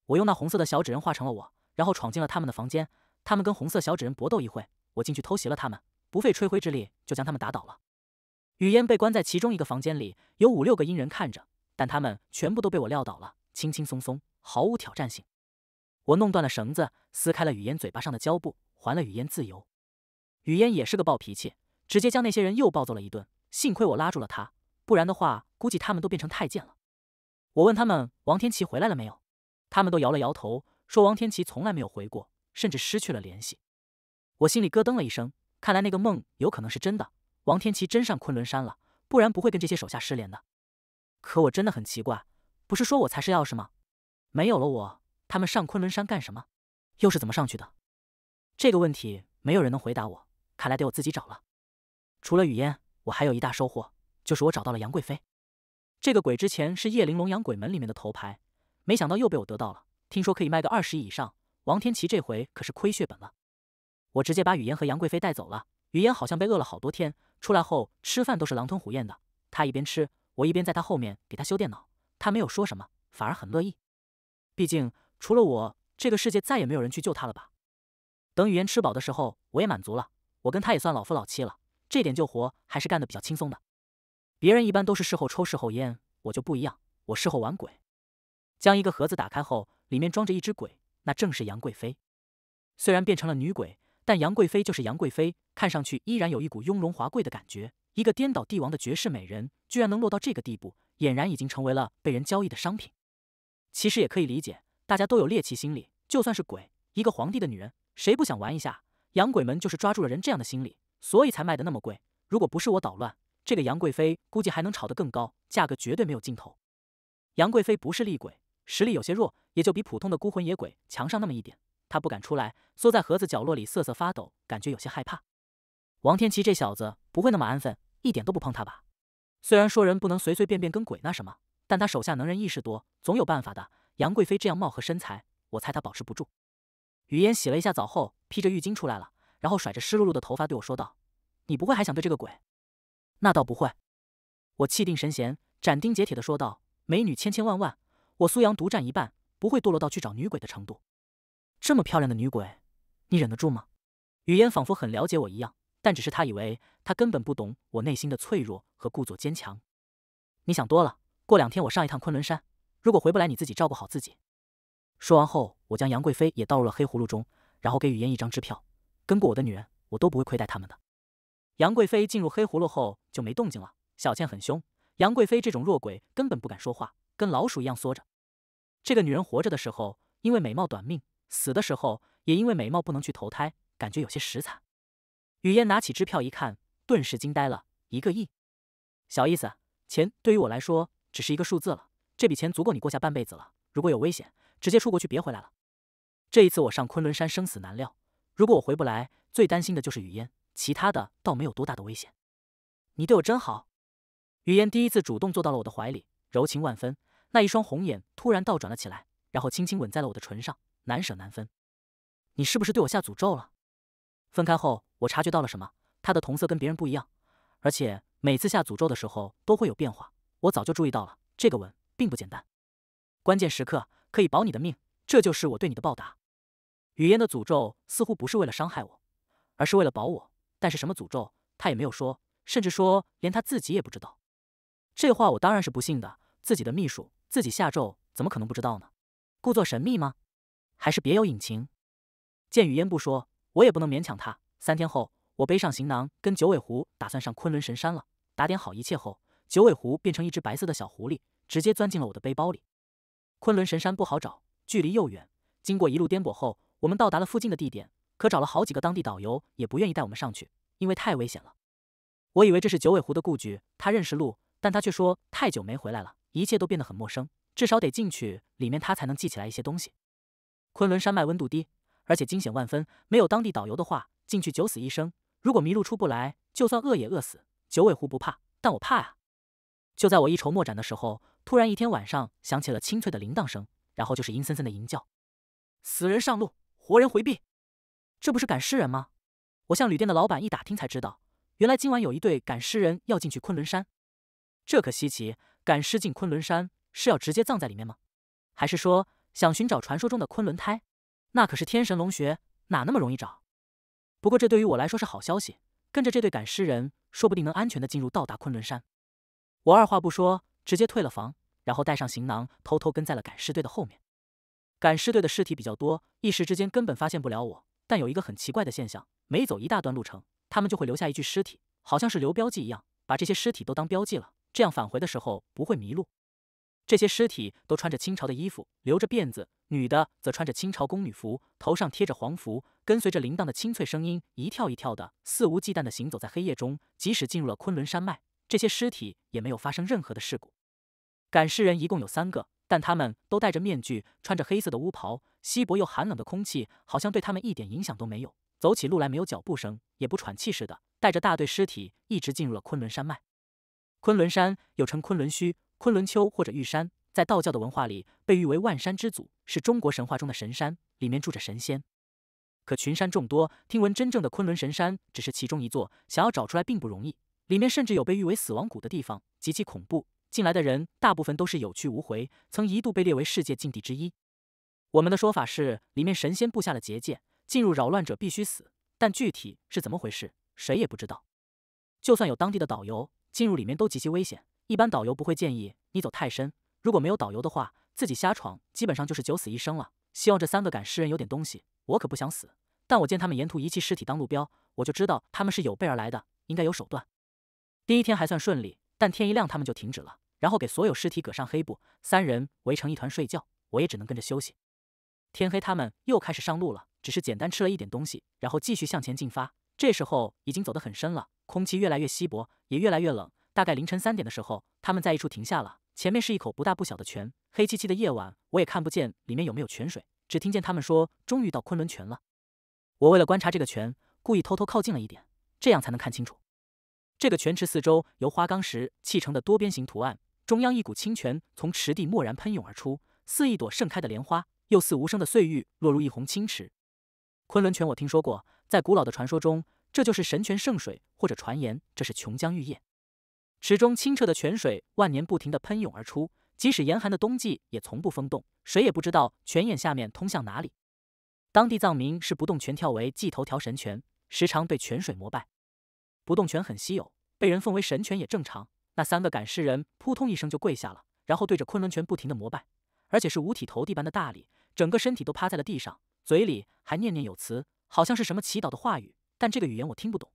我用那红色的小纸人画成了我，然后闯进了他们的房间。他们跟红色小纸人搏斗一会，我进去偷袭了他们，不费吹灰之力就将他们打倒了。雨烟被关在其中一个房间里，有五六个阴人看着，但他们全部都被我撂倒了，轻轻松松，毫无挑战性。我弄断了绳子，撕开了雨烟嘴巴上的胶布，还了雨烟自由。雨烟也是个暴脾气，直接将那些人又暴揍了一顿。幸亏我拉住了他，不然的话，估计他们都变成太监了。我问他们王天琪回来了没有，他们都摇了摇头，说王天琪从来没有回过，甚至失去了联系。我心里咯噔了一声，看来那个梦有可能是真的，王天琪真上昆仑山了，不然不会跟这些手下失联的。可我真的很奇怪，不是说我才是钥匙吗？没有了我，他们上昆仑山干什么？又是怎么上去的？这个问题没有人能回答我，看来得我自己找了。除了雨烟。我还有一大收获，就是我找到了杨贵妃，这个鬼之前是叶玲珑养鬼门里面的头牌，没想到又被我得到了。听说可以卖个二十亿以上，王天琪这回可是亏血本了。我直接把雨烟和杨贵妃带走了。雨烟好像被饿了好多天，出来后吃饭都是狼吞虎咽的。她一边吃，我一边在她后面给她修电脑。她没有说什么，反而很乐意。毕竟除了我，这个世界再也没有人去救她了吧？等雨烟吃饱的时候，我也满足了。我跟她也算老夫老妻了。这点旧活还是干得比较轻松的，别人一般都是事后抽事后烟，我就不一样，我事后玩鬼。将一个盒子打开后，里面装着一只鬼，那正是杨贵妃。虽然变成了女鬼，但杨贵妃就是杨贵妃，看上去依然有一股雍容华贵的感觉。一个颠倒帝王的绝世美人，居然能落到这个地步，俨然已经成为了被人交易的商品。其实也可以理解，大家都有猎奇心理，就算是鬼，一个皇帝的女人，谁不想玩一下？养鬼们就是抓住了人这样的心理。所以才卖的那么贵。如果不是我捣乱，这个杨贵妃估计还能炒得更高，价格绝对没有尽头。杨贵妃不是厉鬼，实力有些弱，也就比普通的孤魂野鬼强上那么一点。她不敢出来，缩在盒子角落里瑟瑟发抖，感觉有些害怕。王天琪这小子不会那么安分，一点都不碰他吧？虽然说人不能随随便便跟鬼那什么，但他手下能人异识多，总有办法的。杨贵妃这样貌和身材，我猜她保持不住。雨烟洗了一下澡后，披着浴巾出来了。然后甩着湿漉漉的头发对我说道：“你不会还想对这个鬼？”“那倒不会。”我气定神闲、斩钉截铁的说道：“美女千千万万，我苏阳独占一半，不会堕落到去找女鬼的程度。这么漂亮的女鬼，你忍得住吗？”雨烟仿佛很了解我一样，但只是他以为他根本不懂我内心的脆弱和故作坚强。你想多了。过两天我上一趟昆仑山，如果回不来，你自己照顾好自己。说完后，我将杨贵妃也倒入了黑葫芦中，然后给雨烟一张支票。跟过我的女人，我都不会亏待他们的。杨贵妃进入黑葫芦后就没动静了。小倩很凶，杨贵妃这种弱鬼根本不敢说话，跟老鼠一样缩着。这个女人活着的时候因为美貌短命，死的时候也因为美貌不能去投胎，感觉有些实惨。雨嫣拿起支票一看，顿时惊呆了，一个亿，小意思，钱对于我来说只是一个数字了。这笔钱足够你过下半辈子了。如果有危险，直接出国去，别回来了。这一次我上昆仑山，生死难料。如果我回不来，最担心的就是雨烟，其他的倒没有多大的危险。你对我真好，雨烟第一次主动坐到了我的怀里，柔情万分。那一双红眼突然倒转了起来，然后轻轻吻在了我的唇上，难舍难分。你是不是对我下诅咒了？分开后，我察觉到了什么？他的瞳色跟别人不一样，而且每次下诅咒的时候都会有变化。我早就注意到了，这个吻并不简单。关键时刻可以保你的命，这就是我对你的报答。雨烟的诅咒似乎不是为了伤害我，而是为了保我。但是什么诅咒，他也没有说，甚至说连他自己也不知道。这话我当然是不信的。自己的秘书，自己下咒，怎么可能不知道呢？故作神秘吗？还是别有隐情？见雨烟不说，我也不能勉强她。三天后，我背上行囊，跟九尾狐打算上昆仑神山了。打点好一切后，九尾狐变成一只白色的小狐狸，直接钻进了我的背包里。昆仑神山不好找，距离又远，经过一路颠簸后。我们到达了附近的地点，可找了好几个当地导游，也不愿意带我们上去，因为太危险了。我以为这是九尾狐的故居，他认识路，但他却说太久没回来了，一切都变得很陌生。至少得进去里面，他才能记起来一些东西。昆仑山脉温度低，而且惊险万分，没有当地导游的话，进去九死一生。如果迷路出不来，就算饿也饿死。九尾狐不怕，但我怕啊！就在我一筹莫展的时候，突然一天晚上响起了清脆的铃铛声，然后就是阴森森的吟叫，死人上路。活人回避，这不是赶尸人吗？我向旅店的老板一打听，才知道，原来今晚有一对赶尸人要进去昆仑山。这可稀奇，赶尸进昆仑山，是要直接葬在里面吗？还是说想寻找传说中的昆仑胎？那可是天神龙穴，哪那么容易找？不过这对于我来说是好消息，跟着这对赶尸人，说不定能安全的进入到达昆仑山。我二话不说，直接退了房，然后带上行囊，偷偷跟在了赶尸队的后面。赶尸队的尸体比较多，一时之间根本发现不了我。但有一个很奇怪的现象，每走一大段路程，他们就会留下一具尸体，好像是留标记一样，把这些尸体都当标记了，这样返回的时候不会迷路。这些尸体都穿着清朝的衣服，留着辫子，女的则穿着清朝宫女服，头上贴着黄符，跟随着铃铛的清脆声音，一跳一跳的，肆无忌惮地行走在黑夜中。即使进入了昆仑山脉，这些尸体也没有发生任何的事故。赶尸人一共有三个。但他们都戴着面具，穿着黑色的乌袍。稀薄又寒冷的空气好像对他们一点影响都没有，走起路来没有脚步声，也不喘气似的。带着大队尸体，一直进入了昆仑山脉。昆仑山又称昆仑虚、昆仑丘或者玉山，在道教的文化里被誉为万山之祖，是中国神话中的神山，里面住着神仙。可群山众多，听闻真正的昆仑神山只是其中一座，想要找出来并不容易。里面甚至有被誉为死亡谷的地方，极其恐怖。进来的人大部分都是有去无回，曾一度被列为世界禁地之一。我们的说法是，里面神仙布下了结界，进入扰乱者必须死。但具体是怎么回事，谁也不知道。就算有当地的导游进入里面，都极其危险。一般导游不会建议你走太深。如果没有导游的话，自己瞎闯，基本上就是九死一生了。希望这三个赶尸人有点东西，我可不想死。但我见他们沿途遗弃尸体当路标，我就知道他们是有备而来的，应该有手段。第一天还算顺利，但天一亮，他们就停止了。然后给所有尸体裹上黑布，三人围成一团睡觉，我也只能跟着休息。天黑，他们又开始上路了，只是简单吃了一点东西，然后继续向前进发。这时候已经走得很深了，空气越来越稀薄，也越来越冷。大概凌晨三点的时候，他们在一处停下了，前面是一口不大不小的泉。黑漆漆的夜晚，我也看不见里面有没有泉水，只听见他们说终于到昆仑泉了。我为了观察这个泉，故意偷偷靠近了一点，这样才能看清楚。这个泉池四周由花岗石砌成的多边形图案。中央一股清泉从池底蓦然喷涌而出，似一朵盛开的莲花，又似无声的碎玉落入一泓清池。昆仑泉我听说过，在古老的传说中，这就是神泉圣水，或者传言这是琼浆玉液。池中清澈的泉水万年不停地喷涌而出，即使严寒的冬季也从不封冻。谁也不知道泉眼下面通向哪里。当地藏民是不动泉跳为祭头条神泉，时常被泉水膜拜。不动泉很稀有，被人奉为神泉也正常。那三个赶尸人扑通一声就跪下了，然后对着昆仑泉不停地膜拜，而且是五体投地般的大礼，整个身体都趴在了地上，嘴里还念念有词，好像是什么祈祷的话语，但这个语言我听不懂。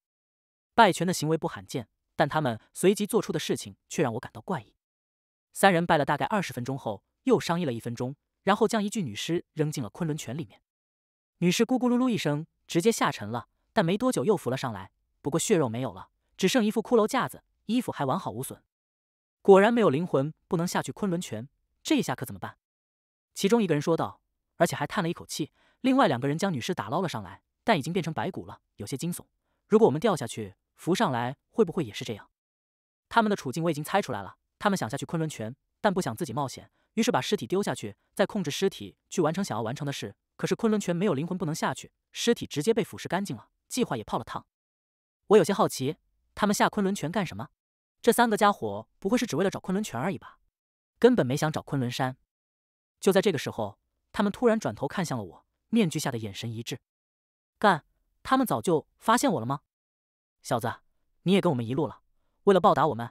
拜泉的行为不罕见，但他们随即做出的事情却让我感到怪异。三人拜了大概二十分钟后，又商议了一分钟，然后将一具女尸扔进了昆仑泉里面。女尸咕咕噜噜一声，直接下沉了，但没多久又浮了上来，不过血肉没有了，只剩一副骷髅架子。衣服还完好无损，果然没有灵魂不能下去昆仑泉。这下可怎么办？其中一个人说道，而且还叹了一口气。另外两个人将女尸打捞了上来，但已经变成白骨了，有些惊悚。如果我们掉下去，浮上来会不会也是这样？他们的处境我已经猜出来了。他们想下去昆仑泉，但不想自己冒险，于是把尸体丢下去，再控制尸体去完成想要完成的事。可是昆仑泉没有灵魂不能下去，尸体直接被腐蚀干净了，计划也泡了汤。我有些好奇。他们下昆仑泉干什么？这三个家伙不会是只为了找昆仑泉而已吧？根本没想找昆仑山。就在这个时候，他们突然转头看向了我，面具下的眼神一致。干，他们早就发现我了吗？小子，你也跟我们一路了，为了报答我们，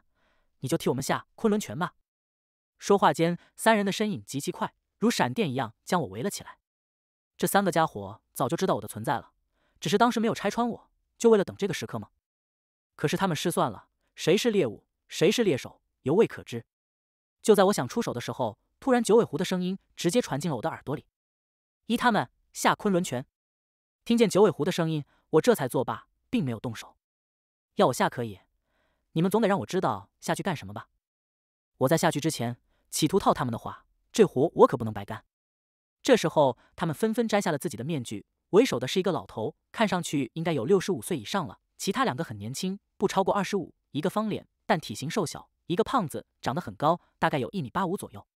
你就替我们下昆仑泉吧。说话间，三人的身影极其快，如闪电一样将我围了起来。这三个家伙早就知道我的存在了，只是当时没有拆穿我，就为了等这个时刻吗？可是他们失算了，谁是猎物，谁是猎手，犹未可知。就在我想出手的时候，突然九尾狐的声音直接传进了我的耳朵里：“依他们下昆仑拳。”听见九尾狐的声音，我这才作罢，并没有动手。要我下可以，你们总得让我知道下去干什么吧？我在下去之前企图套他们的话，这活我可不能白干。这时候，他们纷纷摘下了自己的面具，为首的是一个老头，看上去应该有六十五岁以上了。其他两个很年轻，不超过二十五，一个方脸，但体型瘦小；一个胖子，长得很高，大概有一米八五左右。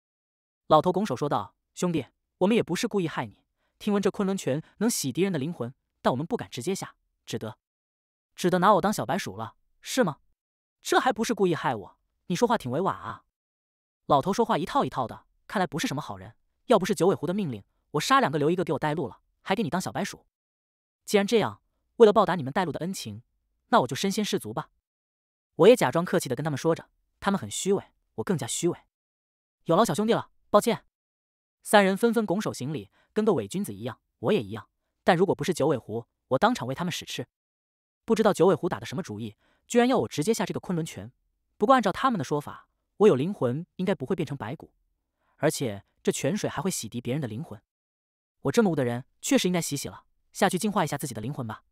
老头拱手说道：“兄弟，我们也不是故意害你。听闻这昆仑拳能洗敌人的灵魂，但我们不敢直接下，只得只得拿我当小白鼠了，是吗？这还不是故意害我？你说话挺委婉啊。”老头说话一套一套的，看来不是什么好人。要不是九尾狐的命令，我杀两个留一个给我带路了，还给你当小白鼠。既然这样，为了报答你们带路的恩情。那我就身先士卒吧，我也假装客气的跟他们说着，他们很虚伪，我更加虚伪。有劳小兄弟了，抱歉。三人纷纷拱手行礼，跟个伪君子一样，我也一样。但如果不是九尾狐，我当场为他们使吃。不知道九尾狐打的什么主意，居然要我直接下这个昆仑泉。不过按照他们的说法，我有灵魂，应该不会变成白骨，而且这泉水还会洗涤别人的灵魂。我这么污的人，确实应该洗洗了，下去净化一下自己的灵魂吧。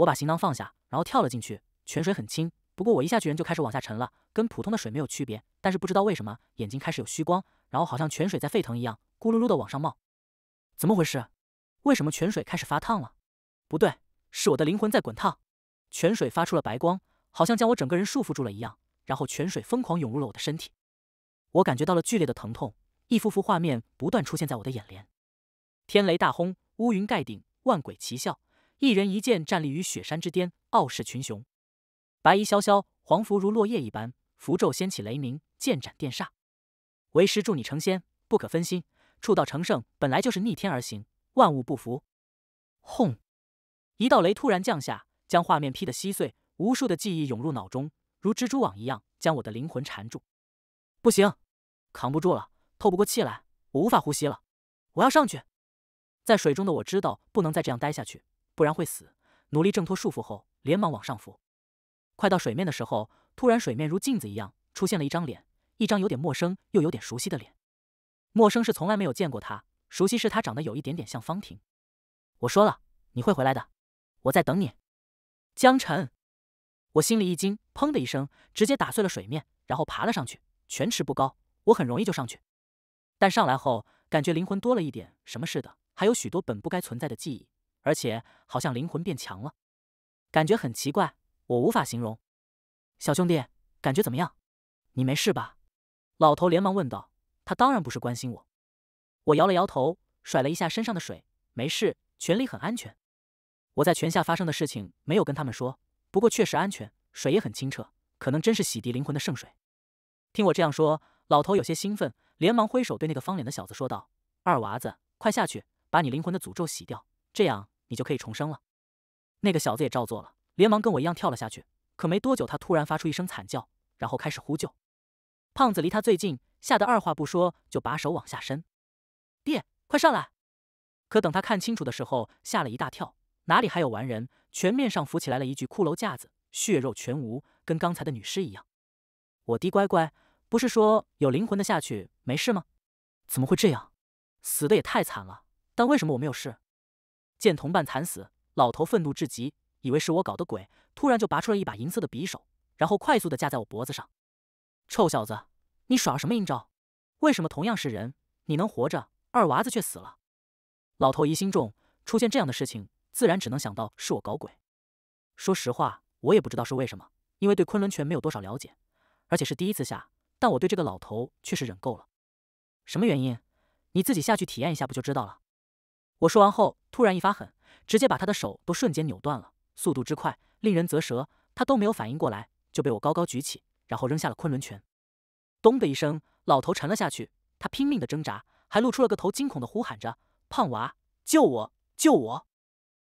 我把行囊放下，然后跳了进去。泉水很清，不过我一下去人就开始往下沉了，跟普通的水没有区别。但是不知道为什么，眼睛开始有虚光，然后好像泉水在沸腾一样，咕噜噜的往上冒。怎么回事？为什么泉水开始发烫了？不对，是我的灵魂在滚烫。泉水发出了白光，好像将我整个人束缚住了一样。然后泉水疯狂涌入了我的身体，我感觉到了剧烈的疼痛。一幅幅画面不断出现在我的眼帘：天雷大轰，乌云盖顶，万鬼齐啸。一人一剑站立于雪山之巅，傲视群雄。白衣萧萧，黄符如落叶一般，符咒掀起雷鸣，剑斩电煞。为师助你成仙，不可分心。触道成圣，本来就是逆天而行，万物不服。轰！一道雷突然降下，将画面劈得稀碎。无数的记忆涌入脑中，如蜘蛛网一样将我的灵魂缠住。不行，扛不住了，透不过气来，我无法呼吸了。我要上去。在水中的我知道，不能再这样待下去。不然会死。努力挣脱束缚后，连忙往上浮。快到水面的时候，突然水面如镜子一样，出现了一张脸，一张有点陌生又有点熟悉的脸。陌生是从来没有见过他，熟悉是他长得有一点点像方婷。我说了，你会回来的，我在等你，江晨。我心里一惊，砰的一声，直接打碎了水面，然后爬了上去。全池不高，我很容易就上去。但上来后，感觉灵魂多了一点什么似的，还有许多本不该存在的记忆。而且好像灵魂变强了，感觉很奇怪，我无法形容。小兄弟，感觉怎么样？你没事吧？老头连忙问道。他当然不是关心我。我摇了摇头，甩了一下身上的水，没事。泉里很安全。我在泉下发生的事情没有跟他们说，不过确实安全，水也很清澈，可能真是洗涤灵魂的圣水。听我这样说，老头有些兴奋，连忙挥手对那个方脸的小子说道：“二娃子，快下去，把你灵魂的诅咒洗掉，这样。”你就可以重生了。那个小子也照做了，连忙跟我一样跳了下去。可没多久，他突然发出一声惨叫，然后开始呼救。胖子离他最近，吓得二话不说就把手往下伸：“爹，快上来！”可等他看清楚的时候，吓了一大跳，哪里还有完人？全面上浮起来了一具骷髅架子，血肉全无，跟刚才的女尸一样。我滴乖乖，不是说有灵魂的下去没事吗？怎么会这样？死的也太惨了！但为什么我没有事？见同伴惨死，老头愤怒至极，以为是我搞的鬼，突然就拔出了一把银色的匕首，然后快速的架在我脖子上。“臭小子，你耍什么阴招？为什么同样是人，你能活着，二娃子却死了？”老头疑心重，出现这样的事情，自然只能想到是我搞鬼。说实话，我也不知道是为什么，因为对昆仑拳没有多少了解，而且是第一次下。但我对这个老头却是忍够了。什么原因？你自己下去体验一下不就知道了？我说完后，突然一发狠，直接把他的手都瞬间扭断了，速度之快，令人啧舌。他都没有反应过来，就被我高高举起，然后扔下了昆仑拳。咚的一声，老头沉了下去。他拼命的挣扎，还露出了个头，惊恐的呼喊着：“胖娃，救我，救我！”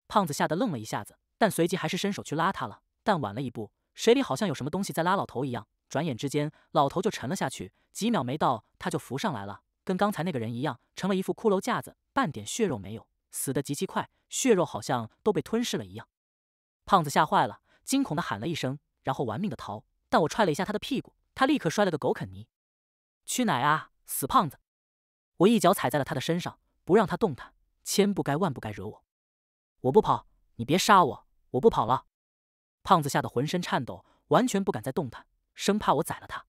胖子吓得愣了一下子，但随即还是伸手去拉他了。但晚了一步，水里好像有什么东西在拉老头一样。转眼之间，老头就沉了下去。几秒没到，他就浮上来了，跟刚才那个人一样，成了一副骷髅架子。半点血肉没有，死的极其快，血肉好像都被吞噬了一样。胖子吓坏了，惊恐的喊了一声，然后玩命的逃。但我踹了一下他的屁股，他立刻摔了个狗啃泥。去哪啊，死胖子！我一脚踩在了他的身上，不让他动弹。千不该万不该惹我，我不跑，你别杀我，我不跑了。胖子吓得浑身颤抖，完全不敢再动弹，生怕我宰了他。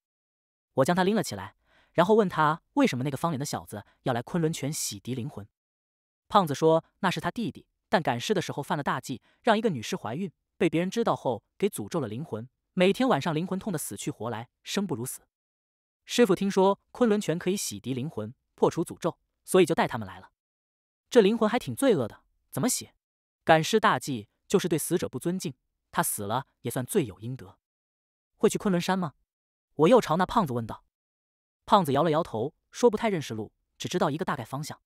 我将他拎了起来，然后问他为什么那个方脸的小子要来昆仑泉洗涤灵魂。胖子说：“那是他弟弟，但赶尸的时候犯了大忌，让一个女尸怀孕，被别人知道后给诅咒了灵魂。每天晚上灵魂痛得死去活来，生不如死。”师傅听说昆仑拳可以洗涤灵魂、破除诅咒，所以就带他们来了。这灵魂还挺罪恶的，怎么洗？赶尸大忌就是对死者不尊敬，他死了也算罪有应得。会去昆仑山吗？我又朝那胖子问道。胖子摇了摇头，说：“不太认识路，只知道一个大概方向。”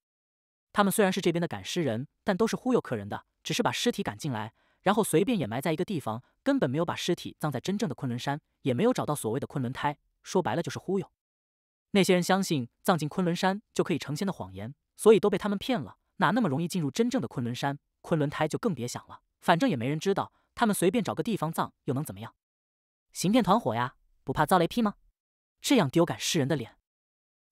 他们虽然是这边的赶尸人，但都是忽悠客人的，只是把尸体赶进来，然后随便掩埋在一个地方，根本没有把尸体葬在真正的昆仑山，也没有找到所谓的昆仑胎。说白了就是忽悠那些人相信葬进昆仑山就可以成仙的谎言，所以都被他们骗了。哪那么容易进入真正的昆仑山？昆仑胎就更别想了，反正也没人知道，他们随便找个地方葬又能怎么样？行骗团伙呀，不怕遭雷劈吗？这样丢赶尸人的脸，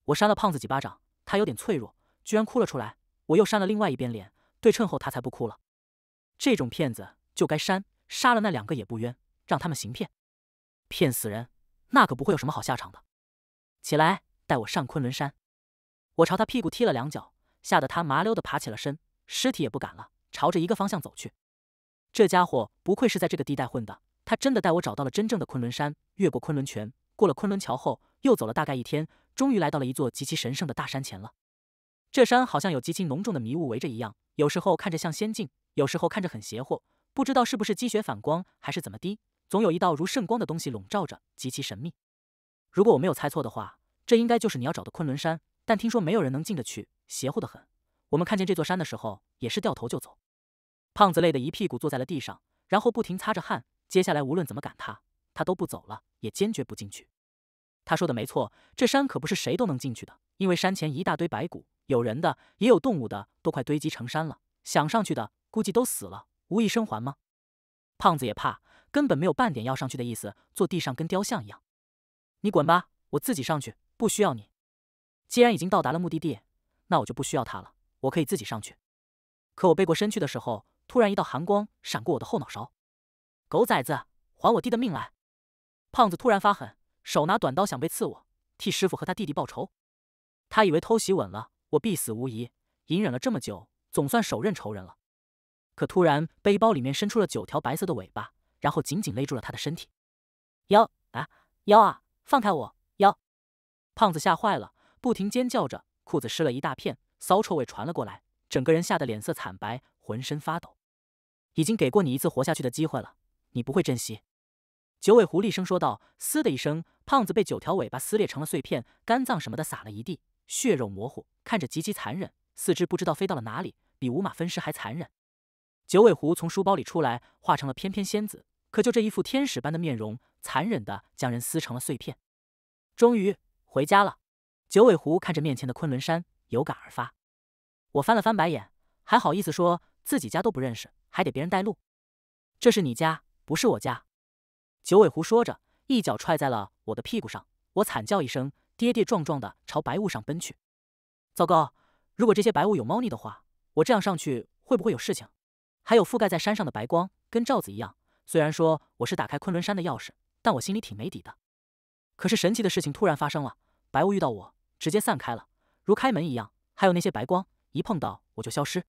我扇了胖子几巴掌，他有点脆弱，居然哭了出来。我又扇了另外一边脸，对称后他才不哭了。这种骗子就该扇杀了，那两个也不冤，让他们行骗，骗死人那可不会有什么好下场的。起来，带我上昆仑山！我朝他屁股踢了两脚，吓得他麻溜地爬起了身，尸体也不敢了，朝着一个方向走去。这家伙不愧是在这个地带混的，他真的带我找到了真正的昆仑山。越过昆仑泉，过了昆仑桥后，又走了大概一天，终于来到了一座极其神圣的大山前了。这山好像有极其浓重的迷雾围着一样，有时候看着像仙境，有时候看着很邪乎，不知道是不是积雪反光还是怎么滴，总有一道如圣光的东西笼罩着，极其神秘。如果我没有猜错的话，这应该就是你要找的昆仑山，但听说没有人能进得去，邪乎得很。我们看见这座山的时候，也是掉头就走。胖子累得一屁股坐在了地上，然后不停擦着汗。接下来无论怎么赶他，他都不走了，也坚决不进去。他说的没错，这山可不是谁都能进去的，因为山前一大堆白骨。有人的，也有动物的，都快堆积成山了。想上去的估计都死了，无一生还吗？胖子也怕，根本没有半点要上去的意思，坐地上跟雕像一样。你滚吧，我自己上去，不需要你。既然已经到达了目的地，那我就不需要他了，我可以自己上去。可我背过身去的时候，突然一道寒光闪过我的后脑勺。狗崽子，还我弟的命来！胖子突然发狠，手拿短刀想背刺我，替师傅和他弟弟报仇。他以为偷袭稳了。我必死无疑，隐忍了这么久，总算手刃仇人了。可突然，背包里面伸出了九条白色的尾巴，然后紧紧勒住了他的身体。妖啊，妖啊，放开我，妖！胖子吓坏了，不停尖叫着，裤子湿了一大片，骚臭味传了过来，整个人吓得脸色惨白，浑身发抖。已经给过你一次活下去的机会了，你不会珍惜？九尾狐厉声说道。嘶的一声，胖子被九条尾巴撕裂成了碎片，肝脏什么的撒了一地。血肉模糊，看着极其残忍，四肢不知道飞到了哪里，比五马分尸还残忍。九尾狐从书包里出来，化成了翩翩仙子，可就这一副天使般的面容，残忍的将人撕成了碎片。终于回家了，九尾狐看着面前的昆仑山，有感而发。我翻了翻白眼，还好意思说自己家都不认识，还得别人带路。这是你家，不是我家。九尾狐说着，一脚踹在了我的屁股上，我惨叫一声。跌跌撞撞的朝白雾上奔去。糟糕，如果这些白雾有猫腻的话，我这样上去会不会有事情？还有覆盖在山上的白光，跟罩子一样。虽然说我是打开昆仑山的钥匙，但我心里挺没底的。可是神奇的事情突然发生了，白雾遇到我直接散开了，如开门一样。还有那些白光，一碰到我就消失。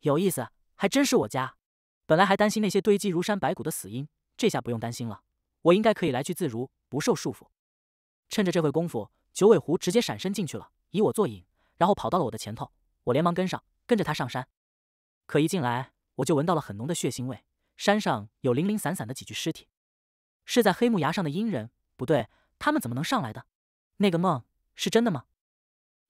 有意思，还真是我家。本来还担心那些堆积如山白骨的死因，这下不用担心了。我应该可以来去自如，不受束缚。趁着这会功夫，九尾狐直接闪身进去了，以我作引，然后跑到了我的前头。我连忙跟上，跟着他上山。可一进来，我就闻到了很浓的血腥味。山上有零零散散的几具尸体，是在黑木崖上的阴人？不对，他们怎么能上来的？那个梦是真的吗？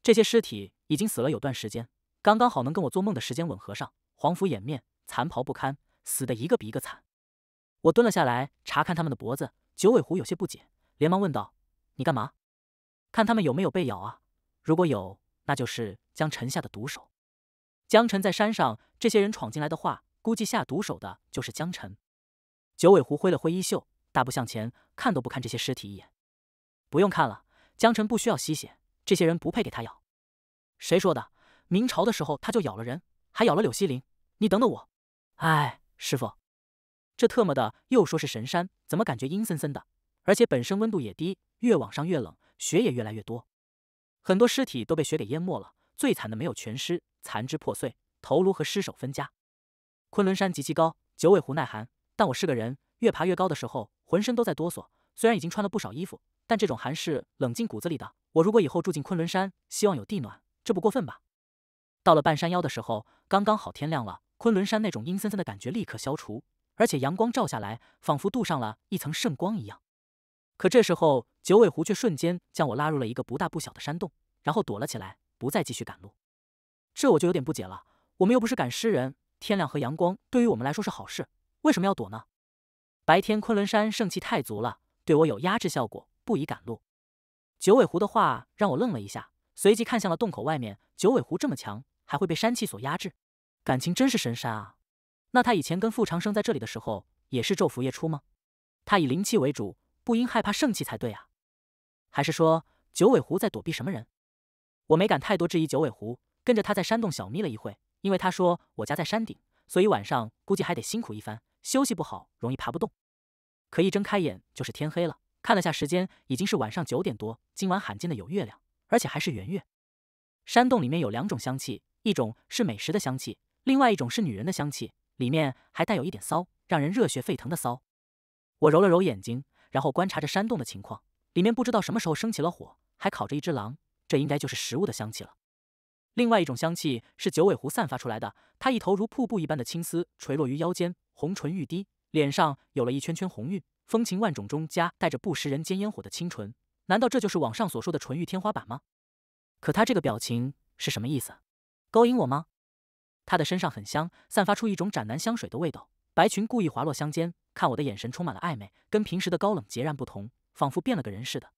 这些尸体已经死了有段时间，刚刚好能跟我做梦的时间吻合上。黄符掩面，残袍不堪，死的一个比一个惨。我蹲了下来查看他们的脖子。九尾狐有些不解，连忙问道。你干嘛？看他们有没有被咬啊？如果有，那就是江晨下的毒手。江晨在山上，这些人闯进来的话，估计下毒手的就是江晨。九尾狐挥了挥衣袖，大步向前，看都不看这些尸体一眼。不用看了，江晨不需要吸血，这些人不配给他咬。谁说的？明朝的时候他就咬了人，还咬了柳西林。你等等我。哎，师傅，这特么的又说是神山，怎么感觉阴森森的？而且本身温度也低，越往上越冷，雪也越来越多，很多尸体都被雪给淹没了。最惨的没有全尸，残肢破碎，头颅和尸首分家。昆仑山极其高，九尾狐耐寒，但我是个人，越爬越高的时候，浑身都在哆嗦。虽然已经穿了不少衣服，但这种寒是冷进骨子里的。我如果以后住进昆仑山，希望有地暖，这不过分吧？到了半山腰的时候，刚刚好天亮了，昆仑山那种阴森森的感觉立刻消除，而且阳光照下来，仿佛镀上了一层圣光一样。可这时候，九尾狐却瞬间将我拉入了一个不大不小的山洞，然后躲了起来，不再继续赶路。这我就有点不解了。我们又不是赶尸人，天亮和阳光对于我们来说是好事，为什么要躲呢？白天昆仑山圣气太足了，对我有压制效果，不宜赶路。九尾狐的话让我愣了一下，随即看向了洞口外面。九尾狐这么强，还会被山气所压制？感情真是神山啊！那他以前跟傅长生在这里的时候，也是昼伏夜出吗？他以灵气为主。不应害怕圣气才对啊，还是说九尾狐在躲避什么人？我没敢太多质疑九尾狐，跟着他在山洞小眯了一会。因为他说我家在山顶，所以晚上估计还得辛苦一番，休息不好容易爬不动。可一睁开眼就是天黑了，看了下时间，已经是晚上九点多。今晚罕见的有月亮，而且还是圆月。山洞里面有两种香气，一种是美食的香气，另外一种是女人的香气，里面还带有一点骚，让人热血沸腾的骚。我揉了揉眼睛。然后观察着山洞的情况，里面不知道什么时候升起了火，还烤着一只狼，这应该就是食物的香气了。另外一种香气是九尾狐散发出来的，它一头如瀑布一般的青丝垂落于腰间，红唇欲滴，脸上有了一圈圈红晕，风情万种中夹带着不食人间烟火的清纯。难道这就是网上所说的纯欲天花板吗？可他这个表情是什么意思？勾引我吗？他的身上很香，散发出一种斩男香水的味道。白裙故意滑落香肩，看我的眼神充满了暧昧，跟平时的高冷截然不同，仿佛变了个人似的。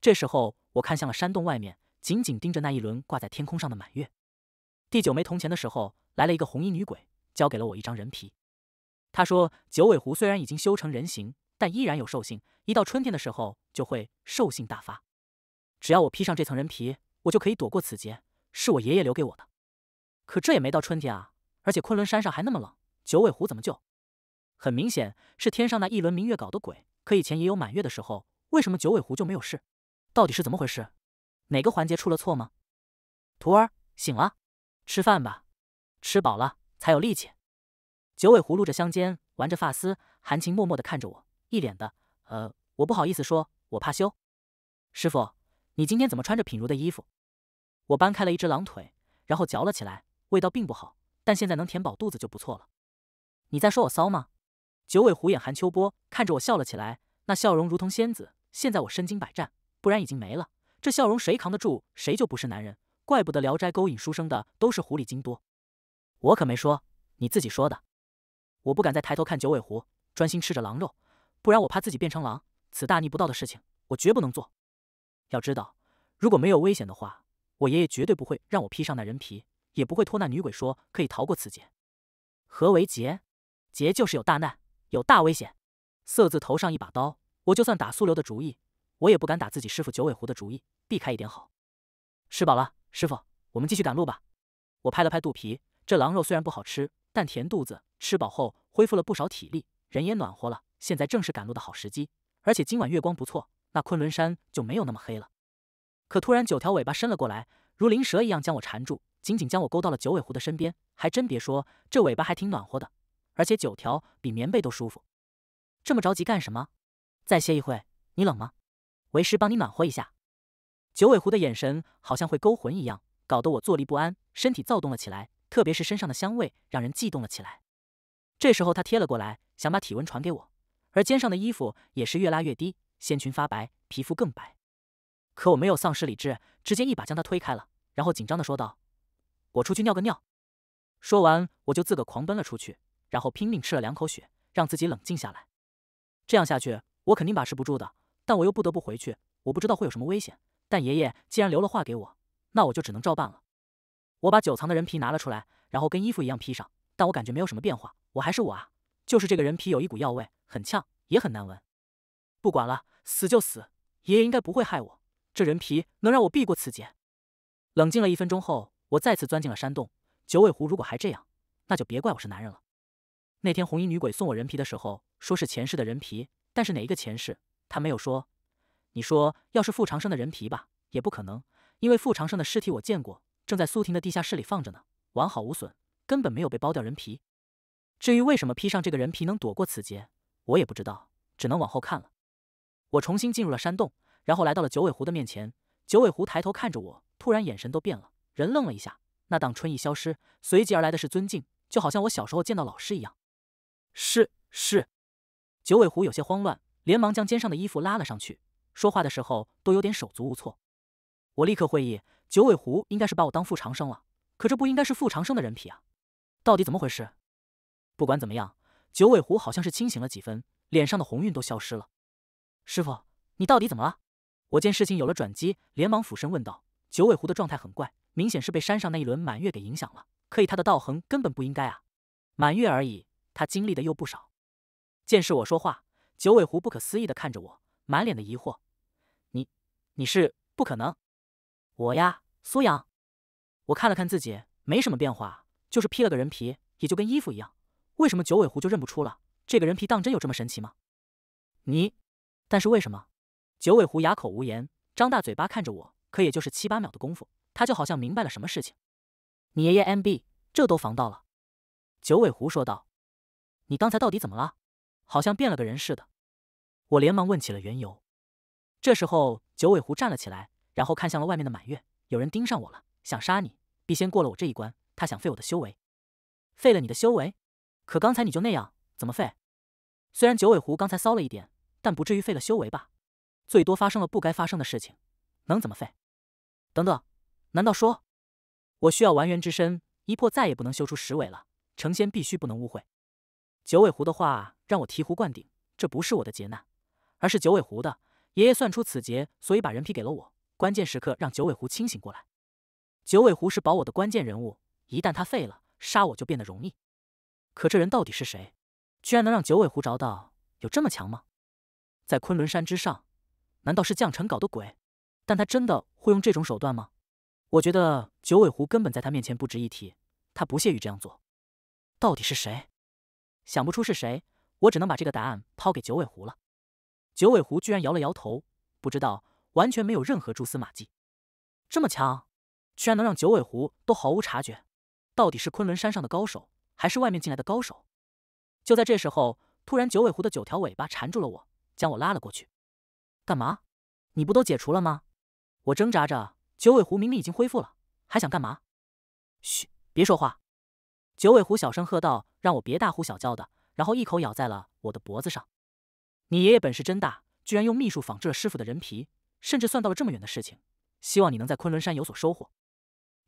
这时候，我看向了山洞外面，紧紧盯着那一轮挂在天空上的满月。第九枚铜钱的时候，来了一个红衣女鬼，交给了我一张人皮。她说：“九尾狐虽然已经修成人形，但依然有兽性，一到春天的时候就会兽性大发。只要我披上这层人皮，我就可以躲过此劫。是我爷爷留给我的。可这也没到春天啊，而且昆仑山上还那么冷。”九尾狐怎么救？很明显是天上那一轮明月搞的鬼。可以前也有满月的时候，为什么九尾狐就没有事？到底是怎么回事？哪个环节出了错吗？徒儿醒了，吃饭吧，吃饱了才有力气。九尾狐撸着香肩，玩着发丝，含情脉脉的看着我，一脸的……呃，我不好意思说，我怕羞。师傅，你今天怎么穿着品如的衣服？我搬开了一只狼腿，然后嚼了起来，味道并不好，但现在能填饱肚子就不错了。你在说我骚吗？九尾狐眼含秋波，看着我笑了起来，那笑容如同仙子。现在我身经百战，不然已经没了。这笑容谁扛得住，谁就不是男人。怪不得聊斋勾引书生的都是狐狸精多。我可没说，你自己说的。我不敢再抬头看九尾狐，专心吃着狼肉，不然我怕自己变成狼。此大逆不道的事情，我绝不能做。要知道，如果没有危险的话，我爷爷绝对不会让我披上那人皮，也不会托那女鬼说可以逃过此劫。何为劫？劫就是有大难，有大危险。色字头上一把刀，我就算打苏流的主意，我也不敢打自己师傅九尾狐的主意，避开一点好。吃饱了，师傅，我们继续赶路吧。我拍了拍肚皮，这狼肉虽然不好吃，但填肚子，吃饱后恢复了不少体力，人也暖和了。现在正是赶路的好时机，而且今晚月光不错，那昆仑山就没有那么黑了。可突然九条尾巴伸了过来，如灵蛇一样将我缠住，紧紧将我勾到了九尾狐的身边。还真别说，这尾巴还挺暖和的。而且九条比棉被都舒服，这么着急干什么？再歇一会。你冷吗？为师帮你暖和一下。九尾狐的眼神好像会勾魂一样，搞得我坐立不安，身体躁动了起来。特别是身上的香味，让人悸动了起来。这时候他贴了过来，想把体温传给我，而肩上的衣服也是越拉越低，仙裙发白，皮肤更白。可我没有丧失理智，直接一把将他推开了，然后紧张的说道：“我出去尿个尿。”说完我就自个狂奔了出去。然后拼命吃了两口血，让自己冷静下来。这样下去，我肯定把持不住的。但我又不得不回去，我不知道会有什么危险。但爷爷既然留了话给我，那我就只能照办了。我把九藏的人皮拿了出来，然后跟衣服一样披上。但我感觉没有什么变化，我还是我啊。就是这个人皮有一股药味，很呛，也很难闻。不管了，死就死。爷爷应该不会害我，这人皮能让我避过此劫。冷静了一分钟后，我再次钻进了山洞。九尾狐如果还这样，那就别怪我是男人了。那天红衣女鬼送我人皮的时候，说是前世的人皮，但是哪一个前世她没有说？你说要是傅长生的人皮吧，也不可能，因为傅长生的尸体我见过，正在苏婷的地下室里放着呢，完好无损，根本没有被剥掉人皮。至于为什么披上这个人皮能躲过此劫，我也不知道，只能往后看了。我重新进入了山洞，然后来到了九尾狐的面前。九尾狐抬头看着我，突然眼神都变了，人愣了一下。那当春意消失，随即而来的是尊敬，就好像我小时候见到老师一样。是是，九尾狐有些慌乱，连忙将肩上的衣服拉了上去。说话的时候都有点手足无措。我立刻会意，九尾狐应该是把我当傅长生了。可这不应该是傅长生的人皮啊！到底怎么回事？不管怎么样，九尾狐好像是清醒了几分，脸上的红晕都消失了。师傅，你到底怎么了？我见事情有了转机，连忙俯身问道。九尾狐的状态很怪，明显是被山上那一轮满月给影响了。可以他的道行根本不应该啊！满月而已。他经历的又不少，见是我说话，九尾狐不可思议的看着我，满脸的疑惑。你，你是不可能，我呀，苏阳。我看了看自己，没什么变化，就是披了个人皮，也就跟衣服一样。为什么九尾狐就认不出了？这个人皮当真有这么神奇吗？你，但是为什么？九尾狐哑口无言，张大嘴巴看着我。可也就是七八秒的功夫，他就好像明白了什么事情。你爷爷 MB，这都防盗了。九尾狐说道。你刚才到底怎么了？好像变了个人似的。我连忙问起了缘由。这时候，九尾狐站了起来，然后看向了外面的满月。有人盯上我了，想杀你，必先过了我这一关。他想废我的修为，废了你的修为？可刚才你就那样，怎么废？虽然九尾狐刚才骚了一点，但不至于废了修为吧？最多发生了不该发生的事情，能怎么废？等等，难道说，我需要完颜之身，一破再也不能修出十尾了？成仙必须不能污秽。九尾狐的话让我醍醐灌顶，这不是我的劫难，而是九尾狐的。爷爷算出此劫，所以把人皮给了我，关键时刻让九尾狐清醒过来。九尾狐是保我的关键人物，一旦他废了，杀我就变得容易。可这人到底是谁？居然能让九尾狐着道？有这么强吗？在昆仑山之上，难道是降臣搞的鬼？但他真的会用这种手段吗？我觉得九尾狐根本在他面前不值一提，他不屑于这样做。到底是谁？想不出是谁，我只能把这个答案抛给九尾狐了。九尾狐居然摇了摇头，不知道，完全没有任何蛛丝马迹。这么强，居然能让九尾狐都毫无察觉。到底是昆仑山上的高手，还是外面进来的高手？就在这时候，突然九尾狐的九条尾巴缠住了我，将我拉了过去。干嘛？你不都解除了吗？我挣扎着，九尾狐明明已经恢复了，还想干嘛？嘘，别说话。九尾狐小声喝道：“让我别大呼小叫的。”然后一口咬在了我的脖子上。你爷爷本事真大，居然用秘术仿制了师傅的人皮，甚至算到了这么远的事情。希望你能在昆仑山有所收获。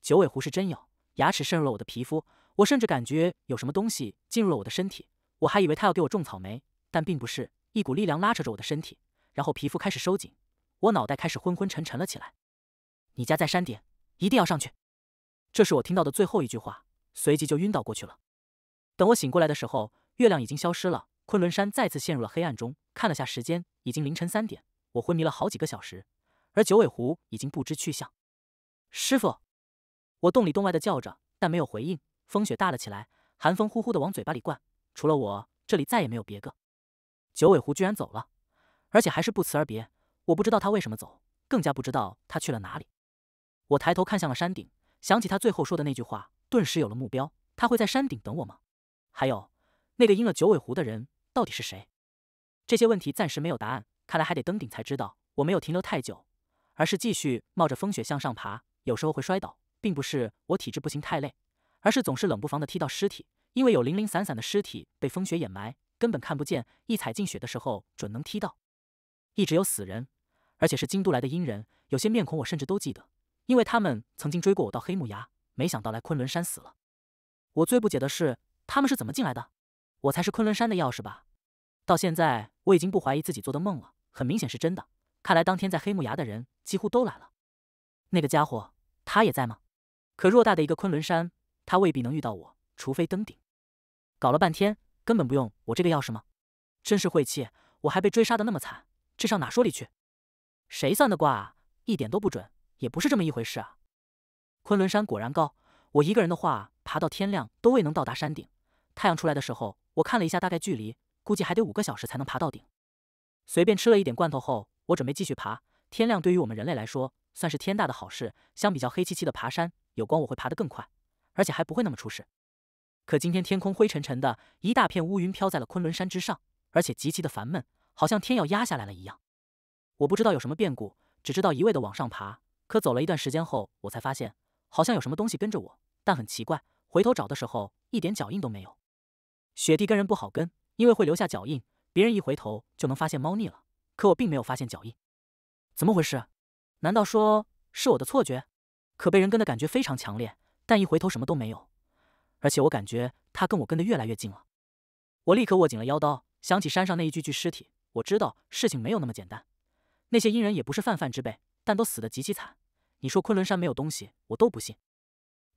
九尾狐是真咬，牙齿渗入了我的皮肤，我甚至感觉有什么东西进入了我的身体。我还以为他要给我种草莓，但并不是，一股力量拉扯着我的身体，然后皮肤开始收紧，我脑袋开始昏昏沉沉了起来。你家在山顶，一定要上去。这是我听到的最后一句话。随即就晕倒过去了。等我醒过来的时候，月亮已经消失了，昆仑山再次陷入了黑暗中。看了下时间，已经凌晨三点。我昏迷了好几个小时，而九尾狐已经不知去向。师傅，我洞里洞外的叫着，但没有回应。风雪大了起来，寒风呼呼的往嘴巴里灌。除了我，这里再也没有别个。九尾狐居然走了，而且还是不辞而别。我不知道他为什么走，更加不知道他去了哪里。我抬头看向了山顶，想起他最后说的那句话。顿时有了目标，他会在山顶等我吗？还有那个阴了九尾狐的人到底是谁？这些问题暂时没有答案，看来还得登顶才知道。我没有停留太久，而是继续冒着风雪向上爬，有时候会摔倒，并不是我体质不行太累，而是总是冷不防的踢到尸体，因为有零零散散的尸体被风雪掩埋，根本看不见，一踩进雪的时候准能踢到。一直有死人，而且是京都来的阴人，有些面孔我甚至都记得，因为他们曾经追过我到黑木崖。没想到来昆仑山死了。我最不解的是，他们是怎么进来的？我才是昆仑山的钥匙吧？到现在我已经不怀疑自己做的梦了，很明显是真的。看来当天在黑木崖的人几乎都来了。那个家伙，他也在吗？可偌大的一个昆仑山，他未必能遇到我，除非登顶。搞了半天，根本不用我这个钥匙吗？真是晦气！我还被追杀的那么惨，这上哪说理去？谁算的卦啊？一点都不准，也不是这么一回事啊！昆仑山果然高，我一个人的话，爬到天亮都未能到达山顶。太阳出来的时候，我看了一下大概距离，估计还得五个小时才能爬到顶。随便吃了一点罐头后，我准备继续爬。天亮对于我们人类来说，算是天大的好事。相比较黑漆漆的爬山，有光我会爬得更快，而且还不会那么出事。可今天天空灰沉沉的，一大片乌云飘在了昆仑山之上，而且极其的烦闷，好像天要压下来了一样。我不知道有什么变故，只知道一味的往上爬。可走了一段时间后，我才发现。好像有什么东西跟着我，但很奇怪，回头找的时候一点脚印都没有。雪地跟人不好跟，因为会留下脚印，别人一回头就能发现猫腻了。可我并没有发现脚印，怎么回事？难道说是我的错觉？可被人跟的感觉非常强烈，但一回头什么都没有，而且我感觉他跟我跟的越来越近了。我立刻握紧了腰刀，想起山上那一具具尸体，我知道事情没有那么简单。那些阴人也不是泛泛之辈，但都死得极其惨。你说昆仑山没有东西，我都不信。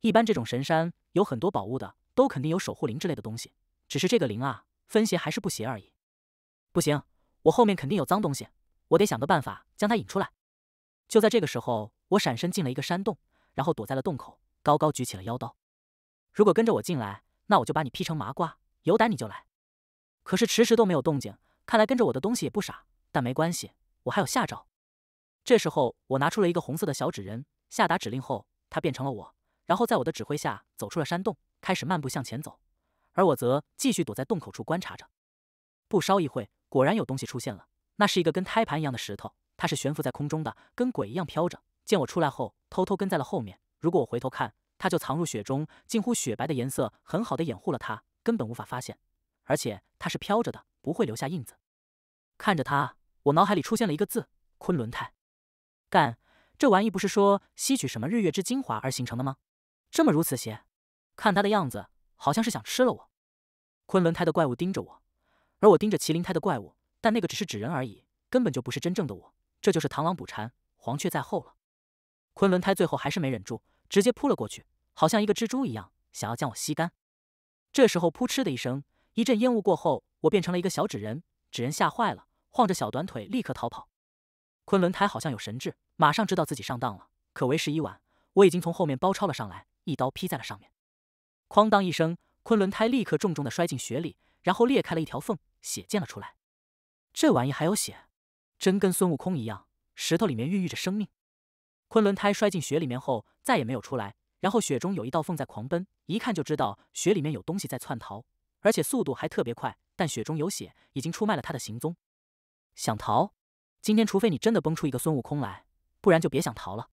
一般这种神山有很多宝物的，都肯定有守护灵之类的东西。只是这个灵啊，分邪还是不邪而已。不行，我后面肯定有脏东西，我得想个办法将它引出来。就在这个时候，我闪身进了一个山洞，然后躲在了洞口，高高举起了妖刀。如果跟着我进来，那我就把你劈成麻瓜。有胆你就来。可是迟迟都没有动静，看来跟着我的东西也不傻。但没关系，我还有下招。这时候，我拿出了一个红色的小纸人，下达指令后，他变成了我，然后在我的指挥下走出了山洞，开始漫步向前走，而我则继续躲在洞口处观察着。不稍一会，果然有东西出现了，那是一个跟胎盘一样的石头，它是悬浮在空中的，跟鬼一样飘着。见我出来后，偷偷跟在了后面。如果我回头看，它就藏入雪中，近乎雪白的颜色，很好的掩护了它，根本无法发现。而且它是飘着的，不会留下印子。看着它，我脑海里出现了一个字：昆仑泰。干，这玩意不是说吸取什么日月之精华而形成的吗？这么如此邪，看他的样子，好像是想吃了我。昆仑胎的怪物盯着我，而我盯着麒麟胎的怪物，但那个只是纸人而已，根本就不是真正的我。这就是螳螂捕蝉，黄雀在后了。昆仑胎最后还是没忍住，直接扑了过去，好像一个蜘蛛一样，想要将我吸干。这时候，扑哧的一声，一阵烟雾过后，我变成了一个小纸人，纸人吓坏了，晃着小短腿，立刻逃跑。昆仑胎好像有神智，马上知道自己上当了，可为时已晚，我已经从后面包抄了上来，一刀劈在了上面，哐当一声，昆仑胎立刻重重的摔进雪里，然后裂开了一条缝，血溅了出来。这玩意还有血，真跟孙悟空一样，石头里面孕育着生命。昆仑胎摔进雪里面后，再也没有出来，然后雪中有一道缝在狂奔，一看就知道雪里面有东西在窜逃，而且速度还特别快，但雪中有血已经出卖了他的行踪，想逃。今天，除非你真的崩出一个孙悟空来，不然就别想逃了。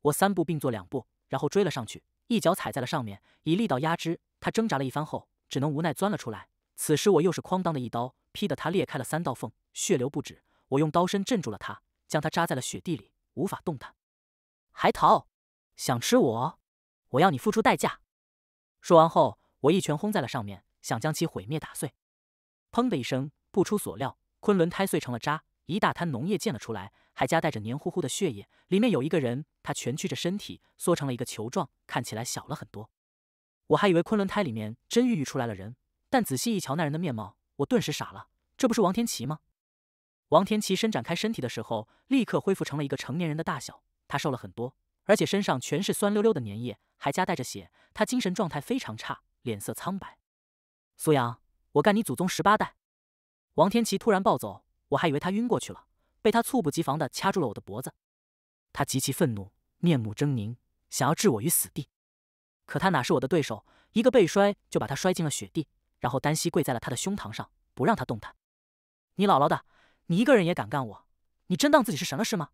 我三步并作两步，然后追了上去，一脚踩在了上面，以力道压之。他挣扎了一番后，只能无奈钻了出来。此时，我又是哐当的一刀，劈得他裂开了三道缝，血流不止。我用刀身镇住了他，将他扎在了雪地里，无法动弹。还逃？想吃我？我要你付出代价！说完后，我一拳轰在了上面，想将其毁灭打碎。砰的一声，不出所料，昆仑胎碎成了渣。一大滩脓液溅了出来，还夹带着黏糊糊的血液。里面有一个人，他蜷曲着身体，缩成了一个球状，看起来小了很多。我还以为昆仑胎里面真孕育出来了人，但仔细一瞧那人的面貌，我顿时傻了。这不是王天琪吗？王天琪伸展开身体的时候，立刻恢复成了一个成年人的大小。他瘦了很多，而且身上全是酸溜溜的粘液，还夹带着血。他精神状态非常差，脸色苍白。苏阳，我干你祖宗十八代！王天琪突然暴走。我还以为他晕过去了，被他猝不及防的掐住了我的脖子，他极其愤怒，面目狰狞，想要置我于死地，可他哪是我的对手，一个背摔就把他摔进了雪地，然后单膝跪在了他的胸膛上，不让他动弹。你姥姥的，你一个人也敢干我，你真当自己是神了是吗？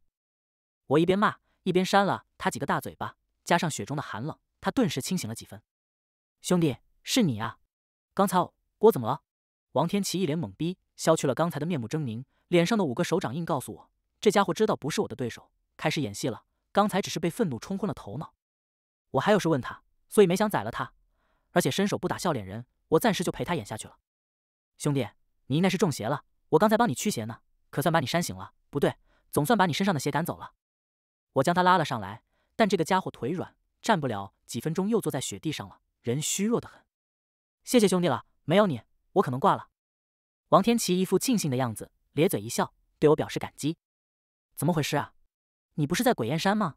我一边骂一边扇了他几个大嘴巴，加上雪中的寒冷，他顿时清醒了几分。兄弟，是你啊，刚才我怎么了？王天琪一脸懵逼。消去了刚才的面目狰狞，脸上的五个手掌印告诉我，这家伙知道不是我的对手，开始演戏了。刚才只是被愤怒冲昏了头脑。我还有事问他，所以没想宰了他，而且伸手不打笑脸人，我暂时就陪他演下去了。兄弟，你应该是中邪了，我刚才帮你驱邪呢，可算把你扇醒了。不对，总算把你身上的邪赶走了。我将他拉了上来，但这个家伙腿软，站不了几分钟，又坐在雪地上了，人虚弱得很。谢谢兄弟了，没有你，我可能挂了。王天琪一副庆幸的样子，咧嘴一笑，对我表示感激。怎么回事啊？你不是在鬼燕山吗？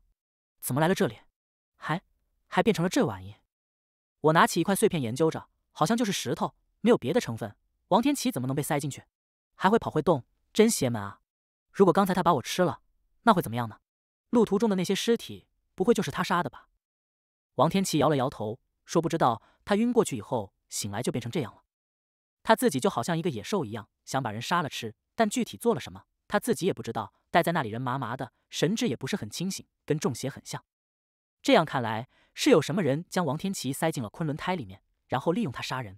怎么来了这里？还还变成了这玩意？我拿起一块碎片研究着，好像就是石头，没有别的成分。王天琪怎么能被塞进去？还会跑会动，真邪门啊！如果刚才他把我吃了，那会怎么样呢？路途中的那些尸体，不会就是他杀的吧？王天琪摇了摇头，说不知道。他晕过去以后，醒来就变成这样了。他自己就好像一个野兽一样，想把人杀了吃，但具体做了什么，他自己也不知道。待在那里人麻麻的，神志也不是很清醒，跟中邪很像。这样看来，是有什么人将王天琪塞进了昆仑胎里面，然后利用他杀人。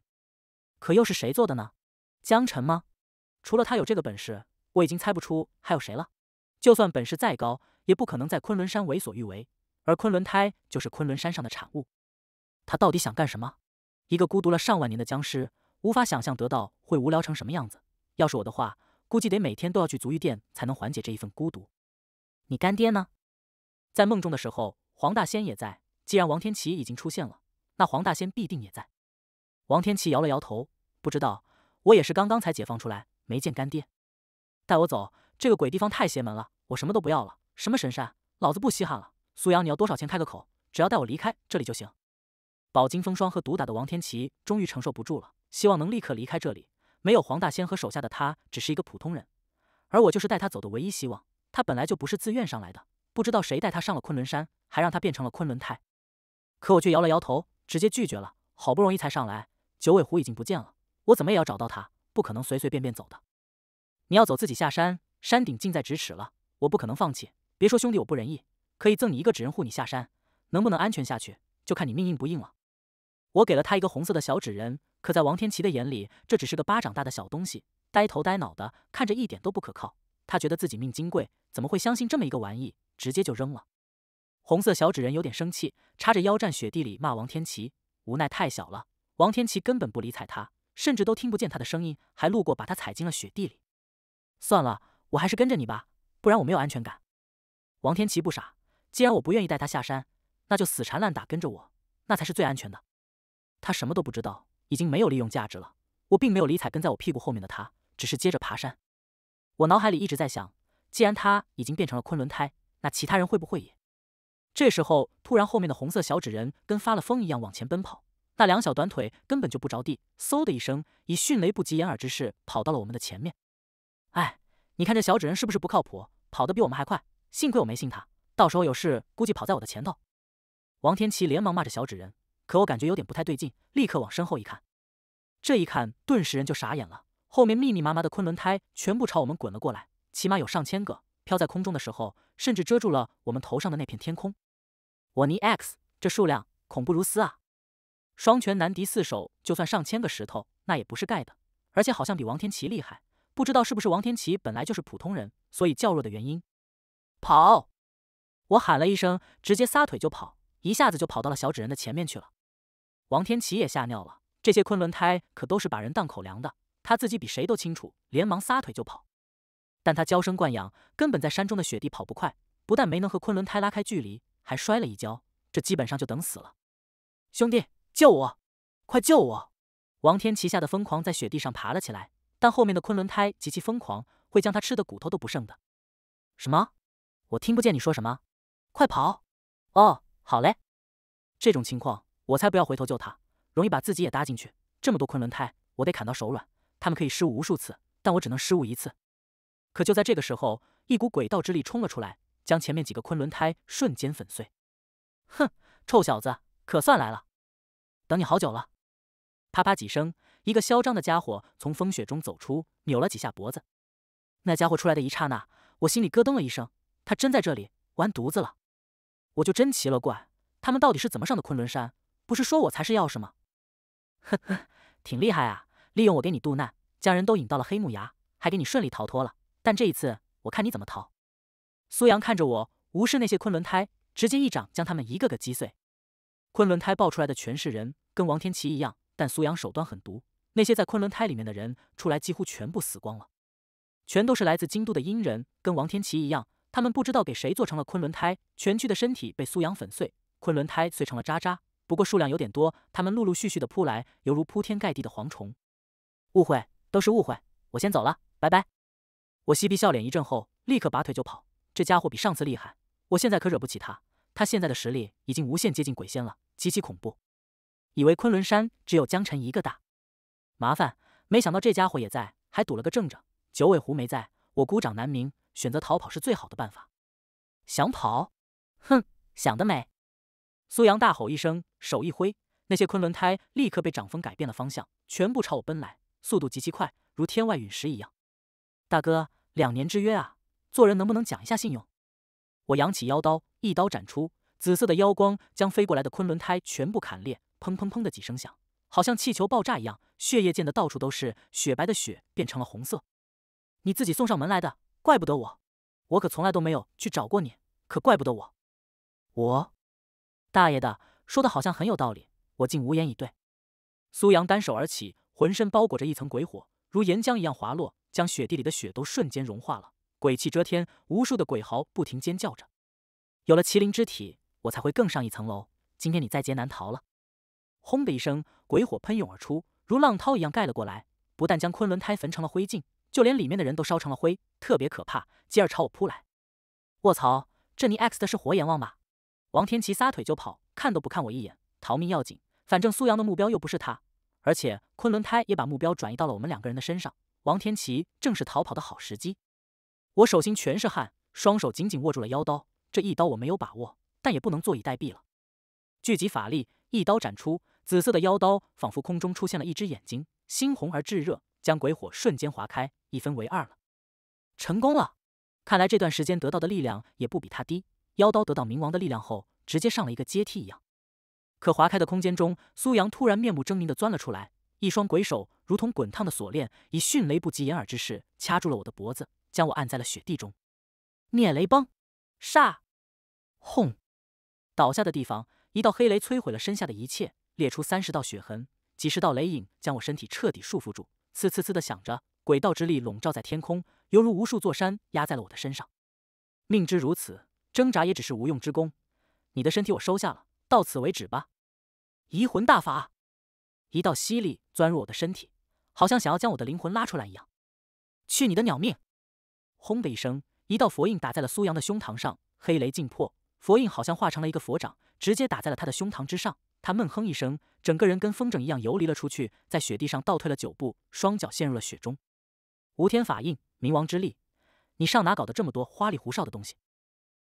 可又是谁做的呢？江晨吗？除了他有这个本事，我已经猜不出还有谁了。就算本事再高，也不可能在昆仑山为所欲为。而昆仑胎就是昆仑山上的产物，他到底想干什么？一个孤独了上万年的僵尸。无法想象得到会无聊成什么样子。要是我的话，估计得每天都要去足浴店才能缓解这一份孤独。你干爹呢？在梦中的时候，黄大仙也在。既然王天琪已经出现了，那黄大仙必定也在。王天琪摇了摇头，不知道。我也是刚刚才解放出来，没见干爹。带我走！这个鬼地方太邪门了，我什么都不要了。什么神山，老子不稀罕了。苏阳，你要多少钱？开个口，只要带我离开这里就行。饱经风霜和毒打的王天琪终于承受不住了。希望能立刻离开这里。没有黄大仙和手下的他，只是一个普通人。而我就是带他走的唯一希望。他本来就不是自愿上来的，不知道谁带他上了昆仑山，还让他变成了昆仑胎。可我却摇了摇头，直接拒绝了。好不容易才上来，九尾狐已经不见了。我怎么也要找到他，不可能随随便便走的。你要走自己下山，山顶近在咫尺了，我不可能放弃。别说兄弟，我不仁义，可以赠你一个纸人护你下山，能不能安全下去，就看你命硬不硬了。我给了他一个红色的小纸人。可在王天琪的眼里，这只是个巴掌大的小东西，呆头呆脑的，看着一点都不可靠。他觉得自己命金贵，怎么会相信这么一个玩意？直接就扔了。红色小纸人有点生气，插着腰站雪地里骂王天琪，无奈太小了，王天琪根本不理睬他，甚至都听不见他的声音，还路过把他踩进了雪地里。算了，我还是跟着你吧，不然我没有安全感。王天琪不傻，既然我不愿意带他下山，那就死缠烂打跟着我，那才是最安全的。他什么都不知道。已经没有利用价值了，我并没有理睬跟在我屁股后面的他，只是接着爬山。我脑海里一直在想，既然他已经变成了昆仑胎，那其他人会不会也？这时候突然后面的红色小纸人跟发了疯一样往前奔跑，那两小短腿根本就不着地，嗖的一声，以迅雷不及掩耳之势跑到了我们的前面。哎，你看这小纸人是不是不靠谱，跑得比我们还快？幸亏我没信他，到时候有事估计跑在我的前头。王天琪连忙骂着小纸人。可我感觉有点不太对劲，立刻往身后一看，这一看顿时人就傻眼了。后面密密麻麻的昆仑胎全部朝我们滚了过来，起码有上千个。飘在空中的时候，甚至遮住了我们头上的那片天空。我尼 X，这数量恐怖如斯啊！双拳难敌四手，就算上千个石头，那也不是盖的。而且好像比王天琪厉害，不知道是不是王天琪本来就是普通人，所以较弱的原因。跑！我喊了一声，直接撒腿就跑，一下子就跑到了小纸人的前面去了。王天琪也吓尿了，这些昆仑胎可都是把人当口粮的，他自己比谁都清楚，连忙撒腿就跑。但他娇生惯养，根本在山中的雪地跑不快，不但没能和昆仑胎拉开距离，还摔了一跤，这基本上就等死了。兄弟，救我！快救我！王天琪吓得疯狂在雪地上爬了起来，但后面的昆仑胎极其疯狂，会将他吃的骨头都不剩的。什么？我听不见你说什么，快跑！哦，好嘞。这种情况。我才不要回头救他，容易把自己也搭进去。这么多昆仑胎，我得砍到手软。他们可以失误无数次，但我只能失误一次。可就在这个时候，一股鬼道之力冲了出来，将前面几个昆仑胎瞬间粉碎。哼，臭小子，可算来了，等你好久了。啪啪几声，一个嚣张的家伙从风雪中走出，扭了几下脖子。那家伙出来的一刹那，我心里咯噔了一声，他真在这里，完犊子了！我就真奇了怪，他们到底是怎么上的昆仑山？不是说我才是钥匙吗？呵呵，挺厉害啊！利用我给你渡难，将人都引到了黑木崖，还给你顺利逃脱了。但这一次，我看你怎么逃！苏阳看着我，无视那些昆仑胎，直接一掌将他们一个个击碎。昆仑胎爆出来的全是人，跟王天琪一样。但苏阳手段狠毒，那些在昆仑胎里面的人出来，几乎全部死光了。全都是来自京都的阴人，跟王天琪一样。他们不知道给谁做成了昆仑胎，全躯的身体被苏阳粉碎，昆仑胎碎成了渣渣。不过数量有点多，他们陆陆续续的扑来，犹如铺天盖地的蝗虫。误会，都是误会，我先走了，拜拜。我嬉皮笑脸一阵后，立刻拔腿就跑。这家伙比上次厉害，我现在可惹不起他。他现在的实力已经无限接近鬼仙了，极其恐怖。以为昆仑山只有江辰一个大麻烦，没想到这家伙也在，还堵了个正着。九尾狐没在，我孤掌难鸣，选择逃跑是最好的办法。想跑？哼，想得美！苏阳大吼一声。手一挥，那些昆仑胎立刻被掌风改变了方向，全部朝我奔来，速度极其快，如天外陨石一样。大哥，两年之约啊，做人能不能讲一下信用？我扬起腰刀，一刀斩出，紫色的妖光将飞过来的昆仑胎全部砍裂，砰砰砰的几声响，好像气球爆炸一样，血液溅的到处都是，雪白的血变成了红色。你自己送上门来的，怪不得我，我可从来都没有去找过你，可怪不得我。我，大爷的！说的好像很有道理，我竟无言以对。苏阳单手而起，浑身包裹着一层鬼火，如岩浆一样滑落，将雪地里的雪都瞬间融化了。鬼气遮天，无数的鬼嚎不停尖叫着。有了麒麟之体，我才会更上一层楼。今天你在劫难逃了！轰的一声，鬼火喷涌而出，如浪涛一样盖了过来，不但将昆仑胎焚成了灰烬，就连里面的人都烧成了灰，特别可怕。接而朝我扑来。卧槽，这你 x 的是活阎王吧？王天琪撒腿就跑。看都不看我一眼，逃命要紧。反正苏阳的目标又不是他，而且昆仑胎也把目标转移到了我们两个人的身上。王天琪正是逃跑的好时机。我手心全是汗，双手紧紧握住了妖刀。这一刀我没有把握，但也不能坐以待毙了。聚集法力，一刀斩出，紫色的妖刀仿佛空中出现了一只眼睛，猩红而炙热，将鬼火瞬间划开，一分为二了。成功了！看来这段时间得到的力量也不比他低。妖刀得到冥王的力量后。直接上了一个阶梯一样，可划开的空间中，苏阳突然面目狰狞的钻了出来，一双鬼手如同滚烫的锁链，以迅雷不及掩耳之势掐住了我的脖子，将我按在了雪地中。灭雷崩，煞，轰！倒下的地方，一道黑雷摧毁了身下的一切，裂出三十道血痕，几十道雷影将我身体彻底束缚住，呲呲呲的响着，鬼道之力笼罩在天空，犹如无数座山压在了我的身上。命之如此，挣扎也只是无用之功。你的身体我收下了，到此为止吧。移魂大法，一道吸力钻入我的身体，好像想要将我的灵魂拉出来一样。去你的鸟命！轰的一声，一道佛印打在了苏阳的胸膛上，黑雷尽破。佛印好像化成了一个佛掌，直接打在了他的胸膛之上。他闷哼一声，整个人跟风筝一样游离了出去，在雪地上倒退了九步，双脚陷入了雪中。无天法印，冥王之力，你上哪搞的这么多花里胡哨的东西？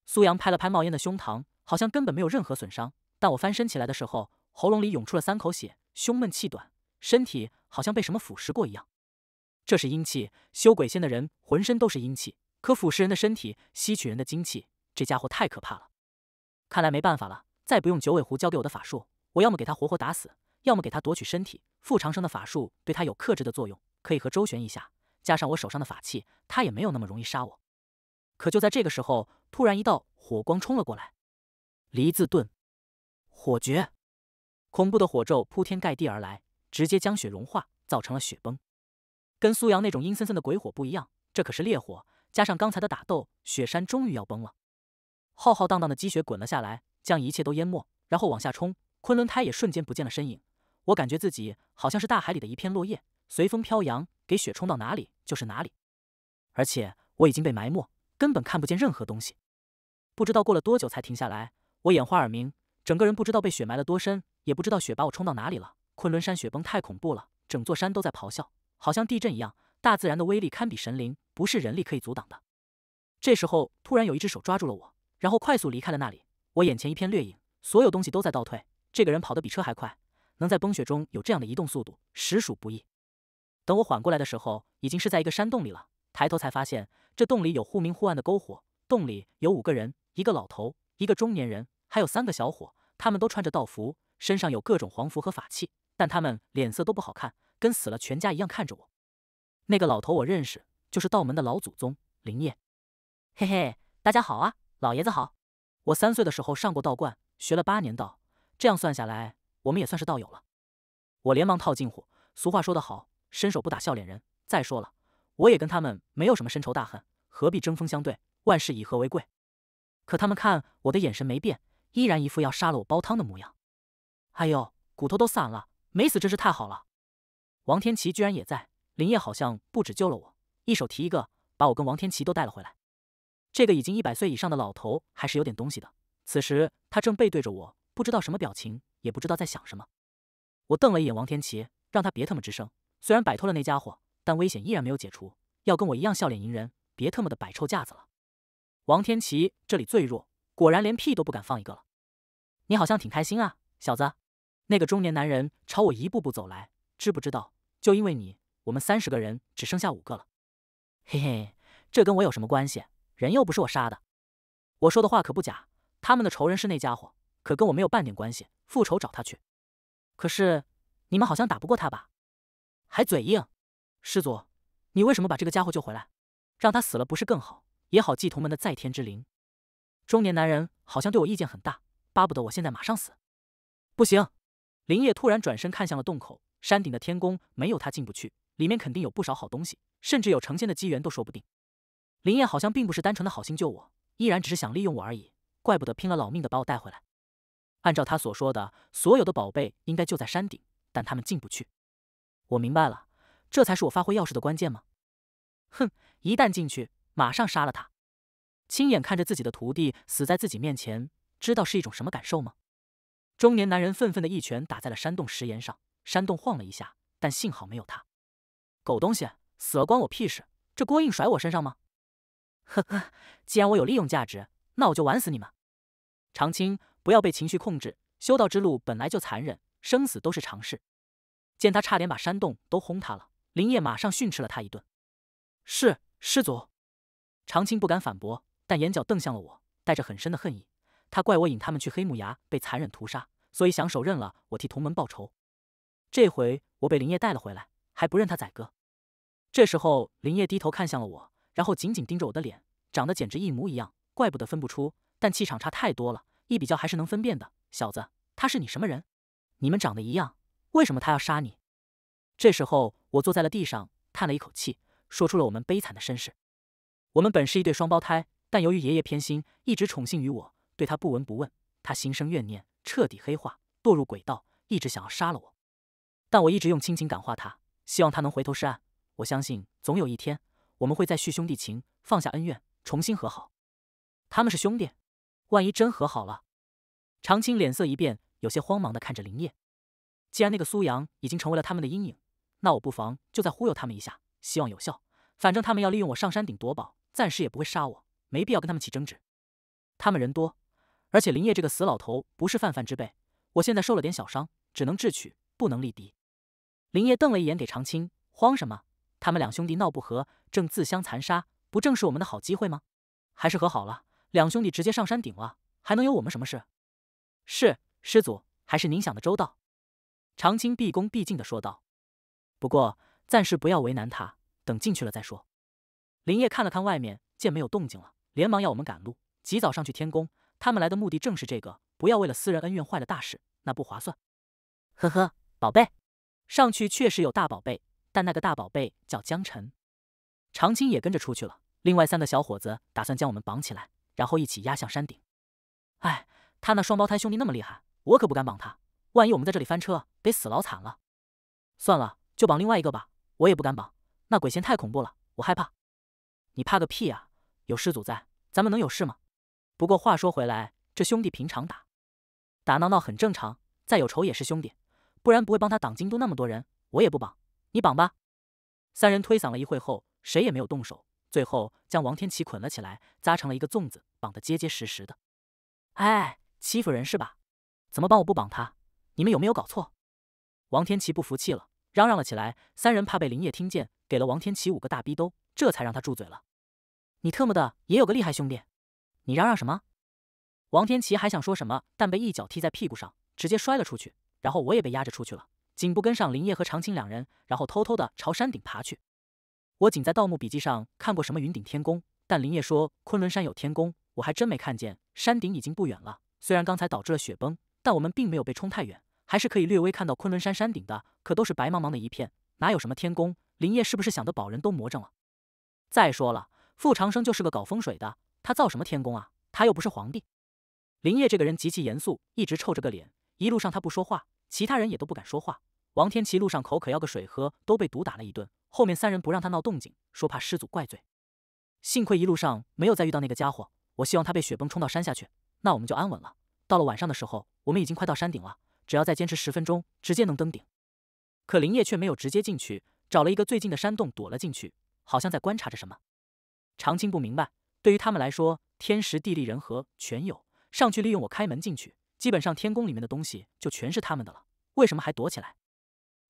苏阳拍了拍冒烟的胸膛。好像根本没有任何损伤，但我翻身起来的时候，喉咙里涌出了三口血，胸闷气短，身体好像被什么腐蚀过一样。这是阴气，修鬼仙的人浑身都是阴气，可腐蚀人的身体，吸取人的精气。这家伙太可怕了，看来没办法了，再不用九尾狐教给我的法术，我要么给他活活打死，要么给他夺取身体。傅长生的法术对他有克制的作用，可以和周旋一下，加上我手上的法器，他也没有那么容易杀我。可就在这个时候，突然一道火光冲了过来。离字遁，火诀，恐怖的火咒铺天盖地而来，直接将雪融化，造成了雪崩。跟苏阳那种阴森森的鬼火不一样，这可是烈火。加上刚才的打斗，雪山终于要崩了。浩浩荡荡的积雪滚了下来，将一切都淹没，然后往下冲。昆仑胎也瞬间不见了身影。我感觉自己好像是大海里的一片落叶，随风飘扬，给雪冲到哪里就是哪里。而且我已经被埋没，根本看不见任何东西。不知道过了多久才停下来。我眼花耳鸣，整个人不知道被雪埋了多深，也不知道雪把我冲到哪里了。昆仑山雪崩太恐怖了，整座山都在咆哮，好像地震一样。大自然的威力堪比神灵，不是人力可以阻挡的。这时候突然有一只手抓住了我，然后快速离开了那里。我眼前一片掠影，所有东西都在倒退。这个人跑得比车还快，能在崩雪中有这样的移动速度，实属不易。等我缓过来的时候，已经是在一个山洞里了。抬头才发现，这洞里有忽明忽暗的篝火，洞里有五个人，一个老头，一个中年人。还有三个小伙，他们都穿着道服，身上有各种黄符和法器，但他们脸色都不好看，跟死了全家一样看着我。那个老头我认识，就是道门的老祖宗林烨。嘿嘿，大家好啊，老爷子好。我三岁的时候上过道观，学了八年道，这样算下来，我们也算是道友了。我连忙套近乎。俗话说得好，伸手不打笑脸人。再说了，我也跟他们没有什么深仇大恨，何必针锋相对？万事以和为贵。可他们看我的眼神没变。依然一副要杀了我煲汤的模样。哎呦，骨头都散了，没死真是太好了。王天琪居然也在，林业好像不止救了我，一手提一个，把我跟王天琪都带了回来。这个已经一百岁以上的老头还是有点东西的。此时他正背对着我，不知道什么表情，也不知道在想什么。我瞪了一眼王天琪，让他别他妈吱声。虽然摆脱了那家伙，但危险依然没有解除。要跟我一样笑脸迎人，别他妈的摆臭架子了。王天琪这里最弱，果然连屁都不敢放一个了。你好像挺开心啊，小子！那个中年男人朝我一步步走来，知不知道？就因为你，我们三十个人只剩下五个了。嘿嘿，这跟我有什么关系？人又不是我杀的。我说的话可不假，他们的仇人是那家伙，可跟我没有半点关系。复仇找他去。可是你们好像打不过他吧？还嘴硬！师祖，你为什么把这个家伙救回来？让他死了不是更好？也好祭同门的在天之灵。中年男人好像对我意见很大。巴不得我现在马上死！不行，林烨突然转身看向了洞口山顶的天宫，没有他进不去，里面肯定有不少好东西，甚至有成仙的机缘都说不定。林烨好像并不是单纯的好心救我，依然只是想利用我而已。怪不得拼了老命的把我带回来。按照他所说的，所有的宝贝应该就在山顶，但他们进不去。我明白了，这才是我发挥钥匙的关键吗？哼！一旦进去，马上杀了他，亲眼看着自己的徒弟死在自己面前。知道是一种什么感受吗？中年男人愤愤的一拳打在了山洞石岩上，山洞晃了一下，但幸好没有他。狗东西，死了关我屁事？这锅硬甩我身上吗？呵呵，既然我有利用价值，那我就玩死你们！长青，不要被情绪控制，修道之路本来就残忍，生死都是常事。见他差点把山洞都轰塌了，林业马上训斥了他一顿。是师祖，长青不敢反驳，但眼角瞪向了我，带着很深的恨意。他怪我引他们去黑木崖被残忍屠杀，所以想手刃了我替同门报仇。这回我被林业带了回来，还不认他宰割。这时候，林业低头看向了我，然后紧紧盯着我的脸，长得简直一模一样，怪不得分不出。但气场差太多了，一比较还是能分辨的。小子，他是你什么人？你们长得一样，为什么他要杀你？这时候，我坐在了地上，叹了一口气，说出了我们悲惨的身世。我们本是一对双胞胎，但由于爷爷偏心，一直宠幸于我。对他不闻不问，他心生怨念，彻底黑化，堕入轨道，一直想要杀了我。但我一直用亲情感化他，希望他能回头是岸。我相信总有一天我们会再续兄弟情，放下恩怨，重新和好。他们是兄弟，万一真和好了，长青脸色一变，有些慌忙的看着林烨。既然那个苏阳已经成为了他们的阴影，那我不妨就再忽悠他们一下，希望有效。反正他们要利用我上山顶夺宝，暂时也不会杀我，没必要跟他们起争执。他们人多。而且林叶这个死老头不是泛泛之辈，我现在受了点小伤，只能智取，不能力敌。林叶瞪了一眼，给长青：“慌什么？他们两兄弟闹不和，正自相残杀，不正是我们的好机会吗？”“还是和好了，两兄弟直接上山顶了，还能有我们什么事？”“是师祖，还是您想的周到。”长青毕恭毕敬的说道。“不过暂时不要为难他，等进去了再说。”林叶看了看外面，见没有动静了，连忙要我们赶路，及早上去天宫。他们来的目的正是这个，不要为了私人恩怨坏了大事，那不划算。呵呵，宝贝，上去确实有大宝贝，但那个大宝贝叫江晨。长青也跟着出去了，另外三个小伙子打算将我们绑起来，然后一起压向山顶。哎，他那双胞胎兄弟那么厉害，我可不敢绑他，万一我们在这里翻车，得死老惨了。算了，就绑另外一个吧，我也不敢绑，那鬼仙太恐怖了，我害怕。你怕个屁啊！有师祖在，咱们能有事吗？不过话说回来，这兄弟平常打打闹闹很正常，再有仇也是兄弟，不然不会帮他挡京都那么多人，我也不绑你绑吧。三人推搡了一会后，谁也没有动手，最后将王天琪捆了起来，扎成了一个粽子，绑得结结实实的。哎，欺负人是吧？怎么帮我不绑他？你们有没有搞错？王天琪不服气了，嚷嚷了起来。三人怕被林业听见，给了王天琪五个大逼兜，这才让他住嘴了。你特么的也有个厉害兄弟！你嚷嚷什么？王天琪还想说什么，但被一脚踢在屁股上，直接摔了出去。然后我也被压着出去了，紧步跟上林业和长青两人，然后偷偷的朝山顶爬去。我仅在《盗墓笔记》上看过什么云顶天宫，但林业说昆仑山有天宫，我还真没看见。山顶已经不远了，虽然刚才导致了雪崩，但我们并没有被冲太远，还是可以略微看到昆仑山山顶的。可都是白茫茫的一片，哪有什么天宫？林业是不是想的宝人都魔怔了？再说了，傅长生就是个搞风水的。他造什么天宫啊？他又不是皇帝。林业这个人极其严肃，一直臭着个脸。一路上他不说话，其他人也都不敢说话。王天琪路上口渴要个水喝，都被毒打了一顿。后面三人不让他闹动静，说怕师祖怪罪。幸亏一路上没有再遇到那个家伙。我希望他被雪崩冲到山下去，那我们就安稳了。到了晚上的时候，我们已经快到山顶了，只要再坚持十分钟，直接能登顶。可林业却没有直接进去，找了一个最近的山洞躲了进去，好像在观察着什么。长青不明白。对于他们来说，天时地利人和全有，上去利用我开门进去，基本上天宫里面的东西就全是他们的了。为什么还躲起来？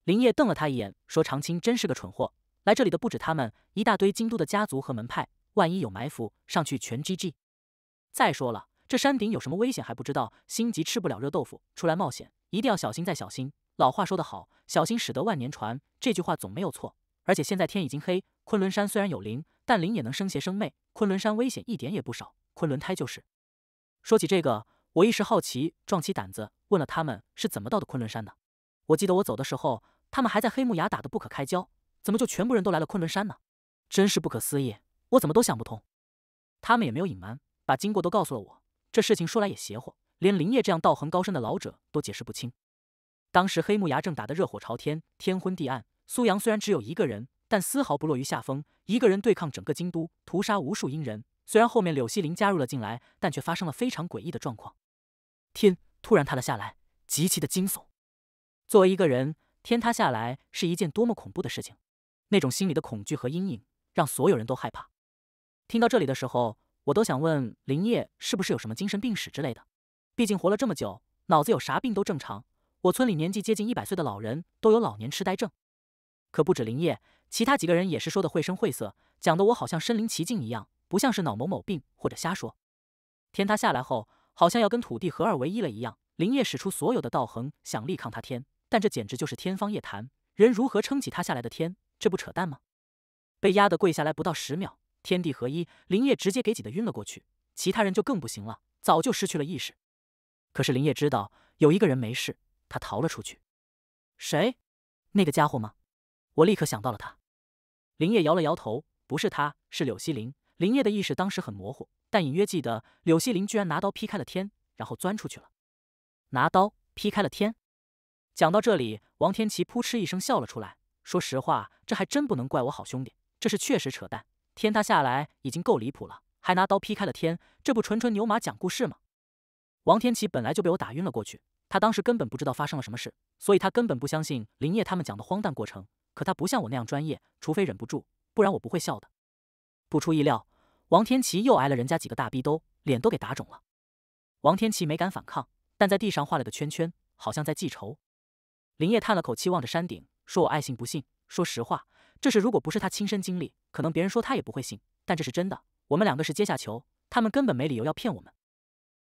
林叶瞪了他一眼，说：“长青真是个蠢货，来这里的不止他们，一大堆京都的家族和门派，万一有埋伏，上去全 G G。再说了，这山顶有什么危险还不知道，心急吃不了热豆腐，出来冒险一定要小心再小心。老话说得好，小心使得万年船，这句话总没有错。而且现在天已经黑，昆仑山虽然有灵。”但灵也能生邪生魅，昆仑山危险一点也不少。昆仑胎就是。说起这个，我一时好奇，壮起胆子问了他们是怎么到的昆仑山的。我记得我走的时候，他们还在黑木崖打得不可开交，怎么就全部人都来了昆仑山呢？真是不可思议，我怎么都想不通。他们也没有隐瞒，把经过都告诉了我。这事情说来也邪乎，连林业这样道行高深的老者都解释不清。当时黑木崖正打得热火朝天，天昏地暗。苏阳虽然只有一个人。但丝毫不落于下风，一个人对抗整个京都，屠杀无数阴人。虽然后面柳希林加入了进来，但却发生了非常诡异的状况。天突然塌了下来，极其的惊悚。作为一个人，天塌下来是一件多么恐怖的事情！那种心里的恐惧和阴影，让所有人都害怕。听到这里的时候，我都想问林业是不是有什么精神病史之类的。毕竟活了这么久，脑子有啥病都正常。我村里年纪接近一百岁的老人都有老年痴呆症，可不止林业，其他几个人也是说的绘声绘色，讲的我好像身临其境一样，不像是脑某某病或者瞎说。天塌下来后，好像要跟土地合二为一了一样。林业使出所有的道行，想力抗他天，但这简直就是天方夜谭。人如何撑起塌下来的天？这不扯淡吗？被压得跪下来不到十秒，天地合一，林业直接给挤得晕了过去。其他人就更不行了，早就失去了意识。可是林业知道有一个人没事，他逃了出去。谁？那个家伙吗？我立刻想到了他，林业摇了摇头，不是他，是柳希林。林业的意识当时很模糊，但隐约记得柳希林居然拿刀劈开了天，然后钻出去了。拿刀劈开了天？讲到这里，王天琪扑哧一声笑了出来。说实话，这还真不能怪我好兄弟，这是确实扯淡。天塌下来已经够离谱了，还拿刀劈开了天，这不纯纯牛马讲故事吗？王天琪本来就被我打晕了过去，他当时根本不知道发生了什么事，所以他根本不相信林业他们讲的荒诞过程。可他不像我那样专业，除非忍不住，不然我不会笑的。不出意料，王天琪又挨了人家几个大逼兜，脸都给打肿了。王天琪没敢反抗，但在地上画了个圈圈，好像在记仇。林烨叹了口气，望着山顶，说：“我爱信不信。说实话，这事如果不是他亲身经历，可能别人说他也不会信。但这是真的。我们两个是阶下囚，他们根本没理由要骗我们。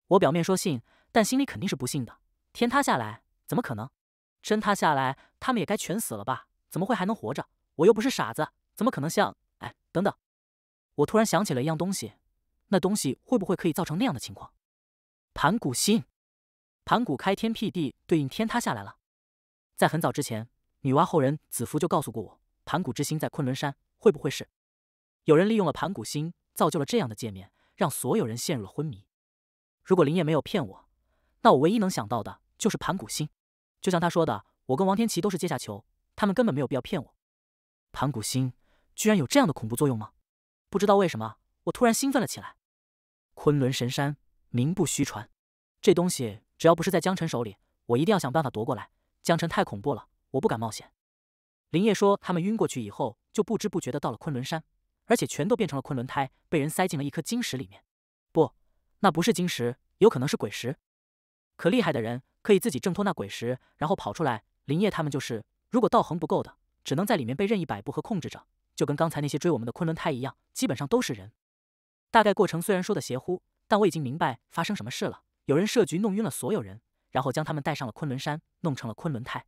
我表面说信，但心里肯定是不信的。天塌下来怎么可能？真塌下来，他们也该全死了吧？”怎么会还能活着？我又不是傻子，怎么可能像……哎，等等！我突然想起了一样东西，那东西会不会可以造成那样的情况？盘古星，盘古开天辟地，对应天塌下来了。在很早之前，女娲后人子服就告诉过我，盘古之心在昆仑山。会不会是有人利用了盘古星，造就了这样的界面，让所有人陷入了昏迷？如果林叶没有骗我，那我唯一能想到的就是盘古星。就像他说的，我跟王天琪都是阶下囚。他们根本没有必要骗我。盘古星居然有这样的恐怖作用吗？不知道为什么，我突然兴奋了起来。昆仑神山名不虚传，这东西只要不是在江辰手里，我一定要想办法夺过来。江辰太恐怖了，我不敢冒险。林业说，他们晕过去以后，就不知不觉的到了昆仑山，而且全都变成了昆仑胎，被人塞进了一颗晶石里面。不，那不是晶石，有可能是鬼石。可厉害的人可以自己挣脱那鬼石，然后跑出来。林业他们就是。如果道行不够的，只能在里面被任意摆布和控制着，就跟刚才那些追我们的昆仑胎一样，基本上都是人。大概过程虽然说的邪乎，但我已经明白发生什么事了。有人设局弄晕了所有人，然后将他们带上了昆仑山，弄成了昆仑胎。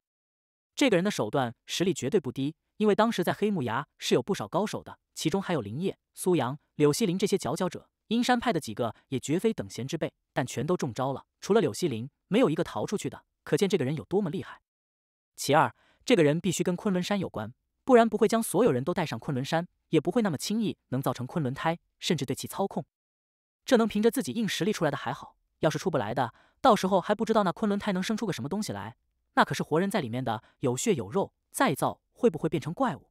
这个人的手段实力绝对不低，因为当时在黑木崖是有不少高手的，其中还有林业、苏阳、柳希林这些佼佼者，阴山派的几个也绝非等闲之辈，但全都中招了，除了柳希林，没有一个逃出去的，可见这个人有多么厉害。其二。这个人必须跟昆仑山有关，不然不会将所有人都带上昆仑山，也不会那么轻易能造成昆仑胎，甚至对其操控。这能凭着自己硬实力出来的还好，要是出不来的，到时候还不知道那昆仑胎能生出个什么东西来，那可是活人在里面的，有血有肉，再造会不会变成怪物？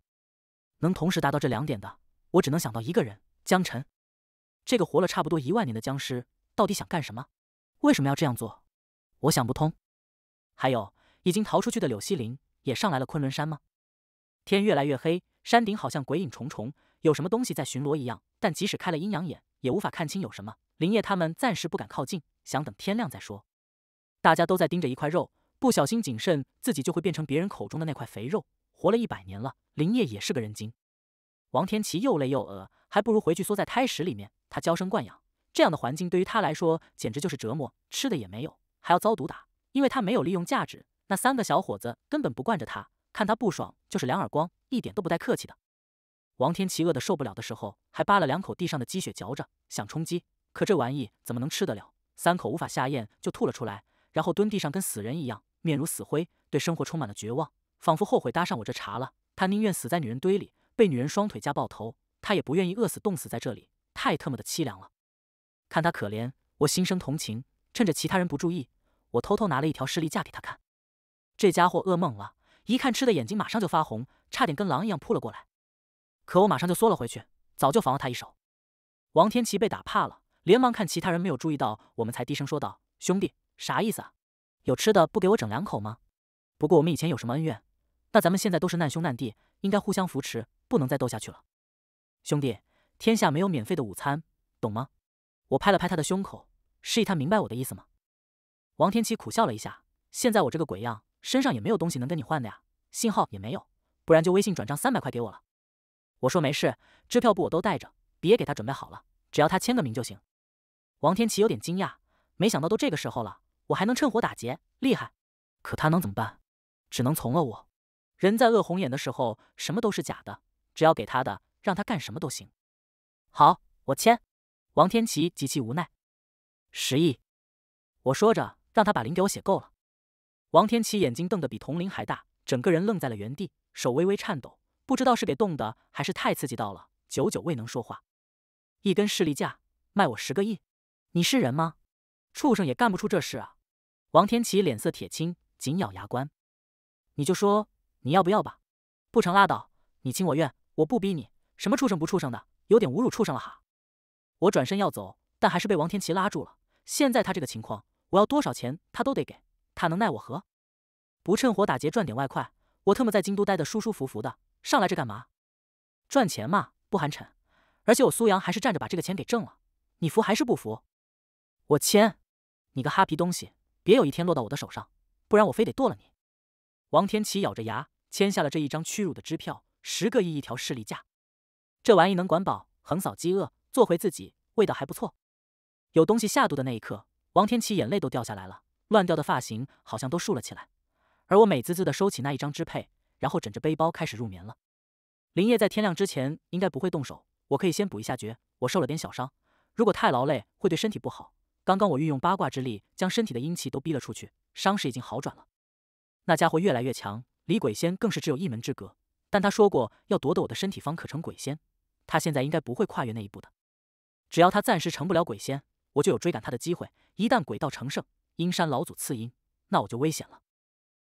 能同时达到这两点的，我只能想到一个人——江辰。这个活了差不多一万年的僵尸，到底想干什么？为什么要这样做？我想不通。还有已经逃出去的柳希林。也上来了昆仑山吗？天越来越黑，山顶好像鬼影重重，有什么东西在巡逻一样。但即使开了阴阳眼，也无法看清有什么。林业他们暂时不敢靠近，想等天亮再说。大家都在盯着一块肉，不小心谨慎自己就会变成别人口中的那块肥肉。活了一百年了，林业也是个人精。王天琪又累又饿，还不如回去缩在胎石里面。他娇生惯养，这样的环境对于他来说简直就是折磨。吃的也没有，还要遭毒打，因为他没有利用价值。那三个小伙子根本不惯着他，看他不爽就是两耳光，一点都不带客气的。王天奇饿得受不了的时候，还扒了两口地上的鸡血嚼着，想充饥，可这玩意怎么能吃得了？三口无法下咽就吐了出来，然后蹲地上跟死人一样，面如死灰，对生活充满了绝望，仿佛后悔搭上我这茬了。他宁愿死在女人堆里，被女人双腿夹爆头，他也不愿意饿死冻死在这里，太特么的凄凉了。看他可怜，我心生同情，趁着其他人不注意，我偷偷拿了一条士力架给他看。这家伙噩梦了，一看吃的眼睛马上就发红，差点跟狼一样扑了过来。可我马上就缩了回去，早就防了他一手。王天琪被打怕了，连忙看其他人没有注意到，我们才低声说道：“兄弟，啥意思啊？有吃的不给我整两口吗？”不过我们以前有什么恩怨？那咱们现在都是难兄难弟，应该互相扶持，不能再斗下去了。兄弟，天下没有免费的午餐，懂吗？我拍了拍他的胸口，示意他明白我的意思吗？王天琪苦笑了一下，现在我这个鬼样。身上也没有东西能跟你换的呀，信号也没有，不然就微信转账三百块给我了。我说没事，支票簿我都带着，笔也给他准备好了，只要他签个名就行。王天奇有点惊讶，没想到都这个时候了，我还能趁火打劫，厉害。可他能怎么办？只能从了我。人在饿红眼的时候，什么都是假的，只要给他的，让他干什么都行。好，我签。王天奇极其无奈。十亿，我说着，让他把零给我写够了。王天琪眼睛瞪得比铜铃还大，整个人愣在了原地，手微微颤抖，不知道是给冻的还是太刺激到了，久久未能说话。一根视力架卖我十个亿？你是人吗？畜生也干不出这事啊！王天琪脸色铁青，紧咬牙关。你就说你要不要吧，不成拉倒，你情我愿，我不逼你。什么畜生不畜生的，有点侮辱畜生了哈。我转身要走，但还是被王天琪拉住了。现在他这个情况，我要多少钱他都得给。他能奈我何？不趁火打劫赚点外快，我特么在京都待的舒舒服服的，上来这干嘛？赚钱嘛，不寒碜。而且我苏阳还是站着把这个钱给挣了，你服还是不服？我签，你个哈皮东西，别有一天落到我的手上，不然我非得剁了你！王天琪咬着牙签下了这一张屈辱的支票，十个亿一条士力价，这玩意能管饱，横扫饥饿，做回自己，味道还不错。有东西下肚的那一刻，王天琪眼泪都掉下来了。乱掉的发型好像都竖了起来，而我美滋滋地收起那一张支配，然后枕着背包开始入眠了。林业在天亮之前应该不会动手，我可以先补一下觉。我受了点小伤，如果太劳累会对身体不好。刚刚我运用八卦之力，将身体的阴气都逼了出去，伤势已经好转了。那家伙越来越强，离鬼仙更是只有一门之隔。但他说过要夺得我的身体方可成鬼仙，他现在应该不会跨越那一步的。只要他暂时成不了鬼仙，我就有追赶他的机会。一旦鬼道成圣。阴山老祖赐阴，那我就危险了。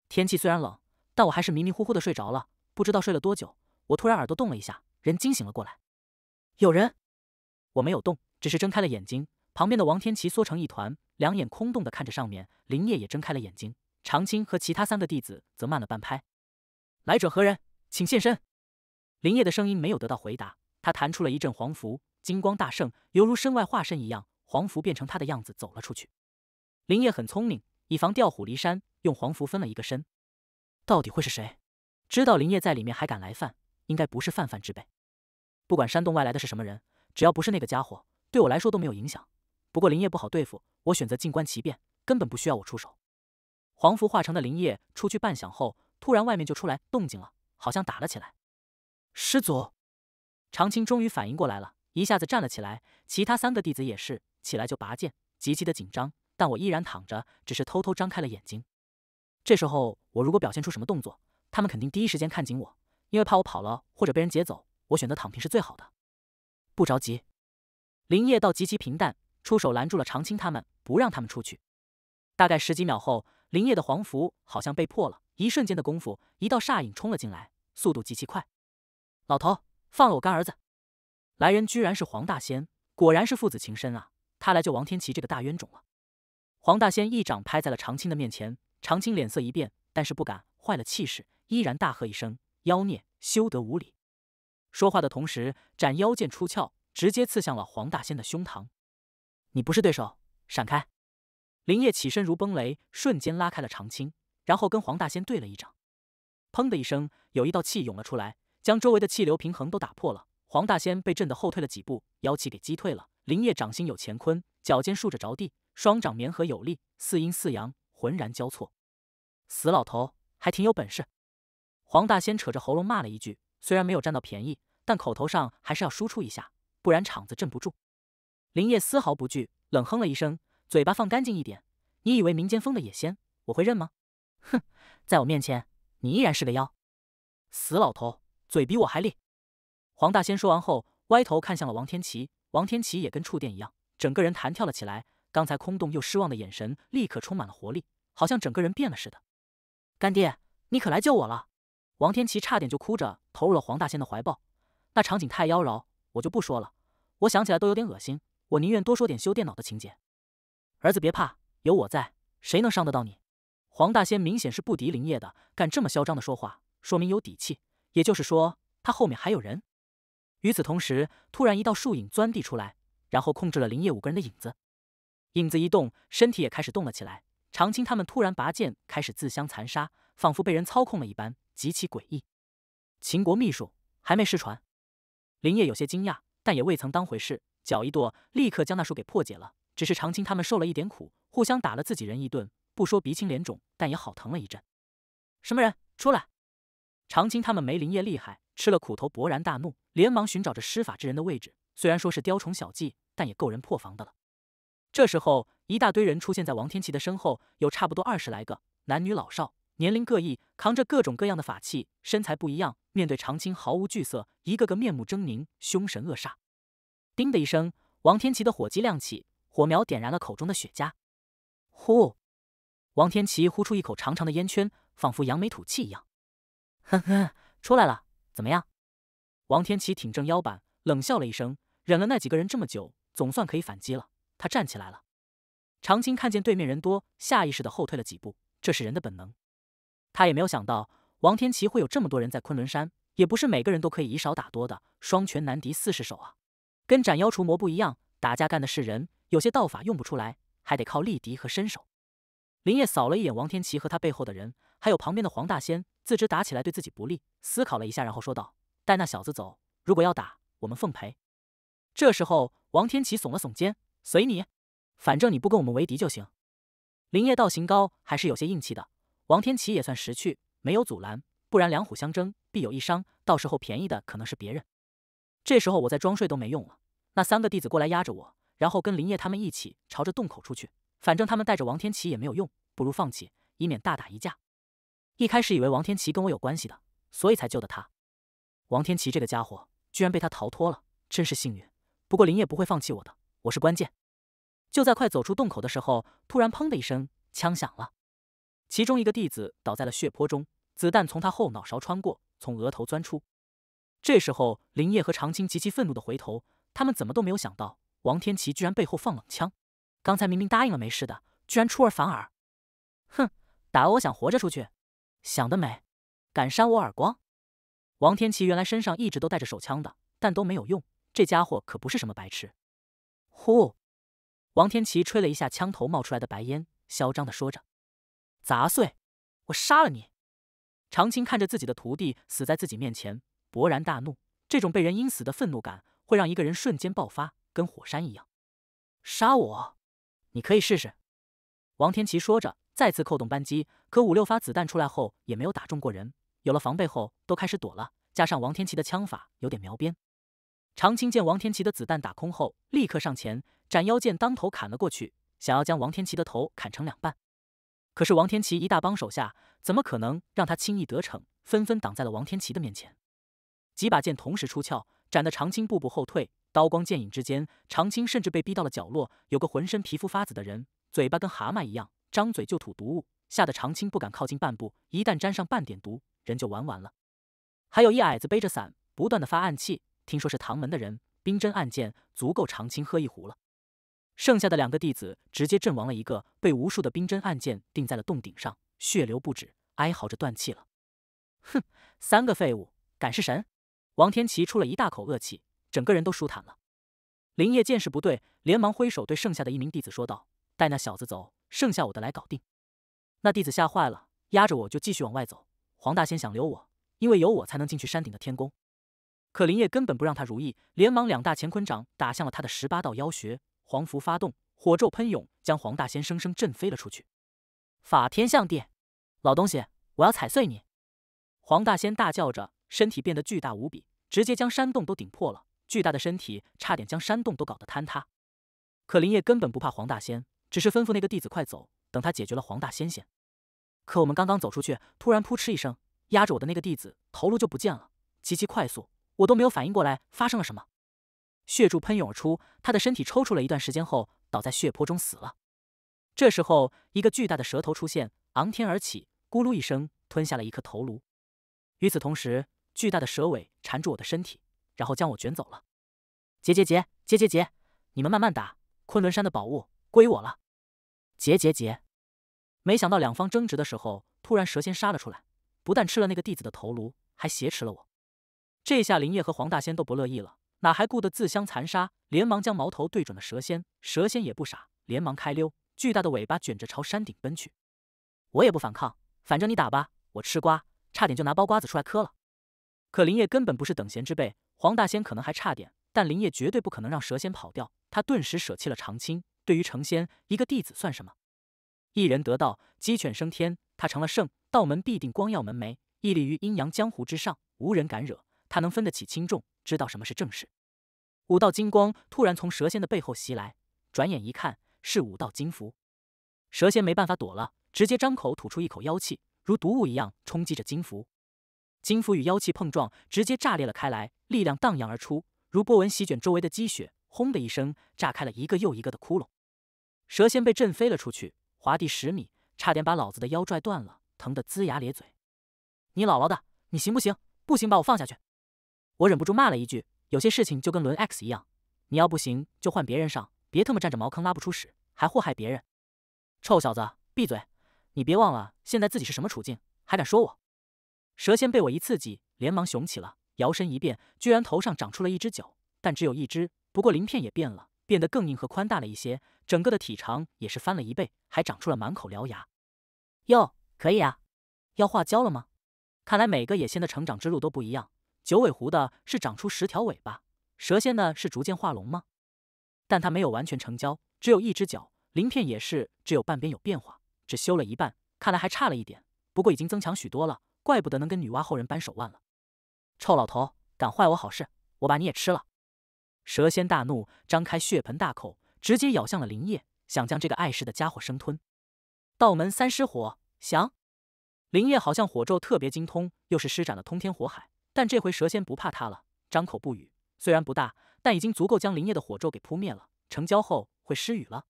天气虽然冷，但我还是迷迷糊糊的睡着了。不知道睡了多久，我突然耳朵动了一下，人惊醒了过来。有人，我没有动，只是睁开了眼睛。旁边的王天琪缩成一团，两眼空洞的看着上面。林夜也睁开了眼睛，长青和其他三个弟子则慢了半拍。来者何人？请现身。林夜的声音没有得到回答，他弹出了一阵黄符，金光大盛，犹如身外化身一样，黄符变成他的样子走了出去。林业很聪明，以防调虎离山，用黄符分了一个身。到底会是谁？知道林业在里面还敢来犯，应该不是泛泛之辈。不管山洞外来的是什么人，只要不是那个家伙，对我来说都没有影响。不过林业不好对付，我选择静观其变，根本不需要我出手。黄符化成的林业出去半响后，突然外面就出来动静了，好像打了起来。师祖，长青终于反应过来了，一下子站了起来，其他三个弟子也是起来就拔剑，极其的紧张。但我依然躺着，只是偷偷张开了眼睛。这时候我如果表现出什么动作，他们肯定第一时间看紧我，因为怕我跑了或者被人劫走。我选择躺平是最好的。不着急，林业道极其平淡，出手拦住了长青他们，不让他们出去。大概十几秒后，林业的黄符好像被破了，一瞬间的功夫，一道煞影冲了进来，速度极其快。老头，放了我干儿子！来人居然是黄大仙，果然是父子情深啊！他来救王天琪这个大冤种了。黄大仙一掌拍在了长青的面前，长青脸色一变，但是不敢坏了气势，依然大喝一声：“妖孽，休得无礼！”说话的同时，斩妖剑出鞘，直接刺向了黄大仙的胸膛。“你不是对手，闪开！”林业起身如崩雷，瞬间拉开了长青，然后跟黄大仙对了一掌。砰的一声，有一道气涌了出来，将周围的气流平衡都打破了。黄大仙被震得后退了几步，妖气给击退了。林业掌心有乾坤，脚尖竖着着地。双掌绵合有力，似阴似阳，浑然交错。死老头，还挺有本事！黄大仙扯着喉咙骂了一句：“虽然没有占到便宜，但口头上还是要输出一下，不然场子镇不住。”林叶丝毫不惧，冷哼了一声：“嘴巴放干净一点！你以为民间封的野仙我会认吗？”“哼，在我面前，你依然是个妖！”“死老头，嘴比我还厉！”黄大仙说完后，歪头看向了王天琪，王天琪也跟触电一样，整个人弹跳了起来。刚才空洞又失望的眼神立刻充满了活力，好像整个人变了似的。干爹，你可来救我了！王天琪差点就哭着投入了黄大仙的怀抱，那场景太妖娆，我就不说了，我想起来都有点恶心。我宁愿多说点修电脑的情节。儿子别怕，有我在，谁能伤得到你？黄大仙明显是不敌林业的，敢这么嚣张的说话，说明有底气，也就是说他后面还有人。与此同时，突然一道树影钻地出来，然后控制了林业五个人的影子。影子一动，身体也开始动了起来。长青他们突然拔剑，开始自相残杀，仿佛被人操控了一般，极其诡异。秦国秘术还没失传，林业有些惊讶，但也未曾当回事，脚一跺，立刻将那术给破解了。只是长青他们受了一点苦，互相打了自己人一顿，不说鼻青脸肿，但也好疼了一阵。什么人出来？长青他们没林业厉害，吃了苦头，勃然大怒，连忙寻找着施法之人的位置。虽然说是雕虫小技，但也够人破防的了。这时候，一大堆人出现在王天琪的身后，有差不多二十来个，男女老少，年龄各异，扛着各种各样的法器，身材不一样，面对长青毫无惧色，一个个面目狰狞，凶神恶煞。叮的一声，王天琪的火机亮起，火苗点燃了口中的雪茄。呼，王天琪呼出一口长长的烟圈，仿佛扬眉吐气一样。呵呵，出来了，怎么样？王天琪挺正腰板，冷笑了一声，忍了那几个人这么久，总算可以反击了。他站起来了，长青看见对面人多，下意识的后退了几步，这是人的本能。他也没有想到王天琪会有这么多人在昆仑山，也不是每个人都可以以少打多的，双拳难敌四十手啊。跟斩妖除魔不一样，打架干的是人，有些道法用不出来，还得靠力敌和身手。林业扫了一眼王天琪和他背后的人，还有旁边的黄大仙，自知打起来对自己不利，思考了一下，然后说道：“带那小子走，如果要打，我们奉陪。”这时候，王天琪耸了耸肩。随你，反正你不跟我们为敌就行。林业道行高，还是有些硬气的。王天琪也算识趣，没有阻拦，不然两虎相争，必有一伤，到时候便宜的可能是别人。这时候我再装睡都没用了。那三个弟子过来压着我，然后跟林业他们一起朝着洞口出去。反正他们带着王天琪也没有用，不如放弃，以免大打一架。一开始以为王天琪跟我有关系的，所以才救的他。王天琪这个家伙居然被他逃脱了，真是幸运。不过林业不会放弃我的。我是关键。就在快走出洞口的时候，突然砰的一声，枪响了。其中一个弟子倒在了血泊中，子弹从他后脑勺穿过，从额头钻出。这时候，林叶和长青极其愤怒的回头，他们怎么都没有想到，王天琪居然背后放冷枪。刚才明明答应了没事的，居然出尔反尔。哼，打了我想活着出去，想得美！敢扇我耳光？王天琪原来身上一直都带着手枪的，但都没有用。这家伙可不是什么白痴。呼！王天琪吹了一下枪头冒出来的白烟，嚣张的说着：“砸碎，我杀了你！”长青看着自己的徒弟死在自己面前，勃然大怒。这种被人阴死的愤怒感会让一个人瞬间爆发，跟火山一样。杀我？你可以试试！王天琪说着，再次扣动扳机。可五六发子弹出来后，也没有打中过人。有了防备后，都开始躲了。加上王天琪的枪法有点描边。长青见王天琪的子弹打空后，立刻上前，斩妖剑当头砍了过去，想要将王天琪的头砍成两半。可是王天琪一大帮手下，怎么可能让他轻易得逞？纷纷挡在了王天琪的面前。几把剑同时出鞘，斩得长青步步后退。刀光剑影之间，长青甚至被逼到了角落。有个浑身皮肤发紫的人，嘴巴跟蛤蟆一样，张嘴就吐毒物，吓得长青不敢靠近半步。一旦沾上半点毒，人就玩完了。还有一矮子背着伞，不断的发暗器。听说是唐门的人，冰针暗箭足够长青喝一壶了。剩下的两个弟子直接阵亡了一个，被无数的冰针暗箭钉在了洞顶上，血流不止，哀嚎着断气了。哼，三个废物，敢是神？王天琪出了一大口恶气，整个人都舒坦了。林业见势不对，连忙挥手对剩下的一名弟子说道：“带那小子走，剩下我的来搞定。”那弟子吓坏了，压着我就继续往外走。黄大仙想留我，因为有我才能进去山顶的天宫。可林业根本不让他如意，连忙两大乾坤掌打向了他的十八道妖穴，黄符发动，火咒喷涌，将黄大仙生生震飞了出去。法天象地，老东西，我要踩碎你！黄大仙大叫着，身体变得巨大无比，直接将山洞都顶破了。巨大的身体差点将山洞都搞得坍塌。可林业根本不怕黄大仙，只是吩咐那个弟子快走，等他解决了黄大仙先。可我们刚刚走出去，突然扑哧一声，压着我的那个弟子头颅就不见了，极其快速。我都没有反应过来发生了什么，血柱喷涌而出，他的身体抽搐了一段时间后倒在血泊中死了。这时候，一个巨大的蛇头出现，昂天而起，咕噜一声吞下了一颗头颅。与此同时，巨大的蛇尾缠住我的身体，然后将我卷走了。结结结结结结，你们慢慢打，昆仑山的宝物归我了。结结结，没想到两方争执的时候，突然蛇仙杀了出来，不但吃了那个弟子的头颅，还挟持了我。这下林业和黄大仙都不乐意了，哪还顾得自相残杀？连忙将矛头对准了蛇仙。蛇仙也不傻，连忙开溜，巨大的尾巴卷着朝山顶奔去。我也不反抗，反正你打吧，我吃瓜。差点就拿包瓜子出来磕了。可林业根本不是等闲之辈，黄大仙可能还差点，但林业绝对不可能让蛇仙跑掉。他顿时舍弃了长青。对于成仙，一个弟子算什么？一人得道，鸡犬升天。他成了圣，道门必定光耀门楣，屹立于阴阳江湖之上，无人敢惹。他能分得起轻重，知道什么是正事。五道金光突然从蛇仙的背后袭来，转眼一看是五道金符。蛇仙没办法躲了，直接张口吐出一口妖气，如毒雾一样冲击着金符。金符与妖气碰撞，直接炸裂了开来，力量荡漾而出，如波纹席卷周围的积雪，轰的一声炸开了一个又一个的窟窿。蛇仙被震飞了出去，滑地十米，差点把老子的腰拽断了，疼得龇牙咧嘴。你姥姥的，你行不行？不行，把我放下去。我忍不住骂了一句：“有些事情就跟轮 x 一样，你要不行就换别人上，别他妈占着茅坑拉不出屎，还祸害别人。”臭小子，闭嘴！你别忘了现在自己是什么处境，还敢说我？蛇仙被我一刺激，连忙雄起了，摇身一变，居然头上长出了一只脚，但只有一只，不过鳞片也变了，变得更硬和宽大了一些，整个的体长也是翻了一倍，还长出了满口獠牙。哟，可以啊，要化蛟了吗？看来每个野仙的成长之路都不一样。九尾狐的是长出十条尾巴，蛇仙呢是逐渐化龙吗？但他没有完全成蛟，只有一只脚，鳞片也是只有半边有变化，只修了一半，看来还差了一点。不过已经增强许多了，怪不得能跟女娲后人扳手腕了。臭老头，敢坏我好事，我把你也吃了！蛇仙大怒，张开血盆大口，直接咬向了林业，想将这个碍事的家伙生吞。道门三尸火降，林业好像火咒特别精通，又是施展了通天火海。但这回蛇仙不怕他了，张口不语。虽然不大，但已经足够将林业的火咒给扑灭了。成交后会失语了。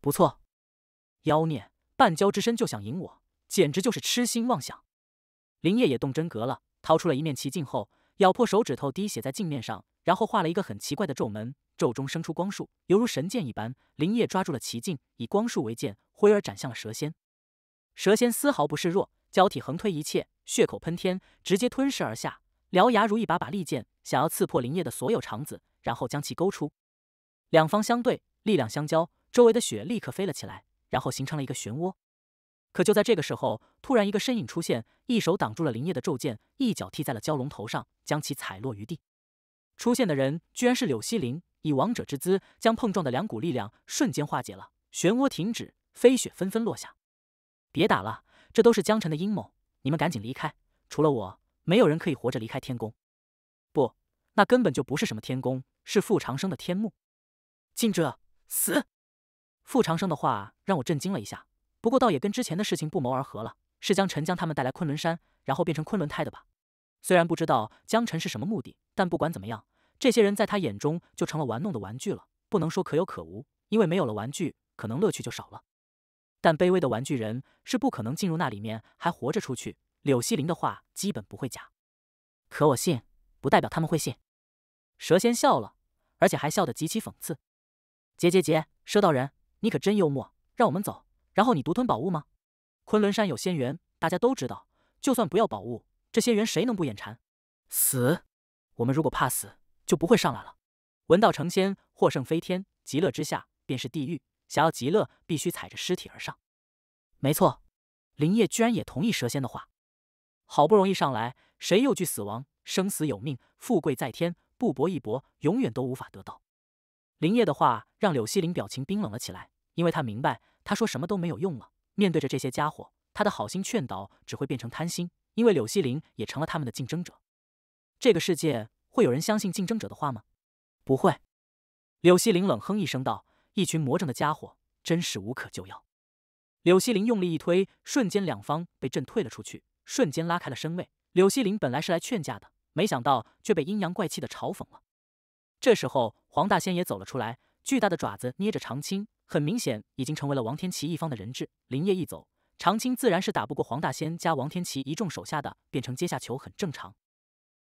不错，妖孽半蛟之身就想赢我，简直就是痴心妄想。林业也动真格了，掏出了一面奇镜后，咬破手指头滴血在镜面上，然后画了一个很奇怪的咒门，咒中生出光束，犹如神剑一般。林业抓住了奇镜，以光束为剑，挥而斩向了蛇仙。蛇仙丝毫不示弱，胶体横推一切，血口喷天，直接吞噬而下。獠牙如一把把利剑，想要刺破林业的所有肠子，然后将其勾出。两方相对，力量相交，周围的雪立刻飞了起来，然后形成了一个漩涡。可就在这个时候，突然一个身影出现，一手挡住了林业的骤剑，一脚踢在了蛟龙头上，将其踩落于地。出现的人居然是柳西林，以王者之姿将碰撞的两股力量瞬间化解了，漩涡停止，飞雪纷纷落下。别打了，这都是江晨的阴谋，你们赶紧离开，除了我。没有人可以活着离开天宫，不，那根本就不是什么天宫，是傅长生的天幕。进者死。傅长生的话让我震惊了一下，不过倒也跟之前的事情不谋而合了，是江晨将他们带来昆仑山，然后变成昆仑胎的吧？虽然不知道江晨是什么目的，但不管怎么样，这些人在他眼中就成了玩弄的玩具了，不能说可有可无，因为没有了玩具，可能乐趣就少了。但卑微的玩具人是不可能进入那里面还活着出去。柳希林的话基本不会假，可我信不代表他们会信。蛇仙笑了，而且还笑得极其讽刺。结结结，蛇道人，你可真幽默！让我们走，然后你独吞宝物吗？昆仑山有仙缘，大家都知道，就算不要宝物，这仙缘谁能不眼馋？死！我们如果怕死，就不会上来了。闻道成仙，获胜飞天，极乐之下便是地狱。想要极乐，必须踩着尸体而上。没错，林业居然也同意蛇仙的话。好不容易上来，谁又惧死亡？生死有命，富贵在天，不搏一搏，永远都无法得到。林烨的话让柳希林表情冰冷了起来，因为他明白他说什么都没有用了。面对着这些家伙，他的好心劝导只会变成贪心，因为柳希林也成了他们的竞争者。这个世界会有人相信竞争者的话吗？不会。柳希林冷哼一声道：“一群魔怔的家伙，真是无可救药。”柳希林用力一推，瞬间两方被震退了出去。瞬间拉开了身位。柳希林本来是来劝架的，没想到却被阴阳怪气的嘲讽了。这时候，黄大仙也走了出来，巨大的爪子捏着长青，很明显已经成为了王天琪一方的人质。林叶一走，长青自然是打不过黄大仙加王天琪一众手下的，变成阶下囚很正常。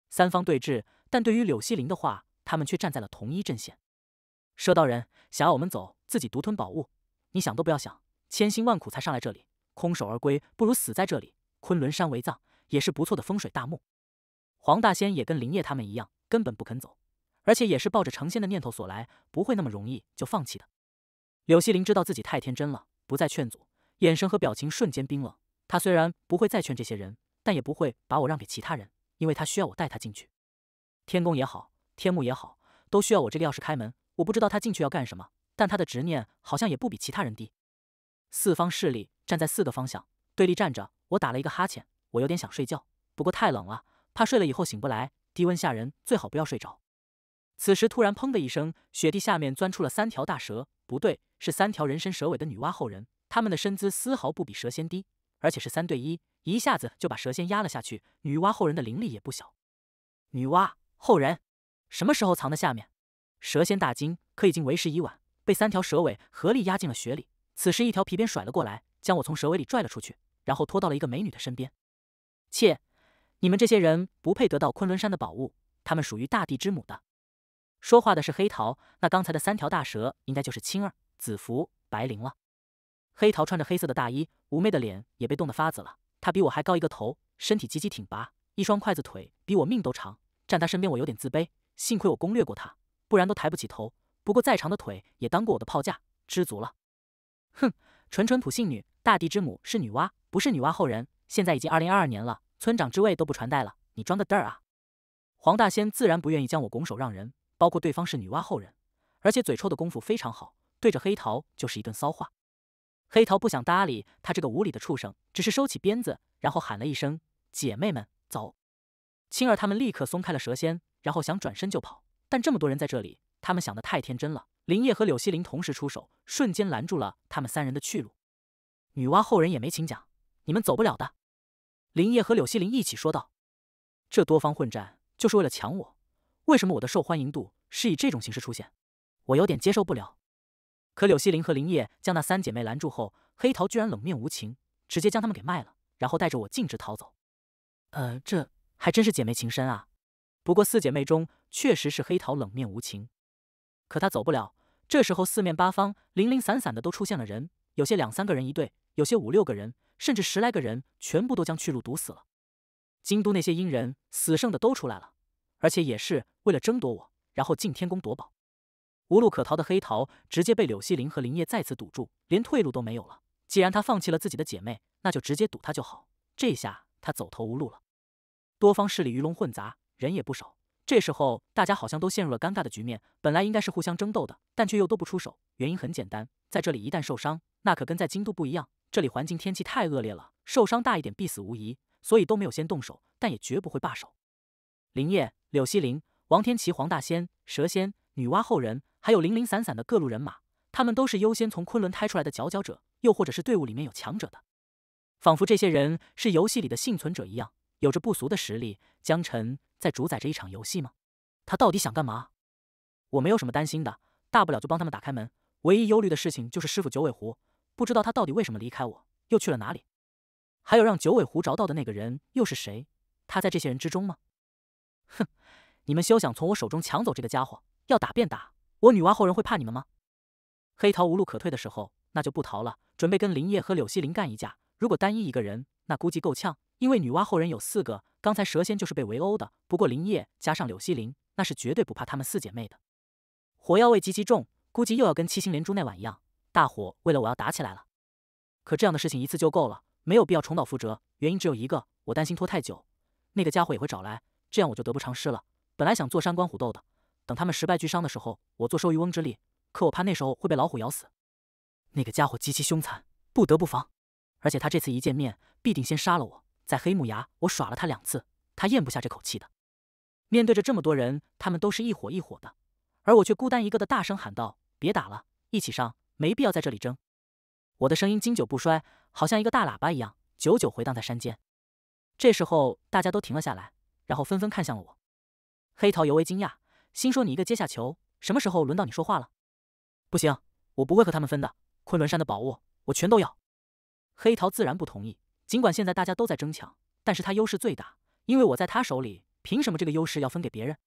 三方对峙，但对于柳希林的话，他们却站在了同一阵线。蛇道人想要我们走，自己独吞宝物，你想都不要想。千辛万苦才上来这里，空手而归，不如死在这里。昆仑山为葬也是不错的风水大墓，黄大仙也跟林业他们一样，根本不肯走，而且也是抱着成仙的念头所来，不会那么容易就放弃的。柳希林知道自己太天真了，不再劝阻，眼神和表情瞬间冰冷。他虽然不会再劝这些人，但也不会把我让给其他人，因为他需要我带他进去。天宫也好，天幕也好，都需要我这个钥匙开门。我不知道他进去要干什么，但他的执念好像也不比其他人低。四方势力站在四个方向对立站着。我打了一个哈欠，我有点想睡觉，不过太冷了，怕睡了以后醒不来。低温吓人，最好不要睡着。此时突然砰的一声，雪地下面钻出了三条大蛇，不对，是三条人身蛇尾的女娲后人。他们的身姿丝毫不比蛇仙低，而且是三对一，一下子就把蛇仙压了下去。女娲后人的灵力也不小。女娲后人什么时候藏的下面？蛇仙大惊，可已经为时已晚，被三条蛇尾合力压进了雪里。此时一条皮鞭甩了过来，将我从蛇尾里拽了出去。然后拖到了一个美女的身边，切，你们这些人不配得到昆仑山的宝物，他们属于大地之母的。说话的是黑桃，那刚才的三条大蛇应该就是青儿、紫福、白灵了。黑桃穿着黑色的大衣，妩媚的脸也被冻得发紫了。她比我还高一个头，身体极其挺拔，一双筷子腿比我命都长。站她身边我有点自卑，幸亏我攻略过她，不然都抬不起头。不过再长的腿也当过我的炮架，知足了。哼，纯纯普信女，大地之母是女娲。不是女娲后人，现在已经二零二二年了，村长之位都不传代了，你装个嘚啊！黄大仙自然不愿意将我拱手让人，包括对方是女娲后人，而且嘴臭的功夫非常好，对着黑桃就是一顿骚话。黑桃不想搭理他这个无理的畜生，只是收起鞭子，然后喊了一声：“姐妹们，走！”青儿他们立刻松开了蛇仙，然后想转身就跑，但这么多人在这里，他们想的太天真了。林叶和柳希林同时出手，瞬间拦住了他们三人的去路。女娲后人也没请讲。你们走不了的，林叶和柳希林一起说道：“这多方混战就是为了抢我，为什么我的受欢迎度是以这种形式出现？我有点接受不了。”可柳希林和林叶将那三姐妹拦住后，黑桃居然冷面无情，直接将他们给卖了，然后带着我径直逃走。呃，这还真是姐妹情深啊！不过四姐妹中确实是黑桃冷面无情，可她走不了。这时候四面八方零零散散的都出现了人，有些两三个人一队，有些五六个人。甚至十来个人全部都将去路堵死了。京都那些阴人死剩的都出来了，而且也是为了争夺我，然后进天宫夺宝。无路可逃的黑桃直接被柳希林和林叶再次堵住，连退路都没有了。既然他放弃了自己的姐妹，那就直接堵他就好。这下他走投无路了。多方势力鱼龙混杂，人也不少。这时候大家好像都陷入了尴尬的局面。本来应该是互相争斗的，但却又都不出手。原因很简单，在这里一旦受伤，那可跟在京都不一样。这里环境天气太恶劣了，受伤大一点必死无疑，所以都没有先动手，但也绝不会罢手。林业、柳西林、王天齐、黄大仙、蛇仙、女娲后人，还有零零散散的各路人马，他们都是优先从昆仑开出来的佼佼者，又或者是队伍里面有强者的，仿佛这些人是游戏里的幸存者一样，有着不俗的实力。江晨在主宰着一场游戏吗？他到底想干嘛？我没有什么担心的，大不了就帮他们打开门。唯一忧虑的事情就是师傅九尾狐。不知道他到底为什么离开我，又去了哪里？还有让九尾狐找到的那个人又是谁？他在这些人之中吗？哼，你们休想从我手中抢走这个家伙！要打便打，我女娲后人会怕你们吗？黑桃无路可退的时候，那就不逃了，准备跟林叶和柳希林干一架。如果单一一个人，那估计够呛，因为女娲后人有四个。刚才蛇仙就是被围殴的。不过林叶加上柳希林，那是绝对不怕他们四姐妹的。火药味极其重，估计又要跟七星连珠那晚一样。大伙为了我要打起来了，可这样的事情一次就够了，没有必要重蹈覆辙。原因只有一个，我担心拖太久，那个家伙也会找来，这样我就得不偿失了。本来想坐山观虎斗的，等他们十败俱伤的时候，我坐收渔翁之利。可我怕那时候会被老虎咬死。那个家伙极其凶残，不得不防。而且他这次一见面必定先杀了我，在黑木崖我耍了他两次，他咽不下这口气的。面对着这么多人，他们都是一伙一伙的，而我却孤单一个的大声喊道：“别打了，一起上！”没必要在这里争，我的声音经久不衰，好像一个大喇叭一样，久久回荡在山间。这时候，大家都停了下来，然后纷纷看向了我。黑桃尤为惊讶，心说：“你一个阶下囚，什么时候轮到你说话了？”不行，我不会和他们分的，昆仑山的宝物我全都要。黑桃自然不同意，尽管现在大家都在争抢，但是他优势最大，因为我在他手里，凭什么这个优势要分给别人？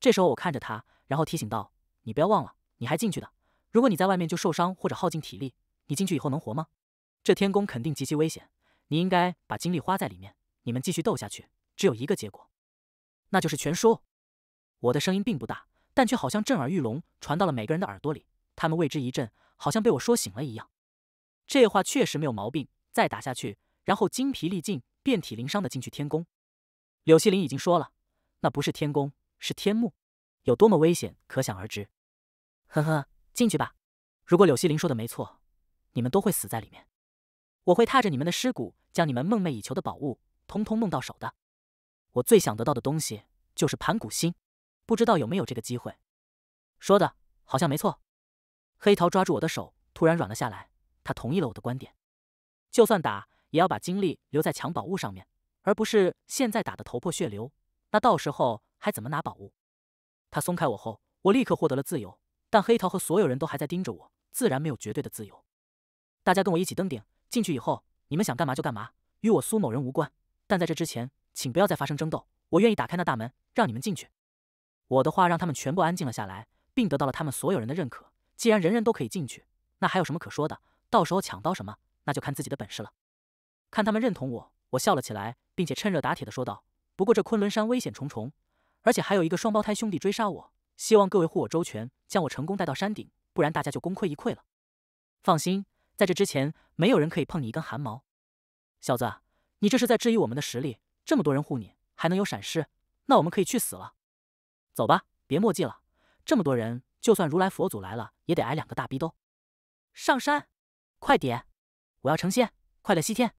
这时候，我看着他，然后提醒道：“你不要忘了，你还进去的。”如果你在外面就受伤或者耗尽体力，你进去以后能活吗？这天宫肯定极其危险，你应该把精力花在里面。你们继续斗下去，只有一个结果，那就是全输。我的声音并不大，但却好像震耳欲聋，传到了每个人的耳朵里。他们为之一振，好像被我说醒了一样。这话确实没有毛病。再打下去，然后精疲力尽、遍体鳞伤的进去天宫。柳希林已经说了，那不是天宫，是天幕，有多么危险可想而知。呵呵。进去吧，如果柳希林说的没错，你们都会死在里面。我会踏着你们的尸骨，将你们梦寐以求的宝物通通弄到手的。我最想得到的东西就是盘古心，不知道有没有这个机会。说的好像没错。黑桃抓住我的手，突然软了下来。他同意了我的观点，就算打，也要把精力留在抢宝物上面，而不是现在打的头破血流，那到时候还怎么拿宝物？他松开我后，我立刻获得了自由。但黑桃和所有人都还在盯着我，自然没有绝对的自由。大家跟我一起登顶，进去以后你们想干嘛就干嘛，与我苏某人无关。但在这之前，请不要再发生争斗。我愿意打开那大门，让你们进去。我的话让他们全部安静了下来，并得到了他们所有人的认可。既然人人都可以进去，那还有什么可说的？到时候抢到什么，那就看自己的本事了。看他们认同我，我笑了起来，并且趁热打铁的说道：“不过这昆仑山危险重重，而且还有一个双胞胎兄弟追杀我。”希望各位护我周全，将我成功带到山顶，不然大家就功亏一篑了。放心，在这之前，没有人可以碰你一根汗毛。小子，你这是在质疑我们的实力？这么多人护你，还能有闪失？那我们可以去死了。走吧，别墨迹了。这么多人，就算如来佛祖来了，也得挨两个大逼兜。上山，快点！我要成仙，快乐西天。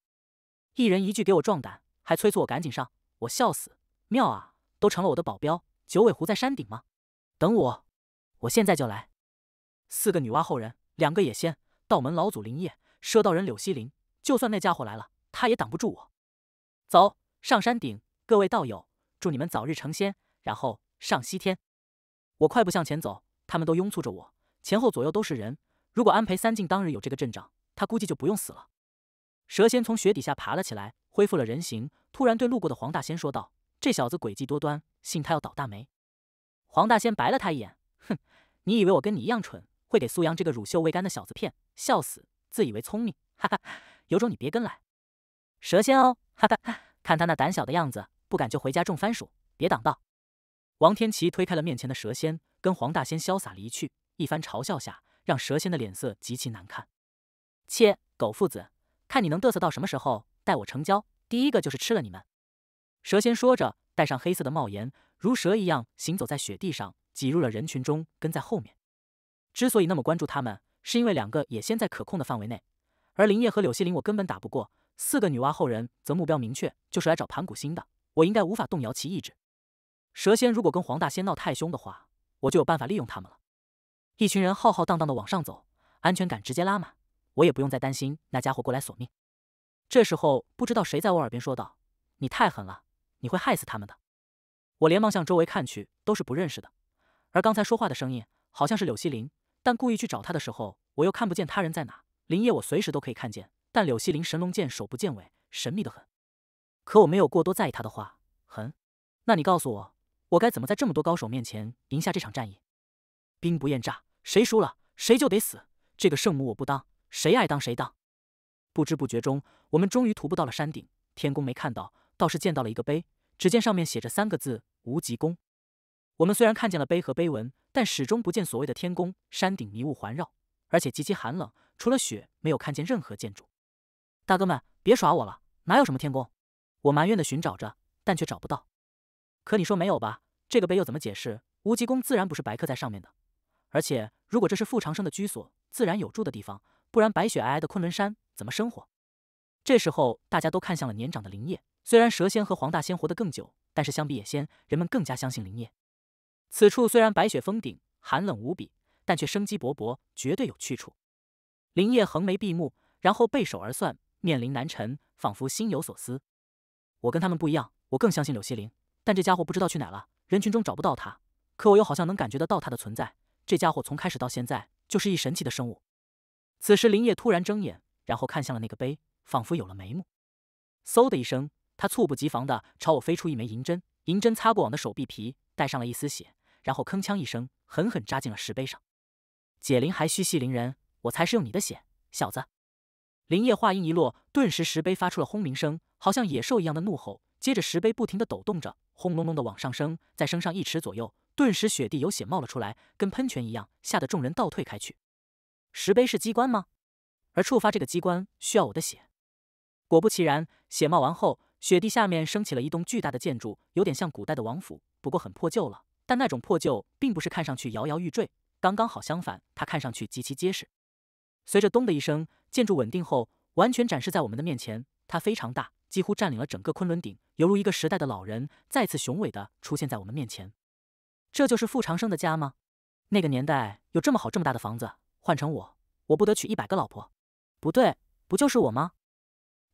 一人一句给我壮胆，还催促我赶紧上，我笑死！妙啊，都成了我的保镖。九尾狐在山顶吗？等我，我现在就来。四个女娲后人，两个野仙，道门老祖林业，蛇道人柳西林。就算那家伙来了，他也挡不住我。走上山顶，各位道友，祝你们早日成仙，然后上西天。我快步向前走，他们都拥簇着我，前后左右都是人。如果安培三进当日有这个阵仗，他估计就不用死了。蛇仙从雪底下爬了起来，恢复了人形，突然对路过的黄大仙说道：“这小子诡计多端，信他要倒大霉。”黄大仙白了他一眼，哼，你以为我跟你一样蠢，会给苏阳这个乳臭未干的小子骗？笑死，自以为聪明，哈哈，有种你别跟来，蛇仙哦，哈哈哈，看他那胆小的样子，不敢就回家种番薯，别挡道。王天琪推开了面前的蛇仙，跟黄大仙潇洒离去。一番嘲笑下，让蛇仙的脸色极其难看。切，狗父子，看你能嘚瑟到什么时候？待我成交，第一个就是吃了你们。蛇仙说着，戴上黑色的帽檐。如蛇一样行走在雪地上，挤入了人群中，跟在后面。之所以那么关注他们，是因为两个也先在可控的范围内，而林叶和柳希林我根本打不过。四个女娲后人则目标明确，就是来找盘古星的。我应该无法动摇其意志。蛇仙如果跟黄大仙闹太凶的话，我就有办法利用他们了。一群人浩浩荡荡的往上走，安全感直接拉满，我也不用再担心那家伙过来索命。这时候，不知道谁在我耳边说道：“你太狠了，你会害死他们的。”我连忙向周围看去，都是不认识的。而刚才说话的声音好像是柳希林，但故意去找他的时候，我又看不见他人在哪。林业我随时都可以看见，但柳希林神龙见首不见尾，神秘的很。可我没有过多在意他的话。哼，那你告诉我，我该怎么在这么多高手面前赢下这场战役？兵不厌诈，谁输了谁就得死。这个圣母我不当，谁爱当谁当。不知不觉中，我们终于徒步到了山顶。天宫没看到，倒是见到了一个碑。只见上面写着三个字“无极宫”。我们虽然看见了碑和碑文，但始终不见所谓的天宫。山顶迷雾环绕，而且极其寒冷，除了雪，没有看见任何建筑。大哥们，别耍我了，哪有什么天宫？我埋怨的寻找着，但却找不到。可你说没有吧？这个碑又怎么解释？无极宫自然不是白刻在上面的。而且，如果这是傅长生的居所，自然有住的地方，不然白雪皑皑的昆仑山怎么生活？这时候，大家都看向了年长的林业。虽然蛇仙和黄大仙活得更久，但是相比野仙，人们更加相信林业。此处虽然白雪封顶，寒冷无比，但却生机勃勃，绝对有去处。林业横眉闭目，然后背手而算，面临南辰，仿佛心有所思。我跟他们不一样，我更相信柳希林。但这家伙不知道去哪了，人群中找不到他，可我又好像能感觉得到他的存在。这家伙从开始到现在就是一神奇的生物。此时，林业突然睁眼，然后看向了那个碑。仿佛有了眉目，嗖的一声，他猝不及防地朝我飞出一枚银针，银针擦过我的手臂皮，带上了一丝血，然后铿锵一声，狠狠扎进了石碑上。解铃还须系铃人，我才是用你的血，小子！林夜话音一落，顿时石碑发出了轰鸣声，好像野兽一样的怒吼，接着石碑不停地抖动着，轰隆隆地往上升，在升上一尺左右，顿时雪地有血冒了出来，跟喷泉一样，吓得众人倒退开去。石碑是机关吗？而触发这个机关需要我的血。果不其然，雪冒完后，雪地下面升起了一栋巨大的建筑，有点像古代的王府，不过很破旧了。但那种破旧并不是看上去摇摇欲坠，刚刚好相反，它看上去极其结实。随着“咚”的一声，建筑稳定后，完全展示在我们的面前。它非常大，几乎占领了整个昆仑顶，犹如一个时代的老人再次雄伟地出现在我们面前。这就是傅长生的家吗？那个年代有这么好这么大的房子，换成我，我不得娶一百个老婆？不对，不就是我吗？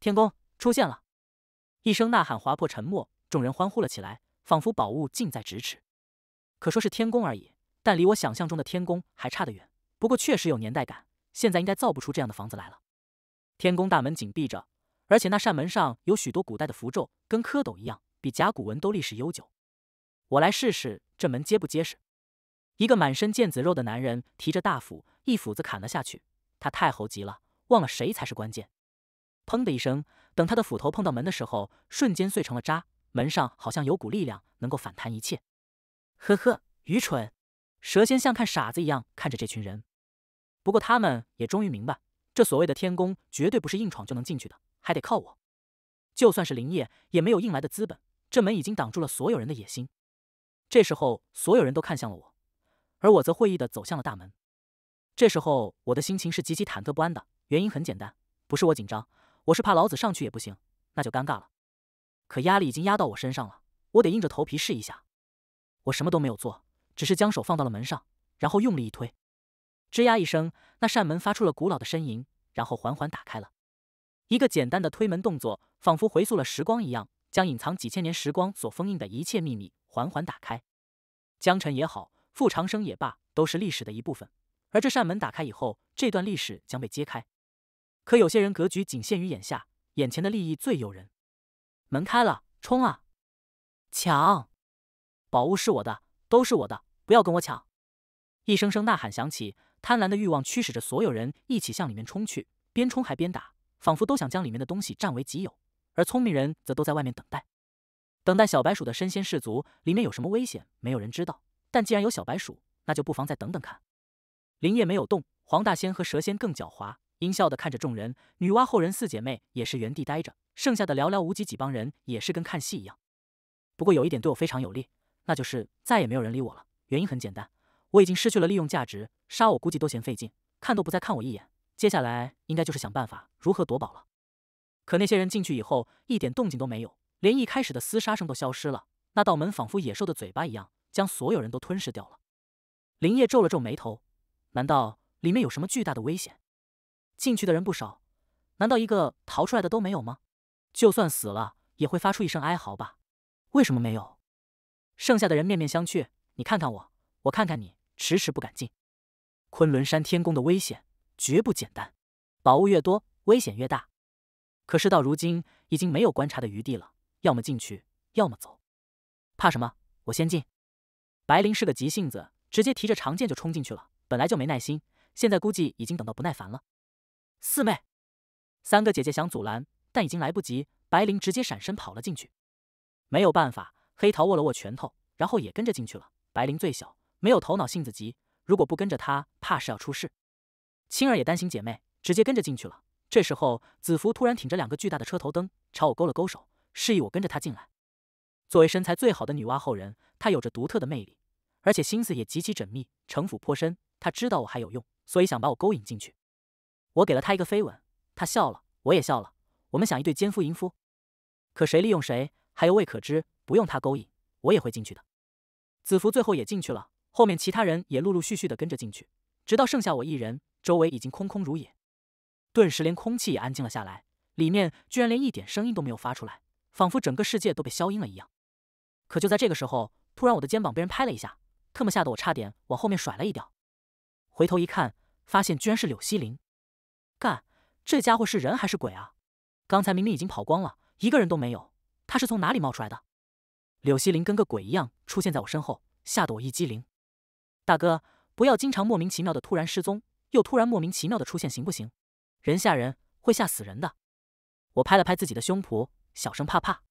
天宫出现了，一声呐喊划破沉默，众人欢呼了起来，仿佛宝物近在咫尺。可说是天宫而已，但离我想象中的天宫还差得远。不过确实有年代感，现在应该造不出这样的房子来了。天宫大门紧闭着，而且那扇门上有许多古代的符咒，跟蝌蚪一样，比甲骨文都历史悠久。我来试试这门结不结实。一个满身腱子肉的男人提着大斧，一斧子砍了下去。他太猴急了，忘了谁才是关键。砰的一声，等他的斧头碰到门的时候，瞬间碎成了渣。门上好像有股力量能够反弹一切。呵呵，愚蠢！蛇仙像看傻子一样看着这群人。不过他们也终于明白，这所谓的天宫绝对不是硬闯就能进去的，还得靠我。就算是林业，也没有硬来的资本。这门已经挡住了所有人的野心。这时候，所有人都看向了我，而我则会意的走向了大门。这时候，我的心情是极其忐忑不安的。原因很简单，不是我紧张。我是怕老子上去也不行，那就尴尬了。可压力已经压到我身上了，我得硬着头皮试一下。我什么都没有做，只是将手放到了门上，然后用力一推。吱呀一声，那扇门发出了古老的呻吟，然后缓缓打开了。一个简单的推门动作，仿佛回溯了时光一样，将隐藏几千年时光所封印的一切秘密缓缓打开。江辰也好，傅长生也罢，都是历史的一部分。而这扇门打开以后，这段历史将被揭开。可有些人格局仅限于眼下，眼前的利益最诱人。门开了，冲啊！抢，宝物是我的，都是我的，不要跟我抢！一声声呐喊响起，贪婪的欲望驱使着所有人一起向里面冲去，边冲还边打，仿佛都想将里面的东西占为己有。而聪明人则都在外面等待，等待小白鼠的身先士卒。里面有什么危险，没有人知道。但既然有小白鼠，那就不妨再等等看。林业没有动，黄大仙和蛇仙更狡猾。阴笑的看着众人，女娲后人四姐妹也是原地待着，剩下的寥寥无几几帮人也是跟看戏一样。不过有一点对我非常有利，那就是再也没有人理我了。原因很简单，我已经失去了利用价值，杀我估计都嫌费劲，看都不再看我一眼。接下来应该就是想办法如何夺宝了。可那些人进去以后，一点动静都没有，连一开始的厮杀声都消失了。那道门仿佛野兽的嘴巴一样，将所有人都吞噬掉了。林业皱了皱眉头，难道里面有什么巨大的危险？进去的人不少，难道一个逃出来的都没有吗？就算死了，也会发出一声哀嚎吧？为什么没有？剩下的人面面相觑，你看看我，我看看你，迟迟不敢进。昆仑山天宫的危险绝不简单，宝物越多，危险越大。可事到如今，已经没有观察的余地了，要么进去，要么走。怕什么？我先进。白灵是个急性子，直接提着长剑就冲进去了。本来就没耐心，现在估计已经等到不耐烦了。四妹，三个姐姐想阻拦，但已经来不及。白灵直接闪身跑了进去，没有办法，黑桃握了握拳头，然后也跟着进去了。白灵最小，没有头脑，性子急，如果不跟着她，怕是要出事。青儿也担心姐妹，直接跟着进去了。这时候，子服突然挺着两个巨大的车头灯，朝我勾了勾手，示意我跟着他进来。作为身材最好的女娲后人，她有着独特的魅力，而且心思也极其缜密，城府颇深。她知道我还有用，所以想把我勾引进去。我给了他一个飞吻，他笑了，我也笑了。我们想一对奸夫淫夫，可谁利用谁还有未可知。不用他勾引，我也会进去的。子服最后也进去了，后面其他人也陆陆续续的跟着进去，直到剩下我一人，周围已经空空如也，顿时连空气也安静了下来，里面居然连一点声音都没有发出来，仿佛整个世界都被消音了一样。可就在这个时候，突然我的肩膀被人拍了一下，特么吓得我差点往后面甩了一掉。回头一看，发现居然是柳希林。干，这家伙是人还是鬼啊？刚才明明已经跑光了，一个人都没有，他是从哪里冒出来的？柳希林跟个鬼一样出现在我身后，吓得我一激灵。大哥，不要经常莫名其妙的突然失踪，又突然莫名其妙的出现，行不行？人吓人，会吓死人的。我拍了拍自己的胸脯，小声怕怕。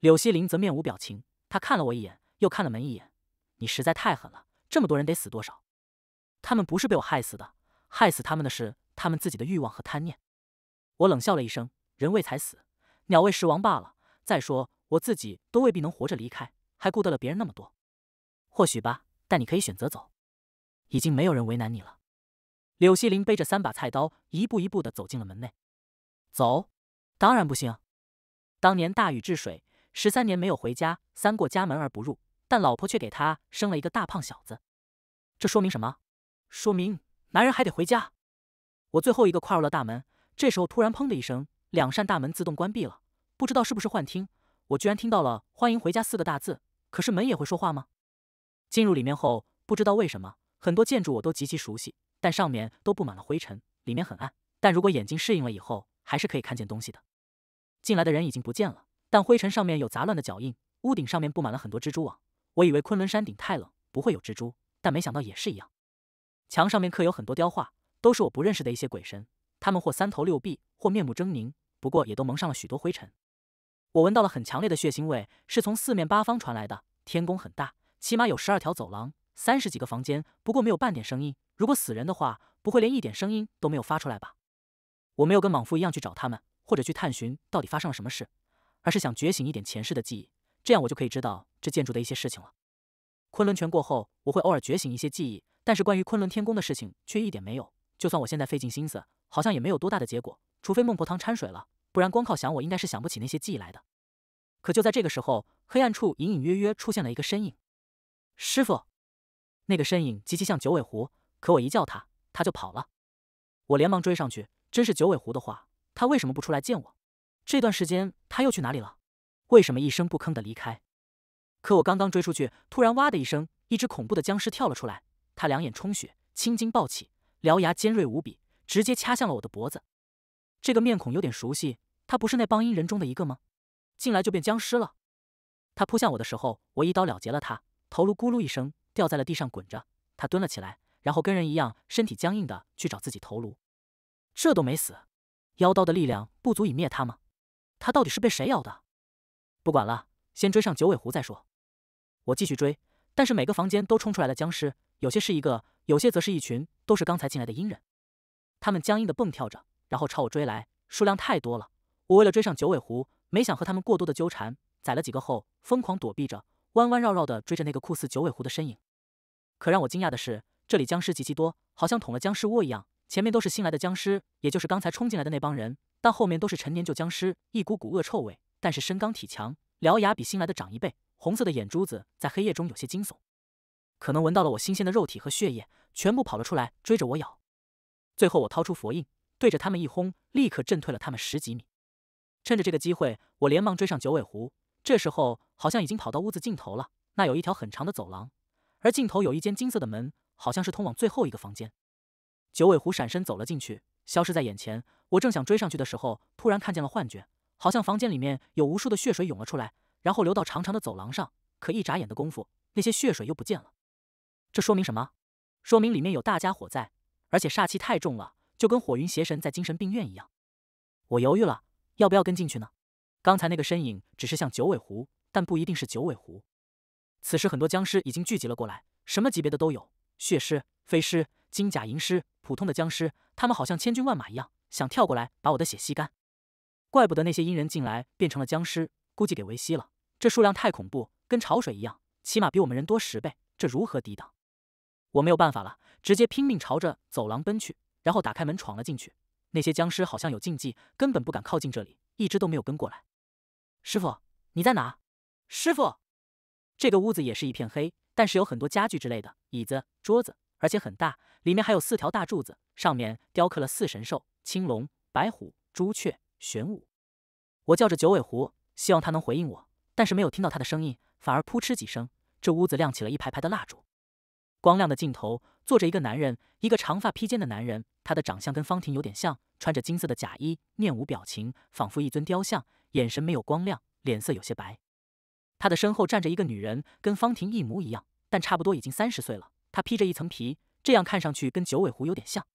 柳希林则面无表情，他看了我一眼，又看了门一眼。你实在太狠了，这么多人得死多少？他们不是被我害死的，害死他们的是。他们自己的欲望和贪念，我冷笑了一声：“人为财死，鸟为食亡罢了。再说我自己都未必能活着离开，还顾得了别人那么多？或许吧。但你可以选择走，已经没有人为难你了。”柳希林背着三把菜刀，一步一步地走进了门内。走，当然不行。当年大禹治水十三年没有回家，三过家门而不入，但老婆却给他生了一个大胖小子。这说明什么？说明男人还得回家。我最后一个跨入了大门，这时候突然砰的一声，两扇大门自动关闭了。不知道是不是幻听，我居然听到了“欢迎回家”四个大字。可是门也会说话吗？进入里面后，不知道为什么，很多建筑我都极其熟悉，但上面都布满了灰尘，里面很暗。但如果眼睛适应了以后，还是可以看见东西的。进来的人已经不见了，但灰尘上面有杂乱的脚印，屋顶上面布满了很多蜘蛛网。我以为昆仑山顶太冷不会有蜘蛛，但没想到也是一样。墙上面刻有很多雕画。都是我不认识的一些鬼神，他们或三头六臂，或面目狰狞，不过也都蒙上了许多灰尘。我闻到了很强烈的血腥味，是从四面八方传来的。天宫很大，起码有十二条走廊，三十几个房间，不过没有半点声音。如果死人的话，不会连一点声音都没有发出来吧？我没有跟莽夫一样去找他们，或者去探寻到底发生了什么事，而是想觉醒一点前世的记忆，这样我就可以知道这建筑的一些事情了。昆仑拳过后，我会偶尔觉醒一些记忆，但是关于昆仑天宫的事情却一点没有。就算我现在费尽心思，好像也没有多大的结果。除非孟婆汤掺水了，不然光靠想我应该是想不起那些记忆来的。可就在这个时候，黑暗处隐隐约约出现了一个身影。师傅，那个身影极其像九尾狐，可我一叫他，他就跑了。我连忙追上去，真是九尾狐的话，他为什么不出来见我？这段时间他又去哪里了？为什么一声不吭地离开？可我刚刚追出去，突然哇的一声，一只恐怖的僵尸跳了出来。他两眼充血，青筋暴起。獠牙尖锐无比，直接掐向了我的脖子。这个面孔有点熟悉，他不是那帮阴人中的一个吗？进来就变僵尸了。他扑向我的时候，我一刀了结了他，头颅咕噜一声掉在了地上滚着。他蹲了起来，然后跟人一样，身体僵硬的去找自己头颅。这都没死，妖刀的力量不足以灭他吗？他到底是被谁咬的？不管了，先追上九尾狐再说。我继续追，但是每个房间都冲出来了僵尸，有些是一个。有些则是一群，都是刚才进来的阴人，他们僵硬的蹦跳着，然后朝我追来。数量太多了，我为了追上九尾狐，没想和他们过多的纠缠。宰了几个后，疯狂躲避着，弯弯绕绕的追着那个酷似九尾狐的身影。可让我惊讶的是，这里僵尸极其多，好像捅了僵尸窝一样。前面都是新来的僵尸，也就是刚才冲进来的那帮人，但后面都是陈年旧僵尸，一股股恶臭味，但是身刚体强，獠牙比新来的长一倍，红色的眼珠子在黑夜中有些惊悚。可能闻到了我新鲜的肉体和血液，全部跑了出来，追着我咬。最后我掏出佛印，对着他们一轰，立刻震退了他们十几米。趁着这个机会，我连忙追上九尾狐。这时候好像已经跑到屋子尽头了，那有一条很长的走廊，而尽头有一间金色的门，好像是通往最后一个房间。九尾狐闪身走了进去，消失在眼前。我正想追上去的时候，突然看见了幻觉，好像房间里面有无数的血水涌了出来，然后流到长长的走廊上。可一眨眼的功夫，那些血水又不见了。这说明什么？说明里面有大家伙在，而且煞气太重了，就跟火云邪神在精神病院一样。我犹豫了，要不要跟进去呢？刚才那个身影只是像九尾狐，但不一定是九尾狐。此时很多僵尸已经聚集了过来，什么级别的都有：血尸、飞尸、金甲银尸、普通的僵尸。他们好像千军万马一样，想跳过来把我的血吸干。怪不得那些阴人进来变成了僵尸，估计给维吸了。这数量太恐怖，跟潮水一样，起码比我们人多十倍，这如何抵挡？我没有办法了，直接拼命朝着走廊奔去，然后打开门闯了进去。那些僵尸好像有禁忌，根本不敢靠近这里，一直都没有跟过来。师傅，你在哪？师傅，这个屋子也是一片黑，但是有很多家具之类的，椅子、桌子，而且很大，里面还有四条大柱子，上面雕刻了四神兽：青龙、白虎、朱雀、玄武。我叫着九尾狐，希望它能回应我，但是没有听到它的声音，反而扑哧几声，这屋子亮起了一排排的蜡烛。光亮的镜头坐着一个男人，一个长发披肩的男人，他的长相跟方婷有点像，穿着金色的假衣，面无表情，仿佛一尊雕像，眼神没有光亮，脸色有些白。他的身后站着一个女人，跟方婷一模一样，但差不多已经三十岁了。她披着一层皮，这样看上去跟九尾狐有点像。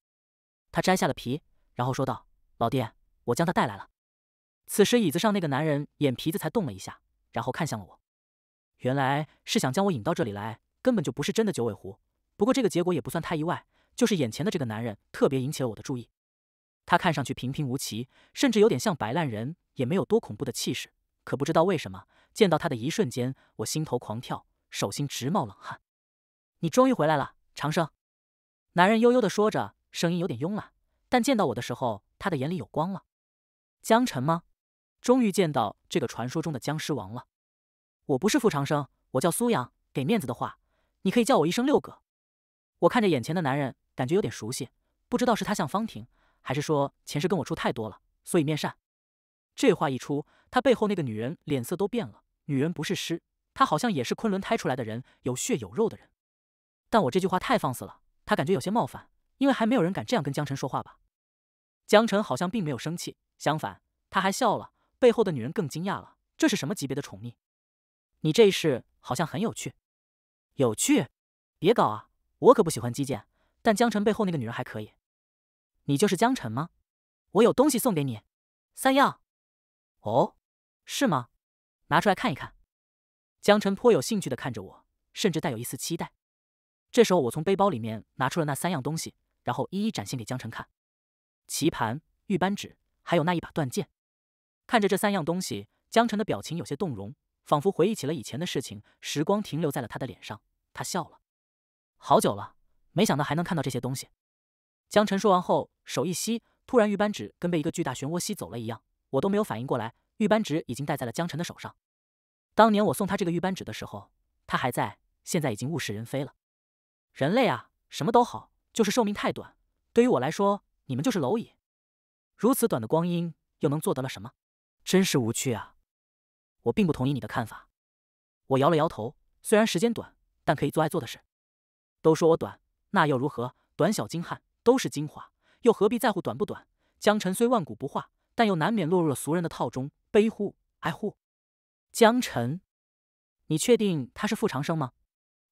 他摘下了皮，然后说道：“老弟，我将他带来了。”此时椅子上那个男人眼皮子才动了一下，然后看向了我，原来是想将我引到这里来。根本就不是真的九尾狐，不过这个结果也不算太意外。就是眼前的这个男人特别引起了我的注意，他看上去平平无奇，甚至有点像摆烂人，也没有多恐怖的气势。可不知道为什么，见到他的一瞬间，我心头狂跳，手心直冒冷汗。你终于回来了，长生。男人悠悠地说着，声音有点慵懒，但见到我的时候，他的眼里有光了。江晨吗？终于见到这个传说中的僵尸王了。我不是傅长生，我叫苏阳。给面子的话。你可以叫我一声六哥，我看着眼前的男人，感觉有点熟悉，不知道是他像方婷，还是说前世跟我处太多了，所以面善。这话一出，他背后那个女人脸色都变了。女人不是尸，她好像也是昆仑胎出来的人，有血有肉的人。但我这句话太放肆了，他感觉有些冒犯，因为还没有人敢这样跟江晨说话吧？江晨好像并没有生气，相反他还笑了。背后的女人更惊讶了，这是什么级别的宠溺？你这一世好像很有趣。有趣，别搞啊！我可不喜欢击剑，但江晨背后那个女人还可以。你就是江晨吗？我有东西送给你，三样。哦，是吗？拿出来看一看。江晨颇有兴趣的看着我，甚至带有一丝期待。这时候，我从背包里面拿出了那三样东西，然后一一展现给江晨看：棋盘、玉扳指，还有那一把断剑。看着这三样东西，江晨的表情有些动容，仿佛回忆起了以前的事情，时光停留在了他的脸上。他笑了，好久了，没想到还能看到这些东西。江晨说完后，手一吸，突然玉扳指跟被一个巨大漩涡吸走了一样，我都没有反应过来，玉扳指已经戴在了江晨的手上。当年我送他这个玉扳指的时候，他还在，现在已经物是人非了。人类啊，什么都好，就是寿命太短。对于我来说，你们就是蝼蚁，如此短的光阴，又能做得了什么？真是无趣啊！我并不同意你的看法，我摇了摇头。虽然时间短。但可以做爱做的事，都说我短，那又如何？短小精悍都是精华，又何必在乎短不短？江辰虽万古不化，但又难免落入了俗人的套中，悲乎哀乎？江辰，你确定他是傅长生吗？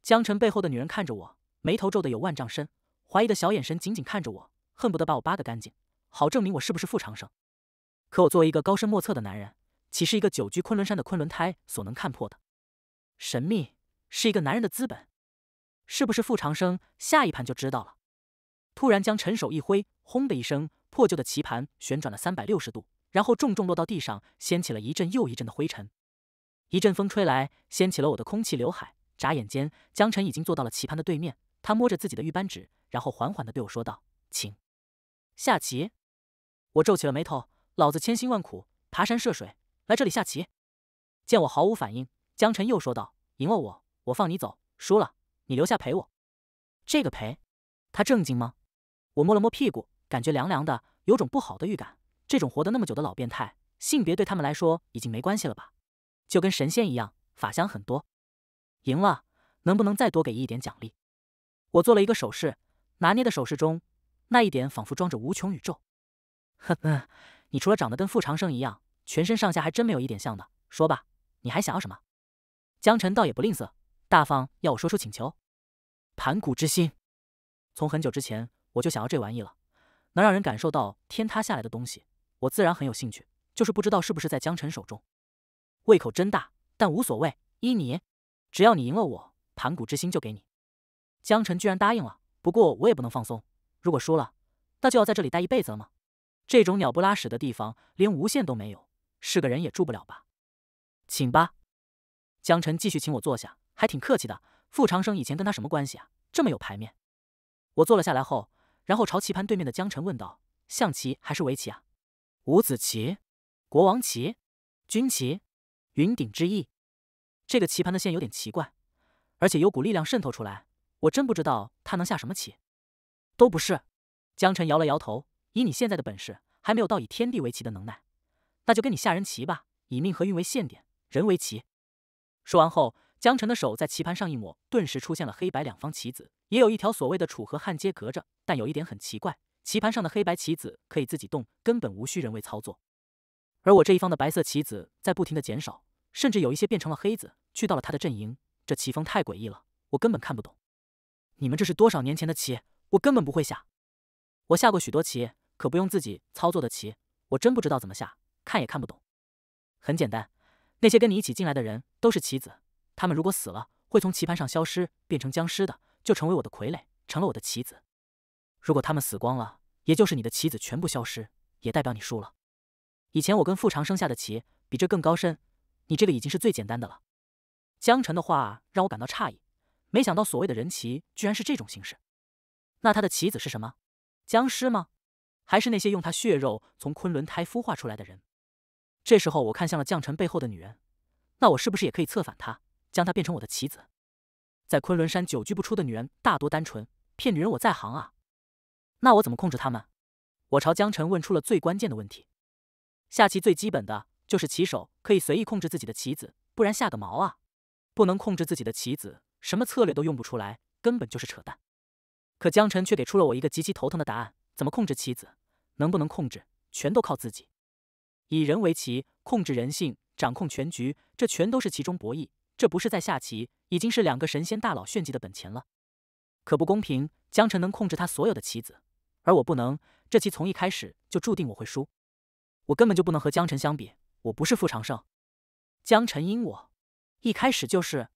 江辰背后的女人看着我，眉头皱得有万丈深，怀疑的小眼神紧紧看着我，恨不得把我扒个干净，好证明我是不是傅长生。可我作为一个高深莫测的男人，岂是一个久居昆仑山的昆仑胎所能看破的？神秘。是一个男人的资本，是不是？傅长生下一盘就知道了。突然，将陈手一挥，轰的一声，破旧的棋盘旋转了三百六十度，然后重重落到地上，掀起了一阵又一阵的灰尘。一阵风吹来，掀起了我的空气刘海。眨眼间，江晨已经坐到了棋盘的对面。他摸着自己的玉扳指，然后缓缓的对我说道：“请下棋。”我皱起了眉头：“老子千辛万苦爬山涉水来这里下棋。”见我毫无反应，江晨又说道：“赢了我。”我放你走，输了你留下陪我。这个陪，他正经吗？我摸了摸屁股，感觉凉凉的，有种不好的预感。这种活得那么久的老变态，性别对他们来说已经没关系了吧？就跟神仙一样，法相很多。赢了，能不能再多给一点奖励？我做了一个手势，拿捏的手势中，那一点仿佛装着无穷宇宙。呵呵，你除了长得跟傅长生一样，全身上下还真没有一点像的。说吧，你还想要什么？江晨倒也不吝啬。大方要我说出请求，盘古之心，从很久之前我就想要这玩意了，能让人感受到天塌下来的东西，我自然很有兴趣。就是不知道是不是在江晨手中。胃口真大，但无所谓，依你，只要你赢了我，盘古之心就给你。江晨居然答应了，不过我也不能放松，如果输了，那就要在这里待一辈子了吗？这种鸟不拉屎的地方，连无线都没有，是个人也住不了吧？请吧，江晨继续请我坐下。还挺客气的。傅长生以前跟他什么关系啊？这么有牌面。我坐了下来后，然后朝棋盘对面的江晨问道：“象棋还是围棋啊？五子棋、国王棋、军棋、云顶之弈。这个棋盘的线有点奇怪，而且有股力量渗透出来。我真不知道他能下什么棋。”“都不是。”江晨摇了摇头，“以你现在的本事，还没有到以天地为棋的能耐。那就跟你下人棋吧，以命和运为线点，人为棋。”说完后。江晨的手在棋盘上一抹，顿时出现了黑白两方棋子，也有一条所谓的楚河汉界隔着。但有一点很奇怪，棋盘上的黑白棋子可以自己动，根本无需人为操作。而我这一方的白色棋子在不停的减少，甚至有一些变成了黑子，去到了他的阵营。这棋风太诡异了，我根本看不懂。你们这是多少年前的棋？我根本不会下。我下过许多棋，可不用自己操作的棋，我真不知道怎么下，看也看不懂。很简单，那些跟你一起进来的人都是棋子。他们如果死了，会从棋盘上消失，变成僵尸的，就成为我的傀儡，成了我的棋子。如果他们死光了，也就是你的棋子全部消失，也代表你输了。以前我跟傅长生下的棋比这更高深，你这个已经是最简单的了。江晨的话让我感到诧异，没想到所谓的人棋居然是这种形式。那他的棋子是什么？僵尸吗？还是那些用他血肉从昆仑胎孵化出来的人？这时候我看向了江晨背后的女人，那我是不是也可以策反他？将她变成我的棋子，在昆仑山久居不出的女人大多单纯，骗女人我在行啊。那我怎么控制他们？我朝江晨问出了最关键的问题。下棋最基本的就是棋手可以随意控制自己的棋子，不然下个毛啊！不能控制自己的棋子，什么策略都用不出来，根本就是扯淡。可江晨却给出了我一个极其头疼的答案：怎么控制棋子？能不能控制，全都靠自己。以人为棋，控制人性，掌控全局，这全都是其中博弈。这不是在下棋，已经是两个神仙大佬炫技的本钱了。可不公平，江辰能控制他所有的棋子，而我不能。这棋从一开始就注定我会输，我根本就不能和江辰相比。我不是傅长胜，江辰阴我，一开始就是。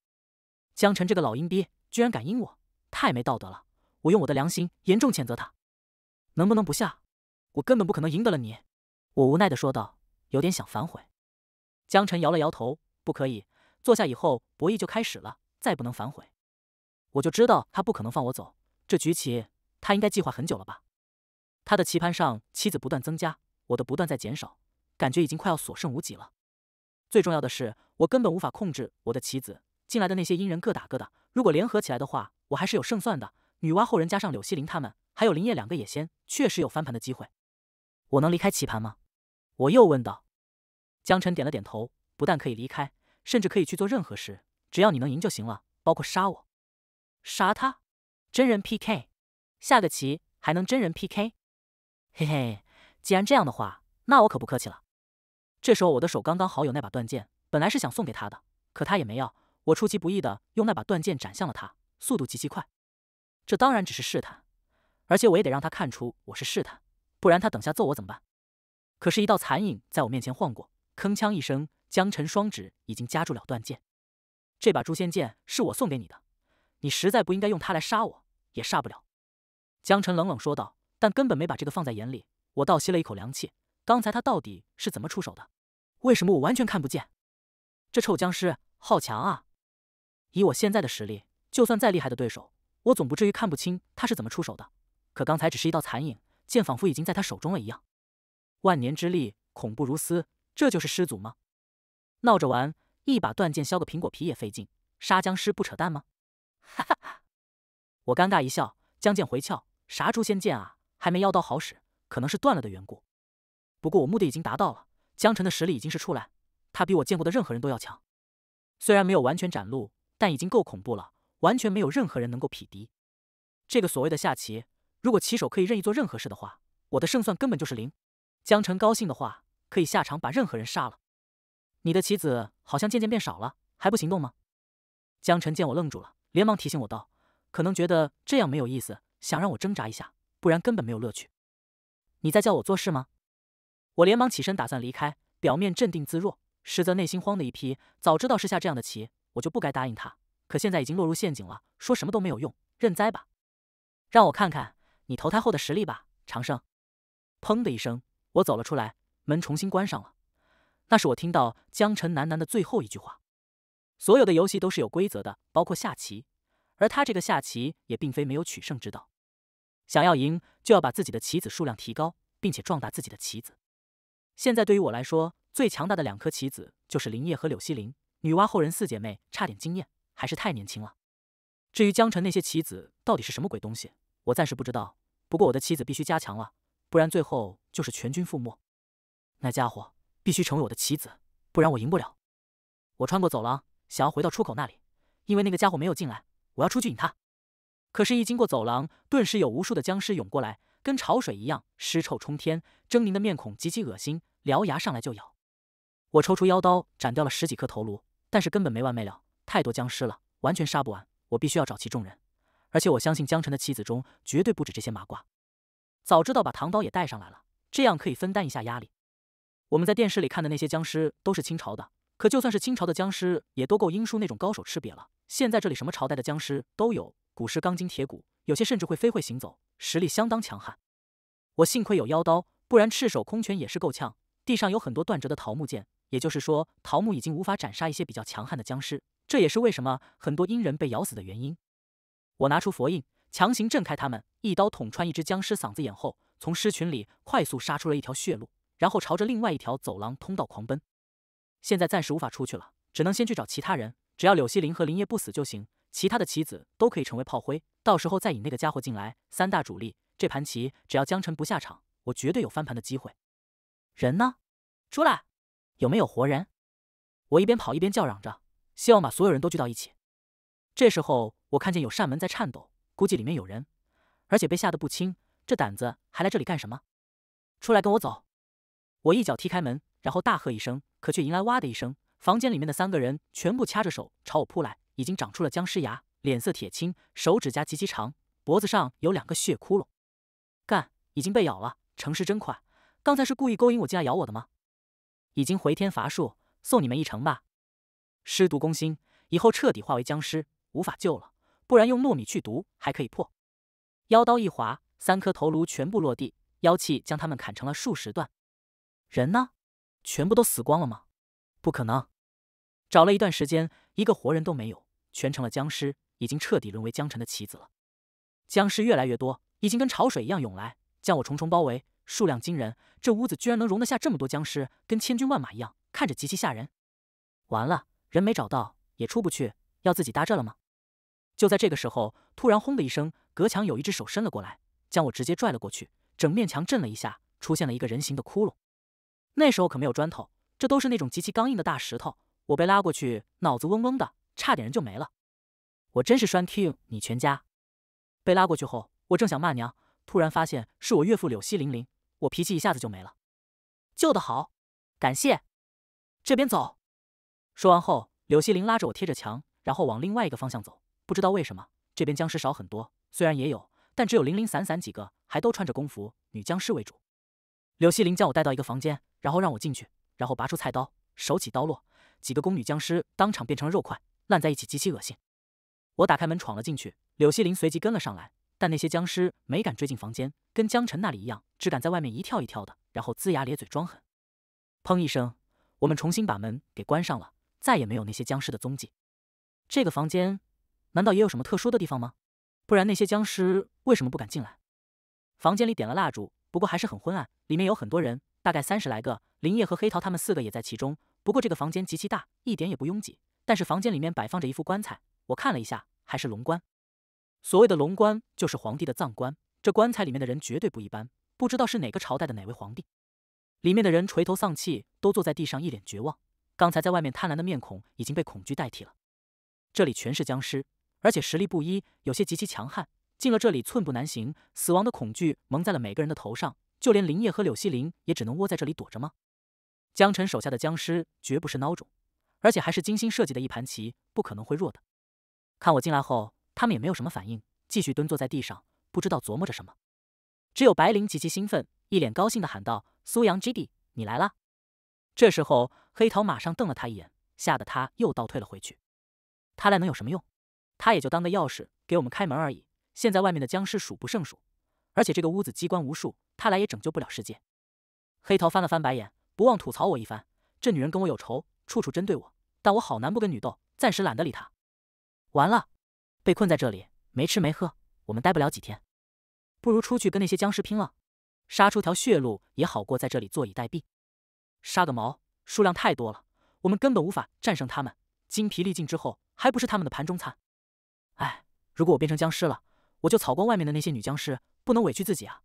江辰这个老阴逼，居然敢阴我，太没道德了！我用我的良心严重谴责他。能不能不下？我根本不可能赢得了你。我无奈的说道，有点想反悔。江辰摇了摇头，不可以。坐下以后，博弈就开始了。再不能反悔，我就知道他不可能放我走。这局棋，他应该计划很久了吧？他的棋盘上棋子不断增加，我的不断在减少，感觉已经快要所剩无几了。最重要的是，我根本无法控制我的棋子。进来的那些阴人各打各的，如果联合起来的话，我还是有胜算的。女娲后人加上柳希林他们，还有林业两个野仙，确实有翻盘的机会。我能离开棋盘吗？我又问道。江晨点了点头，不但可以离开。甚至可以去做任何事，只要你能赢就行了，包括杀我、杀他，真人 PK，下个棋还能真人 PK，嘿嘿，既然这样的话，那我可不客气了。这时候我的手刚刚好有那把断剑，本来是想送给他的，可他也没要。我出其不意的用那把断剑斩向了他，速度极其快。这当然只是试探，而且我也得让他看出我是试探，不然他等下揍我怎么办？可是，一道残影在我面前晃过，铿锵一声。江晨双指已经夹住了断剑，这把诛仙剑是我送给你的，你实在不应该用它来杀我，也杀不了。”江晨冷冷说道，但根本没把这个放在眼里。我倒吸了一口凉气，刚才他到底是怎么出手的？为什么我完全看不见？这臭僵尸好强啊！以我现在的实力，就算再厉害的对手，我总不至于看不清他是怎么出手的。可刚才只是一道残影，剑仿佛已经在他手中了一样。万年之力，恐怖如斯，这就是师祖吗？闹着玩，一把断剑削个苹果皮也费劲，杀僵尸不扯淡吗？哈哈哈！我尴尬一笑，将剑回鞘。啥诛仙剑啊，还没妖刀好使，可能是断了的缘故。不过我目的已经达到了，江晨的实力已经是出来，他比我见过的任何人都要强。虽然没有完全展露，但已经够恐怖了，完全没有任何人能够匹敌。这个所谓的下棋，如果棋手可以任意做任何事的话，我的胜算根本就是零。江晨高兴的话，可以下场把任何人杀了。你的棋子好像渐渐变少了，还不行动吗？江晨见我愣住了，连忙提醒我道：“可能觉得这样没有意思，想让我挣扎一下，不然根本没有乐趣。”你在叫我做事吗？我连忙起身打算离开，表面镇定自若，实则内心慌的一批。早知道是下这样的棋，我就不该答应他。可现在已经落入陷阱了，说什么都没有用，认栽吧。让我看看你投胎后的实力吧，长生。砰的一声，我走了出来，门重新关上了。那是我听到江城喃喃的最后一句话。所有的游戏都是有规则的，包括下棋。而他这个下棋也并非没有取胜之道。想要赢，就要把自己的棋子数量提高，并且壮大自己的棋子。现在对于我来说，最强大的两颗棋子就是林叶和柳希林、女娲后人四姐妹，差点惊艳，还是太年轻了。至于江城那些棋子到底是什么鬼东西，我暂时不知道。不过我的棋子必须加强了，不然最后就是全军覆没。那家伙。必须成为我的棋子，不然我赢不了。我穿过走廊，想要回到出口那里，因为那个家伙没有进来，我要出去引他。可是，一经过走廊，顿时有无数的僵尸涌过来，跟潮水一样，尸臭冲天，狰狞的面孔极其恶心，獠牙上来就咬。我抽出腰刀，斩掉了十几颗头颅，但是根本没完没了，太多僵尸了，完全杀不完。我必须要找齐众人，而且我相信江晨的棋子中绝对不止这些麻瓜。早知道把唐刀也带上来了，这样可以分担一下压力。我们在电视里看的那些僵尸都是清朝的，可就算是清朝的僵尸，也都够英叔那种高手吃瘪了。现在这里什么朝代的僵尸都有，古尸、钢筋铁骨，有些甚至会飞会行走，实力相当强悍。我幸亏有妖刀，不然赤手空拳也是够呛。地上有很多断折的桃木剑，也就是说桃木已经无法斩杀一些比较强悍的僵尸，这也是为什么很多阴人被咬死的原因。我拿出佛印，强行震开他们，一刀捅穿一只僵尸嗓子眼后，从尸群里快速杀出了一条血路。然后朝着另外一条走廊通道狂奔，现在暂时无法出去了，只能先去找其他人。只要柳希林和林烨不死就行，其他的棋子都可以成为炮灰。到时候再引那个家伙进来，三大主力，这盘棋只要江晨不下场，我绝对有翻盘的机会。人呢？出来！有没有活人？我一边跑一边叫嚷着，希望把所有人都聚到一起。这时候我看见有扇门在颤抖，估计里面有人，而且被吓得不轻。这胆子还来这里干什么？出来，跟我走！我一脚踢开门，然后大喝一声，可却迎来哇的一声。房间里面的三个人全部掐着手朝我扑来，已经长出了僵尸牙，脸色铁青，手指甲极其长，脖子上有两个血窟窿。干！已经被咬了，诚实真快。刚才是故意勾引我进来咬我的吗？已经回天乏术，送你们一程吧。尸毒攻心，以后彻底化为僵尸，无法救了。不然用糯米去毒还可以破。妖刀一划，三颗头颅全部落地，妖气将他们砍成了数十段。人呢？全部都死光了吗？不可能，找了一段时间，一个活人都没有，全成了僵尸，已经彻底沦为江辰的棋子了。僵尸越来越多，已经跟潮水一样涌来，将我重重包围，数量惊人。这屋子居然能容得下这么多僵尸，跟千军万马一样，看着极其吓人。完了，人没找到，也出不去，要自己搭这了吗？就在这个时候，突然轰的一声，隔墙有一只手伸了过来，将我直接拽了过去，整面墙震了一下，出现了一个人形的窟窿。那时候可没有砖头，这都是那种极其刚硬的大石头。我被拉过去，脑子嗡嗡的，差点人就没了。我真是栓 Q 你全家！被拉过去后，我正想骂娘，突然发现是我岳父柳西林林，我脾气一下子就没了。救得好，感谢。这边走。说完后，柳西林拉着我贴着墙，然后往另外一个方向走。不知道为什么，这边僵尸少很多，虽然也有，但只有零零散散几个，还都穿着工服，女僵尸为主。柳希林将我带到一个房间，然后让我进去，然后拔出菜刀，手起刀落，几个宫女僵尸当场变成了肉块，烂在一起，极其恶心。我打开门闯了进去，柳希林随即跟了上来，但那些僵尸没敢追进房间，跟江晨那里一样，只敢在外面一跳一跳的，然后龇牙咧嘴装狠。砰一声，我们重新把门给关上了，再也没有那些僵尸的踪迹。这个房间，难道也有什么特殊的地方吗？不然那些僵尸为什么不敢进来？房间里点了蜡烛。不过还是很昏暗，里面有很多人，大概三十来个。林业和黑桃他们四个也在其中。不过这个房间极其大，一点也不拥挤。但是房间里面摆放着一副棺材，我看了一下，还是龙棺。所谓的龙棺就是皇帝的葬棺，这棺材里面的人绝对不一般，不知道是哪个朝代的哪位皇帝。里面的人垂头丧气，都坐在地上，一脸绝望。刚才在外面贪婪的面孔已经被恐惧代替了。这里全是僵尸，而且实力不一，有些极其强悍。进了这里寸步难行，死亡的恐惧蒙在了每个人的头上，就连林叶和柳希林也只能窝在这里躲着吗？江晨手下的僵尸绝不是孬种，而且还是精心设计的一盘棋，不可能会弱的。看我进来后，他们也没有什么反应，继续蹲坐在地上，不知道琢磨着什么。只有白灵极其兴奋，一脸高兴的喊道：“苏阳 G D，你来了！”这时候，黑桃马上瞪了他一眼，吓得他又倒退了回去。他来能有什么用？他也就当个钥匙给我们开门而已。现在外面的僵尸数不胜数，而且这个屋子机关无数，他来也拯救不了世界。黑桃翻了翻白眼，不忘吐槽我一番：“这女人跟我有仇，处处针对我，但我好男不跟女斗，暂时懒得理她。”完了，被困在这里，没吃没喝，我们待不了几天，不如出去跟那些僵尸拼了，杀出条血路也好过在这里坐以待毙。杀个毛！数量太多了，我们根本无法战胜他们。精疲力尽之后，还不是他们的盘中餐？哎，如果我变成僵尸了？我就草光外面的那些女僵尸，不能委屈自己啊！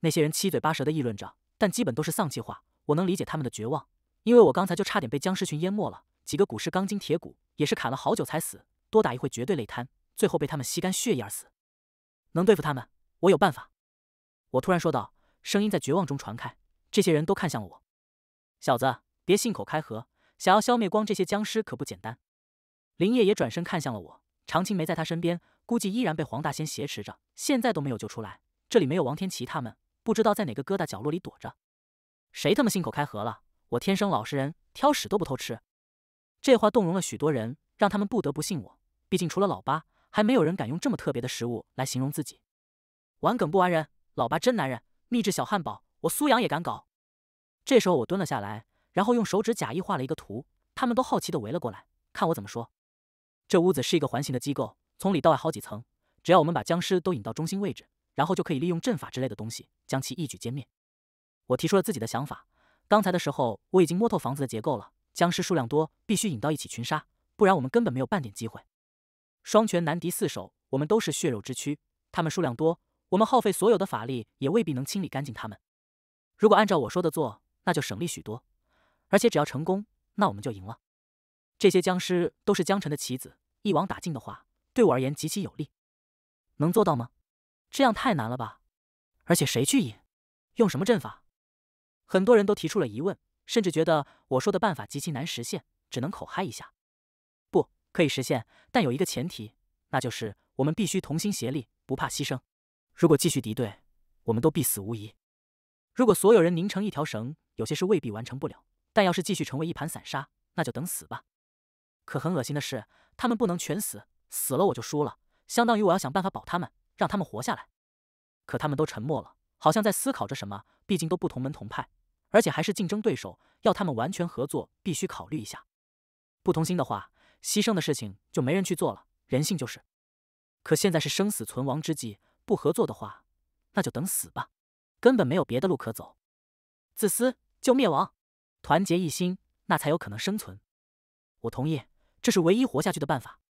那些人七嘴八舌的议论着，但基本都是丧气话。我能理解他们的绝望，因为我刚才就差点被僵尸群淹没了。几个古尸钢筋铁骨，也是砍了好久才死，多打一会绝对累瘫，最后被他们吸干血液而死。能对付他们，我有办法。我突然说道，声音在绝望中传开。这些人都看向了我。小子，别信口开河，想要消灭光这些僵尸可不简单。林烨也转身看向了我。长青没在他身边，估计依然被黄大仙挟持着，现在都没有救出来。这里没有王天琪，他们不知道在哪个疙瘩角落里躲着。谁他妈信口开河了？我天生老实人，挑屎都不偷吃。这话动容了许多人，让他们不得不信我。毕竟除了老八，还没有人敢用这么特别的食物来形容自己。玩梗不玩人，老八真男人。秘制小汉堡，我苏阳也敢搞。这时候我蹲了下来，然后用手指假意画了一个图，他们都好奇的围了过来，看我怎么说。这屋子是一个环形的机构，从里到外好几层。只要我们把僵尸都引到中心位置，然后就可以利用阵法之类的东西，将其一举歼灭。我提出了自己的想法。刚才的时候，我已经摸透房子的结构了。僵尸数量多，必须引到一起群杀，不然我们根本没有半点机会。双拳难敌四手，我们都是血肉之躯，他们数量多，我们耗费所有的法力也未必能清理干净他们。如果按照我说的做，那就省力许多，而且只要成功，那我们就赢了。这些僵尸都是江晨的棋子，一网打尽的话，对我而言极其有利。能做到吗？这样太难了吧！而且谁去引？用什么阵法？很多人都提出了疑问，甚至觉得我说的办法极其难实现，只能口嗨一下。不可以实现，但有一个前提，那就是我们必须同心协力，不怕牺牲。如果继续敌对，我们都必死无疑。如果所有人拧成一条绳，有些事未必完成不了。但要是继续成为一盘散沙，那就等死吧。可很恶心的是，他们不能全死，死了我就输了，相当于我要想办法保他们，让他们活下来。可他们都沉默了，好像在思考着什么。毕竟都不同门同派，而且还是竞争对手，要他们完全合作，必须考虑一下。不同心的话，牺牲的事情就没人去做了。人性就是，可现在是生死存亡之际，不合作的话，那就等死吧，根本没有别的路可走。自私就灭亡，团结一心，那才有可能生存。我同意。这是唯一活下去的办法。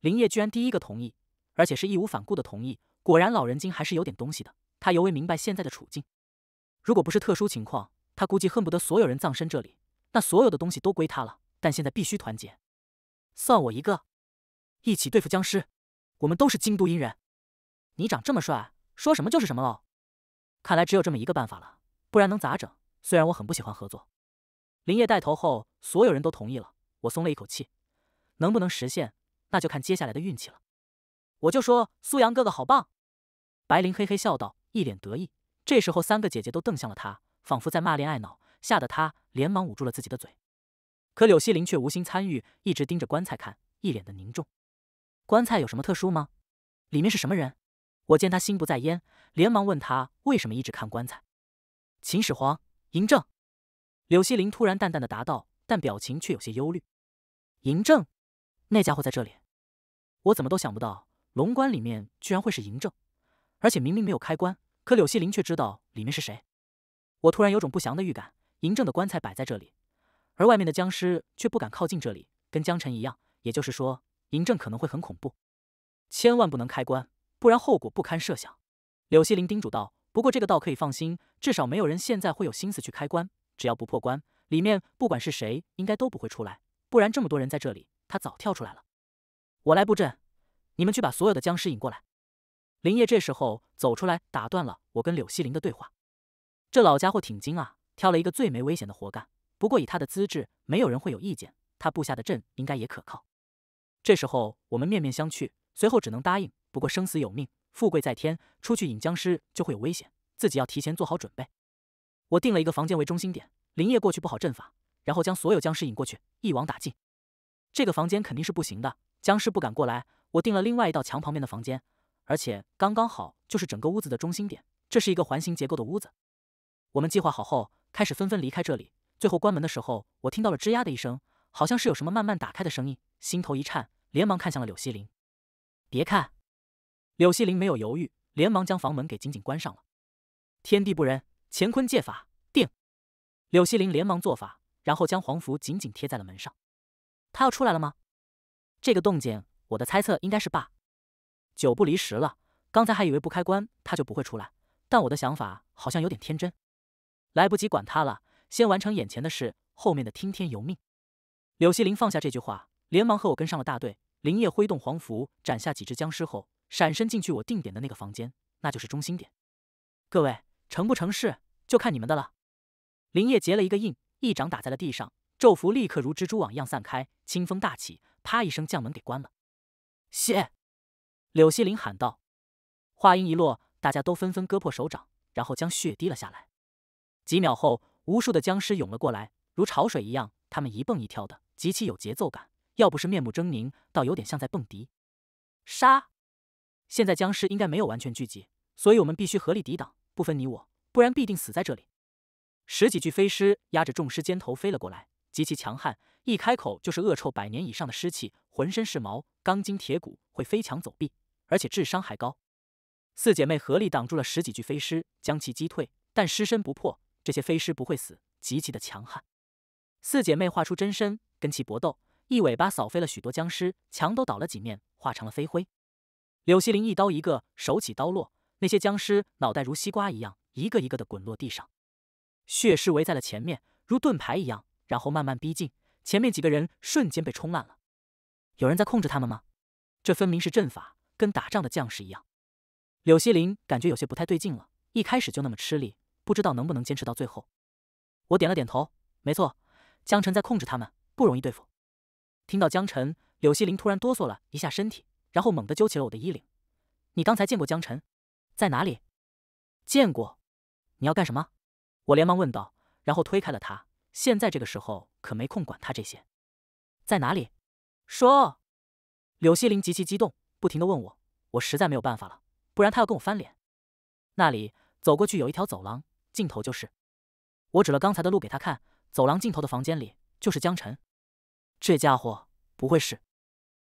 林业居然第一个同意，而且是义无反顾的同意。果然，老人精还是有点东西的。他尤为明白现在的处境。如果不是特殊情况，他估计恨不得所有人葬身这里，那所有的东西都归他了。但现在必须团结，算我一个，一起对付僵尸。我们都是京都阴人。你长这么帅，说什么就是什么喽。看来只有这么一个办法了，不然能咋整？虽然我很不喜欢合作。林业带头后，所有人都同意了。我松了一口气。能不能实现，那就看接下来的运气了。我就说苏阳哥哥好棒！白灵嘿嘿笑道，一脸得意。这时候，三个姐姐都瞪向了他，仿佛在骂恋爱脑，吓得他连忙捂住了自己的嘴。可柳西林却无心参与，一直盯着棺材看，一脸的凝重。棺材有什么特殊吗？里面是什么人？我见他心不在焉，连忙问他为什么一直看棺材。秦始皇，嬴政。柳西林突然淡淡的答道，但表情却有些忧虑。嬴政。那家伙在这里，我怎么都想不到龙棺里面居然会是嬴政，而且明明没有开棺，可柳希林却知道里面是谁。我突然有种不祥的预感，嬴政的棺材摆在这里，而外面的僵尸却不敢靠近这里，跟江辰一样。也就是说，嬴政可能会很恐怖，千万不能开棺，不然后果不堪设想。柳希林叮嘱道：“不过这个倒可以放心，至少没有人现在会有心思去开棺。只要不破棺，里面不管是谁，应该都不会出来。不然这么多人在这里。”他早跳出来了，我来布阵，你们去把所有的僵尸引过来。林业这时候走出来，打断了我跟柳希林的对话。这老家伙挺精啊，挑了一个最没危险的活干。不过以他的资质，没有人会有意见。他布下的阵应该也可靠。这时候我们面面相觑，随后只能答应。不过生死有命，富贵在天，出去引僵尸就会有危险，自己要提前做好准备。我定了一个房间为中心点，林业过去布好阵法，然后将所有僵尸引过去，一网打尽。这个房间肯定是不行的，僵尸不敢过来。我定了另外一道墙旁边的房间，而且刚刚好就是整个屋子的中心点。这是一个环形结构的屋子。我们计划好后，开始纷纷离开这里。最后关门的时候，我听到了吱呀的一声，好像是有什么慢慢打开的声音，心头一颤，连忙看向了柳希林。别看，柳希林没有犹豫，连忙将房门给紧紧关上了。天地不仁，乾坤借法定。柳希林连忙做法，然后将黄符紧紧贴在了门上。他要出来了吗？这个动静，我的猜测应该是爸，九不离十了。刚才还以为不开关他就不会出来，但我的想法好像有点天真。来不及管他了，先完成眼前的事，后面的听天由命。柳希林放下这句话，连忙和我跟上了大队。林业挥动黄符，斩下几只僵尸后，闪身进去我定点的那个房间，那就是中心点。各位，成不成事就看你们的了。林业结了一个印，一掌打在了地上。咒符立刻如蜘蛛网一样散开，清风大起，啪一声将门给关了。谢柳希林喊道：“话音一落，大家都纷纷割破手掌，然后将血滴了下来。几秒后，无数的僵尸涌了过来，如潮水一样。他们一蹦一跳的，极其有节奏感。要不是面目狰狞，倒有点像在蹦迪。”杀！现在僵尸应该没有完全聚集，所以我们必须合力抵挡，不分你我，不然必定死在这里。十几具飞尸压着众尸肩头飞了过来。极其强悍，一开口就是恶臭百年以上的尸气，浑身是毛，钢筋铁骨，会飞墙走壁，而且智商还高。四姐妹合力挡住了十几具飞尸，将其击退，但尸身不破，这些飞尸不会死，极其的强悍。四姐妹化出真身，跟其搏斗，一尾巴扫飞了许多僵尸，墙都倒了几面，化成了飞灰。柳希林一刀一个，手起刀落，那些僵尸脑袋如西瓜一样，一个一个的滚落地上。血尸围在了前面，如盾牌一样。然后慢慢逼近，前面几个人瞬间被冲烂了。有人在控制他们吗？这分明是阵法，跟打仗的将士一样。柳希林感觉有些不太对劲了，一开始就那么吃力，不知道能不能坚持到最后。我点了点头，没错，江晨在控制他们，不容易对付。听到江晨，柳希林突然哆嗦了一下身体，然后猛地揪起了我的衣领：“你刚才见过江晨，在哪里见过？你要干什么？”我连忙问道，然后推开了他。现在这个时候可没空管他这些，在哪里？说！柳希林极其激动，不停的问我，我实在没有办法了，不然他要跟我翻脸。那里走过去有一条走廊，尽头就是。我指了刚才的路给他看，走廊尽头的房间里就是江晨。这家伙不会是？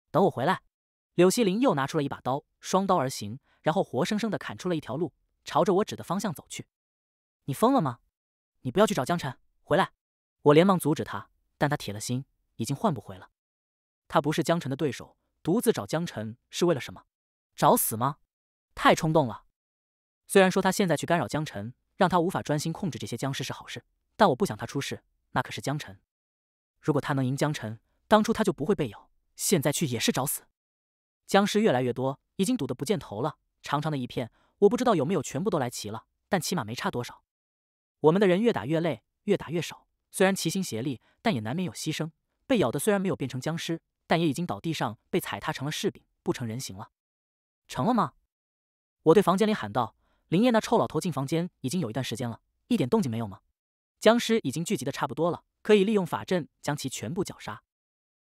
等我回来！柳希林又拿出了一把刀，双刀而行，然后活生生的砍出了一条路，朝着我指的方向走去。你疯了吗？你不要去找江晨，回来！我连忙阻止他，但他铁了心，已经换不回了。他不是江晨的对手，独自找江晨是为了什么？找死吗？太冲动了。虽然说他现在去干扰江晨，让他无法专心控制这些僵尸是好事，但我不想他出事。那可是江晨。如果他能赢江晨，当初他就不会被咬。现在去也是找死。僵尸越来越多，已经堵得不见头了，长长的一片。我不知道有没有全部都来齐了，但起码没差多少。我们的人越打越累，越打越少。虽然齐心协力，但也难免有牺牲。被咬的虽然没有变成僵尸，但也已经倒地上被踩踏成了柿饼，不成人形了。成了吗？我对房间里喊道：“林烨那臭老头进房间已经有一段时间了，一点动静没有吗？”僵尸已经聚集的差不多了，可以利用法阵将其全部绞杀。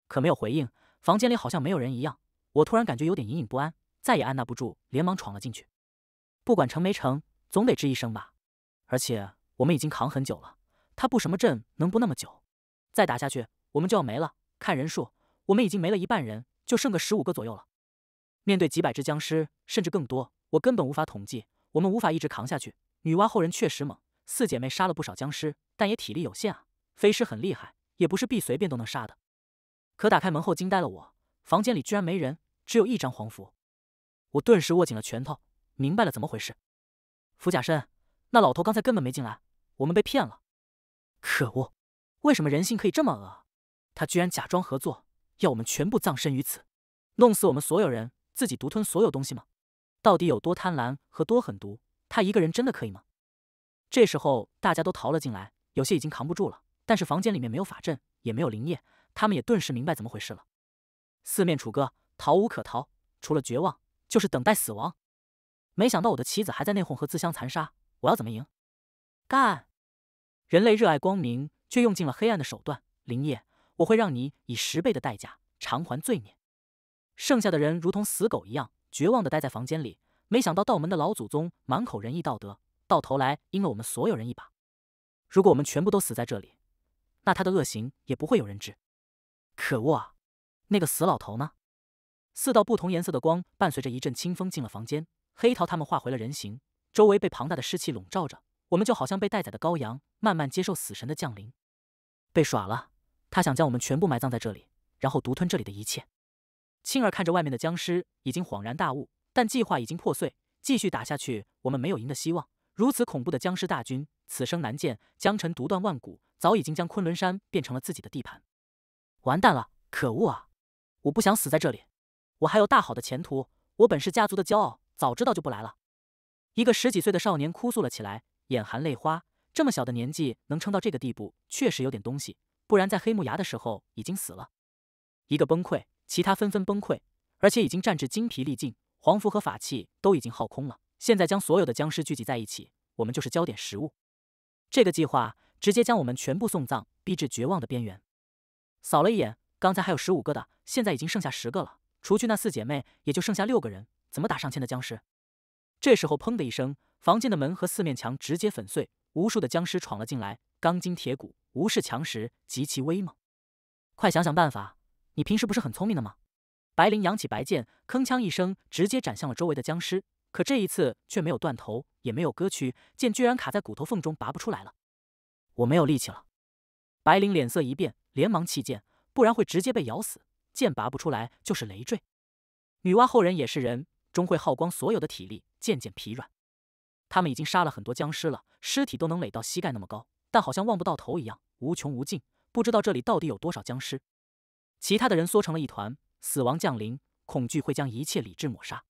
可没有回应，房间里好像没有人一样。我突然感觉有点隐隐不安，再也按捺不住，连忙闯了进去。不管成没成，总得吱一声吧。而且我们已经扛很久了。他布什么阵能布那么久？再打下去，我们就要没了。看人数，我们已经没了一半人，就剩个十五个左右了。面对几百只僵尸，甚至更多，我根本无法统计。我们无法一直扛下去。女娲后人确实猛，四姐妹杀了不少僵尸，但也体力有限啊。飞尸很厉害，也不是必随便都能杀的。可打开门后，惊呆了我，房间里居然没人，只有一张黄符。我顿时握紧了拳头，明白了怎么回事。符甲身，那老头刚才根本没进来，我们被骗了。可恶！为什么人性可以这么恶？他居然假装合作，要我们全部葬身于此，弄死我们所有人，自己独吞所有东西吗？到底有多贪婪和多狠毒？他一个人真的可以吗？这时候大家都逃了进来，有些已经扛不住了。但是房间里面没有法阵，也没有灵液，他们也顿时明白怎么回事了。四面楚歌，逃无可逃，除了绝望，就是等待死亡。没想到我的妻子还在内讧和自相残杀，我要怎么赢？干！人类热爱光明，却用尽了黑暗的手段。林夜，我会让你以十倍的代价偿还罪孽。剩下的人如同死狗一样，绝望地待在房间里。没想到道门的老祖宗满口仁义道德，到头来阴了我们所有人一把。如果我们全部都死在这里，那他的恶行也不会有人知。可恶啊！那个死老头呢？四道不同颜色的光伴随着一阵清风进了房间。黑桃他们化回了人形，周围被庞大的尸气笼罩着。我们就好像被待宰的羔羊，慢慢接受死神的降临。被耍了，他想将我们全部埋葬在这里，然后独吞这里的一切。青儿看着外面的僵尸，已经恍然大悟，但计划已经破碎。继续打下去，我们没有赢的希望。如此恐怖的僵尸大军，此生难见。江辰独断万古，早已经将昆仑山变成了自己的地盘。完蛋了！可恶啊！我不想死在这里，我还有大好的前途。我本是家族的骄傲，早知道就不来了。一个十几岁的少年哭诉了起来。眼含泪花，这么小的年纪能撑到这个地步，确实有点东西，不然在黑木崖的时候已经死了。一个崩溃，其他纷纷崩溃，而且已经战至精疲力尽，黄符和法器都已经耗空了。现在将所有的僵尸聚集在一起，我们就是交点食物。这个计划直接将我们全部送葬，逼至绝望的边缘。扫了一眼，刚才还有十五个的，现在已经剩下十个了。除去那四姐妹，也就剩下六个人，怎么打上千的僵尸？这时候，砰的一声。房间的门和四面墙直接粉碎，无数的僵尸闯了进来。钢筋铁骨无视墙时极其威猛。快想想办法！你平时不是很聪明的吗？白灵扬起白剑，铿锵一声，直接斩向了周围的僵尸。可这一次却没有断头，也没有割去，剑居然卡在骨头缝中拔不出来了。我没有力气了。白灵脸色一变，连忙弃剑，不然会直接被咬死。剑拔不出来就是累赘。女娲后人也是人，终会耗光所有的体力，渐渐疲软。他们已经杀了很多僵尸了，尸体都能垒到膝盖那么高，但好像望不到头一样，无穷无尽，不知道这里到底有多少僵尸。其他的人缩成了一团，死亡降临，恐惧会将一切理智抹杀。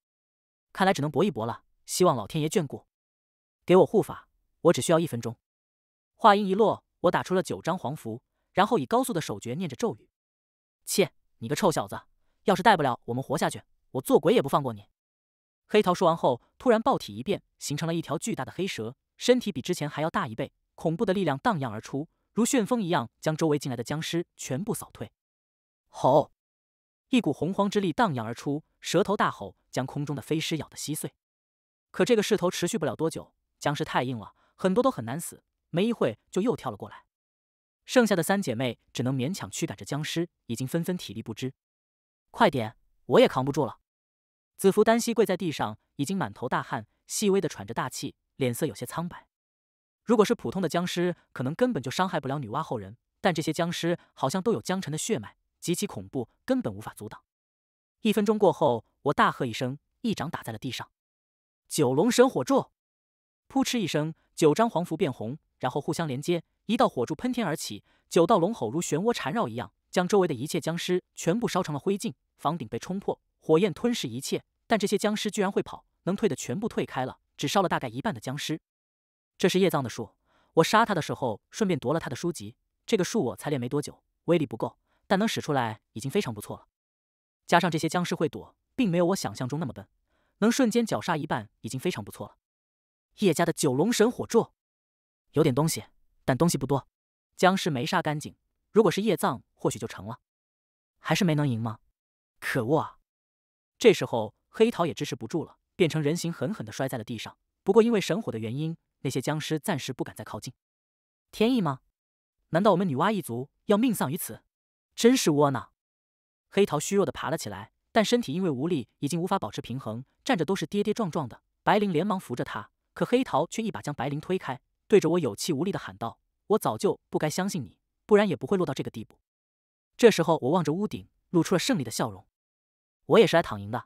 看来只能搏一搏了，希望老天爷眷顾，给我护法，我只需要一分钟。话音一落，我打出了九张黄符，然后以高速的手诀念着咒语。切，你个臭小子，要是带不了我们活下去，我做鬼也不放过你！黑桃说完后，突然暴体一变，形成了一条巨大的黑蛇，身体比之前还要大一倍，恐怖的力量荡漾而出，如旋风一样将周围进来的僵尸全部扫退。吼！一股洪荒之力荡漾而出，蛇头大吼，将空中的飞尸咬得稀碎。可这个势头持续不了多久，僵尸太硬了，很多都很难死。没一会就又跳了过来。剩下的三姐妹只能勉强驱赶着僵尸，已经纷纷体力不支。快点，我也扛不住了。子服单膝跪在地上，已经满头大汗，细微的喘着大气，脸色有些苍白。如果是普通的僵尸，可能根本就伤害不了女娲后人。但这些僵尸好像都有江辰的血脉，极其恐怖，根本无法阻挡。一分钟过后，我大喝一声，一掌打在了地上，九龙神火柱。扑哧一声，九张黄符变红，然后互相连接，一道火柱喷天而起，九道龙吼如漩涡缠绕一样，将周围的一切僵尸全部烧成了灰烬，房顶被冲破。火焰吞噬一切，但这些僵尸居然会跑，能退的全部退开了，只烧了大概一半的僵尸。这是叶藏的树，我杀他的时候顺便夺了他的书籍。这个树我才练没多久，威力不够，但能使出来已经非常不错了。加上这些僵尸会躲，并没有我想象中那么笨，能瞬间绞杀一半已经非常不错了。叶家的九龙神火柱，有点东西，但东西不多，僵尸没杀干净。如果是叶藏，或许就成了。还是没能赢吗？可恶啊！这时候，黑桃也支持不住了，变成人形，狠狠地摔在了地上。不过因为神火的原因，那些僵尸暂时不敢再靠近。天意吗？难道我们女娲一族要命丧于此？真是窝囊！黑桃虚弱地爬了起来，但身体因为无力，已经无法保持平衡，站着都是跌跌撞撞的。白灵连忙扶着他，可黑桃却一把将白灵推开，对着我有气无力地喊道：“我早就不该相信你，不然也不会落到这个地步。”这时候，我望着屋顶，露出了胜利的笑容。我也是来躺赢的，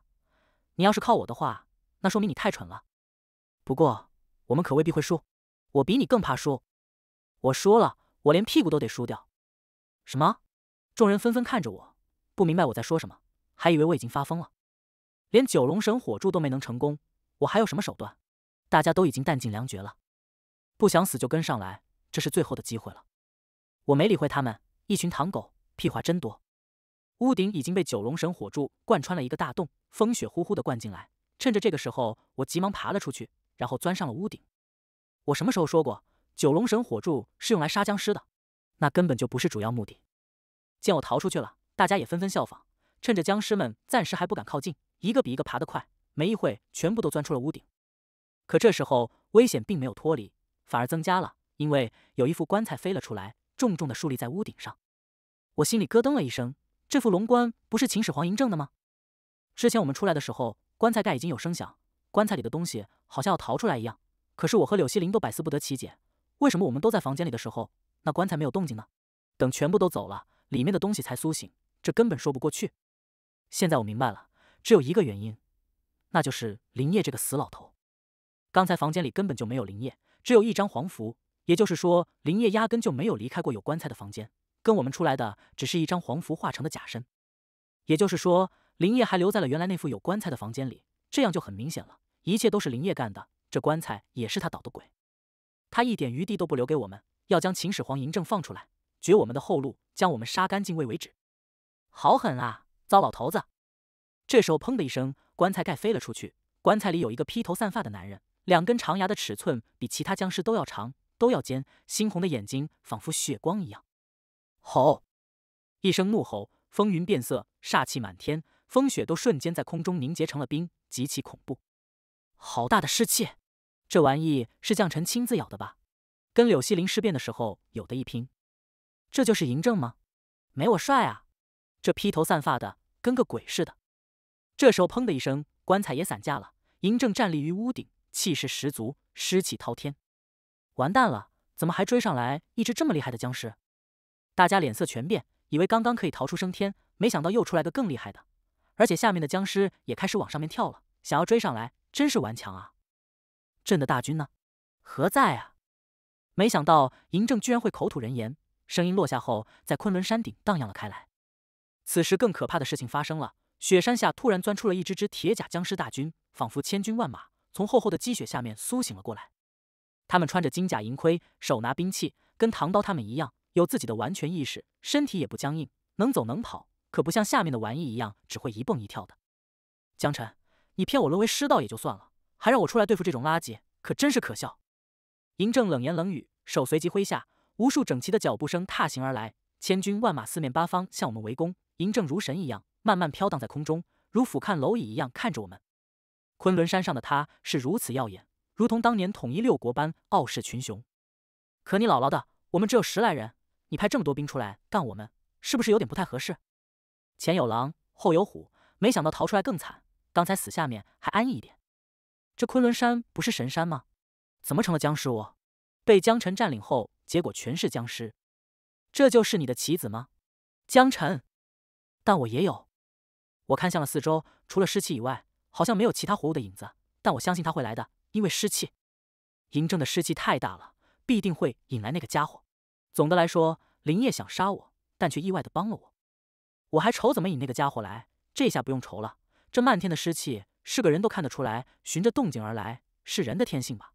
你要是靠我的话，那说明你太蠢了。不过我们可未必会输，我比你更怕输。我输了，我连屁股都得输掉。什么？众人纷纷看着我，不明白我在说什么，还以为我已经发疯了。连九龙神火柱都没能成功，我还有什么手段？大家都已经弹尽粮绝了，不想死就跟上来，这是最后的机会了。我没理会他们，一群糖狗，屁话真多。屋顶已经被九龙神火柱贯穿了一个大洞，风雪呼呼地灌进来。趁着这个时候，我急忙爬了出去，然后钻上了屋顶。我什么时候说过九龙神火柱是用来杀僵尸的？那根本就不是主要目的。见我逃出去了，大家也纷纷效仿，趁着僵尸们暂时还不敢靠近，一个比一个爬得快。没一会，全部都钻出了屋顶。可这时候，危险并没有脱离，反而增加了，因为有一副棺材飞了出来，重重地竖立在屋顶上。我心里咯噔了一声。这副龙棺不是秦始皇嬴政的吗？之前我们出来的时候，棺材盖已经有声响，棺材里的东西好像要逃出来一样。可是我和柳希林都百思不得其解，为什么我们都在房间里的时候，那棺材没有动静呢？等全部都走了，里面的东西才苏醒，这根本说不过去。现在我明白了，只有一个原因，那就是林业这个死老头。刚才房间里根本就没有林业，只有一张黄符，也就是说，林业压根就没有离开过有棺材的房间。跟我们出来的只是一张黄符化成的假身，也就是说，林业还留在了原来那副有棺材的房间里，这样就很明显了，一切都是林业干的，这棺材也是他捣的鬼，他一点余地都不留给我们，要将秦始皇嬴政放出来，绝我们的后路，将我们杀干净为为止，好狠啊！糟老头子！这时候，砰的一声，棺材盖飞了出去，棺材里有一个披头散发的男人，两根长牙的尺寸比其他僵尸都要长，都要尖，猩红的眼睛仿佛血光一样。吼！一声怒吼，风云变色，煞气满天，风雪都瞬间在空中凝结成了冰，极其恐怖。好大的湿气！这玩意是将臣亲自咬的吧？跟柳希林尸变的时候有的一拼。这就是嬴政吗？没我帅啊！这披头散发的，跟个鬼似的。这时候，砰的一声，棺材也散架了。嬴政站立于屋顶，气势十足，湿气滔天。完蛋了！怎么还追上来一只这么厉害的僵尸？大家脸色全变，以为刚刚可以逃出升天，没想到又出来个更厉害的，而且下面的僵尸也开始往上面跳了，想要追上来，真是顽强啊！朕的大军呢？何在啊？没想到嬴政居然会口吐人言，声音落下后，在昆仑山顶荡漾了开来。此时更可怕的事情发生了，雪山下突然钻出了一只只铁甲僵尸大军，仿佛千军万马从厚厚的积雪下面苏醒了过来。他们穿着金甲银盔，手拿兵器，跟唐刀他们一样。有自己的完全意识，身体也不僵硬，能走能跑，可不像下面的玩意一样只会一蹦一跳的。江辰，你骗我沦为师道也就算了，还让我出来对付这种垃圾，可真是可笑。嬴政冷言冷语，手随即挥下，无数整齐的脚步声踏行而来，千军万马四面八方向我们围攻。嬴政如神一样慢慢飘荡在空中，如俯瞰蝼蚁一样看着我们。昆仑山上的他是如此耀眼，如同当年统一六国般傲视群雄。可你姥姥的，我们只有十来人。你派这么多兵出来干我们，是不是有点不太合适？前有狼，后有虎，没想到逃出来更惨。刚才死下面还安逸一点，这昆仑山不是神山吗？怎么成了僵尸窝？被江晨占领后，结果全是僵尸。这就是你的棋子吗？江晨，但我也有。我看向了四周，除了湿气以外，好像没有其他活物的影子。但我相信他会来的，因为湿气，嬴政的湿气太大了，必定会引来那个家伙。总的来说，林业想杀我，但却意外的帮了我。我还愁怎么引那个家伙来，这下不用愁了。这漫天的尸气，是个人都看得出来，循着动静而来，是人的天性吧？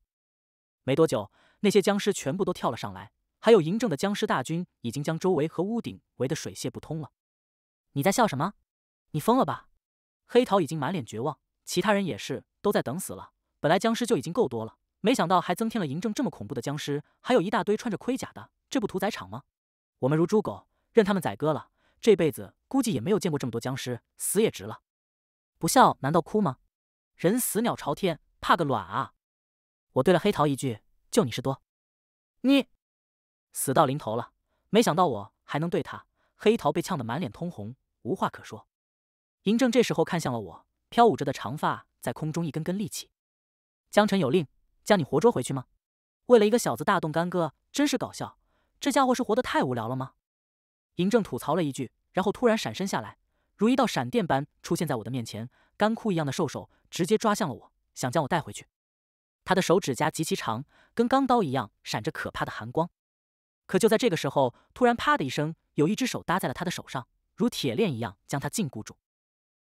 没多久，那些僵尸全部都跳了上来，还有嬴政的僵尸大军已经将周围和屋顶围得水泄不通了。你在笑什么？你疯了吧？黑桃已经满脸绝望，其他人也是都在等死了。本来僵尸就已经够多了。没想到还增添了嬴政这么恐怖的僵尸，还有一大堆穿着盔甲的，这不屠宰场吗？我们如猪狗，任他们宰割了，这辈子估计也没有见过这么多僵尸，死也值了。不笑难道哭吗？人死鸟朝天，怕个卵啊！我对了黑桃一句：“就你事多。”你死到临头了，没想到我还能对他。黑桃被呛得满脸通红，无话可说。嬴政这时候看向了我，飘舞着的长发在空中一根根立起。江辰有令。将你活捉回去吗？为了一个小子大动干戈，真是搞笑。这家伙是活得太无聊了吗？嬴政吐槽了一句，然后突然闪身下来，如一道闪电般出现在我的面前，干枯一样的兽首直接抓向了我，想将我带回去。他的手指甲极其长，跟钢刀一样，闪着可怕的寒光。可就在这个时候，突然啪的一声，有一只手搭在了他的手上，如铁链一样将他禁锢住。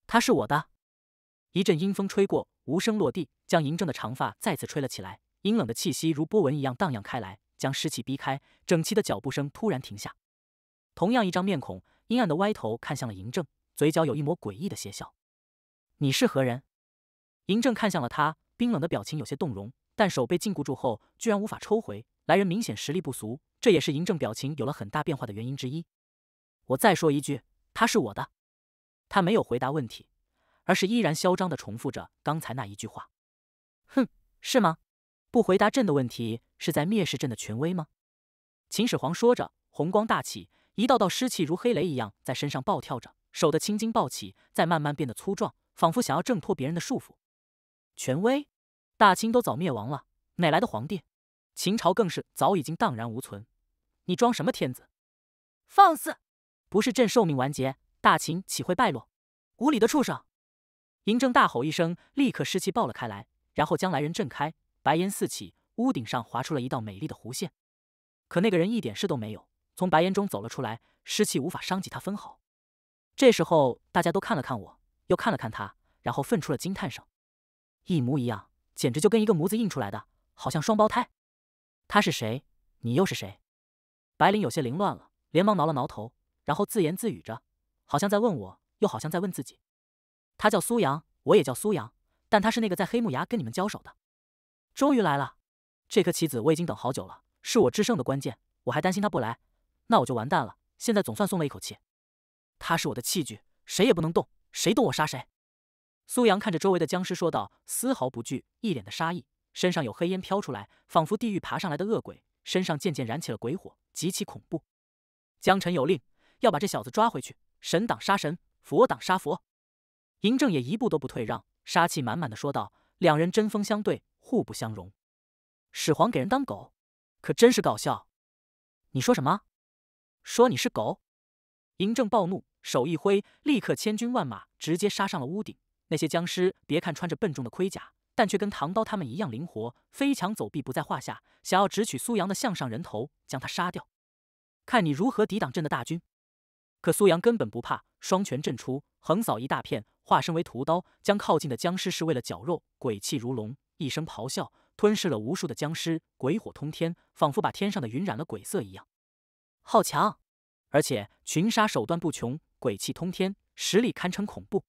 他是我的。一阵阴风吹过，无声落地，将嬴政的长发再次吹了起来。阴冷的气息如波纹一样荡漾开来，将湿气逼开。整齐的脚步声突然停下。同样一张面孔，阴暗的歪头看向了嬴政，嘴角有一抹诡异的邪笑。“你是何人？”嬴政看向了他，冰冷的表情有些动容，但手被禁锢住后，居然无法抽回。来人明显实力不俗，这也是嬴政表情有了很大变化的原因之一。我再说一句，他是我的。他没有回答问题。而是依然嚣张的重复着刚才那一句话：“哼，是吗？不回答朕的问题，是在蔑视朕的权威吗？”秦始皇说着，红光大起，一道道湿气如黑雷一样在身上暴跳着，手的青筋暴起，再慢慢变得粗壮，仿佛想要挣脱别人的束缚。权威？大清都早灭亡了，哪来的皇帝？秦朝更是早已经荡然无存，你装什么天子？放肆！不是朕寿命完结，大秦岂会败落？无理的畜生！嬴政大吼一声，立刻尸气爆了开来，然后将来人震开，白烟四起，屋顶上划出了一道美丽的弧线。可那个人一点事都没有，从白烟中走了出来，尸气无法伤及他分毫。这时候，大家都看了看我，又看了看他，然后发出了惊叹声：“一模一样，简直就跟一个模子印出来的，好像双胞胎。”他是谁？你又是谁？白灵有些凌乱了，连忙挠了挠头，然后自言自语着，好像在问我，又好像在问自己。他叫苏阳，我也叫苏阳，但他是那个在黑木崖跟你们交手的。终于来了，这颗棋子我已经等好久了，是我制胜的关键。我还担心他不来，那我就完蛋了。现在总算松了一口气。他是我的器具，谁也不能动，谁动我杀谁。苏阳看着周围的僵尸说道，丝毫不惧，一脸的杀意，身上有黑烟飘出来，仿佛地狱爬上来的恶鬼，身上渐渐燃起了鬼火，极其恐怖。江辰有令，要把这小子抓回去。神挡杀神，佛挡杀佛。嬴政也一步都不退让，杀气满满的说道：“两人针锋相对，互不相容。始皇给人当狗，可真是搞笑。”“你说什么？说你是狗？”嬴政暴怒，手一挥，立刻千军万马直接杀上了屋顶。那些僵尸别看穿着笨重的盔甲，但却跟唐刀他们一样灵活，飞墙走壁不在话下。想要直取苏阳的项上人头，将他杀掉。看你如何抵挡朕的大军！可苏阳根本不怕，双拳震出，横扫一大片。化身为屠刀，将靠近的僵尸是为了绞肉。鬼气如龙，一声咆哮，吞噬了无数的僵尸。鬼火通天，仿佛把天上的云染了鬼色一样。好强！而且群杀手段不穷，鬼气通天，实力堪称恐怖。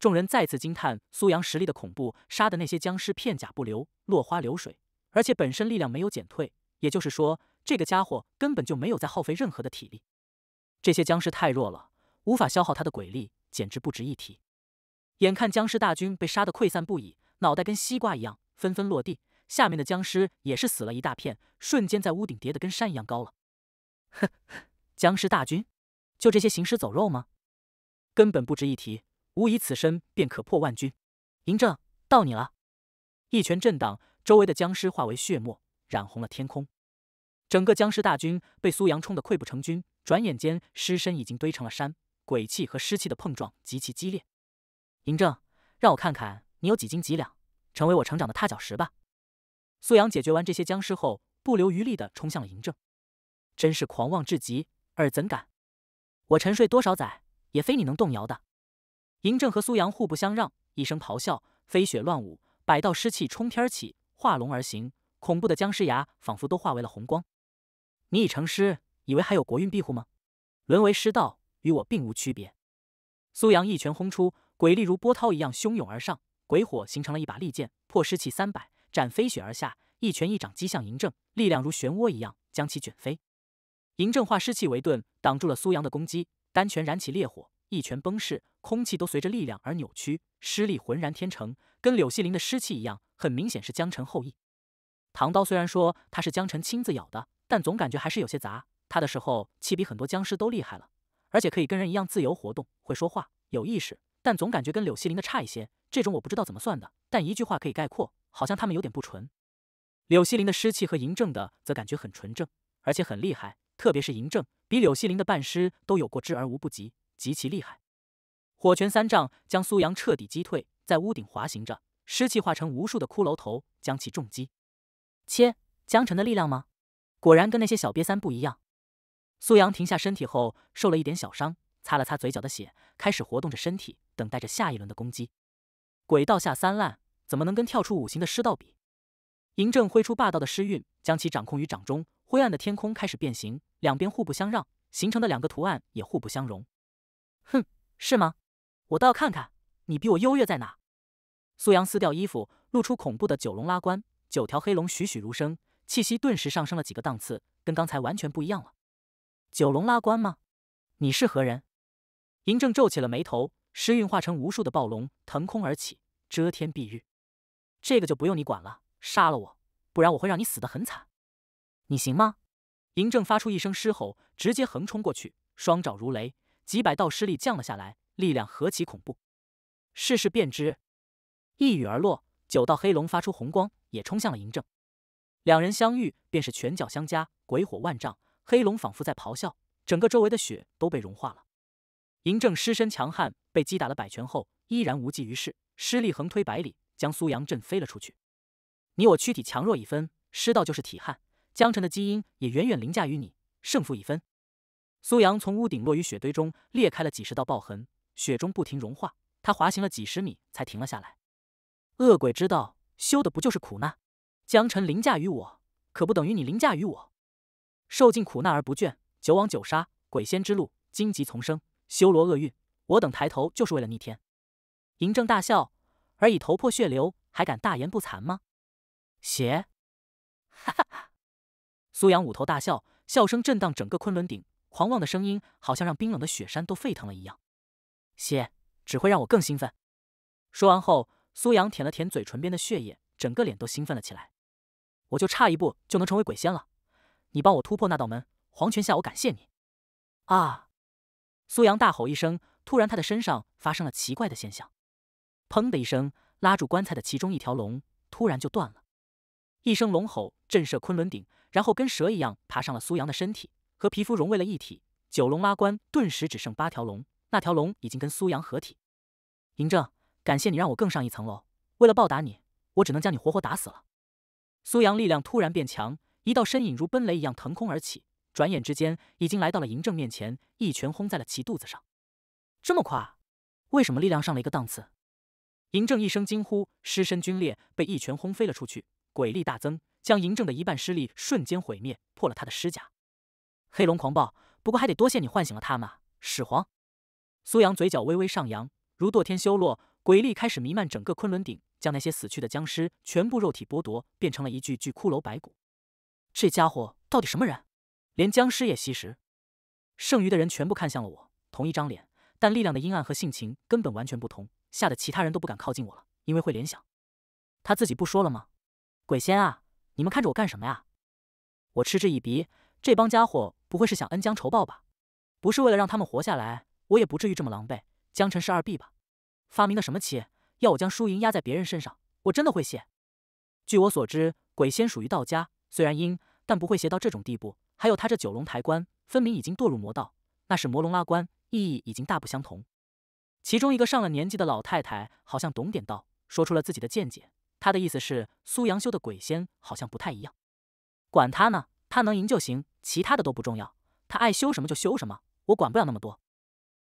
众人再次惊叹苏阳实力的恐怖，杀的那些僵尸片甲不留，落花流水。而且本身力量没有减退，也就是说，这个家伙根本就没有在耗费任何的体力。这些僵尸太弱了，无法消耗他的鬼力，简直不值一提。眼看僵尸大军被杀得溃散不已，脑袋跟西瓜一样纷纷落地，下面的僵尸也是死了一大片，瞬间在屋顶叠得跟山一样高了。哼，僵尸大军，就这些行尸走肉吗？根本不值一提，吾以此身便可破万军。嬴政，到你了！一拳震荡，周围的僵尸化为血沫，染红了天空。整个僵尸大军被苏阳冲得溃不成军，转眼间尸身已经堆成了山，鬼气和尸气的碰撞极其激烈。嬴政，让我看看你有几斤几两，成为我成长的踏脚石吧。苏阳解决完这些僵尸后，不留余力地冲向了嬴政，真是狂妄至极！尔怎敢？我沉睡多少载，也非你能动摇的。嬴政和苏阳互不相让，一声咆哮，飞雪乱舞，百道尸气冲天起，化龙而行，恐怖的僵尸牙仿佛都化为了红光。你已成尸，以为还有国运庇护吗？沦为尸道，与我并无区别。苏阳一拳轰出。鬼力如波涛一样汹涌而上，鬼火形成了一把利剑，破尸气三百斩飞雪而下，一拳一掌击向嬴政，力量如漩涡一样将其卷飞。嬴政化尸气为盾，挡住了苏阳的攻击，单拳燃起烈火，一拳崩噬，空气都随着力量而扭曲，尸力浑然天成，跟柳希林的尸气一样，很明显是江辰后裔。唐刀虽然说他是江辰亲自咬的，但总感觉还是有些杂。他的时候气比很多僵尸都厉害了，而且可以跟人一样自由活动，会说话，有意识。但总感觉跟柳希林的差一些，这种我不知道怎么算的，但一句话可以概括，好像他们有点不纯。柳希林的尸气和嬴政的则感觉很纯正，而且很厉害，特别是嬴政，比柳希林的半尸都有过之而无不及，极其厉害。火拳三丈将苏阳彻底击退，在屋顶滑行着，尸气化成无数的骷髅头将其重击。切，江辰的力量吗？果然跟那些小瘪三不一样。苏阳停下身体后，受了一点小伤，擦了擦嘴角的血，开始活动着身体。等待着下一轮的攻击，鬼道下三滥怎么能跟跳出五行的师道比？嬴政挥出霸道的师韵，将其掌控于掌中。灰暗的天空开始变形，两边互不相让，形成的两个图案也互不相容。哼，是吗？我倒要看看你比我优越在哪。苏阳撕掉衣服，露出恐怖的九龙拉棺，九条黑龙栩栩如生，气息顿时上升了几个档次，跟刚才完全不一样了。九龙拉棺吗？你是何人？嬴政皱起了眉头。尸运化成无数的暴龙腾空而起，遮天蔽日。这个就不用你管了，杀了我，不然我会让你死得很惨。你行吗？嬴政发出一声狮吼，直接横冲过去，双爪如雷，几百道尸力降了下来，力量何其恐怖！试试便知。一雨而落，九道黑龙发出红光，也冲向了嬴政。两人相遇，便是拳脚相加，鬼火万丈，黑龙仿佛在咆哮，整个周围的雪都被融化了。嬴政尸身强悍，被击打了百拳后依然无济于事，施力横推百里，将苏阳震飞了出去。你我躯体强弱已分，尸道就是体汉，江城的基因也远远凌驾于你，胜负已分。苏阳从屋顶落于雪堆中，裂开了几十道爆痕，雪中不停融化，他滑行了几十米才停了下来。恶鬼之道修的不就是苦难？江城凌驾于我，可不等于你凌驾于我。受尽苦难而不倦，九往九杀，鬼仙之路荆棘丛生。修罗厄运，我等抬头就是为了逆天。嬴政大笑，而已头破血流还敢大言不惭吗？邪！哈哈哈！苏阳捂头大笑，笑声震荡整个昆仑顶，狂妄的声音好像让冰冷的雪山都沸腾了一样。血只会让我更兴奋。说完后，苏阳舔了舔嘴唇边的血液，整个脸都兴奋了起来。我就差一步就能成为鬼仙了，你帮我突破那道门，黄泉下我感谢你。啊！苏阳大吼一声，突然他的身上发生了奇怪的现象，砰的一声，拉住棺材的其中一条龙突然就断了，一声龙吼震慑昆仑顶，然后跟蛇一样爬上了苏阳的身体，和皮肤融为了一体。九龙拉棺顿时只剩八条龙，那条龙已经跟苏阳合体。嬴政，感谢你让我更上一层楼，为了报答你，我只能将你活活打死了。苏阳力量突然变强，一道身影如奔雷一样腾空而起。转眼之间，已经来到了嬴政面前，一拳轰在了其肚子上。这么快？为什么力量上了一个档次？嬴政一声惊呼，尸身龟裂，被一拳轰飞了出去。鬼力大增，将嬴政的一半尸力瞬间毁灭，破了他的尸甲。黑龙狂暴，不过还得多谢你唤醒了他嘛，始皇。苏阳嘴角微微上扬，如堕天修罗，鬼力开始弥漫整个昆仑顶，将那些死去的僵尸全部肉体剥夺，变成了一具具骷髅白骨。这家伙到底什么人？连僵尸也吸食，剩余的人全部看向了我，同一张脸，但力量的阴暗和性情根本完全不同，吓得其他人都不敢靠近我了，因为会联想。他自己不说了吗？鬼仙啊，你们看着我干什么呀？我嗤之以鼻，这帮家伙不会是想恩将仇报吧？不是为了让他们活下来，我也不至于这么狼狈。江辰是二 B 吧？发明的什么棋，要我将输赢压在别人身上，我真的会谢。据我所知，鬼仙属于道家，虽然阴，但不会邪到这种地步。还有他这九龙抬棺，分明已经堕入魔道，那是魔龙拉棺，意义已经大不相同。其中一个上了年纪的老太太好像懂点道，说出了自己的见解。她的意思是，苏阳修的鬼仙好像不太一样。管他呢，他能赢就行，其他的都不重要，他爱修什么就修什么，我管不了那么多。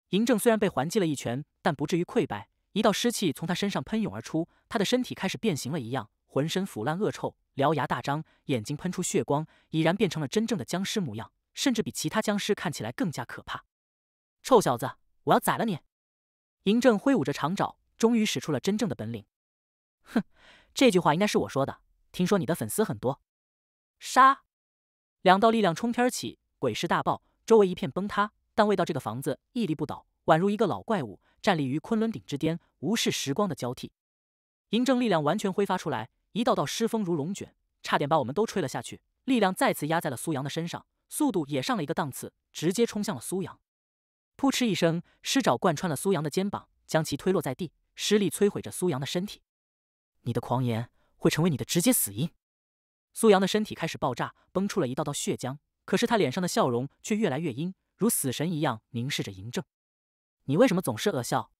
嬴政虽然被还击了一拳，但不至于溃败。一道湿气从他身上喷涌而出，他的身体开始变形了一样。浑身腐烂恶臭，獠牙大张，眼睛喷出血光，已然变成了真正的僵尸模样，甚至比其他僵尸看起来更加可怕。臭小子，我要宰了你！嬴政挥舞着长爪，终于使出了真正的本领。哼，这句话应该是我说的。听说你的粉丝很多。杀！两道力量冲天起，鬼尸大爆，周围一片崩塌，但未到这个房子屹立不倒，宛如一个老怪物站立于昆仑顶之巅，无视时光的交替。嬴政力量完全挥发出来。一道道尸风如龙卷，差点把我们都吹了下去。力量再次压在了苏阳的身上，速度也上了一个档次，直接冲向了苏阳。噗嗤一声，尸爪贯穿了苏阳的肩膀，将其推落在地，施力摧毁着苏阳的身体。你的狂言会成为你的直接死因。苏阳的身体开始爆炸，崩出了一道道血浆。可是他脸上的笑容却越来越阴，如死神一样凝视着嬴政。你为什么总是恶笑？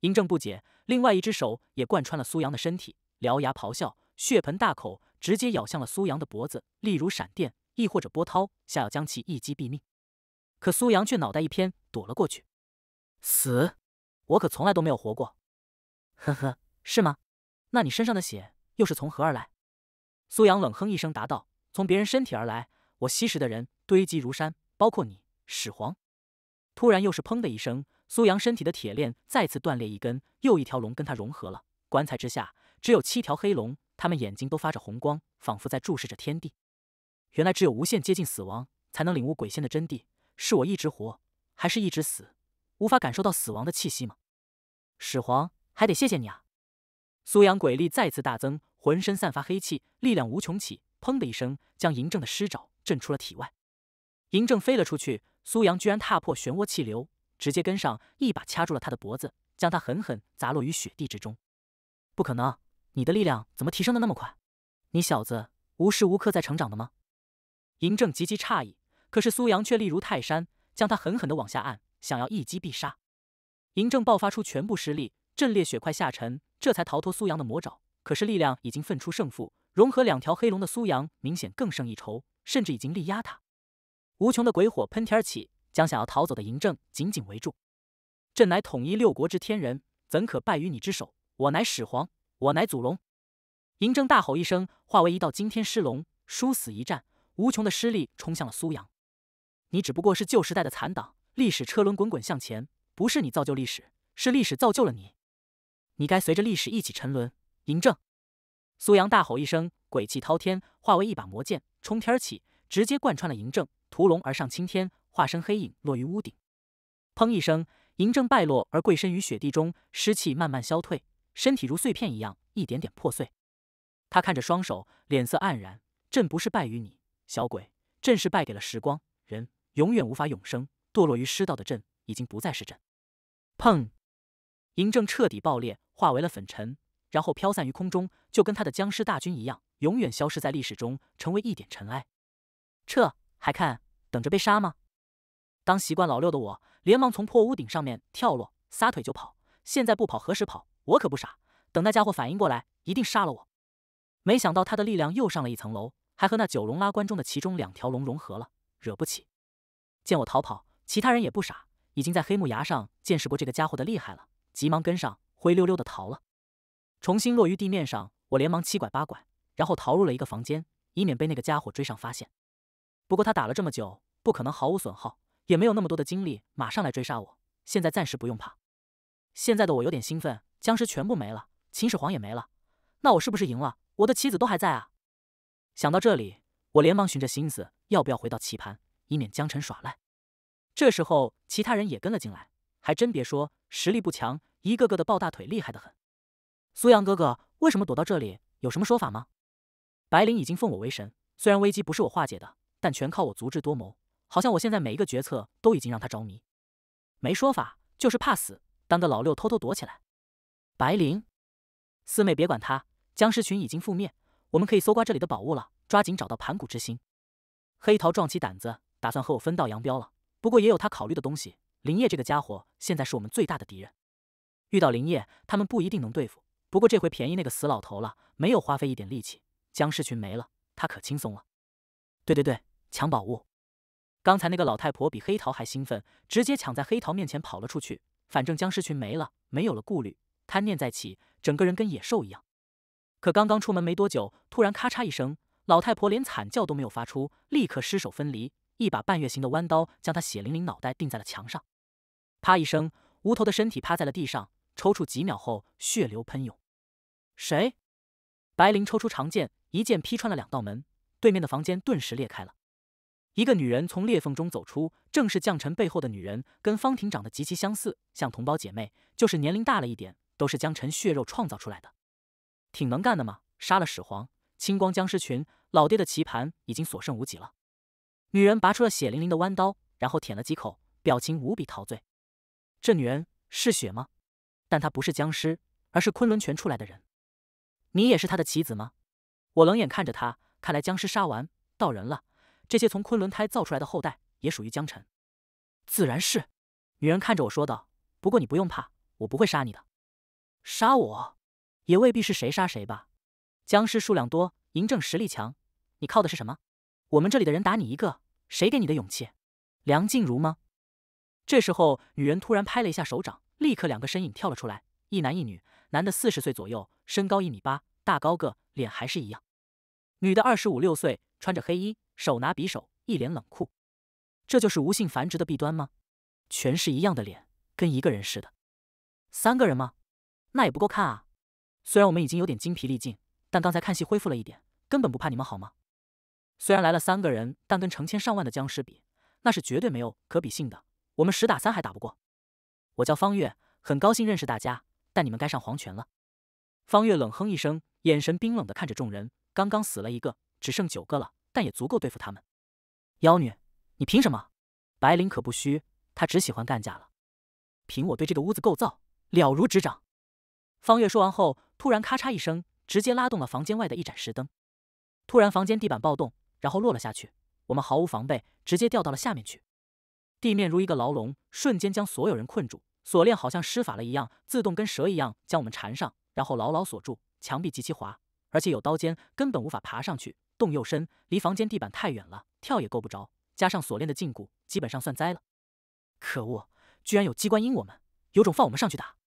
嬴政不解，另外一只手也贯穿了苏阳的身体。獠牙咆哮，血盆大口直接咬向了苏阳的脖子，力如闪电，亦或者波涛，想要将其一击毙命。可苏阳却脑袋一偏，躲了过去。死，我可从来都没有活过。呵呵，是吗？那你身上的血又是从何而来？苏阳冷哼一声，答道：“从别人身体而来。我吸食的人堆积如山，包括你，始皇。”突然又是砰的一声，苏阳身体的铁链再次断裂一根，又一条龙跟他融合了。棺材之下。只有七条黑龙，他们眼睛都发着红光，仿佛在注视着天地。原来只有无限接近死亡，才能领悟鬼仙的真谛。是我一直活，还是一直死？无法感受到死亡的气息吗？始皇，还得谢谢你啊！苏阳鬼力再次大增，浑身散发黑气，力量无穷起。砰的一声，将嬴政的尸爪震出了体外。嬴政飞了出去，苏阳居然踏破漩涡气流，直接跟上，一把掐住了他的脖子，将他狠狠砸落于雪地之中。不可能！你的力量怎么提升的那么快？你小子无时无刻在成长的吗？嬴政极其诧异，可是苏阳却力如泰山，将他狠狠的往下按，想要一击必杀。嬴政爆发出全部实力，阵裂血块下沉，这才逃脱苏阳的魔爪。可是力量已经分出胜负，融合两条黑龙的苏阳明显更胜一筹，甚至已经力压他。无穷的鬼火喷天起，将想要逃走的嬴政紧紧围住。朕乃统一六国之天人，怎可败于你之手？我乃始皇。我乃祖龙，嬴政大吼一声，化为一道惊天狮龙，殊死一战。无穷的尸力冲向了苏阳。你只不过是旧时代的残党，历史车轮滚滚向前，不是你造就历史，是历史造就了你。你该随着历史一起沉沦。嬴政，苏阳大吼一声，鬼气滔天，化为一把魔剑，冲天起，直接贯穿了嬴政，屠龙而上青天，化身黑影落于屋顶。砰一声，嬴政败落而跪身于雪地中，尸气慢慢消退。身体如碎片一样一点点破碎，他看着双手，脸色黯然。朕不是败于你，小鬼，朕是败给了时光。人永远无法永生，堕落于失道的朕，已经不再是朕。砰！嬴政彻底爆裂，化为了粉尘，然后飘散于空中，就跟他的僵尸大军一样，永远消失在历史中，成为一点尘埃。撤！还看？等着被杀吗？当习惯老六的我，连忙从破屋顶上面跳落，撒腿就跑。现在不跑，何时跑？我可不傻，等那家伙反应过来，一定杀了我。没想到他的力量又上了一层楼，还和那九龙拉棺中的其中两条龙融合了，惹不起。见我逃跑，其他人也不傻，已经在黑木崖上见识过这个家伙的厉害了，急忙跟上，灰溜溜的逃了。重新落于地面上，我连忙七拐八拐，然后逃入了一个房间，以免被那个家伙追上发现。不过他打了这么久，不可能毫无损耗，也没有那么多的精力马上来追杀我。现在暂时不用怕。现在的我有点兴奋。僵尸全部没了，秦始皇也没了，那我是不是赢了？我的棋子都还在啊！想到这里，我连忙寻着心思，要不要回到棋盘，以免江辰耍赖？这时候，其他人也跟了进来，还真别说，实力不强，一个个的抱大腿厉害的很。苏阳哥哥，为什么躲到这里？有什么说法吗？白灵已经奉我为神，虽然危机不是我化解的，但全靠我足智多谋，好像我现在每一个决策都已经让他着迷。没说法，就是怕死，当个老六偷偷躲起来。白灵，四妹，别管他，僵尸群已经覆灭，我们可以搜刮这里的宝物了，抓紧找到盘古之心。黑桃壮起胆子，打算和我分道扬镳了。不过也有他考虑的东西，林业这个家伙现在是我们最大的敌人，遇到林业他们不一定能对付。不过这回便宜那个死老头了，没有花费一点力气，僵尸群没了，他可轻松了。对对对，抢宝物！刚才那个老太婆比黑桃还兴奋，直接抢在黑桃面前跑了出去。反正僵尸群没了，没有了顾虑。贪念再起，整个人跟野兽一样。可刚刚出门没多久，突然咔嚓一声，老太婆连惨叫都没有发出，立刻尸首分离，一把半月形的弯刀将她血淋淋脑袋钉在了墙上。啪一声，无头的身体趴在了地上，抽搐几秒后血流喷涌。谁？白灵抽出长剑，一剑劈穿了两道门，对面的房间顿时裂开了。一个女人从裂缝中走出，正是将臣背后的女人，跟方婷长得极其相似，像同胞姐妹，就是年龄大了一点。都是江辰血肉创造出来的，挺能干的嘛！杀了始皇，清光僵尸群，老爹的棋盘已经所剩无几了。女人拔出了血淋淋的弯刀，然后舔了几口，表情无比陶醉。这女人是血吗？但她不是僵尸，而是昆仑泉出来的人。你也是他的棋子吗？我冷眼看着他，看来僵尸杀完到人了。这些从昆仑胎造出来的后代也属于江辰，自然是。女人看着我说道：“不过你不用怕，我不会杀你的。”杀我，也未必是谁杀谁吧。僵尸数量多，嬴政实力强，你靠的是什么？我们这里的人打你一个，谁给你的勇气？梁静茹吗？这时候，女人突然拍了一下手掌，立刻两个身影跳了出来，一男一女。男的四十岁左右，身高一米八，大高个，脸还是一样。女的二十五六岁，穿着黑衣，手拿匕首，一脸冷酷。这就是无性繁殖的弊端吗？全是一样的脸，跟一个人似的。三个人吗？那也不够看啊！虽然我们已经有点精疲力尽，但刚才看戏恢复了一点，根本不怕你们好吗？虽然来了三个人，但跟成千上万的僵尸比，那是绝对没有可比性的。我们十打三还打不过。我叫方月，很高兴认识大家，但你们该上黄泉了。方月冷哼一声，眼神冰冷的看着众人。刚刚死了一个，只剩九个了，但也足够对付他们。妖女，你凭什么？白灵可不虚，她只喜欢干架了。凭我对这个屋子构造了如指掌。方月说完后，突然咔嚓一声，直接拉动了房间外的一盏石灯。突然，房间地板暴动，然后落了下去。我们毫无防备，直接掉到了下面去。地面如一个牢笼，瞬间将所有人困住。锁链好像施法了一样，自动跟蛇一样将我们缠上，然后牢牢锁住。墙壁极其滑，而且有刀尖，根本无法爬上去。洞又深，离房间地板太远了，跳也够不着。加上锁链的禁锢，基本上算栽了。可恶，居然有机关阴我们！有种放我们上去打。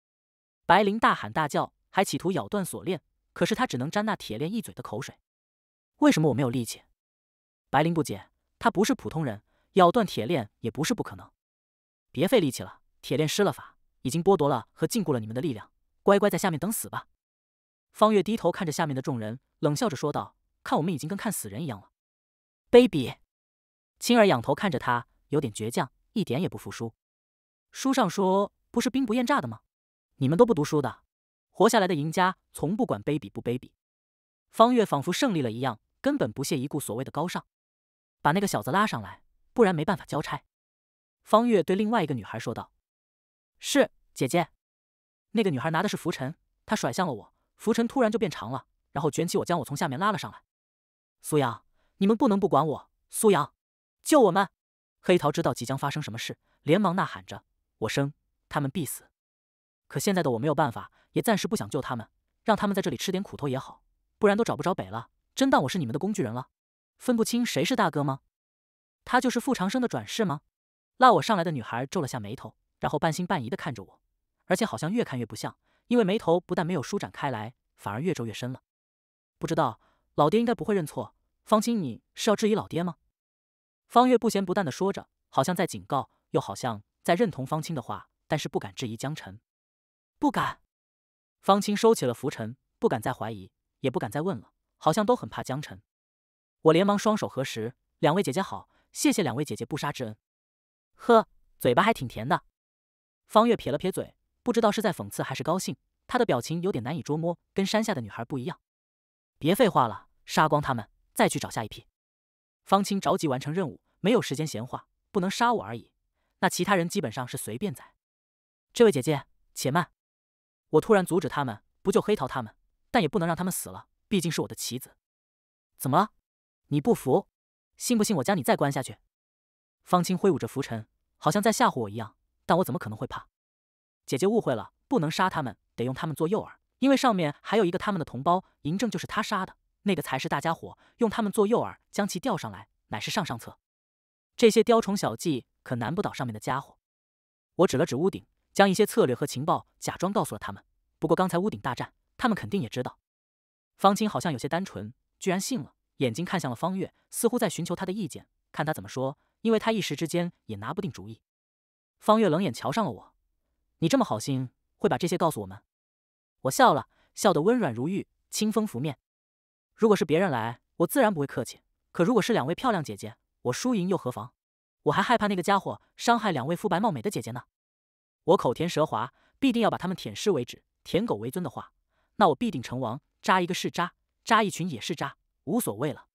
白灵大喊大叫，还企图咬断锁链，可是他只能沾那铁链一嘴的口水。为什么我没有力气？白灵不解，他不是普通人，咬断铁链也不是不可能。别费力气了，铁链施了法，已经剥夺了和禁锢了你们的力量，乖乖在下面等死吧。方月低头看着下面的众人，冷笑着说道：“看我们已经跟看死人一样了。”baby，青儿仰头看着他，有点倔强，一点也不服输。书上说不是兵不厌诈的吗？你们都不读书的，活下来的赢家从不管卑鄙不卑鄙。方月仿佛胜利了一样，根本不屑一顾所谓的高尚。把那个小子拉上来，不然没办法交差。方月对另外一个女孩说道：“是姐姐。”那个女孩拿的是拂尘，她甩向了我，拂尘突然就变长了，然后卷起我，将我从下面拉了上来。苏阳，你们不能不管我！苏阳，救我们！黑桃知道即将发生什么事，连忙呐喊着：“我生，他们必死。”可现在的我没有办法，也暂时不想救他们，让他们在这里吃点苦头也好，不然都找不着北了。真当我是你们的工具人了？分不清谁是大哥吗？他就是傅长生的转世吗？拉我上来的女孩皱了下眉头，然后半信半疑的看着我，而且好像越看越不像，因为眉头不但没有舒展开来，反而越皱越深了。不知道老爹应该不会认错。方清，你是要质疑老爹吗？方月不咸不淡的说着，好像在警告，又好像在认同方清的话，但是不敢质疑江晨。不敢，方清收起了浮尘，不敢再怀疑，也不敢再问了，好像都很怕江晨。我连忙双手合十，两位姐姐好，谢谢两位姐姐不杀之恩。呵，嘴巴还挺甜的。方月撇了撇嘴，不知道是在讽刺还是高兴，她的表情有点难以捉摸，跟山下的女孩不一样。别废话了，杀光他们，再去找下一批。方清着急完成任务，没有时间闲话，不能杀我而已，那其他人基本上是随便宰。这位姐姐，且慢。我突然阻止他们，不救黑桃他们，但也不能让他们死了，毕竟是我的棋子。怎么了？你不服？信不信我将你再关下去？方清挥舞着拂尘，好像在吓唬我一样，但我怎么可能会怕？姐姐误会了，不能杀他们，得用他们做诱饵，因为上面还有一个他们的同胞，嬴政就是他杀的，那个才是大家伙。用他们做诱饵，将其钓上来，乃是上上策。这些雕虫小技可难不倒上面的家伙。我指了指屋顶。将一些策略和情报假装告诉了他们。不过刚才屋顶大战，他们肯定也知道。方清好像有些单纯，居然信了，眼睛看向了方月，似乎在寻求他的意见，看他怎么说。因为他一时之间也拿不定主意。方月冷眼瞧上了我，你这么好心，会把这些告诉我们？我笑了笑，得温软如玉，清风拂面。如果是别人来，我自然不会客气。可如果是两位漂亮姐姐，我输赢又何妨？我还害怕那个家伙伤害两位肤白貌美的姐姐呢。我口甜舌滑，必定要把他们舔尸为止。舔狗为尊的话，那我必定成王。扎一个是扎，扎一群也是扎，无所谓了。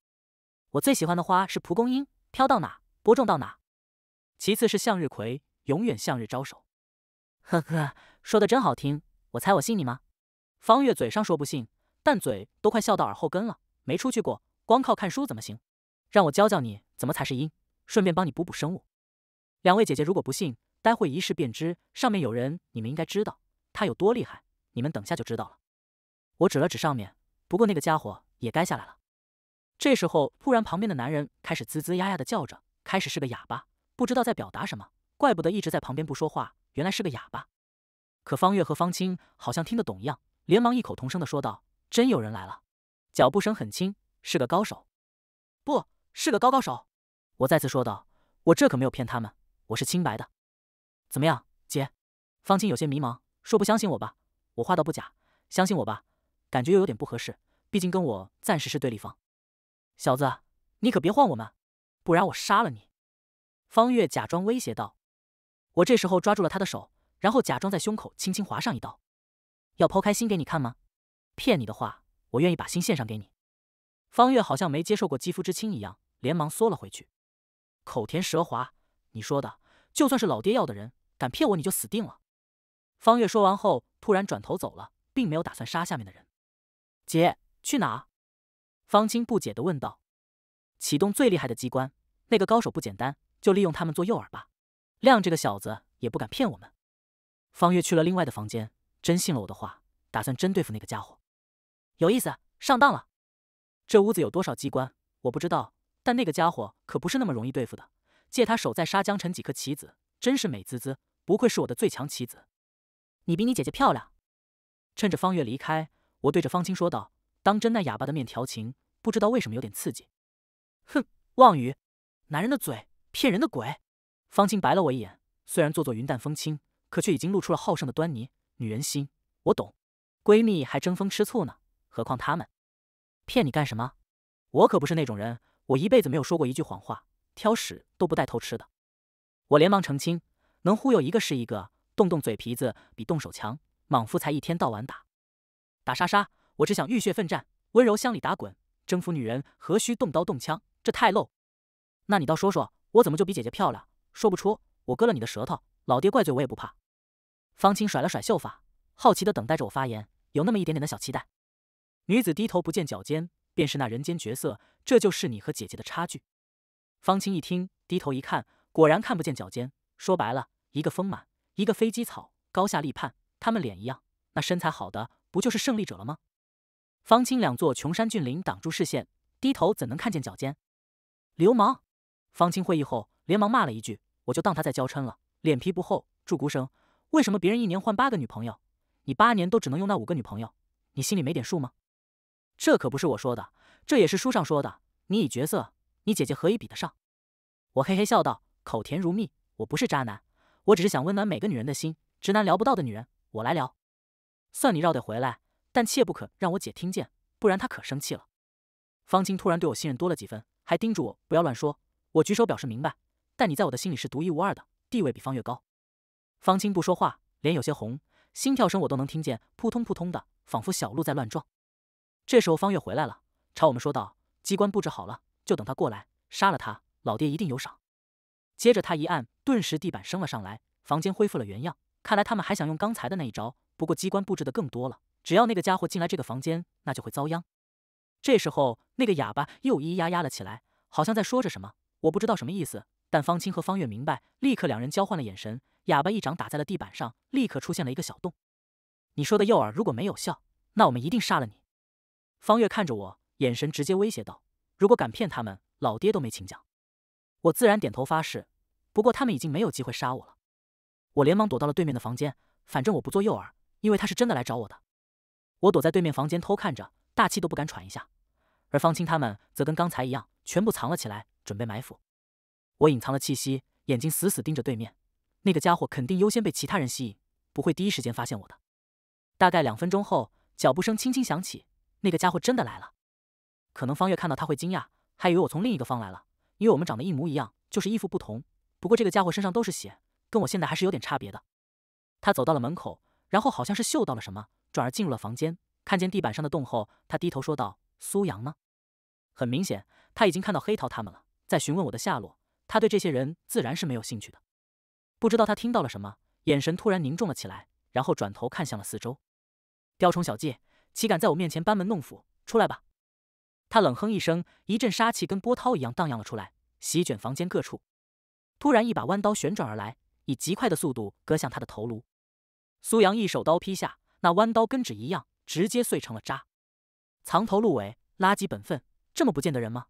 我最喜欢的花是蒲公英，飘到哪播种到哪。其次是向日葵，永远向日招手。呵呵，说的真好听。我猜我信你吗？方月嘴上说不信，但嘴都快笑到耳后根了。没出去过，光靠看书怎么行？让我教教你怎么才是阴，顺便帮你补补生物。两位姐姐，如果不信。待会一试便知，上面有人，你们应该知道他有多厉害，你们等下就知道了。我指了指上面，不过那个家伙也该下来了。这时候，突然旁边的男人开始滋滋呀呀的叫着，开始是个哑巴，不知道在表达什么，怪不得一直在旁边不说话，原来是个哑巴。可方月和方清好像听得懂一样，连忙异口同声的说道：“真有人来了。”脚步声很轻，是个高手，不是个高高手。我再次说道：“我这可没有骗他们，我是清白的。”怎么样，姐？方清有些迷茫，说：“不相信我吧，我话倒不假；相信我吧，感觉又有点不合适。毕竟跟我暂时是对立方。”小子，你可别晃我们，不然我杀了你！”方月假装威胁道。我这时候抓住了他的手，然后假装在胸口轻轻划上一刀：“要剖开心给你看吗？骗你的话，我愿意把心献上给你。”方月好像没接受过肌肤之亲一样，连忙缩了回去。口甜舌滑，你说的就算是老爹要的人。敢骗我，你就死定了！方月说完后，突然转头走了，并没有打算杀下面的人。姐，去哪？方清不解的问道。启动最厉害的机关，那个高手不简单，就利用他们做诱饵吧。亮这个小子也不敢骗我们。方月去了另外的房间，真信了我的话，打算真对付那个家伙。有意思，上当了。这屋子有多少机关我不知道，但那个家伙可不是那么容易对付的。借他手再杀江晨几颗棋子，真是美滋滋。不愧是我的最强棋子，你比你姐姐漂亮。趁着方月离开，我对着方清说道：“当真那哑巴的面调情，不知道为什么有点刺激。”哼，妄语，男人的嘴，骗人的鬼。方清白了我一眼，虽然做做云淡风轻，可却已经露出了好胜的端倪。女人心，我懂。闺蜜还争风吃醋呢，何况他们？骗你干什么？我可不是那种人，我一辈子没有说过一句谎话，挑食都不带偷吃的。我连忙澄清。能忽悠一个是一个，动动嘴皮子比动手强。莽夫才一天到晚打打杀杀，我只想浴血奋战，温柔乡里打滚，征服女人何须动刀动枪？这太露。那你倒说说，我怎么就比姐姐漂亮？说不出，我割了你的舌头，老爹怪罪我也不怕。方清甩了甩秀发，好奇地等待着我发言，有那么一点点的小期待。女子低头不见脚尖，便是那人间绝色。这就是你和姐姐的差距。方清一听，低头一看，果然看不见脚尖。说白了，一个丰满，一个飞机草，高下立判。他们脸一样，那身材好的不就是胜利者了吗？方清两座穷山峻岭挡住视线，低头怎能看见脚尖？流氓！方清会意后连忙骂了一句：“我就当他在娇嗔了，脸皮不厚。”祝孤生，为什么别人一年换八个女朋友，你八年都只能用那五个女朋友？你心里没点数吗？这可不是我说的，这也是书上说的。你以角色，你姐姐何以比得上？我嘿嘿笑道：“口甜如蜜。”我不是渣男，我只是想温暖每个女人的心。直男聊不到的女人，我来聊。算你绕得回来，但切不可让我姐听见，不然她可生气了。方青突然对我信任多了几分，还叮嘱我不要乱说。我举手表示明白，但你在我的心里是独一无二的，地位比方月高。方青不说话，脸有些红，心跳声我都能听见，扑通扑通的，仿佛小鹿在乱撞。这时候方月回来了，朝我们说道：“机关布置好了，就等他过来，杀了他，老爹一定有赏。”接着他一按，顿时地板升了上来，房间恢复了原样。看来他们还想用刚才的那一招，不过机关布置的更多了。只要那个家伙进来这个房间，那就会遭殃。这时候，那个哑巴又咿咿呀呀了起来，好像在说着什么。我不知道什么意思，但方清和方月明白，立刻两人交换了眼神。哑巴一掌打在了地板上，立刻出现了一个小洞。你说的诱饵如果没有效，那我们一定杀了你。方月看着我，眼神直接威胁道：“如果敢骗他们，老爹都没请讲。”我自然点头发誓，不过他们已经没有机会杀我了。我连忙躲到了对面的房间，反正我不做诱饵，因为他是真的来找我的。我躲在对面房间偷看着，大气都不敢喘一下。而方清他们则跟刚才一样，全部藏了起来，准备埋伏。我隐藏了气息，眼睛死死盯着对面，那个家伙肯定优先被其他人吸引，不会第一时间发现我的。大概两分钟后，脚步声轻轻响起，那个家伙真的来了。可能方月看到他会惊讶，还以为我从另一个方来了。因为我们长得一模一样，就是衣服不同。不过这个家伙身上都是血，跟我现在还是有点差别的。他走到了门口，然后好像是嗅到了什么，转而进入了房间。看见地板上的洞后，他低头说道：“苏阳呢？”很明显，他已经看到黑桃他们了，在询问我的下落。他对这些人自然是没有兴趣的。不知道他听到了什么，眼神突然凝重了起来，然后转头看向了四周。雕虫小技，岂敢在我面前班门弄斧？出来吧！他冷哼一声，一阵杀气跟波涛一样荡漾了出来，席卷房间各处。突然，一把弯刀旋转而来，以极快的速度割向他的头颅。苏阳一手刀劈下，那弯刀跟纸一样，直接碎成了渣。藏头露尾，垃圾本分，这么不见得人吗？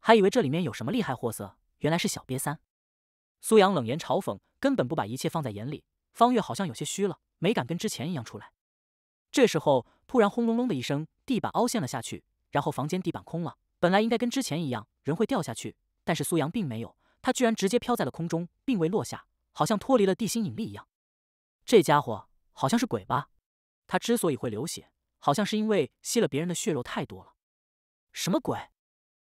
还以为这里面有什么厉害货色，原来是小瘪三。苏阳冷言嘲讽，根本不把一切放在眼里。方月好像有些虚了，没敢跟之前一样出来。这时候，突然轰隆隆的一声，地板凹陷了下去。然后房间地板空了，本来应该跟之前一样，人会掉下去，但是苏阳并没有，他居然直接飘在了空中，并未落下，好像脱离了地心引力一样。这家伙好像是鬼吧？他之所以会流血，好像是因为吸了别人的血肉太多了。什么鬼？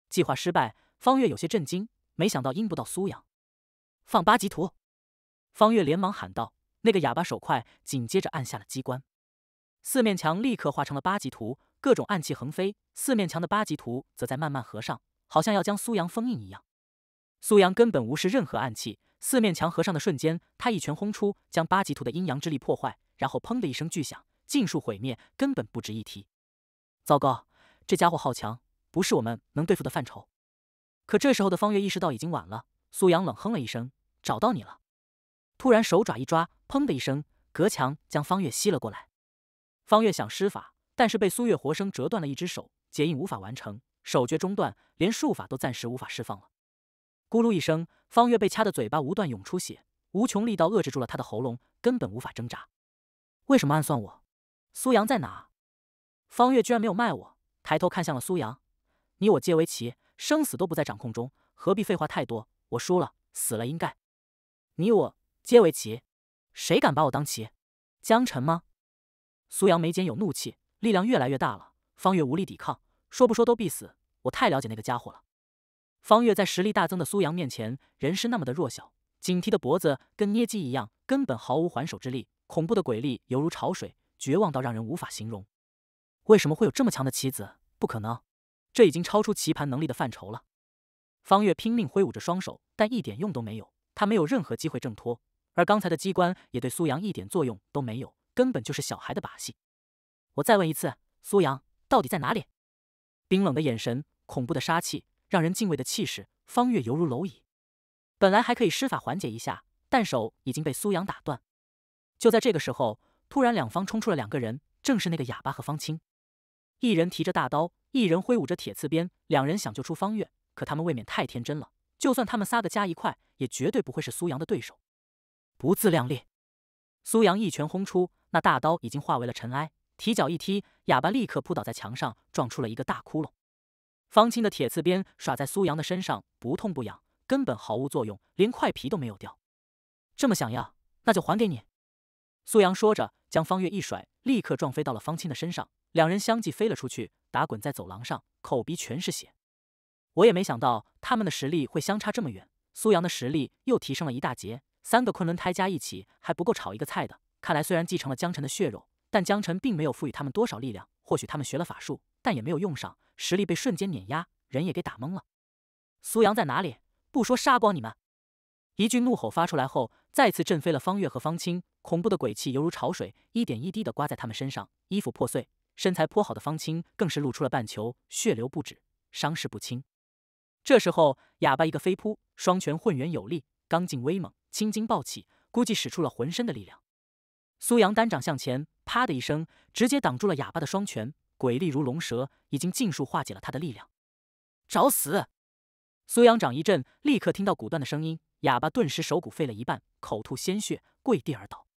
计划失败，方月有些震惊，没想到阴不到苏阳。放八级图！方月连忙喊道，那个哑巴手快，紧接着按下了机关，四面墙立刻画成了八级图。各种暗器横飞，四面墙的八级图则在慢慢合上，好像要将苏阳封印一样。苏阳根本无视任何暗器，四面墙合上的瞬间，他一拳轰出，将八级图的阴阳之力破坏，然后砰的一声巨响，尽数毁灭，根本不值一提。糟糕，这家伙好强，不是我们能对付的范畴。可这时候的方月意识到已经晚了，苏阳冷哼了一声：“找到你了！”突然手爪一抓，砰的一声，隔墙将方月吸了过来。方月想施法。但是被苏月活生折断了一只手，结印无法完成，手诀中断，连术法都暂时无法释放了。咕噜一声，方月被掐得嘴巴无断涌出血，无穷力道遏制住了他的喉咙，根本无法挣扎。为什么暗算我？苏阳在哪？方月居然没有卖我，抬头看向了苏阳。你我皆为棋，生死都不在掌控中，何必废话太多？我输了，死了应该。你我皆为棋，谁敢把我当棋？江晨吗？苏阳眉间有怒气。力量越来越大了，方月无力抵抗，说不说都必死。我太了解那个家伙了。方月在实力大增的苏阳面前，人是那么的弱小，警惕的脖子跟捏鸡一样，根本毫无还手之力。恐怖的鬼力犹如潮水，绝望到让人无法形容。为什么会有这么强的棋子？不可能，这已经超出棋盘能力的范畴了。方月拼命挥舞着双手，但一点用都没有。他没有任何机会挣脱，而刚才的机关也对苏阳一点作用都没有，根本就是小孩的把戏。我再问一次，苏阳到底在哪里？冰冷的眼神，恐怖的杀气，让人敬畏的气势，方月犹如蝼蚁。本来还可以施法缓解一下，但手已经被苏阳打断。就在这个时候，突然两方冲出了两个人，正是那个哑巴和方清。一人提着大刀，一人挥舞着铁刺鞭。两人想救出方月，可他们未免太天真了。就算他们仨个加一块，也绝对不会是苏阳的对手。不自量力！苏阳一拳轰出，那大刀已经化为了尘埃。提脚一踢，哑巴立刻扑倒在墙上，撞出了一个大窟窿。方清的铁刺鞭耍在苏阳的身上，不痛不痒，根本毫无作用，连块皮都没有掉。这么想要，那就还给你。苏阳说着，将方月一甩，立刻撞飞到了方清的身上，两人相继飞了出去，打滚在走廊上，口鼻全是血。我也没想到他们的实力会相差这么远，苏阳的实力又提升了一大截，三个昆仑胎加一起还不够炒一个菜的。看来虽然继承了江晨的血肉。但江晨并没有赋予他们多少力量，或许他们学了法术，但也没有用上，实力被瞬间碾压，人也给打懵了。苏阳在哪里？不说杀光你们！一句怒吼发出来后，再次震飞了方月和方清。恐怖的鬼气犹如潮水，一点一滴的刮在他们身上，衣服破碎，身材颇好的方清更是露出了半球，血流不止，伤势不轻。这时候，哑巴一个飞扑，双拳混元有力，刚劲威猛，青筋暴起，估计使出了浑身的力量。苏阳单掌向前，啪的一声，直接挡住了哑巴的双拳，鬼力如龙蛇，已经尽数化解了他的力量。找死！苏阳掌一震，立刻听到骨断的声音，哑巴顿时手骨废了一半，口吐鲜血，跪地而倒。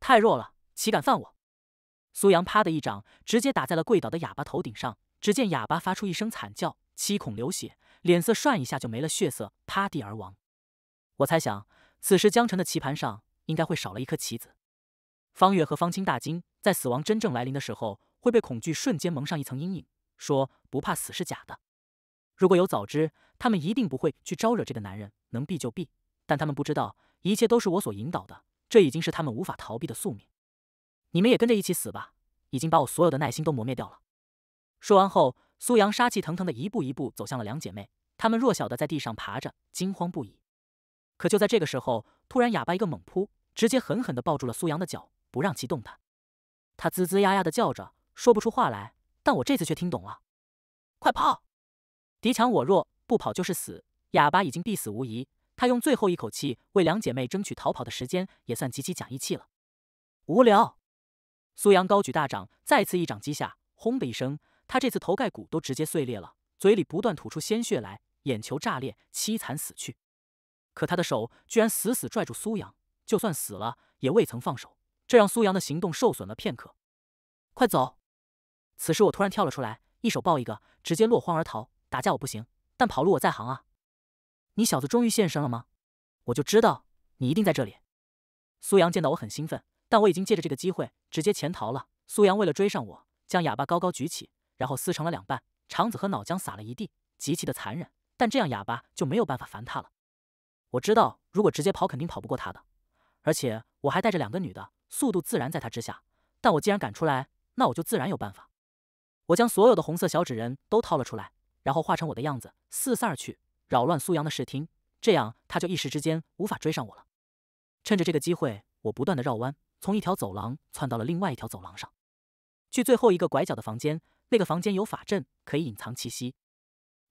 太弱了，岂敢犯我！苏阳啪的一掌，直接打在了跪倒的哑巴头顶上，只见哑巴发出一声惨叫，七孔流血，脸色涮一下就没了血色，趴地而亡。我猜想，此时江辰的棋盘上应该会少了一颗棋子。方月和方清大惊，在死亡真正来临的时候，会被恐惧瞬间蒙上一层阴影。说不怕死是假的，如果有早知，他们一定不会去招惹这个男人，能避就避。但他们不知道，一切都是我所引导的，这已经是他们无法逃避的宿命。你们也跟着一起死吧，已经把我所有的耐心都磨灭掉了。说完后，苏阳杀气腾腾的一步一步走向了两姐妹，她们弱小的在地上爬着，惊慌不已。可就在这个时候，突然哑巴一个猛扑，直接狠狠地抱住了苏阳的脚。不让其动弹，他吱吱呀呀的叫着，说不出话来。但我这次却听懂了，快跑！敌强我弱，不跑就是死。哑巴已经必死无疑，他用最后一口气为两姐妹争取逃跑的时间，也算极其讲义气了。无聊，苏阳高举大掌，再次一掌击下，轰的一声，他这次头盖骨都直接碎裂了，嘴里不断吐出鲜血来，眼球炸裂，凄惨死去。可他的手居然死死拽住苏阳，就算死了也未曾放手。这让苏阳的行动受损了片刻。快走！此时我突然跳了出来，一手抱一个，直接落荒而逃。打架我不行，但跑路我在行啊！你小子终于现身了吗？我就知道你一定在这里。苏阳见到我很兴奋，但我已经借着这个机会直接潜逃了。苏阳为了追上我，将哑巴高高举起，然后撕成了两半，肠子和脑浆洒了一地，极其的残忍。但这样哑巴就没有办法烦他了。我知道，如果直接跑，肯定跑不过他的，而且我还带着两个女的。速度自然在他之下，但我既然敢出来，那我就自然有办法。我将所有的红色小纸人都掏了出来，然后化成我的样子四散而去，扰乱苏阳的视听，这样他就一时之间无法追上我了。趁着这个机会，我不断的绕弯，从一条走廊窜到了另外一条走廊上，去最后一个拐角的房间。那个房间有法阵，可以隐藏气息。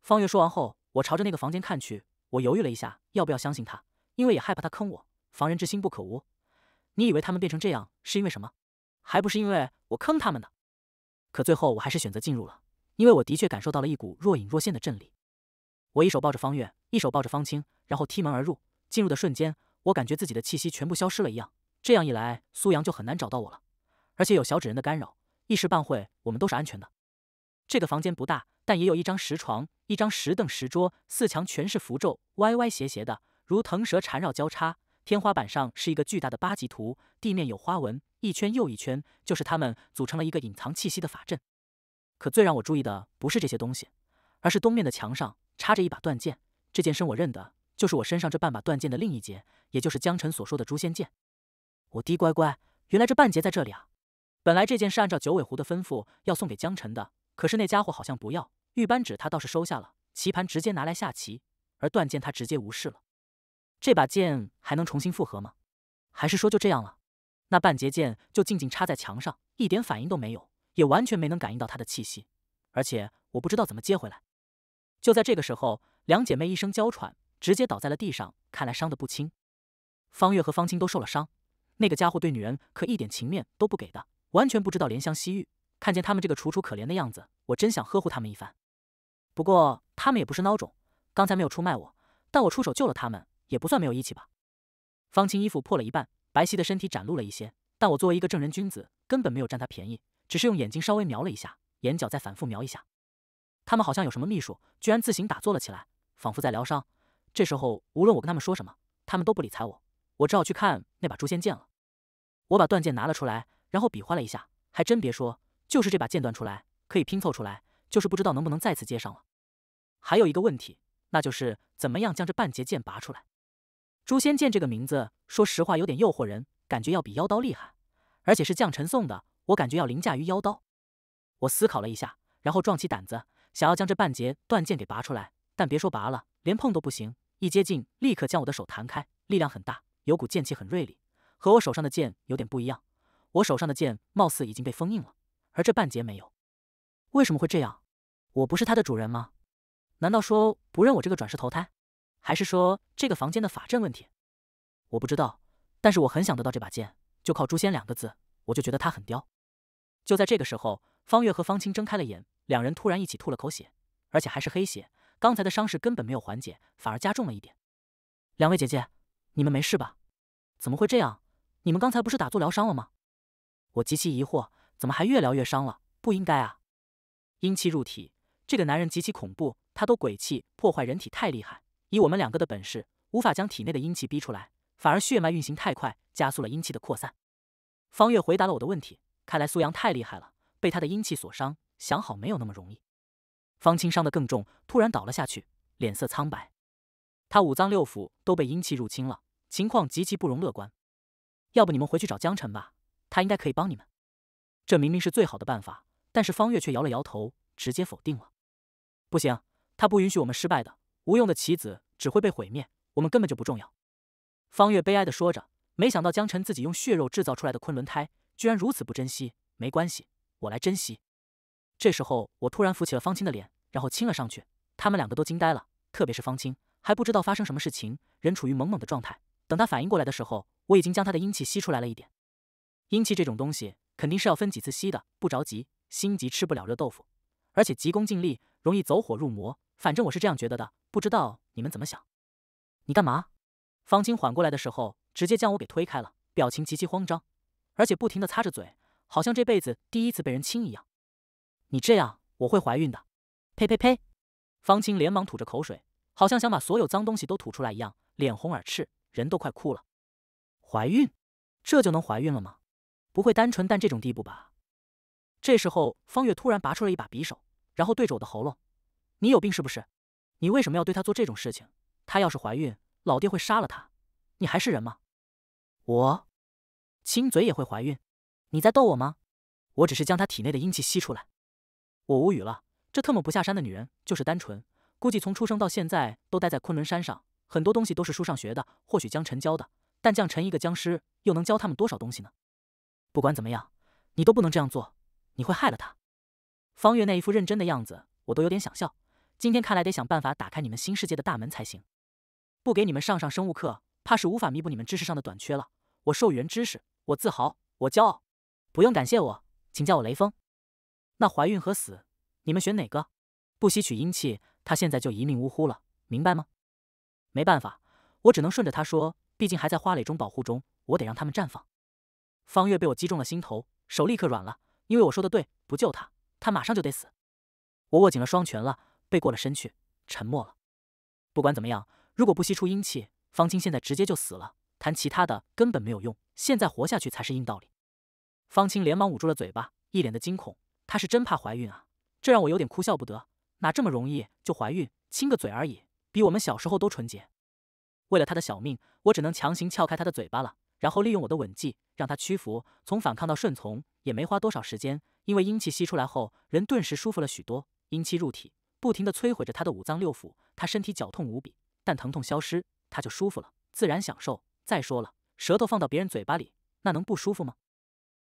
方月说完后，我朝着那个房间看去。我犹豫了一下，要不要相信他？因为也害怕他坑我，防人之心不可无。你以为他们变成这样是因为什么？还不是因为我坑他们的。可最后我还是选择进入了，因为我的确感受到了一股若隐若现的阵力。我一手抱着方月，一手抱着方清，然后踢门而入。进入的瞬间，我感觉自己的气息全部消失了一样。这样一来，苏阳就很难找到我了。而且有小纸人的干扰，一时半会我们都是安全的。这个房间不大，但也有一张石床、一张石凳、石桌，四墙全是符咒，歪歪斜斜的，如藤蛇缠绕交叉。天花板上是一个巨大的八级图，地面有花纹，一圈又一圈，就是它们组成了一个隐藏气息的法阵。可最让我注意的不是这些东西，而是东面的墙上插着一把断剑。这剑身我认得，就是我身上这半把断剑的另一截，也就是江辰所说的诛仙剑。我滴乖乖，原来这半截在这里啊！本来这件是按照九尾狐的吩咐要送给江辰的，可是那家伙好像不要玉扳指，他倒是收下了棋盘，直接拿来下棋，而断剑他直接无视了。这把剑还能重新复合吗？还是说就这样了？那半截剑就静静插在墙上，一点反应都没有，也完全没能感应到他的气息。而且我不知道怎么接回来。就在这个时候，两姐妹一声娇喘，直接倒在了地上，看来伤得不轻。方月和方清都受了伤。那个家伙对女人可一点情面都不给的，完全不知道怜香惜玉。看见他们这个楚楚可怜的样子，我真想呵护他们一番。不过他们也不是孬种，刚才没有出卖我，但我出手救了他们。也不算没有义气吧。方清衣服破了一半，白皙的身体展露了一些，但我作为一个正人君子，根本没有占他便宜，只是用眼睛稍微瞄了一下，眼角再反复瞄一下。他们好像有什么秘术，居然自行打坐了起来，仿佛在疗伤。这时候，无论我跟他们说什么，他们都不理睬我。我只好去看那把诛仙剑了。我把断剑拿了出来，然后比划了一下，还真别说，就是这把剑断出来可以拼凑出来，就是不知道能不能再次接上了。还有一个问题，那就是怎么样将这半截剑拔出来。诛仙剑这个名字，说实话有点诱惑人，感觉要比妖刀厉害，而且是将臣送的，我感觉要凌驾于妖刀。我思考了一下，然后壮起胆子，想要将这半截断剑给拔出来，但别说拔了，连碰都不行。一接近，立刻将我的手弹开，力量很大，有股剑气很锐利，和我手上的剑有点不一样。我手上的剑貌似已经被封印了，而这半截没有。为什么会这样？我不是它的主人吗？难道说不认我这个转世投胎？还是说这个房间的法阵问题，我不知道，但是我很想得到这把剑。就靠“诛仙”两个字，我就觉得他很刁。就在这个时候，方月和方清睁开了眼，两人突然一起吐了口血，而且还是黑血。刚才的伤势根本没有缓解，反而加重了一点。两位姐姐，你们没事吧？怎么会这样？你们刚才不是打坐疗伤了吗？我极其疑惑，怎么还越疗越伤了？不应该啊！阴气入体，这个男人极其恐怖，他都鬼气破坏人体太厉害。以我们两个的本事，无法将体内的阴气逼出来，反而血脉运行太快，加速了阴气的扩散。方月回答了我的问题，看来苏阳太厉害了，被他的阴气所伤，想好没有那么容易。方清伤得更重，突然倒了下去，脸色苍白，他五脏六腑都被阴气入侵了，情况极其不容乐观。要不你们回去找江晨吧，他应该可以帮你们。这明明是最好的办法，但是方月却摇了摇头，直接否定了。不行，他不允许我们失败的，无用的棋子。只会被毁灭，我们根本就不重要。”方月悲哀的说着。没想到江晨自己用血肉制造出来的昆仑胎，居然如此不珍惜。没关系，我来珍惜。这时候，我突然扶起了方清的脸，然后亲了上去。他们两个都惊呆了，特别是方清，还不知道发生什么事情，人处于懵懵的状态。等他反应过来的时候，我已经将他的阴气吸出来了一点。阴气这种东西，肯定是要分几次吸的，不着急，心急吃不了热豆腐，而且急功近利容易走火入魔。反正我是这样觉得的，不知道。你们怎么想？你干嘛？方清缓过来的时候，直接将我给推开了，表情极其慌张，而且不停的擦着嘴，好像这辈子第一次被人亲一样。你这样我会怀孕的！呸呸呸！方清连忙吐着口水，好像想把所有脏东西都吐出来一样，脸红耳赤，人都快哭了。怀孕？这就能怀孕了吗？不会单纯到这种地步吧？这时候，方月突然拔出了一把匕首，然后对着我的喉咙：“你有病是不是？”你为什么要对她做这种事情？她要是怀孕，老爹会杀了她。你还是人吗？我亲嘴也会怀孕？你在逗我吗？我只是将她体内的阴气吸出来。我无语了，这特么不下山的女人就是单纯，估计从出生到现在都待在昆仑山上，很多东西都是书上学的，或许江辰教的，但江辰一个僵尸又能教他们多少东西呢？不管怎么样，你都不能这样做，你会害了她。方月那一副认真的样子，我都有点想笑。今天看来得想办法打开你们新世界的大门才行。不给你们上上生物课，怕是无法弥补你们知识上的短缺了。我授人知识，我自豪，我骄傲。不用感谢我，请叫我雷锋。那怀孕和死，你们选哪个？不吸取阴气，他现在就一命呜呼了，明白吗？没办法，我只能顺着他说。毕竟还在花蕾中保护中，我得让他们绽放。方月被我击中了心头，手立刻软了，因为我说的对，不救他，他马上就得死。我握紧了双拳了。背过了身去，沉默了。不管怎么样，如果不吸出阴气，方清现在直接就死了。谈其他的根本没有用，现在活下去才是硬道理。方清连忙捂住了嘴巴，一脸的惊恐。他是真怕怀孕啊！这让我有点哭笑不得。哪这么容易就怀孕？亲个嘴而已，比我们小时候都纯洁。为了他的小命，我只能强行撬开他的嘴巴了，然后利用我的吻技让他屈服，从反抗到顺从也没花多少时间。因为阴气吸出来后，人顿时舒服了许多。阴气入体。不停地摧毁着他的五脏六腑，他身体绞痛无比，但疼痛消失，他就舒服了，自然享受。再说了，舌头放到别人嘴巴里，那能不舒服吗？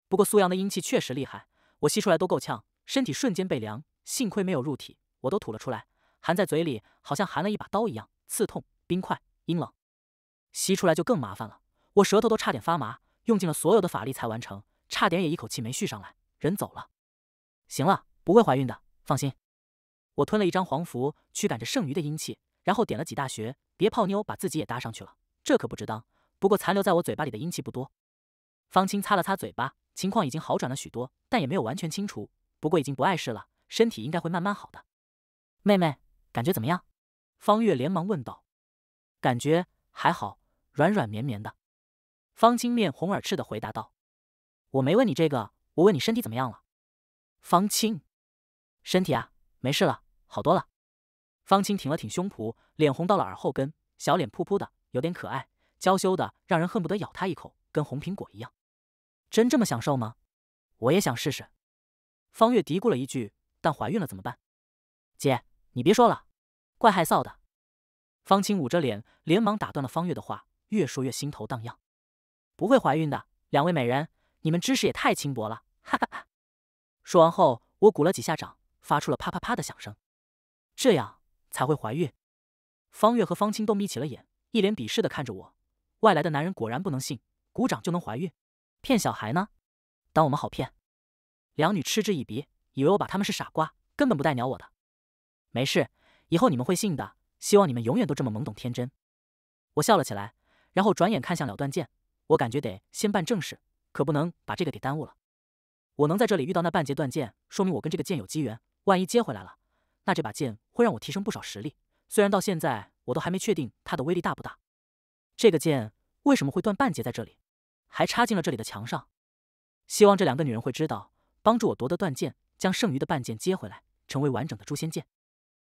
不过苏阳的阴气确实厉害，我吸出来都够呛，身体瞬间被凉，幸亏没有入体，我都吐了出来，含在嘴里好像含了一把刀一样，刺痛、冰块、阴冷。吸出来就更麻烦了，我舌头都差点发麻，用尽了所有的法力才完成，差点也一口气没续上来。人走了，行了，不会怀孕的，放心。我吞了一张黄符，驱赶着剩余的阴气，然后点了几大穴。别泡妞，把自己也搭上去了，这可不值当。不过残留在我嘴巴里的阴气不多。方清擦了擦嘴巴，情况已经好转了许多，但也没有完全清除。不过已经不碍事了，身体应该会慢慢好的。妹妹，感觉怎么样？方月连忙问道。感觉还好，软软绵绵的。方清面红耳赤的回答道：“我没问你这个，我问你身体怎么样了。”方清，身体啊，没事了。好多了，方清挺了挺胸脯，脸红到了耳后根，小脸扑扑的，有点可爱，娇羞的让人恨不得咬她一口，跟红苹果一样。真这么享受吗？我也想试试。方月嘀咕了一句，但怀孕了怎么办？姐，你别说了，怪害臊的。方清捂着脸，连忙打断了方月的话，越说越心头荡漾。不会怀孕的，两位美人，你们知识也太轻薄了，哈哈哈！说完后，我鼓了几下掌，发出了啪啪啪的响声。这样才会怀孕。方月和方清都眯起了眼，一脸鄙视的看着我。外来的男人果然不能信，鼓掌就能怀孕，骗小孩呢？当我们好骗？两女嗤之以鼻，以为我把他们是傻瓜，根本不带鸟我的。没事，以后你们会信的。希望你们永远都这么懵懂天真。我笑了起来，然后转眼看向了断剑。我感觉得先办正事，可不能把这个给耽误了。我能在这里遇到那半截断剑，说明我跟这个剑有机缘。万一接回来了。那这把剑会让我提升不少实力，虽然到现在我都还没确定它的威力大不大。这个剑为什么会断半截在这里，还插进了这里的墙上？希望这两个女人会知道，帮助我夺得断剑，将剩余的半剑接回来，成为完整的诛仙剑。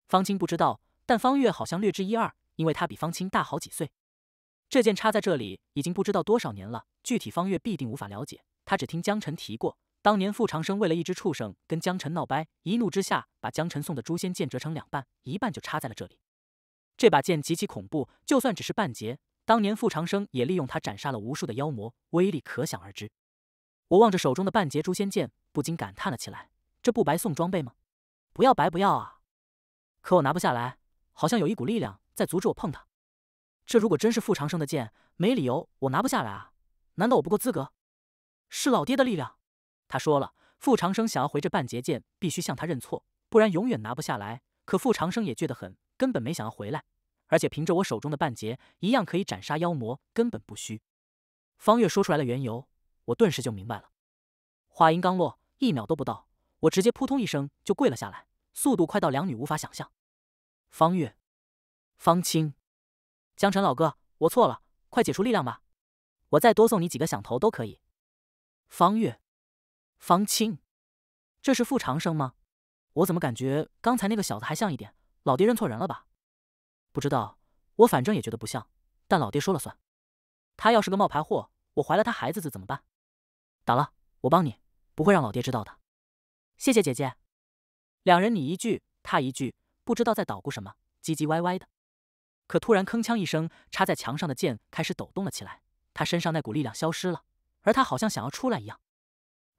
方清不知道，但方月好像略知一二，因为她比方清大好几岁。这剑插在这里已经不知道多少年了，具体方月必定无法了解，她只听江晨提过。当年傅长生为了一只畜生跟江辰闹掰，一怒之下把江辰送的诛仙剑折成两半，一半就插在了这里。这把剑极其恐怖，就算只是半截，当年傅长生也利用它斩杀了无数的妖魔，威力可想而知。我望着手中的半截诛仙剑，不禁感叹了起来：“这不白送装备吗？不要白不要啊！”可我拿不下来，好像有一股力量在阻止我碰它。这如果真是傅长生的剑，没理由我拿不下来啊？难道我不够资格？是老爹的力量？他说了，傅长生想要回这半截剑，必须向他认错，不然永远拿不下来。可傅长生也倔得很，根本没想要回来。而且凭着我手中的半截，一样可以斩杀妖魔，根本不虚。方月说出来了缘由，我顿时就明白了。话音刚落，一秒都不到，我直接扑通一声就跪了下来，速度快到两女无法想象。方月、方清、江辰老哥，我错了，快解除力量吧，我再多送你几个响头都可以。方月。方清，这是傅长生吗？我怎么感觉刚才那个小子还像一点？老爹认错人了吧？不知道，我反正也觉得不像。但老爹说了算，他要是个冒牌货，我怀了他孩子子怎么办？打了，我帮你，不会让老爹知道的。谢谢姐姐。两人你一句他一句，不知道在捣鼓什么，唧唧歪歪的。可突然铿锵一声，插在墙上的剑开始抖动了起来。他身上那股力量消失了，而他好像想要出来一样。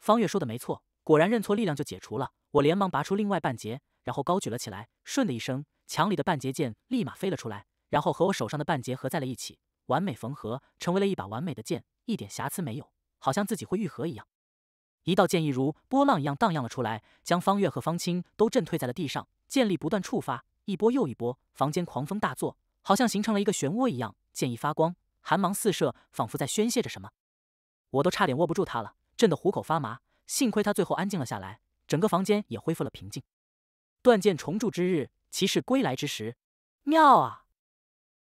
方月说的没错，果然认错力量就解除了。我连忙拔出另外半截，然后高举了起来。顺的一声，墙里的半截剑立马飞了出来，然后和我手上的半截合在了一起，完美缝合，成为了一把完美的剑，一点瑕疵没有，好像自己会愈合一样。一道剑意如波浪一样荡漾了出来，将方月和方清都震退在了地上。剑力不断触发，一波又一波，房间狂风大作，好像形成了一个漩涡一样。剑意发光，寒芒四射，仿佛在宣泄着什么。我都差点握不住它了。震得虎口发麻，幸亏他最后安静了下来，整个房间也恢复了平静。断剑重铸之日，骑士归来之时，妙啊！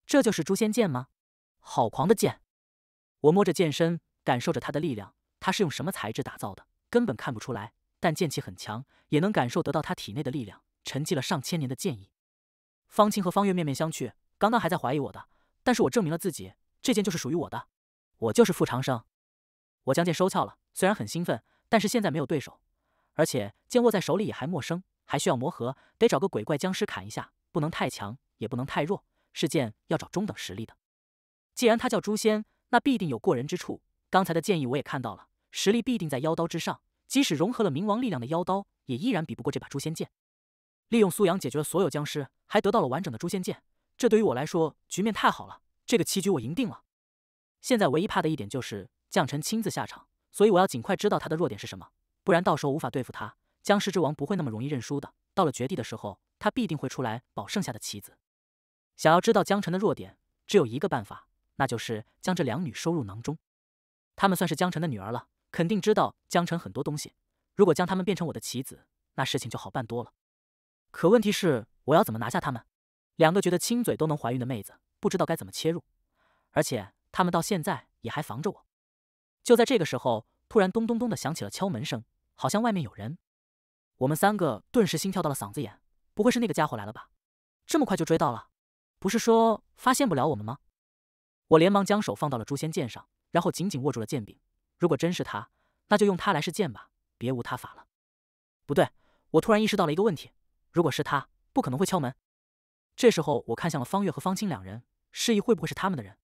这就是诛仙剑吗？好狂的剑！我摸着剑身，感受着它的力量，它是用什么材质打造的？根本看不出来，但剑气很强，也能感受得到他体内的力量。沉寂了上千年的剑意。方清和方月面面相觑，刚刚还在怀疑我的，但是我证明了自己，这剑就是属于我的，我就是傅长生。我将剑收鞘了，虽然很兴奋，但是现在没有对手，而且剑握在手里也还陌生，还需要磨合，得找个鬼怪僵尸砍一下，不能太强，也不能太弱，是剑要找中等实力的。既然他叫诛仙，那必定有过人之处。刚才的建议我也看到了，实力必定在妖刀之上，即使融合了冥王力量的妖刀，也依然比不过这把诛仙剑。利用苏阳解决了所有僵尸，还得到了完整的诛仙剑，这对于我来说，局面太好了，这个棋局我赢定了。现在唯一怕的一点就是。将臣亲自下场，所以我要尽快知道他的弱点是什么，不然到时候无法对付他。僵尸之王不会那么容易认输的，到了绝地的时候，他必定会出来保剩下的棋子。想要知道江晨的弱点，只有一个办法，那就是将这两女收入囊中。她们算是江晨的女儿了，肯定知道江晨很多东西。如果将她们变成我的棋子，那事情就好办多了。可问题是，我要怎么拿下她们？两个觉得亲嘴都能怀孕的妹子，不知道该怎么切入，而且她们到现在也还防着我。就在这个时候，突然咚咚咚的响起了敲门声，好像外面有人。我们三个顿时心跳到了嗓子眼，不会是那个家伙来了吧？这么快就追到了？不是说发现不了我们吗？我连忙将手放到了诛仙剑上，然后紧紧握住了剑柄。如果真是他，那就用它来试剑吧，别无他法了。不对，我突然意识到了一个问题，如果是他，不可能会敲门。这时候，我看向了方月和方清两人，示意会不会是他们的人。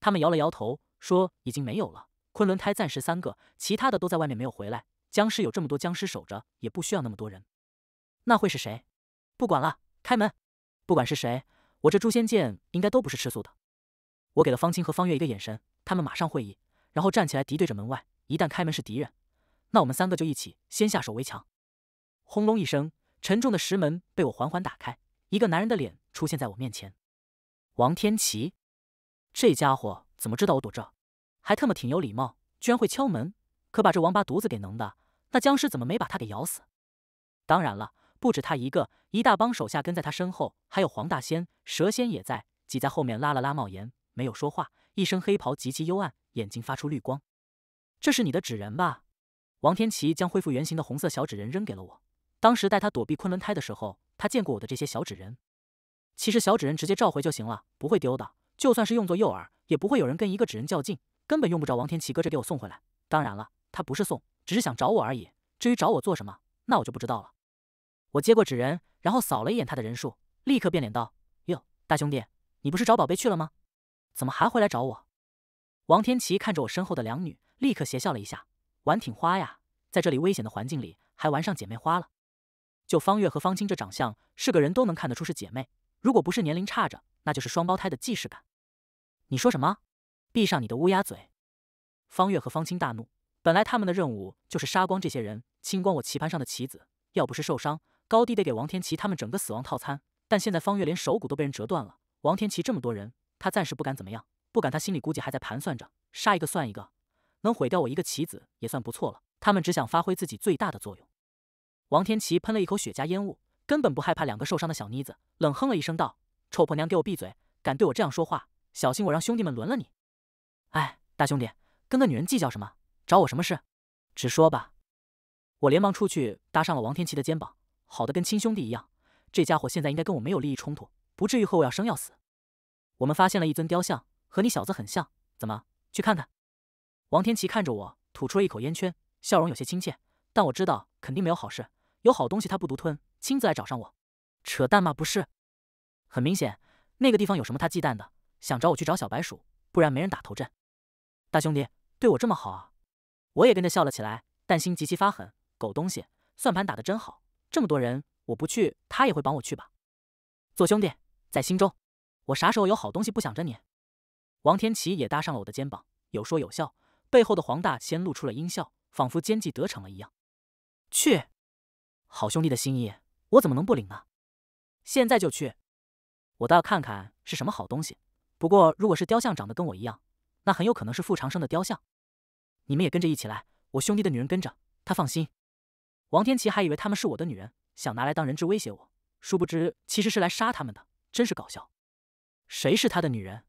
他们摇了摇头，说已经没有了。昆仑胎暂时三个，其他的都在外面没有回来。僵尸有这么多僵尸守着，也不需要那么多人。那会是谁？不管了，开门！不管是谁，我这诛仙剑应该都不是吃素的。我给了方清和方月一个眼神，他们马上会意，然后站起来敌对着门外。一旦开门是敌人，那我们三个就一起先下手为强。轰隆一声，沉重的石门被我缓缓打开，一个男人的脸出现在我面前。王天琪，这家伙怎么知道我躲这？还特么挺有礼貌，居然会敲门，可把这王八犊子给能的！那僵尸怎么没把他给咬死？当然了，不止他一个，一大帮手下跟在他身后，还有黄大仙、蛇仙也在，挤在后面拉了拉帽檐，没有说话。一身黑袍极其幽暗，眼睛发出绿光。这是你的纸人吧？王天琪将恢复原形的红色小纸人扔给了我。当时带他躲避昆仑胎的时候，他见过我的这些小纸人。其实小纸人直接召回就行了，不会丢的。就算是用作诱饵，也不会有人跟一个纸人较劲。根本用不着王天琪哥这给我送回来。当然了，他不是送，只是想找我而已。至于找我做什么，那我就不知道了。我接过纸人，然后扫了一眼他的人数，立刻变脸道：“哟，大兄弟，你不是找宝贝去了吗？怎么还回来找我？”王天琪看着我身后的两女，立刻邪笑了一下：“玩挺花呀，在这里危险的环境里还玩上姐妹花了。就方月和方清这长相，是个人都能看得出是姐妹。如果不是年龄差着，那就是双胞胎的既视感。”你说什么？闭上你的乌鸦嘴！方月和方清大怒。本来他们的任务就是杀光这些人，清光我棋盘上的棋子。要不是受伤，高低得给王天琪他们整个死亡套餐。但现在方月连手骨都被人折断了，王天琪这么多人，他暂时不敢怎么样。不敢，他心里估计还在盘算着，杀一个算一个，能毁掉我一个棋子也算不错了。他们只想发挥自己最大的作用。王天琪喷了一口雪茄烟雾，根本不害怕两个受伤的小妮子，冷哼了一声道：“臭婆娘，给我闭嘴！敢对我这样说话，小心我让兄弟们轮了你！”哎，大兄弟，跟个女人计较什么？找我什么事？直说吧。我连忙出去搭上了王天琪的肩膀，好的跟亲兄弟一样。这家伙现在应该跟我没有利益冲突，不至于和我要生要死。我们发现了一尊雕像，和你小子很像。怎么？去看看？王天琪看着我，吐出了一口烟圈，笑容有些亲切。但我知道，肯定没有好事。有好东西他不独吞，亲自来找上我，扯淡吗？不是？很明显，那个地方有什么他忌惮的，想找我去找小白鼠，不然没人打头阵。大兄弟对我这么好啊，我也跟着笑了起来，但心极其发狠。狗东西，算盘打得真好，这么多人我不去，他也会帮我去吧。做兄弟，在心中，我啥时候有好东西不想着你？王天琪也搭上了我的肩膀，有说有笑。背后的黄大仙露出了阴笑，仿佛奸计得逞了一样。去，好兄弟的心意，我怎么能不领呢？现在就去，我倒要看看是什么好东西。不过如果是雕像，长得跟我一样。那很有可能是傅长生的雕像，你们也跟着一起来。我兄弟的女人跟着他放心。王天琪还以为他们是我的女人，想拿来当人质威胁我，殊不知其实是来杀他们的，真是搞笑。谁是他的女人？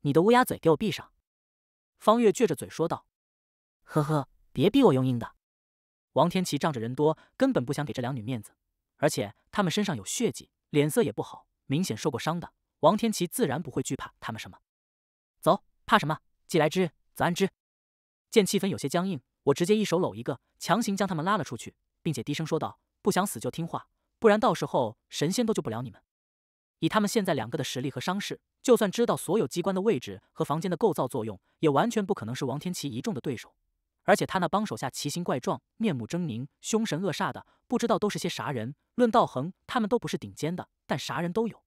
你的乌鸦嘴给我闭上！方月撅着嘴说道：“呵呵，别逼我用硬的。”王天琪仗着人多，根本不想给这两女面子，而且她们身上有血迹，脸色也不好，明显受过伤的。王天琪自然不会惧怕他们什么，走，怕什么？既来之，则安之。见气氛有些僵硬，我直接一手搂一个，强行将他们拉了出去，并且低声说道：“不想死就听话，不然到时候神仙都救不了你们。”以他们现在两个的实力和伤势，就算知道所有机关的位置和房间的构造作用，也完全不可能是王天奇一众的对手。而且他那帮手下奇形怪状、面目狰狞、凶神恶煞的，不知道都是些啥人。论道行，他们都不是顶尖的，但啥人都有。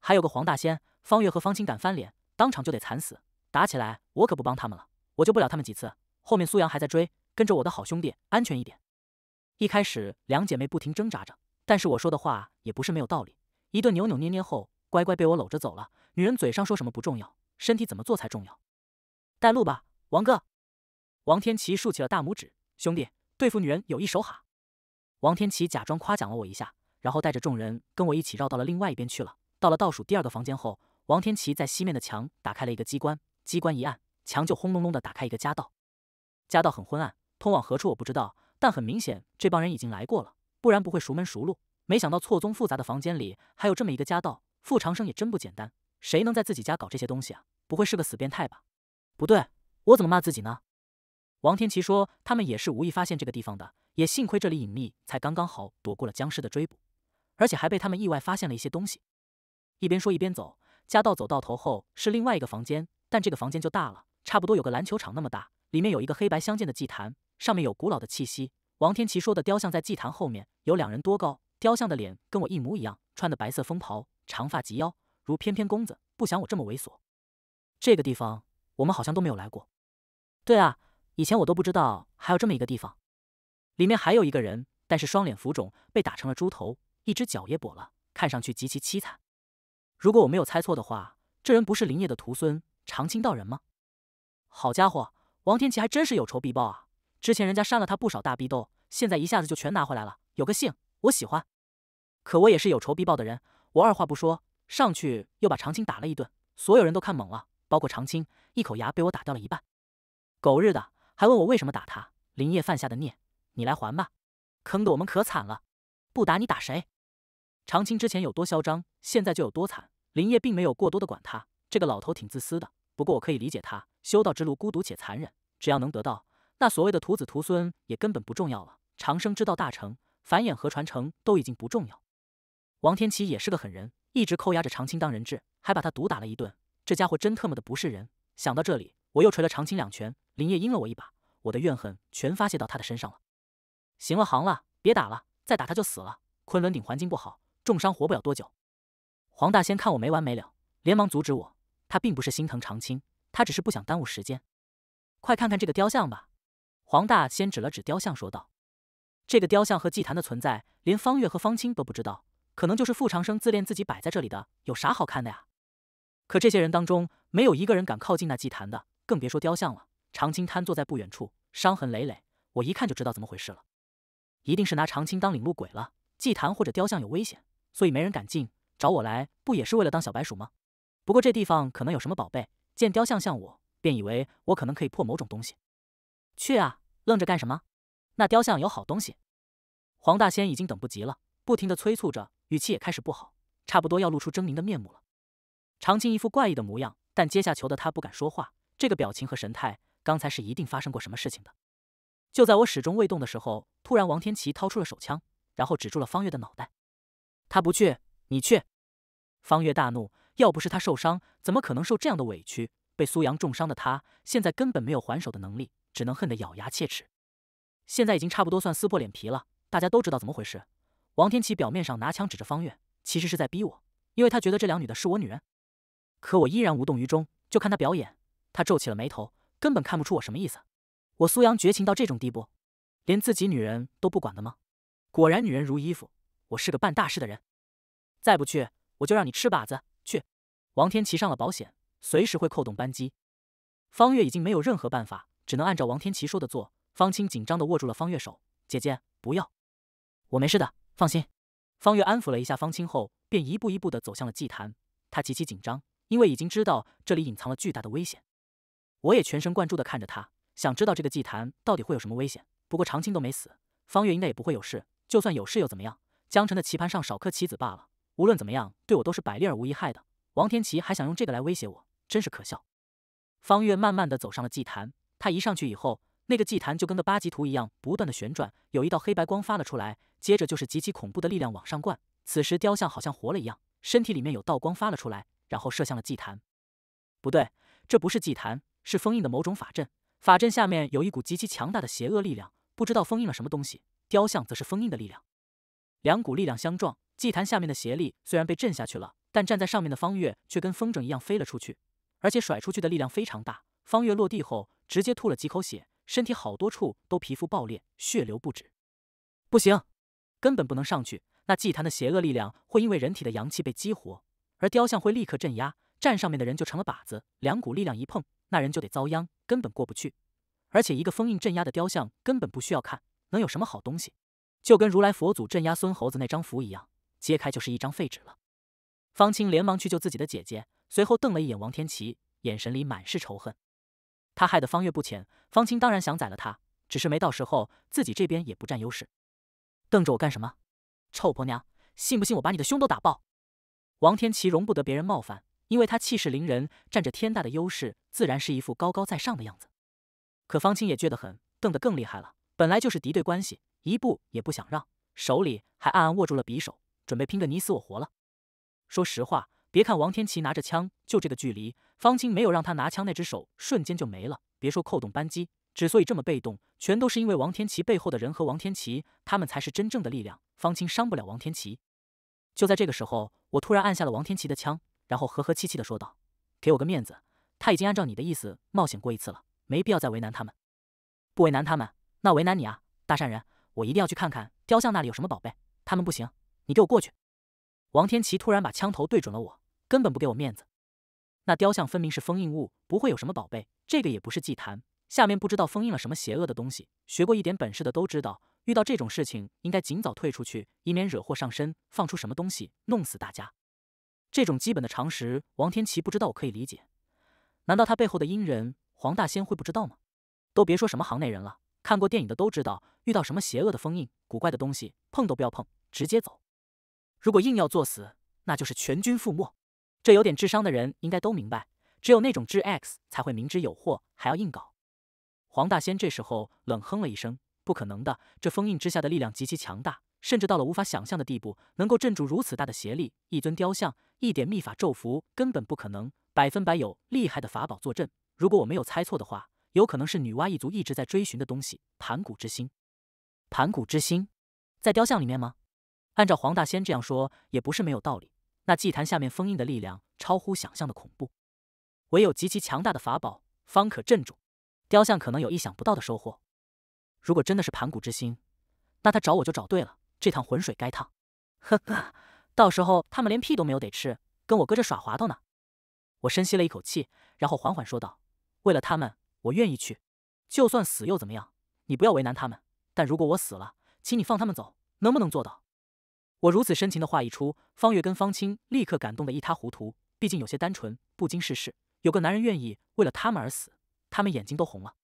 还有个黄大仙，方月和方清敢翻脸，当场就得惨死。打起来，我可不帮他们了。我救不了他们几次。后面苏阳还在追，跟着我的好兄弟，安全一点。一开始两姐妹不停挣扎着，但是我说的话也不是没有道理。一顿扭扭捏捏后，乖乖被我搂着走了。女人嘴上说什么不重要，身体怎么做才重要。带路吧，王哥。王天琪竖起了大拇指，兄弟，对付女人有一手哈。王天琪假装夸奖了我一下，然后带着众人跟我一起绕到了另外一边去了。到了倒数第二个房间后，王天琪在西面的墙打开了一个机关。机关一按，墙就轰隆隆的打开一个夹道，夹道很昏暗，通往何处我不知道，但很明显这帮人已经来过了，不然不会熟门熟路。没想到错综复杂的房间里还有这么一个夹道，傅长生也真不简单，谁能在自己家搞这些东西啊？不会是个死变态吧？不对，我怎么骂自己呢？王天奇说他们也是无意发现这个地方的，也幸亏这里隐秘，才刚刚好躲过了僵尸的追捕，而且还被他们意外发现了一些东西。一边说一边走，夹道走到头后是另外一个房间。但这个房间就大了，差不多有个篮球场那么大。里面有一个黑白相间的祭坛，上面有古老的气息。王天琪说的雕像在祭坛后面，有两人多高。雕像的脸跟我一模一样，穿的白色风袍，长发及腰，如翩翩公子，不想我这么猥琐。这个地方我们好像都没有来过。对啊，以前我都不知道还有这么一个地方。里面还有一个人，但是双脸浮肿，被打成了猪头，一只脚也跛了，看上去极其凄惨。如果我没有猜错的话，这人不是林业的徒孙。长青道人吗？好家伙，王天琪还真是有仇必报啊！之前人家扇了他不少大逼斗，现在一下子就全拿回来了，有个性，我喜欢。可我也是有仇必报的人，我二话不说上去又把长青打了一顿，所有人都看懵了，包括长青，一口牙被我打掉了一半。狗日的，还问我为什么打他！林业犯下的孽，你来还吧！坑的我们可惨了，不打你打谁？长青之前有多嚣张，现在就有多惨。林业并没有过多的管他，这个老头挺自私的。不过我可以理解他，修道之路孤独且残忍，只要能得到那所谓的徒子徒孙，也根本不重要了。长生之道大成，繁衍和传承都已经不重要。王天琪也是个狠人，一直扣押着长青当人质，还把他毒打了一顿。这家伙真特么的不是人！想到这里，我又捶了长青两拳。林业阴了我一把，我的怨恨全发泄到他的身上了。行了，行了，别打了，再打他就死了。昆仑顶环境不好，重伤活不了多久。黄大仙看我没完没了，连忙阻止我。他并不是心疼长青，他只是不想耽误时间。快看看这个雕像吧！黄大先指了指雕像，说道：“这个雕像和祭坛的存在，连方月和方青都不知道，可能就是傅长生自恋自己摆在这里的。有啥好看的呀？”可这些人当中，没有一个人敢靠近那祭坛的，更别说雕像了。长青瘫坐在不远处，伤痕累累。我一看就知道怎么回事了，一定是拿长青当领路鬼了。祭坛或者雕像有危险，所以没人敢进。找我来，不也是为了当小白鼠吗？不过这地方可能有什么宝贝，见雕像像我，便以为我可能可以破某种东西。去啊！愣着干什么？那雕像有好东西。黄大仙已经等不及了，不停的催促着，语气也开始不好，差不多要露出狰狞的面目了。长青一副怪异的模样，但阶下囚的他不敢说话。这个表情和神态，刚才是一定发生过什么事情的。就在我始终未动的时候，突然王天琪掏出了手枪，然后指住了方月的脑袋。他不去，你去。方月大怒。要不是他受伤，怎么可能受这样的委屈？被苏阳重伤的他，现在根本没有还手的能力，只能恨得咬牙切齿。现在已经差不多算撕破脸皮了，大家都知道怎么回事。王天琪表面上拿枪指着方月，其实是在逼我，因为他觉得这两女的是我女人。可我依然无动于衷，就看他表演。他皱起了眉头，根本看不出我什么意思。我苏阳绝情到这种地步，连自己女人都不管的吗？果然女人如衣服，我是个办大事的人。再不去，我就让你吃靶子。王天琪上了保险，随时会扣动扳机。方月已经没有任何办法，只能按照王天琪说的做。方清紧张地握住了方月手：“姐姐，不要，我没事的，放心。”方月安抚了一下方清后，便一步一步地走向了祭坛。她极其紧张，因为已经知道这里隐藏了巨大的危险。我也全神贯注地看着他，想知道这个祭坛到底会有什么危险。不过长青都没死，方月应该也不会有事。就算有事又怎么样？江城的棋盘上少颗棋子罢了。无论怎么样，对我都是百利而无一害的。王天琪还想用这个来威胁我，真是可笑。方月慢慢的走上了祭坛，他一上去以后，那个祭坛就跟个八级图一样不断的旋转，有一道黑白光发了出来，接着就是极其恐怖的力量往上灌。此时雕像好像活了一样，身体里面有道光发了出来，然后射向了祭坛。不对，这不是祭坛，是封印的某种法阵。法阵下面有一股极其强大的邪恶力量，不知道封印了什么东西。雕像则是封印的力量，两股力量相撞，祭坛下面的邪力虽然被震下去了。但站在上面的方月却跟风筝一样飞了出去，而且甩出去的力量非常大。方月落地后，直接吐了几口血，身体好多处都皮肤爆裂，血流不止。不行，根本不能上去。那祭坛的邪恶力量会因为人体的阳气被激活，而雕像会立刻镇压，站上面的人就成了靶子。两股力量一碰，那人就得遭殃，根本过不去。而且一个封印镇压的雕像根本不需要看，能有什么好东西？就跟如来佛祖镇压孙猴子那张符一样，揭开就是一张废纸了。方清连忙去救自己的姐姐，随后瞪了一眼王天琪，眼神里满是仇恨。他害得方月不浅，方清当然想宰了他，只是没到时候，自己这边也不占优势。瞪着我干什么，臭婆娘！信不信我把你的胸都打爆？王天琪容不得别人冒犯，因为他气势凌人，占着天大的优势，自然是一副高高在上的样子。可方清也倔得很，瞪得更厉害了。本来就是敌对关系，一步也不想让，手里还暗暗握住了匕首，准备拼个你死我活了。说实话，别看王天琪拿着枪，就这个距离，方清没有让他拿枪，那只手瞬间就没了。别说扣动扳机，之所以这么被动，全都是因为王天琪背后的人和王天琪，他们才是真正的力量。方清伤不了王天琪。就在这个时候，我突然按下了王天琪的枪，然后和和气气的说道：“给我个面子，他已经按照你的意思冒险过一次了，没必要再为难他们。不为难他们，那为难你啊，大善人，我一定要去看看雕像那里有什么宝贝。他们不行，你给我过去。”王天琪突然把枪头对准了我，根本不给我面子。那雕像分明是封印物，不会有什么宝贝。这个也不是祭坛，下面不知道封印了什么邪恶的东西。学过一点本事的都知道，遇到这种事情应该尽早退出去，以免惹祸上身，放出什么东西弄死大家。这种基本的常识，王天琪不知道我可以理解。难道他背后的阴人黄大仙会不知道吗？都别说什么行内人了，看过电影的都知道，遇到什么邪恶的封印、古怪的东西，碰都不要碰，直接走。如果硬要作死，那就是全军覆没。这有点智商的人应该都明白，只有那种智 X 才会明知有祸还要硬搞。黄大仙这时候冷哼了一声：“不可能的，这封印之下的力量极其强大，甚至到了无法想象的地步，能够镇住如此大的邪力。一尊雕像，一点秘法咒符根本不可能，百分百有厉害的法宝坐镇。如果我没有猜错的话，有可能是女娲一族一直在追寻的东西——盘古之心。盘古之心在雕像里面吗？”按照黄大仙这样说，也不是没有道理。那祭坛下面封印的力量超乎想象的恐怖，唯有极其强大的法宝方可镇住。雕像可能有意想不到的收获。如果真的是盘古之心，那他找我就找对了。这趟浑水该趟，呵呵，到时候他们连屁都没有得吃，跟我搁这耍滑头呢。我深吸了一口气，然后缓缓说道：“为了他们，我愿意去，就算死又怎么样？你不要为难他们。但如果我死了，请你放他们走，能不能做到？”我如此深情的话一出，方月跟方清立刻感动的一塌糊涂。毕竟有些单纯，不经世事，有个男人愿意为了他们而死，他们眼睛都红了。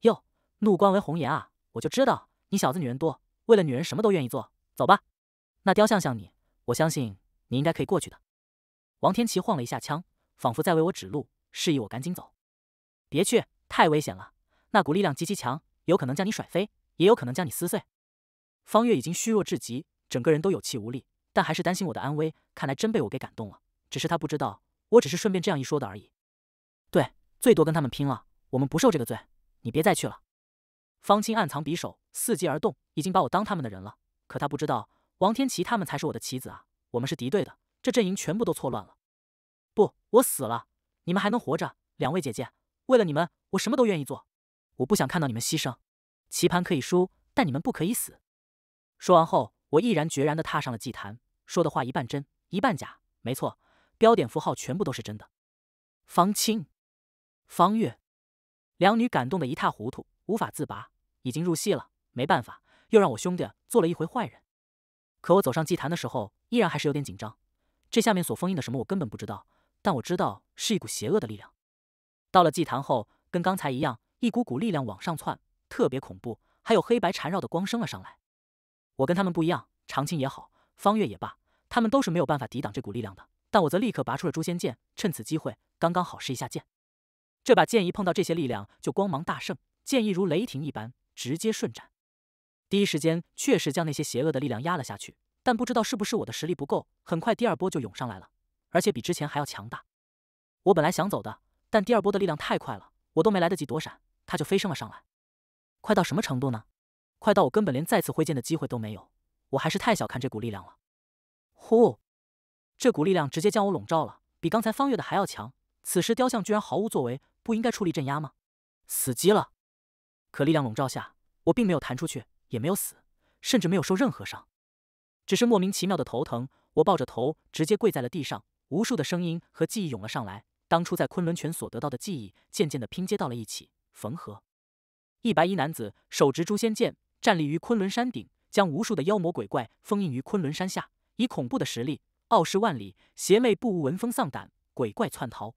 哟，怒关为红颜啊！我就知道你小子女人多，为了女人什么都愿意做。走吧，那雕像像你，我相信你应该可以过去的。王天琪晃了一下枪，仿佛在为我指路，示意我赶紧走。别去，太危险了。那股力量极其强，有可能将你甩飞，也有可能将你撕碎。方月已经虚弱至极。整个人都有气无力，但还是担心我的安危。看来真被我给感动了。只是他不知道，我只是顺便这样一说的而已。对，最多跟他们拼了，我们不受这个罪。你别再去了。方清暗藏匕首，伺机而动，已经把我当他们的人了。可他不知道，王天琪他们才是我的棋子啊。我们是敌对的，这阵营全部都错乱了。不，我死了，你们还能活着。两位姐姐，为了你们，我什么都愿意做。我不想看到你们牺牲。棋盘可以输，但你们不可以死。说完后。我毅然决然地踏上了祭坛，说的话一半真一半假，没错，标点符号全部都是真的。方清、方月两女感动的一塌糊涂，无法自拔，已经入戏了。没办法，又让我兄弟做了一回坏人。可我走上祭坛的时候，依然还是有点紧张。这下面所封印的什么，我根本不知道，但我知道是一股邪恶的力量。到了祭坛后，跟刚才一样，一股股力量往上窜，特别恐怖，还有黑白缠绕的光升了上来。我跟他们不一样，长青也好，方月也罢，他们都是没有办法抵挡这股力量的。但我则立刻拔出了诛仙剑，趁此机会，刚刚好试一下剑。这把剑一碰到这些力量，就光芒大盛，剑意如雷霆一般，直接顺斩。第一时间确实将那些邪恶的力量压了下去，但不知道是不是我的实力不够，很快第二波就涌上来了，而且比之前还要强大。我本来想走的，但第二波的力量太快了，我都没来得及躲闪，它就飞升了上来。快到什么程度呢？快到我根本连再次挥剑的机会都没有，我还是太小看这股力量了。呼，这股力量直接将我笼罩了，比刚才方月的还要强。此时雕像居然毫无作为，不应该出力镇压吗？死机了。可力量笼罩下，我并没有弹出去，也没有死，甚至没有受任何伤，只是莫名其妙的头疼。我抱着头，直接跪在了地上。无数的声音和记忆涌了上来，当初在昆仑泉所得到的记忆，渐渐的拼接到了一起，缝合。一白衣男子手执诛仙剑。站立于昆仑山顶，将无数的妖魔鬼怪封印于昆仑山下，以恐怖的实力傲视万里，邪魅不无闻风丧胆，鬼怪窜逃。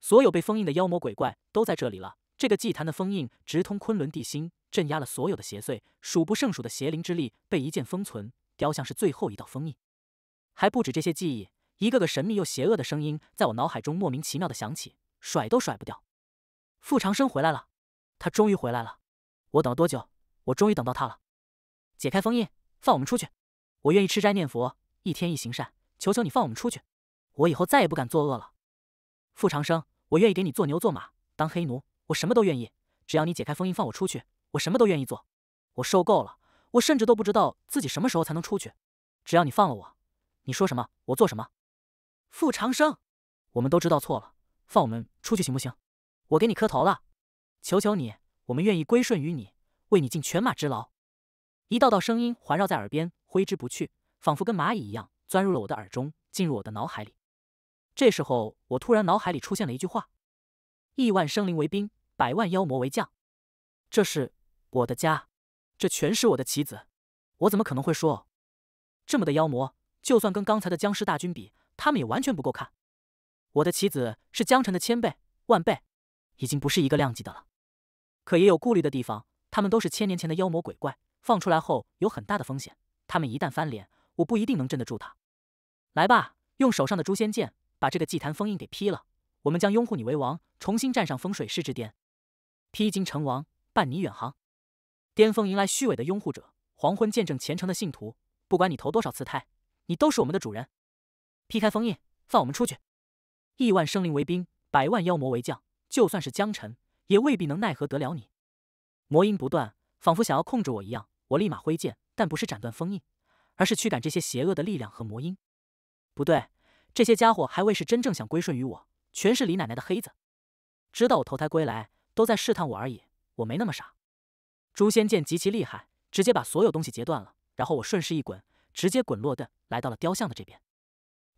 所有被封印的妖魔鬼怪都在这里了。这个祭坛的封印直通昆仑地心，镇压了所有的邪祟，数不胜数的邪灵之力被一剑封存。雕像是最后一道封印，还不止这些记忆，一个个神秘又邪恶的声音在我脑海中莫名其妙的响起，甩都甩不掉。傅长生回来了，他终于回来了，我等了多久？我终于等到他了，解开封印，放我们出去。我愿意吃斋念佛，一天一行善，求求你放我们出去。我以后再也不敢作恶了。傅长生，我愿意给你做牛做马，当黑奴，我什么都愿意，只要你解开封印，放我出去，我什么都愿意做。我受够了，我甚至都不知道自己什么时候才能出去。只要你放了我，你说什么我做什么。傅长生，我们都知道错了，放我们出去行不行？我给你磕头了，求求你，我们愿意归顺于你。为你尽犬马之劳，一道道声音环绕在耳边，挥之不去，仿佛跟蚂蚁一样钻入了我的耳中，进入我的脑海里。这时候，我突然脑海里出现了一句话：“亿万生灵为兵，百万妖魔为将。”这是我的家，这全是我的棋子，我怎么可能会说这么的妖魔？就算跟刚才的僵尸大军比，他们也完全不够看。我的棋子是江辰的千倍、万倍，已经不是一个量级的了。可也有顾虑的地方。他们都是千年前的妖魔鬼怪，放出来后有很大的风险。他们一旦翻脸，我不一定能镇得住他。来吧，用手上的诛仙剑把这个祭坛封印给劈了。我们将拥护你为王，重新站上风水师之巅，披金成王，伴你远航。巅峰迎来虚伪的拥护者，黄昏见证虔诚的信徒。不管你投多少次胎，你都是我们的主人。劈开封印，放我们出去。亿万生灵为兵，百万妖魔为将，就算是江辰，也未必能奈何得了你。魔音不断，仿佛想要控制我一样。我立马挥剑，但不是斩断封印，而是驱赶这些邪恶的力量和魔音。不对，这些家伙还未是真正想归顺于我，全是李奶奶的黑子，知道我投胎归来，都在试探我而已。我没那么傻。诛仙剑极其厉害，直接把所有东西截断了。然后我顺势一滚，直接滚落的来到了雕像的这边。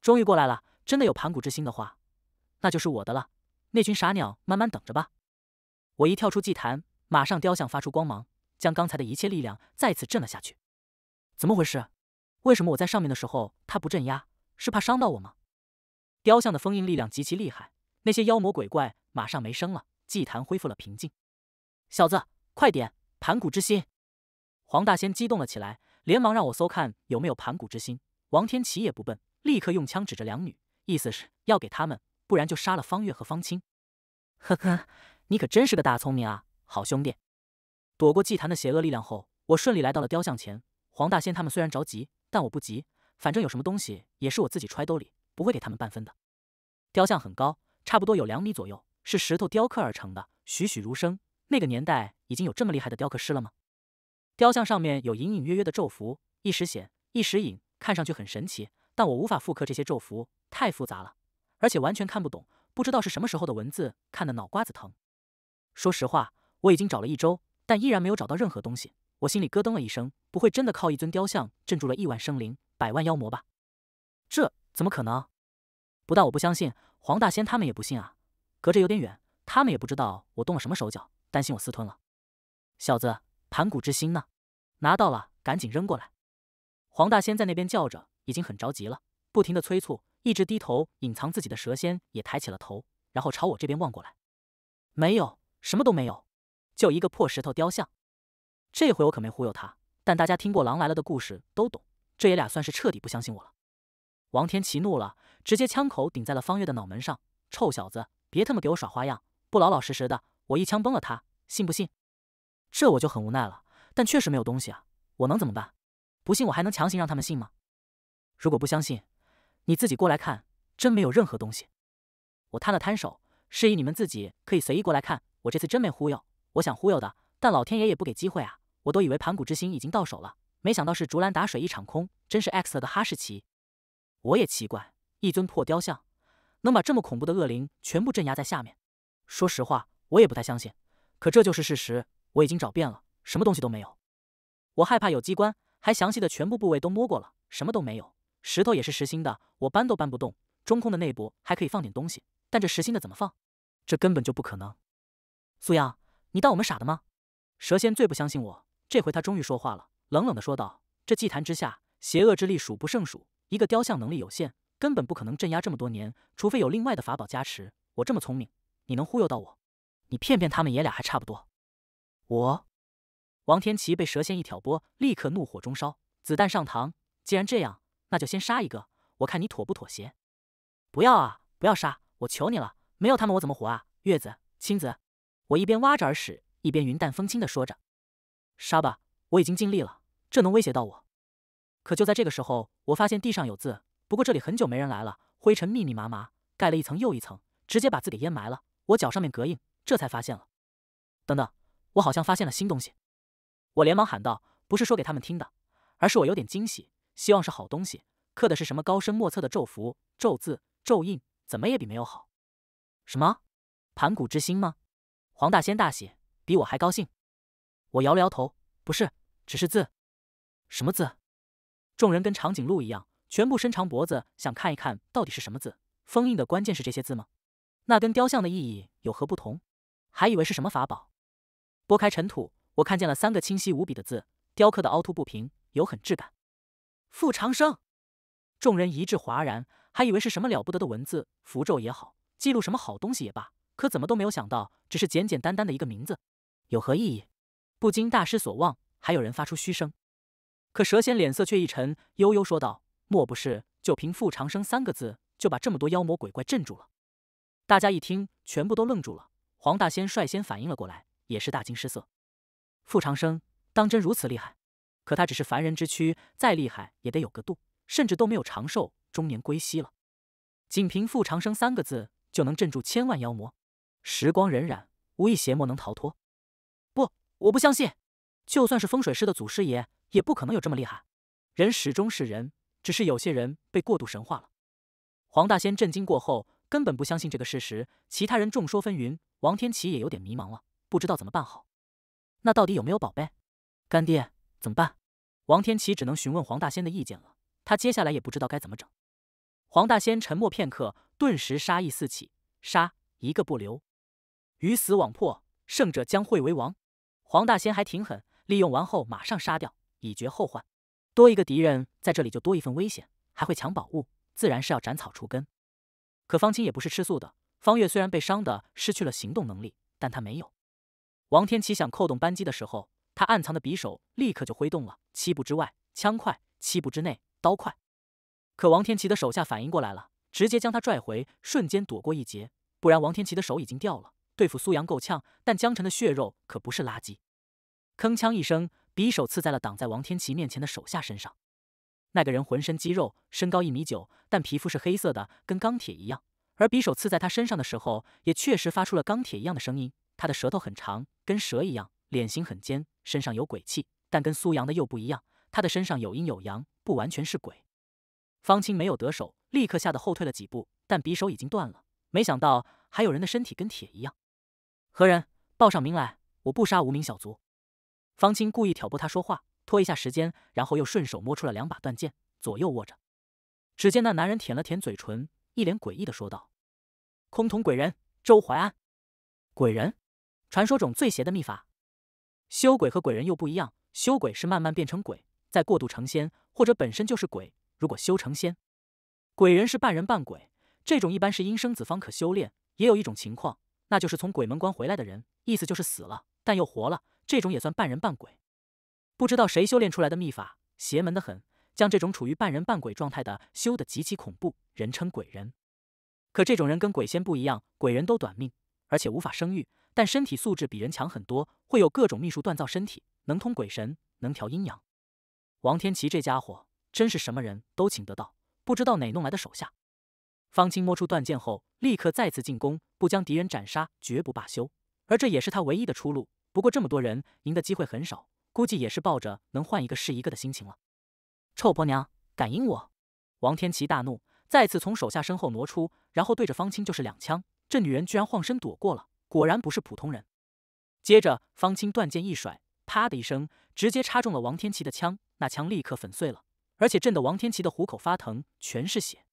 终于过来了！真的有盘古之心的话，那就是我的了。那群傻鸟，慢慢等着吧。我一跳出祭坛。马上，雕像发出光芒，将刚才的一切力量再次震了下去。怎么回事？为什么我在上面的时候它不镇压？是怕伤到我吗？雕像的封印力量极其厉害，那些妖魔鬼怪马上没声了，祭坛恢复了平静。小子，快点！盘古之心！黄大仙激动了起来，连忙让我搜看有没有盘古之心。王天琪也不笨，立刻用枪指着两女，意思是要给他们，不然就杀了方月和方清。呵呵，你可真是个大聪明啊！好兄弟，躲过祭坛的邪恶力量后，我顺利来到了雕像前。黄大仙他们虽然着急，但我不急，反正有什么东西也是我自己揣兜里，不会给他们半分的。雕像很高，差不多有两米左右，是石头雕刻而成的，栩栩如生。那个年代已经有这么厉害的雕刻师了吗？雕像上面有隐隐约约的咒符，一时显一时隐，看上去很神奇，但我无法复刻这些咒符，太复杂了，而且完全看不懂，不知道是什么时候的文字，看得脑瓜子疼。说实话。我已经找了一周，但依然没有找到任何东西。我心里咯噔了一声，不会真的靠一尊雕像镇住了亿万生灵、百万妖魔吧？这怎么可能？不但我不相信，黄大仙他们也不信啊。隔着有点远，他们也不知道我动了什么手脚，担心我私吞了。小子，盘古之心呢？拿到了，赶紧扔过来！黄大仙在那边叫着，已经很着急了，不停的催促。一直低头隐藏自己的蛇仙也抬起了头，然后朝我这边望过来。没有什么都没有。就一个破石头雕像，这回我可没忽悠他。但大家听过《狼来了》的故事都懂，这爷俩算是彻底不相信我了。王天奇怒了，直接枪口顶在了方月的脑门上：“臭小子，别他妈给我耍花样，不老老实实的，我一枪崩了他，信不信？”这我就很无奈了，但确实没有东西啊，我能怎么办？不信我还能强行让他们信吗？如果不相信，你自己过来看，真没有任何东西。我摊了摊手，示意你们自己可以随意过来看，我这次真没忽悠。我想忽悠的，但老天爷也不给机会啊！我都以为盘古之心已经到手了，没想到是竹篮打水一场空，真是 X 的哈士奇！我也奇怪，一尊破雕像，能把这么恐怖的恶灵全部镇压在下面？说实话，我也不太相信，可这就是事实。我已经找遍了，什么东西都没有。我害怕有机关，还详细的全部部位都摸过了，什么都没有。石头也是实心的，我搬都搬不动。中空的内部还可以放点东西，但这实心的怎么放？这根本就不可能。苏阳。你当我们傻的吗？蛇仙最不相信我，这回他终于说话了，冷冷的说道：“这祭坛之下，邪恶之力数不胜数，一个雕像能力有限，根本不可能镇压这么多年，除非有另外的法宝加持。我这么聪明，你能忽悠到我？你骗骗他们爷俩还差不多。”我，王天琪被蛇仙一挑拨，立刻怒火中烧，子弹上膛。既然这样，那就先杀一个，我看你妥不妥协？不要啊，不要杀，我求你了，没有他们我怎么活啊？月子，青子。我一边挖着耳屎，一边云淡风轻的说着：“杀吧，我已经尽力了，这能威胁到我？”可就在这个时候，我发现地上有字，不过这里很久没人来了，灰尘密密麻麻，盖了一层又一层，直接把字给淹埋了。我脚上面膈硬，这才发现了。等等，我好像发现了新东西！我连忙喊道：“不是说给他们听的，而是我有点惊喜，希望是好东西。刻的是什么高深莫测的咒符、咒字、咒印？怎么也比没有好。”什么？盘古之心吗？黄大仙大喜，比我还高兴。我摇了摇头，不是，只是字。什么字？众人跟长颈鹿一样，全部伸长脖子想看一看，到底是什么字？封印的关键是这些字吗？那跟雕像的意义有何不同？还以为是什么法宝？拨开尘土，我看见了三个清晰无比的字，雕刻的凹凸不平，有很质感。复长生。众人一致哗然，还以为是什么了不得的文字、符咒也好，记录什么好东西也罢。可怎么都没有想到，只是简简单单的一个名字，有何意义？不禁大失所望。还有人发出嘘声，可蛇仙脸色却一沉，悠悠说道：“莫不是就凭‘傅长生’三个字，就把这么多妖魔鬼怪镇住了？”大家一听，全部都愣住了。黄大仙率先反应了过来，也是大惊失色：“傅长生当真如此厉害？可他只是凡人之躯，再厉害也得有个度，甚至都没有长寿，终年归西了。仅凭‘傅长生’三个字，就能镇住千万妖魔？”时光荏苒，无一邪魔能逃脱。不，我不相信。就算是风水师的祖师爷，也不可能有这么厉害。人始终是人，只是有些人被过度神化了。黄大仙震惊过后，根本不相信这个事实。其他人众说纷纭，王天琪也有点迷茫了，不知道怎么办好。那到底有没有宝贝？干爹，怎么办？王天琪只能询问黄大仙的意见了。他接下来也不知道该怎么整。黄大仙沉默片刻，顿时杀意四起，杀一个不留。鱼死网破，胜者将会为王。黄大仙还挺狠，利用完后马上杀掉，以绝后患。多一个敌人在这里就多一份危险，还会抢宝物，自然是要斩草除根。可方清也不是吃素的。方月虽然被伤的失去了行动能力，但他没有。王天琪想扣动扳机的时候，他暗藏的匕首立刻就挥动了。七步之外，枪快；七步之内，刀快。可王天琪的手下反应过来了，直接将他拽回，瞬间躲过一劫。不然王天琪的手已经掉了。对付苏阳够呛，但江晨的血肉可不是垃圾。铿锵一声，匕首刺在了挡在王天琪面前的手下身上。那个人浑身肌肉，身高一米九，但皮肤是黑色的，跟钢铁一样。而匕首刺在他身上的时候，也确实发出了钢铁一样的声音。他的舌头很长，跟蛇一样，脸型很尖，身上有鬼气，但跟苏阳的又不一样。他的身上有阴有阳，不完全是鬼。方清没有得手，立刻吓得后退了几步，但匕首已经断了。没想到还有人的身体跟铁一样。何人？报上名来！我不杀无名小卒。方清故意挑拨他说话，拖一下时间，然后又顺手摸出了两把断剑，左右握着。只见那男人舔了舔嘴唇，一脸诡异的说道：“空峒鬼人周淮安，鬼人，传说中最邪的秘法。修鬼和鬼人又不一样，修鬼是慢慢变成鬼，再过度成仙，或者本身就是鬼。如果修成仙，鬼人是半人半鬼。这种一般是阴生子方可修炼，也有一种情况。”那就是从鬼门关回来的人，意思就是死了但又活了，这种也算半人半鬼。不知道谁修炼出来的秘法，邪门的很，将这种处于半人半鬼状态的修得极其恐怖，人称鬼人。可这种人跟鬼仙不一样，鬼人都短命，而且无法生育，但身体素质比人强很多，会有各种秘术锻造身体，能通鬼神，能调阴阳。王天奇这家伙真是什么人都请得到，不知道哪弄来的手下。方清摸出断剑后。立刻再次进攻，不将敌人斩杀，绝不罢休。而这也是他唯一的出路。不过这么多人，赢的机会很少，估计也是抱着能换一个是一个的心情了。臭婆娘，敢阴我！王天琪大怒，再次从手下身后挪出，然后对着方清就是两枪。这女人居然晃身躲过了，果然不是普通人。接着，方清断剑一甩，啪的一声，直接插中了王天琪的枪，那枪立刻粉碎了，而且震得王天琪的虎口发疼，全是血。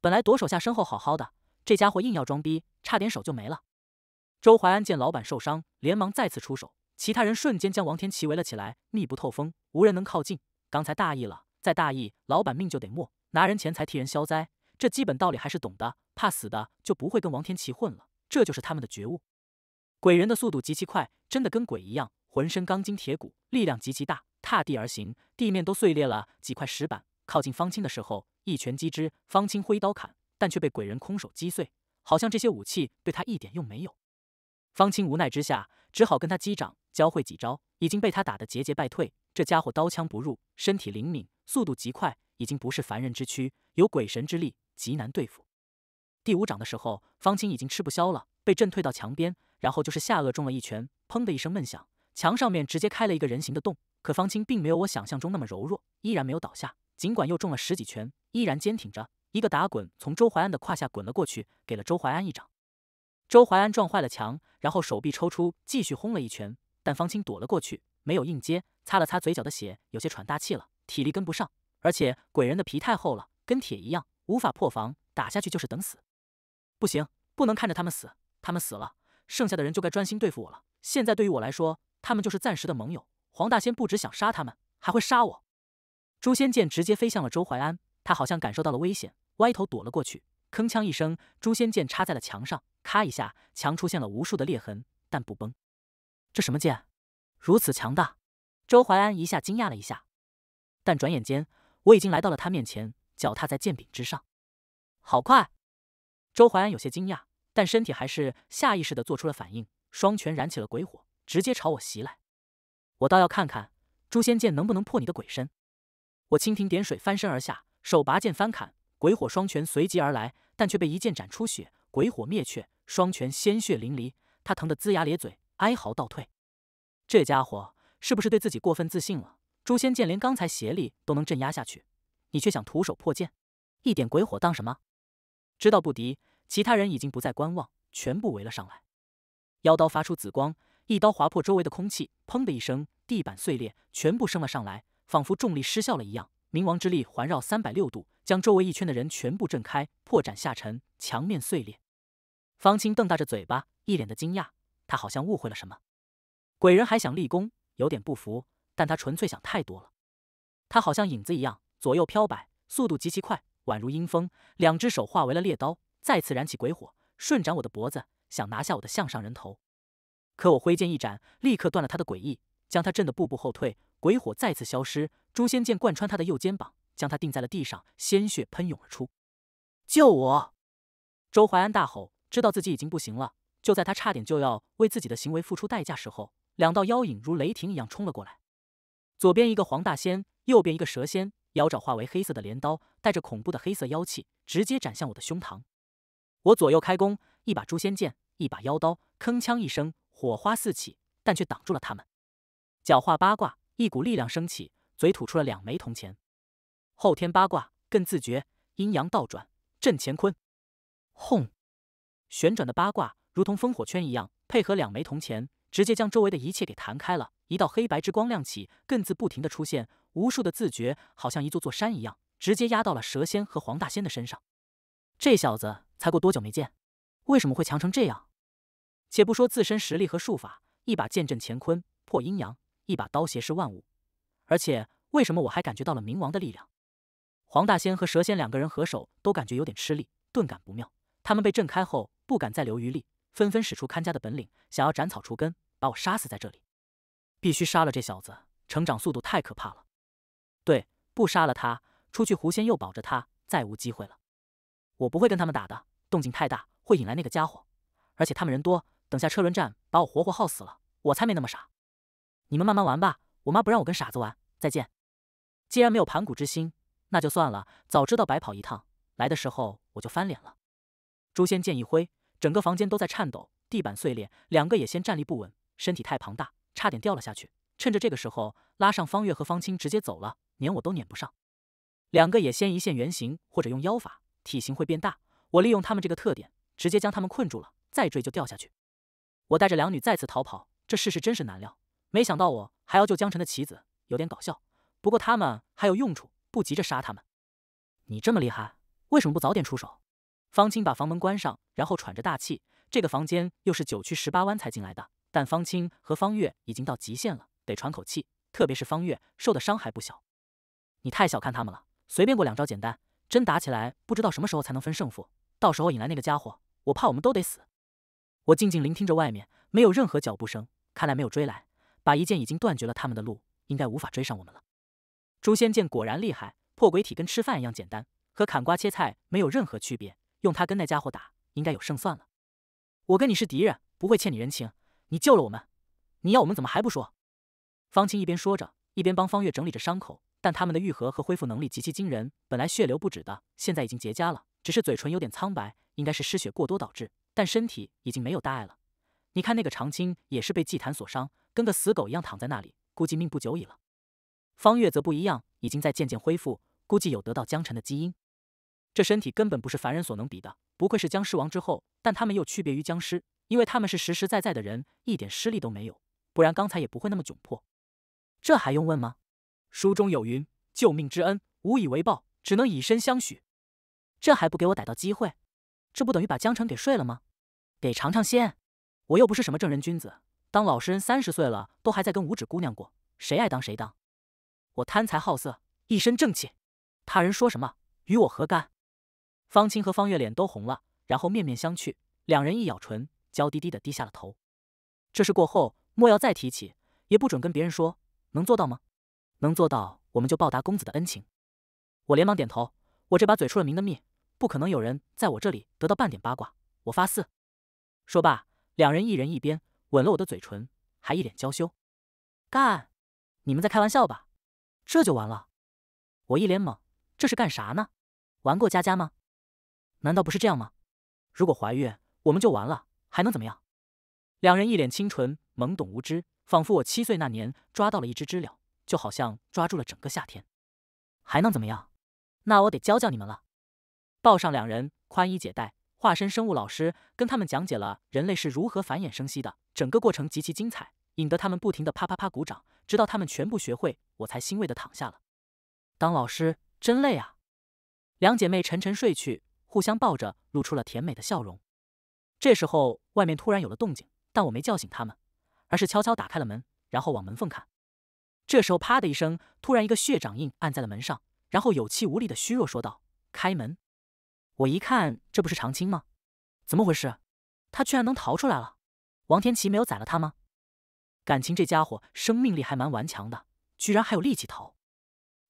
本来躲手下身后好好的。这家伙硬要装逼，差点手就没了。周淮安见老板受伤，连忙再次出手。其他人瞬间将王天琪围了起来，密不透风，无人能靠近。刚才大意了，再大意，老板命就得没。拿人钱财替人消灾，这基本道理还是懂的。怕死的就不会跟王天琪混了，这就是他们的觉悟。鬼人的速度极其快，真的跟鬼一样，浑身钢筋铁骨，力量极其大，踏地而行，地面都碎裂了几块石板。靠近方清的时候，一拳击之，方清挥刀砍。但却被鬼人空手击碎，好像这些武器对他一点用没有。方清无奈之下，只好跟他击掌，教会几招，已经被他打得节节败退。这家伙刀枪不入，身体灵敏，速度极快，已经不是凡人之躯，有鬼神之力，极难对付。第五掌的时候，方清已经吃不消了，被震退到墙边，然后就是下颚中了一拳，砰的一声闷响，墙上面直接开了一个人形的洞。可方清并没有我想象中那么柔弱，依然没有倒下，尽管又中了十几拳，依然坚挺着。一个打滚，从周淮安的胯下滚了过去，给了周淮安一掌。周淮安撞坏了墙，然后手臂抽出，继续轰了一拳，但方清躲了过去，没有硬接，擦了擦嘴角的血，有些喘大气了，体力跟不上，而且鬼人的皮太厚了，跟铁一样，无法破防，打下去就是等死。不行，不能看着他们死，他们死了，剩下的人就该专心对付我了。现在对于我来说，他们就是暂时的盟友。黄大仙不止想杀他们，还会杀我。诛仙剑直接飞向了周淮安。他好像感受到了危险，歪头躲了过去。铿锵一声，诛仙剑插在了墙上，咔一下，墙出现了无数的裂痕，但不崩。这什么剑如此强大？周淮安一下惊讶了一下，但转眼间我已经来到了他面前，脚踏在剑柄之上。好快！周淮安有些惊讶，但身体还是下意识的做出了反应，双拳燃起了鬼火，直接朝我袭来。我倒要看看诛仙剑能不能破你的鬼身。我蜻蜓点水，翻身而下。手拔剑翻砍，鬼火双拳随即而来，但却被一剑斩出血，鬼火灭却，双拳鲜血淋漓，他疼得龇牙咧嘴，哀嚎倒退。这家伙是不是对自己过分自信了？诛仙剑连刚才邪力都能镇压下去，你却想徒手破剑，一点鬼火当什么？知道不敌，其他人已经不再观望，全部围了上来。妖刀发出紫光，一刀划破周围的空气，砰的一声，地板碎裂，全部升了上来，仿佛重力失效了一样。冥王之力环绕三百六十度，将周围一圈的人全部震开，破绽下沉，墙面碎裂。方清瞪大着嘴巴，一脸的惊讶，他好像误会了什么。鬼人还想立功，有点不服，但他纯粹想太多了。他好像影子一样，左右飘摆，速度极其快，宛如阴风。两只手化为了猎刀，再次燃起鬼火，顺斩我的脖子，想拿下我的项上人头。可我挥剑一斩，立刻断了他的诡异，将他震得步步后退。鬼火再次消失，诛仙剑贯穿他的右肩膀，将他钉在了地上，鲜血喷涌而出。救我！周淮安大吼，知道自己已经不行了。就在他差点就要为自己的行为付出代价时候，两道妖影如雷霆一样冲了过来，左边一个黄大仙，右边一个蛇仙，妖爪化为黑色的镰刀，带着恐怖的黑色妖气，直接斩向我的胸膛。我左右开弓，一把诛仙剑，一把妖刀，铿锵一声，火花四起，但却挡住了他们。狡猾八卦。一股力量升起，嘴吐出了两枚铜钱。后天八卦更自觉，阴阳倒转，震乾坤。轰！旋转的八卦如同烽火圈一样，配合两枚铜钱，直接将周围的一切给弹开了。一道黑白之光亮起，更字不停的出现，无数的字诀好像一座座山一样，直接压到了蛇仙和黄大仙的身上。这小子才过多久没见？为什么会强成这样？且不说自身实力和术法，一把剑震乾坤，破阴阳。一把刀挟持万物，而且为什么我还感觉到了冥王的力量？黄大仙和蛇仙两个人合手都感觉有点吃力，顿感不妙。他们被震开后，不敢再留余力，纷纷使出看家的本领，想要斩草除根，把我杀死在这里。必须杀了这小子，成长速度太可怕了。对，不杀了他，出去狐仙又保着他，再无机会了。我不会跟他们打的，动静太大会引来那个家伙，而且他们人多，等下车轮战把我活活耗死了。我才没那么傻。你们慢慢玩吧，我妈不让我跟傻子玩。再见。既然没有盘古之心，那就算了。早知道白跑一趟，来的时候我就翻脸了。诛仙剑一挥，整个房间都在颤抖，地板碎裂，两个野仙站立不稳，身体太庞大，差点掉了下去。趁着这个时候，拉上方月和方清直接走了，撵我都撵不上。两个野仙一现原形，或者用妖法，体型会变大。我利用他们这个特点，直接将他们困住了，再追就掉下去。我带着两女再次逃跑，这世事真是难料。没想到我还要救江晨的棋子，有点搞笑。不过他们还有用处，不急着杀他们。你这么厉害，为什么不早点出手？方清把房门关上，然后喘着大气。这个房间又是九曲十八弯才进来的，但方清和方月已经到极限了，得喘口气。特别是方月受的伤还不小。你太小看他们了，随便过两招简单，真打起来不知道什么时候才能分胜负。到时候引来那个家伙，我怕我们都得死。我静静聆听着外面，没有任何脚步声，看来没有追来。把一剑已经断绝了他们的路，应该无法追上我们了。诛仙剑果然厉害，破鬼体跟吃饭一样简单，和砍瓜切菜没有任何区别。用它跟那家伙打，应该有胜算了。我跟你是敌人，不会欠你人情。你救了我们，你要我们怎么还不说？方清一边说着，一边帮方月整理着伤口。但他们的愈合和恢复能力极其惊人，本来血流不止的，现在已经结痂了，只是嘴唇有点苍白，应该是失血过多导致，但身体已经没有大碍了。你看那个长青，也是被祭坛所伤。跟个死狗一样躺在那里，估计命不久矣了。方月则不一样，已经在渐渐恢复，估计有得到江晨的基因，这身体根本不是凡人所能比的。不愧是僵尸王之后，但他们又区别于僵尸，因为他们是实实在在的人，一点尸力都没有，不然刚才也不会那么窘迫。这还用问吗？书中有云：“救命之恩，无以为报，只能以身相许。”这还不给我逮到机会？这不等于把江辰给睡了吗？给尝尝鲜，我又不是什么正人君子。当老实人三十岁了，都还在跟五指姑娘过，谁爱当谁当。我贪财好色，一身正气，他人说什么与我何干？方清和方月脸都红了，然后面面相觑，两人一咬唇，娇滴滴的低下了头。这事过后，莫要再提起，也不准跟别人说，能做到吗？能做到，我们就报答公子的恩情。我连忙点头，我这把嘴出了名的密，不可能有人在我这里得到半点八卦。我发誓。说罢，两人一人一边。吻了我的嘴唇，还一脸娇羞。干，你们在开玩笑吧？这就完了？我一脸懵，这是干啥呢？玩过家家吗？难道不是这样吗？如果怀孕，我们就完了，还能怎么样？两人一脸清纯，懵懂无知，仿佛我七岁那年抓到了一只知了，就好像抓住了整个夏天。还能怎么样？那我得教教你们了。抱上两人，宽衣解带。化身生物老师跟他们讲解了人类是如何繁衍生息的，整个过程极其精彩，引得他们不停的啪啪啪鼓掌，直到他们全部学会，我才欣慰的躺下了。当老师真累啊！两姐妹沉沉睡去，互相抱着，露出了甜美的笑容。这时候外面突然有了动静，但我没叫醒他们，而是悄悄打开了门，然后往门缝看。这时候啪的一声，突然一个血掌印按在了门上，然后有气无力的虚弱说道：“开门。”我一看，这不是常青吗？怎么回事？他居然能逃出来了！王天琪没有宰了他吗？感情这家伙生命力还蛮顽强的，居然还有力气逃。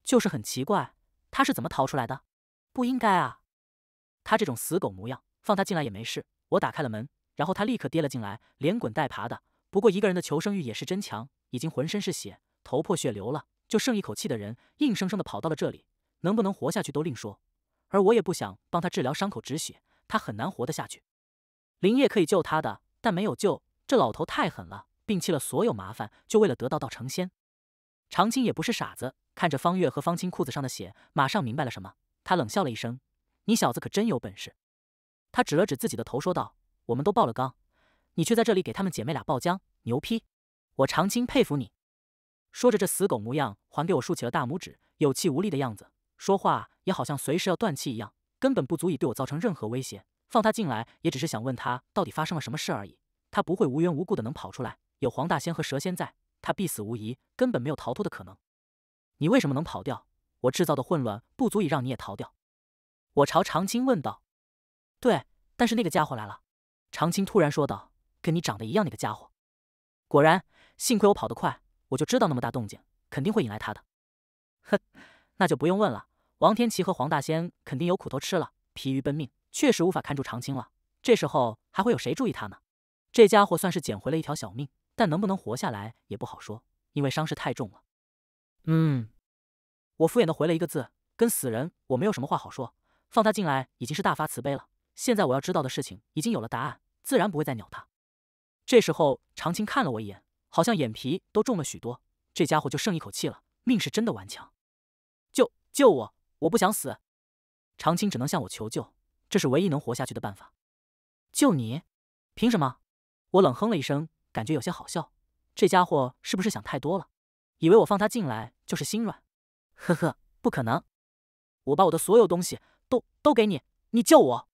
就是很奇怪，他是怎么逃出来的？不应该啊！他这种死狗模样，放他进来也没事。我打开了门，然后他立刻跌了进来，连滚带爬的。不过一个人的求生欲也是真强，已经浑身是血，头破血流了，就剩一口气的人，硬生生的跑到了这里，能不能活下去都另说。而我也不想帮他治疗伤口止血，他很难活得下去。林业可以救他的，但没有救。这老头太狠了，摒弃了所有麻烦，就为了得到道成仙。长青也不是傻子，看着方月和方清裤子上的血，马上明白了什么。他冷笑了一声：“你小子可真有本事。”他指了指自己的头，说道：“我们都爆了缸，你却在这里给他们姐妹俩爆浆，牛批！我长青佩服你。”说着，这死狗模样还给我竖起了大拇指，有气无力的样子。说话也好像随时要断气一样，根本不足以对我造成任何威胁。放他进来也只是想问他到底发生了什么事而已。他不会无缘无故的能跑出来，有黄大仙和蛇仙在，他必死无疑，根本没有逃脱的可能。你为什么能跑掉？我制造的混乱不足以让你也逃掉。我朝长青问道：“对，但是那个家伙来了。”长青突然说道：“跟你长得一样那个家伙。”果然，幸亏我跑得快，我就知道那么大动静肯定会引来他的。呵，那就不用问了。王天琪和黄大仙肯定有苦头吃了，疲于奔命，确实无法看住长青了。这时候还会有谁注意他呢？这家伙算是捡回了一条小命，但能不能活下来也不好说，因为伤势太重了。嗯，我敷衍的回了一个字，跟死人我没有什么话好说。放他进来已经是大发慈悲了。现在我要知道的事情已经有了答案，自然不会再鸟他。这时候，长青看了我一眼，好像眼皮都重了许多。这家伙就剩一口气了，命是真的顽强。救救我！我不想死，长青只能向我求救，这是唯一能活下去的办法。救你？凭什么？我冷哼了一声，感觉有些好笑。这家伙是不是想太多了？以为我放他进来就是心软？呵呵，不可能。我把我的所有东西都都给你，你救我。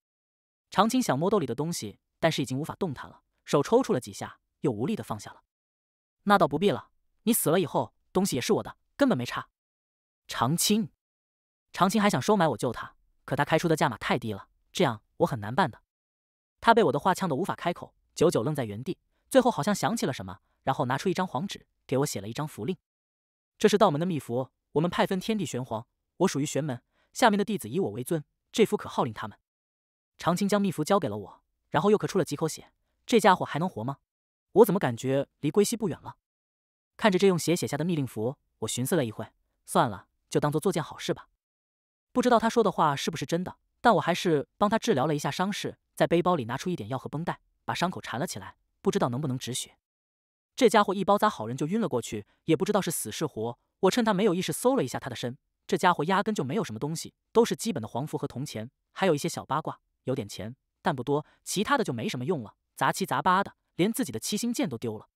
长青想摸兜里的东西，但是已经无法动弹了，手抽搐了几下，又无力的放下了。那倒不必了，你死了以后，东西也是我的，根本没差。长青。长青还想收买我救他，可他开出的价码太低了，这样我很难办的。他被我的话呛得无法开口，久久愣在原地，最后好像想起了什么，然后拿出一张黄纸给我写了一张符令。这是道门的秘符，我们派分天地玄黄，我属于玄门，下面的弟子以我为尊，这符可号令他们。长青将秘符交给了我，然后又咳出了几口血。这家伙还能活吗？我怎么感觉离归西不远了？看着这用血写下的密令符，我寻思了一会，算了，就当做做件好事吧。不知道他说的话是不是真的，但我还是帮他治疗了一下伤势，在背包里拿出一点药和绷带，把伤口缠了起来，不知道能不能止血。这家伙一包扎，好人就晕了过去，也不知道是死是活。我趁他没有意识，搜了一下他的身，这家伙压根就没有什么东西，都是基本的黄符和铜钱，还有一些小八卦，有点钱，但不多。其他的就没什么用了，杂七杂八的，连自己的七星剑都丢了。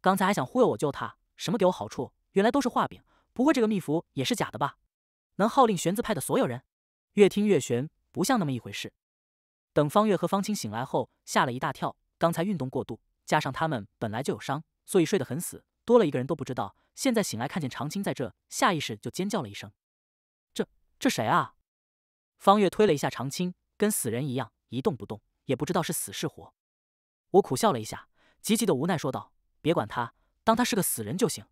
刚才还想忽悠我救他，什么给我好处，原来都是画饼。不会这个秘符也是假的吧？能号令玄字派的所有人，越听越悬，不像那么一回事。等方月和方清醒来后，吓了一大跳。刚才运动过度，加上他们本来就有伤，所以睡得很死，多了一个人都不知道。现在醒来看见长青在这，下意识就尖叫了一声：“这这谁啊？”方月推了一下长青，跟死人一样一动不动，也不知道是死是活。我苦笑了一下，极其的无奈说道：“别管他，当他是个死人就行。”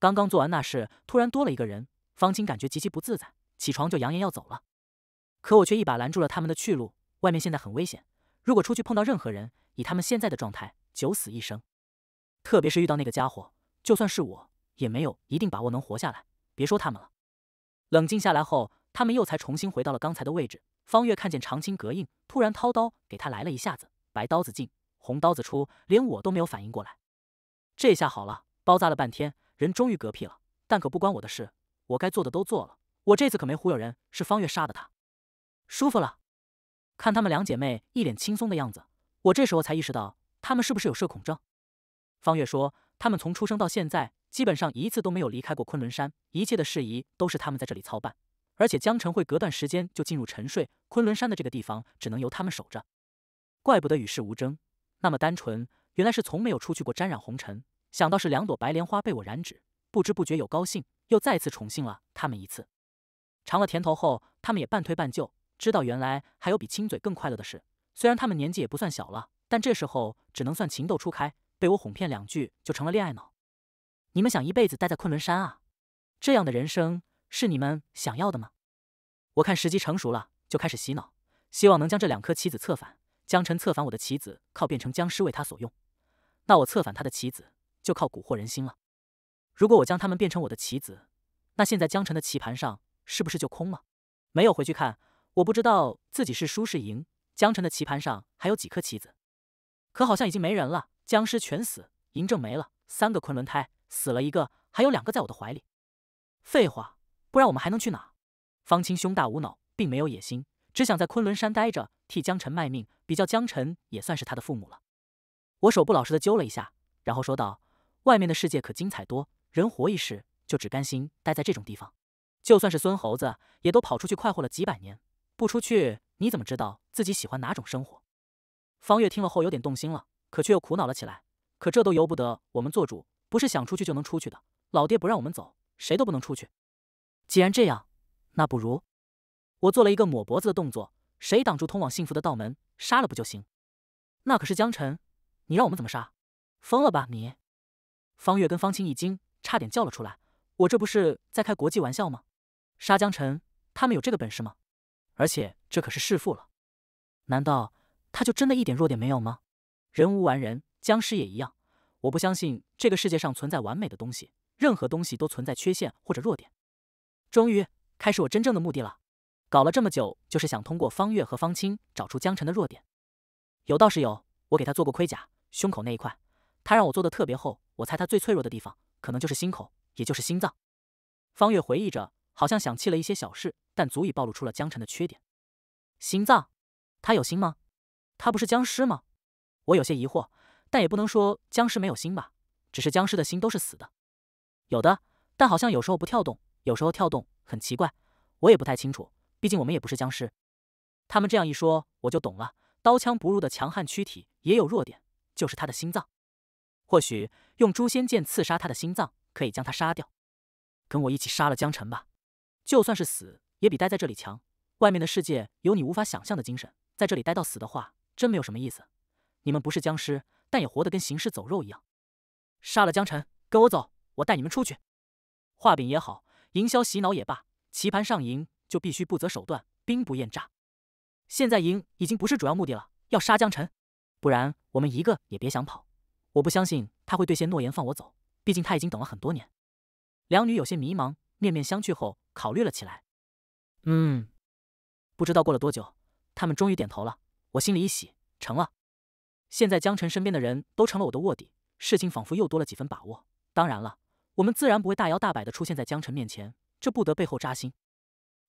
刚刚做完那事，突然多了一个人。方清感觉极其不自在，起床就扬言要走了。可我却一把拦住了他们的去路。外面现在很危险，如果出去碰到任何人，以他们现在的状态，九死一生。特别是遇到那个家伙，就算是我也没有一定把握能活下来。别说他们了。冷静下来后，他们又才重新回到了刚才的位置。方月看见长青隔硬，突然掏刀给他来了一下子，白刀子进，红刀子出，连我都没有反应过来。这下好了，包扎了半天，人终于嗝屁了，但可不关我的事。我该做的都做了，我这次可没忽悠人，是方月杀的他。舒服了，看他们两姐妹一脸轻松的样子，我这时候才意识到，她们是不是有社恐症？方月说，他们从出生到现在，基本上一次都没有离开过昆仑山，一切的事宜都是他们在这里操办。而且江澄会隔段时间就进入沉睡，昆仑山的这个地方只能由他们守着。怪不得与世无争，那么单纯，原来是从没有出去过，沾染红尘。想到是两朵白莲花被我染指，不知不觉有高兴。又再次宠幸了他们一次，尝了甜头后，他们也半推半就，知道原来还有比亲嘴更快乐的事。虽然他们年纪也不算小了，但这时候只能算情窦初开，被我哄骗两句就成了恋爱脑。你们想一辈子待在昆仑山啊？这样的人生是你们想要的吗？我看时机成熟了，就开始洗脑，希望能将这两颗棋子策反。江辰策反我的棋子，靠变成僵尸为他所用，那我策反他的棋子，就靠蛊惑人心了。如果我将他们变成我的棋子，那现在江辰的棋盘上是不是就空了？没有回去看，我不知道自己是输是赢。江辰的棋盘上还有几颗棋子，可好像已经没人了，僵尸全死，嬴政没了，三个昆仑胎死了一个，还有两个在我的怀里。废话，不然我们还能去哪？方清胸大无脑，并没有野心，只想在昆仑山待着，替江辰卖命。比较江辰也算是他的父母了。我手不老实的揪了一下，然后说道：“外面的世界可精彩多。”人活一世，就只甘心待在这种地方，就算是孙猴子，也都跑出去快活了几百年。不出去，你怎么知道自己喜欢哪种生活？方月听了后有点动心了，可却又苦恼了起来。可这都由不得我们做主，不是想出去就能出去的。老爹不让我们走，谁都不能出去。既然这样，那不如……我做了一个抹脖子的动作，谁挡住通往幸福的道门，杀了不就行？那可是江晨，你让我们怎么杀？疯了吧你！方月跟方清一惊。差点叫了出来！我这不是在开国际玩笑吗？杀江辰他们有这个本事吗？而且这可是弑父了！难道他就真的一点弱点没有吗？人无完人，僵尸也一样。我不相信这个世界上存在完美的东西，任何东西都存在缺陷或者弱点。终于开始我真正的目的了，搞了这么久就是想通过方月和方清找出江晨的弱点。有倒是有，我给他做过盔甲，胸口那一块，他让我做的特别厚。我猜他最脆弱的地方。可能就是心口，也就是心脏。方月回忆着，好像想起了一些小事，但足以暴露出了江晨的缺点。心脏？他有心吗？他不是僵尸吗？我有些疑惑，但也不能说僵尸没有心吧，只是僵尸的心都是死的。有的，但好像有时候不跳动，有时候跳动，很奇怪。我也不太清楚，毕竟我们也不是僵尸。他们这样一说，我就懂了。刀枪不入的强悍躯体也有弱点，就是他的心脏。或许用诛仙剑刺杀他的心脏，可以将他杀掉。跟我一起杀了江晨吧，就算是死，也比待在这里强。外面的世界有你无法想象的精神，在这里待到死的话，真没有什么意思。你们不是僵尸，但也活得跟行尸走肉一样。杀了江晨，跟我走，我带你们出去。画饼也好，营销洗脑也罢，棋盘上赢就必须不择手段，兵不厌诈。现在赢已经不是主要目的了，要杀江晨，不然我们一个也别想跑。我不相信他会兑现诺言放我走，毕竟他已经等了很多年。两女有些迷茫，面面相觑后考虑了起来。嗯，不知道过了多久，他们终于点头了。我心里一喜，成了。现在江晨身边的人都成了我的卧底，事情仿佛又多了几分把握。当然了，我们自然不会大摇大摆的出现在江晨面前，这不得背后扎心。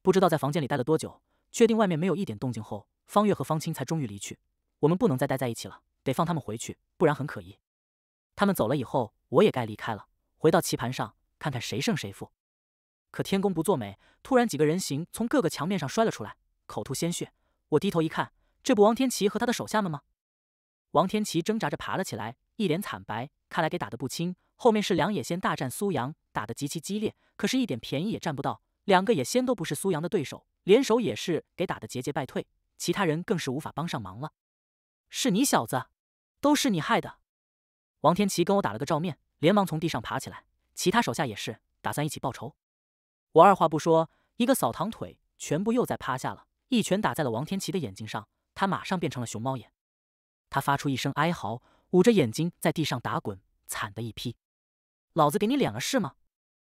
不知道在房间里待了多久，确定外面没有一点动静后，方月和方清才终于离去。我们不能再待在一起了，得放他们回去，不然很可疑。他们走了以后，我也该离开了。回到棋盘上，看看谁胜谁负。可天公不作美，突然几个人形从各个墙面上摔了出来，口吐鲜血。我低头一看，这不王天琪和他的手下们吗？王天琪挣扎着爬了起来，一脸惨白，看来给打得不轻。后面是两野仙大战苏阳，打得极其激烈，可是一点便宜也占不到，两个野仙都不是苏阳的对手，联手也是给打得节节败退。其他人更是无法帮上忙了。是你小子，都是你害的。王天琪跟我打了个照面，连忙从地上爬起来。其他手下也是打算一起报仇。我二话不说，一个扫堂腿，全部又在趴下了。一拳打在了王天琪的眼睛上，他马上变成了熊猫眼。他发出一声哀嚎，捂着眼睛在地上打滚，惨的一批。老子给你脸了是吗？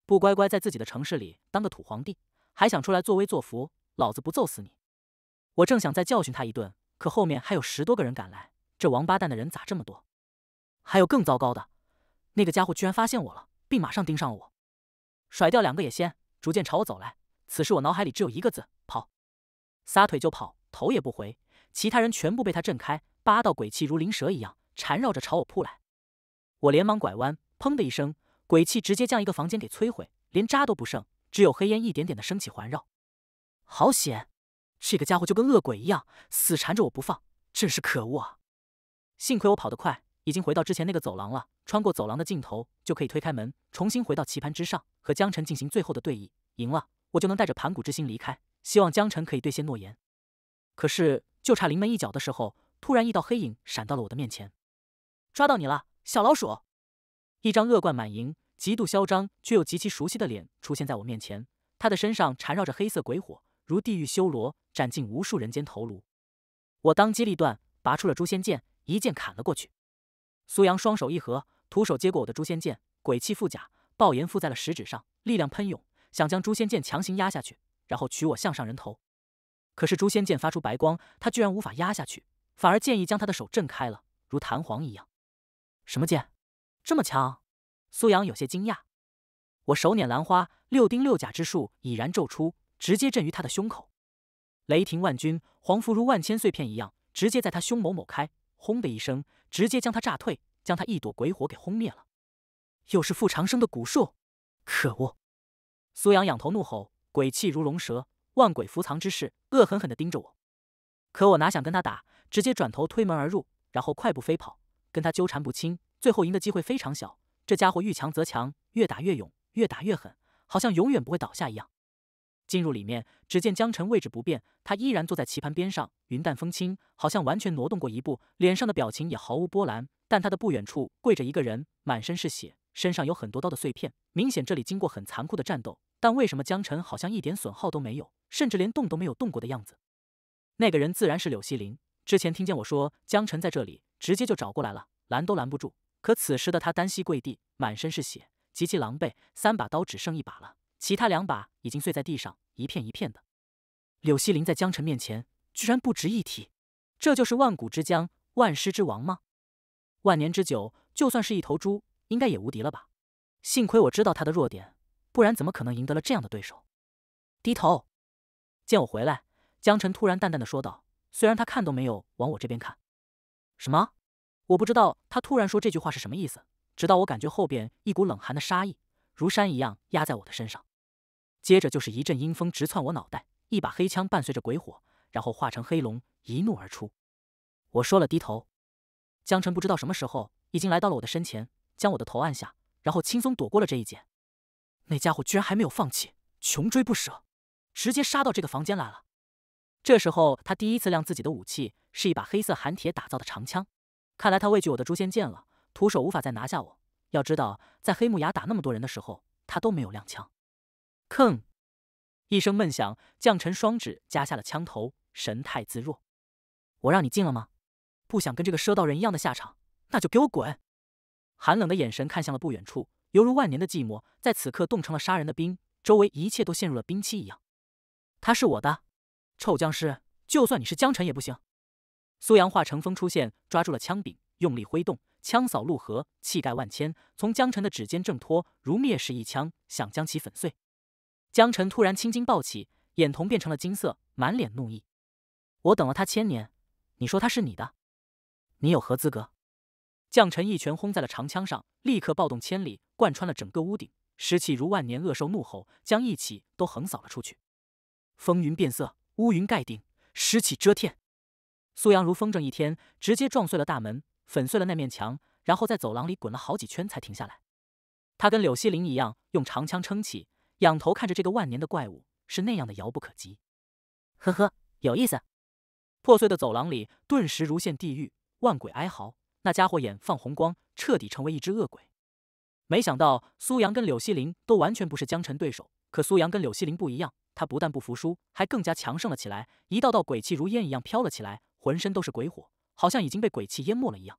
不乖乖在自己的城市里当个土皇帝，还想出来作威作福？老子不揍死你！我正想再教训他一顿，可后面还有十多个人赶来。这王八蛋的人咋这么多？还有更糟糕的，那个家伙居然发现我了，并马上盯上了我。甩掉两个野仙，逐渐朝我走来。此时我脑海里只有一个字：跑！撒腿就跑，头也不回。其他人全部被他震开，八道鬼气如灵蛇一样缠绕着朝我扑来。我连忙拐弯，砰的一声，鬼气直接将一个房间给摧毁，连渣都不剩，只有黑烟一点点的升起环绕。好险！这个家伙就跟恶鬼一样，死缠着我不放，真是可恶啊！幸亏我跑得快。已经回到之前那个走廊了，穿过走廊的尽头就可以推开门，重新回到棋盘之上，和江晨进行最后的对弈。赢了，我就能带着盘古之心离开。希望江晨可以兑现诺言。可是，就差临门一脚的时候，突然一道黑影闪到了我的面前，抓到你了，小老鼠！一张恶贯满盈、极度嚣张却又极其熟悉的脸出现在我面前。他的身上缠绕着黑色鬼火，如地狱修罗，斩尽无数人间头颅。我当机立断，拔出了诛仙剑，一剑砍了过去。苏阳双手一合，徒手接过我的诛仙剑，鬼气附甲，暴炎附在了食指上，力量喷涌，想将诛仙剑强行压下去，然后取我项上人头。可是诛仙剑发出白光，他居然无法压下去，反而剑意将他的手震开了，如弹簧一样。什么剑这么强？苏阳有些惊讶。我手捻兰花，六丁六甲之术已然骤出，直接震于他的胸口，雷霆万钧，黄符如万千碎片一样，直接在他胸某某开，轰的一声。直接将他炸退，将他一朵鬼火给轰灭了。又是傅长生的蛊术，可恶！苏阳仰头怒吼，鬼气如龙蛇，万鬼伏藏之势，恶狠狠地盯着我。可我哪想跟他打，直接转头推门而入，然后快步飞跑，跟他纠缠不清。最后赢的机会非常小。这家伙遇强则强，越打越勇，越打越狠，好像永远不会倒下一样。进入里面，只见江晨位置不变，他依然坐在棋盘边上，云淡风轻，好像完全挪动过一步，脸上的表情也毫无波澜。但他的不远处跪着一个人，满身是血，身上有很多刀的碎片，明显这里经过很残酷的战斗。但为什么江晨好像一点损耗都没有，甚至连动都没有动过的样子？那个人自然是柳希林。之前听见我说江晨在这里，直接就找过来了，拦都拦不住。可此时的他单膝跪地，满身是血，极其狼狈，三把刀只剩一把了。其他两把已经碎在地上，一片一片的。柳希林在江晨面前居然不值一提，这就是万古之江、万尸之王吗？万年之久，就算是一头猪，应该也无敌了吧？幸亏我知道他的弱点，不然怎么可能赢得了这样的对手？低头，见我回来，江晨突然淡淡的说道：“虽然他看都没有往我这边看。”什么？我不知道他突然说这句话是什么意思，直到我感觉后边一股冷寒的杀意如山一样压在我的身上。接着就是一阵阴风直窜我脑袋，一把黑枪伴随着鬼火，然后化成黑龙一怒而出。我说了低头，江辰不知道什么时候已经来到了我的身前，将我的头按下，然后轻松躲过了这一剑。那家伙居然还没有放弃，穷追不舍，直接杀到这个房间来了。这时候他第一次亮自己的武器，是一把黑色寒铁打造的长枪。看来他畏惧我的诛仙剑了，徒手无法再拿下我。要知道，在黑木崖打那么多人的时候，他都没有亮枪。哼！一声闷响，将臣双指夹下了枪头，神态自若。我让你进了吗？不想跟这个赊道人一样的下场，那就给我滚！寒冷的眼神看向了不远处，犹如万年的寂寞在此刻冻成了杀人的冰，周围一切都陷入了冰期一样。他是我的，臭僵尸！就算你是江辰也不行！苏阳化成风出现，抓住了枪柄，用力挥动，枪扫陆河，气概万千，从江辰的指尖挣脱，如灭世一枪，想将其粉碎。江辰突然青筋暴起，眼瞳变成了金色，满脸怒意。我等了他千年，你说他是你的，你有何资格？江辰一拳轰在了长枪上，立刻暴动千里，贯穿了整个屋顶，尸气如万年恶兽怒吼，将一起都横扫了出去。风云变色，乌云盖顶，尸气遮天。苏阳如风筝，一天直接撞碎了大门，粉碎了那面墙，然后在走廊里滚了好几圈才停下来。他跟柳希林一样，用长枪撑起。仰头看着这个万年的怪物，是那样的遥不可及。呵呵，有意思。破碎的走廊里顿时如陷地狱，万鬼哀嚎。那家伙眼放红光，彻底成为一只恶鬼。没想到苏阳跟柳希林都完全不是江晨对手，可苏阳跟柳希林不一样，他不但不服输，还更加强盛了起来。一道道鬼气如烟一样飘了起来，浑身都是鬼火，好像已经被鬼气淹没了一样。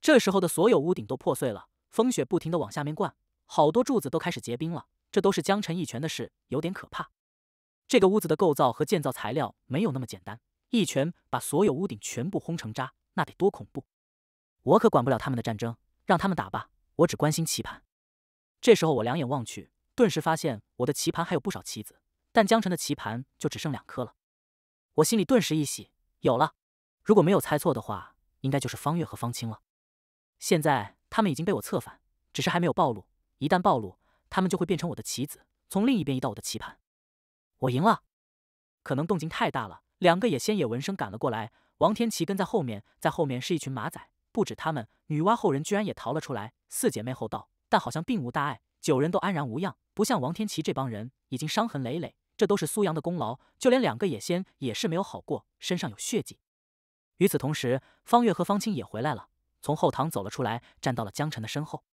这时候的所有屋顶都破碎了，风雪不停的往下面灌，好多柱子都开始结冰了。这都是江辰一拳的事，有点可怕。这个屋子的构造和建造材料没有那么简单，一拳把所有屋顶全部轰成渣，那得多恐怖！我可管不了他们的战争，让他们打吧，我只关心棋盘。这时候我两眼望去，顿时发现我的棋盘还有不少棋子，但江辰的棋盘就只剩两颗了。我心里顿时一喜，有了！如果没有猜错的话，应该就是方月和方清了。现在他们已经被我策反，只是还没有暴露。一旦暴露，他们就会变成我的棋子，从另一边移到我的棋盘。我赢了。可能动静太大了，两个野仙也闻声赶了过来。王天琪跟在后面，在后面是一群马仔，不止他们，女娲后人居然也逃了出来。四姐妹后道，但好像并无大碍，九人都安然无恙，不像王天琪这帮人已经伤痕累累。这都是苏阳的功劳，就连两个野仙也是没有好过，身上有血迹。与此同时，方月和方清也回来了，从后堂走了出来，站到了江晨的身后。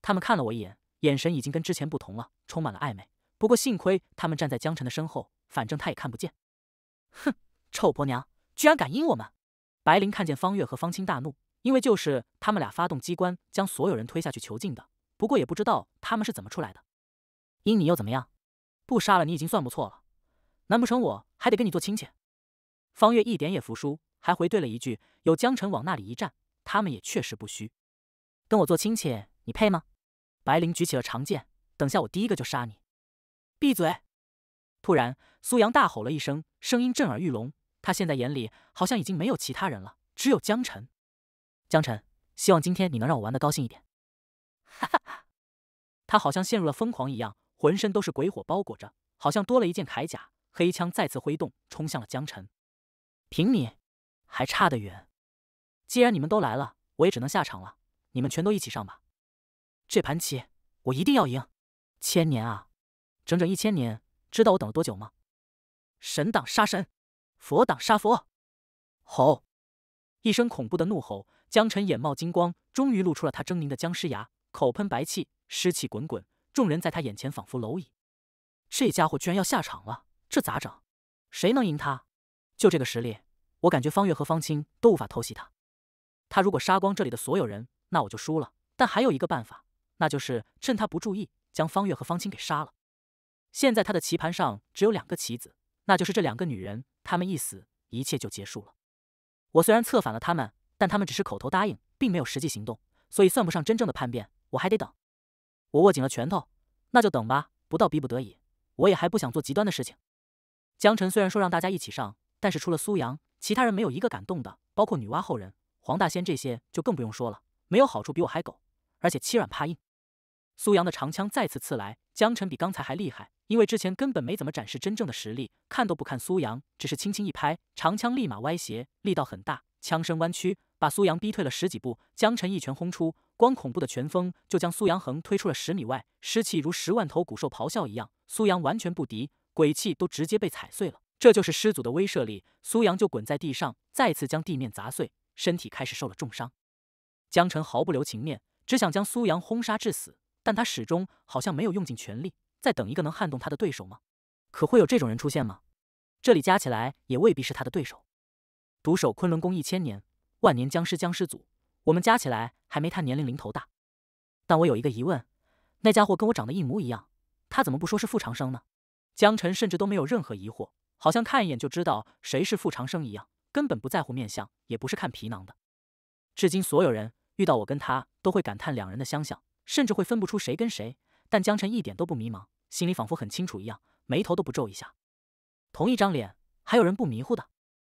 他们看了我一眼。眼神已经跟之前不同了，充满了暧昧。不过幸亏他们站在江晨的身后，反正他也看不见。哼，臭婆娘，居然敢阴我们！白灵看见方月和方清大怒，因为就是他们俩发动机关将所有人推下去囚禁的。不过也不知道他们是怎么出来的。阴你又怎么样？不杀了你已经算不错了，难不成我还得跟你做亲戚？方月一点也服输，还回怼了一句：“有江晨往那里一站，他们也确实不虚。跟我做亲戚，你配吗？”白灵举起了长剑，等下我第一个就杀你！闭嘴！突然，苏阳大吼了一声，声音震耳欲聋。他现在眼里好像已经没有其他人了，只有江晨。江晨，希望今天你能让我玩的高兴一点。哈哈哈！他好像陷入了疯狂一样，浑身都是鬼火包裹着，好像多了一件铠甲。黑枪再次挥动，冲向了江晨。凭你，还差得远！既然你们都来了，我也只能下场了。你们全都一起上吧！这盘棋我一定要赢！千年啊，整整一千年，知道我等了多久吗？神挡杀神，佛挡杀佛！吼！一声恐怖的怒吼，江晨眼冒金光，终于露出了他狰狞的僵尸牙，口喷白气，尸气滚滚，众人在他眼前仿佛蝼蚁。这家伙居然要下场了，这咋整？谁能赢他？就这个实力，我感觉方月和方清都无法偷袭他。他如果杀光这里的所有人，那我就输了。但还有一个办法。那就是趁他不注意，将方月和方清给杀了。现在他的棋盘上只有两个棋子，那就是这两个女人。他们一死，一切就结束了。我虽然策反了他们，但他们只是口头答应，并没有实际行动，所以算不上真正的叛变。我还得等。我握紧了拳头，那就等吧。不到逼不得已，我也还不想做极端的事情。江晨虽然说让大家一起上，但是除了苏阳，其他人没有一个敢动的，包括女娲后人、黄大仙这些，就更不用说了。没有好处比我还狗，而且欺软怕硬。苏阳的长枪再次刺来，江晨比刚才还厉害，因为之前根本没怎么展示真正的实力，看都不看苏阳，只是轻轻一拍，长枪立马歪斜，力道很大，枪身弯曲，把苏阳逼退了十几步。江晨一拳轰出，光恐怖的拳风就将苏阳横推出了十米外，尸气如十万头骨兽咆哮一样，苏阳完全不敌，鬼气都直接被踩碎了。这就是师祖的威慑力，苏阳就滚在地上，再次将地面砸碎，身体开始受了重伤。江晨毫不留情面，只想将苏阳轰杀致死。但他始终好像没有用尽全力，在等一个能撼动他的对手吗？可会有这种人出现吗？这里加起来也未必是他的对手。独守昆仑宫一千年，万年僵尸僵尸组，我们加起来还没他年龄零头大。但我有一个疑问，那家伙跟我长得一模一样，他怎么不说是傅长生呢？江晨甚至都没有任何疑惑，好像看一眼就知道谁是傅长生一样，根本不在乎面相，也不是看皮囊的。至今所有人遇到我跟他，都会感叹两人的相像。甚至会分不出谁跟谁，但江辰一点都不迷茫，心里仿佛很清楚一样，眉头都不皱一下。同一张脸，还有人不迷糊的？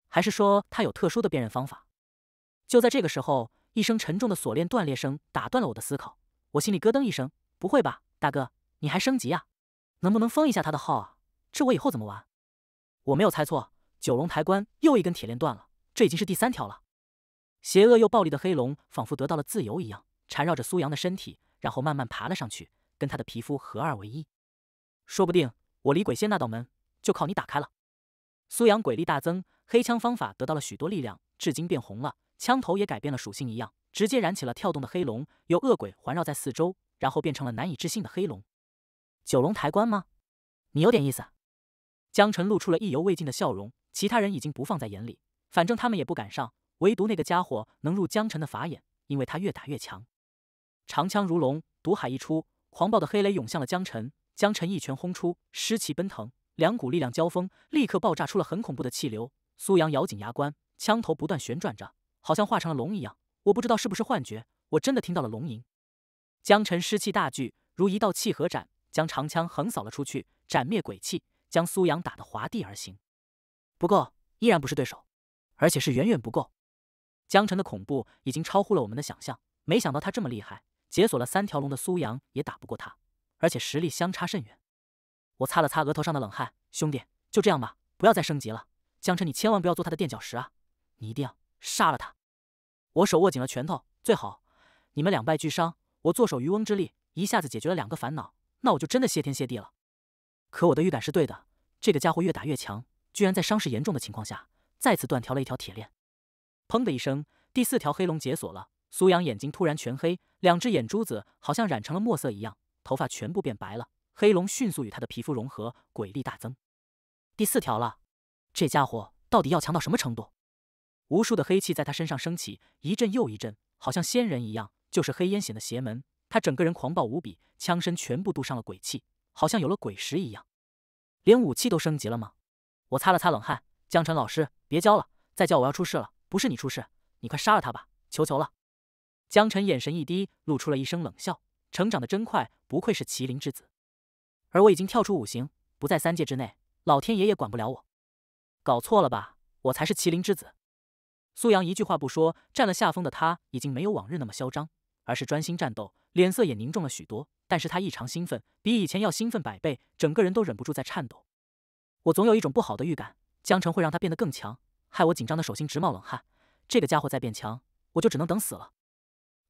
还是说他有特殊的辨认方法？就在这个时候，一声沉重的锁链断裂声打断了我的思考，我心里咯噔一声：不会吧，大哥，你还升级呀？能不能封一下他的号啊？这我以后怎么玩？我没有猜错，九龙抬棺又一根铁链断了，这已经是第三条了。邪恶又暴力的黑龙仿佛得到了自由一样，缠绕着苏阳的身体。然后慢慢爬了上去，跟他的皮肤合二为一。说不定我离鬼仙那道门就靠你打开了。苏阳鬼力大增，黑枪方法得到了许多力量，至今变红了，枪头也改变了属性一样，直接燃起了跳动的黑龙，由恶鬼环绕在四周，然后变成了难以置信的黑龙。九龙抬棺吗？你有点意思。江辰露出了意犹未尽的笑容，其他人已经不放在眼里，反正他们也不敢上，唯独那个家伙能入江辰的法眼，因为他越打越强。长枪如龙，毒海一出，狂暴的黑雷涌向了江晨。江晨一拳轰出，湿气奔腾，两股力量交锋，立刻爆炸出了很恐怖的气流。苏阳咬紧牙关，枪头不断旋转着，好像化成了龙一样。我不知道是不是幻觉，我真的听到了龙吟。江晨湿气大聚，如一道气河斩，将长枪横扫了出去，斩灭鬼气，将苏阳打得滑地而行。不过，依然不是对手，而且是远远不够。江晨的恐怖已经超乎了我们的想象，没想到他这么厉害。解锁了三条龙的苏阳也打不过他，而且实力相差甚远。我擦了擦额头上的冷汗，兄弟，就这样吧，不要再升级了。江辰，你千万不要做他的垫脚石啊！你一定要杀了他！我手握紧了拳头，最好你们两败俱伤，我坐收渔翁之利，一下子解决了两个烦恼，那我就真的谢天谢地了。可我的预感是对的，这个家伙越打越强，居然在伤势严重的情况下再次断条了一条铁链。砰的一声，第四条黑龙解锁了。苏阳眼睛突然全黑，两只眼珠子好像染成了墨色一样，头发全部变白了。黑龙迅速与他的皮肤融合，鬼力大增。第四条了，这家伙到底要强到什么程度？无数的黑气在他身上升起，一阵又一阵，好像仙人一样。就是黑烟显得邪门。他整个人狂暴无比，枪身全部镀上了鬼气，好像有了鬼石一样。连武器都升级了吗？我擦了擦冷汗。江晨老师，别教了，再教我要出事了，不是你出事，你快杀了他吧，求求了。江晨眼神一低，露出了一声冷笑：“成长的真快，不愧是麒麟之子。”而我已经跳出五行，不在三界之内，老天爷也管不了我。搞错了吧？我才是麒麟之子。苏阳一句话不说，占了下风的他已经没有往日那么嚣张，而是专心战斗，脸色也凝重了许多。但是他异常兴奋，比以前要兴奋百倍，整个人都忍不住在颤抖。我总有一种不好的预感，江城会让他变得更强，害我紧张的手心直冒冷汗。这个家伙再变强，我就只能等死了。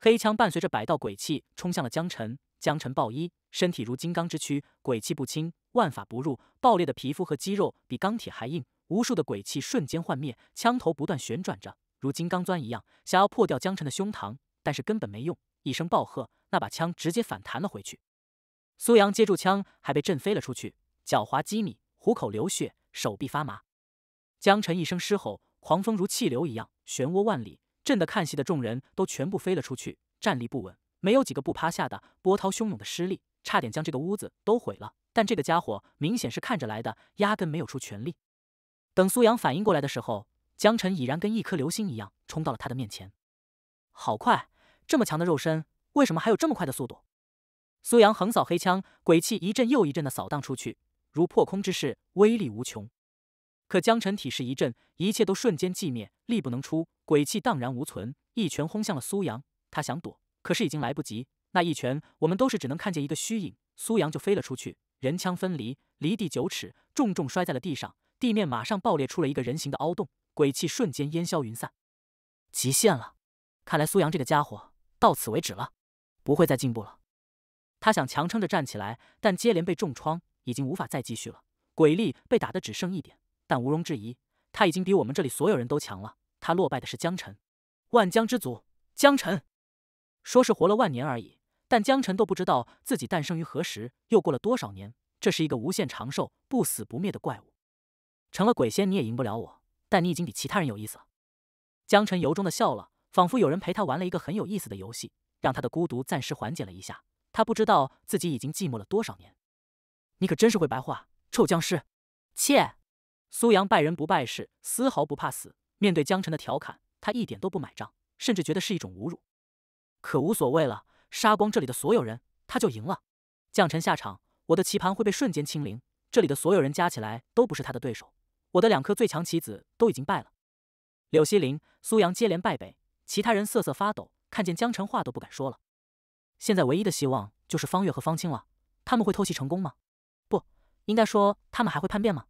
黑枪伴随着百道鬼气冲向了江晨，江晨暴衣，身体如金刚之躯，鬼气不侵，万法不入。爆裂的皮肤和肌肉比钢铁还硬，无数的鬼气瞬间幻灭。枪头不断旋转着，如金刚钻一样，想要破掉江晨的胸膛，但是根本没用。一声暴喝，那把枪直接反弹了回去。苏阳接住枪，还被震飞了出去，脚滑机米，虎口流血，手臂发麻。江晨一声狮吼，狂风如气流一样，漩涡万里。震得看戏的众人都全部飞了出去，站立不稳，没有几个不趴下的。波涛汹涌的施力，差点将这个屋子都毁了。但这个家伙明显是看着来的，压根没有出全力。等苏阳反应过来的时候，江晨已然跟一颗流星一样冲到了他的面前，好快！这么强的肉身，为什么还有这么快的速度？苏阳横扫黑枪，鬼气一阵又一阵的扫荡出去，如破空之势，威力无穷。可江辰体势一震，一切都瞬间寂灭，力不能出，鬼气荡然无存，一拳轰向了苏阳。他想躲，可是已经来不及。那一拳，我们都是只能看见一个虚影，苏阳就飞了出去，人枪分离，离地九尺，重重摔在了地上，地面马上爆裂出了一个人形的凹洞，鬼气瞬间烟消云散。极限了，看来苏阳这个家伙到此为止了，不会再进步了。他想强撑着站起来，但接连被重创，已经无法再继续了，鬼力被打得只剩一点。但毋庸置疑，他已经比我们这里所有人都强了。他落败的是江辰，万江之祖江辰，说是活了万年而已，但江辰都不知道自己诞生于何时，又过了多少年。这是一个无限长寿、不死不灭的怪物，成了鬼仙你也赢不了我。但你已经比其他人有意思。了。江辰由衷的笑了，仿佛有人陪他玩了一个很有意思的游戏，让他的孤独暂时缓解了一下。他不知道自己已经寂寞了多少年。你可真是会白话，臭僵尸！切。苏阳拜人不拜事，丝毫不怕死。面对江晨的调侃，他一点都不买账，甚至觉得是一种侮辱。可无所谓了，杀光这里的所有人，他就赢了。江晨下场，我的棋盘会被瞬间清零。这里的所有人加起来都不是他的对手。我的两颗最强棋子都已经败了。柳西林、苏阳接连败北，其他人瑟瑟发抖，看见江晨话都不敢说了。现在唯一的希望就是方月和方清了，他们会偷袭成功吗？不应该说他们还会叛变吗？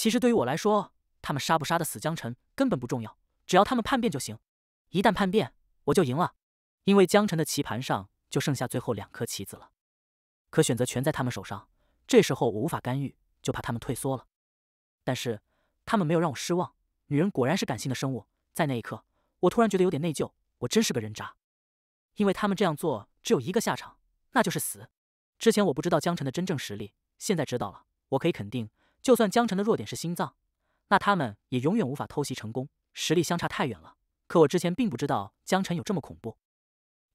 其实对于我来说，他们杀不杀的死江辰根本不重要，只要他们叛变就行。一旦叛变，我就赢了，因为江辰的棋盘上就剩下最后两颗棋子了，可选择权在他们手上。这时候我无法干预，就怕他们退缩了。但是他们没有让我失望，女人果然是感性的生物。在那一刻，我突然觉得有点内疚，我真是个人渣，因为他们这样做只有一个下场，那就是死。之前我不知道江辰的真正实力，现在知道了，我可以肯定。就算江晨的弱点是心脏，那他们也永远无法偷袭成功，实力相差太远了。可我之前并不知道江晨有这么恐怖。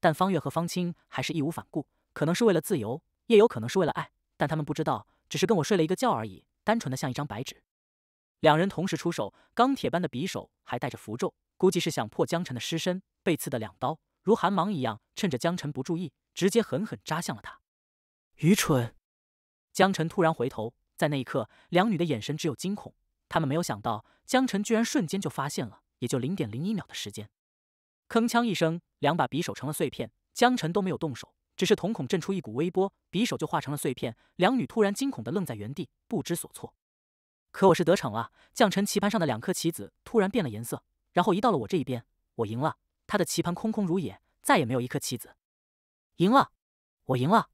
但方月和方清还是义无反顾，可能是为了自由，也有可能是为了爱。但他们不知道，只是跟我睡了一个觉而已，单纯的像一张白纸。两人同时出手，钢铁般的匕首还带着符咒，估计是想破江晨的尸身。被刺的两刀如寒芒一样，趁着江晨不注意，直接狠狠扎向了他。愚蠢！江晨突然回头。在那一刻，两女的眼神只有惊恐。她们没有想到，江晨居然瞬间就发现了，也就零点零一秒的时间。铿锵一声，两把匕首成了碎片。江晨都没有动手，只是瞳孔震出一股微波，匕首就化成了碎片。两女突然惊恐的愣在原地，不知所措。可我是得逞了，江晨棋盘上的两颗棋子突然变了颜色，然后移到了我这一边。我赢了，他的棋盘空空如也，再也没有一颗棋子。赢了，我赢了。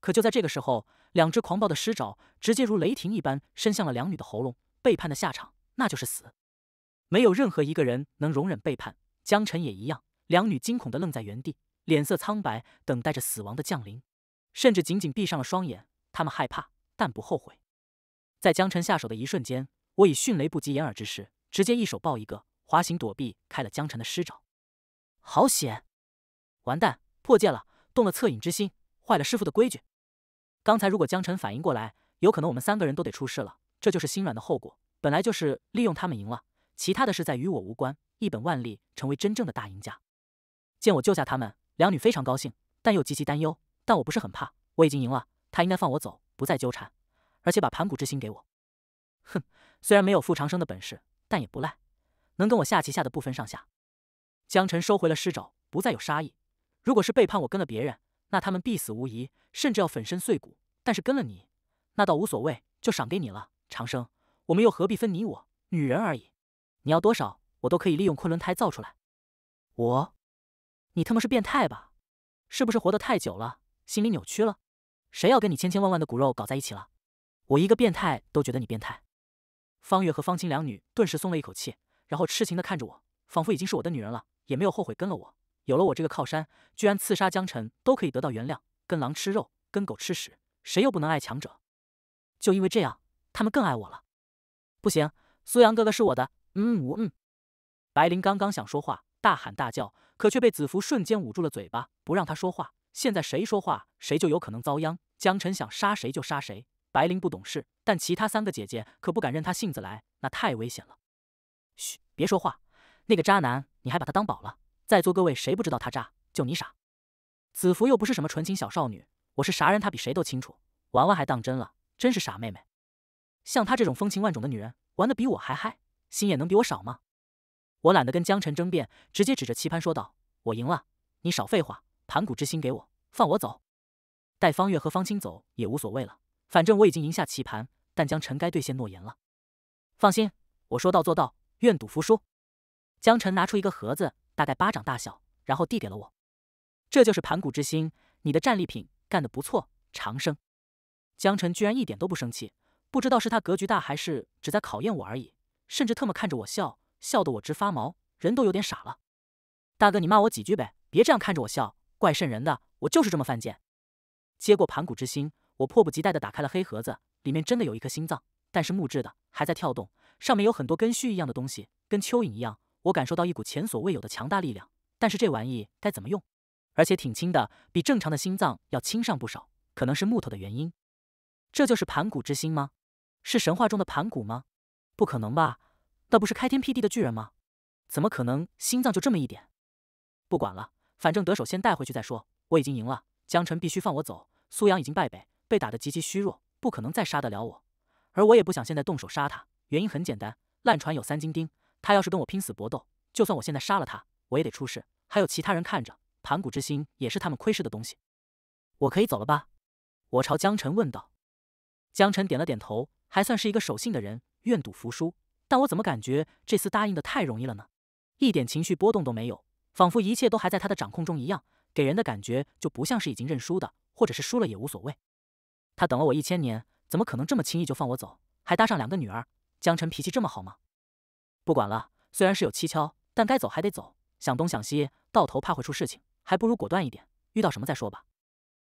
可就在这个时候。两只狂暴的狮爪直接如雷霆一般伸向了两女的喉咙，背叛的下场那就是死。没有任何一个人能容忍背叛，江晨也一样。两女惊恐地愣在原地，脸色苍白，等待着死亡的降临，甚至紧紧闭上了双眼。她们害怕，但不后悔。在江晨下手的一瞬间，我以迅雷不及掩耳之势，直接一手抱一个，滑行躲避开了江晨的狮爪。好险！完蛋，破戒了，动了恻隐之心，坏了师傅的规矩。刚才如果江晨反应过来，有可能我们三个人都得出事了。这就是心软的后果。本来就是利用他们赢了，其他的事在与我无关。一本万利，成为真正的大赢家。见我救下他们，两女非常高兴，但又极其担忧。但我不是很怕，我已经赢了，他应该放我走，不再纠缠，而且把盘古之心给我。哼，虽然没有傅长生的本事，但也不赖，能跟我下棋下的不分上下。江晨收回了尸爪，不再有杀意。如果是背叛我跟了别人。那他们必死无疑，甚至要粉身碎骨。但是跟了你，那倒无所谓，就赏给你了。长生，我们又何必分你我？女人而已，你要多少，我都可以利用昆仑胎造出来。我，你他妈是变态吧？是不是活得太久了，心理扭曲了？谁要跟你千千万万的骨肉搞在一起了？我一个变态都觉得你变态。方月和方清两女顿时松了一口气，然后痴情的看着我，仿佛已经是我的女人了，也没有后悔跟了我。有了我这个靠山，居然刺杀江晨都可以得到原谅，跟狼吃肉，跟狗吃屎，谁又不能爱强者？就因为这样，他们更爱我了。不行，苏阳哥哥是我的。嗯嗯。白灵刚刚想说话，大喊大叫，可却被子服瞬间捂住了嘴巴，不让他说话。现在谁说话，谁就有可能遭殃。江晨想杀谁就杀谁。白灵不懂事，但其他三个姐姐可不敢任他性子来，那太危险了。嘘，别说话。那个渣男，你还把他当宝了？在座各位谁不知道他渣？就你傻。子服又不是什么纯情小少女，我是啥人他比谁都清楚。玩玩还当真了，真是傻妹妹。像她这种风情万种的女人，玩的比我还嗨，心眼能比我少吗？我懒得跟江晨争辩，直接指着棋盘说道：“我赢了，你少废话，盘古之心给我，放我走。”带方月和方清走也无所谓了，反正我已经赢下棋盘，但江晨该兑现诺言了。放心，我说到做到，愿赌服输。江晨拿出一个盒子。大概巴掌大小，然后递给了我。这就是盘古之心，你的战利品，干得不错，长生。江晨居然一点都不生气，不知道是他格局大，还是只在考验我而已。甚至特么看着我笑，笑得我直发毛，人都有点傻了。大哥，你骂我几句呗，别这样看着我笑，怪渗人的。我就是这么犯贱。接过盘古之心，我迫不及待地打开了黑盒子，里面真的有一颗心脏，但是木质的，还在跳动，上面有很多根须一样的东西，跟蚯蚓一样。我感受到一股前所未有的强大力量，但是这玩意该怎么用？而且挺轻的，比正常的心脏要轻上不少，可能是木头的原因。这就是盘古之心吗？是神话中的盘古吗？不可能吧，那不是开天辟地的巨人吗？怎么可能心脏就这么一点？不管了，反正得手先带回去再说。我已经赢了，江辰必须放我走。苏阳已经败北，被打得极其虚弱，不可能再杀得了我。而我也不想现在动手杀他，原因很简单，烂船有三斤钉。他要是跟我拼死搏斗，就算我现在杀了他，我也得出事。还有其他人看着，盘古之心也是他们窥视的东西。我可以走了吧？我朝江辰问道。江辰点了点头，还算是一个守信的人，愿赌服输。但我怎么感觉这次答应的太容易了呢？一点情绪波动都没有，仿佛一切都还在他的掌控中一样，给人的感觉就不像是已经认输的，或者是输了也无所谓。他等了我一千年，怎么可能这么轻易就放我走？还搭上两个女儿。江辰脾气这么好吗？不管了，虽然是有蹊跷，但该走还得走。想东想西，到头怕会出事情，还不如果断一点，遇到什么再说吧。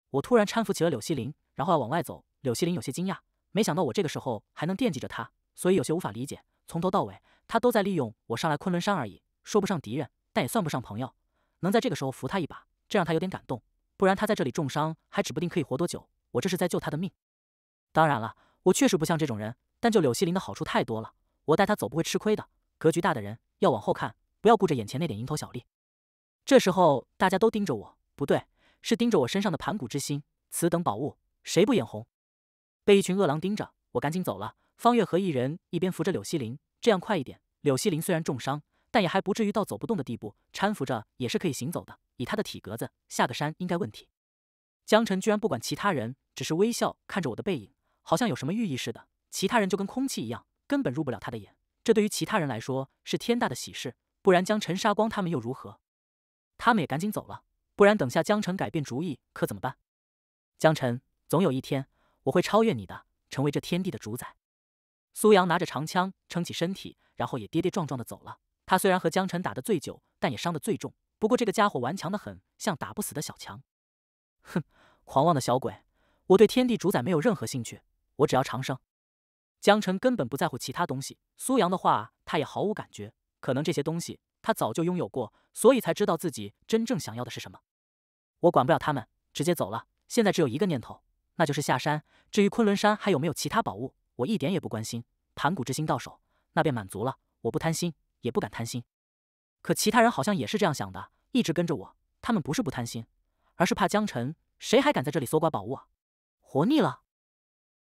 我突然搀扶起了柳希林，然后要往外走。柳希林有些惊讶，没想到我这个时候还能惦记着他，所以有些无法理解。从头到尾，他都在利用我上来昆仑山而已，说不上敌人，但也算不上朋友。能在这个时候扶他一把，这让他有点感动。不然他在这里重伤，还指不定可以活多久。我这是在救他的命。当然了，我确实不像这种人，但救柳希林的好处太多了，我带他走不会吃亏的。格局大的人要往后看，不要顾着眼前那点蝇头小利。这时候大家都盯着我，不对，是盯着我身上的盘古之心。此等宝物，谁不眼红？被一群饿狼盯着，我赶紧走了。方月和一人一边扶着柳希林，这样快一点。柳希林虽然重伤，但也还不至于到走不动的地步，搀扶着也是可以行走的。以他的体格子，下个山应该问题。江晨居然不管其他人，只是微笑看着我的背影，好像有什么寓意似的。其他人就跟空气一样，根本入不了他的眼。这对于其他人来说是天大的喜事，不然江辰杀光他们又如何？他们也赶紧走了，不然等下江辰改变主意可怎么办？江辰，总有一天我会超越你的，成为这天地的主宰。苏阳拿着长枪撑起身体，然后也跌跌撞撞的走了。他虽然和江辰打得最久，但也伤得最重。不过这个家伙顽强的很，像打不死的小强。哼，狂妄的小鬼，我对天地主宰没有任何兴趣，我只要长生。江辰根本不在乎其他东西，苏阳的话他也毫无感觉。可能这些东西他早就拥有过，所以才知道自己真正想要的是什么。我管不了他们，直接走了。现在只有一个念头，那就是下山。至于昆仑山还有没有其他宝物，我一点也不关心。盘古之心到手，那便满足了。我不贪心，也不敢贪心。可其他人好像也是这样想的，一直跟着我。他们不是不贪心，而是怕江辰。谁还敢在这里搜刮宝物啊？活腻了？